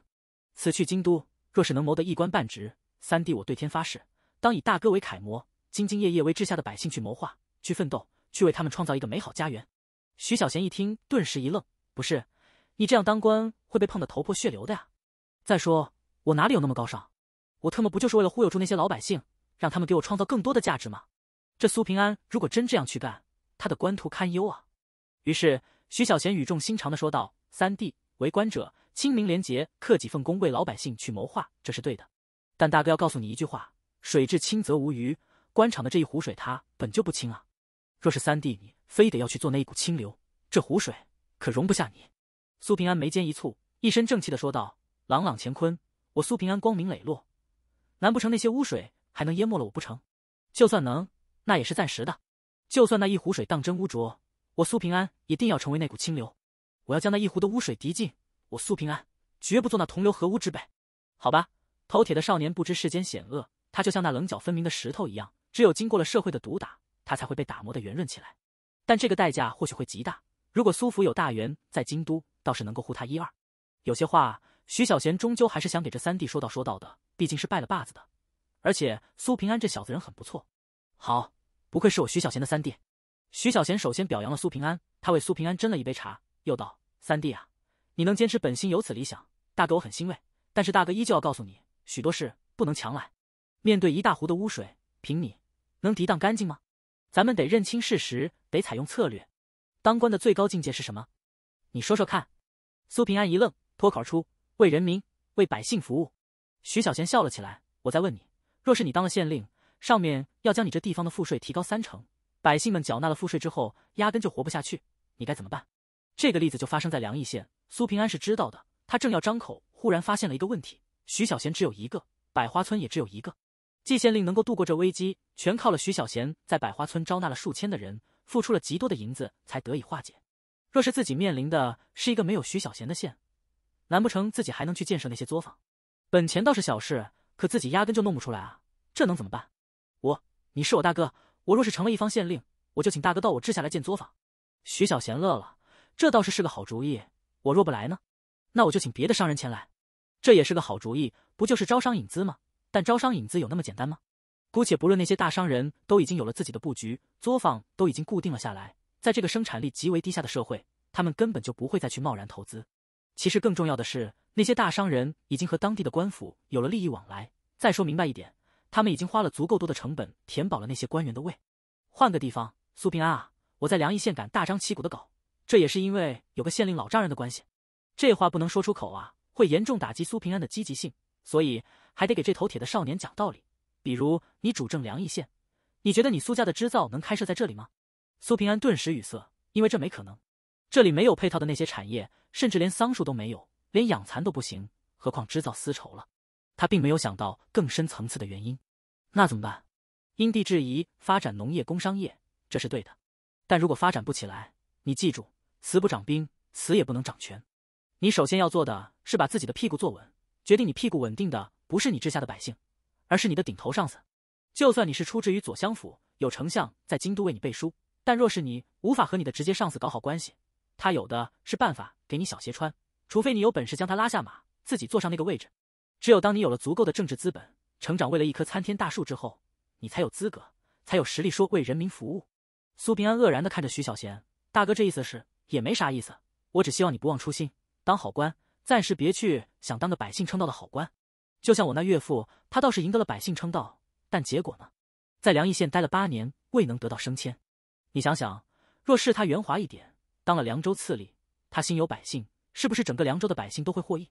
Speaker 1: 此去京都，若是能谋得一官半职，三弟，我对天发誓，当以大哥为楷模，兢兢业业为治下的百姓去谋划、去奋斗、去为他们创造一个美好家园。徐小贤一听，顿时一愣：“不是，你这样当官会被碰得头破血流的呀！再说，我哪里有那么高尚？我特么不就是为了忽悠住那些老百姓，让他们给我创造更多的价值吗？”这苏平安如果真这样去干，他的官途堪忧啊！于是徐小贤语重心长的说道：“三弟，为官者清明廉洁、克己奉公，为老百姓去谋划，这是对的。但大哥要告诉你一句话：水至清则无鱼。官场的这一湖水，它本就不清啊。若是三弟你非得要去做那一股清流，这湖水可容不下你。”苏平安眉间一蹙，一身正气的说道：“朗朗乾坤，我苏平安光明磊落，难不成那些污水还能淹没了我不成？就算能。”那也是暂时的，就算那一壶水当真污浊，我苏平安也定要成为那股清流。我要将那一壶的污水涤尽，我苏平安绝不做那同流合污之辈。好吧，头铁的少年不知世间险恶，他就像那棱角分明的石头一样，只有经过了社会的毒打，他才会被打磨的圆润起来。但这个代价或许会极大。如果苏府有大员在京都，倒是能够护他一二。有些话，徐小贤终究还是想给这三弟说道说道的，毕竟是拜了把子的，而且苏平安这小子人很不错。好，不愧是我徐小贤的三弟。徐小贤首先表扬了苏平安，他为苏平安斟了一杯茶，又道：“三弟啊，你能坚持本心，有此理想，大哥我很欣慰。但是大哥依旧要告诉你，许多事不能强来。面对一大湖的污水，凭你能涤荡干净吗？咱们得认清事实，得采用策略。当官的最高境界是什么？你说说看。”苏平安一愣，脱口而出：“为人民，为百姓服务。”徐小贤笑了起来。我再问你，若是你当了县令？上面要将你这地方的赋税提高三成，百姓们缴纳了赋税之后，压根就活不下去。你该怎么办？这个例子就发生在梁邑县，苏平安是知道的。他正要张口，忽然发现了一个问题：徐小贤只有一个，百花村也只有一个。季县令能够度过这危机，全靠了徐小贤在百花村招纳了数千的人，付出了极多的银子才得以化解。若是自己面临的是一个没有徐小贤的县，难不成自己还能去建设那些作坊？本钱倒是小事，可自己压根就弄不出来啊！这能怎么办？我，你是我大哥。我若是成了一方县令，我就请大哥到我治下来建作坊。徐小贤乐了，这倒是是个好主意。我若不来呢，那我就请别的商人前来，这也是个好主意。不就是招商引资吗？但招商引资有那么简单吗？姑且不论那些大商人都已经有了自己的布局，作坊都已经固定了下来，在这个生产力极为低下的社会，他们根本就不会再去贸然投资。其实更重要的是，那些大商人已经和当地的官府有了利益往来。再说明白一点。他们已经花了足够多的成本填饱了那些官员的胃。换个地方，苏平安啊，我在梁邑县敢大张旗鼓的搞，这也是因为有个县令老丈人的关系。这话不能说出口啊，会严重打击苏平安的积极性。所以还得给这头铁的少年讲道理。比如你主政梁邑县，你觉得你苏家的织造能开设在这里吗？苏平安顿时语塞，因为这没可能。这里没有配套的那些产业，甚至连桑树都没有，连养蚕都不行，何况织造丝绸了。他并没有想到更深层次的原因。那怎么办？因地制宜发展农业、工商业，这是对的。但如果发展不起来，你记住，死不长兵，死也不能掌权。你首先要做的是把自己的屁股坐稳。决定你屁股稳定的，不是你治下的百姓，而是你的顶头上司。就算你是出自于左相府，有丞相在京都为你背书，但若是你无法和你的直接上司搞好关系，他有的是办法给你小鞋穿。除非你有本事将他拉下马，自己坐上那个位置。只有当你有了足够的政治资本。成长为了一棵参天大树之后，你才有资格，才有实力说为人民服务。苏平安愕然的看着徐小贤，大哥，这意思是也没啥意思。我只希望你不忘初心，当好官，暂时别去想当个百姓称道的好官。就像我那岳父，他倒是赢得了百姓称道，但结果呢？在梁邑县待了八年，未能得到升迁。你想想，若是他圆滑一点，当了凉州刺吏，他心有百姓，是不是整个凉州的百姓都会获益？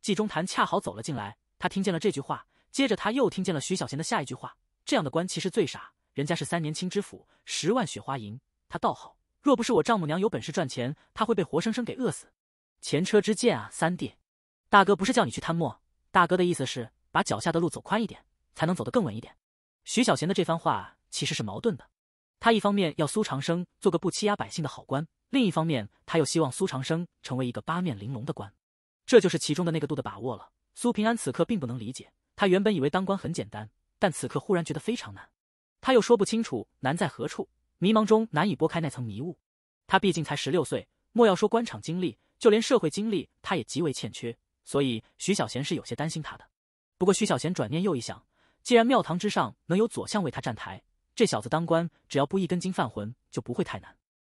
Speaker 1: 纪中谈恰好走了进来，他听见了这句话。接着他又听见了徐小贤的下一句话：“这样的官其实最傻，人家是三年清知府，十万雪花银。他倒好，若不是我丈母娘有本事赚钱，他会被活生生给饿死。前车之鉴啊，三弟，大哥不是叫你去贪墨，大哥的意思是把脚下的路走宽一点，才能走得更稳一点。”徐小贤的这番话其实是矛盾的，他一方面要苏长生做个不欺压百姓的好官，另一方面他又希望苏长生成为一个八面玲珑的官，这就是其中的那个度的把握了。苏平安此刻并不能理解。他原本以为当官很简单，但此刻忽然觉得非常难。他又说不清楚难在何处，迷茫中难以拨开那层迷雾。他毕竟才十六岁，莫要说官场经历，就连社会经历他也极为欠缺。所以徐小贤是有些担心他的。不过徐小贤转念又一想，既然庙堂之上能有左相为他站台，这小子当官只要不一根筋犯浑，就不会太难。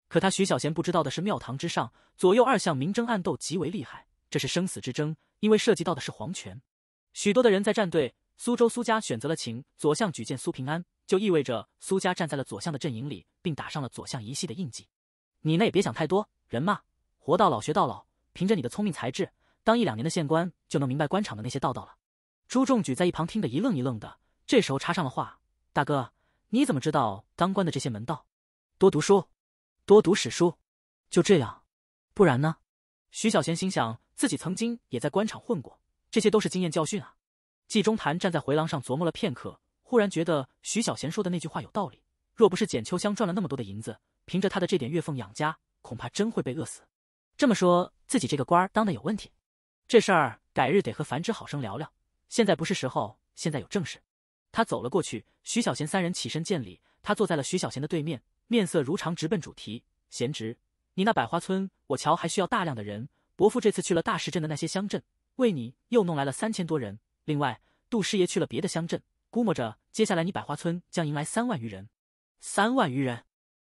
Speaker 1: 可他徐小贤不知道的是，庙堂之上左右二相明争暗斗极为厉害，这是生死之争，因为涉及到的是皇权。许多的人在站队，苏州苏家选择了请左相举荐苏平安，就意味着苏家站在了左相的阵营里，并打上了左相一系的印记。你那也别想太多，人嘛，活到老学到老，凭着你的聪明才智，当一两年的县官就能明白官场的那些道道了。朱仲举在一旁听得一愣一愣的，这时候插上了话：“大哥，你怎么知道当官的这些门道？多读书，多读史书，就这样，不然呢？”徐小贤心想，自己曾经也在官场混过。这些都是经验教训啊！纪中谈站在回廊上琢磨了片刻，忽然觉得徐小贤说的那句话有道理。若不是简秋香赚了那么多的银子，凭着他的这点月俸养家，恐怕真会被饿死。这么说，自己这个官儿当的有问题。这事儿改日得和繁芝好生聊聊，现在不是时候。现在有正事。他走了过去，徐小贤三人起身见礼，他坐在了徐小贤的对面，面色如常，直奔主题。贤侄，你那百花村，我瞧还需要大量的人。伯父这次去了大石镇的那些乡镇。为你又弄来了三千多人，另外杜师爷去了别的乡镇，估摸着接下来你百花村将迎来三万余人。三万余人，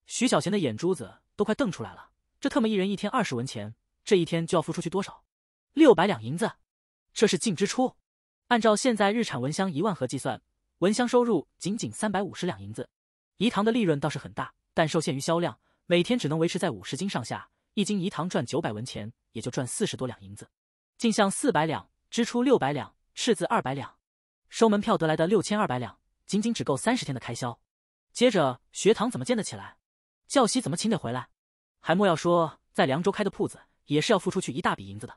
Speaker 1: 徐小贤的眼珠子都快瞪出来了。这特么一人一天二十文钱，这一天就要付出去多少？六百两银子。这是净支出。按照现在日产蚊香一万盒计算，蚊香收入仅仅三百五十两银子。饴糖的利润倒是很大，但受限于销量，每天只能维持在五十斤上下，一斤饴糖赚九百文钱，也就赚四十多两银子。进项四百两，支出六百两，赤字二百两，收门票得来的六千二百两，仅仅只够三十天的开销。接着学堂怎么建得起来？教习怎么请得回来？还莫要说在凉州开的铺子，也是要付出去一大笔银子的。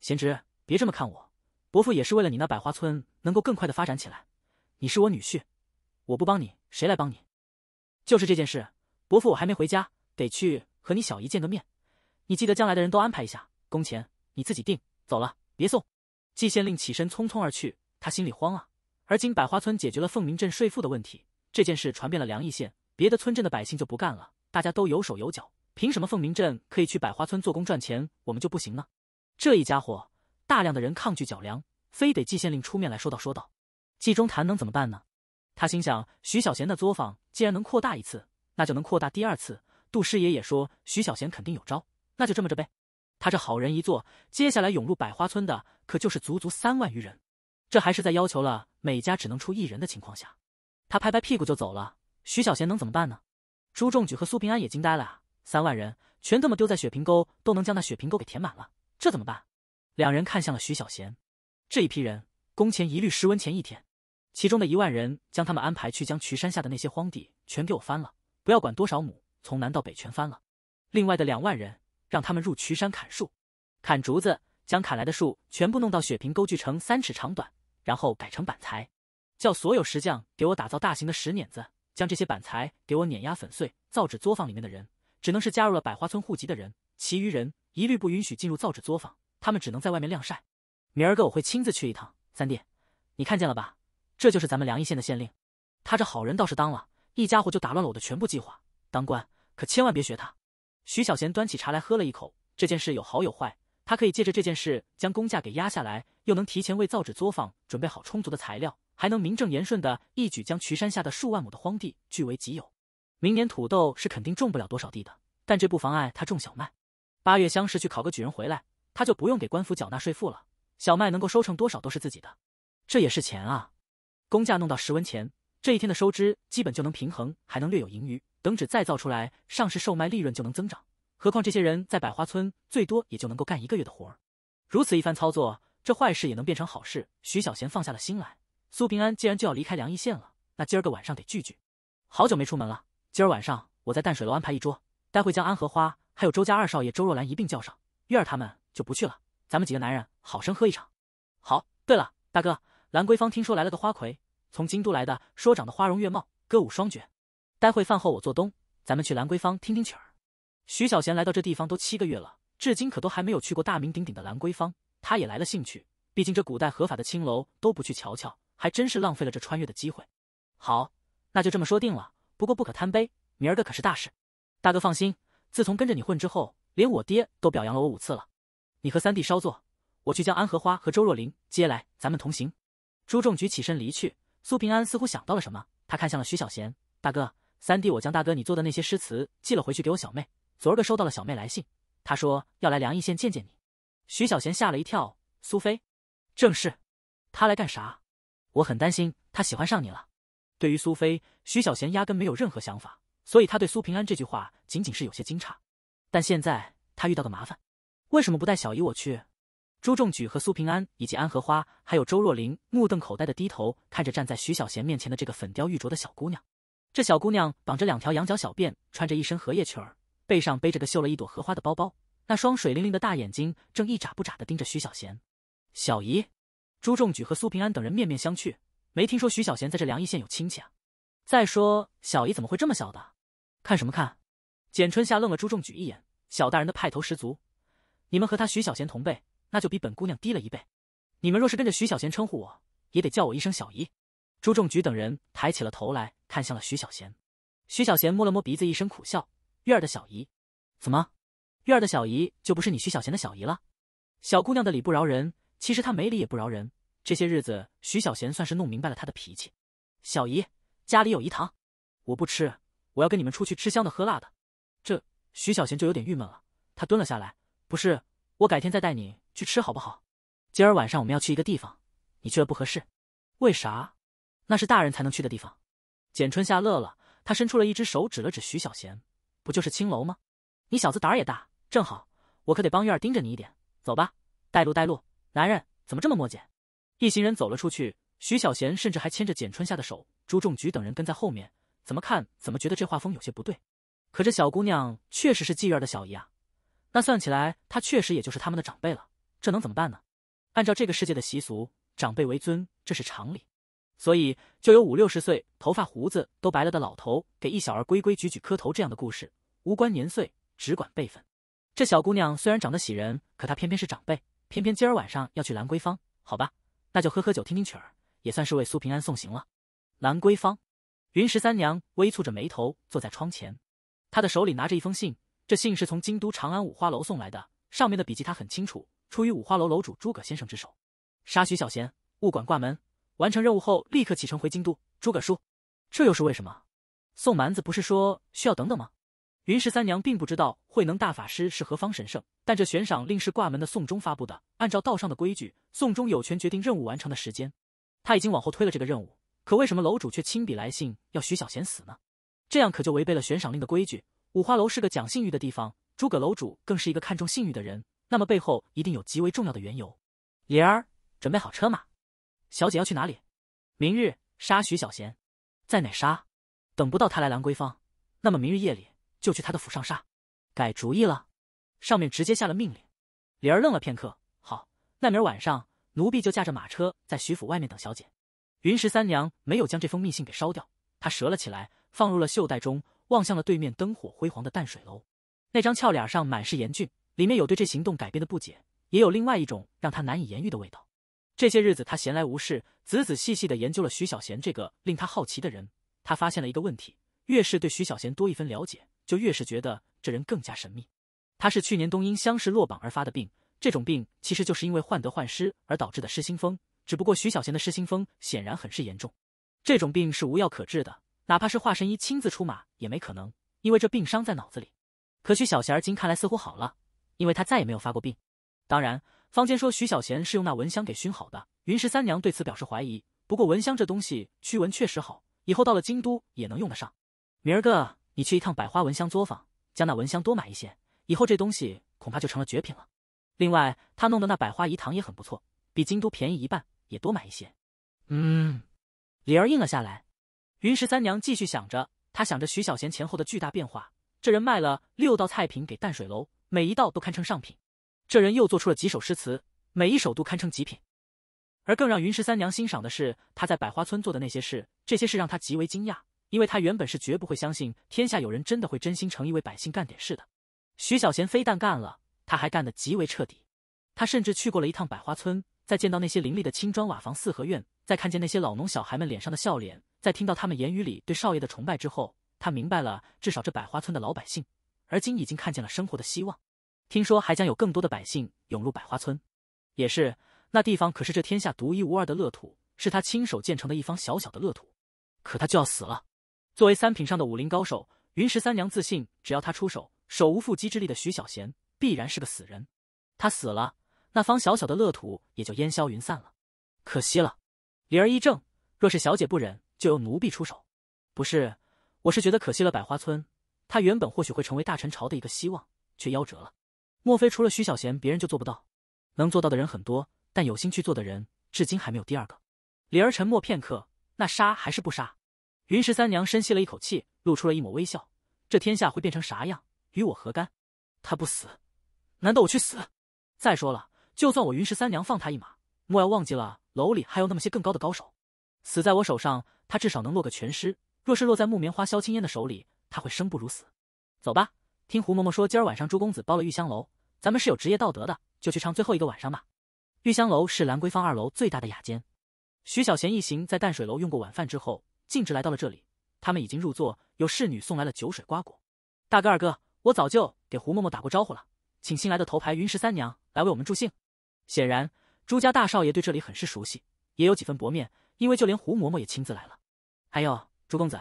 Speaker 1: 贤侄，别这么看我，伯父也是为了你那百花村能够更快的发展起来。你是我女婿，我不帮你，谁来帮你？就是这件事，伯父我还没回家，得去和你小姨见个面。你记得将来的人都安排一下，工钱你自己定。走了，别送。季县令起身匆匆而去，他心里慌啊。而今百花村解决了凤鸣镇税赋的问题，这件事传遍了梁邑县，别的村镇的百姓就不干了。大家都有手有脚，凭什么凤鸣镇可以去百花村做工赚钱，我们就不行呢？这一家伙，大量的人抗拒缴粮，非得季县令出面来说道说道。季中谈能怎么办呢？他心想，徐小贤的作坊既然能扩大一次，那就能扩大第二次。杜师爷也说徐小贤肯定有招，那就这么着呗。他这好人一做，接下来涌入百花村的可就是足足三万余人，这还是在要求了每家只能出一人的情况下。他拍拍屁股就走了，徐小贤能怎么办呢？朱仲举和苏平安也惊呆了啊！三万人全这么丢在雪瓶沟，都能将那雪瓶沟给填满了，这怎么办？两人看向了徐小贤。这一批人工钱一律十文钱一天，其中的一万人将他们安排去将渠山下的那些荒地全给我翻了，不要管多少亩，从南到北全翻了。另外的两万人。让他们入渠山砍树，砍竹子，将砍来的树全部弄到雪平沟，锯成三尺长短，然后改成板材。叫所有石匠给我打造大型的石碾子，将这些板材给我碾压粉碎。造纸作坊里面的人只能是加入了百花村户籍的人，其余人一律不允许进入造纸作坊，他们只能在外面晾晒。明儿个我会亲自去一趟。三弟，你看见了吧？这就是咱们梁邑县的县令，他这好人倒是当了一家伙，就打乱了我的全部计划。当官可千万别学他。徐小贤端起茶来喝了一口。这件事有好有坏，他可以借着这件事将工价给压下来，又能提前为造纸作坊准备好充足的材料，还能名正言顺地一举将渠山下的数万亩的荒地据为己有。明年土豆是肯定种不了多少地的，但这不妨碍他种小麦。八月乡试去考个举人回来，他就不用给官府缴纳税赋了。小麦能够收成多少都是自己的，这也是钱啊。工价弄到十文钱，这一天的收支基本就能平衡，还能略有盈余。等纸再造出来，上市售卖，利润就能增长。何况这些人在百花村最多也就能够干一个月的活儿。如此一番操作，这坏事也能变成好事。徐小贤放下了心来。苏平安既然就要离开梁邑县了，那今儿个晚上得聚聚。好久没出门了，今儿晚上我在淡水楼安排一桌，待会将安荷花还有周家二少爷周若兰一并叫上。月儿他们就不去了，咱们几个男人好生喝一场。好，对了，大哥，兰桂芳听说来了个花魁，从京都来的，说长得花容月貌，歌舞双绝。待会饭后我做东，咱们去兰桂坊听听曲儿。徐小贤来到这地方都七个月了，至今可都还没有去过大名鼎鼎的兰桂坊，他也来了兴趣。毕竟这古代合法的青楼都不去瞧瞧，还真是浪费了这穿越的机会。好，那就这么说定了。不过不可贪杯，明儿个可是大事。大哥放心，自从跟着你混之后，连我爹都表扬了我五次了。你和三弟稍坐，我去将安荷花和周若琳接来，咱们同行。朱仲举起身离去，苏平安似乎想到了什么，他看向了徐小贤，大哥。三弟，我将大哥你做的那些诗词寄了回去给我小妹。昨儿个收到了小妹来信，她说要来梁邑县见见你。徐小贤吓了一跳，苏菲，正是，他来干啥？我很担心他喜欢上你了。对于苏菲，徐小贤压根没有任何想法，所以他对苏平安这句话仅仅是有些惊诧。但现在他遇到个麻烦，为什么不带小姨我去？朱仲举和苏平安以及安荷花还有周若琳目瞪口呆的低头看着站在徐小贤面前的这个粉雕玉琢的小姑娘。这小姑娘绑着两条羊角小辫，穿着一身荷叶裙儿，背上背着个绣了一朵荷花的包包，那双水灵灵的大眼睛正一眨不眨的盯着徐小贤。小姨，朱仲举和苏平安等人面面相觑，没听说徐小贤在这梁邑县有亲戚啊。再说小姨怎么会这么小的？看什么看？简春夏愣了朱仲举一眼，小大人的派头十足。你们和他徐小贤同辈，那就比本姑娘低了一辈。你们若是跟着徐小贤称呼我，也得叫我一声小姨。朱仲举等人抬起了头来看向了徐小贤，徐小贤摸了摸鼻子，一声苦笑：“月儿的小姨，怎么，月儿的小姨就不是你徐小贤的小姨了？”小姑娘的理不饶人，其实她没理也不饶人。这些日子，徐小贤算是弄明白了她的脾气。小姨，家里有饴糖，我不吃，我要跟你们出去吃香的喝辣的。这徐小贤就有点郁闷了，他蹲了下来：“不是，我改天再带你去吃好不好？今儿晚上我们要去一个地方，你去了不合适。为啥？”那是大人才能去的地方，简春夏乐了，他伸出了一只手指了指徐小贤，不就是青楼吗？你小子胆儿也大，正好我可得帮玉儿盯着你一点。走吧，带路带路。男人怎么这么磨叽？一行人走了出去，徐小贤甚至还牵着简春夏的手，朱仲举等人跟在后面，怎么看怎么觉得这画风有些不对。可这小姑娘确实是妓院的小姨啊，那算起来她确实也就是他们的长辈了，这能怎么办呢？按照这个世界的习俗，长辈为尊，这是常理。所以就有五六十岁、头发胡子都白了的老头给一小儿规规矩矩磕头这样的故事，无关年岁，只管辈分。这小姑娘虽然长得喜人，可她偏偏是长辈，偏偏今儿晚上要去兰桂坊，好吧，那就喝喝酒、听听曲儿，也算是为苏平安送行了。兰桂坊，云十三娘微蹙着眉头坐在窗前，她的手里拿着一封信，这信是从京都长安五花楼送来的，上面的笔迹她很清楚，出于五花楼楼主诸葛先生之手。杀徐小贤，勿管挂门。完成任务后，立刻启程回京都。诸葛叔，这又是为什么？宋蛮子不是说需要等等吗？云十三娘并不知道慧能大法师是何方神圣，但这悬赏令是挂门的宋钟发布的。按照道上的规矩，宋钟有权决定任务完成的时间。他已经往后推了这个任务，可为什么楼主却亲笔来信要徐小贤死呢？这样可就违背了悬赏令的规矩。五花楼是个讲信誉的地方，诸葛楼主更是一个看重信誉的人。那么背后一定有极为重要的缘由。莲儿，准备好车马。小姐要去哪里？明日杀徐小贤，在哪杀？等不到他来兰桂坊，那么明日夜里就去他的府上杀。改主意了？上面直接下了命令。李儿愣了片刻，好，那明儿晚上，奴婢就驾着马车在徐府外面等小姐。云十三娘没有将这封密信给烧掉，她折了起来，放入了袖袋中，望向了对面灯火辉煌的淡水楼。那张俏脸上满是严峻，里面有对这行动改变的不解，也有另外一种让她难以言喻的味道。这些日子，他闲来无事，仔仔细细的研究了徐小贤这个令他好奇的人。他发现了一个问题：越是对徐小贤多一分了解，就越是觉得这人更加神秘。他是去年冬因相识落榜而发的病，这种病其实就是因为患得患失而导致的失心疯。只不过徐小贤的失心疯显然很是严重，这种病是无药可治的，哪怕是华神医亲自出马也没可能，因为这病伤在脑子里。可徐小贤今看来似乎好了，因为他再也没有发过病。当然。方间说：“徐小贤是用那蚊香给熏好的。”云十三娘对此表示怀疑。不过蚊香这东西驱蚊确实好，以后到了京都也能用得上。明儿个你去一趟百花蚊香作坊，将那蚊香多买一些，以后这东西恐怕就成了绝品了。另外，他弄的那百花饴糖也很不错，比京都便宜一半，也多买一些。嗯，李儿应了下来。云十三娘继续想着，她想着徐小贤前后的巨大变化。这人卖了六道菜品给淡水楼，每一道都堪称上品。这人又做出了几首诗词，每一首都堪称极品。而更让云十三娘欣赏的是，他在百花村做的那些事。这些事让他极为惊讶，因为他原本是绝不会相信天下有人真的会真心诚意为百姓干点事的。徐小贤非但干了，他还干得极为彻底。他甚至去过了一趟百花村，在见到那些林立的青砖瓦房四合院，在看见那些老农小孩们脸上的笑脸，在听到他们言语里对少爷的崇拜之后，他明白了，至少这百花村的老百姓，而今已经看见了生活的希望。听说还将有更多的百姓涌入百花村，也是那地方可是这天下独一无二的乐土，是他亲手建成的一方小小的乐土。可他就要死了。作为三品上的武林高手，云十三娘自信，只要他出手，手无缚鸡之力的徐小贤必然是个死人。他死了，那方小小的乐土也就烟消云散了。可惜了。梨儿一怔，若是小姐不忍，就由奴婢出手。不是，我是觉得可惜了百花村。他原本或许会成为大陈朝的一个希望，却夭折了。莫非除了徐小贤，别人就做不到？能做到的人很多，但有心去做的人，至今还没有第二个。李儿沉默片刻，那杀还是不杀？云十三娘深吸了一口气，露出了一抹微笑。这天下会变成啥样，与我何干？他不死，难道我去死？再说了，就算我云十三娘放他一马，莫要忘记了楼里还有那么些更高的高手。死在我手上，他至少能落个全尸；若是落在木棉花、萧青烟的手里，他会生不如死。走吧。听胡嬷嬷说，今儿晚上朱公子包了玉香楼，咱们是有职业道德的，就去唱最后一个晚上吧。玉香楼是兰桂坊二楼最大的雅间。徐小贤一行在淡水楼用过晚饭之后，径直来到了这里。他们已经入座，有侍女送来了酒水瓜果。大哥二哥，我早就给胡嬷嬷打过招呼了，请新来的头牌云十三娘来为我们助兴。显然，朱家大少爷对这里很是熟悉，也有几分薄面，因为就连胡嬷嬷也亲自来了。还有朱公子，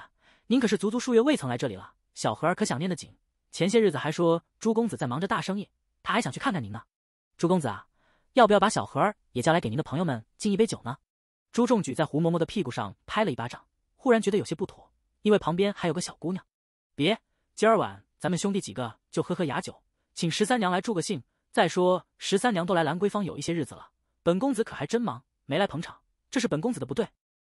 Speaker 1: 您可是足足数月未曾来这里了，小何儿可想念得紧。前些日子还说朱公子在忙着大生意，他还想去看看您呢。朱公子啊，要不要把小何儿也叫来，给您的朋友们敬一杯酒呢？朱重举在胡嬷嬷的屁股上拍了一巴掌，忽然觉得有些不妥，因为旁边还有个小姑娘。别，今儿晚咱们兄弟几个就喝喝雅酒，请十三娘来助个兴。再说十三娘都来兰桂坊有一些日子了，本公子可还真忙，没来捧场，这是本公子的不对。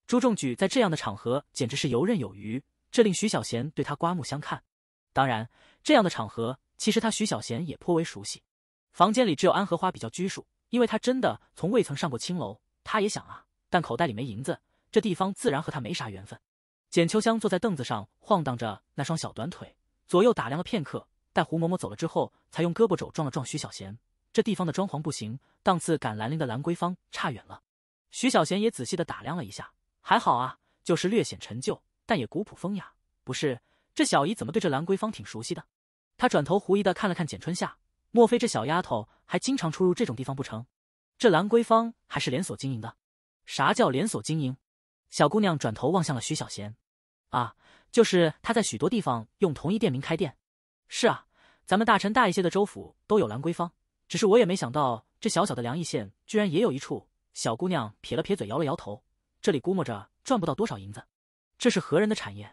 Speaker 1: 朱重举在这样的场合简直是游刃有余，这令徐小贤对他刮目相看。当然，这样的场合其实他徐小贤也颇为熟悉。房间里只有安荷花比较拘束，因为她真的从未曾上过青楼。他也想啊，但口袋里没银子，这地方自然和他没啥缘分。简秋香坐在凳子上晃荡着那双小短腿，左右打量了片刻，待胡嬷嬷走了之后，才用胳膊肘撞了撞徐小贤。这地方的装潢不行，档次赶兰陵的兰桂坊差远了。徐小贤也仔细的打量了一下，还好啊，就是略显陈旧，但也古朴风雅，不是？这小姨怎么对这兰桂芳挺熟悉的？他转头狐疑的看了看简春夏，莫非这小丫头还经常出入这种地方不成？这兰桂芳还是连锁经营的？啥叫连锁经营？小姑娘转头望向了徐小贤，啊，就是他在许多地方用同一店名开店。是啊，咱们大陈大一些的州府都有兰桂坊，只是我也没想到这小小的梁邑县居然也有一处。小姑娘撇了撇嘴，摇了摇头，这里估摸着赚不到多少银子。这是何人的产业？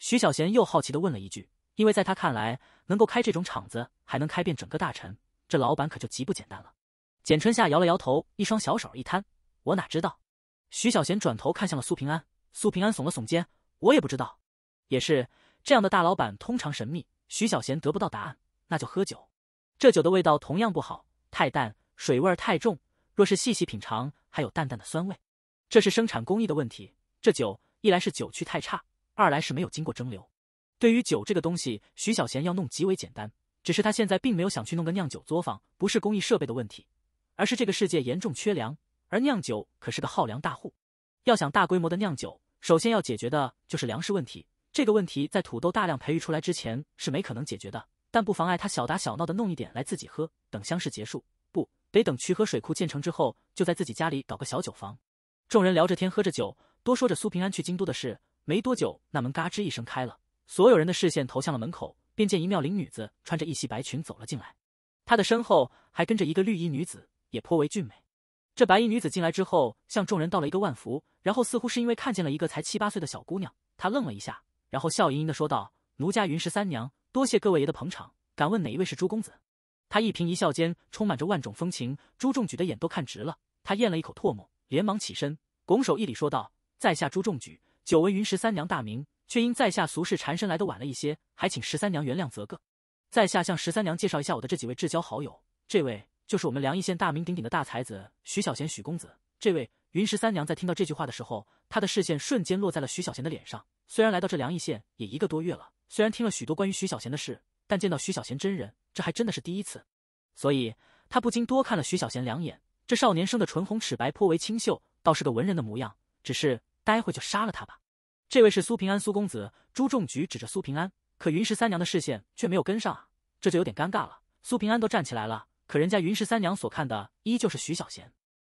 Speaker 1: 徐小贤又好奇的问了一句，因为在他看来，能够开这种厂子，还能开遍整个大臣，这老板可就极不简单了。简春夏摇了摇头，一双小手一摊：“我哪知道？”徐小贤转头看向了苏平安，苏平安耸了耸肩：“我也不知道。”也是这样的大老板通常神秘，徐小贤得不到答案，那就喝酒。这酒的味道同样不好，太淡，水味儿太重。若是细细品尝，还有淡淡的酸味，这是生产工艺的问题。这酒一来是酒曲太差。二来是没有经过蒸馏。对于酒这个东西，徐小贤要弄极为简单。只是他现在并没有想去弄个酿酒作坊，不是工艺设备的问题，而是这个世界严重缺粮，而酿酒可是个耗粮大户。要想大规模的酿酒，首先要解决的就是粮食问题。这个问题在土豆大量培育出来之前是没可能解决的，但不妨碍他小打小闹的弄一点来自己喝。等乡试结束，不得等渠河水库建成之后，就在自己家里搞个小酒坊。众人聊着天，喝着酒，多说着苏平安去京都的事。没多久，那门嘎吱一声开了，所有人的视线投向了门口，便见一妙龄女子穿着一袭白裙走了进来，她的身后还跟着一个绿衣女子，也颇为俊美。这白衣女子进来之后，向众人道了一个万福，然后似乎是因为看见了一个才七八岁的小姑娘，她愣了一下，然后笑盈盈的说道：“奴家云十三娘，多谢各位爷的捧场，敢问哪一位是朱公子？”她一颦一笑间充满着万种风情，朱重举的眼都看直了。他咽了一口唾沫，连忙起身，拱手一礼说道：“在下朱重举。”久闻云十三娘大名，却因在下俗事缠身，来得晚了一些，还请十三娘原谅则个。在下向十三娘介绍一下我的这几位至交好友，这位就是我们梁邑县大名鼎鼎的大才子徐小贤，许公子。这位云十三娘在听到这句话的时候，她的视线瞬间落在了徐小贤的脸上。虽然来到这梁邑县也一个多月了，虽然听了许多关于徐小贤的事，但见到徐小贤真人，这还真的是第一次，所以她不禁多看了徐小贤两眼。这少年生的唇红齿白，颇为清秀，倒是个文人的模样。只是。待会就杀了他吧。这位是苏平安，苏公子。朱仲举指着苏平安，可云十三娘的视线却没有跟上啊，这就有点尴尬了。苏平安都站起来了，可人家云十三娘所看的依旧是徐小贤。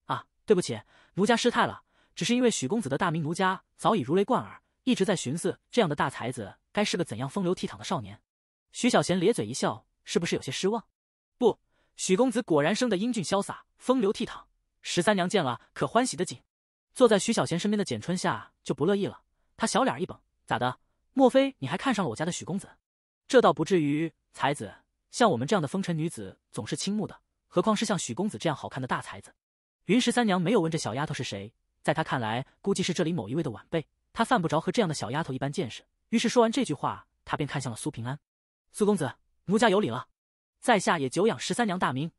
Speaker 1: 啊，对不起，奴家失态了，只是因为许公子的大名，奴家早已如雷贯耳，一直在寻思这样的大才子该是个怎样风流倜傥的少年。徐小贤咧嘴一笑，是不是有些失望？不，许公子果然生得英俊潇洒，风流倜傥。十三娘见了可欢喜的紧。坐在徐小贤身边的简春夏就不乐意了，她小脸一绷，咋的？莫非你还看上了我家的许公子？这倒不至于，才子，像我们这样的风尘女子总是倾慕的，何况是像许公子这样好看的大才子。云十三娘没有问这小丫头是谁，在她看来，估计是这里某一位的晚辈，她犯不着和这样的小丫头一般见识。于是说完这句话，她便看向了苏平安。苏公子，奴家有礼了，在下也久仰十三娘大名。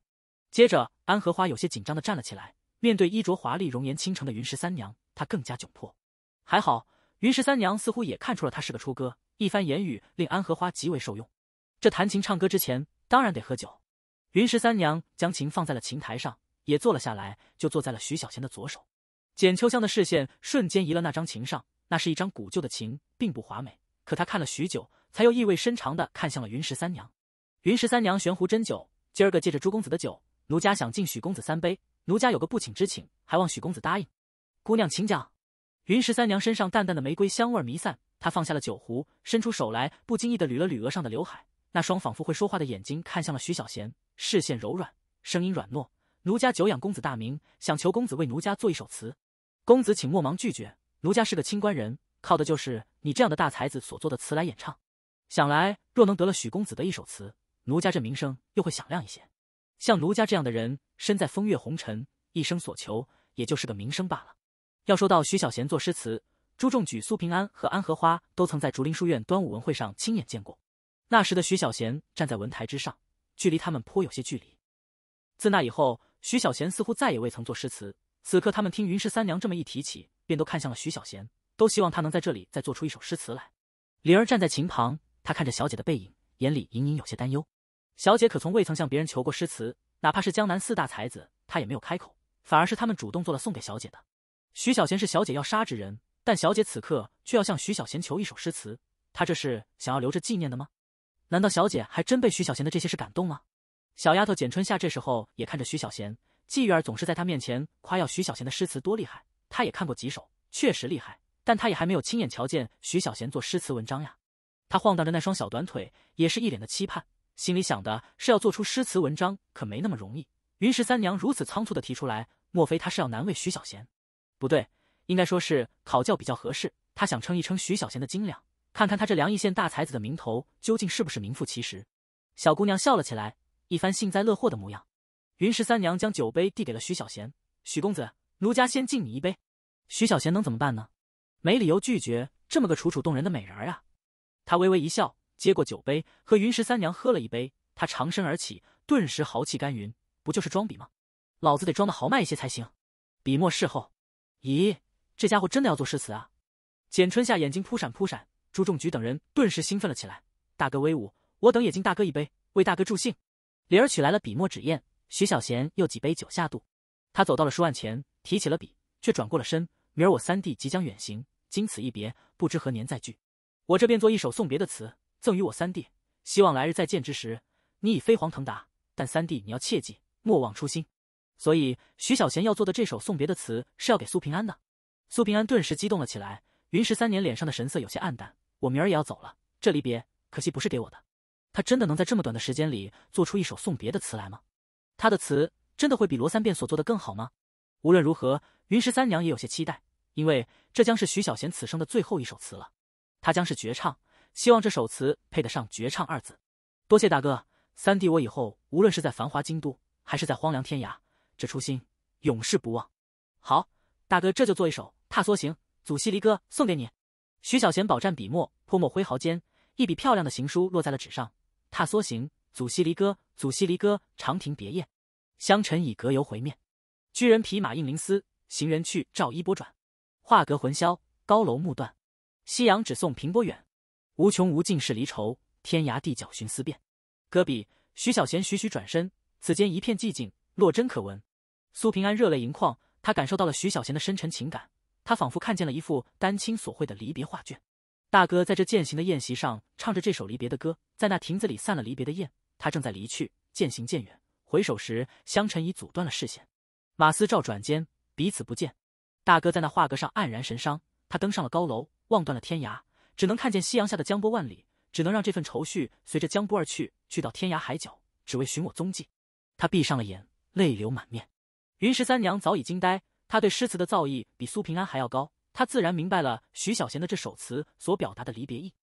Speaker 1: 接着，安荷花有些紧张的站了起来。面对衣着华丽、容颜倾城的云十三娘，他更加窘迫。还好，云十三娘似乎也看出了他是个初哥，一番言语令安荷花极为受用。这弹琴唱歌之前，当然得喝酒。云十三娘将琴放在了琴台上，也坐了下来，就坐在了徐小贤的左手。简秋香的视线瞬间移了那张琴上，那是一张古旧的琴，并不华美，可她看了许久，才又意味深长地看向了云十三娘。云十三娘悬壶斟酒，今儿个借着朱公子的酒，奴家想敬许公子三杯。奴家有个不请之请，还望许公子答应。姑娘，请讲。云十三娘身上淡淡的玫瑰香味弥散，她放下了酒壶，伸出手来，不经意的捋了捋额上的刘海，那双仿佛会说话的眼睛看向了许小贤，视线柔软，声音软糯。奴家久仰公子大名，想求公子为奴家做一首词。公子请莫忙拒绝，奴家是个清官人，靠的就是你这样的大才子所做的词来演唱。想来若能得了许公子的一首词，奴家这名声又会响亮一些。像奴家这样的人，身在风月红尘，一生所求也就是个名声罢了。要说到徐小贤作诗词，朱仲举、苏平安和安荷花都曾在竹林书院端午文会上亲眼见过。那时的徐小贤站在文台之上，距离他们颇有些距离。自那以后，徐小贤似乎再也未曾作诗词。此刻，他们听云氏三娘这么一提起，便都看向了徐小贤，都希望他能在这里再做出一首诗词来。灵儿站在琴旁，她看着小姐的背影，眼里隐隐有些担忧。小姐可从未曾向别人求过诗词，哪怕是江南四大才子，她也没有开口，反而是他们主动做了送给小姐的。徐小贤是小姐要杀之人，但小姐此刻却要向徐小贤求一首诗词，她这是想要留着纪念的吗？难道小姐还真被徐小贤的这些事感动吗？小丫头简春夏这时候也看着徐小贤，季玉儿总是在她面前夸耀徐小贤的诗词多厉害，她也看过几首，确实厉害，但她也还没有亲眼瞧见徐小贤做诗词文章呀。她晃荡着那双小短腿，也是一脸的期盼。心里想的是要做出诗词文章，可没那么容易。云十三娘如此仓促的提出来，莫非她是要难为徐小贤？不对，应该说是考教比较合适。她想称一称徐小贤的斤两，看看他这梁邑县大才子的名头究竟是不是名副其实。小姑娘笑了起来，一番幸灾乐祸的模样。云十三娘将酒杯递给了徐小贤：“许公子，奴家先敬你一杯。”徐小贤能怎么办呢？没理由拒绝这么个楚楚动人的美人啊！他微微一笑。接过酒杯，和云十三娘喝了一杯。他长身而起，顿时豪气干云。不就是装笔吗？老子得装的豪迈一些才行。笔墨事候。咦，这家伙真的要做诗词啊？简春夏眼睛扑闪扑闪，朱仲举等人顿时兴奋了起来。大哥威武，我等也敬大哥一杯，为大哥助兴。李儿取来了笔墨纸砚，徐小贤又几杯酒下肚，他走到了书案前，提起了笔，却转过了身。明儿我三弟即将远行，经此一别，不知何年再聚。我这便做一首送别的词。赠予我三弟，希望来日再见之时，你已飞黄腾达。但三弟，你要切记，莫忘初心。所以，徐小贤要做的这首送别的词是要给苏平安的。苏平安顿时激动了起来。云十三年脸上的神色有些黯淡。我明儿也要走了，这离别可惜不是给我的。他真的能在这么短的时间里做出一首送别的词来吗？他的词真的会比罗三变所做的更好吗？无论如何，云十三娘也有些期待，因为这将是徐小贤此生的最后一首词了，他将是绝唱。希望这首词配得上“绝唱”二字。多谢大哥、三弟，我以后无论是在繁华京都，还是在荒凉天涯，这初心永世不忘。好，大哥这就做一首《踏梭行·祖西离歌》送给你。徐小贤饱蘸笔墨，泼墨挥毫间，一笔漂亮的行书落在了纸上。《踏梭行·祖西离歌》：祖西离歌，长亭别宴，香尘已隔犹回面；居人匹马应林思，行人去照衣波转。画阁魂消，高楼暮断，夕阳只送平波远。无穷无尽是离愁，天涯地角寻思遍。戈壁，徐小贤徐徐转身，此间一片寂静，落针可闻。苏平安热泪盈眶，他感受到了徐小贤的深沉情感，他仿佛看见了一幅丹青所绘的离别画卷。大哥在这践行的宴席上唱着这首离别的歌，在那亭子里散了离别的宴，他正在离去，渐行渐远，回首时香尘已阻断了视线。马思照转间彼此不见，大哥在那画阁上黯然神伤，他登上了高楼，望断了天涯。只能看见夕阳下的江波万里，只能让这份愁绪随着江波而去，去到天涯海角，只为寻我踪迹。他闭上了眼，泪流满面。云十三娘早已惊呆，她对诗词的造诣比苏平安还要高，她自然明白了徐小贤的这首词所表达的离别意。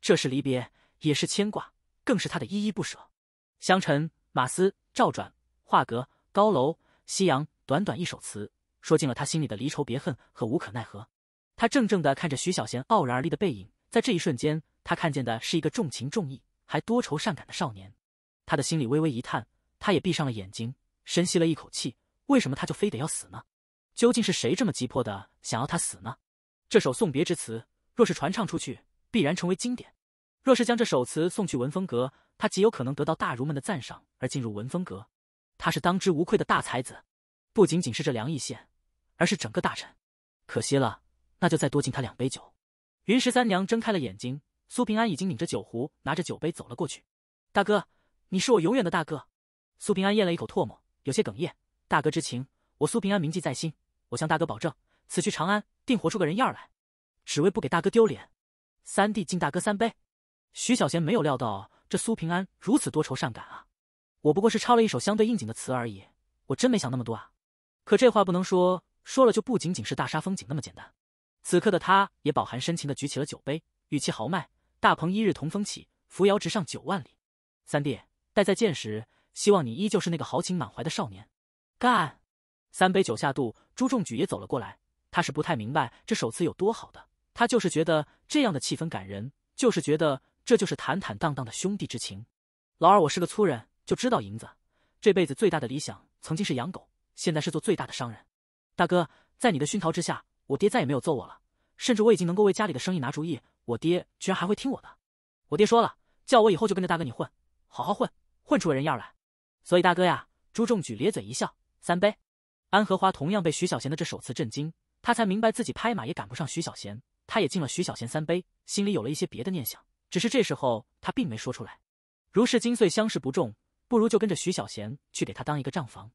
Speaker 1: 这是离别，也是牵挂，更是他的依依不舍。香尘、马思、赵转、画阁、高楼、夕阳，短短一首词，说尽了他心里的离愁别恨和无可奈何。他怔怔地看着徐小贤傲然而立的背影。在这一瞬间，他看见的是一个重情重义还多愁善感的少年，他的心里微微一叹，他也闭上了眼睛，深吸了一口气。为什么他就非得要死呢？究竟是谁这么急迫的想要他死呢？这首送别之词若是传唱出去，必然成为经典。若是将这首词送去文风阁，他极有可能得到大儒们的赞赏而进入文风阁。他是当之无愧的大才子，不仅仅是这梁邑县，而是整个大臣。可惜了，那就再多敬他两杯酒。云十三娘睁开了眼睛，苏平安已经拧着酒壶，拿着酒杯走了过去。大哥，你是我永远的大哥。苏平安咽了一口唾沫，有些哽咽。大哥之情，我苏平安铭记在心。我向大哥保证，此去长安，定活出个人样来，只为不给大哥丢脸。三弟敬大哥三杯。徐小贤没有料到这苏平安如此多愁善感啊！我不过是抄了一首相对应景的词而已，我真没想那么多啊！可这话不能说，说了就不仅仅是大杀风景那么简单。此刻的他，也饱含深情的举起了酒杯，语气豪迈：“大鹏一日同风起，扶摇直上九万里。”三弟，待再见时，希望你依旧是那个豪情满怀的少年。干！三杯酒下肚，朱重举也走了过来。他是不太明白这首词有多好的，他就是觉得这样的气氛感人，就是觉得这就是坦坦荡荡的兄弟之情。老二，我是个粗人，就知道银子。这辈子最大的理想，曾经是养狗，现在是做最大的商人。大哥，在你的熏陶之下。我爹再也没有揍我了，甚至我已经能够为家里的生意拿主意。我爹居然还会听我的。我爹说了，叫我以后就跟着大哥你混，好好混，混出个人样来。所以大哥呀，朱仲举咧嘴一笑，三杯。安荷花同样被徐小贤的这首词震惊，他才明白自己拍马也赶不上徐小贤，他也敬了徐小贤三杯，心里有了一些别的念想，只是这时候他并没说出来。如是金穗相识不重，不如就跟着徐小贤去给他当一个账房。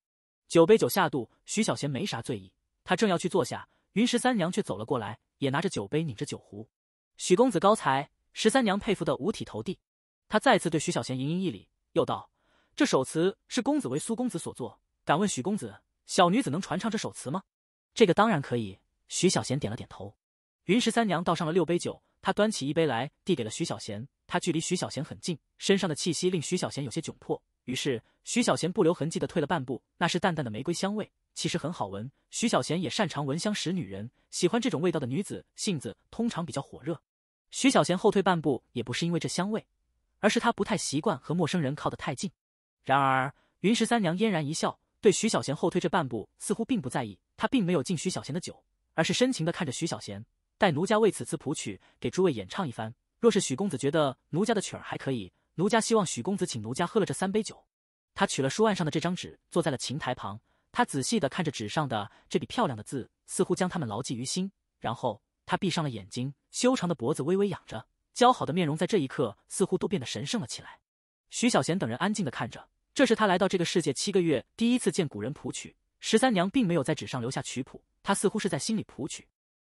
Speaker 1: 酒杯酒下肚，徐小贤没啥醉意，他正要去坐下。云十三娘却走了过来，也拿着酒杯，拧着酒壶。许公子高才，十三娘佩服的五体投地。她再次对徐小贤盈盈一礼，又道：“这首词是公子为苏公子所作，敢问许公子，小女子能传唱这首词吗？”“这个当然可以。”徐小贤点了点头。云十三娘倒上了六杯酒，她端起一杯来，递给了徐小贤。她距离徐小贤很近，身上的气息令徐小贤有些窘迫，于是徐小贤不留痕迹的退了半步。那是淡淡的玫瑰香味。其实很好闻，徐小贤也擅长闻香识女人，喜欢这种味道的女子性子通常比较火热。徐小贤后退半步也不是因为这香味，而是他不太习惯和陌生人靠得太近。然而云十三娘嫣然一笑，对徐小贤后退这半步似乎并不在意。她并没有敬徐小贤的酒，而是深情的看着徐小贤。待奴家为此次谱曲，给诸位演唱一番。若是许公子觉得奴家的曲儿还可以，奴家希望许公子请奴家喝了这三杯酒。他取了书案上的这张纸，坐在了琴台旁。他仔细的看着纸上的这笔漂亮的字，似乎将它们牢记于心。然后他闭上了眼睛，修长的脖子微微仰着，姣好的面容在这一刻似乎都变得神圣了起来。徐小贤等人安静的看着，这是他来到这个世界七个月第一次见古人谱曲。十三娘并没有在纸上留下曲谱，她似乎是在心里谱曲。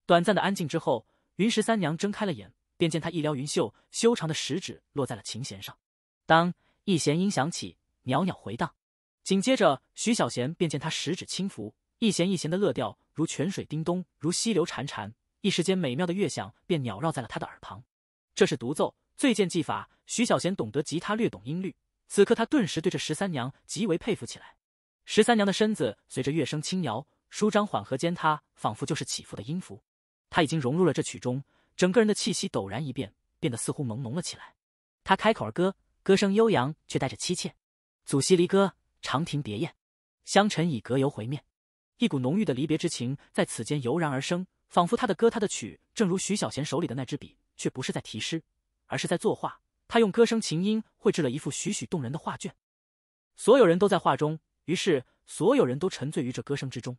Speaker 1: 短暂的安静之后，云十三娘睁开了眼，便见她一撩云袖，修长的食指落在了琴弦上，当一弦音响起，袅袅回荡。紧接着，徐小贤便见他十指轻拂，一弦一弦的乐调如泉水叮咚，如溪流潺潺。一时间，美妙的乐响便缭绕在了他的耳旁。这是独奏，最见技法。徐小贤懂得吉他，略懂音律。此刻，他顿时对这十三娘极为佩服起来。十三娘的身子随着乐声轻摇，舒张缓和间，她仿佛就是起伏的音符。她已经融入了这曲中，整个人的气息陡然一变，变得似乎朦胧了起来。她开口而歌，歌声悠扬，却带着凄切。祖席离歌。长亭别宴，香尘已隔游回面，一股浓郁的离别之情在此间油然而生，仿佛他的歌，他的曲，正如徐小贤手里的那支笔，却不是在题诗，而是在作画。他用歌声琴音绘制了一幅栩栩动人的画卷，所有人都在画中，于是所有人都沉醉于这歌声之中。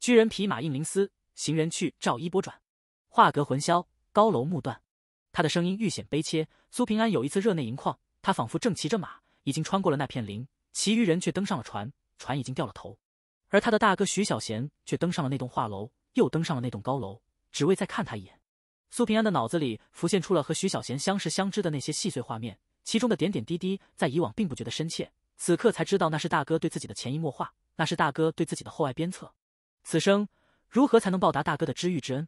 Speaker 1: 居人匹马应灵思，行人去照衣波转，画阁魂消，高楼暮断。他的声音愈显悲切。苏平安有一次热泪盈眶，他仿佛正骑着马，已经穿过了那片林。其余人却登上了船，船已经掉了头，而他的大哥徐小贤却登上了那栋画楼，又登上了那栋高楼，只为再看他一眼。苏平安的脑子里浮现出了和徐小贤相识相知的那些细碎画面，其中的点点滴滴，在以往并不觉得深切，此刻才知道那是大哥对自己的潜移默化，那是大哥对自己的厚爱鞭策。此生如何才能报答大哥的知遇之恩？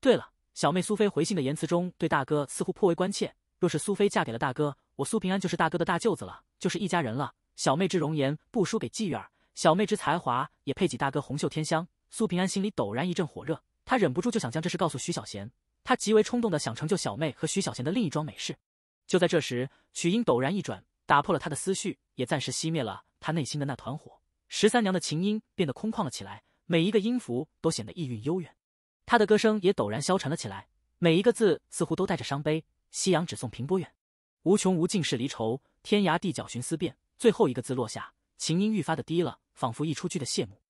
Speaker 1: 对了，小妹苏菲回信的言辞中对大哥似乎颇为关切。若是苏菲嫁给了大哥，我苏平安就是大哥的大舅子了，就是一家人了。小妹之容颜不输给季月儿，小妹之才华也配给大哥红袖添香。苏平安心里陡然一阵火热，他忍不住就想将这事告诉徐小贤，他极为冲动的想成就小妹和徐小贤的另一桩美事。就在这时，曲音陡然一转，打破了他的思绪，也暂时熄灭了他内心的那团火。十三娘的琴音变得空旷了起来，每一个音符都显得意韵悠远，她的歌声也陡然消沉了起来，每一个字似乎都带着伤悲。夕阳只送平波远，无穷无尽是离愁，天涯地角寻思遍。最后一个字落下，琴音愈发的低了，仿佛一出句的谢幕。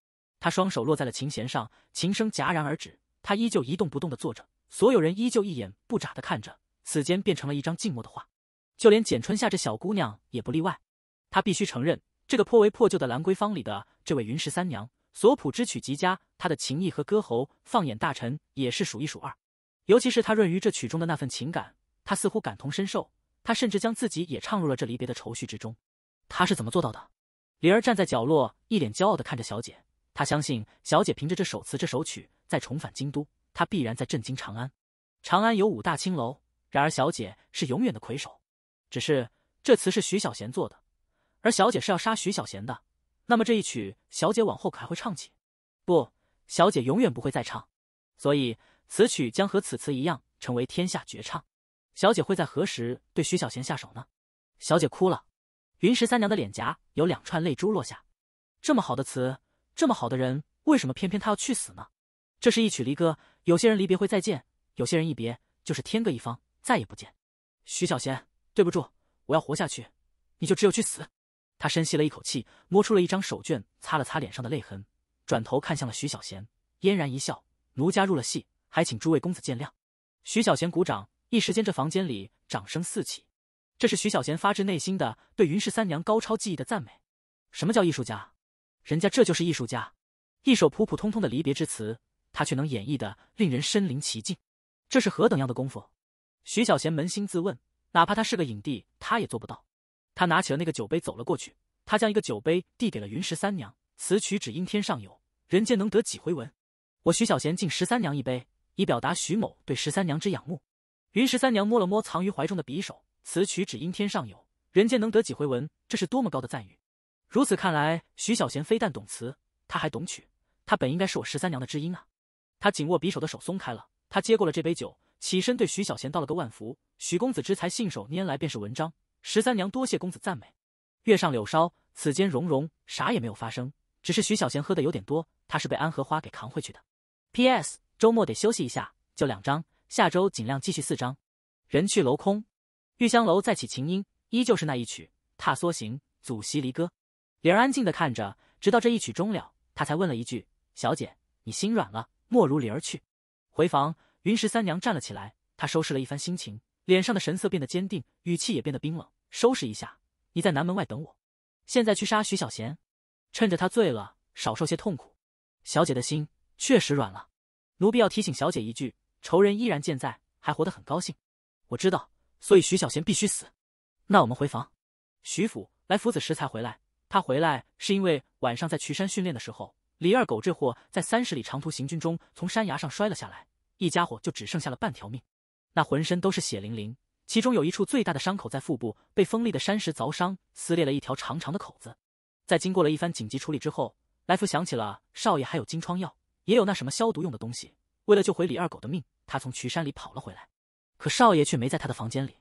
Speaker 1: 他双手落在了琴弦上，琴声戛然而止。他依旧一动不动的坐着，所有人依旧一眼不眨的看着，此间变成了一张静默的画。就连简春夏这小姑娘也不例外。她必须承认，这个颇为破旧的兰闺坊里的这位云十三娘，所谱之曲极佳，她的琴艺和歌喉，放眼大臣也是数一数二。尤其是她润于这曲中的那份情感，她似乎感同身受。她甚至将自己也唱入了这离别的愁绪之中。他是怎么做到的？灵儿站在角落，一脸骄傲的看着小姐。她相信，小姐凭着这首词、这首曲，再重返京都，她必然在震惊长安。长安有五大青楼，然而小姐是永远的魁首。只是这词是徐小贤做的，而小姐是要杀徐小贤的。那么这一曲，小姐往后可还会唱起？不，小姐永远不会再唱。所以此曲将和此词一样，成为天下绝唱。小姐会在何时对徐小贤下手呢？小姐哭了。云十三娘的脸颊有两串泪珠落下，这么好的词，这么好的人，为什么偏偏他要去死呢？这是一曲离歌，有些人离别会再见，有些人一别就是天各一方，再也不见。徐小贤，对不住，我要活下去，你就只有去死。他深吸了一口气，摸出了一张手绢，擦了擦脸上的泪痕，转头看向了徐小贤，嫣然一笑：“奴家入了戏，还请诸位公子见谅。”徐小贤鼓掌，一时间这房间里掌声四起。这是徐小贤发自内心的对云十三娘高超技艺的赞美。什么叫艺术家？人家这就是艺术家，一首普普通通的离别之词，他却能演绎的令人身临其境，这是何等样的功夫？徐小贤扪心自问，哪怕他是个影帝，他也做不到。他拿起了那个酒杯，走了过去。他将一个酒杯递给了云十三娘。此曲只应天上有，人间能得几回闻？我徐小贤敬十三娘一杯，以表达徐某对十三娘之仰慕。云十三娘摸了摸藏于怀中的匕首。此曲只应天上有人间能得几回闻，这是多么高的赞誉！如此看来，徐小贤非但懂词，他还懂曲，他本应该是我十三娘的知音啊！他紧握匕首的手松开了，他接过了这杯酒，起身对徐小贤道了个万福。徐公子之才，信手拈来便是文章。十三娘多谢公子赞美。月上柳梢，此间融融，啥也没有发生，只是徐小贤喝的有点多，他是被安荷花给扛回去的。P.S. 周末得休息一下，就两张，下周尽量继续四张。人去楼空。玉香楼再起琴音，依旧是那一曲《踏梭行》。祖席离歌，莲儿安静的看着，直到这一曲终了，他才问了一句：“小姐，你心软了？莫如林儿去回房。”云十三娘站了起来，她收拾了一番心情，脸上的神色变得坚定，语气也变得冰冷：“收拾一下，你在南门外等我。现在去杀徐小贤，趁着他醉了，少受些痛苦。”小姐的心确实软了，奴婢要提醒小姐一句：仇人依然健在，还活得很高兴。我知道。所以徐小贤必须死。那我们回房。徐府来福子时才回来。他回来是因为晚上在岐山训练的时候，李二狗这货在三十里长途行军中从山崖上摔了下来，一家伙就只剩下了半条命。那浑身都是血淋淋，其中有一处最大的伤口在腹部，被锋利的山石凿伤，撕裂了一条长长的口子。在经过了一番紧急处理之后，来福想起了少爷还有金疮药，也有那什么消毒用的东西。为了救回李二狗的命，他从渠山里跑了回来。可少爷却没在他的房间里，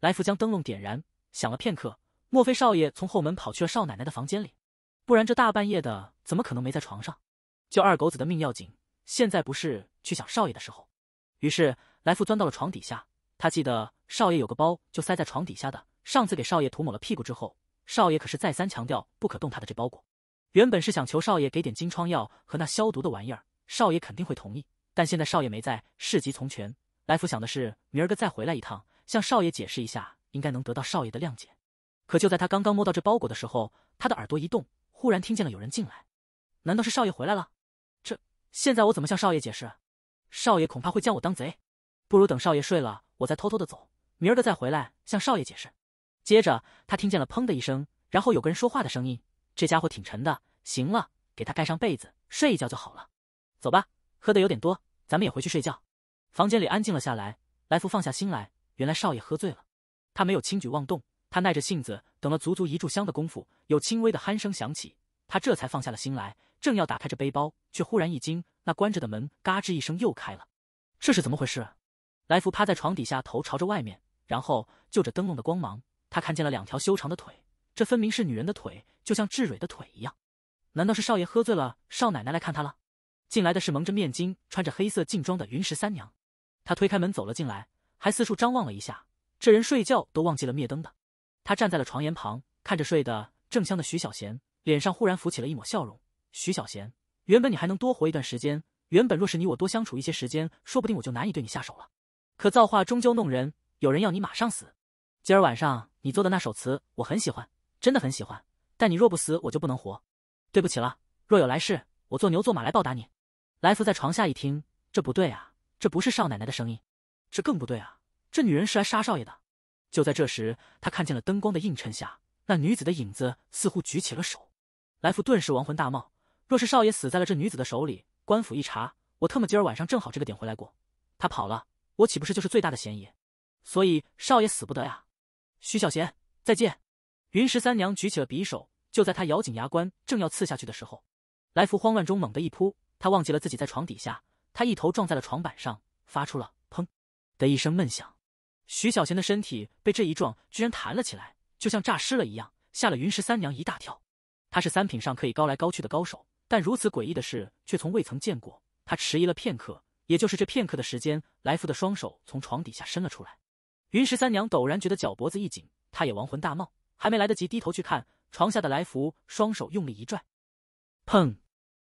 Speaker 1: 来福将灯笼点燃，想了片刻，莫非少爷从后门跑去了少奶奶的房间里？不然这大半夜的，怎么可能没在床上？救二狗子的命要紧，现在不是去想少爷的时候。于是来福钻到了床底下，他记得少爷有个包就塞在床底下的。上次给少爷涂抹了屁股之后，少爷可是再三强调不可动他的这包裹。原本是想求少爷给点金疮药和那消毒的玩意儿，少爷肯定会同意。但现在少爷没在，事急从权。来福想的是，明儿个再回来一趟，向少爷解释一下，应该能得到少爷的谅解。可就在他刚刚摸到这包裹的时候，他的耳朵一动，忽然听见了有人进来。难道是少爷回来了？这现在我怎么向少爷解释？少爷恐怕会将我当贼。不如等少爷睡了，我再偷偷的走，明儿个再回来向少爷解释。接着他听见了“砰”的一声，然后有个人说话的声音。这家伙挺沉的，行了，给他盖上被子，睡一觉就好了。走吧，喝的有点多，咱们也回去睡觉。房间里安静了下来，来福放下心来。原来少爷喝醉了，他没有轻举妄动，他耐着性子等了足足一炷香的功夫，有轻微的鼾声响起，他这才放下了心来。正要打开这背包，却忽然一惊，那关着的门嘎吱一声又开了，这是怎么回事？来福趴在床底下，头朝着外面，然后就着灯笼的光芒，他看见了两条修长的腿，这分明是女人的腿，就像志蕊的腿一样。难道是少爷喝醉了，少奶奶来看他了？进来的是蒙着面巾、穿着黑色劲装的云十三娘。他推开门走了进来，还四处张望了一下。这人睡觉都忘记了灭灯的。他站在了床沿旁，看着睡得正香的徐小贤，脸上忽然浮起了一抹笑容。徐小贤，原本你还能多活一段时间，原本若是你我多相处一些时间，说不定我就难以对你下手了。可造化终究弄人，有人要你马上死。今儿晚上你做的那首词我很喜欢，真的很喜欢。但你若不死，我就不能活。对不起了，若有来世，我做牛做马来报答你。来福在床下一听，这不对啊。这不是少奶奶的声音，这更不对啊！这女人是来杀少爷的。就在这时，他看见了灯光的映衬下，那女子的影子似乎举起了手。来福顿时亡魂大冒，若是少爷死在了这女子的手里，官府一查，我特么今儿晚上正好这个点回来过，他跑了，我岂不是就是最大的嫌疑？所以少爷死不得呀！徐小贤，再见。云十三娘举起了匕首，就在她咬紧牙关正要刺下去的时候，来福慌乱中猛地一扑，他忘记了自己在床底下。他一头撞在了床板上，发出了“砰”的一声闷响。徐小贤的身体被这一撞，居然弹了起来，就像诈尸了一样，吓了云十三娘一大跳。他是三品上可以高来高去的高手，但如此诡异的事却从未曾见过。他迟疑了片刻，也就是这片刻的时间，来福的双手从床底下伸了出来。云十三娘陡然觉得脚脖子一紧，她也亡魂大冒，还没来得及低头去看床下的来福，双手用力一拽，“砰！”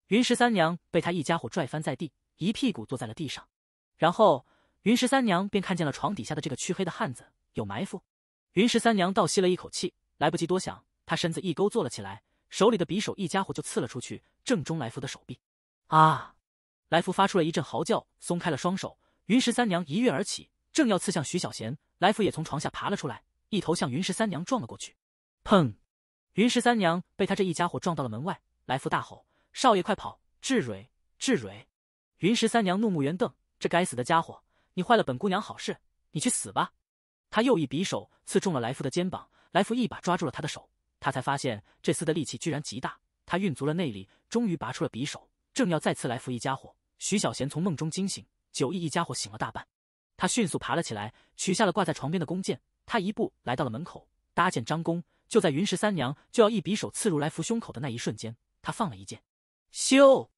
Speaker 1: 云十三娘被他一家伙拽翻在地。一屁股坐在了地上，然后云十三娘便看见了床底下的这个黢黑的汉子，有埋伏。云十三娘倒吸了一口气，来不及多想，她身子一勾坐了起来，手里的匕首一家伙就刺了出去，正中来福的手臂。啊！来福发出了一阵嚎叫，松开了双手。云十三娘一跃而起，正要刺向徐小贤，来福也从床下爬了出来，一头向云十三娘撞了过去。砰！云十三娘被他这一家伙撞到了门外。来福大吼：“少爷快跑！”智蕊，智蕊。云十三娘怒目圆瞪：“这该死的家伙，你坏了本姑娘好事，你去死吧！”她又一匕首刺中了来福的肩膀，来福一把抓住了他的手，他才发现这厮的力气居然极大。他运足了内力，终于拔出了匕首，正要再次来福一家伙，徐小贤从梦中惊醒，九义一家伙醒了大半，他迅速爬了起来，取下了挂在床边的弓箭，他一步来到了门口，搭箭张弓。就在云十三娘就要一匕首刺入来福胸口的那一瞬间，他放了一箭，咻！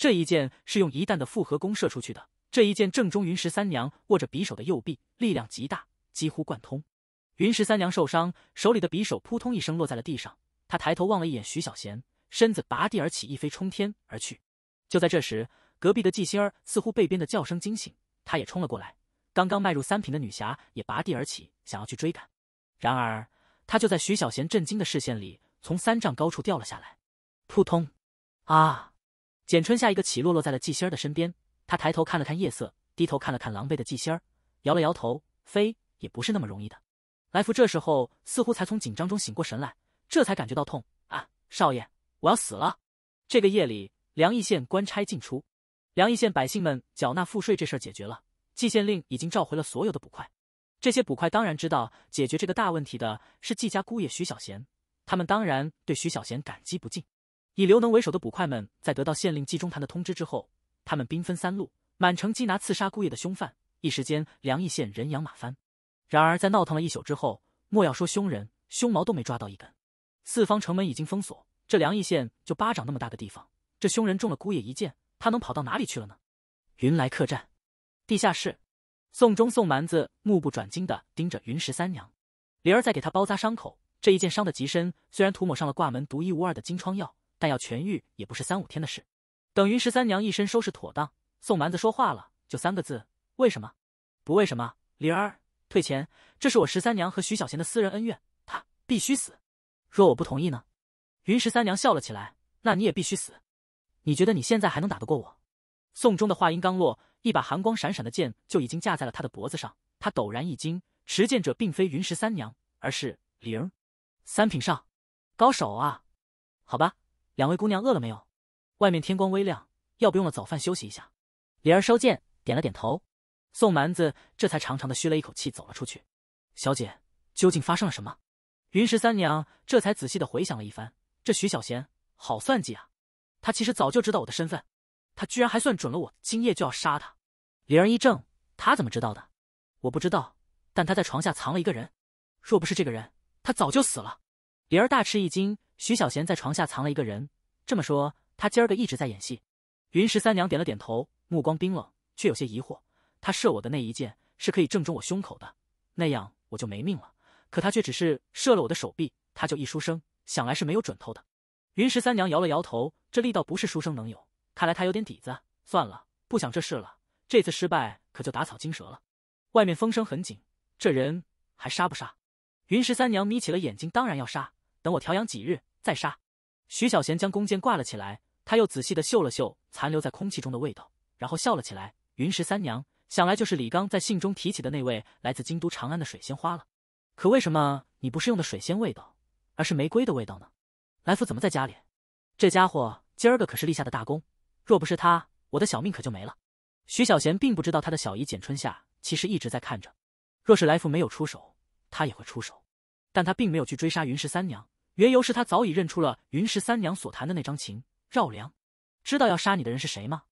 Speaker 1: 这一箭是用一弹的复合弓射出去的，这一箭正中云十三娘握着匕首的右臂，力量极大，几乎贯通。云十三娘受伤，手里的匕首扑通一声落在了地上。她抬头望了一眼徐小贤，身子拔地而起，一飞冲天而去。就在这时，隔壁的纪心儿似乎被鞭的叫声惊醒，她也冲了过来。刚刚迈入三品的女侠也拔地而起，想要去追赶，然而她就在徐小贤震惊的视线里，从三丈高处掉了下来，扑通！啊！简春夏一个起落落在了纪仙儿的身边，他抬头看了看夜色，低头看了看狼狈的纪仙儿，摇了摇头，飞也不是那么容易的。来福这时候似乎才从紧张中醒过神来，这才感觉到痛啊，少爷，我要死了。这个夜里，梁义县官差进出，梁义县百姓们缴纳赋税这事儿解决了，季县令已经召回了所有的捕快。这些捕快当然知道解决这个大问题的是季家姑爷徐小贤，他们当然对徐小贤感激不尽。以刘能为首的捕快们，在得到县令纪中谈的通知之后，他们兵分三路，满城缉拿刺杀姑爷的凶犯。一时间，梁邑县人仰马翻。然而，在闹腾了一宿之后，莫要说凶人，凶毛都没抓到一根。四方城门已经封锁，这梁邑县就巴掌那么大的地方，这凶人中了姑爷一箭，他能跑到哪里去了呢？云来客栈地下室，宋忠、宋蛮子目不转睛地盯着云十三娘，灵儿在给他包扎伤口。这一箭伤得极深，虽然涂抹上了挂门独一无二的金疮药。但要痊愈也不是三五天的事。等云十三娘一身收拾妥当，宋蛮子说话了，就三个字：为什么？不为什么。灵儿，退钱！这是我十三娘和徐小贤的私人恩怨，他必须死。若我不同意呢？云十三娘笑了起来，那你也必须死。你觉得你现在还能打得过我？宋忠的话音刚落，一把寒光闪闪的剑就已经架在了他的脖子上。他陡然一惊，持剑者并非云十三娘，而是灵儿。三品上高手啊！好吧。两位姑娘饿了没有？外面天光微亮，要不用了早饭休息一下。莲儿收剑，点了点头。宋蛮子这才长长的吁了一口气，走了出去。小姐，究竟发生了什么？云十三娘这才仔细的回想了一番，这徐小贤好算计啊！他其实早就知道我的身份，他居然还算准了我今夜就要杀他。灵儿一怔，他怎么知道的？我不知道，但他在床下藏了一个人，若不是这个人，他早就死了。李儿大吃一惊，徐小贤在床下藏了一个人。这么说，他今儿个一直在演戏。云十三娘点了点头，目光冰冷，却有些疑惑。他射我的那一箭是可以正中我胸口的，那样我就没命了。可他却只是射了我的手臂，他就一书生，想来是没有准头的。云十三娘摇了摇头，这力道不是书生能有，看来他有点底子。算了，不想这事了。这次失败可就打草惊蛇了。外面风声很紧，这人还杀不杀？云十三娘眯起了眼睛，当然要杀。等我调养几日再杀。徐小贤将弓箭挂了起来，他又仔细的嗅了嗅残留在空气中的味道，然后笑了起来。云十三娘想来就是李刚在信中提起的那位来自京都长安的水仙花了。可为什么你不是用的水仙味道，而是玫瑰的味道呢？来福怎么在家里？这家伙今儿个可是立下的大功，若不是他，我的小命可就没了。徐小贤并不知道他的小姨简春夏其实一直在看着。若是来福没有出手，他也会出手，但他并没有去追杀云十三娘。缘由是他早已认出了云十三娘所弹的那张琴绕梁，知道要杀你的人是谁吗？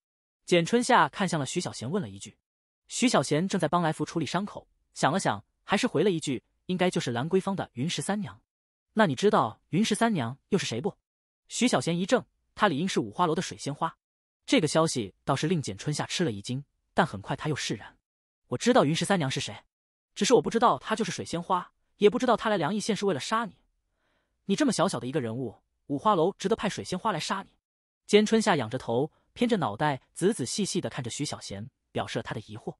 Speaker 1: 简春夏看向了徐小贤，问了一句。徐小贤正在帮来福处理伤口，想了想，还是回了一句：“应该就是兰桂芳的云十三娘。”那你知道云十三娘又是谁不？徐小贤一怔，她理应是五花楼的水仙花。这个消息倒是令简春夏吃了一惊，但很快他又释然。我知道云十三娘是谁，只是我不知道她就是水仙花，也不知道她来梁邑县是为了杀你。你这么小小的一个人物，五花楼值得派水仙花来杀你？简春夏仰着头，偏着脑袋，仔仔细细的看着徐小贤，表示了他的疑惑。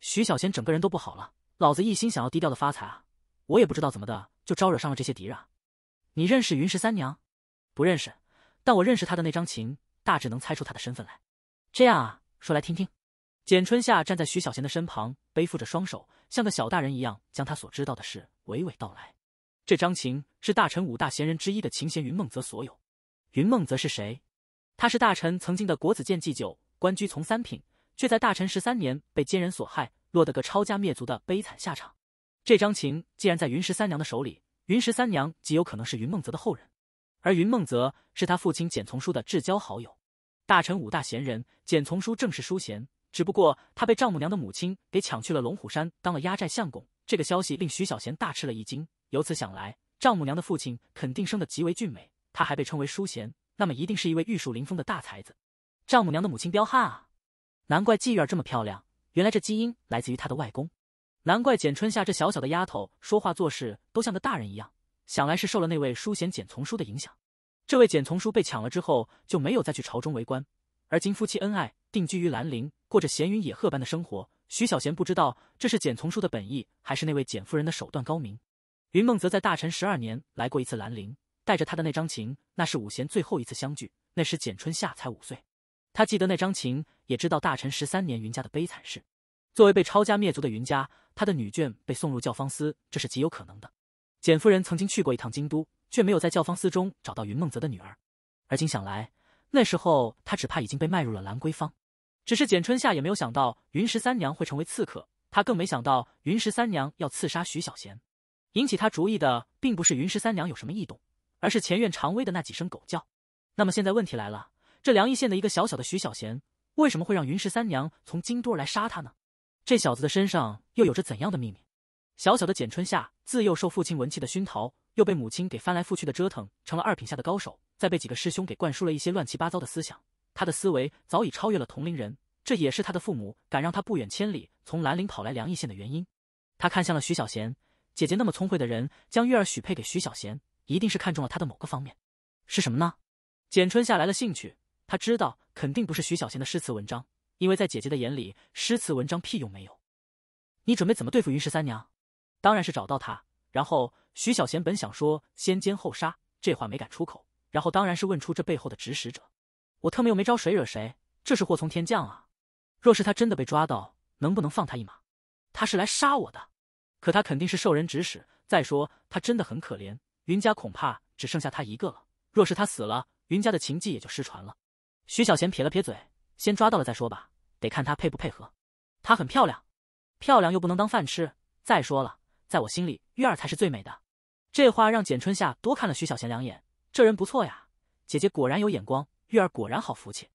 Speaker 1: 徐小贤整个人都不好了，老子一心想要低调的发财啊！我也不知道怎么的就招惹上了这些敌人。你认识云十三娘？不认识，但我认识他的那张琴，大致能猜出他的身份来。这样啊，说来听听。简春夏站在徐小贤的身旁，背负着双手，像个小大人一样，将他所知道的事娓娓道来。这张琴是大臣五大贤人之一的琴弦云梦泽所有。云梦泽是谁？他是大臣曾经的国子监祭酒，官居从三品，却在大臣十三年被奸人所害，落得个抄家灭族的悲惨下场。这张琴竟然在云十三娘的手里，云十三娘极有可能是云梦泽的后人，而云梦泽是他父亲简从书的至交好友。大臣五大贤人，简从书正是书贤，只不过他被丈母娘的母亲给抢去了龙虎山当了压寨相公。这个消息令徐小贤大吃了一惊。由此想来，丈母娘的父亲肯定生得极为俊美，他还被称为淑贤，那么一定是一位玉树临风的大才子。丈母娘的母亲彪悍啊，难怪妓院这么漂亮，原来这基因来自于她的外公。难怪简春夏这小小的丫头说话做事都像个大人一样，想来是受了那位淑贤简从叔的影响。这位简从叔被抢了之后就没有再去朝中为官，而今夫妻恩爱，定居于兰陵，过着闲云野鹤般的生活。徐小贤不知道这是简从叔的本意，还是那位简夫人的手段高明。云梦泽在大臣十二年来过一次兰陵，带着他的那张琴，那是五贤最后一次相聚。那时简春夏才五岁，他记得那张琴，也知道大臣十三年云家的悲惨事。作为被抄家灭族的云家，他的女眷被送入教坊司，这是极有可能的。简夫人曾经去过一趟京都，却没有在教坊司中找到云梦泽的女儿。而今想来，那时候他只怕已经被卖入了兰闺坊。只是简春夏也没有想到云十三娘会成为刺客，他更没想到云十三娘要刺杀徐小贤。引起他注意的并不是云十三娘有什么异动，而是前院长威的那几声狗叫。那么现在问题来了：这梁邑县的一个小小的徐小贤，为什么会让云十三娘从京都来杀他呢？这小子的身上又有着怎样的秘密？小小的简春夏自幼受父亲文气的熏陶，又被母亲给翻来覆去的折腾，成了二品下的高手。再被几个师兄给灌输了一些乱七八糟的思想，他的思维早已超越了同龄人。这也是他的父母敢让他不远千里从兰陵跑来梁邑县的原因。他看向了徐小贤。姐姐那么聪慧的人，将月儿许配给徐小贤，一定是看中了他的某个方面，是什么呢？简春下来了兴趣，他知道肯定不是徐小贤的诗词文章，因为在姐姐的眼里，诗词文章屁用没有。你准备怎么对付云十三娘？当然是找到她。然后徐小贤本想说先奸后杀，这话没敢出口。然后当然是问出这背后的指使者。我特么又没招谁惹谁，这是祸从天降啊！若是他真的被抓到，能不能放他一马？他是来杀我的。可他肯定是受人指使。再说，他真的很可怜，云家恐怕只剩下他一个了。若是他死了，云家的琴技也就失传了。徐小贤撇了撇嘴：“先抓到了再说吧，得看他配不配合。她很漂亮，漂亮又不能当饭吃。再说了，在我心里，月儿才是最美的。”这话让简春夏多看了徐小贤两眼。这人不错呀，姐姐果然有眼光，月儿果然好福气。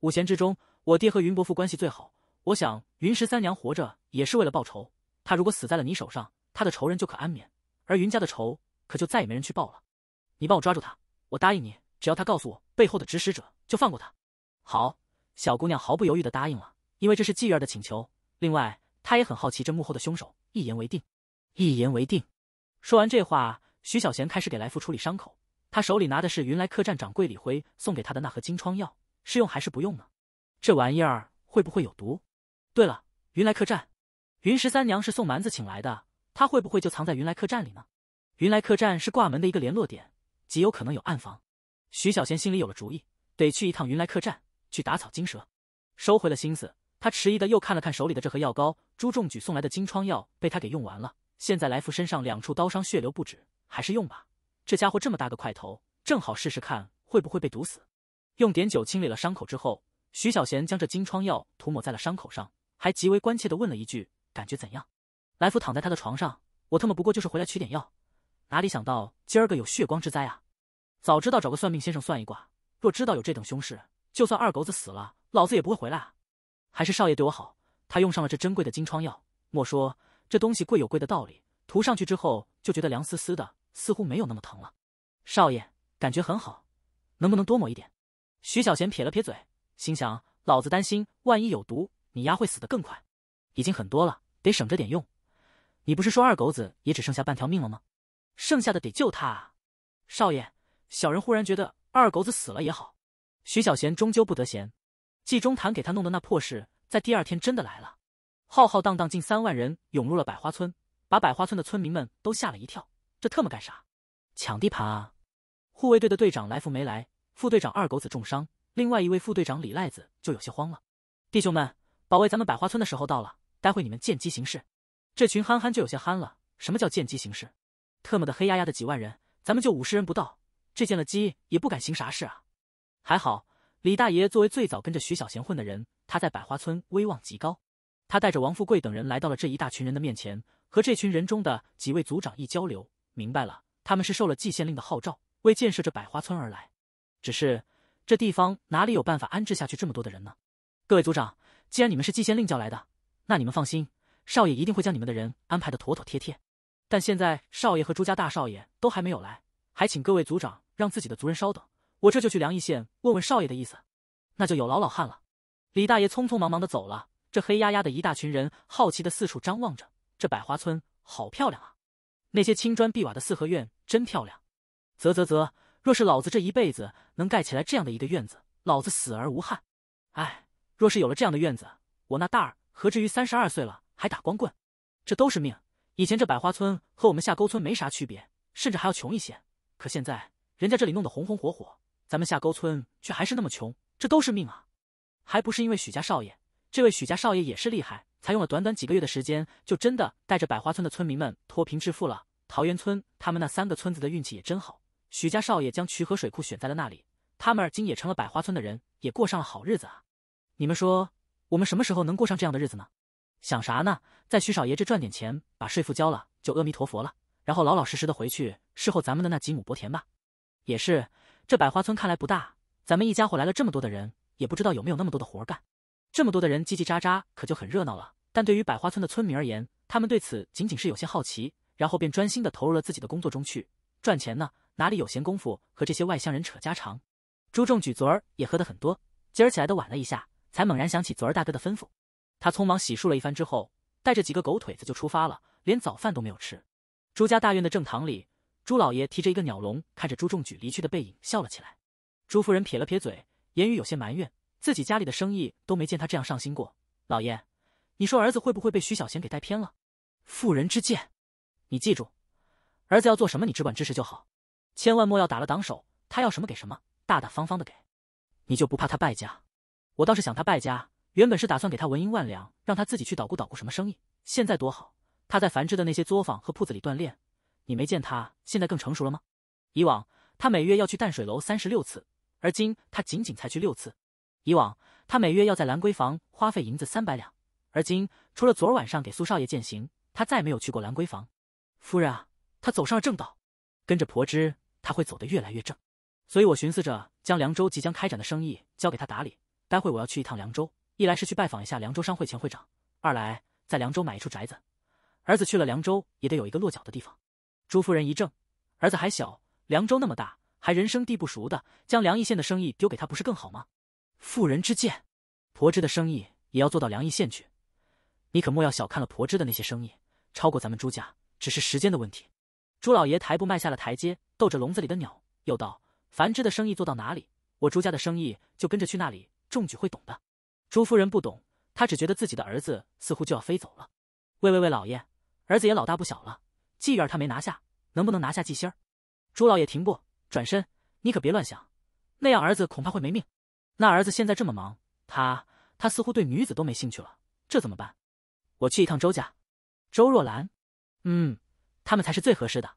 Speaker 1: 五贤之中，我爹和云伯父关系最好。我想，云十三娘活着也是为了报仇。他如果死在了你手上，他的仇人就可安眠，而云家的仇可就再也没人去报了。你帮我抓住他，我答应你，只要他告诉我背后的指使者，就放过他。好，小姑娘毫不犹豫的答应了，因为这是季儿的请求。另外，她也很好奇这幕后的凶手。一言为定，一言为定。说完这话，徐小贤开始给来福处理伤口。他手里拿的是云来客栈掌柜李辉送给他的那盒金疮药，是用还是不用呢？这玩意儿会不会有毒？对了，云来客栈。云十三娘是宋蛮子请来的，他会不会就藏在云来客栈里呢？云来客栈是挂门的一个联络点，极有可能有暗房。徐小贤心里有了主意，得去一趟云来客栈，去打草惊蛇。收回了心思，他迟疑的又看了看手里的这盒药膏，朱仲举送来的金疮药被他给用完了。现在来福身上两处刀伤血流不止，还是用吧。这家伙这么大个块头，正好试试看会不会被毒死。用碘酒清理了伤口之后，徐小贤将这金疮药涂抹在了伤口上，还极为关切的问了一句。感觉怎样？来福躺在他的床上，我他妈不过就是回来取点药，哪里想到今儿个有血光之灾啊！早知道找个算命先生算一卦，若知道有这等凶事，就算二狗子死了，老子也不会回来啊！还是少爷对我好，他用上了这珍贵的金疮药。莫说这东西贵有贵的道理，涂上去之后就觉得凉丝丝的，似乎没有那么疼了。少爷，感觉很好，能不能多抹一点？徐小贤撇了撇嘴，心想：老子担心万一有毒，你丫会死得更快。已经很多了。得省着点用，你不是说二狗子也只剩下半条命了吗？剩下的得救他啊！少爷，小人忽然觉得二狗子死了也好。徐小贤终究不得闲，纪中谈给他弄的那破事，在第二天真的来了，浩浩荡荡近三万人涌入了百花村，把百花村的村民们都吓了一跳。这特么干啥？抢地盘啊！护卫队的队长来福没来，副队长二狗子重伤，另外一位副队长李赖子就有些慌了。弟兄们，保卫咱们百花村的时候到了。待会你们见机行事，这群憨憨就有些憨了。什么叫见机行事？特么的黑压压的几万人，咱们就五十人不到，这见了机也不敢行啥事啊！还好李大爷作为最早跟着徐小贤混的人，他在百花村威望极高。他带着王富贵等人来到了这一大群人的面前，和这群人中的几位族长一交流，明白了他们是受了季县令的号召，为建设这百花村而来。只是这地方哪里有办法安置下去这么多的人呢？各位族长，既然你们是季县令叫来的。那你们放心，少爷一定会将你们的人安排的妥妥帖帖。但现在少爷和朱家大少爷都还没有来，还请各位族长让自己的族人稍等，我这就去梁邑县问问少爷的意思。那就有劳老汉了。李大爷匆匆忙忙的走了。这黑压压的一大群人好奇的四处张望着，这百花村好漂亮啊！那些青砖碧瓦的四合院真漂亮。啧啧啧，若是老子这一辈子能盖起来这样的一个院子，老子死而无憾。哎，若是有了这样的院子，我那大儿……何至于三十二岁了还打光棍？这都是命。以前这百花村和我们下沟村没啥区别，甚至还要穷一些。可现在人家这里弄得红红火火，咱们下沟村却还是那么穷，这都是命啊！还不是因为许家少爷？这位许家少爷也是厉害，才用了短短几个月的时间，就真的带着百花村的村民们脱贫致富了。桃源村，他们那三个村子的运气也真好，许家少爷将渠河水库选在了那里，他们今也成了百花村的人，也过上了好日子啊！你们说？我们什么时候能过上这样的日子呢？想啥呢？在徐少爷这赚点钱，把税赋交了就阿弥陀佛了，然后老老实实的回去伺候咱们的那几亩薄田吧。也是，这百花村看来不大，咱们一家伙来了这么多的人，也不知道有没有那么多的活干。这么多的人叽叽喳喳，可就很热闹了。但对于百花村的村民而言，他们对此仅仅是有些好奇，然后便专心的投入了自己的工作中去。赚钱呢，哪里有闲工夫和这些外乡人扯家常？朱仲举昨儿也喝得很多，今儿起来的晚了一下。才猛然想起昨儿大哥的吩咐，他匆忙洗漱了一番之后，带着几个狗腿子就出发了，连早饭都没有吃。朱家大院的正堂里，朱老爷提着一个鸟笼，看着朱仲举离去的背影笑了起来。朱夫人撇了撇嘴，言语有些埋怨：“自己家里的生意都没见他这样上心过。”老爷，你说儿子会不会被徐小贤给带偏了？妇人之见，你记住，儿子要做什么，你只管支持就好，千万莫要打了挡手。他要什么给什么，大大方方的给，你就不怕他败家？我倒是想他败家，原本是打算给他纹银万两，让他自己去捣鼓捣鼓什么生意。现在多好，他在繁殖的那些作坊和铺子里锻炼，你没见他现在更成熟了吗？以往他每月要去淡水楼三十六次，而今他仅仅才去六次。以往他每月要在兰闺房花费银子三百两，而今除了昨晚上给苏少爷践行，他再没有去过兰闺房。夫人啊，他走上了正道，跟着婆枝，他会走得越来越正。所以，我寻思着将凉州即将开展的生意交给他打理。待会我要去一趟凉州，一来是去拜访一下凉州商会前会长，二来在凉州买一处宅子。儿子去了凉州，也得有一个落脚的地方。朱夫人一怔：“儿子还小，凉州那么大，还人生地不熟的，将凉邑县的生意丢给他，不是更好吗？”妇人之见，婆芝的生意也要做到凉邑县去。你可莫要小看了婆芝的那些生意，超过咱们朱家只是时间的问题。朱老爷抬步迈下了台阶，逗着笼子里的鸟，又道：“繁芝的生意做到哪里，我朱家的生意就跟着去那里。”中举会懂的，朱夫人不懂，她只觉得自己的儿子似乎就要飞走了。喂喂喂，老爷，儿子也老大不小了，妓院他没拿下，能不能拿下季心儿？朱老爷停步，转身，你可别乱想，那样儿子恐怕会没命。那儿子现在这么忙，他他似乎对女子都没兴趣了，这怎么办？我去一趟周家，周若兰，嗯，他们才是最合适的。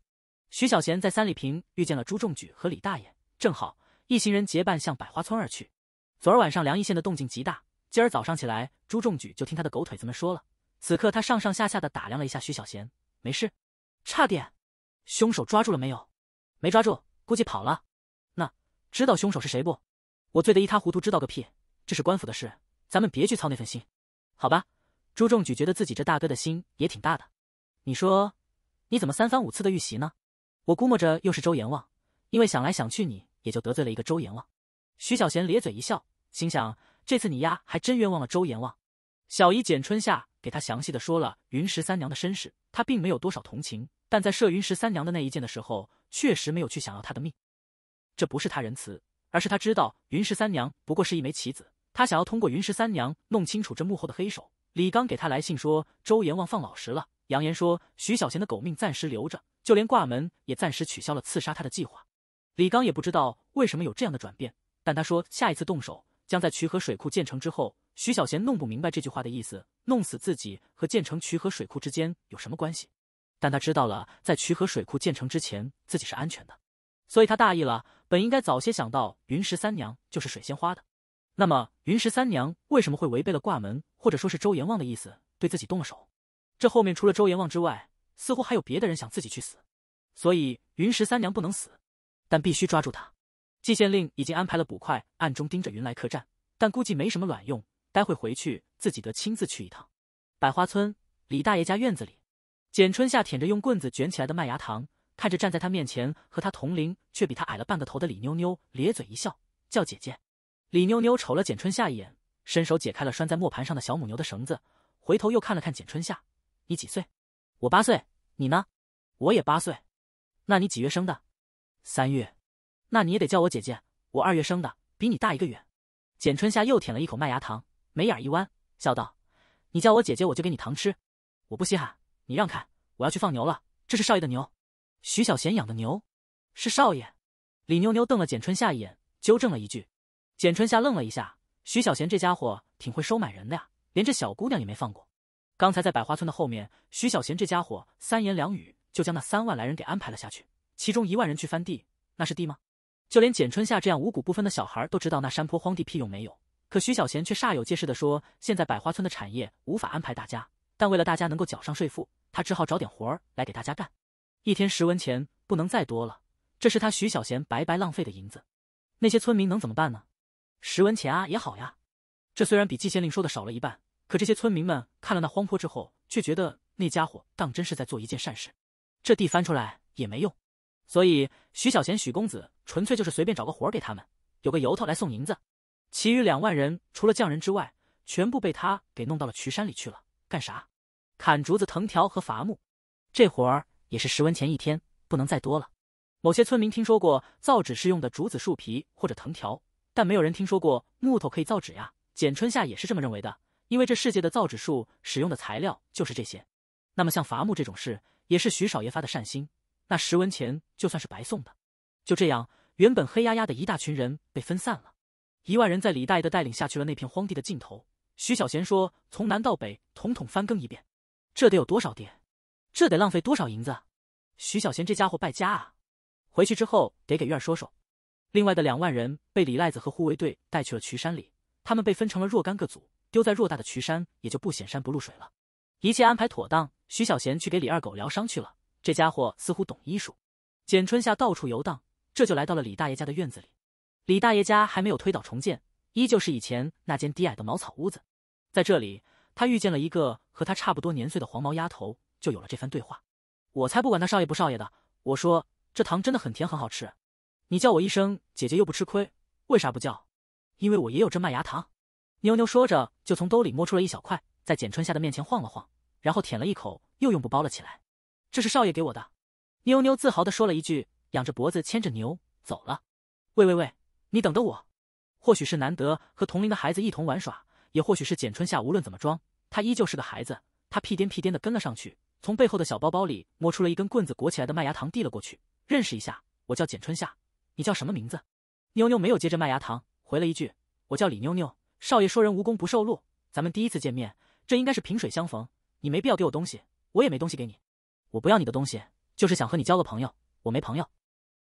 Speaker 1: 徐小贤在三里坪遇见了朱中举和李大爷，正好一行人结伴向百花村而去。昨儿晚上梁一县的动静极大，今儿早上起来，朱仲举就听他的狗腿子们说了。此刻他上上下下的打量了一下徐小贤，没事，差点，凶手抓住了没有？没抓住，估计跑了。那知道凶手是谁不？我醉得一塌糊涂，知道个屁！这是官府的事，咱们别去操那份心，好吧？朱仲举觉得自己这大哥的心也挺大的。你说，你怎么三番五次的遇袭呢？我估摸着又是周阎王，因为想来想去，你也就得罪了一个周阎王。徐小贤咧嘴一笑。心想，这次你丫还真冤枉了周阎王。小姨简春夏给他详细的说了云十三娘的身世，他并没有多少同情，但在射云十三娘的那一箭的时候，确实没有去想要她的命。这不是他仁慈，而是他知道云十三娘不过是一枚棋子，他想要通过云十三娘弄清楚这幕后的黑手。李刚给他来信说，周阎王放老实了，扬言说徐小贤的狗命暂时留着，就连挂门也暂时取消了刺杀他的计划。李刚也不知道为什么有这样的转变，但他说下一次动手。将在渠河水库建成之后，徐小贤弄不明白这句话的意思。弄死自己和建成渠河水库之间有什么关系？但他知道了，在渠河水库建成之前，自己是安全的。所以他大意了，本应该早些想到云十三娘就是水仙花的。那么云十三娘为什么会违背了挂门，或者说是周阎王的意思，对自己动了手？这后面除了周阎王之外，似乎还有别的人想自己去死。所以云十三娘不能死，但必须抓住她。季县令已经安排了捕快暗中盯着云来客栈，但估计没什么卵用。待会回去，自己得亲自去一趟。百花村李大爷家院子里，简春夏舔着用棍子卷起来的麦芽糖，看着站在他面前、和他同龄却比他矮了半个头的李妞妞，咧嘴一笑，叫姐姐。李妞妞瞅了简春夏一眼，伸手解开了拴在磨盘上的小母牛的绳子，回头又看了看简春夏：“你几岁？我八岁。你呢？我也八岁。那你几月生的？三月。”那你也得叫我姐姐，我二月生的，比你大一个月。简春夏又舔了一口麦芽糖，眉眼一弯，笑道：“你叫我姐姐，我就给你糖吃，我不稀罕。”你让开，我要去放牛了。这是少爷的牛，徐小贤养的牛，是少爷。李妞妞瞪了简春夏一眼，纠正了一句。简春夏愣了一下，徐小贤这家伙挺会收买人的呀，连这小姑娘也没放过。刚才在百花村的后面，徐小贤这家伙三言两语就将那三万来人给安排了下去，其中一万人去翻地，那是地吗？就连简春夏这样五谷不分的小孩都知道那山坡荒地屁用没有，可徐小贤却煞有介事的说：“现在百花村的产业无法安排大家，但为了大家能够缴上税赋，他只好找点活儿来给大家干，一天十文钱不能再多了，这是他徐小贤白白浪费的银子。那些村民能怎么办呢？十文钱啊也好呀，这虽然比季县令说的少了一半，可这些村民们看了那荒坡之后，却觉得那家伙当真是在做一件善事，这地翻出来也没用。”所以，徐小贤、许公子纯粹就是随便找个活儿给他们，有个由头来送银子。其余两万人除了匠人之外，全部被他给弄到了渠山里去了，干啥？砍竹子、藤条和伐木。这活儿也是十文钱一天，不能再多了。某些村民听说过造纸是用的竹子、树皮或者藤条，但没有人听说过木头可以造纸呀。简春夏也是这么认为的，因为这世界的造纸术使用的材料就是这些。那么像伐木这种事，也是徐少爷发的善心。那十文钱就算是白送的。就这样，原本黑压压的一大群人被分散了。一万人在李大爷的带领下去了那片荒地的尽头。徐小贤说：“从南到北，统统翻耕一遍，这得有多少地？这得浪费多少银子？徐小贤这家伙败家啊！回去之后得给院儿说说。”另外的两万人被李赖子和护卫队带去了渠山里，他们被分成了若干个组，丢在偌大的渠山，也就不显山不露水了。一切安排妥当，徐小贤去给李二狗疗伤去了。这家伙似乎懂医术，简春夏到处游荡，这就来到了李大爷家的院子里。李大爷家还没有推倒重建，依旧是以前那间低矮的茅草屋子。在这里，他遇见了一个和他差不多年岁的黄毛丫头，就有了这番对话。我才不管他少爷不少爷的，我说这糖真的很甜，很好吃。你叫我一声姐姐又不吃亏，为啥不叫？因为我也有这麦芽糖。妞妞说着，就从兜里摸出了一小块，在简春夏的面前晃了晃，然后舔了一口，又用布包了起来。这是少爷给我的，妞妞自豪地说了一句，仰着脖子牵着牛走了。喂喂喂，你等等我！或许是难得和同龄的孩子一同玩耍，也或许是简春夏无论怎么装，他依旧是个孩子，他屁颠屁颠地跟了上去，从背后的小包包里摸出了一根棍子裹起来的麦芽糖递了过去。认识一下，我叫简春夏，你叫什么名字？妞妞没有接着麦芽糖，回了一句：我叫李妞妞。少爷说人无功不受禄，咱们第一次见面，这应该是萍水相逢，你没必要给我东西，我也没东西给你。我不要你的东西，就是想和你交个朋友。我没朋友。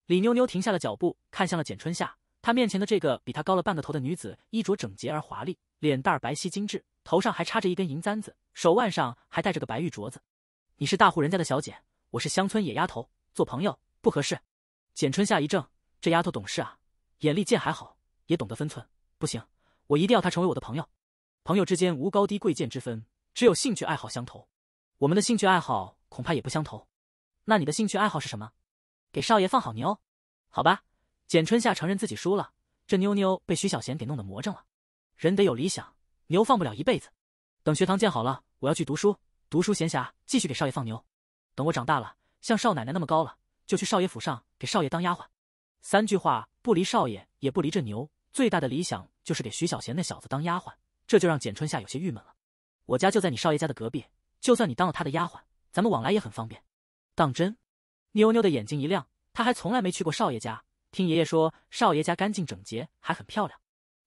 Speaker 1: 李妞妞停下了脚步，看向了简春夏。她面前的这个比她高了半个头的女子，衣着整洁而华丽，脸蛋白皙精致，头上还插着一根银簪子，手腕上还戴着个白玉镯子。你是大户人家的小姐，我是乡村野丫头，做朋友不合适。简春夏一怔，这丫头懂事啊，眼力见还好，也懂得分寸。不行，我一定要她成为我的朋友。朋友之间无高低贵贱之分，只有兴趣爱好相投。我们的兴趣爱好。恐怕也不相同。那你的兴趣爱好是什么？给少爷放好牛，好吧。简春夏承认自己输了，这妞妞被徐小贤给弄得魔怔了。人得有理想，牛放不了一辈子。等学堂建好了，我要去读书，读书闲暇继续给少爷放牛。等我长大了，像少奶奶那么高了，就去少爷府上给少爷当丫鬟。三句话不离少爷，也不离这牛，最大的理想就是给徐小贤那小子当丫鬟，这就让简春夏有些郁闷了。我家就在你少爷家的隔壁，就算你当了他的丫鬟。咱们往来也很方便，当真？妞妞的眼睛一亮，她还从来没去过少爷家。听爷爷说，少爷家干净整洁，还很漂亮。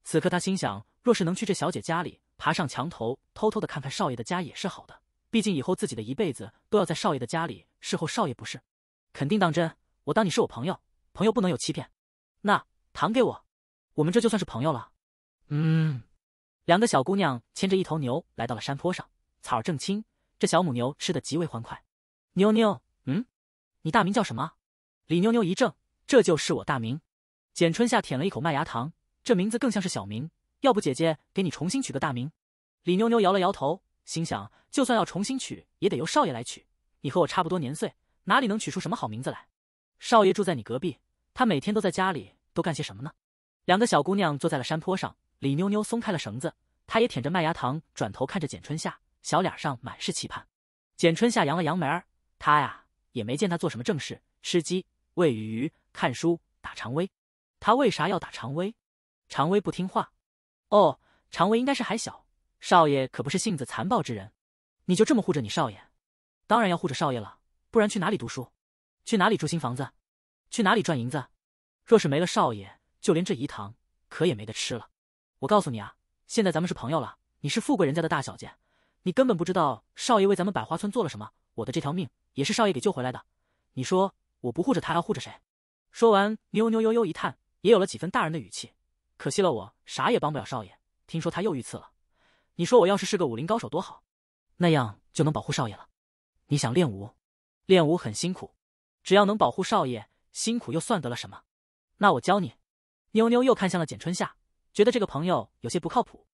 Speaker 1: 此刻她心想，若是能去这小姐家里，爬上墙头偷偷的看看少爷的家也是好的。毕竟以后自己的一辈子都要在少爷的家里侍候少爷，不是？肯定当真，我当你是我朋友，朋友不能有欺骗。那糖给我，我们这就算是朋友了。嗯，两个小姑娘牵着一头牛来到了山坡上，草正青。这小母牛吃得极为欢快，妞妞，嗯，你大名叫什么？李妞妞一怔，这就是我大名。简春夏舔了一口麦芽糖，这名字更像是小名，要不姐姐给你重新取个大名？李妞妞摇了摇头，心想，就算要重新取，也得由少爷来取。你和我差不多年岁，哪里能取出什么好名字来？少爷住在你隔壁，他每天都在家里都干些什么呢？两个小姑娘坐在了山坡上，李妞妞松开了绳子，她也舔着麦芽糖，转头看着简春夏。小脸上满是期盼，简春夏扬了扬眉儿，他呀也没见他做什么正事，吃鸡喂鱼看书打常威。他为啥要打常威？常威不听话。哦，常威应该是还小，少爷可不是性子残暴之人。你就这么护着你少爷？当然要护着少爷了，不然去哪里读书？去哪里住新房子？去哪里赚银子？若是没了少爷，就连这饴糖可也没得吃了。我告诉你啊，现在咱们是朋友了，你是富贵人家的大小姐。你根本不知道少爷为咱们百花村做了什么，我的这条命也是少爷给救回来的。你说我不护着他，要护着谁？说完，妞妞悠悠一叹，也有了几分大人的语气。可惜了，我啥也帮不了少爷。听说他又遇刺了，你说我要是是个武林高手多好，那样就能保护少爷了。你想练武？练武很辛苦，只要能保护少爷，辛苦又算得了什么？那我教你。妞妞又看向了简春夏，觉得这个朋友有些不靠谱。